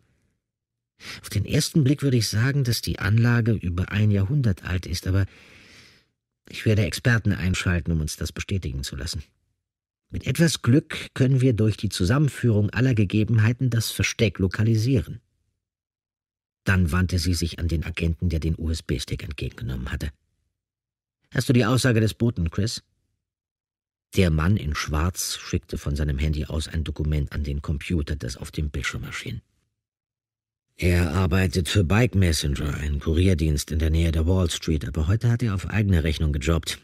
Auf den ersten Blick würde ich sagen, dass die Anlage über ein Jahrhundert alt ist, aber ich werde Experten einschalten, um uns das bestätigen zu lassen. Mit etwas Glück können wir durch die Zusammenführung aller Gegebenheiten das Versteck lokalisieren. Dann wandte sie sich an den Agenten, der den USB-Stick entgegengenommen hatte. Hast du die Aussage des Boten, Chris? Der Mann in Schwarz schickte von seinem Handy aus ein Dokument an den Computer, das auf dem Bildschirm erschien. Er arbeitet für Bike Messenger, einen Kurierdienst in der Nähe der Wall Street, aber heute hat er auf eigene Rechnung gejobbt.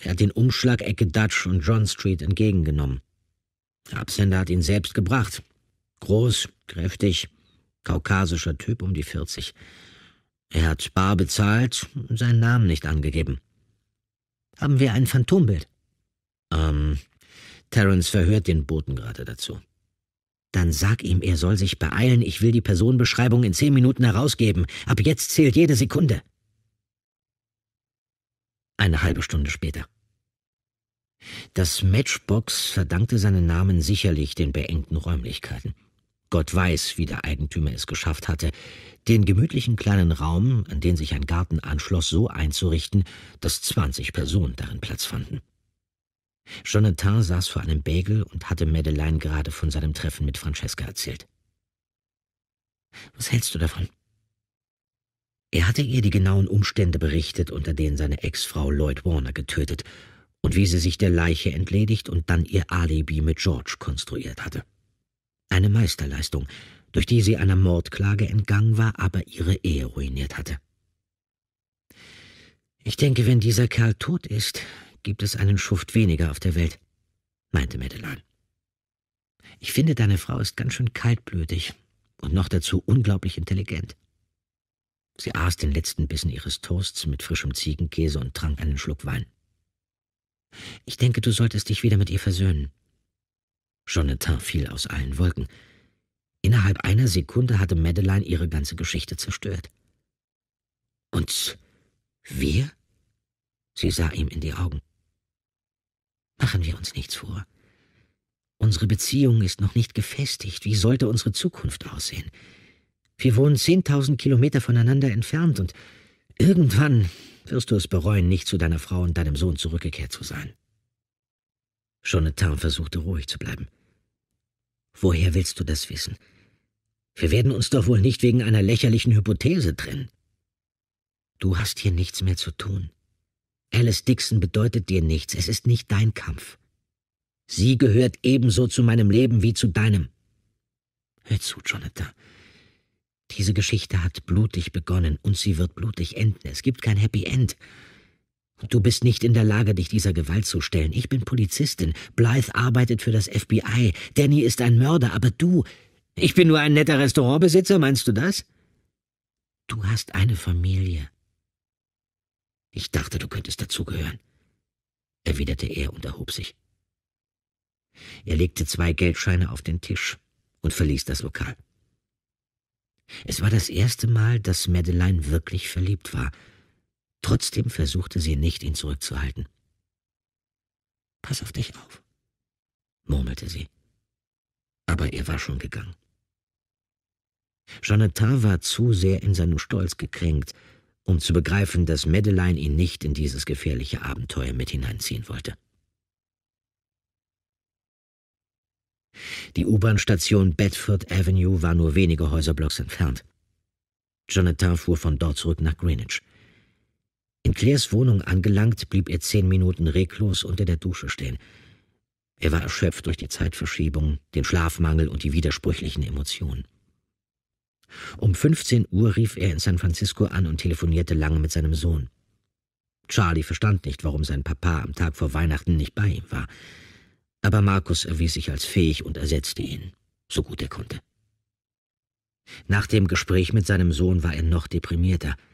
Er hat den Umschlag Ecke Dutch und John Street entgegengenommen. Der Absender hat ihn selbst gebracht. Groß, kräftig, kaukasischer Typ um die 40. Er hat bar bezahlt und seinen Namen nicht angegeben haben wir ein Phantombild. Ähm, Terence verhört den Boten gerade dazu. Dann sag ihm, er soll sich beeilen, ich will die Personenbeschreibung in zehn Minuten herausgeben. Ab jetzt zählt jede Sekunde. Eine halbe Stunde später. Das Matchbox verdankte seinen Namen sicherlich den beengten Räumlichkeiten. Gott weiß, wie der Eigentümer es geschafft hatte, den gemütlichen kleinen Raum, an den sich ein Garten anschloss, so einzurichten, dass 20 Personen darin Platz fanden. Jonathan saß vor einem Bagel und hatte Madeleine gerade von seinem Treffen mit Francesca erzählt. Was hältst du davon? Er hatte ihr die genauen Umstände berichtet, unter denen seine Ex-Frau Lloyd Warner getötet und wie sie sich der Leiche entledigt und dann ihr Alibi mit George konstruiert hatte. Eine Meisterleistung, durch die sie einer Mordklage entgangen war, aber ihre Ehe ruiniert hatte. Ich denke, wenn dieser Kerl tot ist, gibt es einen Schuft weniger auf der Welt, meinte Madeleine. Ich finde, deine Frau ist ganz schön kaltblütig und noch dazu unglaublich intelligent. Sie aß den letzten Bissen ihres Toasts mit frischem Ziegenkäse und trank einen Schluck Wein. Ich denke, du solltest dich wieder mit ihr versöhnen. Jonathan fiel aus allen Wolken. Innerhalb einer Sekunde hatte Madeleine ihre ganze Geschichte zerstört. Und wir? Sie sah ihm in die Augen. Machen wir uns nichts vor. Unsere Beziehung ist noch nicht gefestigt. Wie sollte unsere Zukunft aussehen? Wir wohnen zehntausend Kilometer voneinander entfernt und irgendwann wirst du es bereuen, nicht zu deiner Frau und deinem Sohn zurückgekehrt zu sein. Jonathan versuchte ruhig zu bleiben. Woher willst du das wissen? Wir werden uns doch wohl nicht wegen einer lächerlichen Hypothese trennen. Du hast hier nichts mehr zu tun. Alice Dixon bedeutet dir nichts, es ist nicht dein Kampf. Sie gehört ebenso zu meinem Leben wie zu deinem. Hör zu, Jonathan. Diese Geschichte hat blutig begonnen und sie wird blutig enden. Es gibt kein Happy End. Du bist nicht in der Lage, dich dieser Gewalt zu stellen. Ich bin Polizistin. Blythe arbeitet für das FBI. Danny ist ein Mörder, aber du. Ich bin nur ein netter Restaurantbesitzer, meinst du das? Du hast eine Familie. Ich dachte, du könntest dazugehören, erwiderte er und erhob sich. Er legte zwei Geldscheine auf den Tisch und verließ das Lokal. Es war das erste Mal, dass Madeleine wirklich verliebt war – Trotzdem versuchte sie nicht, ihn zurückzuhalten. Pass auf dich auf, murmelte sie. Aber er war schon gegangen. Jonathan war zu sehr in seinem Stolz gekränkt, um zu begreifen, dass Madeleine ihn nicht in dieses gefährliche Abenteuer mit hineinziehen wollte. Die U-Bahn-Station Bedford Avenue war nur wenige Häuserblocks entfernt. Jonathan fuhr von dort zurück nach Greenwich. In Claires Wohnung angelangt, blieb er zehn Minuten reglos unter der Dusche stehen. Er war erschöpft durch die Zeitverschiebung, den Schlafmangel und die widersprüchlichen Emotionen. Um 15 Uhr rief er in San Francisco an und telefonierte lange mit seinem Sohn. Charlie verstand nicht, warum sein Papa am Tag vor Weihnachten nicht bei ihm war. Aber Markus erwies sich als fähig und ersetzte ihn, so gut er konnte. Nach dem Gespräch mit seinem Sohn war er noch deprimierter –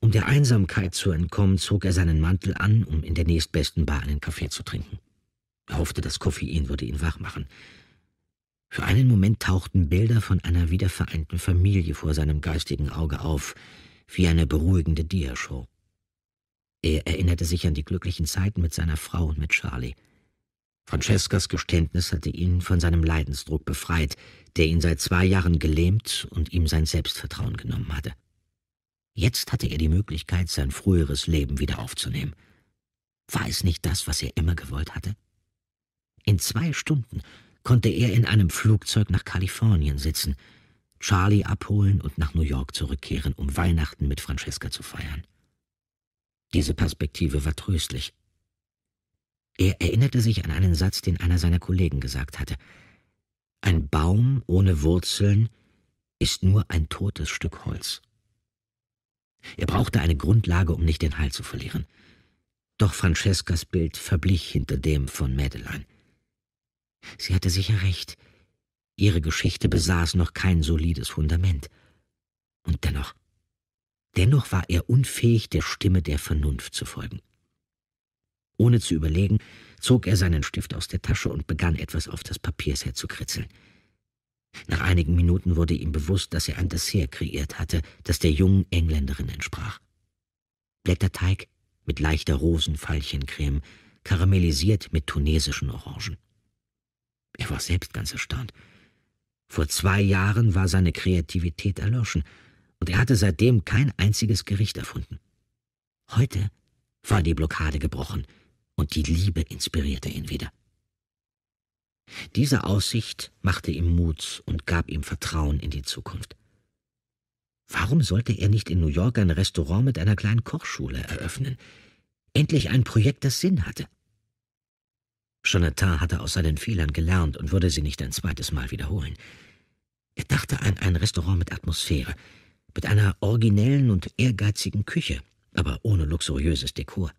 um der Einsamkeit zu entkommen, zog er seinen Mantel an, um in der nächstbesten Bar einen Kaffee zu trinken. Er hoffte, das Koffein würde ihn wach machen. Für einen Moment tauchten Bilder von einer wiedervereinten Familie vor seinem geistigen Auge auf, wie eine beruhigende Diashow. Er erinnerte sich an die glücklichen Zeiten mit seiner Frau und mit Charlie. Francescas Geständnis hatte ihn von seinem Leidensdruck befreit, der ihn seit zwei Jahren gelähmt und ihm sein Selbstvertrauen genommen hatte. Jetzt hatte er die Möglichkeit, sein früheres Leben wieder aufzunehmen. War es nicht das, was er immer gewollt hatte? In zwei Stunden konnte er in einem Flugzeug nach Kalifornien sitzen, Charlie abholen und nach New York zurückkehren, um Weihnachten mit Francesca zu feiern. Diese Perspektive war tröstlich. Er erinnerte sich an einen Satz, den einer seiner Kollegen gesagt hatte. Ein Baum ohne Wurzeln ist nur ein totes Stück Holz. Er brauchte eine Grundlage, um nicht den Halt zu verlieren. Doch Francescas Bild verblich hinter dem von Madeleine. Sie hatte sicher recht. Ihre Geschichte besaß noch kein solides Fundament. Und dennoch, dennoch war er unfähig, der Stimme der Vernunft zu folgen. Ohne zu überlegen, zog er seinen Stift aus der Tasche und begann etwas auf das Papierset zu kritzeln. Nach einigen Minuten wurde ihm bewusst, dass er ein Dessert kreiert hatte, das der jungen Engländerin entsprach. Blätterteig mit leichter Rosenfallchencreme, karamellisiert mit tunesischen Orangen. Er war selbst ganz erstaunt. Vor zwei Jahren war seine Kreativität erloschen, und er hatte seitdem kein einziges Gericht erfunden. Heute war die Blockade gebrochen, und die Liebe inspirierte ihn wieder. Diese Aussicht machte ihm Mut und gab ihm Vertrauen in die Zukunft. Warum sollte er nicht in New York ein Restaurant mit einer kleinen Kochschule eröffnen? Endlich ein Projekt, das Sinn hatte. Jonathan hatte aus seinen Fehlern gelernt und würde sie nicht ein zweites Mal wiederholen. Er dachte an ein Restaurant mit Atmosphäre, mit einer originellen und ehrgeizigen Küche, aber ohne luxuriöses Dekor.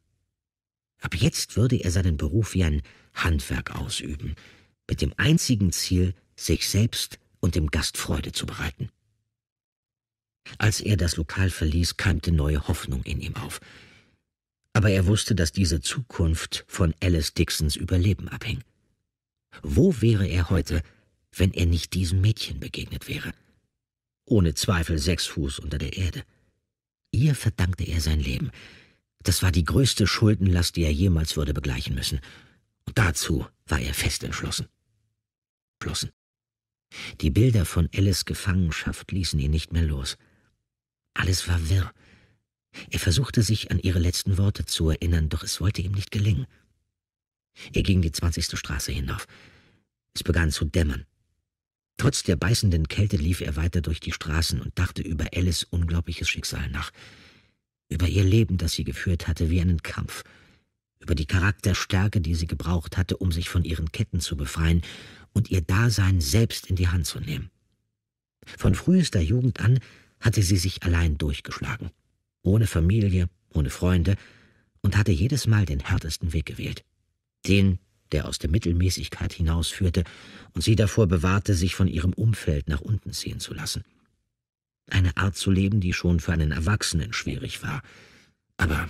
Ab jetzt würde er seinen Beruf wie ein Handwerk ausüben – mit dem einzigen Ziel, sich selbst und dem Gast Freude zu bereiten. Als er das Lokal verließ, keimte neue Hoffnung in ihm auf. Aber er wusste, dass diese Zukunft von Alice Dixons Überleben abhing. Wo wäre er heute, wenn er nicht diesem Mädchen begegnet wäre? Ohne Zweifel sechs Fuß unter der Erde. Ihr verdankte er sein Leben. Das war die größte Schuldenlast, die er jemals würde begleichen müssen. Und dazu war er fest entschlossen flossen. Die Bilder von Elles Gefangenschaft ließen ihn nicht mehr los. Alles war wirr. Er versuchte sich an ihre letzten Worte zu erinnern, doch es wollte ihm nicht gelingen. Er ging die zwanzigste Straße hinauf. Es begann zu dämmern. Trotz der beißenden Kälte lief er weiter durch die Straßen und dachte über Alice unglaubliches Schicksal nach, über ihr Leben, das sie geführt hatte wie einen Kampf, über die Charakterstärke, die sie gebraucht hatte, um sich von ihren Ketten zu befreien, und ihr Dasein selbst in die Hand zu nehmen. Von frühester Jugend an hatte sie sich allein durchgeschlagen, ohne Familie, ohne Freunde, und hatte jedes Mal den härtesten Weg gewählt, den, der aus der Mittelmäßigkeit hinausführte und sie davor bewahrte, sich von ihrem Umfeld nach unten ziehen zu lassen. Eine Art zu leben, die schon für einen Erwachsenen schwierig war, aber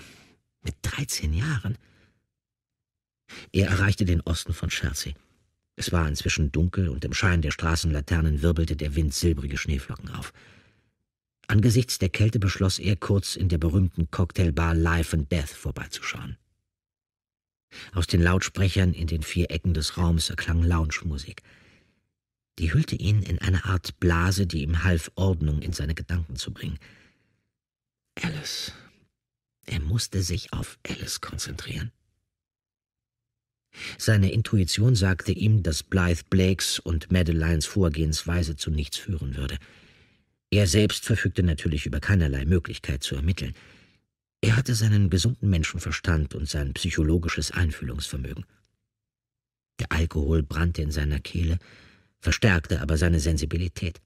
mit 13 Jahren. Er erreichte den Osten von Chertsey es war inzwischen dunkel und im Schein der Straßenlaternen wirbelte der Wind silbrige Schneeflocken auf. Angesichts der Kälte beschloss er, kurz in der berühmten Cocktailbar Life and Death vorbeizuschauen. Aus den Lautsprechern in den vier Ecken des Raums erklang Lounge-Musik. Die hüllte ihn in eine Art Blase, die ihm half, Ordnung in seine Gedanken zu bringen. Alice. Er musste sich auf Alice konzentrieren. Seine Intuition sagte ihm, dass Blythe Blakes und Madelines Vorgehensweise zu nichts führen würde. Er selbst verfügte natürlich über keinerlei Möglichkeit zu ermitteln. Er hatte seinen gesunden Menschenverstand und sein psychologisches Einfühlungsvermögen. Der Alkohol brannte in seiner Kehle, verstärkte aber seine Sensibilität.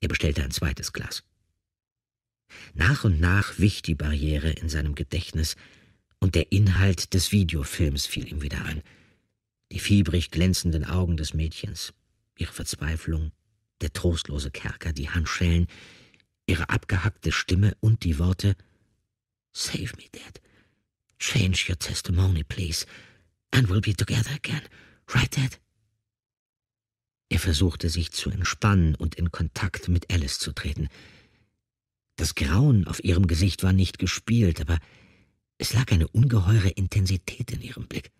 Er bestellte ein zweites Glas. Nach und nach wich die Barriere in seinem Gedächtnis, und der Inhalt des Videofilms fiel ihm wieder ein. Die fiebrig glänzenden Augen des Mädchens, ihre Verzweiflung, der trostlose Kerker, die Handschellen, ihre abgehackte Stimme und die Worte Save me, Dad. Change your testimony, please. And we'll be together again. Right, Dad? Er versuchte sich zu entspannen und in Kontakt mit Alice zu treten. Das Grauen auf ihrem Gesicht war nicht gespielt, aber es lag eine ungeheure Intensität in ihrem Blick.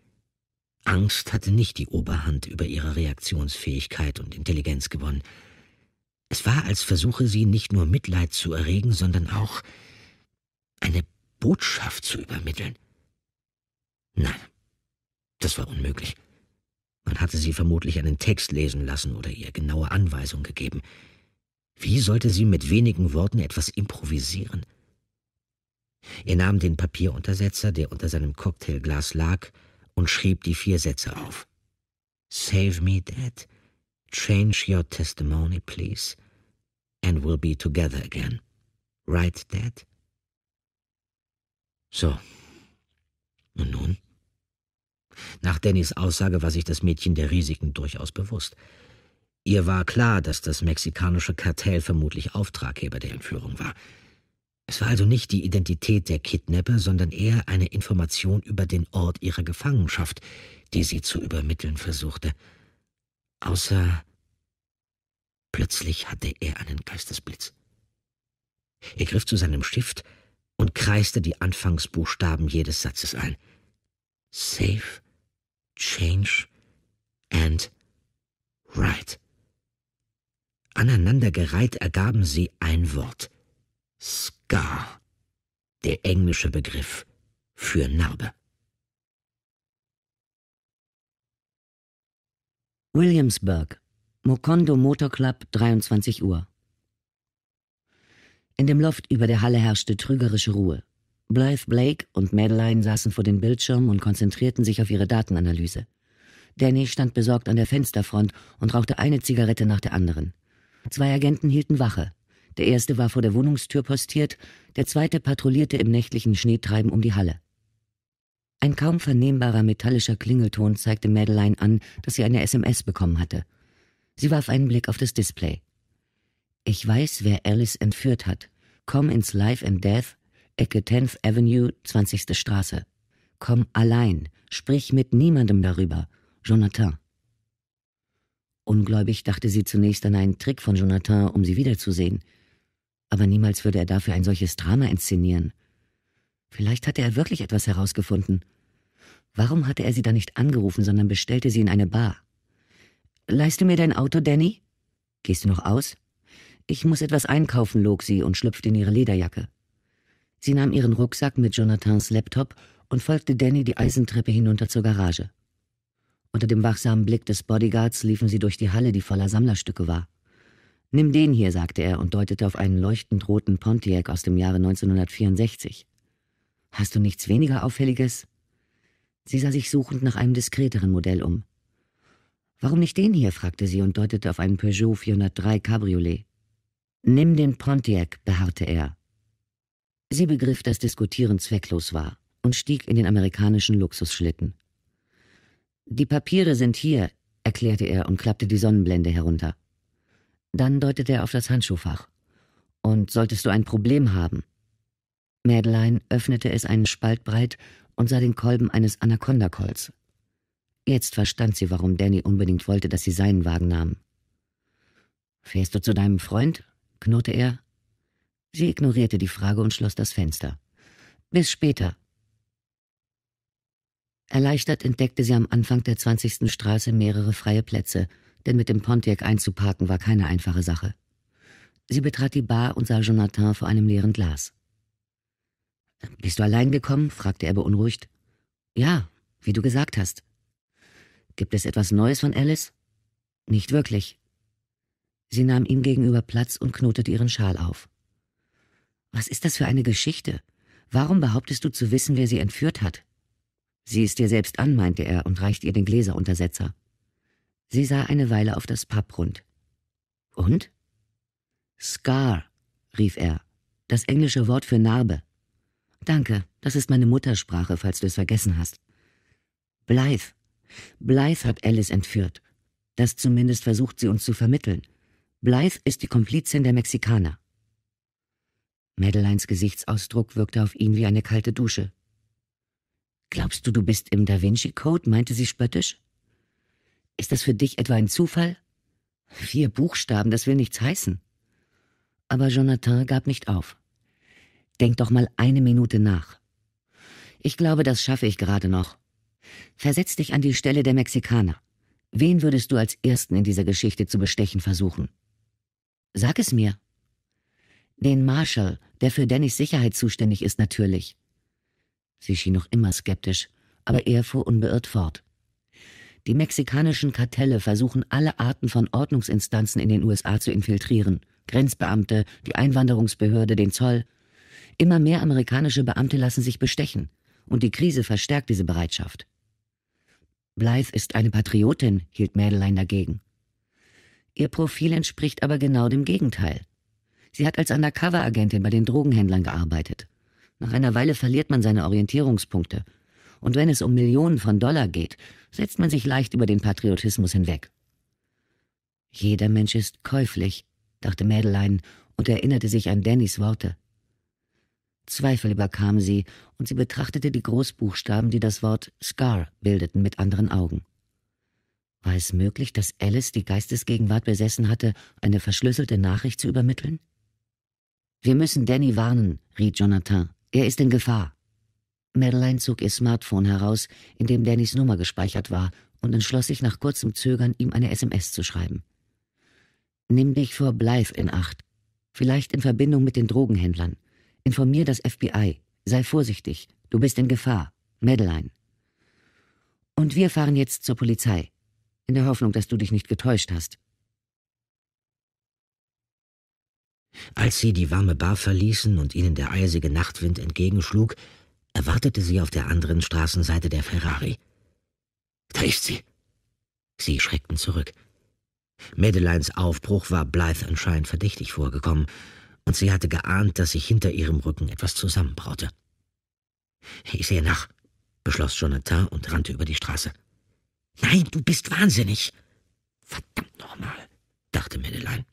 Angst hatte nicht die Oberhand über ihre Reaktionsfähigkeit und Intelligenz gewonnen. Es war, als versuche sie nicht nur Mitleid zu erregen, sondern auch eine Botschaft zu übermitteln. Nein, das war unmöglich. Man hatte sie vermutlich einen Text lesen lassen oder ihr genaue Anweisungen gegeben. Wie sollte sie mit wenigen Worten etwas improvisieren? Er nahm den Papieruntersetzer, der unter seinem Cocktailglas lag, und schrieb die vier Sätze auf. Save me, Dad. Change your testimony, please. And we'll be together again. Right, Dad? So. Und nun? Nach Dannys Aussage war sich das Mädchen der Risiken durchaus bewusst. Ihr war klar, dass das mexikanische Kartell vermutlich Auftraggeber der Entführung war. Es war also nicht die Identität der Kidnapper, sondern eher eine Information über den Ort ihrer Gefangenschaft, die sie zu übermitteln versuchte. Außer plötzlich hatte er einen Geistesblitz. Er griff zu seinem Stift und kreiste die Anfangsbuchstaben jedes Satzes ein. Safe, change and right. Aneinandergereiht ergaben sie ein Wort. Scar, der englische Begriff für Narbe. Williamsburg, Mokondo Motor Club, 23 Uhr. In dem Loft über der Halle herrschte trügerische Ruhe. Blythe Blake und Madeline saßen vor den Bildschirmen und konzentrierten sich auf ihre Datenanalyse. Danny stand besorgt an der Fensterfront und rauchte eine Zigarette nach der anderen. Zwei Agenten hielten Wache. Der erste war vor der Wohnungstür postiert, der zweite patrouillierte im nächtlichen Schneetreiben um die Halle. Ein kaum vernehmbarer metallischer Klingelton zeigte Madeline an, dass sie eine SMS bekommen hatte. Sie warf einen Blick auf das Display. Ich weiß, wer Alice entführt hat. Komm ins Life and Death, Ecke 10th Avenue, 20. Straße. Komm allein, sprich mit niemandem darüber. Jonathan. Ungläubig dachte sie zunächst an einen Trick von Jonathan, um sie wiederzusehen – aber niemals würde er dafür ein solches Drama inszenieren. Vielleicht hatte er wirklich etwas herausgefunden. Warum hatte er sie dann nicht angerufen, sondern bestellte sie in eine Bar? Leiste mir dein Auto, Danny? Gehst du noch aus? Ich muss etwas einkaufen, log sie und schlüpfte in ihre Lederjacke. Sie nahm ihren Rucksack mit Jonathans Laptop und folgte Danny die Eisentreppe hinunter zur Garage. Unter dem wachsamen Blick des Bodyguards liefen sie durch die Halle, die voller Sammlerstücke war. Nimm den hier, sagte er und deutete auf einen leuchtend roten Pontiac aus dem Jahre 1964. Hast du nichts weniger Auffälliges? Sie sah sich suchend nach einem diskreteren Modell um. Warum nicht den hier? fragte sie und deutete auf einen Peugeot 403 Cabriolet. Nimm den Pontiac, beharrte er. Sie begriff, dass Diskutieren zwecklos war und stieg in den amerikanischen Luxusschlitten. Die Papiere sind hier, erklärte er und klappte die Sonnenblende herunter. Dann deutete er auf das Handschuhfach. Und solltest du ein Problem haben? Mädelein öffnete es einen Spalt breit und sah den Kolben eines Anaconda-Kolts. Jetzt verstand sie, warum Danny unbedingt wollte, dass sie seinen Wagen nahm. Fährst du zu deinem Freund? knurrte er. Sie ignorierte die Frage und schloss das Fenster. Bis später. Erleichtert entdeckte sie am Anfang der 20. Straße mehrere freie Plätze denn mit dem Pontiac einzuparken war keine einfache Sache. Sie betrat die Bar und sah Jonathan vor einem leeren Glas. Bist du allein gekommen? fragte er beunruhigt. Ja, wie du gesagt hast. Gibt es etwas Neues von Alice? Nicht wirklich. Sie nahm ihm gegenüber Platz und knotete ihren Schal auf. Was ist das für eine Geschichte? Warum behauptest du zu wissen, wer sie entführt hat? Sieh es dir selbst an, meinte er und reichte ihr den Gläseruntersetzer. Sie sah eine Weile auf das Papprund. Und? Scar, rief er, das englische Wort für Narbe. Danke, das ist meine Muttersprache, falls du es vergessen hast. Blythe. Blythe hat Alice entführt. Das zumindest versucht sie uns zu vermitteln. Blythe ist die Komplizin der Mexikaner. Madelines Gesichtsausdruck wirkte auf ihn wie eine kalte Dusche. Glaubst du, du bist im Da Vinci Code? meinte sie spöttisch. Ist das für dich etwa ein Zufall? Vier Buchstaben, das will nichts heißen. Aber Jonathan gab nicht auf. Denk doch mal eine Minute nach. Ich glaube, das schaffe ich gerade noch. Versetz dich an die Stelle der Mexikaner. Wen würdest du als Ersten in dieser Geschichte zu bestechen versuchen? Sag es mir. Den Marshall, der für Dennis Sicherheit zuständig ist, natürlich. Sie schien noch immer skeptisch, aber er fuhr unbeirrt fort. Die mexikanischen Kartelle versuchen alle Arten von Ordnungsinstanzen in den USA zu infiltrieren. Grenzbeamte, die Einwanderungsbehörde, den Zoll. Immer mehr amerikanische Beamte lassen sich bestechen. Und die Krise verstärkt diese Bereitschaft. Blythe ist eine Patriotin, hielt Madeleine dagegen. Ihr Profil entspricht aber genau dem Gegenteil. Sie hat als Undercover-Agentin bei den Drogenhändlern gearbeitet. Nach einer Weile verliert man seine Orientierungspunkte. Und wenn es um Millionen von Dollar geht, setzt man sich leicht über den Patriotismus hinweg. Jeder Mensch ist käuflich, dachte Mädelein und erinnerte sich an Dannys Worte. Zweifel überkam sie, und sie betrachtete die Großbuchstaben, die das Wort Scar bildeten, mit anderen Augen. War es möglich, dass Alice die Geistesgegenwart besessen hatte, eine verschlüsselte Nachricht zu übermitteln? Wir müssen Danny warnen, riet Jonathan. Er ist in Gefahr. Madeline zog ihr Smartphone heraus, in dem Dannys Nummer gespeichert war, und entschloss sich nach kurzem Zögern, ihm eine SMS zu schreiben. Nimm dich vor Blythe in Acht. Vielleicht in Verbindung mit den Drogenhändlern. Informier das FBI. Sei vorsichtig. Du bist in Gefahr. Madeline. Und wir fahren jetzt zur Polizei. In der Hoffnung, dass du dich nicht getäuscht hast. Als sie die warme Bar verließen und ihnen der eisige Nachtwind entgegenschlug, erwartete sie auf der anderen Straßenseite der Ferrari. Da ist sie. Sie schreckten zurück. Madeleines Aufbruch war Blythe anscheinend verdächtig vorgekommen, und sie hatte geahnt, dass sich hinter ihrem Rücken etwas zusammenbraute. Ich sehe nach, beschloss Jonathan und rannte über die Straße. Nein, du bist wahnsinnig. Verdammt nochmal, dachte Madeleine.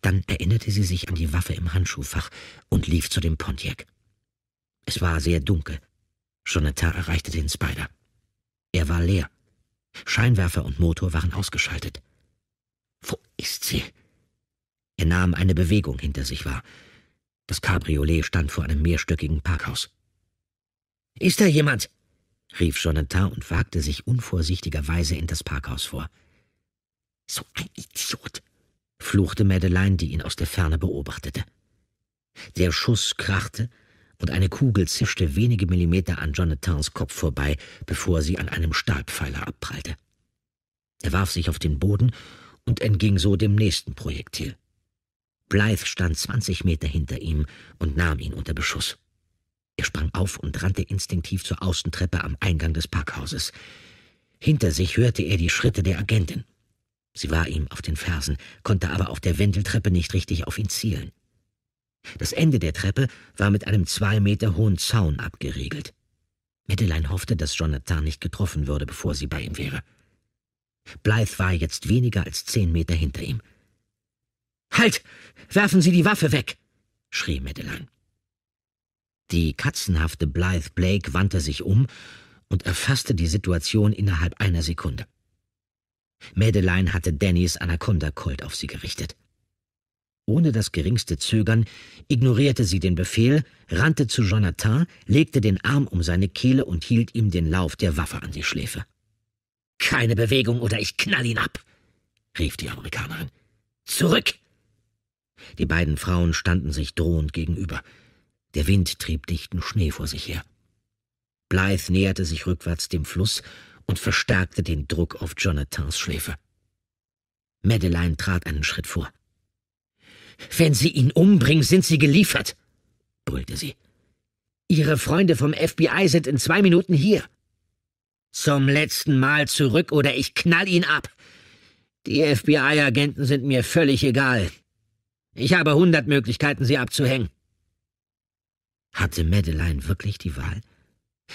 Dann erinnerte sie sich an die Waffe im Handschuhfach und lief zu dem Pontiac. Es war sehr dunkel. Jonathan erreichte den Spider. Er war leer. Scheinwerfer und Motor waren ausgeschaltet. Wo ist sie? Er nahm eine Bewegung hinter sich wahr. Das Cabriolet stand vor einem mehrstöckigen Parkhaus. Ist da jemand? rief Jonathan und wagte sich unvorsichtigerweise in das Parkhaus vor. So ein Idiot, fluchte Madeleine, die ihn aus der Ferne beobachtete. Der Schuss krachte, und eine Kugel zischte wenige Millimeter an Jonathans Kopf vorbei, bevor sie an einem Stahlpfeiler abprallte. Er warf sich auf den Boden und entging so dem nächsten Projektil. Blythe stand 20 Meter hinter ihm und nahm ihn unter Beschuss. Er sprang auf und rannte instinktiv zur Außentreppe am Eingang des Parkhauses. Hinter sich hörte er die Schritte der Agentin. Sie war ihm auf den Fersen, konnte aber auf der Wendeltreppe nicht richtig auf ihn zielen. Das Ende der Treppe war mit einem zwei Meter hohen Zaun abgeriegelt. Madeleine hoffte, dass Jonathan nicht getroffen würde, bevor sie bei ihm wäre. Blythe war jetzt weniger als zehn Meter hinter ihm. Halt! Werfen Sie die Waffe weg! schrie Madeleine. Die katzenhafte Blythe Blake wandte sich um und erfasste die Situation innerhalb einer Sekunde. Madeleine hatte Dannys Anaconda-Colt auf sie gerichtet. Ohne das geringste Zögern ignorierte sie den Befehl, rannte zu Jonathan, legte den Arm um seine Kehle und hielt ihm den Lauf der Waffe an die Schläfe. Keine Bewegung oder ich knall ihn ab, rief die Amerikanerin. Zurück! Die beiden Frauen standen sich drohend gegenüber. Der Wind trieb dichten Schnee vor sich her. Blythe näherte sich rückwärts dem Fluss und verstärkte den Druck auf Jonathans Schläfe. Madeleine trat einen Schritt vor. Wenn Sie ihn umbringen, sind Sie geliefert, brüllte sie. Ihre Freunde vom FBI sind in zwei Minuten hier. Zum letzten Mal zurück oder ich knall ihn ab. Die FBI-Agenten sind mir völlig egal. Ich habe hundert Möglichkeiten, sie abzuhängen. Hatte Madeleine wirklich die Wahl?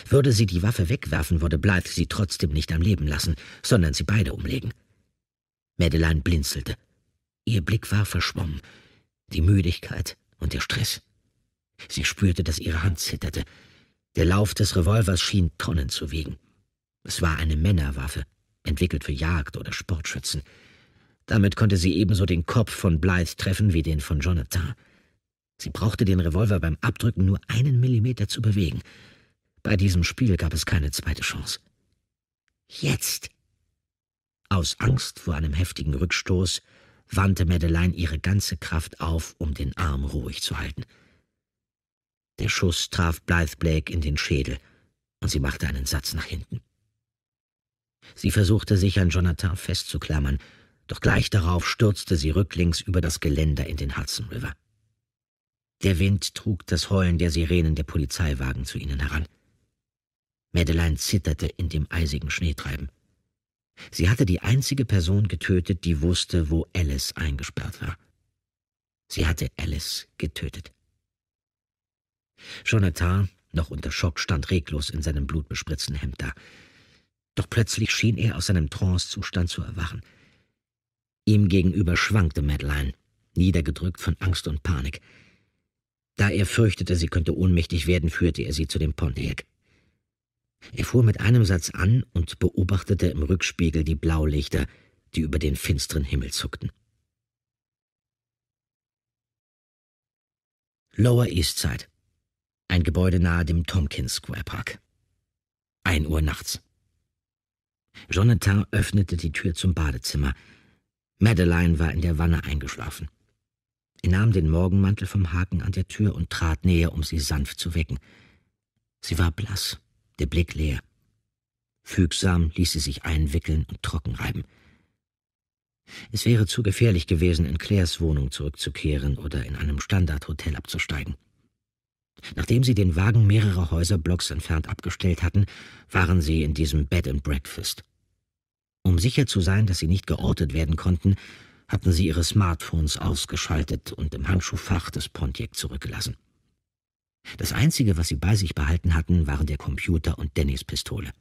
Würde sie die Waffe wegwerfen, würde Blythe sie trotzdem nicht am Leben lassen, sondern sie beide umlegen. Madeleine blinzelte. Ihr Blick war verschwommen, die Müdigkeit und der Stress. Sie spürte, dass ihre Hand zitterte. Der Lauf des Revolvers schien Tonnen zu wiegen. Es war eine Männerwaffe, entwickelt für Jagd oder Sportschützen. Damit konnte sie ebenso den Kopf von Blythe treffen wie den von Jonathan. Sie brauchte den Revolver beim Abdrücken nur einen Millimeter zu bewegen. Bei diesem Spiel gab es keine zweite Chance. Jetzt! Aus Angst vor einem heftigen Rückstoß wandte Madeleine ihre ganze Kraft auf, um den Arm ruhig zu halten. Der Schuss traf Blythe Blake in den Schädel und sie machte einen Satz nach hinten. Sie versuchte sich an Jonathan festzuklammern, doch gleich darauf stürzte sie rücklings über das Geländer in den Hudson River. Der Wind trug das Heulen der Sirenen der Polizeiwagen zu ihnen heran. Madeleine zitterte in dem eisigen Schneetreiben. Sie hatte die einzige Person getötet, die wusste, wo Alice eingesperrt war. Sie hatte Alice getötet. Jonathan, noch unter Schock, stand reglos in seinem blutbespritzten Hemd da. Doch plötzlich schien er aus seinem Trancezustand zu erwachen. Ihm gegenüber schwankte Madeline, niedergedrückt von Angst und Panik. Da er fürchtete, sie könnte ohnmächtig werden, führte er sie zu dem Pontiac. Er fuhr mit einem Satz an und beobachtete im Rückspiegel die Blaulichter, die über den finsteren Himmel zuckten. Lower East Side. Ein Gebäude nahe dem Tompkins Square Park. Ein Uhr nachts. Jonathan öffnete die Tür zum Badezimmer. Madeline war in der Wanne eingeschlafen. Er nahm den Morgenmantel vom Haken an der Tür und trat näher, um sie sanft zu wecken. Sie war blass der Blick leer. Fügsam ließ sie sich einwickeln und trocken reiben. Es wäre zu gefährlich gewesen, in Claires Wohnung zurückzukehren oder in einem Standardhotel abzusteigen. Nachdem sie den Wagen mehrere Häuserblocks entfernt abgestellt hatten, waren sie in diesem Bed and Breakfast. Um sicher zu sein, dass sie nicht geortet werden konnten, hatten sie ihre Smartphones ausgeschaltet und im Handschuhfach des Pontiac zurückgelassen. Das Einzige, was sie bei sich behalten hatten, waren der Computer und Dannys Pistole.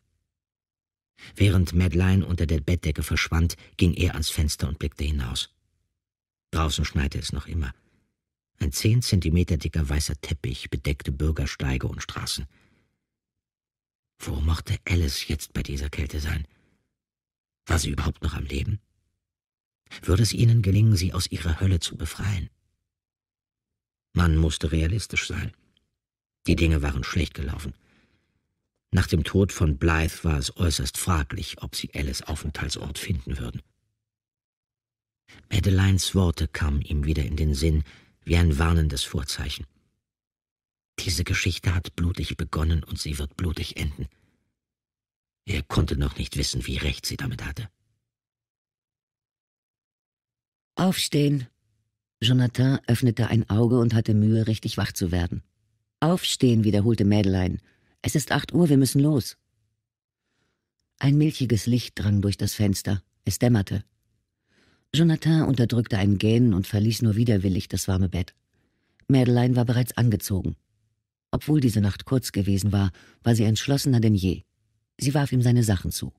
Während Madeline unter der Bettdecke verschwand, ging er ans Fenster und blickte hinaus. Draußen schneite es noch immer. Ein zehn Zentimeter dicker weißer Teppich bedeckte Bürgersteige und Straßen. Wo mochte Alice jetzt bei dieser Kälte sein? War sie überhaupt noch am Leben? Würde es ihnen gelingen, sie aus ihrer Hölle zu befreien? Man musste realistisch sein. Die Dinge waren schlecht gelaufen. Nach dem Tod von Blythe war es äußerst fraglich, ob sie Alice Aufenthaltsort finden würden. Madeleines Worte kamen ihm wieder in den Sinn, wie ein warnendes Vorzeichen. Diese Geschichte hat blutig begonnen und sie wird blutig enden. Er konnte noch nicht wissen, wie recht sie damit hatte. Aufstehen! Jonathan öffnete ein Auge und hatte Mühe, richtig wach zu werden. Aufstehen, wiederholte Mädelein. Es ist acht Uhr, wir müssen los. Ein milchiges Licht drang durch das Fenster. Es dämmerte. Jonathan unterdrückte ein Gähnen und verließ nur widerwillig das warme Bett. Mädelein war bereits angezogen. Obwohl diese Nacht kurz gewesen war, war sie entschlossener denn je. Sie warf ihm seine Sachen zu.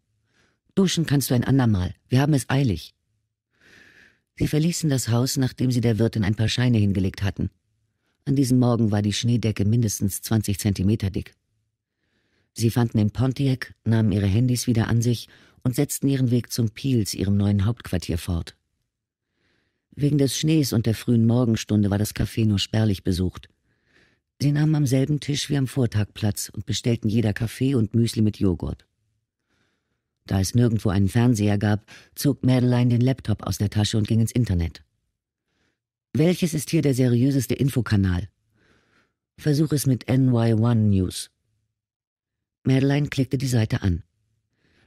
Duschen kannst du ein andermal. Wir haben es eilig. Sie verließen das Haus, nachdem sie der Wirtin ein paar Scheine hingelegt hatten. An diesem Morgen war die Schneedecke mindestens 20 Zentimeter dick. Sie fanden den Pontiac, nahmen ihre Handys wieder an sich und setzten ihren Weg zum Pils, ihrem neuen Hauptquartier, fort. Wegen des Schnees und der frühen Morgenstunde war das Café nur spärlich besucht. Sie nahmen am selben Tisch wie am Vortag Platz und bestellten jeder Kaffee und Müsli mit Joghurt. Da es nirgendwo einen Fernseher gab, zog Madeleine den Laptop aus der Tasche und ging ins Internet. Welches ist hier der seriöseste Infokanal? Versuch es mit NY1 News. Madeline klickte die Seite an.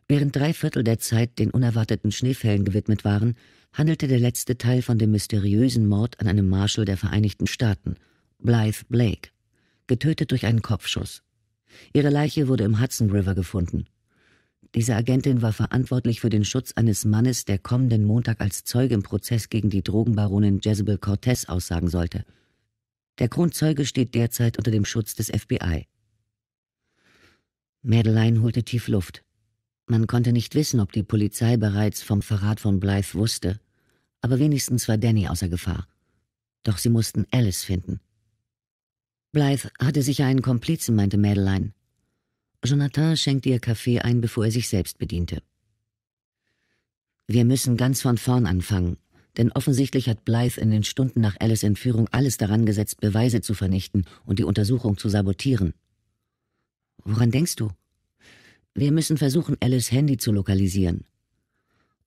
Während drei Viertel der Zeit den unerwarteten Schneefällen gewidmet waren, handelte der letzte Teil von dem mysteriösen Mord an einem Marshal der Vereinigten Staaten, Blythe Blake, getötet durch einen Kopfschuss. Ihre Leiche wurde im Hudson River gefunden. Diese Agentin war verantwortlich für den Schutz eines Mannes, der kommenden Montag als Zeuge im Prozess gegen die Drogenbaronin Jezebel Cortez aussagen sollte. Der Kronzeuge steht derzeit unter dem Schutz des FBI. Madeleine holte tief Luft. Man konnte nicht wissen, ob die Polizei bereits vom Verrat von Blythe wusste, aber wenigstens war Danny außer Gefahr. Doch sie mussten Alice finden. Blythe hatte sicher einen Komplizen, meinte Madeleine. Jonathan schenkte ihr Kaffee ein, bevor er sich selbst bediente. Wir müssen ganz von vorn anfangen, denn offensichtlich hat Blythe in den Stunden nach Alice Entführung alles daran gesetzt, Beweise zu vernichten und die Untersuchung zu sabotieren. Woran denkst du? Wir müssen versuchen, Alice Handy zu lokalisieren.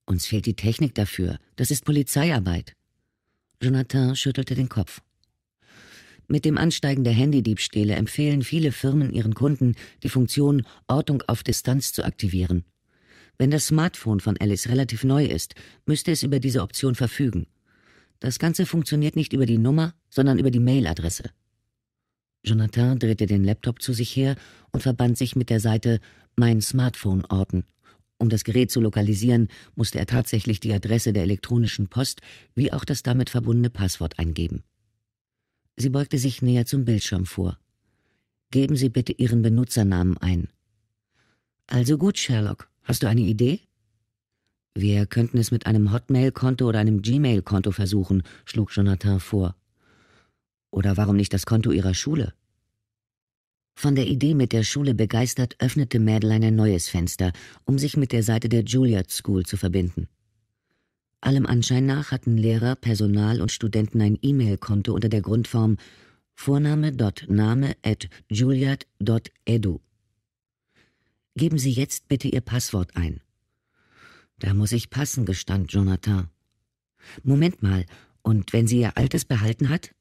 Uns fehlt die Technik dafür. Das ist Polizeiarbeit. Jonathan schüttelte den Kopf. Mit dem Ansteigen der Handydiebstähle empfehlen viele Firmen ihren Kunden, die Funktion Ortung auf Distanz zu aktivieren. Wenn das Smartphone von Alice relativ neu ist, müsste es über diese Option verfügen. Das Ganze funktioniert nicht über die Nummer, sondern über die Mailadresse. Jonathan drehte den Laptop zu sich her und verband sich mit der Seite Mein Smartphone orten. Um das Gerät zu lokalisieren, musste er tatsächlich die Adresse der elektronischen Post wie auch das damit verbundene Passwort eingeben. Sie beugte sich näher zum Bildschirm vor. Geben Sie bitte Ihren Benutzernamen ein. Also gut, Sherlock. Hast du eine Idee? Wir könnten es mit einem Hotmail-Konto oder einem Gmail-Konto versuchen, schlug Jonathan vor. Oder warum nicht das Konto ihrer Schule? Von der Idee mit der Schule begeistert, öffnete Madeleine ein neues Fenster, um sich mit der Seite der Juliet School zu verbinden. Allem Anschein nach hatten Lehrer, Personal und Studenten ein E-Mail-Konto unter der Grundform Vorname.name Geben Sie jetzt bitte Ihr Passwort ein. Da muss ich passen, gestand Jonathan. Moment mal, und wenn sie ihr altes behalten hat?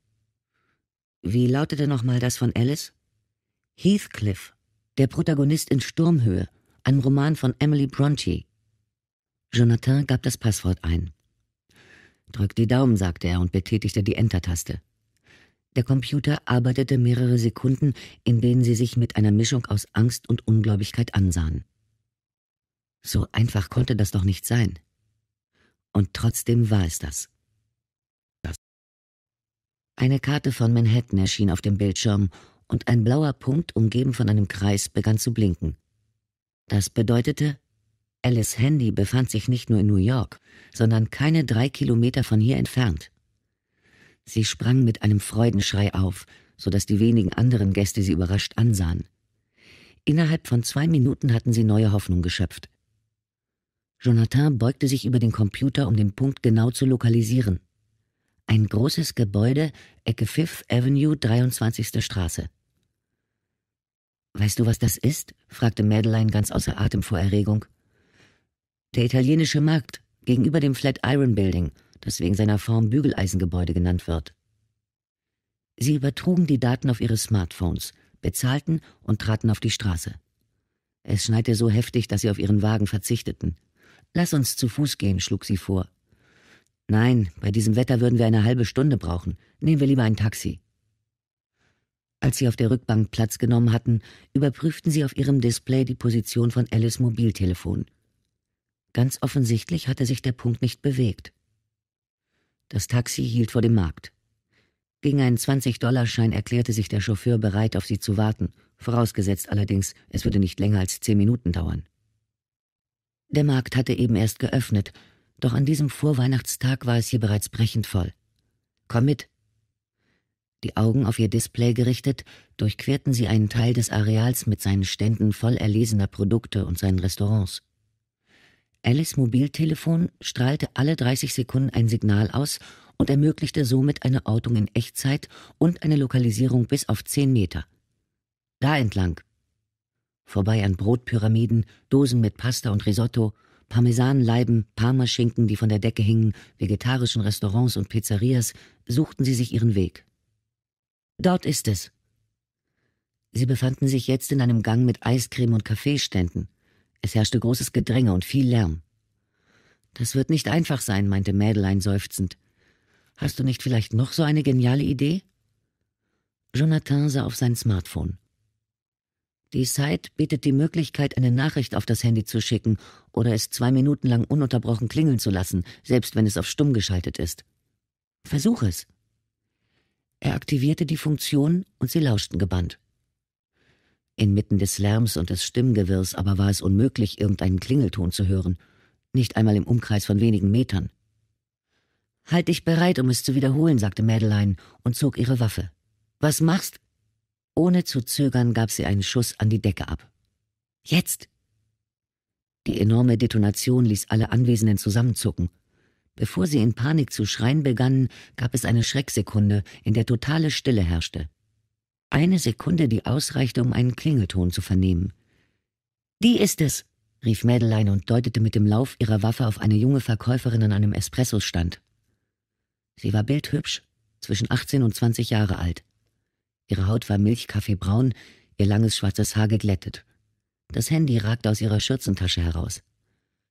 Wie lautete nochmal das von Alice? Heathcliff, der Protagonist in Sturmhöhe, ein Roman von Emily Bronte. Jonathan gab das Passwort ein. Drück die Daumen, sagte er und betätigte die Enter-Taste. Der Computer arbeitete mehrere Sekunden, in denen sie sich mit einer Mischung aus Angst und Ungläubigkeit ansahen. So einfach konnte das doch nicht sein. Und trotzdem war es das. das. Eine Karte von Manhattan erschien auf dem Bildschirm und ein blauer Punkt, umgeben von einem Kreis, begann zu blinken. Das bedeutete, Alice Handy befand sich nicht nur in New York, sondern keine drei Kilometer von hier entfernt. Sie sprang mit einem Freudenschrei auf, so dass die wenigen anderen Gäste sie überrascht ansahen. Innerhalb von zwei Minuten hatten sie neue Hoffnung geschöpft. Jonathan beugte sich über den Computer, um den Punkt genau zu lokalisieren. Ein großes Gebäude, Ecke Fifth Avenue, 23. Straße. Weißt du, was das ist? fragte Madeline ganz außer Atem vor Erregung. Der italienische Markt gegenüber dem Flat Iron Building, das wegen seiner Form Bügeleisengebäude genannt wird. Sie übertrugen die Daten auf ihre Smartphones, bezahlten und traten auf die Straße. Es schneite so heftig, dass sie auf ihren Wagen verzichteten. Lass uns zu Fuß gehen, schlug sie vor. Nein, bei diesem Wetter würden wir eine halbe Stunde brauchen. Nehmen wir lieber ein Taxi. Als sie auf der Rückbank Platz genommen hatten, überprüften sie auf ihrem Display die Position von Alice Mobiltelefon. Ganz offensichtlich hatte sich der Punkt nicht bewegt. Das Taxi hielt vor dem Markt. Gegen einen 20-Dollar-Schein erklärte sich der Chauffeur bereit, auf sie zu warten, vorausgesetzt allerdings, es würde nicht länger als zehn Minuten dauern. Der Markt hatte eben erst geöffnet, doch an diesem Vorweihnachtstag war es hier bereits brechend voll. Komm mit. Die Augen auf ihr Display gerichtet, durchquerten sie einen Teil des Areals mit seinen Ständen voll erlesener Produkte und seinen Restaurants. Alice Mobiltelefon strahlte alle 30 Sekunden ein Signal aus und ermöglichte somit eine Ortung in Echtzeit und eine Lokalisierung bis auf 10 Meter. Da entlang. Vorbei an Brotpyramiden, Dosen mit Pasta und Risotto, Parmesanleiben, Parmaschinken, die von der Decke hingen, vegetarischen Restaurants und Pizzerias, suchten sie sich ihren Weg. Dort ist es. Sie befanden sich jetzt in einem Gang mit Eiscreme und Kaffeeständen. Es herrschte großes Gedränge und viel Lärm. Das wird nicht einfach sein, meinte Mädelein seufzend. Hast du nicht vielleicht noch so eine geniale Idee? Jonathan sah auf sein Smartphone. Die Site bietet die Möglichkeit, eine Nachricht auf das Handy zu schicken oder es zwei Minuten lang ununterbrochen klingeln zu lassen, selbst wenn es auf stumm geschaltet ist. Versuch es. Er aktivierte die Funktion und sie lauschten gebannt. Inmitten des Lärms und des Stimmgewirrs aber war es unmöglich, irgendeinen Klingelton zu hören, nicht einmal im Umkreis von wenigen Metern. Halt dich bereit, um es zu wiederholen, sagte Madeleine und zog ihre Waffe. Was machst? Ohne zu zögern gab sie einen Schuss an die Decke ab. Jetzt! Die enorme Detonation ließ alle Anwesenden zusammenzucken. Bevor sie in Panik zu schreien begannen, gab es eine Schrecksekunde, in der totale Stille herrschte. Eine Sekunde, die ausreichte, um einen Klingelton zu vernehmen. Die ist es, rief Mädelein und deutete mit dem Lauf ihrer Waffe auf eine junge Verkäuferin an einem Espressostand. Sie war bildhübsch, zwischen 18 und 20 Jahre alt. Ihre Haut war milchkaffeebraun, ihr langes schwarzes Haar geglättet. Das Handy ragte aus ihrer Schürzentasche heraus.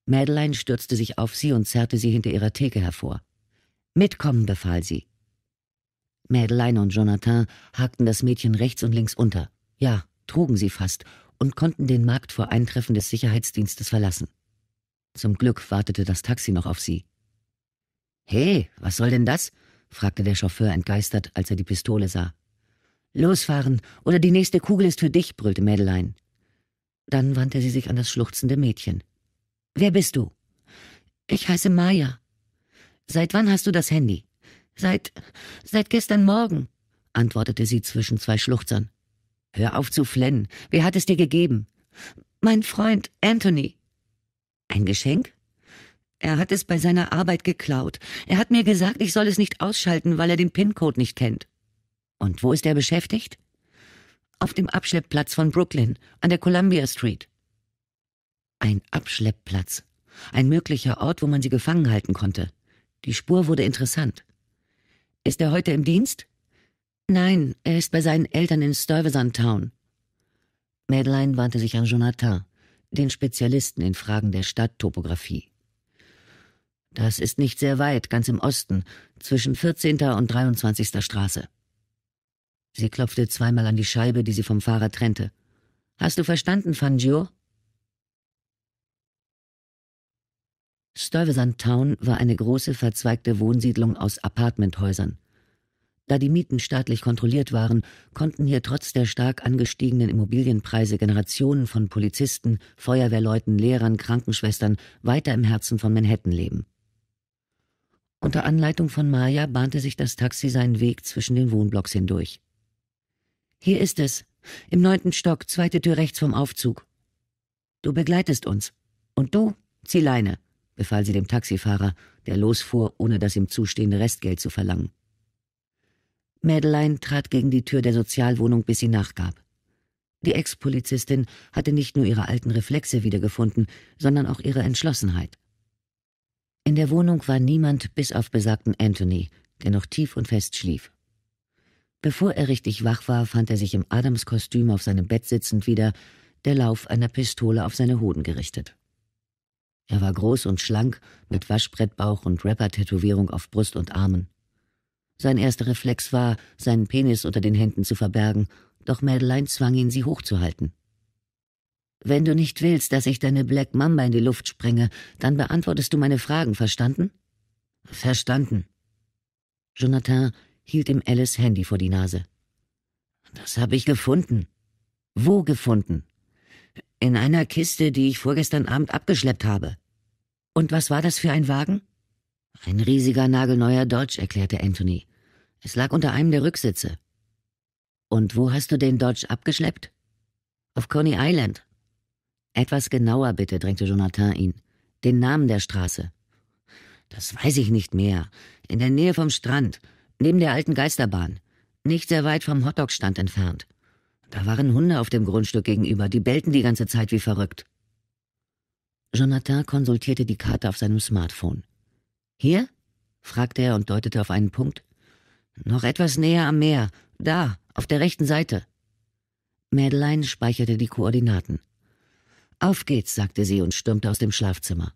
Madeline stürzte sich auf sie und zerrte sie hinter ihrer Theke hervor. Mitkommen, befahl sie. Madeleine und Jonathan hakten das Mädchen rechts und links unter. Ja, trugen sie fast und konnten den Markt vor Eintreffen des Sicherheitsdienstes verlassen. Zum Glück wartete das Taxi noch auf sie. Hey, was soll denn das? fragte der Chauffeur entgeistert, als er die Pistole sah. Losfahren, oder die nächste Kugel ist für dich, brüllte Madeleine. Dann wandte sie sich an das schluchzende Mädchen. Wer bist du? Ich heiße Maya. Seit wann hast du das Handy? Seit, seit gestern Morgen, antwortete sie zwischen zwei Schluchzern. Hör auf zu flennen. Wer hat es dir gegeben? Mein Freund, Anthony. Ein Geschenk? Er hat es bei seiner Arbeit geklaut. Er hat mir gesagt, ich soll es nicht ausschalten, weil er den PIN-Code nicht kennt. Und wo ist er beschäftigt? Auf dem Abschleppplatz von Brooklyn, an der Columbia Street. Ein Abschleppplatz. Ein möglicher Ort, wo man sie gefangen halten konnte. Die Spur wurde interessant. Ist er heute im Dienst? Nein, er ist bei seinen Eltern in Stuyvesant Town. Madeleine wandte sich an Jonathan, den Spezialisten in Fragen der Stadttopographie. Das ist nicht sehr weit, ganz im Osten, zwischen 14. und 23. Straße. Sie klopfte zweimal an die Scheibe, die sie vom Fahrer trennte. Hast du verstanden, Fangio? Stuyvesant Town war eine große verzweigte Wohnsiedlung aus Apartmenthäusern. Da die Mieten staatlich kontrolliert waren, konnten hier trotz der stark angestiegenen Immobilienpreise Generationen von Polizisten, Feuerwehrleuten, Lehrern, Krankenschwestern weiter im Herzen von Manhattan leben. Unter Anleitung von Maya bahnte sich das Taxi seinen Weg zwischen den Wohnblocks hindurch. Hier ist es, im neunten Stock, zweite Tür rechts vom Aufzug. Du begleitest uns. Und du? Zieh Leine befahl sie dem Taxifahrer, der losfuhr, ohne das ihm zustehende Restgeld zu verlangen. Madeleine trat gegen die Tür der Sozialwohnung, bis sie nachgab. Die Ex-Polizistin hatte nicht nur ihre alten Reflexe wiedergefunden, sondern auch ihre Entschlossenheit. In der Wohnung war niemand bis auf besagten Anthony, der noch tief und fest schlief. Bevor er richtig wach war, fand er sich im Adams-Kostüm auf seinem Bett sitzend wieder, der Lauf einer Pistole auf seine Hoden gerichtet. Er war groß und schlank, mit Waschbrettbauch und Rapper-Tätowierung auf Brust und Armen. Sein erster Reflex war, seinen Penis unter den Händen zu verbergen, doch Madeleine zwang ihn, sie hochzuhalten. Wenn du nicht willst, dass ich deine Black Mamba in die Luft sprenge, dann beantwortest du meine Fragen, verstanden? Verstanden. Jonathan hielt ihm Alice Handy vor die Nase. Das habe ich gefunden. Wo gefunden? In einer Kiste, die ich vorgestern Abend abgeschleppt habe. Und was war das für ein Wagen? Ein riesiger nagelneuer Dodge, erklärte Anthony. Es lag unter einem der Rücksitze. Und wo hast du den Dodge abgeschleppt? Auf Coney Island. Etwas genauer bitte, drängte Jonathan ihn. Den Namen der Straße. Das weiß ich nicht mehr. In der Nähe vom Strand, neben der alten Geisterbahn, nicht sehr weit vom Hotdog-Stand entfernt. Da waren Hunde auf dem Grundstück gegenüber, die bellten die ganze Zeit wie verrückt. Jonathan konsultierte die Karte auf seinem Smartphone. Hier? fragte er und deutete auf einen Punkt. Noch etwas näher am Meer. Da, auf der rechten Seite. Madeleine speicherte die Koordinaten. Auf geht's, sagte sie und stürmte aus dem Schlafzimmer.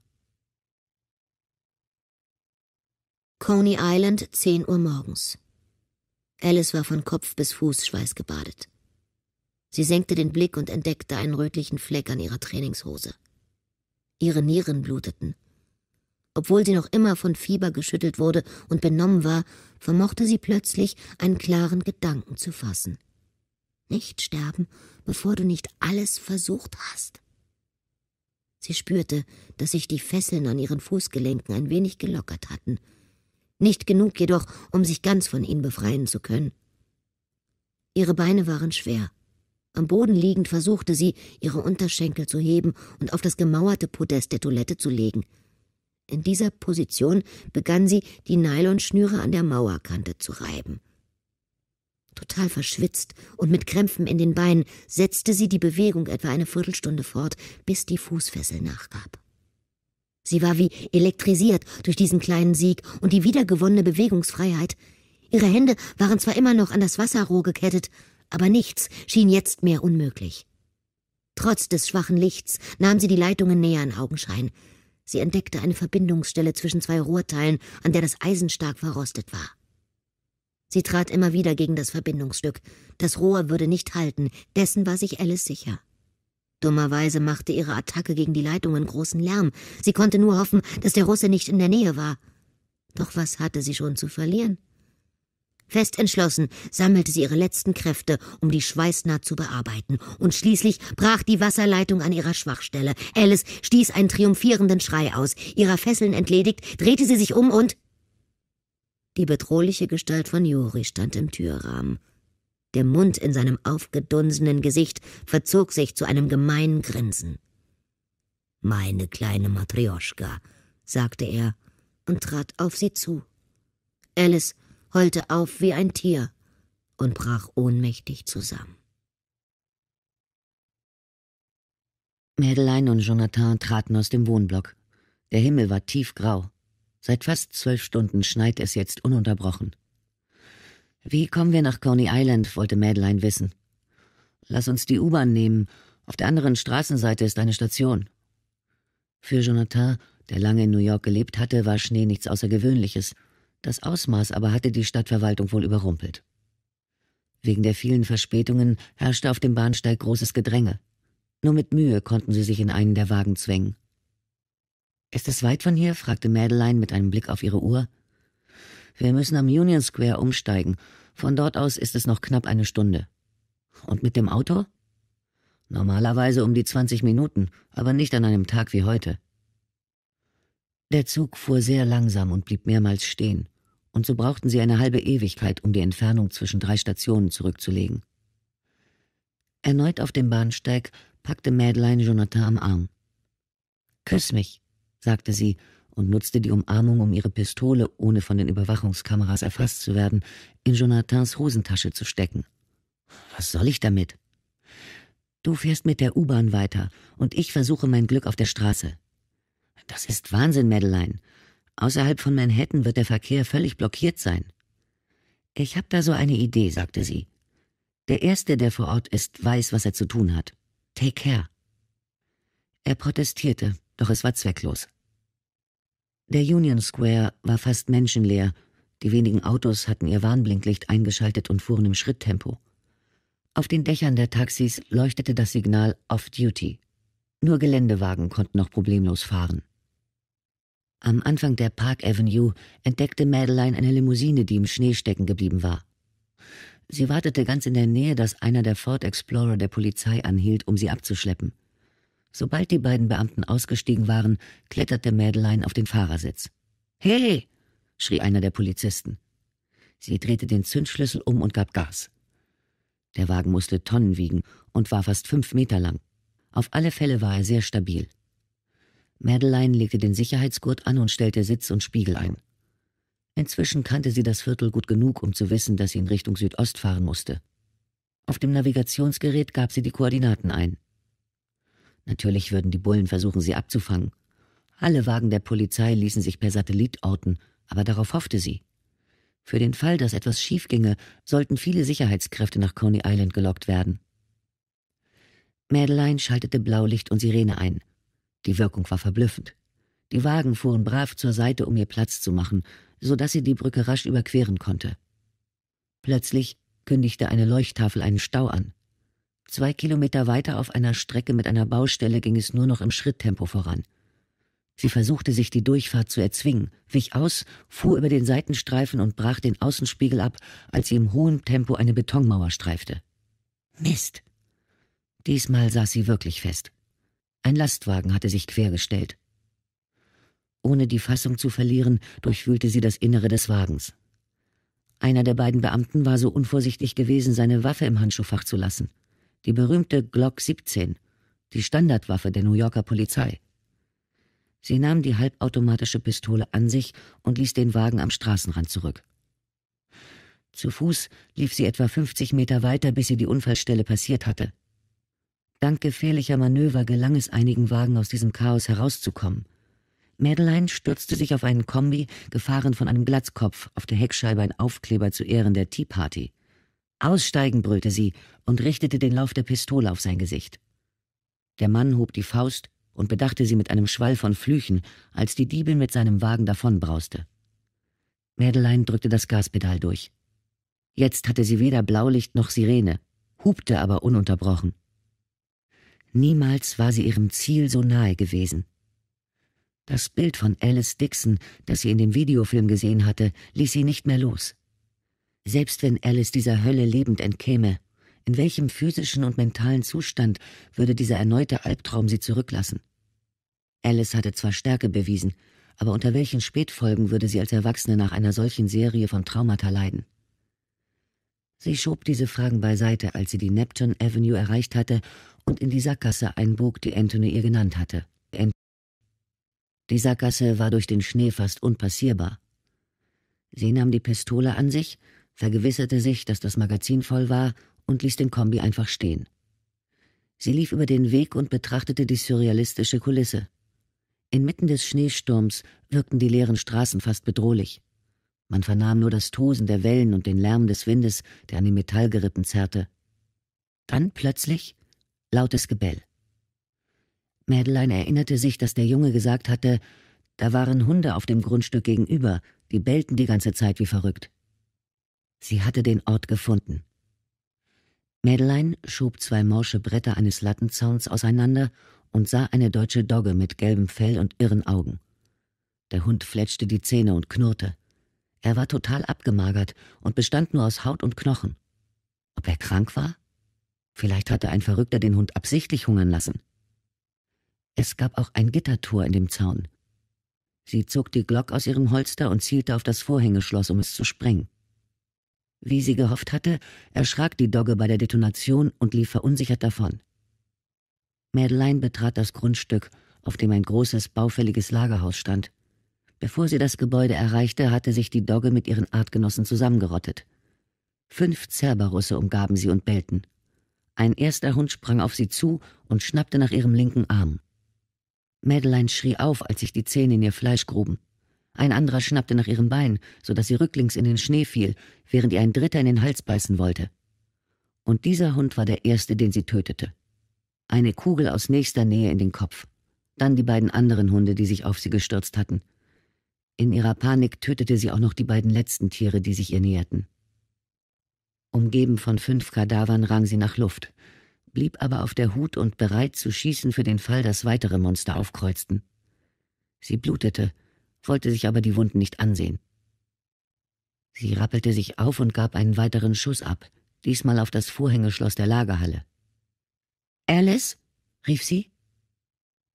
Coney Island, 10 Uhr morgens. Alice war von Kopf bis Fuß schweißgebadet. Sie senkte den Blick und entdeckte einen rötlichen Fleck an ihrer Trainingshose. Ihre Nieren bluteten. Obwohl sie noch immer von Fieber geschüttelt wurde und benommen war, vermochte sie plötzlich, einen klaren Gedanken zu fassen. Nicht sterben, bevor du nicht alles versucht hast. Sie spürte, dass sich die Fesseln an ihren Fußgelenken ein wenig gelockert hatten. Nicht genug jedoch, um sich ganz von ihnen befreien zu können. Ihre Beine waren schwer. Am Boden liegend versuchte sie, ihre Unterschenkel zu heben und auf das gemauerte Podest der Toilette zu legen. In dieser Position begann sie, die Nylonschnüre an der Mauerkante zu reiben. Total verschwitzt und mit Krämpfen in den Beinen setzte sie die Bewegung etwa eine Viertelstunde fort, bis die Fußfessel nachgab. Sie war wie elektrisiert durch diesen kleinen Sieg und die wiedergewonnene Bewegungsfreiheit. Ihre Hände waren zwar immer noch an das Wasserrohr gekettet, aber nichts schien jetzt mehr unmöglich. Trotz des schwachen Lichts nahm sie die Leitungen näher in Augenschein. Sie entdeckte eine Verbindungsstelle zwischen zwei Rohrteilen, an der das Eisen stark verrostet war. Sie trat immer wieder gegen das Verbindungsstück. Das Rohr würde nicht halten, dessen war sich Alice sicher. Dummerweise machte ihre Attacke gegen die Leitungen großen Lärm. Sie konnte nur hoffen, dass der Russe nicht in der Nähe war. Doch was hatte sie schon zu verlieren? Fest entschlossen sammelte sie ihre letzten Kräfte, um die Schweißnaht zu bearbeiten, und schließlich brach die Wasserleitung an ihrer Schwachstelle. Alice stieß einen triumphierenden Schrei aus. Ihrer Fesseln entledigt, drehte sie sich um und die bedrohliche Gestalt von Juri stand im Türrahmen. Der Mund in seinem aufgedunsenen Gesicht verzog sich zu einem gemeinen Grinsen. Meine kleine Matrioschka, sagte er und trat auf sie zu. Alice heulte auf wie ein Tier und brach ohnmächtig zusammen. Mädelein und Jonathan traten aus dem Wohnblock. Der Himmel war tiefgrau. Seit fast zwölf Stunden schneit es jetzt ununterbrochen. Wie kommen wir nach Coney Island? wollte Mädelein wissen. Lass uns die U-Bahn nehmen. Auf der anderen Straßenseite ist eine Station. Für Jonathan, der lange in New York gelebt hatte, war Schnee nichts Außergewöhnliches. Das Ausmaß aber hatte die Stadtverwaltung wohl überrumpelt. Wegen der vielen Verspätungen herrschte auf dem Bahnsteig großes Gedränge. Nur mit Mühe konnten sie sich in einen der Wagen zwängen. Ist es weit von hier? fragte Madeleine mit einem Blick auf ihre Uhr. Wir müssen am Union Square umsteigen. Von dort aus ist es noch knapp eine Stunde. Und mit dem Auto? Normalerweise um die 20 Minuten, aber nicht an einem Tag wie heute. Der Zug fuhr sehr langsam und blieb mehrmals stehen, und so brauchten sie eine halbe Ewigkeit, um die Entfernung zwischen drei Stationen zurückzulegen. Erneut auf dem Bahnsteig packte Madeleine Jonathan am Arm. Küss mich, sagte sie und nutzte die Umarmung, um ihre Pistole, ohne von den Überwachungskameras erfasst zu werden, in Jonathans Hosentasche zu stecken. Was soll ich damit? Du fährst mit der U-Bahn weiter und ich versuche mein Glück auf der Straße. Das ist Wahnsinn, Madeline. Außerhalb von Manhattan wird der Verkehr völlig blockiert sein. Ich habe da so eine Idee, sagte sie. Der Erste, der vor Ort ist, weiß, was er zu tun hat. Take care. Er protestierte, doch es war zwecklos. Der Union Square war fast menschenleer, die wenigen Autos hatten ihr Warnblinklicht eingeschaltet und fuhren im Schritttempo. Auf den Dächern der Taxis leuchtete das Signal Off Duty. Nur Geländewagen konnten noch problemlos fahren. Am Anfang der Park Avenue entdeckte Madeline eine Limousine, die im Schnee stecken geblieben war. Sie wartete ganz in der Nähe, dass einer der Ford Explorer der Polizei anhielt, um sie abzuschleppen. Sobald die beiden Beamten ausgestiegen waren, kletterte Madeline auf den Fahrersitz. Hey! schrie einer der Polizisten. Sie drehte den Zündschlüssel um und gab Gas. Der Wagen musste Tonnen wiegen und war fast fünf Meter lang. Auf alle Fälle war er sehr stabil. Madeleine legte den Sicherheitsgurt an und stellte Sitz und Spiegel ein. Inzwischen kannte sie das Viertel gut genug, um zu wissen, dass sie in Richtung Südost fahren musste. Auf dem Navigationsgerät gab sie die Koordinaten ein. Natürlich würden die Bullen versuchen, sie abzufangen. Alle Wagen der Polizei ließen sich per Satellit orten, aber darauf hoffte sie. Für den Fall, dass etwas schief ginge, sollten viele Sicherheitskräfte nach Coney Island gelockt werden. Mädelein schaltete Blaulicht und Sirene ein. Die Wirkung war verblüffend. Die Wagen fuhren brav zur Seite, um ihr Platz zu machen, so dass sie die Brücke rasch überqueren konnte. Plötzlich kündigte eine Leuchttafel einen Stau an. Zwei Kilometer weiter auf einer Strecke mit einer Baustelle ging es nur noch im Schritttempo voran. Sie versuchte sich die Durchfahrt zu erzwingen, wich aus, fuhr über den Seitenstreifen und brach den Außenspiegel ab, als sie im hohen Tempo eine Betonmauer streifte. Mist, Diesmal saß sie wirklich fest. Ein Lastwagen hatte sich quergestellt. Ohne die Fassung zu verlieren, durchwühlte sie das Innere des Wagens. Einer der beiden Beamten war so unvorsichtig gewesen, seine Waffe im Handschuhfach zu lassen. Die berühmte Glock 17, die Standardwaffe der New Yorker Polizei. Sie nahm die halbautomatische Pistole an sich und ließ den Wagen am Straßenrand zurück. Zu Fuß lief sie etwa 50 Meter weiter, bis sie die Unfallstelle passiert hatte. Dank gefährlicher Manöver gelang es einigen Wagen aus diesem Chaos herauszukommen. Madeleine stürzte sich auf einen Kombi, gefahren von einem Glatzkopf, auf der Heckscheibe ein Aufkleber zu Ehren der Tea Party. Aussteigen, brüllte sie und richtete den Lauf der Pistole auf sein Gesicht. Der Mann hob die Faust und bedachte sie mit einem Schwall von Flüchen, als die Diebin mit seinem Wagen davonbrauste. Madeleine drückte das Gaspedal durch. Jetzt hatte sie weder Blaulicht noch Sirene, hubte aber ununterbrochen. Niemals war sie ihrem Ziel so nahe gewesen. Das Bild von Alice Dixon, das sie in dem Videofilm gesehen hatte, ließ sie nicht mehr los. Selbst wenn Alice dieser Hölle lebend entkäme, in welchem physischen und mentalen Zustand würde dieser erneute Albtraum sie zurücklassen? Alice hatte zwar Stärke bewiesen, aber unter welchen Spätfolgen würde sie als Erwachsene nach einer solchen Serie von Traumata leiden? Sie schob diese Fragen beiseite, als sie die Neptune Avenue erreicht hatte und in die Sackgasse einbog, die Anthony ihr genannt hatte. Ant die Sackgasse war durch den Schnee fast unpassierbar. Sie nahm die Pistole an sich, vergewisserte sich, dass das Magazin voll war und ließ den Kombi einfach stehen. Sie lief über den Weg und betrachtete die surrealistische Kulisse. Inmitten des Schneesturms wirkten die leeren Straßen fast bedrohlich. Man vernahm nur das Tosen der Wellen und den Lärm des Windes, der an den Metallgerippen zerrte. Dann plötzlich lautes Gebell. Mädelein erinnerte sich, dass der Junge gesagt hatte, da waren Hunde auf dem Grundstück gegenüber, die bellten die ganze Zeit wie verrückt. Sie hatte den Ort gefunden. Mädelein schob zwei morsche Bretter eines Lattenzauns auseinander und sah eine deutsche Dogge mit gelbem Fell und irren Augen. Der Hund fletschte die Zähne und knurrte. Er war total abgemagert und bestand nur aus Haut und Knochen. Ob er krank war? Vielleicht hatte ein Verrückter den Hund absichtlich hungern lassen. Es gab auch ein Gittertor in dem Zaun. Sie zog die Glock aus ihrem Holster und zielte auf das Vorhängeschloss, um es zu sprengen. Wie sie gehofft hatte, erschrak die Dogge bei der Detonation und lief verunsichert davon. Madeleine betrat das Grundstück, auf dem ein großes, baufälliges Lagerhaus stand. Bevor sie das Gebäude erreichte, hatte sich die Dogge mit ihren Artgenossen zusammengerottet. Fünf Cerberusse umgaben sie und bellten. Ein erster Hund sprang auf sie zu und schnappte nach ihrem linken Arm. Madeleine schrie auf, als sich die Zähne in ihr Fleisch gruben. Ein anderer schnappte nach ihrem Bein, so dass sie rücklings in den Schnee fiel, während ihr ein dritter in den Hals beißen wollte. Und dieser Hund war der erste, den sie tötete. Eine Kugel aus nächster Nähe in den Kopf. Dann die beiden anderen Hunde, die sich auf sie gestürzt hatten. In ihrer Panik tötete sie auch noch die beiden letzten Tiere, die sich ihr näherten. Umgeben von fünf Kadavern rang sie nach Luft, blieb aber auf der Hut und bereit zu schießen für den Fall, dass weitere Monster aufkreuzten. Sie blutete, wollte sich aber die Wunden nicht ansehen. Sie rappelte sich auf und gab einen weiteren Schuss ab, diesmal auf das Vorhängeschloss der Lagerhalle. Alice? rief sie.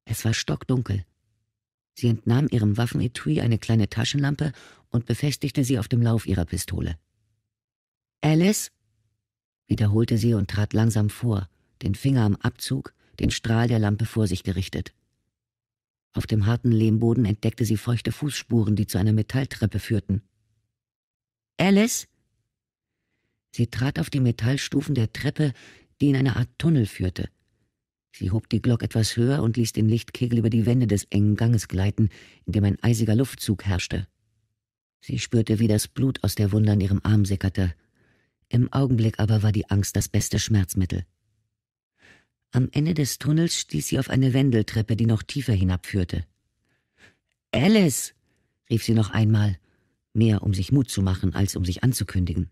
Es war stockdunkel. Sie entnahm ihrem Waffenetui eine kleine Taschenlampe und befestigte sie auf dem Lauf ihrer Pistole. Alice? wiederholte sie und trat langsam vor, den Finger am Abzug, den Strahl der Lampe vor sich gerichtet. Auf dem harten Lehmboden entdeckte sie feuchte Fußspuren, die zu einer Metalltreppe führten. Alice? Sie trat auf die Metallstufen der Treppe, die in eine Art Tunnel führte. Sie hob die Glock etwas höher und ließ den Lichtkegel über die Wände des engen Ganges gleiten, in dem ein eisiger Luftzug herrschte. Sie spürte, wie das Blut aus der Wunde an ihrem Arm sickerte. Im Augenblick aber war die Angst das beste Schmerzmittel. Am Ende des Tunnels stieß sie auf eine Wendeltreppe, die noch tiefer hinabführte. Alice! rief sie noch einmal, mehr um sich Mut zu machen, als um sich anzukündigen.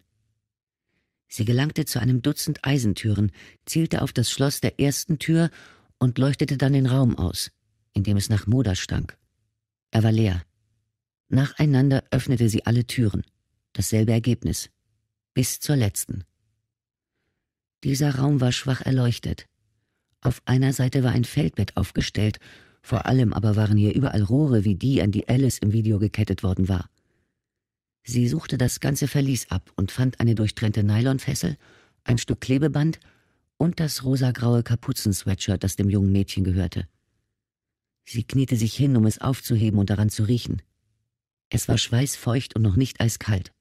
Sie gelangte zu einem Dutzend Eisentüren, zielte auf das Schloss der ersten Tür und leuchtete dann den Raum aus, in dem es nach Moda stank. Er war leer. Nacheinander öffnete sie alle Türen. Dasselbe Ergebnis bis zur letzten. Dieser Raum war schwach erleuchtet. Auf einer Seite war ein Feldbett aufgestellt, vor allem aber waren hier überall Rohre wie die, an die Alice im Video gekettet worden war. Sie suchte das ganze Verlies ab und fand eine durchtrennte Nylonfessel, ein Stück Klebeband und das rosagraue Kapuzensweatshirt, das dem jungen Mädchen gehörte. Sie kniete sich hin, um es aufzuheben und daran zu riechen. Es war schweißfeucht und noch nicht eiskalt.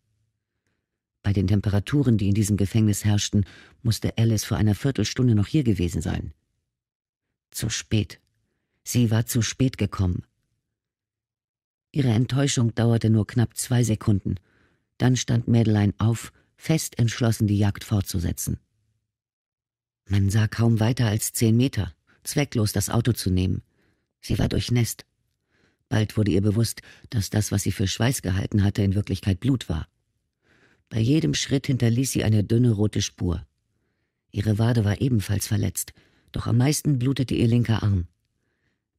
Bei den Temperaturen, die in diesem Gefängnis herrschten, musste Alice vor einer Viertelstunde noch hier gewesen sein. Zu spät. Sie war zu spät gekommen. Ihre Enttäuschung dauerte nur knapp zwei Sekunden. Dann stand Madeleine auf, fest entschlossen, die Jagd fortzusetzen. Man sah kaum weiter als zehn Meter, zwecklos das Auto zu nehmen. Sie war durchnässt. Bald wurde ihr bewusst, dass das, was sie für Schweiß gehalten hatte, in Wirklichkeit Blut war. Bei jedem Schritt hinterließ sie eine dünne rote Spur. Ihre Wade war ebenfalls verletzt, doch am meisten blutete ihr linker Arm.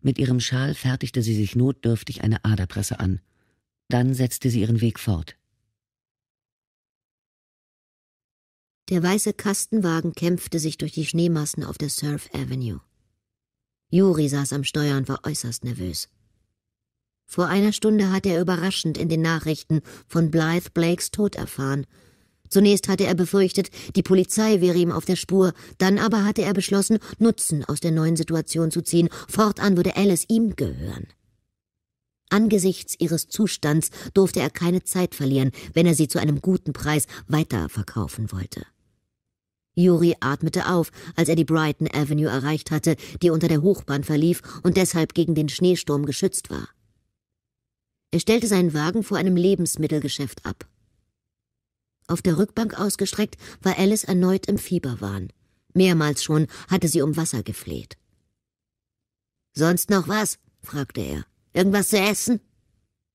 Mit ihrem Schal fertigte sie sich notdürftig eine Aderpresse an. Dann setzte sie ihren Weg fort. Der weiße Kastenwagen kämpfte sich durch die Schneemassen auf der Surf Avenue. Juri saß am Steuer und war äußerst nervös. Vor einer Stunde hatte er überraschend in den Nachrichten von Blythe Blakes Tod erfahren. Zunächst hatte er befürchtet, die Polizei wäre ihm auf der Spur, dann aber hatte er beschlossen, Nutzen aus der neuen Situation zu ziehen, fortan würde Alice ihm gehören. Angesichts ihres Zustands durfte er keine Zeit verlieren, wenn er sie zu einem guten Preis weiterverkaufen wollte. Yuri atmete auf, als er die Brighton Avenue erreicht hatte, die unter der Hochbahn verlief und deshalb gegen den Schneesturm geschützt war. Er stellte seinen Wagen vor einem Lebensmittelgeschäft ab. Auf der Rückbank ausgestreckt war Alice erneut im Fieberwahn. Mehrmals schon hatte sie um Wasser gefleht. Sonst noch was? fragte er. Irgendwas zu essen?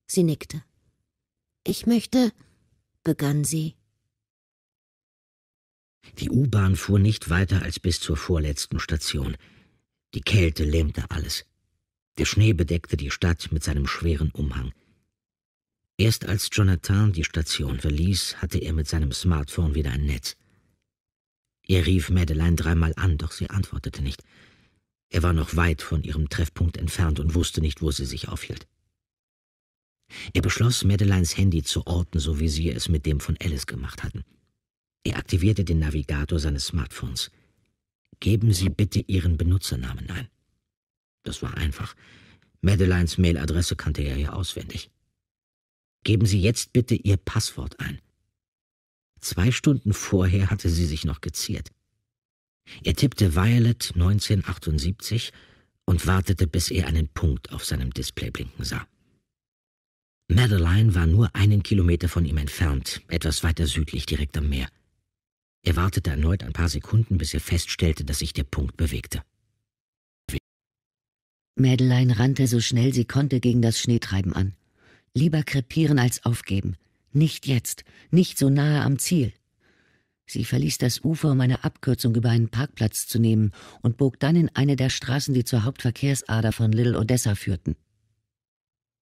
Sie nickte. Ich möchte, begann sie. Die U-Bahn fuhr nicht weiter als bis zur vorletzten Station. Die Kälte lähmte alles. Der Schnee bedeckte die Stadt mit seinem schweren Umhang. Erst als Jonathan die Station verließ, hatte er mit seinem Smartphone wieder ein Netz. Er rief Madeleine dreimal an, doch sie antwortete nicht. Er war noch weit von ihrem Treffpunkt entfernt und wusste nicht, wo sie sich aufhielt. Er beschloss, Madeleines Handy zu orten, so wie sie es mit dem von Alice gemacht hatten. Er aktivierte den Navigator seines Smartphones. Geben Sie bitte Ihren Benutzernamen ein. Das war einfach. Madeleines Mailadresse kannte er ja auswendig. Geben Sie jetzt bitte Ihr Passwort ein. Zwei Stunden vorher hatte sie sich noch geziert. Er tippte Violet 1978 und wartete, bis er einen Punkt auf seinem Display blinken sah. Madeline war nur einen Kilometer von ihm entfernt, etwas weiter südlich direkt am Meer. Er wartete erneut ein paar Sekunden, bis er feststellte, dass sich der Punkt bewegte. Madeline rannte so schnell sie konnte gegen das Schneetreiben an. Lieber krepieren als aufgeben. Nicht jetzt, nicht so nahe am Ziel. Sie verließ das Ufer, um eine Abkürzung über einen Parkplatz zu nehmen und bog dann in eine der Straßen, die zur Hauptverkehrsader von Little Odessa führten.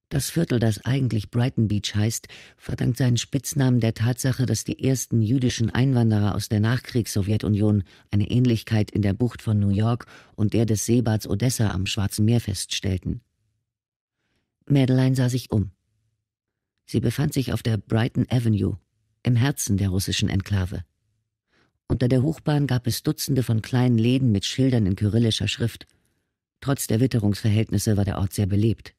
Das Viertel, das eigentlich Brighton Beach heißt, verdankt seinen Spitznamen der Tatsache, dass die ersten jüdischen Einwanderer aus der Nachkriegs-Sowjetunion eine Ähnlichkeit in der Bucht von New York und der des Seebads Odessa am Schwarzen Meer feststellten. Madeline sah sich um. Sie befand sich auf der Brighton Avenue, im Herzen der russischen Enklave. Unter der Hochbahn gab es Dutzende von kleinen Läden mit Schildern in kyrillischer Schrift. Trotz der Witterungsverhältnisse war der Ort sehr belebt.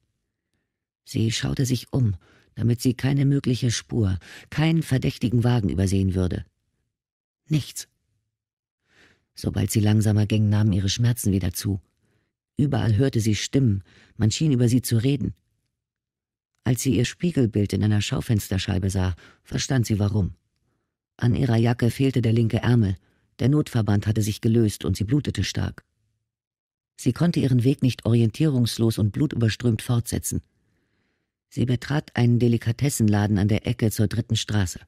Sie schaute sich um, damit sie keine mögliche Spur, keinen verdächtigen Wagen übersehen würde. Nichts. Sobald sie langsamer ging, nahmen ihre Schmerzen wieder zu. Überall hörte sie Stimmen, man schien über sie zu reden. Als sie ihr Spiegelbild in einer Schaufensterscheibe sah, verstand sie warum. An ihrer Jacke fehlte der linke Ärmel, der Notverband hatte sich gelöst und sie blutete stark. Sie konnte ihren Weg nicht orientierungslos und blutüberströmt fortsetzen. Sie betrat einen Delikatessenladen an der Ecke zur dritten Straße.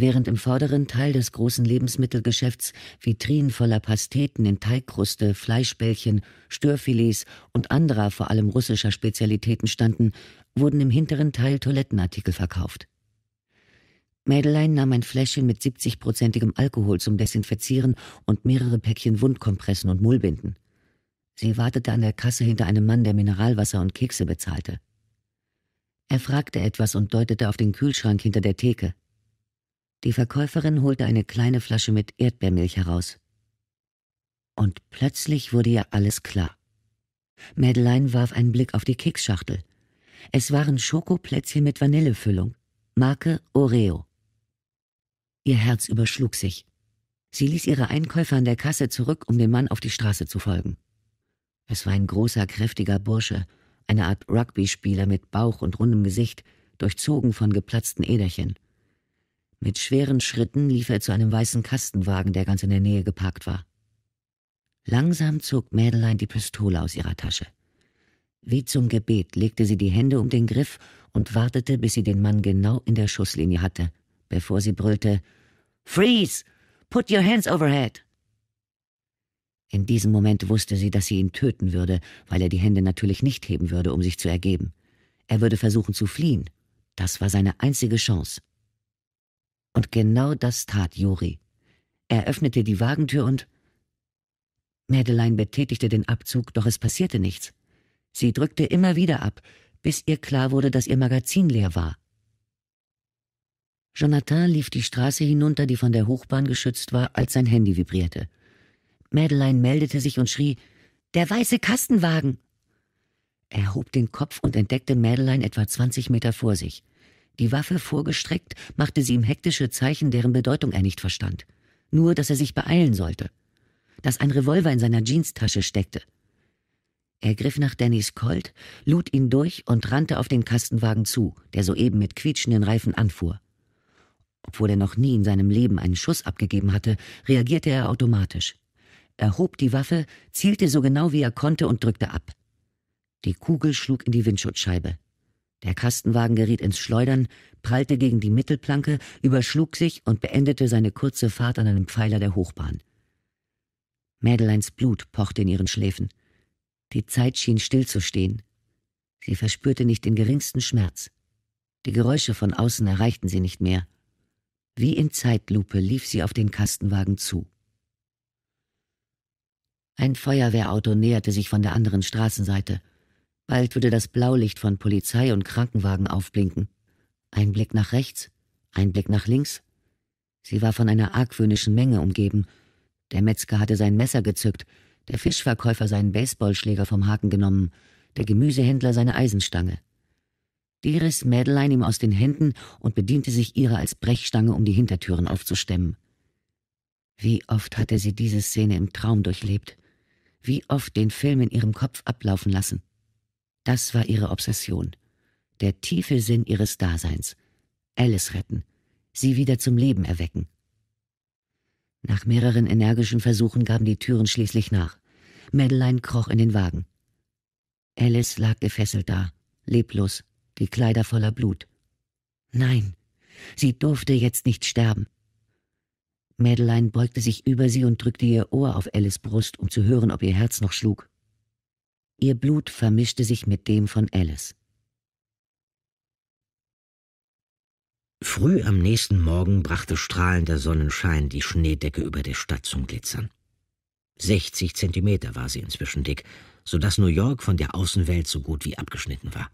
Während im vorderen Teil des großen Lebensmittelgeschäfts Vitrinen voller Pasteten in Teigkruste, Fleischbällchen, Störfilets und anderer vor allem russischer Spezialitäten standen, wurden im hinteren Teil Toilettenartikel verkauft. Mädelein nahm ein Fläschchen mit 70-prozentigem Alkohol zum Desinfizieren und mehrere Päckchen Wundkompressen und Mullbinden. Sie wartete an der Kasse hinter einem Mann, der Mineralwasser und Kekse bezahlte. Er fragte etwas und deutete auf den Kühlschrank hinter der Theke. Die Verkäuferin holte eine kleine Flasche mit Erdbeermilch heraus. Und plötzlich wurde ihr alles klar. Madeleine warf einen Blick auf die Keksschachtel. Es waren Schokoplätzchen mit Vanillefüllung, Marke Oreo. Ihr Herz überschlug sich. Sie ließ ihre Einkäufer an der Kasse zurück, um dem Mann auf die Straße zu folgen. Es war ein großer, kräftiger Bursche, eine Art Rugby-Spieler mit Bauch und rundem Gesicht, durchzogen von geplatzten Äderchen. Mit schweren Schritten lief er zu einem weißen Kastenwagen, der ganz in der Nähe geparkt war. Langsam zog Mädelein die Pistole aus ihrer Tasche. Wie zum Gebet legte sie die Hände um den Griff und wartete, bis sie den Mann genau in der Schusslinie hatte, bevor sie brüllte Freeze! Put your hands overhead! In diesem Moment wusste sie, dass sie ihn töten würde, weil er die Hände natürlich nicht heben würde, um sich zu ergeben. Er würde versuchen zu fliehen. Das war seine einzige Chance. Und genau das tat Juri. Er öffnete die Wagentür und Madeleine betätigte den Abzug, doch es passierte nichts. Sie drückte immer wieder ab, bis ihr klar wurde, dass ihr Magazin leer war. Jonathan lief die Straße hinunter, die von der Hochbahn geschützt war, als sein Handy vibrierte. Madeleine meldete sich und schrie, der weiße Kastenwagen! Er hob den Kopf und entdeckte Madeleine etwa 20 Meter vor sich. Die Waffe vorgestreckt machte sie ihm hektische Zeichen, deren Bedeutung er nicht verstand. Nur, dass er sich beeilen sollte. Dass ein Revolver in seiner Jeanstasche steckte. Er griff nach Dannys Colt, lud ihn durch und rannte auf den Kastenwagen zu, der soeben mit quietschenden Reifen anfuhr. Obwohl er noch nie in seinem Leben einen Schuss abgegeben hatte, reagierte er automatisch. Er hob die Waffe, zielte so genau wie er konnte und drückte ab. Die Kugel schlug in die Windschutzscheibe. Der Kastenwagen geriet ins Schleudern, prallte gegen die Mittelplanke, überschlug sich und beendete seine kurze Fahrt an einem Pfeiler der Hochbahn. Madeleines Blut pochte in ihren Schläfen. Die Zeit schien stillzustehen. Sie verspürte nicht den geringsten Schmerz. Die Geräusche von außen erreichten sie nicht mehr. Wie in Zeitlupe lief sie auf den Kastenwagen zu. Ein Feuerwehrauto näherte sich von der anderen Straßenseite. Bald würde das Blaulicht von Polizei und Krankenwagen aufblinken. Ein Blick nach rechts, ein Blick nach links. Sie war von einer argwöhnischen Menge umgeben. Der Metzger hatte sein Messer gezückt der Fischverkäufer seinen Baseballschläger vom Haken genommen, der Gemüsehändler seine Eisenstange. Die riss Madeleine ihm aus den Händen und bediente sich ihrer als Brechstange, um die Hintertüren aufzustemmen. Wie oft hatte sie diese Szene im Traum durchlebt, wie oft den Film in ihrem Kopf ablaufen lassen. Das war ihre Obsession, der tiefe Sinn ihres Daseins. Alice retten, sie wieder zum Leben erwecken. Nach mehreren energischen Versuchen gaben die Türen schließlich nach. Madeleine kroch in den Wagen. Alice lag gefesselt da, leblos, die Kleider voller Blut. Nein, sie durfte jetzt nicht sterben. Madeleine beugte sich über sie und drückte ihr Ohr auf Alice Brust, um zu hören, ob ihr Herz noch schlug. Ihr Blut vermischte sich mit dem von Alice. Früh am nächsten Morgen brachte strahlender Sonnenschein die Schneedecke über der Stadt zum Glitzern. 60 Zentimeter war sie inzwischen dick, so dass New York von der Außenwelt so gut wie abgeschnitten war.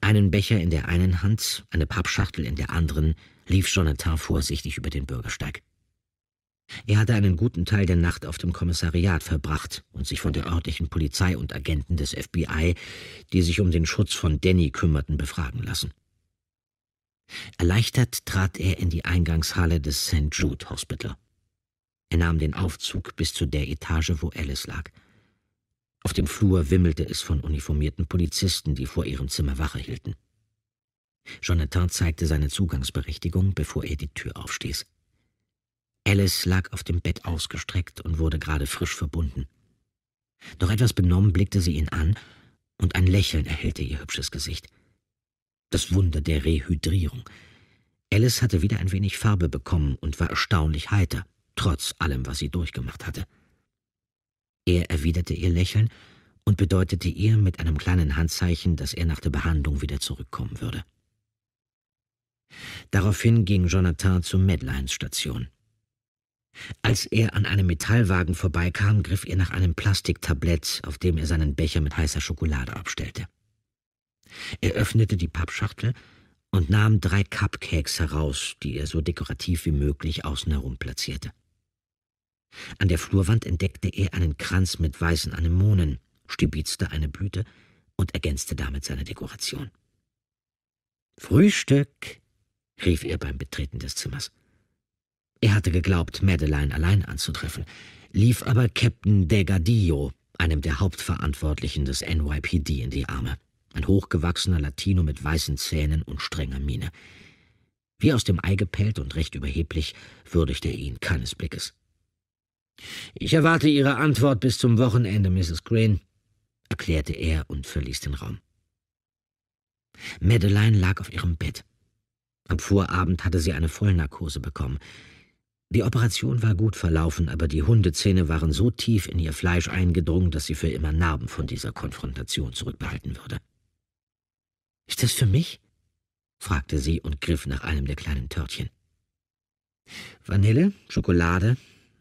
Einen Becher in der einen Hand, eine Pappschachtel in der anderen, lief Jonathan vorsichtig über den Bürgersteig. Er hatte einen guten Teil der Nacht auf dem Kommissariat verbracht und sich von der örtlichen Polizei und Agenten des FBI, die sich um den Schutz von Danny kümmerten, befragen lassen. Erleichtert trat er in die Eingangshalle des St. Jude Hospital. Er nahm den Aufzug bis zu der Etage, wo Alice lag. Auf dem Flur wimmelte es von uniformierten Polizisten, die vor ihrem Zimmer Wache hielten. Jonathan zeigte seine Zugangsberechtigung, bevor er die Tür aufstieß. Alice lag auf dem Bett ausgestreckt und wurde gerade frisch verbunden. Doch etwas benommen blickte sie ihn an, und ein Lächeln erhellte ihr hübsches Gesicht. Das Wunder der Rehydrierung. Alice hatte wieder ein wenig Farbe bekommen und war erstaunlich heiter trotz allem, was sie durchgemacht hatte. Er erwiderte ihr Lächeln und bedeutete ihr mit einem kleinen Handzeichen, dass er nach der Behandlung wieder zurückkommen würde. Daraufhin ging Jonathan zur Medlines Station. Als er an einem Metallwagen vorbeikam, griff er nach einem Plastiktablett, auf dem er seinen Becher mit heißer Schokolade abstellte. Er öffnete die Pappschachtel und nahm drei Cupcakes heraus, die er so dekorativ wie möglich außen herum platzierte. An der Flurwand entdeckte er einen Kranz mit weißen Anemonen, stibitzte eine Blüte und ergänzte damit seine Dekoration. Frühstück, rief er beim Betreten des Zimmers. Er hatte geglaubt, Madeleine allein anzutreffen, lief aber Captain Degadio, einem der Hauptverantwortlichen des NYPD, in die Arme. Ein hochgewachsener Latino mit weißen Zähnen und strenger Miene. Wie aus dem Ei gepellt und recht überheblich würdigte er ihn keines Blickes. Ich erwarte Ihre Antwort bis zum Wochenende, Mrs. Green, erklärte er und verließ den Raum. Madeleine lag auf ihrem Bett. Am Vorabend hatte sie eine Vollnarkose bekommen. Die Operation war gut verlaufen, aber die Hundezähne waren so tief in ihr Fleisch eingedrungen, dass sie für immer Narben von dieser Konfrontation zurückbehalten würde. Ist das für mich? fragte sie und griff nach einem der kleinen Törtchen. Vanille, Schokolade,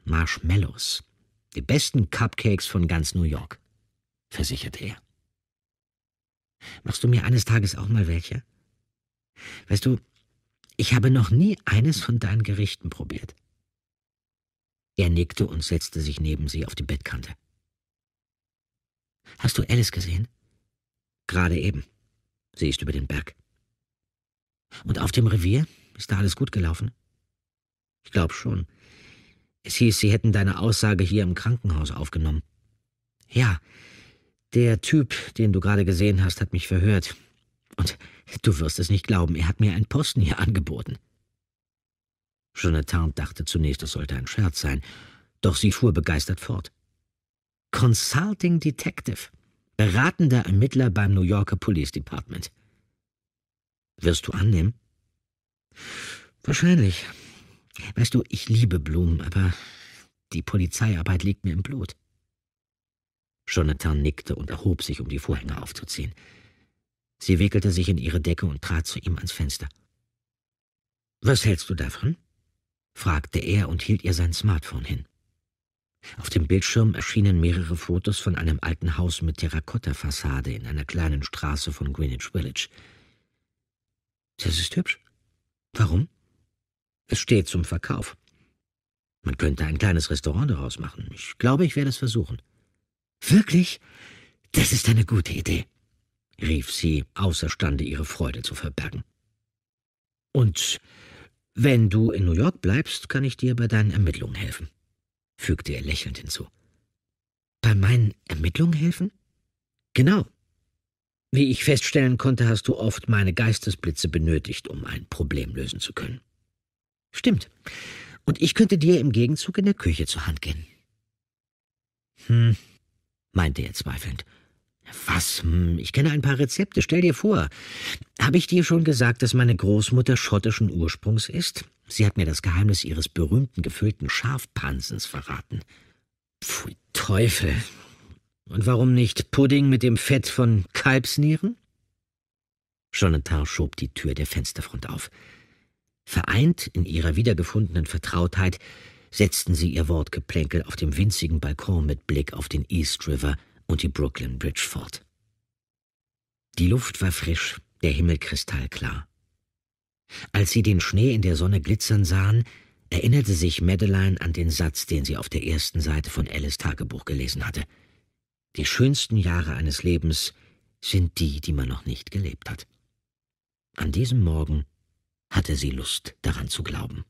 Marshmallows, die besten Cupcakes von ganz New York, versicherte er. Machst du mir eines Tages auch mal welche? Weißt du, ich habe noch nie eines von deinen Gerichten probiert. Er nickte und setzte sich neben sie auf die Bettkante. Hast du Alice gesehen? Gerade eben. Sie ist über den Berg. Und auf dem Revier? Ist da alles gut gelaufen? Ich glaube schon. Es hieß, Sie hätten deine Aussage hier im Krankenhaus aufgenommen. Ja, der Typ, den du gerade gesehen hast, hat mich verhört. Und du wirst es nicht glauben, er hat mir einen Posten hier angeboten. Jonathan dachte zunächst, es sollte ein Scherz sein, doch sie fuhr begeistert fort. Consulting Detective, beratender Ermittler beim New Yorker Police Department. Wirst du annehmen? Wahrscheinlich. Weißt du, ich liebe Blumen, aber die Polizeiarbeit liegt mir im Blut. Jonathan nickte und erhob sich, um die Vorhänge aufzuziehen. Sie wickelte sich in ihre Decke und trat zu ihm ans Fenster. Was hältst du davon? fragte er und hielt ihr sein Smartphone hin. Auf dem Bildschirm erschienen mehrere Fotos von einem alten Haus mit Terrakotta-Fassade in einer kleinen Straße von Greenwich Village. Das ist hübsch. Warum? Es steht zum Verkauf. Man könnte ein kleines Restaurant daraus machen. Ich glaube, ich werde es versuchen. Wirklich? Das ist eine gute Idee, rief sie, außerstande ihre Freude zu verbergen. Und wenn du in New York bleibst, kann ich dir bei deinen Ermittlungen helfen, fügte er lächelnd hinzu. Bei meinen Ermittlungen helfen? Genau. Wie ich feststellen konnte, hast du oft meine Geistesblitze benötigt, um ein Problem lösen zu können. Stimmt. Und ich könnte dir im Gegenzug in der Küche zur Hand gehen. Hm, meinte er zweifelnd. Was? Hm, ich kenne ein paar Rezepte, stell dir vor. Habe ich dir schon gesagt, dass meine Großmutter schottischen Ursprungs ist? Sie hat mir das Geheimnis ihres berühmten gefüllten Schafpansens verraten. Pfui Teufel. Und warum nicht Pudding mit dem Fett von Kalbsnieren? Jonathan schob die Tür der Fensterfront auf. Vereint in ihrer wiedergefundenen Vertrautheit setzten sie ihr Wortgeplänkel auf dem winzigen Balkon mit Blick auf den East River und die Brooklyn Bridge fort. Die Luft war frisch, der Himmel kristallklar. Als sie den Schnee in der Sonne glitzern sahen, erinnerte sich Madeline an den Satz, den sie auf der ersten Seite von Alice Tagebuch gelesen hatte. Die schönsten Jahre eines Lebens sind die, die man noch nicht gelebt hat. An diesem Morgen hatte sie Lust daran zu glauben.